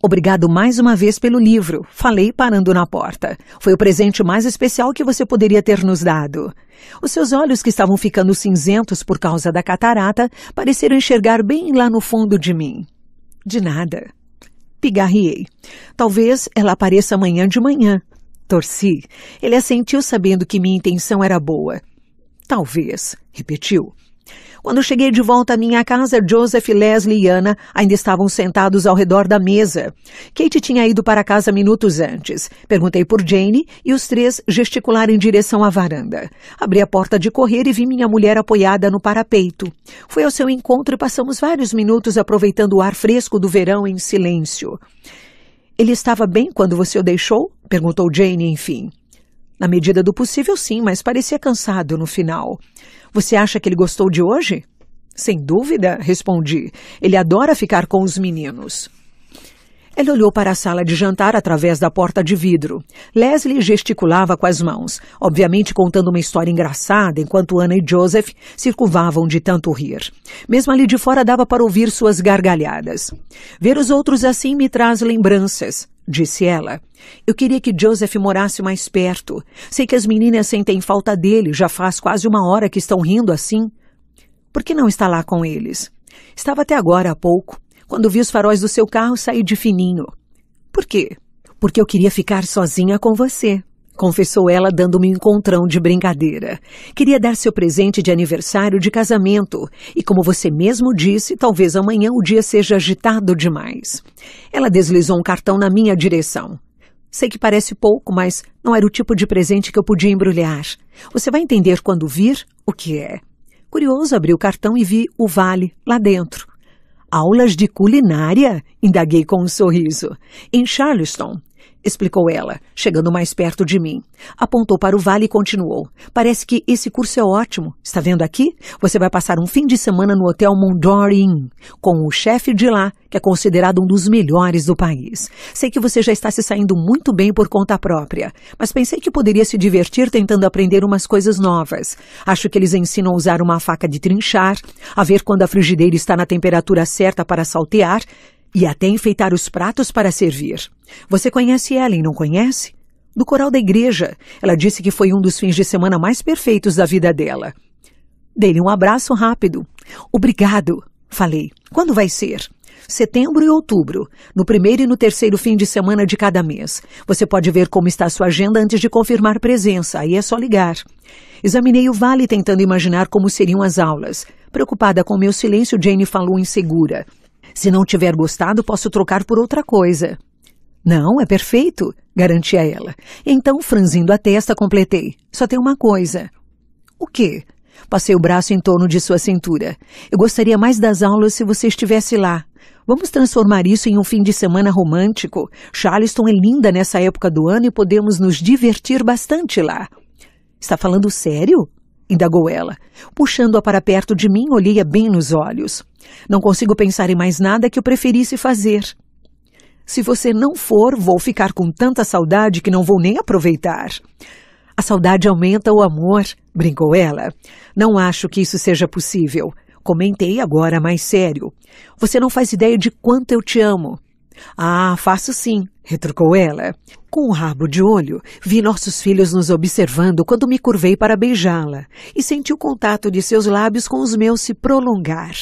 Obrigado mais uma vez pelo livro, falei parando na porta. Foi o presente mais especial que você poderia ter nos dado. Os seus olhos, que estavam ficando cinzentos por causa da catarata, pareceram enxergar bem lá no fundo de mim. De nada. Pigarriei. Talvez ela apareça amanhã de manhã. Torci. Ele assentiu sabendo que minha intenção era boa. Talvez, repetiu. Quando cheguei de volta à minha casa, Joseph, Leslie e Anna ainda estavam sentados ao redor da mesa. Kate tinha ido para casa minutos antes. Perguntei por Jane e os três gesticularam em direção à varanda. Abri a porta de correr e vi minha mulher apoiada no parapeito. Fui ao seu encontro e passamos vários minutos aproveitando o ar fresco do verão em silêncio. Ele estava bem quando você o deixou? perguntou Jane, enfim. Na medida do possível, sim, mas parecia cansado no final. Você acha que ele gostou de hoje? Sem dúvida, respondi. Ele adora ficar com os meninos. Ela olhou para a sala de jantar através da porta de vidro. Leslie gesticulava com as mãos, obviamente contando uma história engraçada enquanto Ana e Joseph se de tanto rir. Mesmo ali de fora dava para ouvir suas gargalhadas. Ver os outros assim me traz lembranças disse ela. Eu queria que Joseph morasse mais perto. Sei que as meninas sentem falta dele, já faz quase uma hora que estão rindo assim. Por que não está lá com eles? Estava até agora há pouco. Quando vi os faróis do seu carro, saí de fininho. Por quê? Porque eu queria ficar sozinha com você confessou ela dando-me um encontrão de brincadeira. Queria dar seu presente de aniversário de casamento, e como você mesmo disse, talvez amanhã o dia seja agitado demais. Ela deslizou um cartão na minha direção. Sei que parece pouco, mas não era o tipo de presente que eu podia embrulhar. Você vai entender quando vir o que é. Curioso, abri o cartão e vi o vale lá dentro. Aulas de culinária? Indaguei com um sorriso. Em Charleston, explicou ela, chegando mais perto de mim. Apontou para o vale e continuou. Parece que esse curso é ótimo. Está vendo aqui? Você vai passar um fim de semana no Hotel Mondor Inn, com o chefe de lá, que é considerado um dos melhores do país. Sei que você já está se saindo muito bem por conta própria, mas pensei que poderia se divertir tentando aprender umas coisas novas. Acho que eles ensinam a usar uma faca de trinchar, a ver quando a frigideira está na temperatura certa para saltear e até enfeitar os pratos para servir. Você conhece Ellen, não conhece? Do coral da igreja. Ela disse que foi um dos fins de semana mais perfeitos da vida dela. Dei-lhe um abraço rápido. Obrigado, falei. Quando vai ser? Setembro e outubro, no primeiro e no terceiro fim de semana de cada mês. Você pode ver como está sua agenda antes de confirmar presença, aí é só ligar. Examinei o vale tentando imaginar como seriam as aulas. Preocupada com meu silêncio, Jane falou insegura. Se não tiver gostado, posso trocar por outra coisa. Não, é perfeito, garantia ela. Então, franzindo a testa, completei. Só tem uma coisa. O quê? Passei o braço em torno de sua cintura. Eu gostaria mais das aulas se você estivesse lá. Vamos transformar isso em um fim de semana romântico. Charleston é linda nessa época do ano e podemos nos divertir bastante lá. Está falando sério? indagou ela. Puxando-a para perto de mim, olhei-a bem nos olhos. Não consigo pensar em mais nada que eu preferisse fazer. Se você não for, vou ficar com tanta saudade que não vou nem aproveitar. A saudade aumenta o amor, brincou ela. Não acho que isso seja possível. Comentei agora mais sério. Você não faz ideia de quanto eu te amo. Ah, faço sim, retrucou ela. Com o rabo de olho, vi nossos filhos nos observando quando me curvei para beijá-la e senti o contato de seus lábios com os meus se prolongar.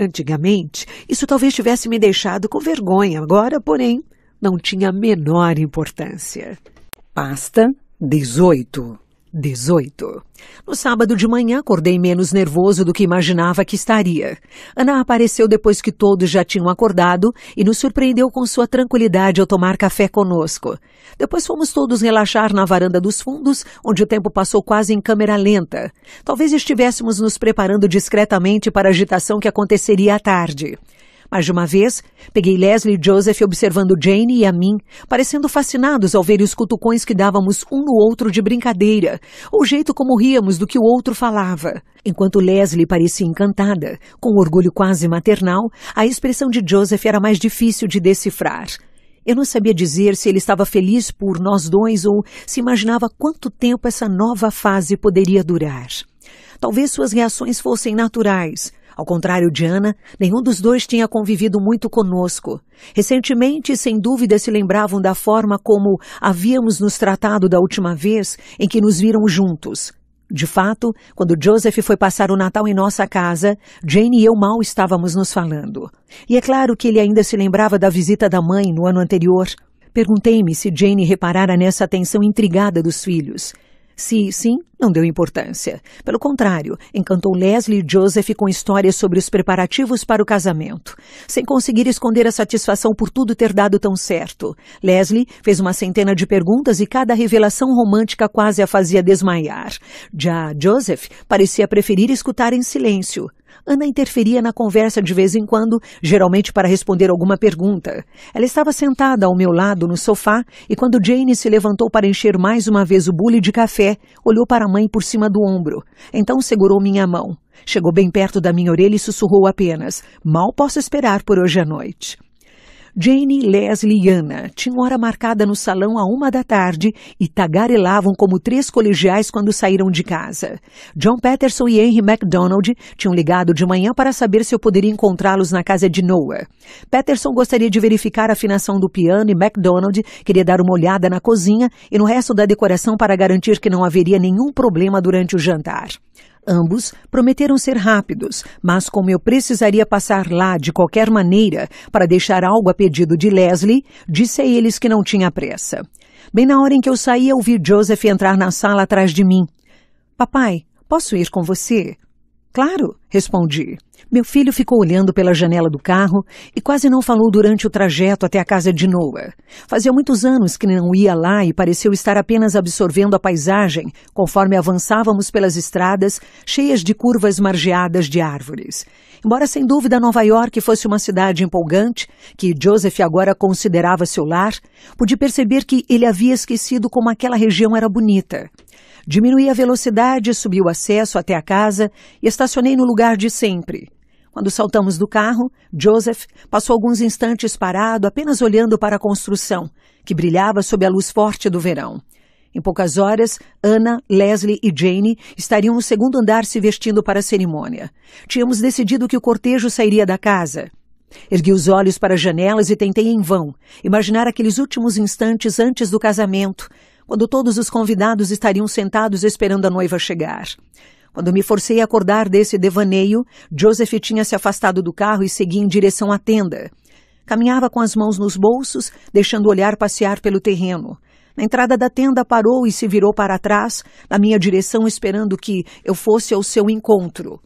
Antigamente, isso talvez tivesse me deixado com vergonha, agora, porém, não tinha a menor importância. Pasta 18 18. No sábado de manhã, acordei menos nervoso do que imaginava que estaria. Ana apareceu depois que todos já tinham acordado e nos surpreendeu com sua tranquilidade ao tomar café conosco. Depois fomos todos relaxar na varanda dos fundos, onde o tempo passou quase em câmera lenta. Talvez estivéssemos nos preparando discretamente para a agitação que aconteceria à tarde. Mais de uma vez, peguei Leslie e Joseph observando Jane e a mim, parecendo fascinados ao ver os cutucões que dávamos um no outro de brincadeira, o jeito como ríamos do que o outro falava. Enquanto Leslie parecia encantada, com um orgulho quase maternal, a expressão de Joseph era mais difícil de decifrar. Eu não sabia dizer se ele estava feliz por nós dois ou se imaginava quanto tempo essa nova fase poderia durar. Talvez suas reações fossem naturais, ao contrário de Ana, nenhum dos dois tinha convivido muito conosco. Recentemente, sem dúvida, se lembravam da forma como havíamos nos tratado da última vez em que nos viram juntos. De fato, quando Joseph foi passar o Natal em nossa casa, Jane e eu mal estávamos nos falando. E é claro que ele ainda se lembrava da visita da mãe no ano anterior. Perguntei-me se Jane reparara nessa atenção intrigada dos filhos. Se sim, não deu importância. Pelo contrário, encantou Leslie e Joseph com histórias sobre os preparativos para o casamento. Sem conseguir esconder a satisfação por tudo ter dado tão certo, Leslie fez uma centena de perguntas e cada revelação romântica quase a fazia desmaiar. Já Joseph parecia preferir escutar em silêncio. Ana interferia na conversa de vez em quando, geralmente para responder alguma pergunta. Ela estava sentada ao meu lado no sofá e quando Jane se levantou para encher mais uma vez o bule de café, olhou para mãe por cima do ombro. Então segurou minha mão. Chegou bem perto da minha orelha e sussurrou apenas: Mal posso esperar por hoje à noite. Jane, Leslie e Anna tinham hora marcada no salão a uma da tarde e tagarelavam como três colegiais quando saíram de casa. John Patterson e Henry MacDonald tinham ligado de manhã para saber se eu poderia encontrá-los na casa de Noah. Patterson gostaria de verificar a afinação do piano e MacDonald queria dar uma olhada na cozinha e no resto da decoração para garantir que não haveria nenhum problema durante o jantar. Ambos prometeram ser rápidos, mas como eu precisaria passar lá de qualquer maneira para deixar algo a pedido de Leslie, disse a eles que não tinha pressa. Bem na hora em que eu saí, ouvi Joseph entrar na sala atrás de mim. Papai, posso ir com você? Claro, respondi. Meu filho ficou olhando pela janela do carro e quase não falou durante o trajeto até a casa de Noah. Fazia muitos anos que não ia lá e pareceu estar apenas absorvendo a paisagem conforme avançávamos pelas estradas cheias de curvas margeadas de árvores. Embora sem dúvida Nova York fosse uma cidade empolgante, que Joseph agora considerava seu lar, pude perceber que ele havia esquecido como aquela região era bonita. Diminuí a velocidade, subi o acesso até a casa e estacionei no lugar de sempre. Quando saltamos do carro, Joseph passou alguns instantes parado, apenas olhando para a construção, que brilhava sob a luz forte do verão. Em poucas horas, Ana, Leslie e Jane estariam no segundo andar se vestindo para a cerimônia. Tínhamos decidido que o cortejo sairia da casa. Ergui os olhos para as janelas e tentei em vão imaginar aqueles últimos instantes antes do casamento, quando todos os convidados estariam sentados esperando a noiva chegar. Quando me forcei a acordar desse devaneio, Joseph tinha se afastado do carro e seguia em direção à tenda. Caminhava com as mãos nos bolsos, deixando o olhar passear pelo terreno. Na entrada da tenda parou e se virou para trás, na minha direção, esperando que eu fosse ao seu encontro.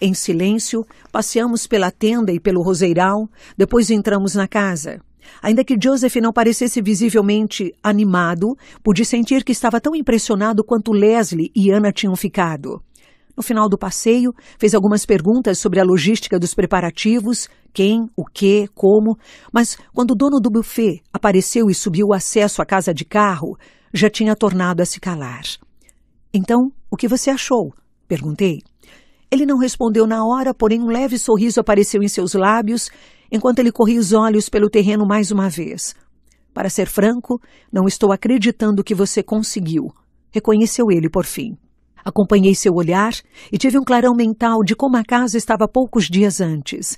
Em silêncio, passeamos pela tenda e pelo roseiral, depois entramos na casa. Ainda que Joseph não parecesse visivelmente animado, pude sentir que estava tão impressionado quanto Leslie e Ana tinham ficado. No final do passeio, fez algumas perguntas sobre a logística dos preparativos, quem, o que, como, mas quando o dono do buffet apareceu e subiu o acesso à casa de carro, já tinha tornado a se calar. Então, o que você achou? perguntei. Ele não respondeu na hora, porém um leve sorriso apareceu em seus lábios enquanto ele corria os olhos pelo terreno mais uma vez. Para ser franco, não estou acreditando que você conseguiu, reconheceu ele por fim. Acompanhei seu olhar e tive um clarão mental de como a casa estava poucos dias antes.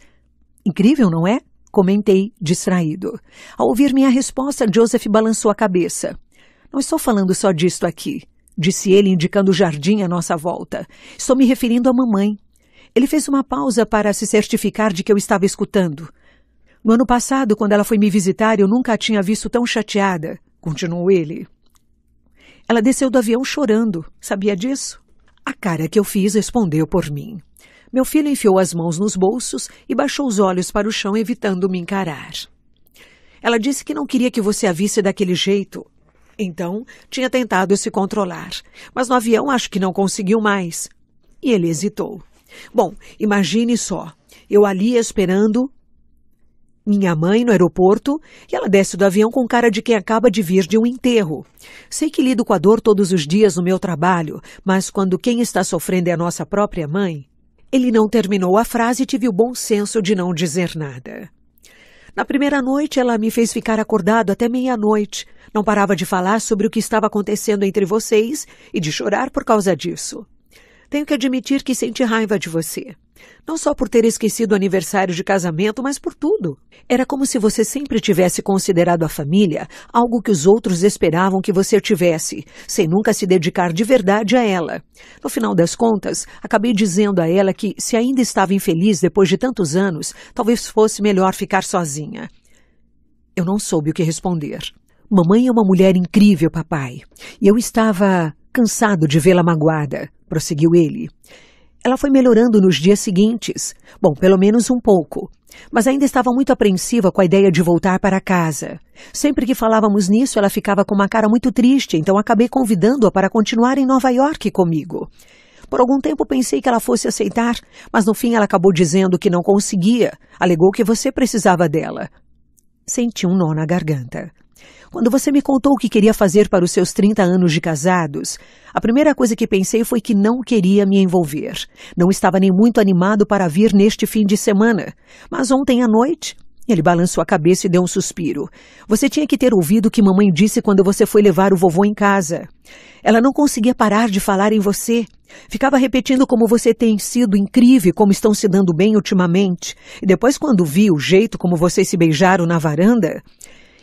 Incrível, não é? Comentei, distraído. Ao ouvir minha resposta, Joseph balançou a cabeça. Não estou falando só disto aqui, disse ele, indicando o jardim à nossa volta. Estou me referindo à mamãe. Ele fez uma pausa para se certificar de que eu estava escutando. No ano passado, quando ela foi me visitar, eu nunca a tinha visto tão chateada, continuou ele. Ela desceu do avião chorando, sabia disso? A cara que eu fiz respondeu por mim. Meu filho enfiou as mãos nos bolsos e baixou os olhos para o chão, evitando me encarar. Ela disse que não queria que você a visse daquele jeito. Então, tinha tentado se controlar, mas no avião acho que não conseguiu mais. E ele hesitou. Bom, imagine só. Eu ali esperando minha mãe no aeroporto e ela desce do avião com cara de quem acaba de vir de um enterro. Sei que lido com a dor todos os dias no meu trabalho, mas quando quem está sofrendo é a nossa própria mãe. Ele não terminou a frase e tive o bom senso de não dizer nada. Na primeira noite, ela me fez ficar acordado até meia-noite. Não parava de falar sobre o que estava acontecendo entre vocês e de chorar por causa disso. Tenho que admitir que senti raiva de você. Não só por ter esquecido o aniversário de casamento, mas por tudo. Era como se você sempre tivesse considerado a família algo que os outros esperavam que você tivesse, sem nunca se dedicar de verdade a ela. No final das contas, acabei dizendo a ela que, se ainda estava infeliz depois de tantos anos, talvez fosse melhor ficar sozinha. Eu não soube o que responder. Mamãe é uma mulher incrível, papai. E eu estava cansado de vê-la magoada, prosseguiu ele. Ela foi melhorando nos dias seguintes, bom, pelo menos um pouco, mas ainda estava muito apreensiva com a ideia de voltar para casa. Sempre que falávamos nisso, ela ficava com uma cara muito triste, então acabei convidando-a para continuar em Nova York comigo. Por algum tempo pensei que ela fosse aceitar, mas no fim ela acabou dizendo que não conseguia, alegou que você precisava dela. Senti um nó na garganta. Quando você me contou o que queria fazer para os seus 30 anos de casados, a primeira coisa que pensei foi que não queria me envolver. Não estava nem muito animado para vir neste fim de semana. Mas ontem à noite, ele balançou a cabeça e deu um suspiro. Você tinha que ter ouvido o que mamãe disse quando você foi levar o vovô em casa. Ela não conseguia parar de falar em você. Ficava repetindo como você tem sido incrível, como estão se dando bem ultimamente. E depois, quando vi o jeito como vocês se beijaram na varanda,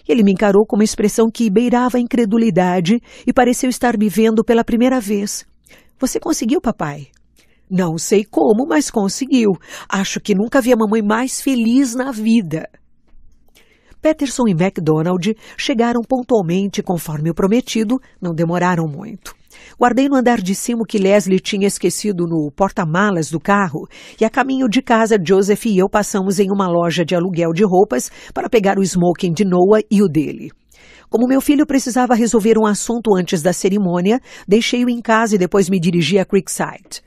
ele me encarou com uma expressão que beirava a incredulidade e pareceu estar me vendo pela primeira vez. Você conseguiu, papai? Não sei como, mas conseguiu. Acho que nunca vi a mamãe mais feliz na vida. Peterson e MacDonald chegaram pontualmente conforme o prometido, não demoraram muito. Guardei no andar de cima o que Leslie tinha esquecido no porta-malas do carro e, a caminho de casa, Joseph e eu passamos em uma loja de aluguel de roupas para pegar o smoking de Noah e o dele. Como meu filho precisava resolver um assunto antes da cerimônia, deixei-o em casa e depois me dirigi a Creekside.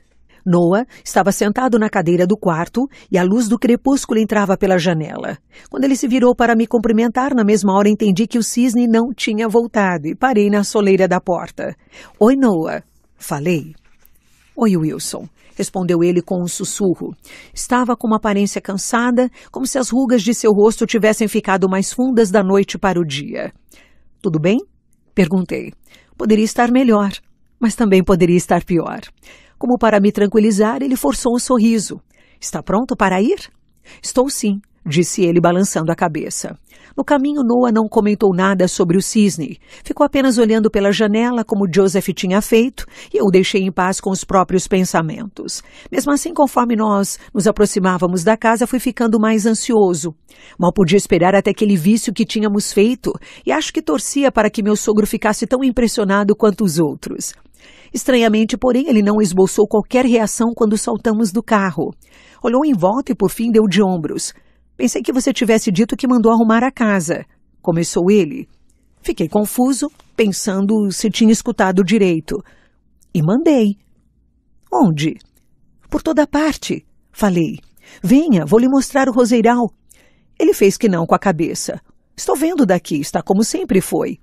Noah estava sentado na cadeira do quarto e a luz do crepúsculo entrava pela janela. Quando ele se virou para me cumprimentar, na mesma hora entendi que o cisne não tinha voltado e parei na soleira da porta. Oi, Noah. Falei. Oi, Wilson. Respondeu ele com um sussurro. Estava com uma aparência cansada, como se as rugas de seu rosto tivessem ficado mais fundas da noite para o dia. Tudo bem? Perguntei. Poderia estar melhor, mas também poderia estar pior. Como para me tranquilizar, ele forçou um sorriso. Está pronto para ir? Estou sim, disse ele balançando a cabeça. No caminho, Noah não comentou nada sobre o cisne. Ficou apenas olhando pela janela, como Joseph tinha feito, e eu o deixei em paz com os próprios pensamentos. Mesmo assim, conforme nós nos aproximávamos da casa, fui ficando mais ansioso. Mal podia esperar até aquele vício que tínhamos feito, e acho que torcia para que meu sogro ficasse tão impressionado quanto os outros. Estranhamente, porém, ele não esboçou qualquer reação quando saltamos do carro. Olhou em volta e por fim deu de ombros. Pensei que você tivesse dito que mandou arrumar a casa. Começou ele. Fiquei confuso, pensando se tinha escutado direito. E mandei. Onde? Por toda parte, falei. Venha, vou lhe mostrar o roseiral. Ele fez que não com a cabeça. Estou vendo daqui, está como sempre foi.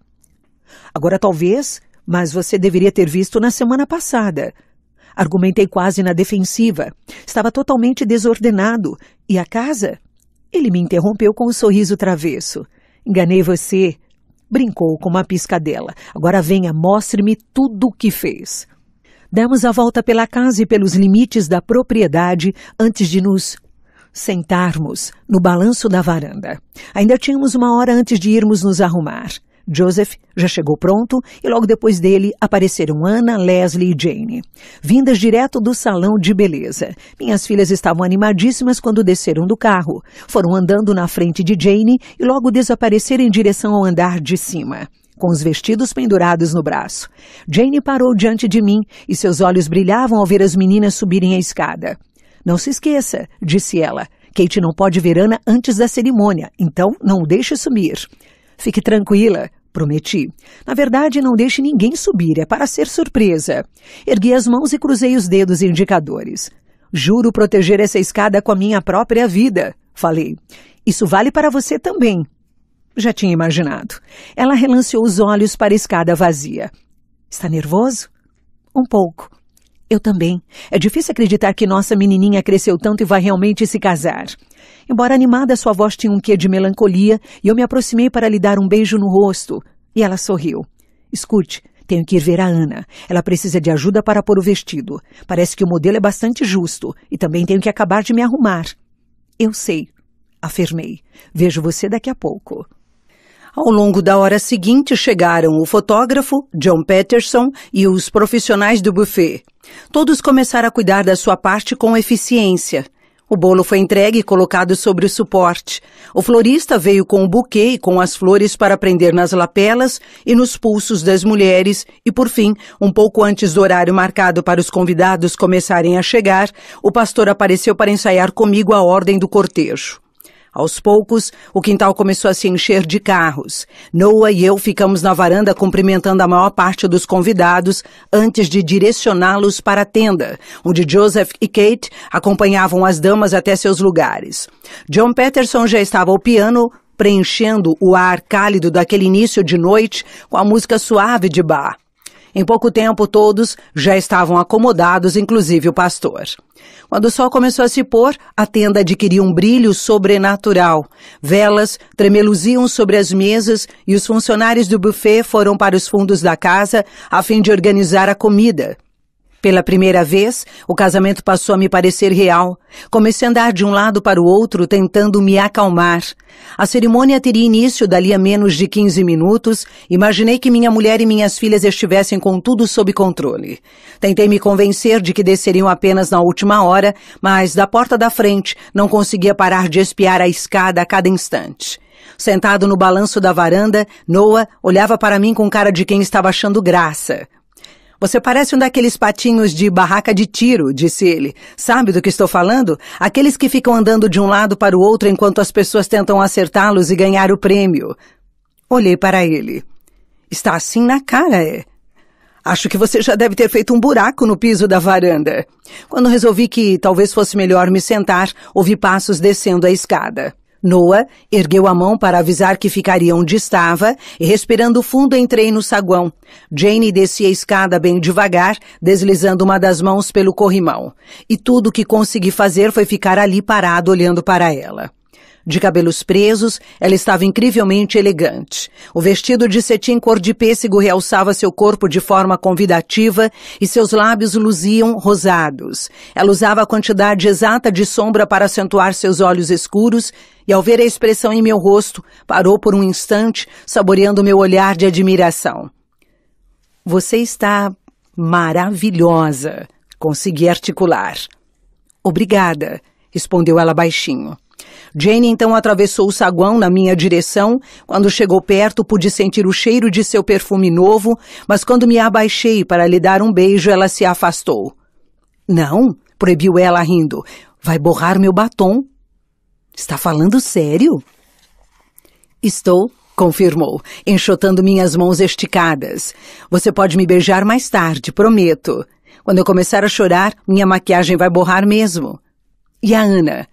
Agora talvez mas você deveria ter visto na semana passada. Argumentei quase na defensiva. Estava totalmente desordenado. E a casa? Ele me interrompeu com um sorriso travesso. Enganei você. Brincou com uma piscadela. Agora venha, mostre-me tudo o que fez. Demos a volta pela casa e pelos limites da propriedade antes de nos sentarmos no balanço da varanda. Ainda tínhamos uma hora antes de irmos nos arrumar. Joseph já chegou pronto e logo depois dele apareceram Ana, Leslie e Jane. Vindas direto do salão de beleza. Minhas filhas estavam animadíssimas quando desceram do carro. Foram andando na frente de Jane e logo desapareceram em direção ao andar de cima com os vestidos pendurados no braço. Jane parou diante de mim e seus olhos brilhavam ao ver as meninas subirem a escada. Não se esqueça, disse ela. Kate não pode ver Ana antes da cerimônia, então não o deixe sumir. Fique tranquila, Prometi. Na verdade, não deixe ninguém subir, é para ser surpresa. Ergui as mãos e cruzei os dedos indicadores. Juro proteger essa escada com a minha própria vida, falei. Isso vale para você também. Já tinha imaginado. Ela relanceou os olhos para a escada vazia. Está nervoso? Um pouco. Eu também. É difícil acreditar que nossa menininha cresceu tanto e vai realmente se casar. Embora animada, sua voz tinha um quê de melancolia e eu me aproximei para lhe dar um beijo no rosto. E ela sorriu. Escute, tenho que ir ver a Ana. Ela precisa de ajuda para pôr o vestido. Parece que o modelo é bastante justo e também tenho que acabar de me arrumar. Eu sei, afirmei. Vejo você daqui a pouco. Ao longo da hora seguinte chegaram o fotógrafo, John Peterson e os profissionais do buffet. Todos começaram a cuidar da sua parte com eficiência. O bolo foi entregue e colocado sobre o suporte. O florista veio com o buquê e com as flores para prender nas lapelas e nos pulsos das mulheres e, por fim, um pouco antes do horário marcado para os convidados começarem a chegar, o pastor apareceu para ensaiar comigo a ordem do cortejo. Aos poucos, o quintal começou a se encher de carros. Noah e eu ficamos na varanda cumprimentando a maior parte dos convidados antes de direcioná-los para a tenda, onde Joseph e Kate acompanhavam as damas até seus lugares. John Peterson já estava ao piano, preenchendo o ar cálido daquele início de noite com a música suave de bar. Em pouco tempo, todos já estavam acomodados, inclusive o pastor. Quando o sol começou a se pôr, a tenda adquiriu um brilho sobrenatural. Velas tremeluziam sobre as mesas e os funcionários do buffet foram para os fundos da casa a fim de organizar a comida. Pela primeira vez, o casamento passou a me parecer real. Comecei a andar de um lado para o outro tentando me acalmar. A cerimônia teria início dali a menos de 15 minutos. Imaginei que minha mulher e minhas filhas estivessem com tudo sob controle. Tentei me convencer de que desceriam apenas na última hora, mas da porta da frente não conseguia parar de espiar a escada a cada instante. Sentado no balanço da varanda, Noah olhava para mim com cara de quem estava achando graça. Você parece um daqueles patinhos de barraca de tiro, disse ele. Sabe do que estou falando? Aqueles que ficam andando de um lado para o outro enquanto as pessoas tentam acertá-los e ganhar o prêmio. Olhei para ele. Está assim na cara, é? Acho que você já deve ter feito um buraco no piso da varanda. Quando resolvi que talvez fosse melhor me sentar, ouvi passos descendo a escada. Noa ergueu a mão para avisar que ficaria onde estava e, respirando fundo, entrei no saguão. Jane descia a escada bem devagar, deslizando uma das mãos pelo corrimão. E tudo o que consegui fazer foi ficar ali parado olhando para ela. De cabelos presos, ela estava incrivelmente elegante. O vestido de cetim cor de pêssego realçava seu corpo de forma convidativa e seus lábios luziam rosados. Ela usava a quantidade exata de sombra para acentuar seus olhos escuros e, ao ver a expressão em meu rosto, parou por um instante, saboreando meu olhar de admiração. Você está maravilhosa, consegui articular. Obrigada, respondeu ela baixinho. Jane então atravessou o saguão na minha direção. Quando chegou perto, pude sentir o cheiro de seu perfume novo, mas quando me abaixei para lhe dar um beijo, ela se afastou. Não, proibiu ela rindo. Vai borrar meu batom. Está falando sério? Estou, confirmou, enxotando minhas mãos esticadas. Você pode me beijar mais tarde, prometo. Quando eu começar a chorar, minha maquiagem vai borrar mesmo. E a Ana?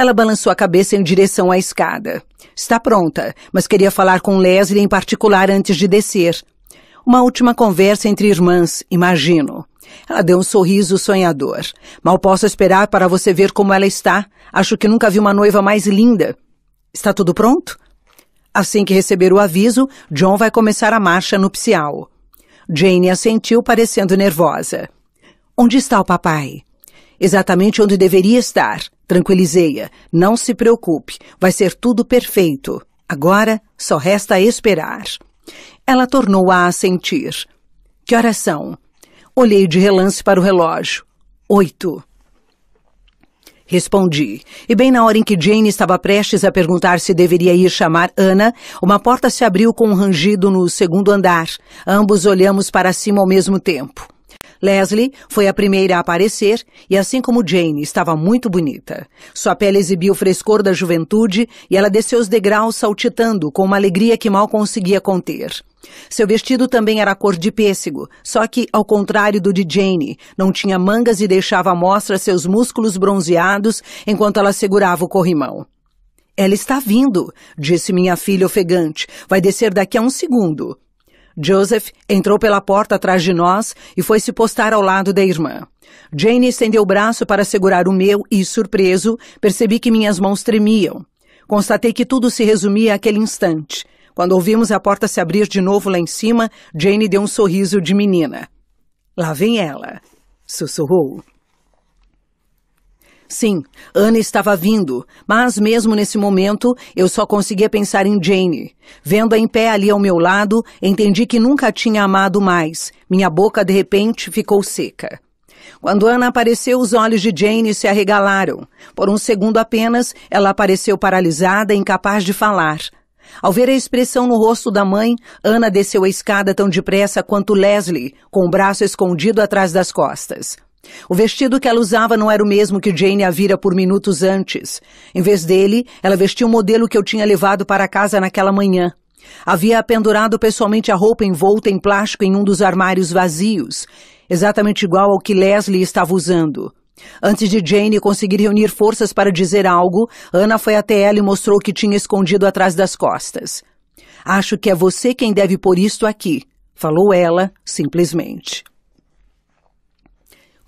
Ela balançou a cabeça em direção à escada. Está pronta, mas queria falar com Leslie em particular antes de descer. Uma última conversa entre irmãs, imagino. Ela deu um sorriso sonhador. Mal posso esperar para você ver como ela está. Acho que nunca vi uma noiva mais linda. Está tudo pronto? Assim que receber o aviso, John vai começar a marcha nupcial. Jane assentiu, parecendo nervosa. Onde está o papai? exatamente onde deveria estar. Tranquilizei-a. Não se preocupe. Vai ser tudo perfeito. Agora só resta esperar. Ela tornou a assentir. Que horas são? Olhei de relance para o relógio. Oito. Respondi. E bem na hora em que Jane estava prestes a perguntar se deveria ir chamar Ana, uma porta se abriu com um rangido no segundo andar. Ambos olhamos para cima ao mesmo tempo. Leslie foi a primeira a aparecer e, assim como Jane, estava muito bonita. Sua pele exibia o frescor da juventude e ela desceu os degraus saltitando com uma alegria que mal conseguia conter. Seu vestido também era cor de pêssego, só que, ao contrário do de Jane, não tinha mangas e deixava à mostra seus músculos bronzeados enquanto ela segurava o corrimão. Ela está vindo, disse minha filha ofegante. Vai descer daqui a um segundo. Joseph entrou pela porta atrás de nós e foi se postar ao lado da irmã. Jane estendeu o braço para segurar o meu e, surpreso, percebi que minhas mãos tremiam. Constatei que tudo se resumia àquele instante. Quando ouvimos a porta se abrir de novo lá em cima, Jane deu um sorriso de menina. Lá vem ela, sussurrou. Sim, Anne estava vindo, mas mesmo nesse momento eu só conseguia pensar em Jane. Vendo-a em pé ali ao meu lado, entendi que nunca tinha amado mais. Minha boca de repente ficou seca. Quando Ana apareceu, os olhos de Jane se arregalaram. Por um segundo apenas, ela apareceu paralisada, incapaz de falar. Ao ver a expressão no rosto da mãe, Ana desceu a escada tão depressa quanto Leslie, com o braço escondido atrás das costas. O vestido que ela usava não era o mesmo que Jane a vira por minutos antes. Em vez dele, ela vestia o modelo que eu tinha levado para casa naquela manhã. Havia pendurado pessoalmente a roupa envolta em plástico em um dos armários vazios, exatamente igual ao que Leslie estava usando. Antes de Jane conseguir reunir forças para dizer algo, Ana foi até ela e mostrou o que tinha escondido atrás das costas. Acho que é você quem deve pôr isto aqui, falou ela, simplesmente.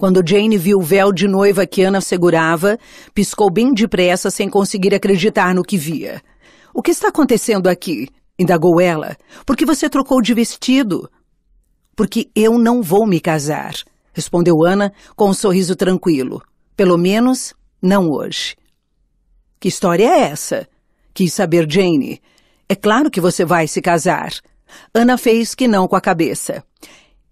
Quando Jane viu o véu de noiva que Ana segurava, piscou bem depressa sem conseguir acreditar no que via. O que está acontecendo aqui? indagou ela. Por que você trocou de vestido? Porque eu não vou me casar, respondeu Ana com um sorriso tranquilo. Pelo menos não hoje. Que história é essa? Quis saber Jane. É claro que você vai se casar. Ana fez que não com a cabeça.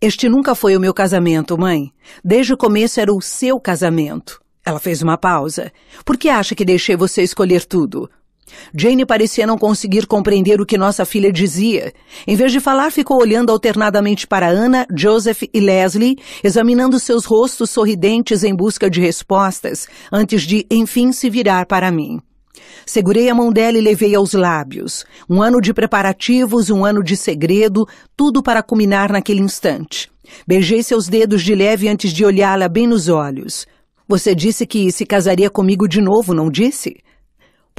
Este nunca foi o meu casamento, mãe. Desde o começo era o seu casamento. Ela fez uma pausa. Por que acha que deixei você escolher tudo? Jane parecia não conseguir compreender o que nossa filha dizia. Em vez de falar, ficou olhando alternadamente para Ana, Joseph e Leslie, examinando seus rostos sorridentes em busca de respostas, antes de, enfim, se virar para mim. Segurei a mão dela e levei aos lábios. Um ano de preparativos, um ano de segredo, tudo para culminar naquele instante. Beijei seus dedos de leve antes de olhá-la bem nos olhos. Você disse que se casaria comigo de novo, não disse?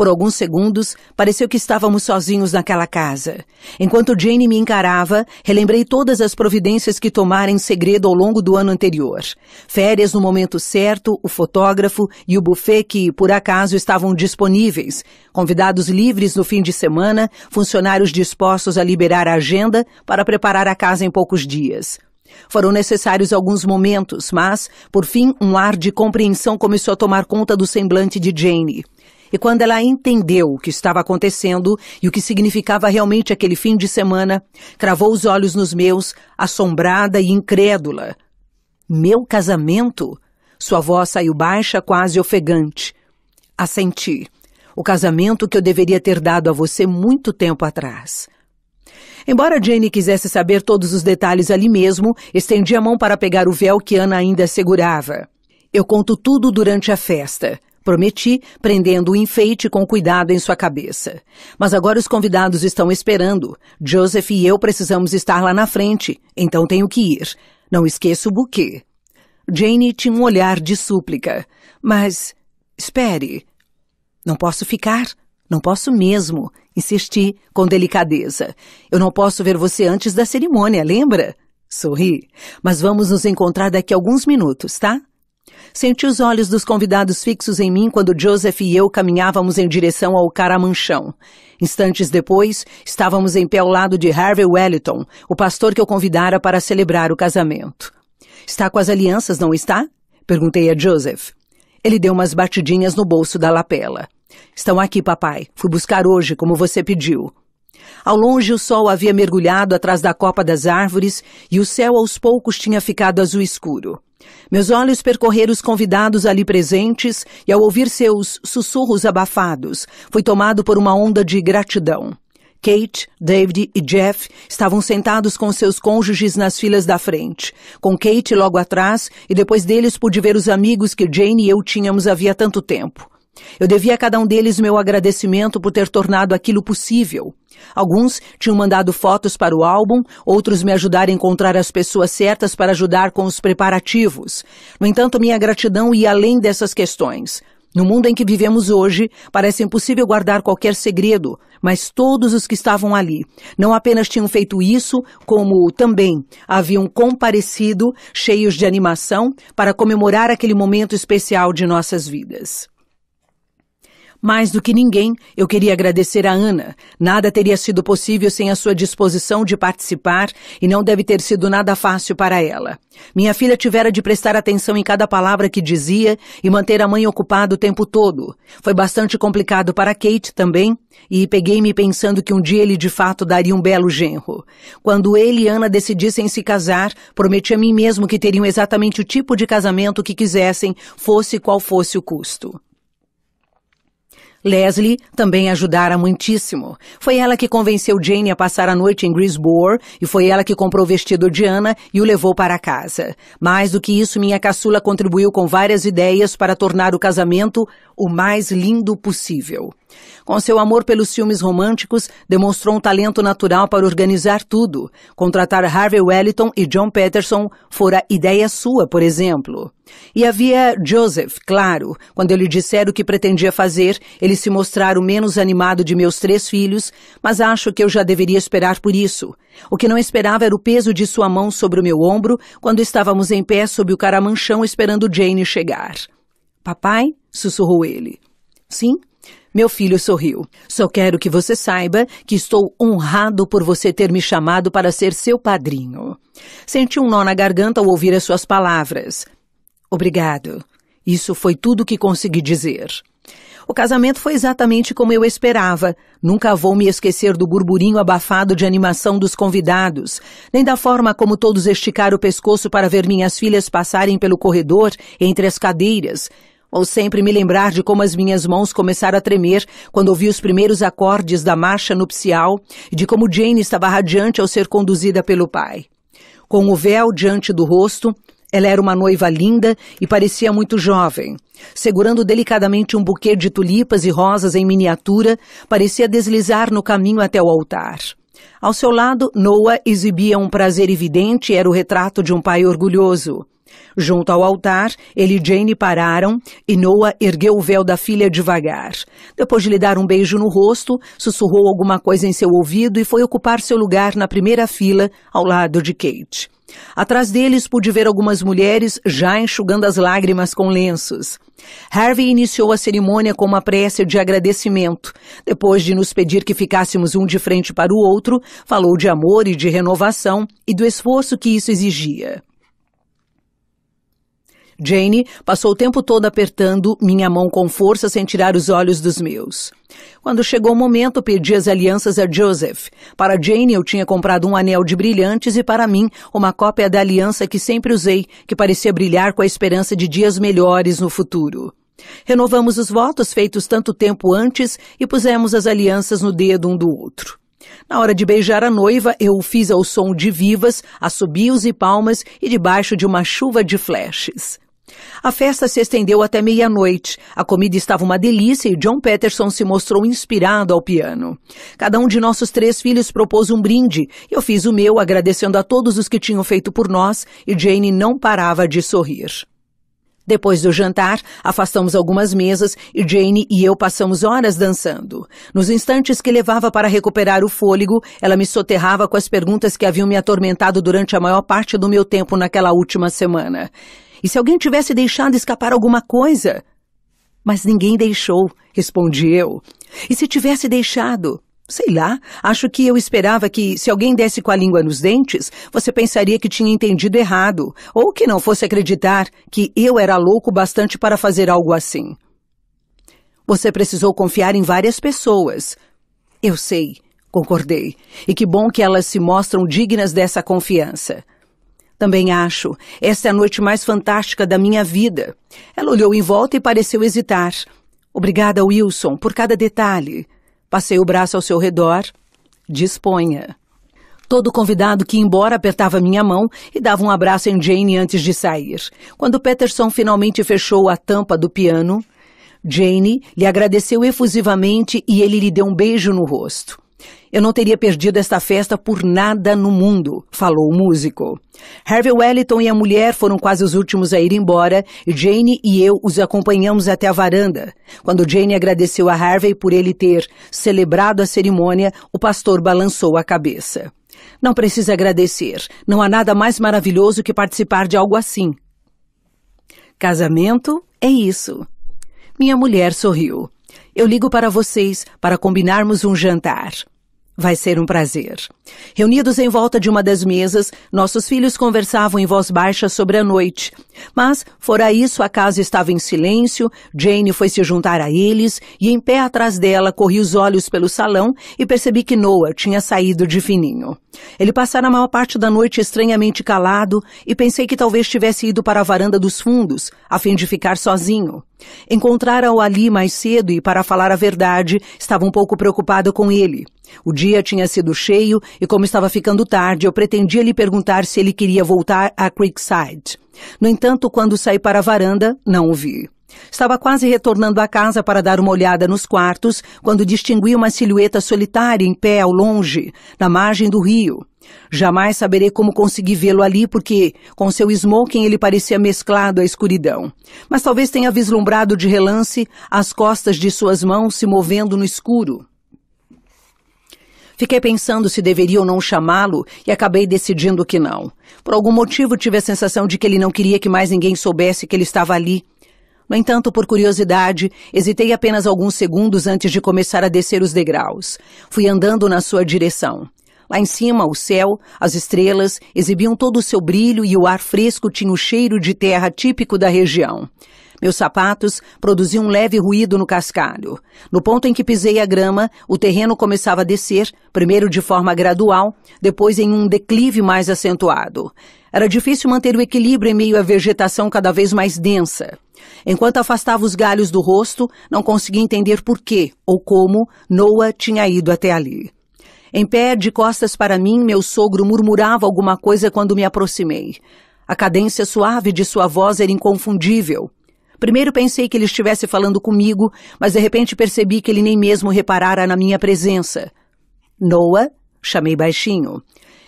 Por alguns segundos, pareceu que estávamos sozinhos naquela casa. Enquanto Jane me encarava, relembrei todas as providências que tomara em segredo ao longo do ano anterior. Férias no momento certo, o fotógrafo e o buffet que, por acaso, estavam disponíveis, convidados livres no fim de semana, funcionários dispostos a liberar a agenda para preparar a casa em poucos dias. Foram necessários alguns momentos, mas, por fim, um ar de compreensão começou a tomar conta do semblante de Jane. E quando ela entendeu o que estava acontecendo e o que significava realmente aquele fim de semana, cravou os olhos nos meus, assombrada e incrédula. Meu casamento? Sua voz saiu baixa, quase ofegante. Assenti. O casamento que eu deveria ter dado a você muito tempo atrás. Embora Jane quisesse saber todos os detalhes ali mesmo, estendi a mão para pegar o véu que Ana ainda segurava. Eu conto tudo durante a festa. Prometi, prendendo o enfeite com cuidado em sua cabeça. Mas agora os convidados estão esperando. Joseph e eu precisamos estar lá na frente, então tenho que ir. Não esqueça o buquê. Jane tinha um olhar de súplica. Mas. Espere. Não posso ficar? Não posso mesmo, insisti com delicadeza. Eu não posso ver você antes da cerimônia, lembra? Sorri. Mas vamos nos encontrar daqui a alguns minutos, tá? Senti os olhos dos convidados fixos em mim quando Joseph e eu caminhávamos em direção ao caramanchão. Instantes depois, estávamos em pé ao lado de Harvey Wellington, o pastor que eu convidara para celebrar o casamento. Está com as alianças, não está? Perguntei a Joseph. Ele deu umas batidinhas no bolso da lapela. Estão aqui, papai. Fui buscar hoje, como você pediu. Ao longe, o sol havia mergulhado atrás da copa das árvores e o céu aos poucos tinha ficado azul escuro. Meus olhos percorreram os convidados ali presentes e, ao ouvir seus sussurros abafados, fui tomado por uma onda de gratidão. Kate, David e Jeff estavam sentados com seus cônjuges nas filas da frente, com Kate logo atrás e depois deles pude ver os amigos que Jane e eu tínhamos havia tanto tempo. Eu devia a cada um deles meu agradecimento por ter tornado aquilo possível. Alguns tinham mandado fotos para o álbum, outros me ajudaram a encontrar as pessoas certas para ajudar com os preparativos. No entanto, minha gratidão ia além dessas questões. No mundo em que vivemos hoje, parece impossível guardar qualquer segredo, mas todos os que estavam ali não apenas tinham feito isso, como também haviam comparecido, cheios de animação, para comemorar aquele momento especial de nossas vidas. Mais do que ninguém, eu queria agradecer a Ana. Nada teria sido possível sem a sua disposição de participar e não deve ter sido nada fácil para ela. Minha filha tivera de prestar atenção em cada palavra que dizia e manter a mãe ocupada o tempo todo. Foi bastante complicado para Kate também e peguei-me pensando que um dia ele de fato daria um belo genro. Quando ele e Ana decidissem se casar, prometi a mim mesmo que teriam exatamente o tipo de casamento que quisessem, fosse qual fosse o custo. Leslie também ajudara muitíssimo. Foi ela que convenceu Jane a passar a noite em Greensboro e foi ela que comprou o vestido de Anna e o levou para casa. Mais do que isso, minha caçula contribuiu com várias ideias para tornar o casamento o mais lindo possível. Com seu amor pelos filmes românticos, demonstrou um talento natural para organizar tudo. Contratar Harvey Wellington e John Peterson fora ideia sua, por exemplo. E havia Joseph, claro. Quando eu lhe disser o que pretendia fazer, ele se mostrar o menos animado de meus três filhos, mas acho que eu já deveria esperar por isso. O que não esperava era o peso de sua mão sobre o meu ombro quando estávamos em pé sob o caramanchão esperando Jane chegar. Papai? sussurrou ele. Sim, meu filho sorriu. Só quero que você saiba que estou honrado por você ter me chamado para ser seu padrinho. Senti um nó na garganta ao ouvir as suas palavras. Obrigado. Isso foi tudo que consegui dizer. O casamento foi exatamente como eu esperava. Nunca vou me esquecer do burburinho abafado de animação dos convidados, nem da forma como todos esticaram o pescoço para ver minhas filhas passarem pelo corredor entre as cadeiras, Vou sempre me lembrar de como as minhas mãos começaram a tremer quando ouvi os primeiros acordes da marcha nupcial e de como Jane estava radiante ao ser conduzida pelo pai. Com o véu diante do rosto, ela era uma noiva linda e parecia muito jovem. Segurando delicadamente um buquê de tulipas e rosas em miniatura, parecia deslizar no caminho até o altar. Ao seu lado, Noah exibia um prazer evidente e era o retrato de um pai orgulhoso. Junto ao altar, ele e Jane pararam e Noah ergueu o véu da filha devagar. Depois de lhe dar um beijo no rosto, sussurrou alguma coisa em seu ouvido e foi ocupar seu lugar na primeira fila, ao lado de Kate. Atrás deles pude ver algumas mulheres já enxugando as lágrimas com lenços. Harvey iniciou a cerimônia com uma prece de agradecimento. Depois de nos pedir que ficássemos um de frente para o outro, falou de amor e de renovação e do esforço que isso exigia. Jane passou o tempo todo apertando minha mão com força sem tirar os olhos dos meus. Quando chegou o momento, pedi as alianças a Joseph. Para Jane, eu tinha comprado um anel de brilhantes e para mim, uma cópia da aliança que sempre usei, que parecia brilhar com a esperança de dias melhores no futuro. Renovamos os votos feitos tanto tempo antes e pusemos as alianças no dedo um do outro. Na hora de beijar a noiva, eu o fiz ao som de vivas, assobios e palmas e debaixo de uma chuva de flashes. A festa se estendeu até meia-noite. A comida estava uma delícia e John Peterson se mostrou inspirado ao piano. Cada um de nossos três filhos propôs um brinde. Eu fiz o meu, agradecendo a todos os que tinham feito por nós, e Jane não parava de sorrir. Depois do jantar, afastamos algumas mesas e Jane e eu passamos horas dançando. Nos instantes que levava para recuperar o fôlego, ela me soterrava com as perguntas que haviam me atormentado durante a maior parte do meu tempo naquela última semana. E se alguém tivesse deixado escapar alguma coisa? Mas ninguém deixou, respondi eu. E se tivesse deixado? Sei lá, acho que eu esperava que, se alguém desse com a língua nos dentes, você pensaria que tinha entendido errado, ou que não fosse acreditar que eu era louco bastante para fazer algo assim. Você precisou confiar em várias pessoas. Eu sei, concordei, e que bom que elas se mostram dignas dessa confiança. Também acho. Esta é a noite mais fantástica da minha vida. Ela olhou em volta e pareceu hesitar. Obrigada, Wilson, por cada detalhe. Passei o braço ao seu redor. Disponha. Todo convidado que ia embora apertava minha mão e dava um abraço em Jane antes de sair. Quando Peterson finalmente fechou a tampa do piano, Jane lhe agradeceu efusivamente e ele lhe deu um beijo no rosto. Eu não teria perdido esta festa por nada no mundo, falou o músico. Harvey Wellington e a mulher foram quase os últimos a ir embora e Jane e eu os acompanhamos até a varanda. Quando Jane agradeceu a Harvey por ele ter celebrado a cerimônia, o pastor balançou a cabeça. Não precisa agradecer. Não há nada mais maravilhoso que participar de algo assim. Casamento é isso. Minha mulher sorriu. Eu ligo para vocês para combinarmos um jantar. Vai ser um prazer. Reunidos em volta de uma das mesas, nossos filhos conversavam em voz baixa sobre a noite. Mas, fora isso, a casa estava em silêncio, Jane foi se juntar a eles e, em pé atrás dela, corri os olhos pelo salão e percebi que Noah tinha saído de fininho. Ele passara a maior parte da noite estranhamente calado e pensei que talvez tivesse ido para a varanda dos fundos, a fim de ficar sozinho. Encontraram-o ali mais cedo e, para falar a verdade, estava um pouco preocupada com ele. O dia tinha sido cheio e, como estava ficando tarde, eu pretendia lhe perguntar se ele queria voltar a Creekside. No entanto, quando saí para a varanda, não o vi. Estava quase retornando à casa para dar uma olhada nos quartos quando distingui uma silhueta solitária em pé ao longe, na margem do rio. Jamais saberei como consegui vê-lo ali, porque com seu smoking ele parecia mesclado à escuridão. Mas talvez tenha vislumbrado de relance as costas de suas mãos se movendo no escuro. Fiquei pensando se deveria ou não chamá-lo e acabei decidindo que não. Por algum motivo tive a sensação de que ele não queria que mais ninguém soubesse que ele estava ali. No entanto, por curiosidade, hesitei apenas alguns segundos antes de começar a descer os degraus. Fui andando na sua direção. Lá em cima, o céu, as estrelas exibiam todo o seu brilho e o ar fresco tinha o cheiro de terra típico da região. Meus sapatos produziam um leve ruído no cascalho. No ponto em que pisei a grama, o terreno começava a descer, primeiro de forma gradual, depois em um declive mais acentuado. Era difícil manter o equilíbrio em meio à vegetação cada vez mais densa. Enquanto afastava os galhos do rosto, não conseguia entender por que ou como Noah tinha ido até ali. Em pé, de costas para mim, meu sogro murmurava alguma coisa quando me aproximei. A cadência suave de sua voz era inconfundível. Primeiro pensei que ele estivesse falando comigo, mas de repente percebi que ele nem mesmo reparara na minha presença. Noah? chamei baixinho.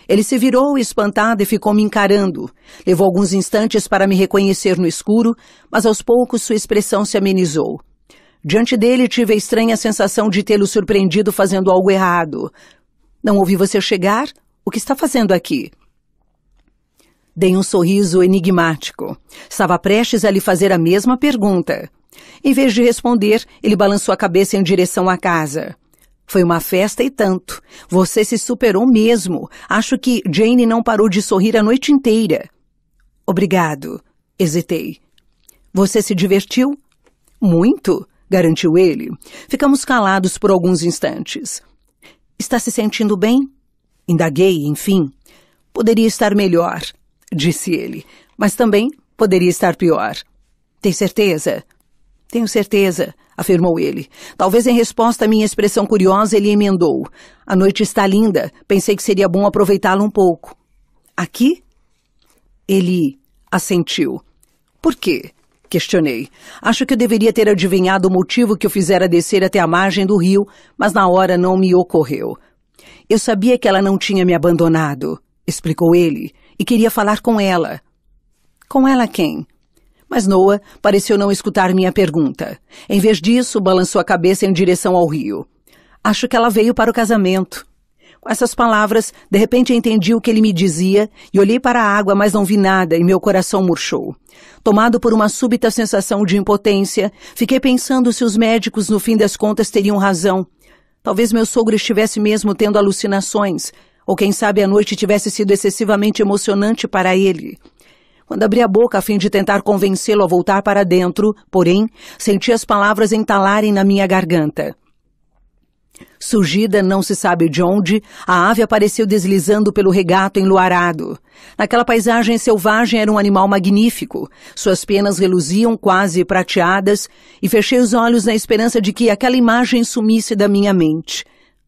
Ele se virou espantado e ficou me encarando. Levou alguns instantes para me reconhecer no escuro, mas aos poucos sua expressão se amenizou. Diante dele tive a estranha sensação de tê-lo surpreendido fazendo algo errado. Não ouvi você chegar? O que está fazendo aqui? Dei um sorriso enigmático. Estava prestes a lhe fazer a mesma pergunta. Em vez de responder, ele balançou a cabeça em direção à casa. Foi uma festa e tanto. Você se superou mesmo. Acho que Jane não parou de sorrir a noite inteira. Obrigado. Hesitei. Você se divertiu? Muito, garantiu ele. Ficamos calados por alguns instantes. Está se sentindo bem? Indaguei, enfim. Poderia estar melhor, disse ele, mas também poderia estar pior. Tem certeza? Tenho certeza, afirmou ele. Talvez em resposta à minha expressão curiosa, ele emendou. A noite está linda, pensei que seria bom aproveitá-la um pouco. Aqui? Ele assentiu. Por quê? questionei. Acho que eu deveria ter adivinhado o motivo que o fizera descer até a margem do rio, mas na hora não me ocorreu. Eu sabia que ela não tinha me abandonado, explicou ele, e queria falar com ela. Com ela quem? Mas Noah pareceu não escutar minha pergunta. Em vez disso, balançou a cabeça em direção ao rio. Acho que ela veio para o casamento essas palavras, de repente entendi o que ele me dizia e olhei para a água, mas não vi nada e meu coração murchou. Tomado por uma súbita sensação de impotência, fiquei pensando se os médicos, no fim das contas, teriam razão. Talvez meu sogro estivesse mesmo tendo alucinações, ou quem sabe a noite tivesse sido excessivamente emocionante para ele. Quando abri a boca a fim de tentar convencê-lo a voltar para dentro, porém, senti as palavras entalarem na minha garganta. Surgida não se sabe de onde, a ave apareceu deslizando pelo regato enluarado. Naquela paisagem selvagem era um animal magnífico. Suas penas reluziam quase prateadas e fechei os olhos na esperança de que aquela imagem sumisse da minha mente.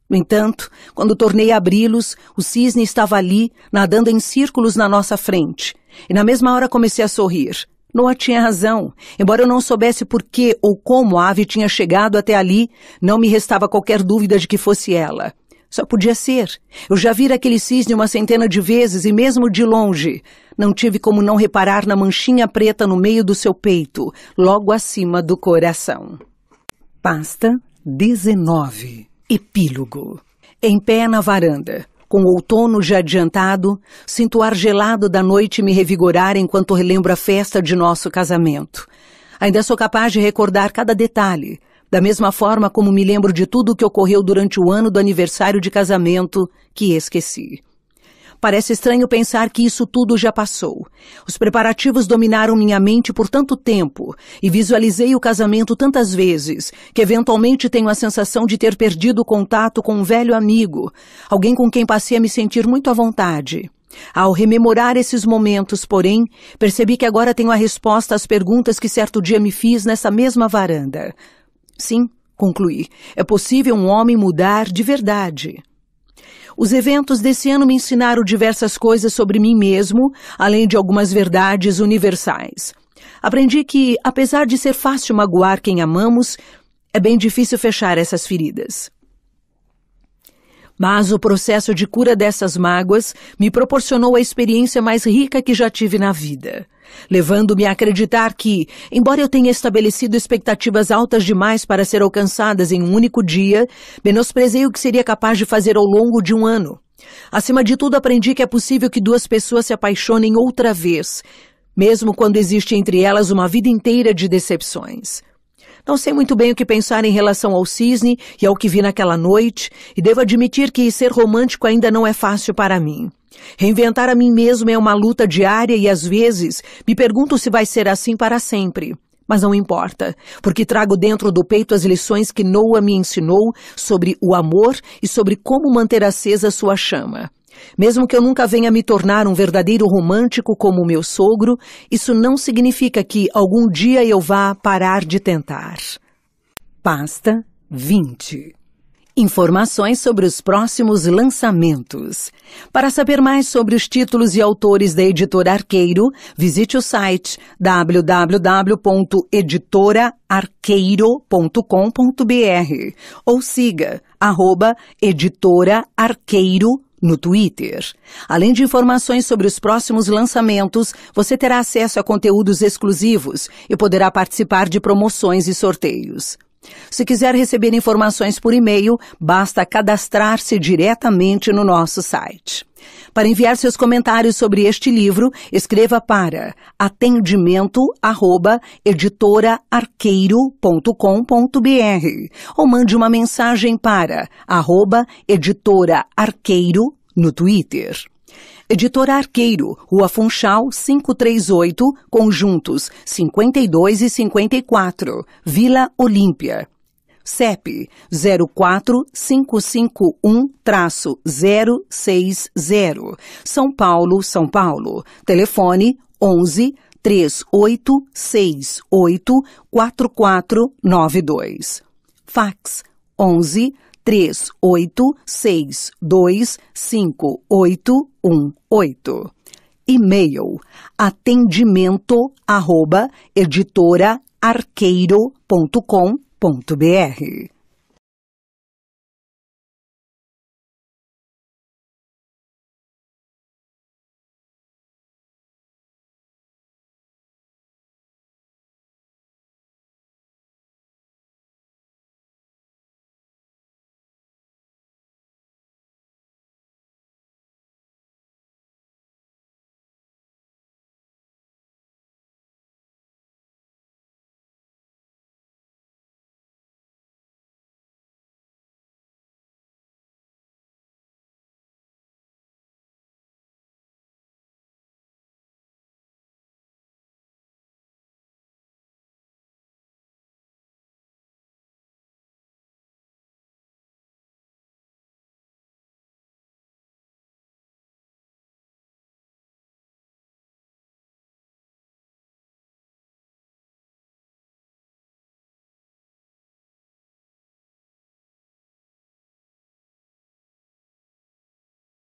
No entanto, quando tornei a abri-los, o cisne estava ali, nadando em círculos na nossa frente. E na mesma hora comecei a sorrir. Noah tinha razão. Embora eu não soubesse por que ou como a ave tinha chegado até ali, não me restava qualquer dúvida de que fosse ela. Só podia ser. Eu já vira aquele cisne uma centena de vezes e mesmo de longe. Não tive como não reparar na manchinha preta no meio do seu peito, logo acima do coração. Pasta 19. Epílogo. Em pé na varanda, com o outono já adiantado, sinto o ar gelado da noite me revigorar enquanto relembro a festa de nosso casamento. Ainda sou capaz de recordar cada detalhe, da mesma forma como me lembro de tudo o que ocorreu durante o ano do aniversário de casamento que esqueci. Parece estranho pensar que isso tudo já passou. Os preparativos dominaram minha mente por tanto tempo e visualizei o casamento tantas vezes que eventualmente tenho a sensação de ter perdido o contato com um velho amigo, alguém com quem passei a me sentir muito à vontade. Ao rememorar esses momentos, porém, percebi que agora tenho a resposta às perguntas que certo dia me fiz nessa mesma varanda. Sim, concluí, é possível um homem mudar de verdade. Os eventos desse ano me ensinaram diversas coisas sobre mim mesmo, além de algumas verdades universais. Aprendi que, apesar de ser fácil magoar quem amamos, é bem difícil fechar essas feridas. Mas o processo de cura dessas mágoas me proporcionou a experiência mais rica que já tive na vida levando-me a acreditar que, embora eu tenha estabelecido expectativas altas demais para ser alcançadas em um único dia, menosprezei o que seria capaz de fazer ao longo de um ano. Acima de tudo, aprendi que é possível que duas pessoas se apaixonem outra vez, mesmo quando existe entre elas uma vida inteira de decepções. Não sei muito bem o que pensar em relação ao cisne e ao que vi naquela noite, e devo admitir que ser romântico ainda não é fácil para mim. Reinventar a mim mesmo é uma luta diária e às vezes me pergunto se vai ser assim para sempre. Mas não importa, porque trago dentro do peito as lições que Noah me ensinou sobre o amor e sobre como manter acesa sua chama. Mesmo que eu nunca venha me tornar um verdadeiro romântico como meu sogro, isso não significa que algum dia eu vá parar de tentar. Pasta 20 Informações sobre os próximos lançamentos. Para saber mais sobre os títulos e autores da editora Arqueiro, visite o site www.editoraarqueiro.com.br ou siga arroba editoraarqueiro.com.br no Twitter. Além de informações sobre os próximos lançamentos, você terá acesso a conteúdos exclusivos e poderá participar de promoções e sorteios. Se quiser receber informações por e-mail, basta cadastrar-se diretamente no nosso site. Para enviar seus comentários sobre este livro, escreva para atendimento@editoraarqueiro.com.br ou mande uma mensagem para @editoraarqueiro no Twitter. Editora Arqueiro, Rua Funchal 538, Conjuntos 52 e 54, Vila Olímpia. CEP 04551-060, São Paulo, São Paulo. Telefone 11 3868 4492. Fax 11 3862 58 oito E-mail atendimento arroba editora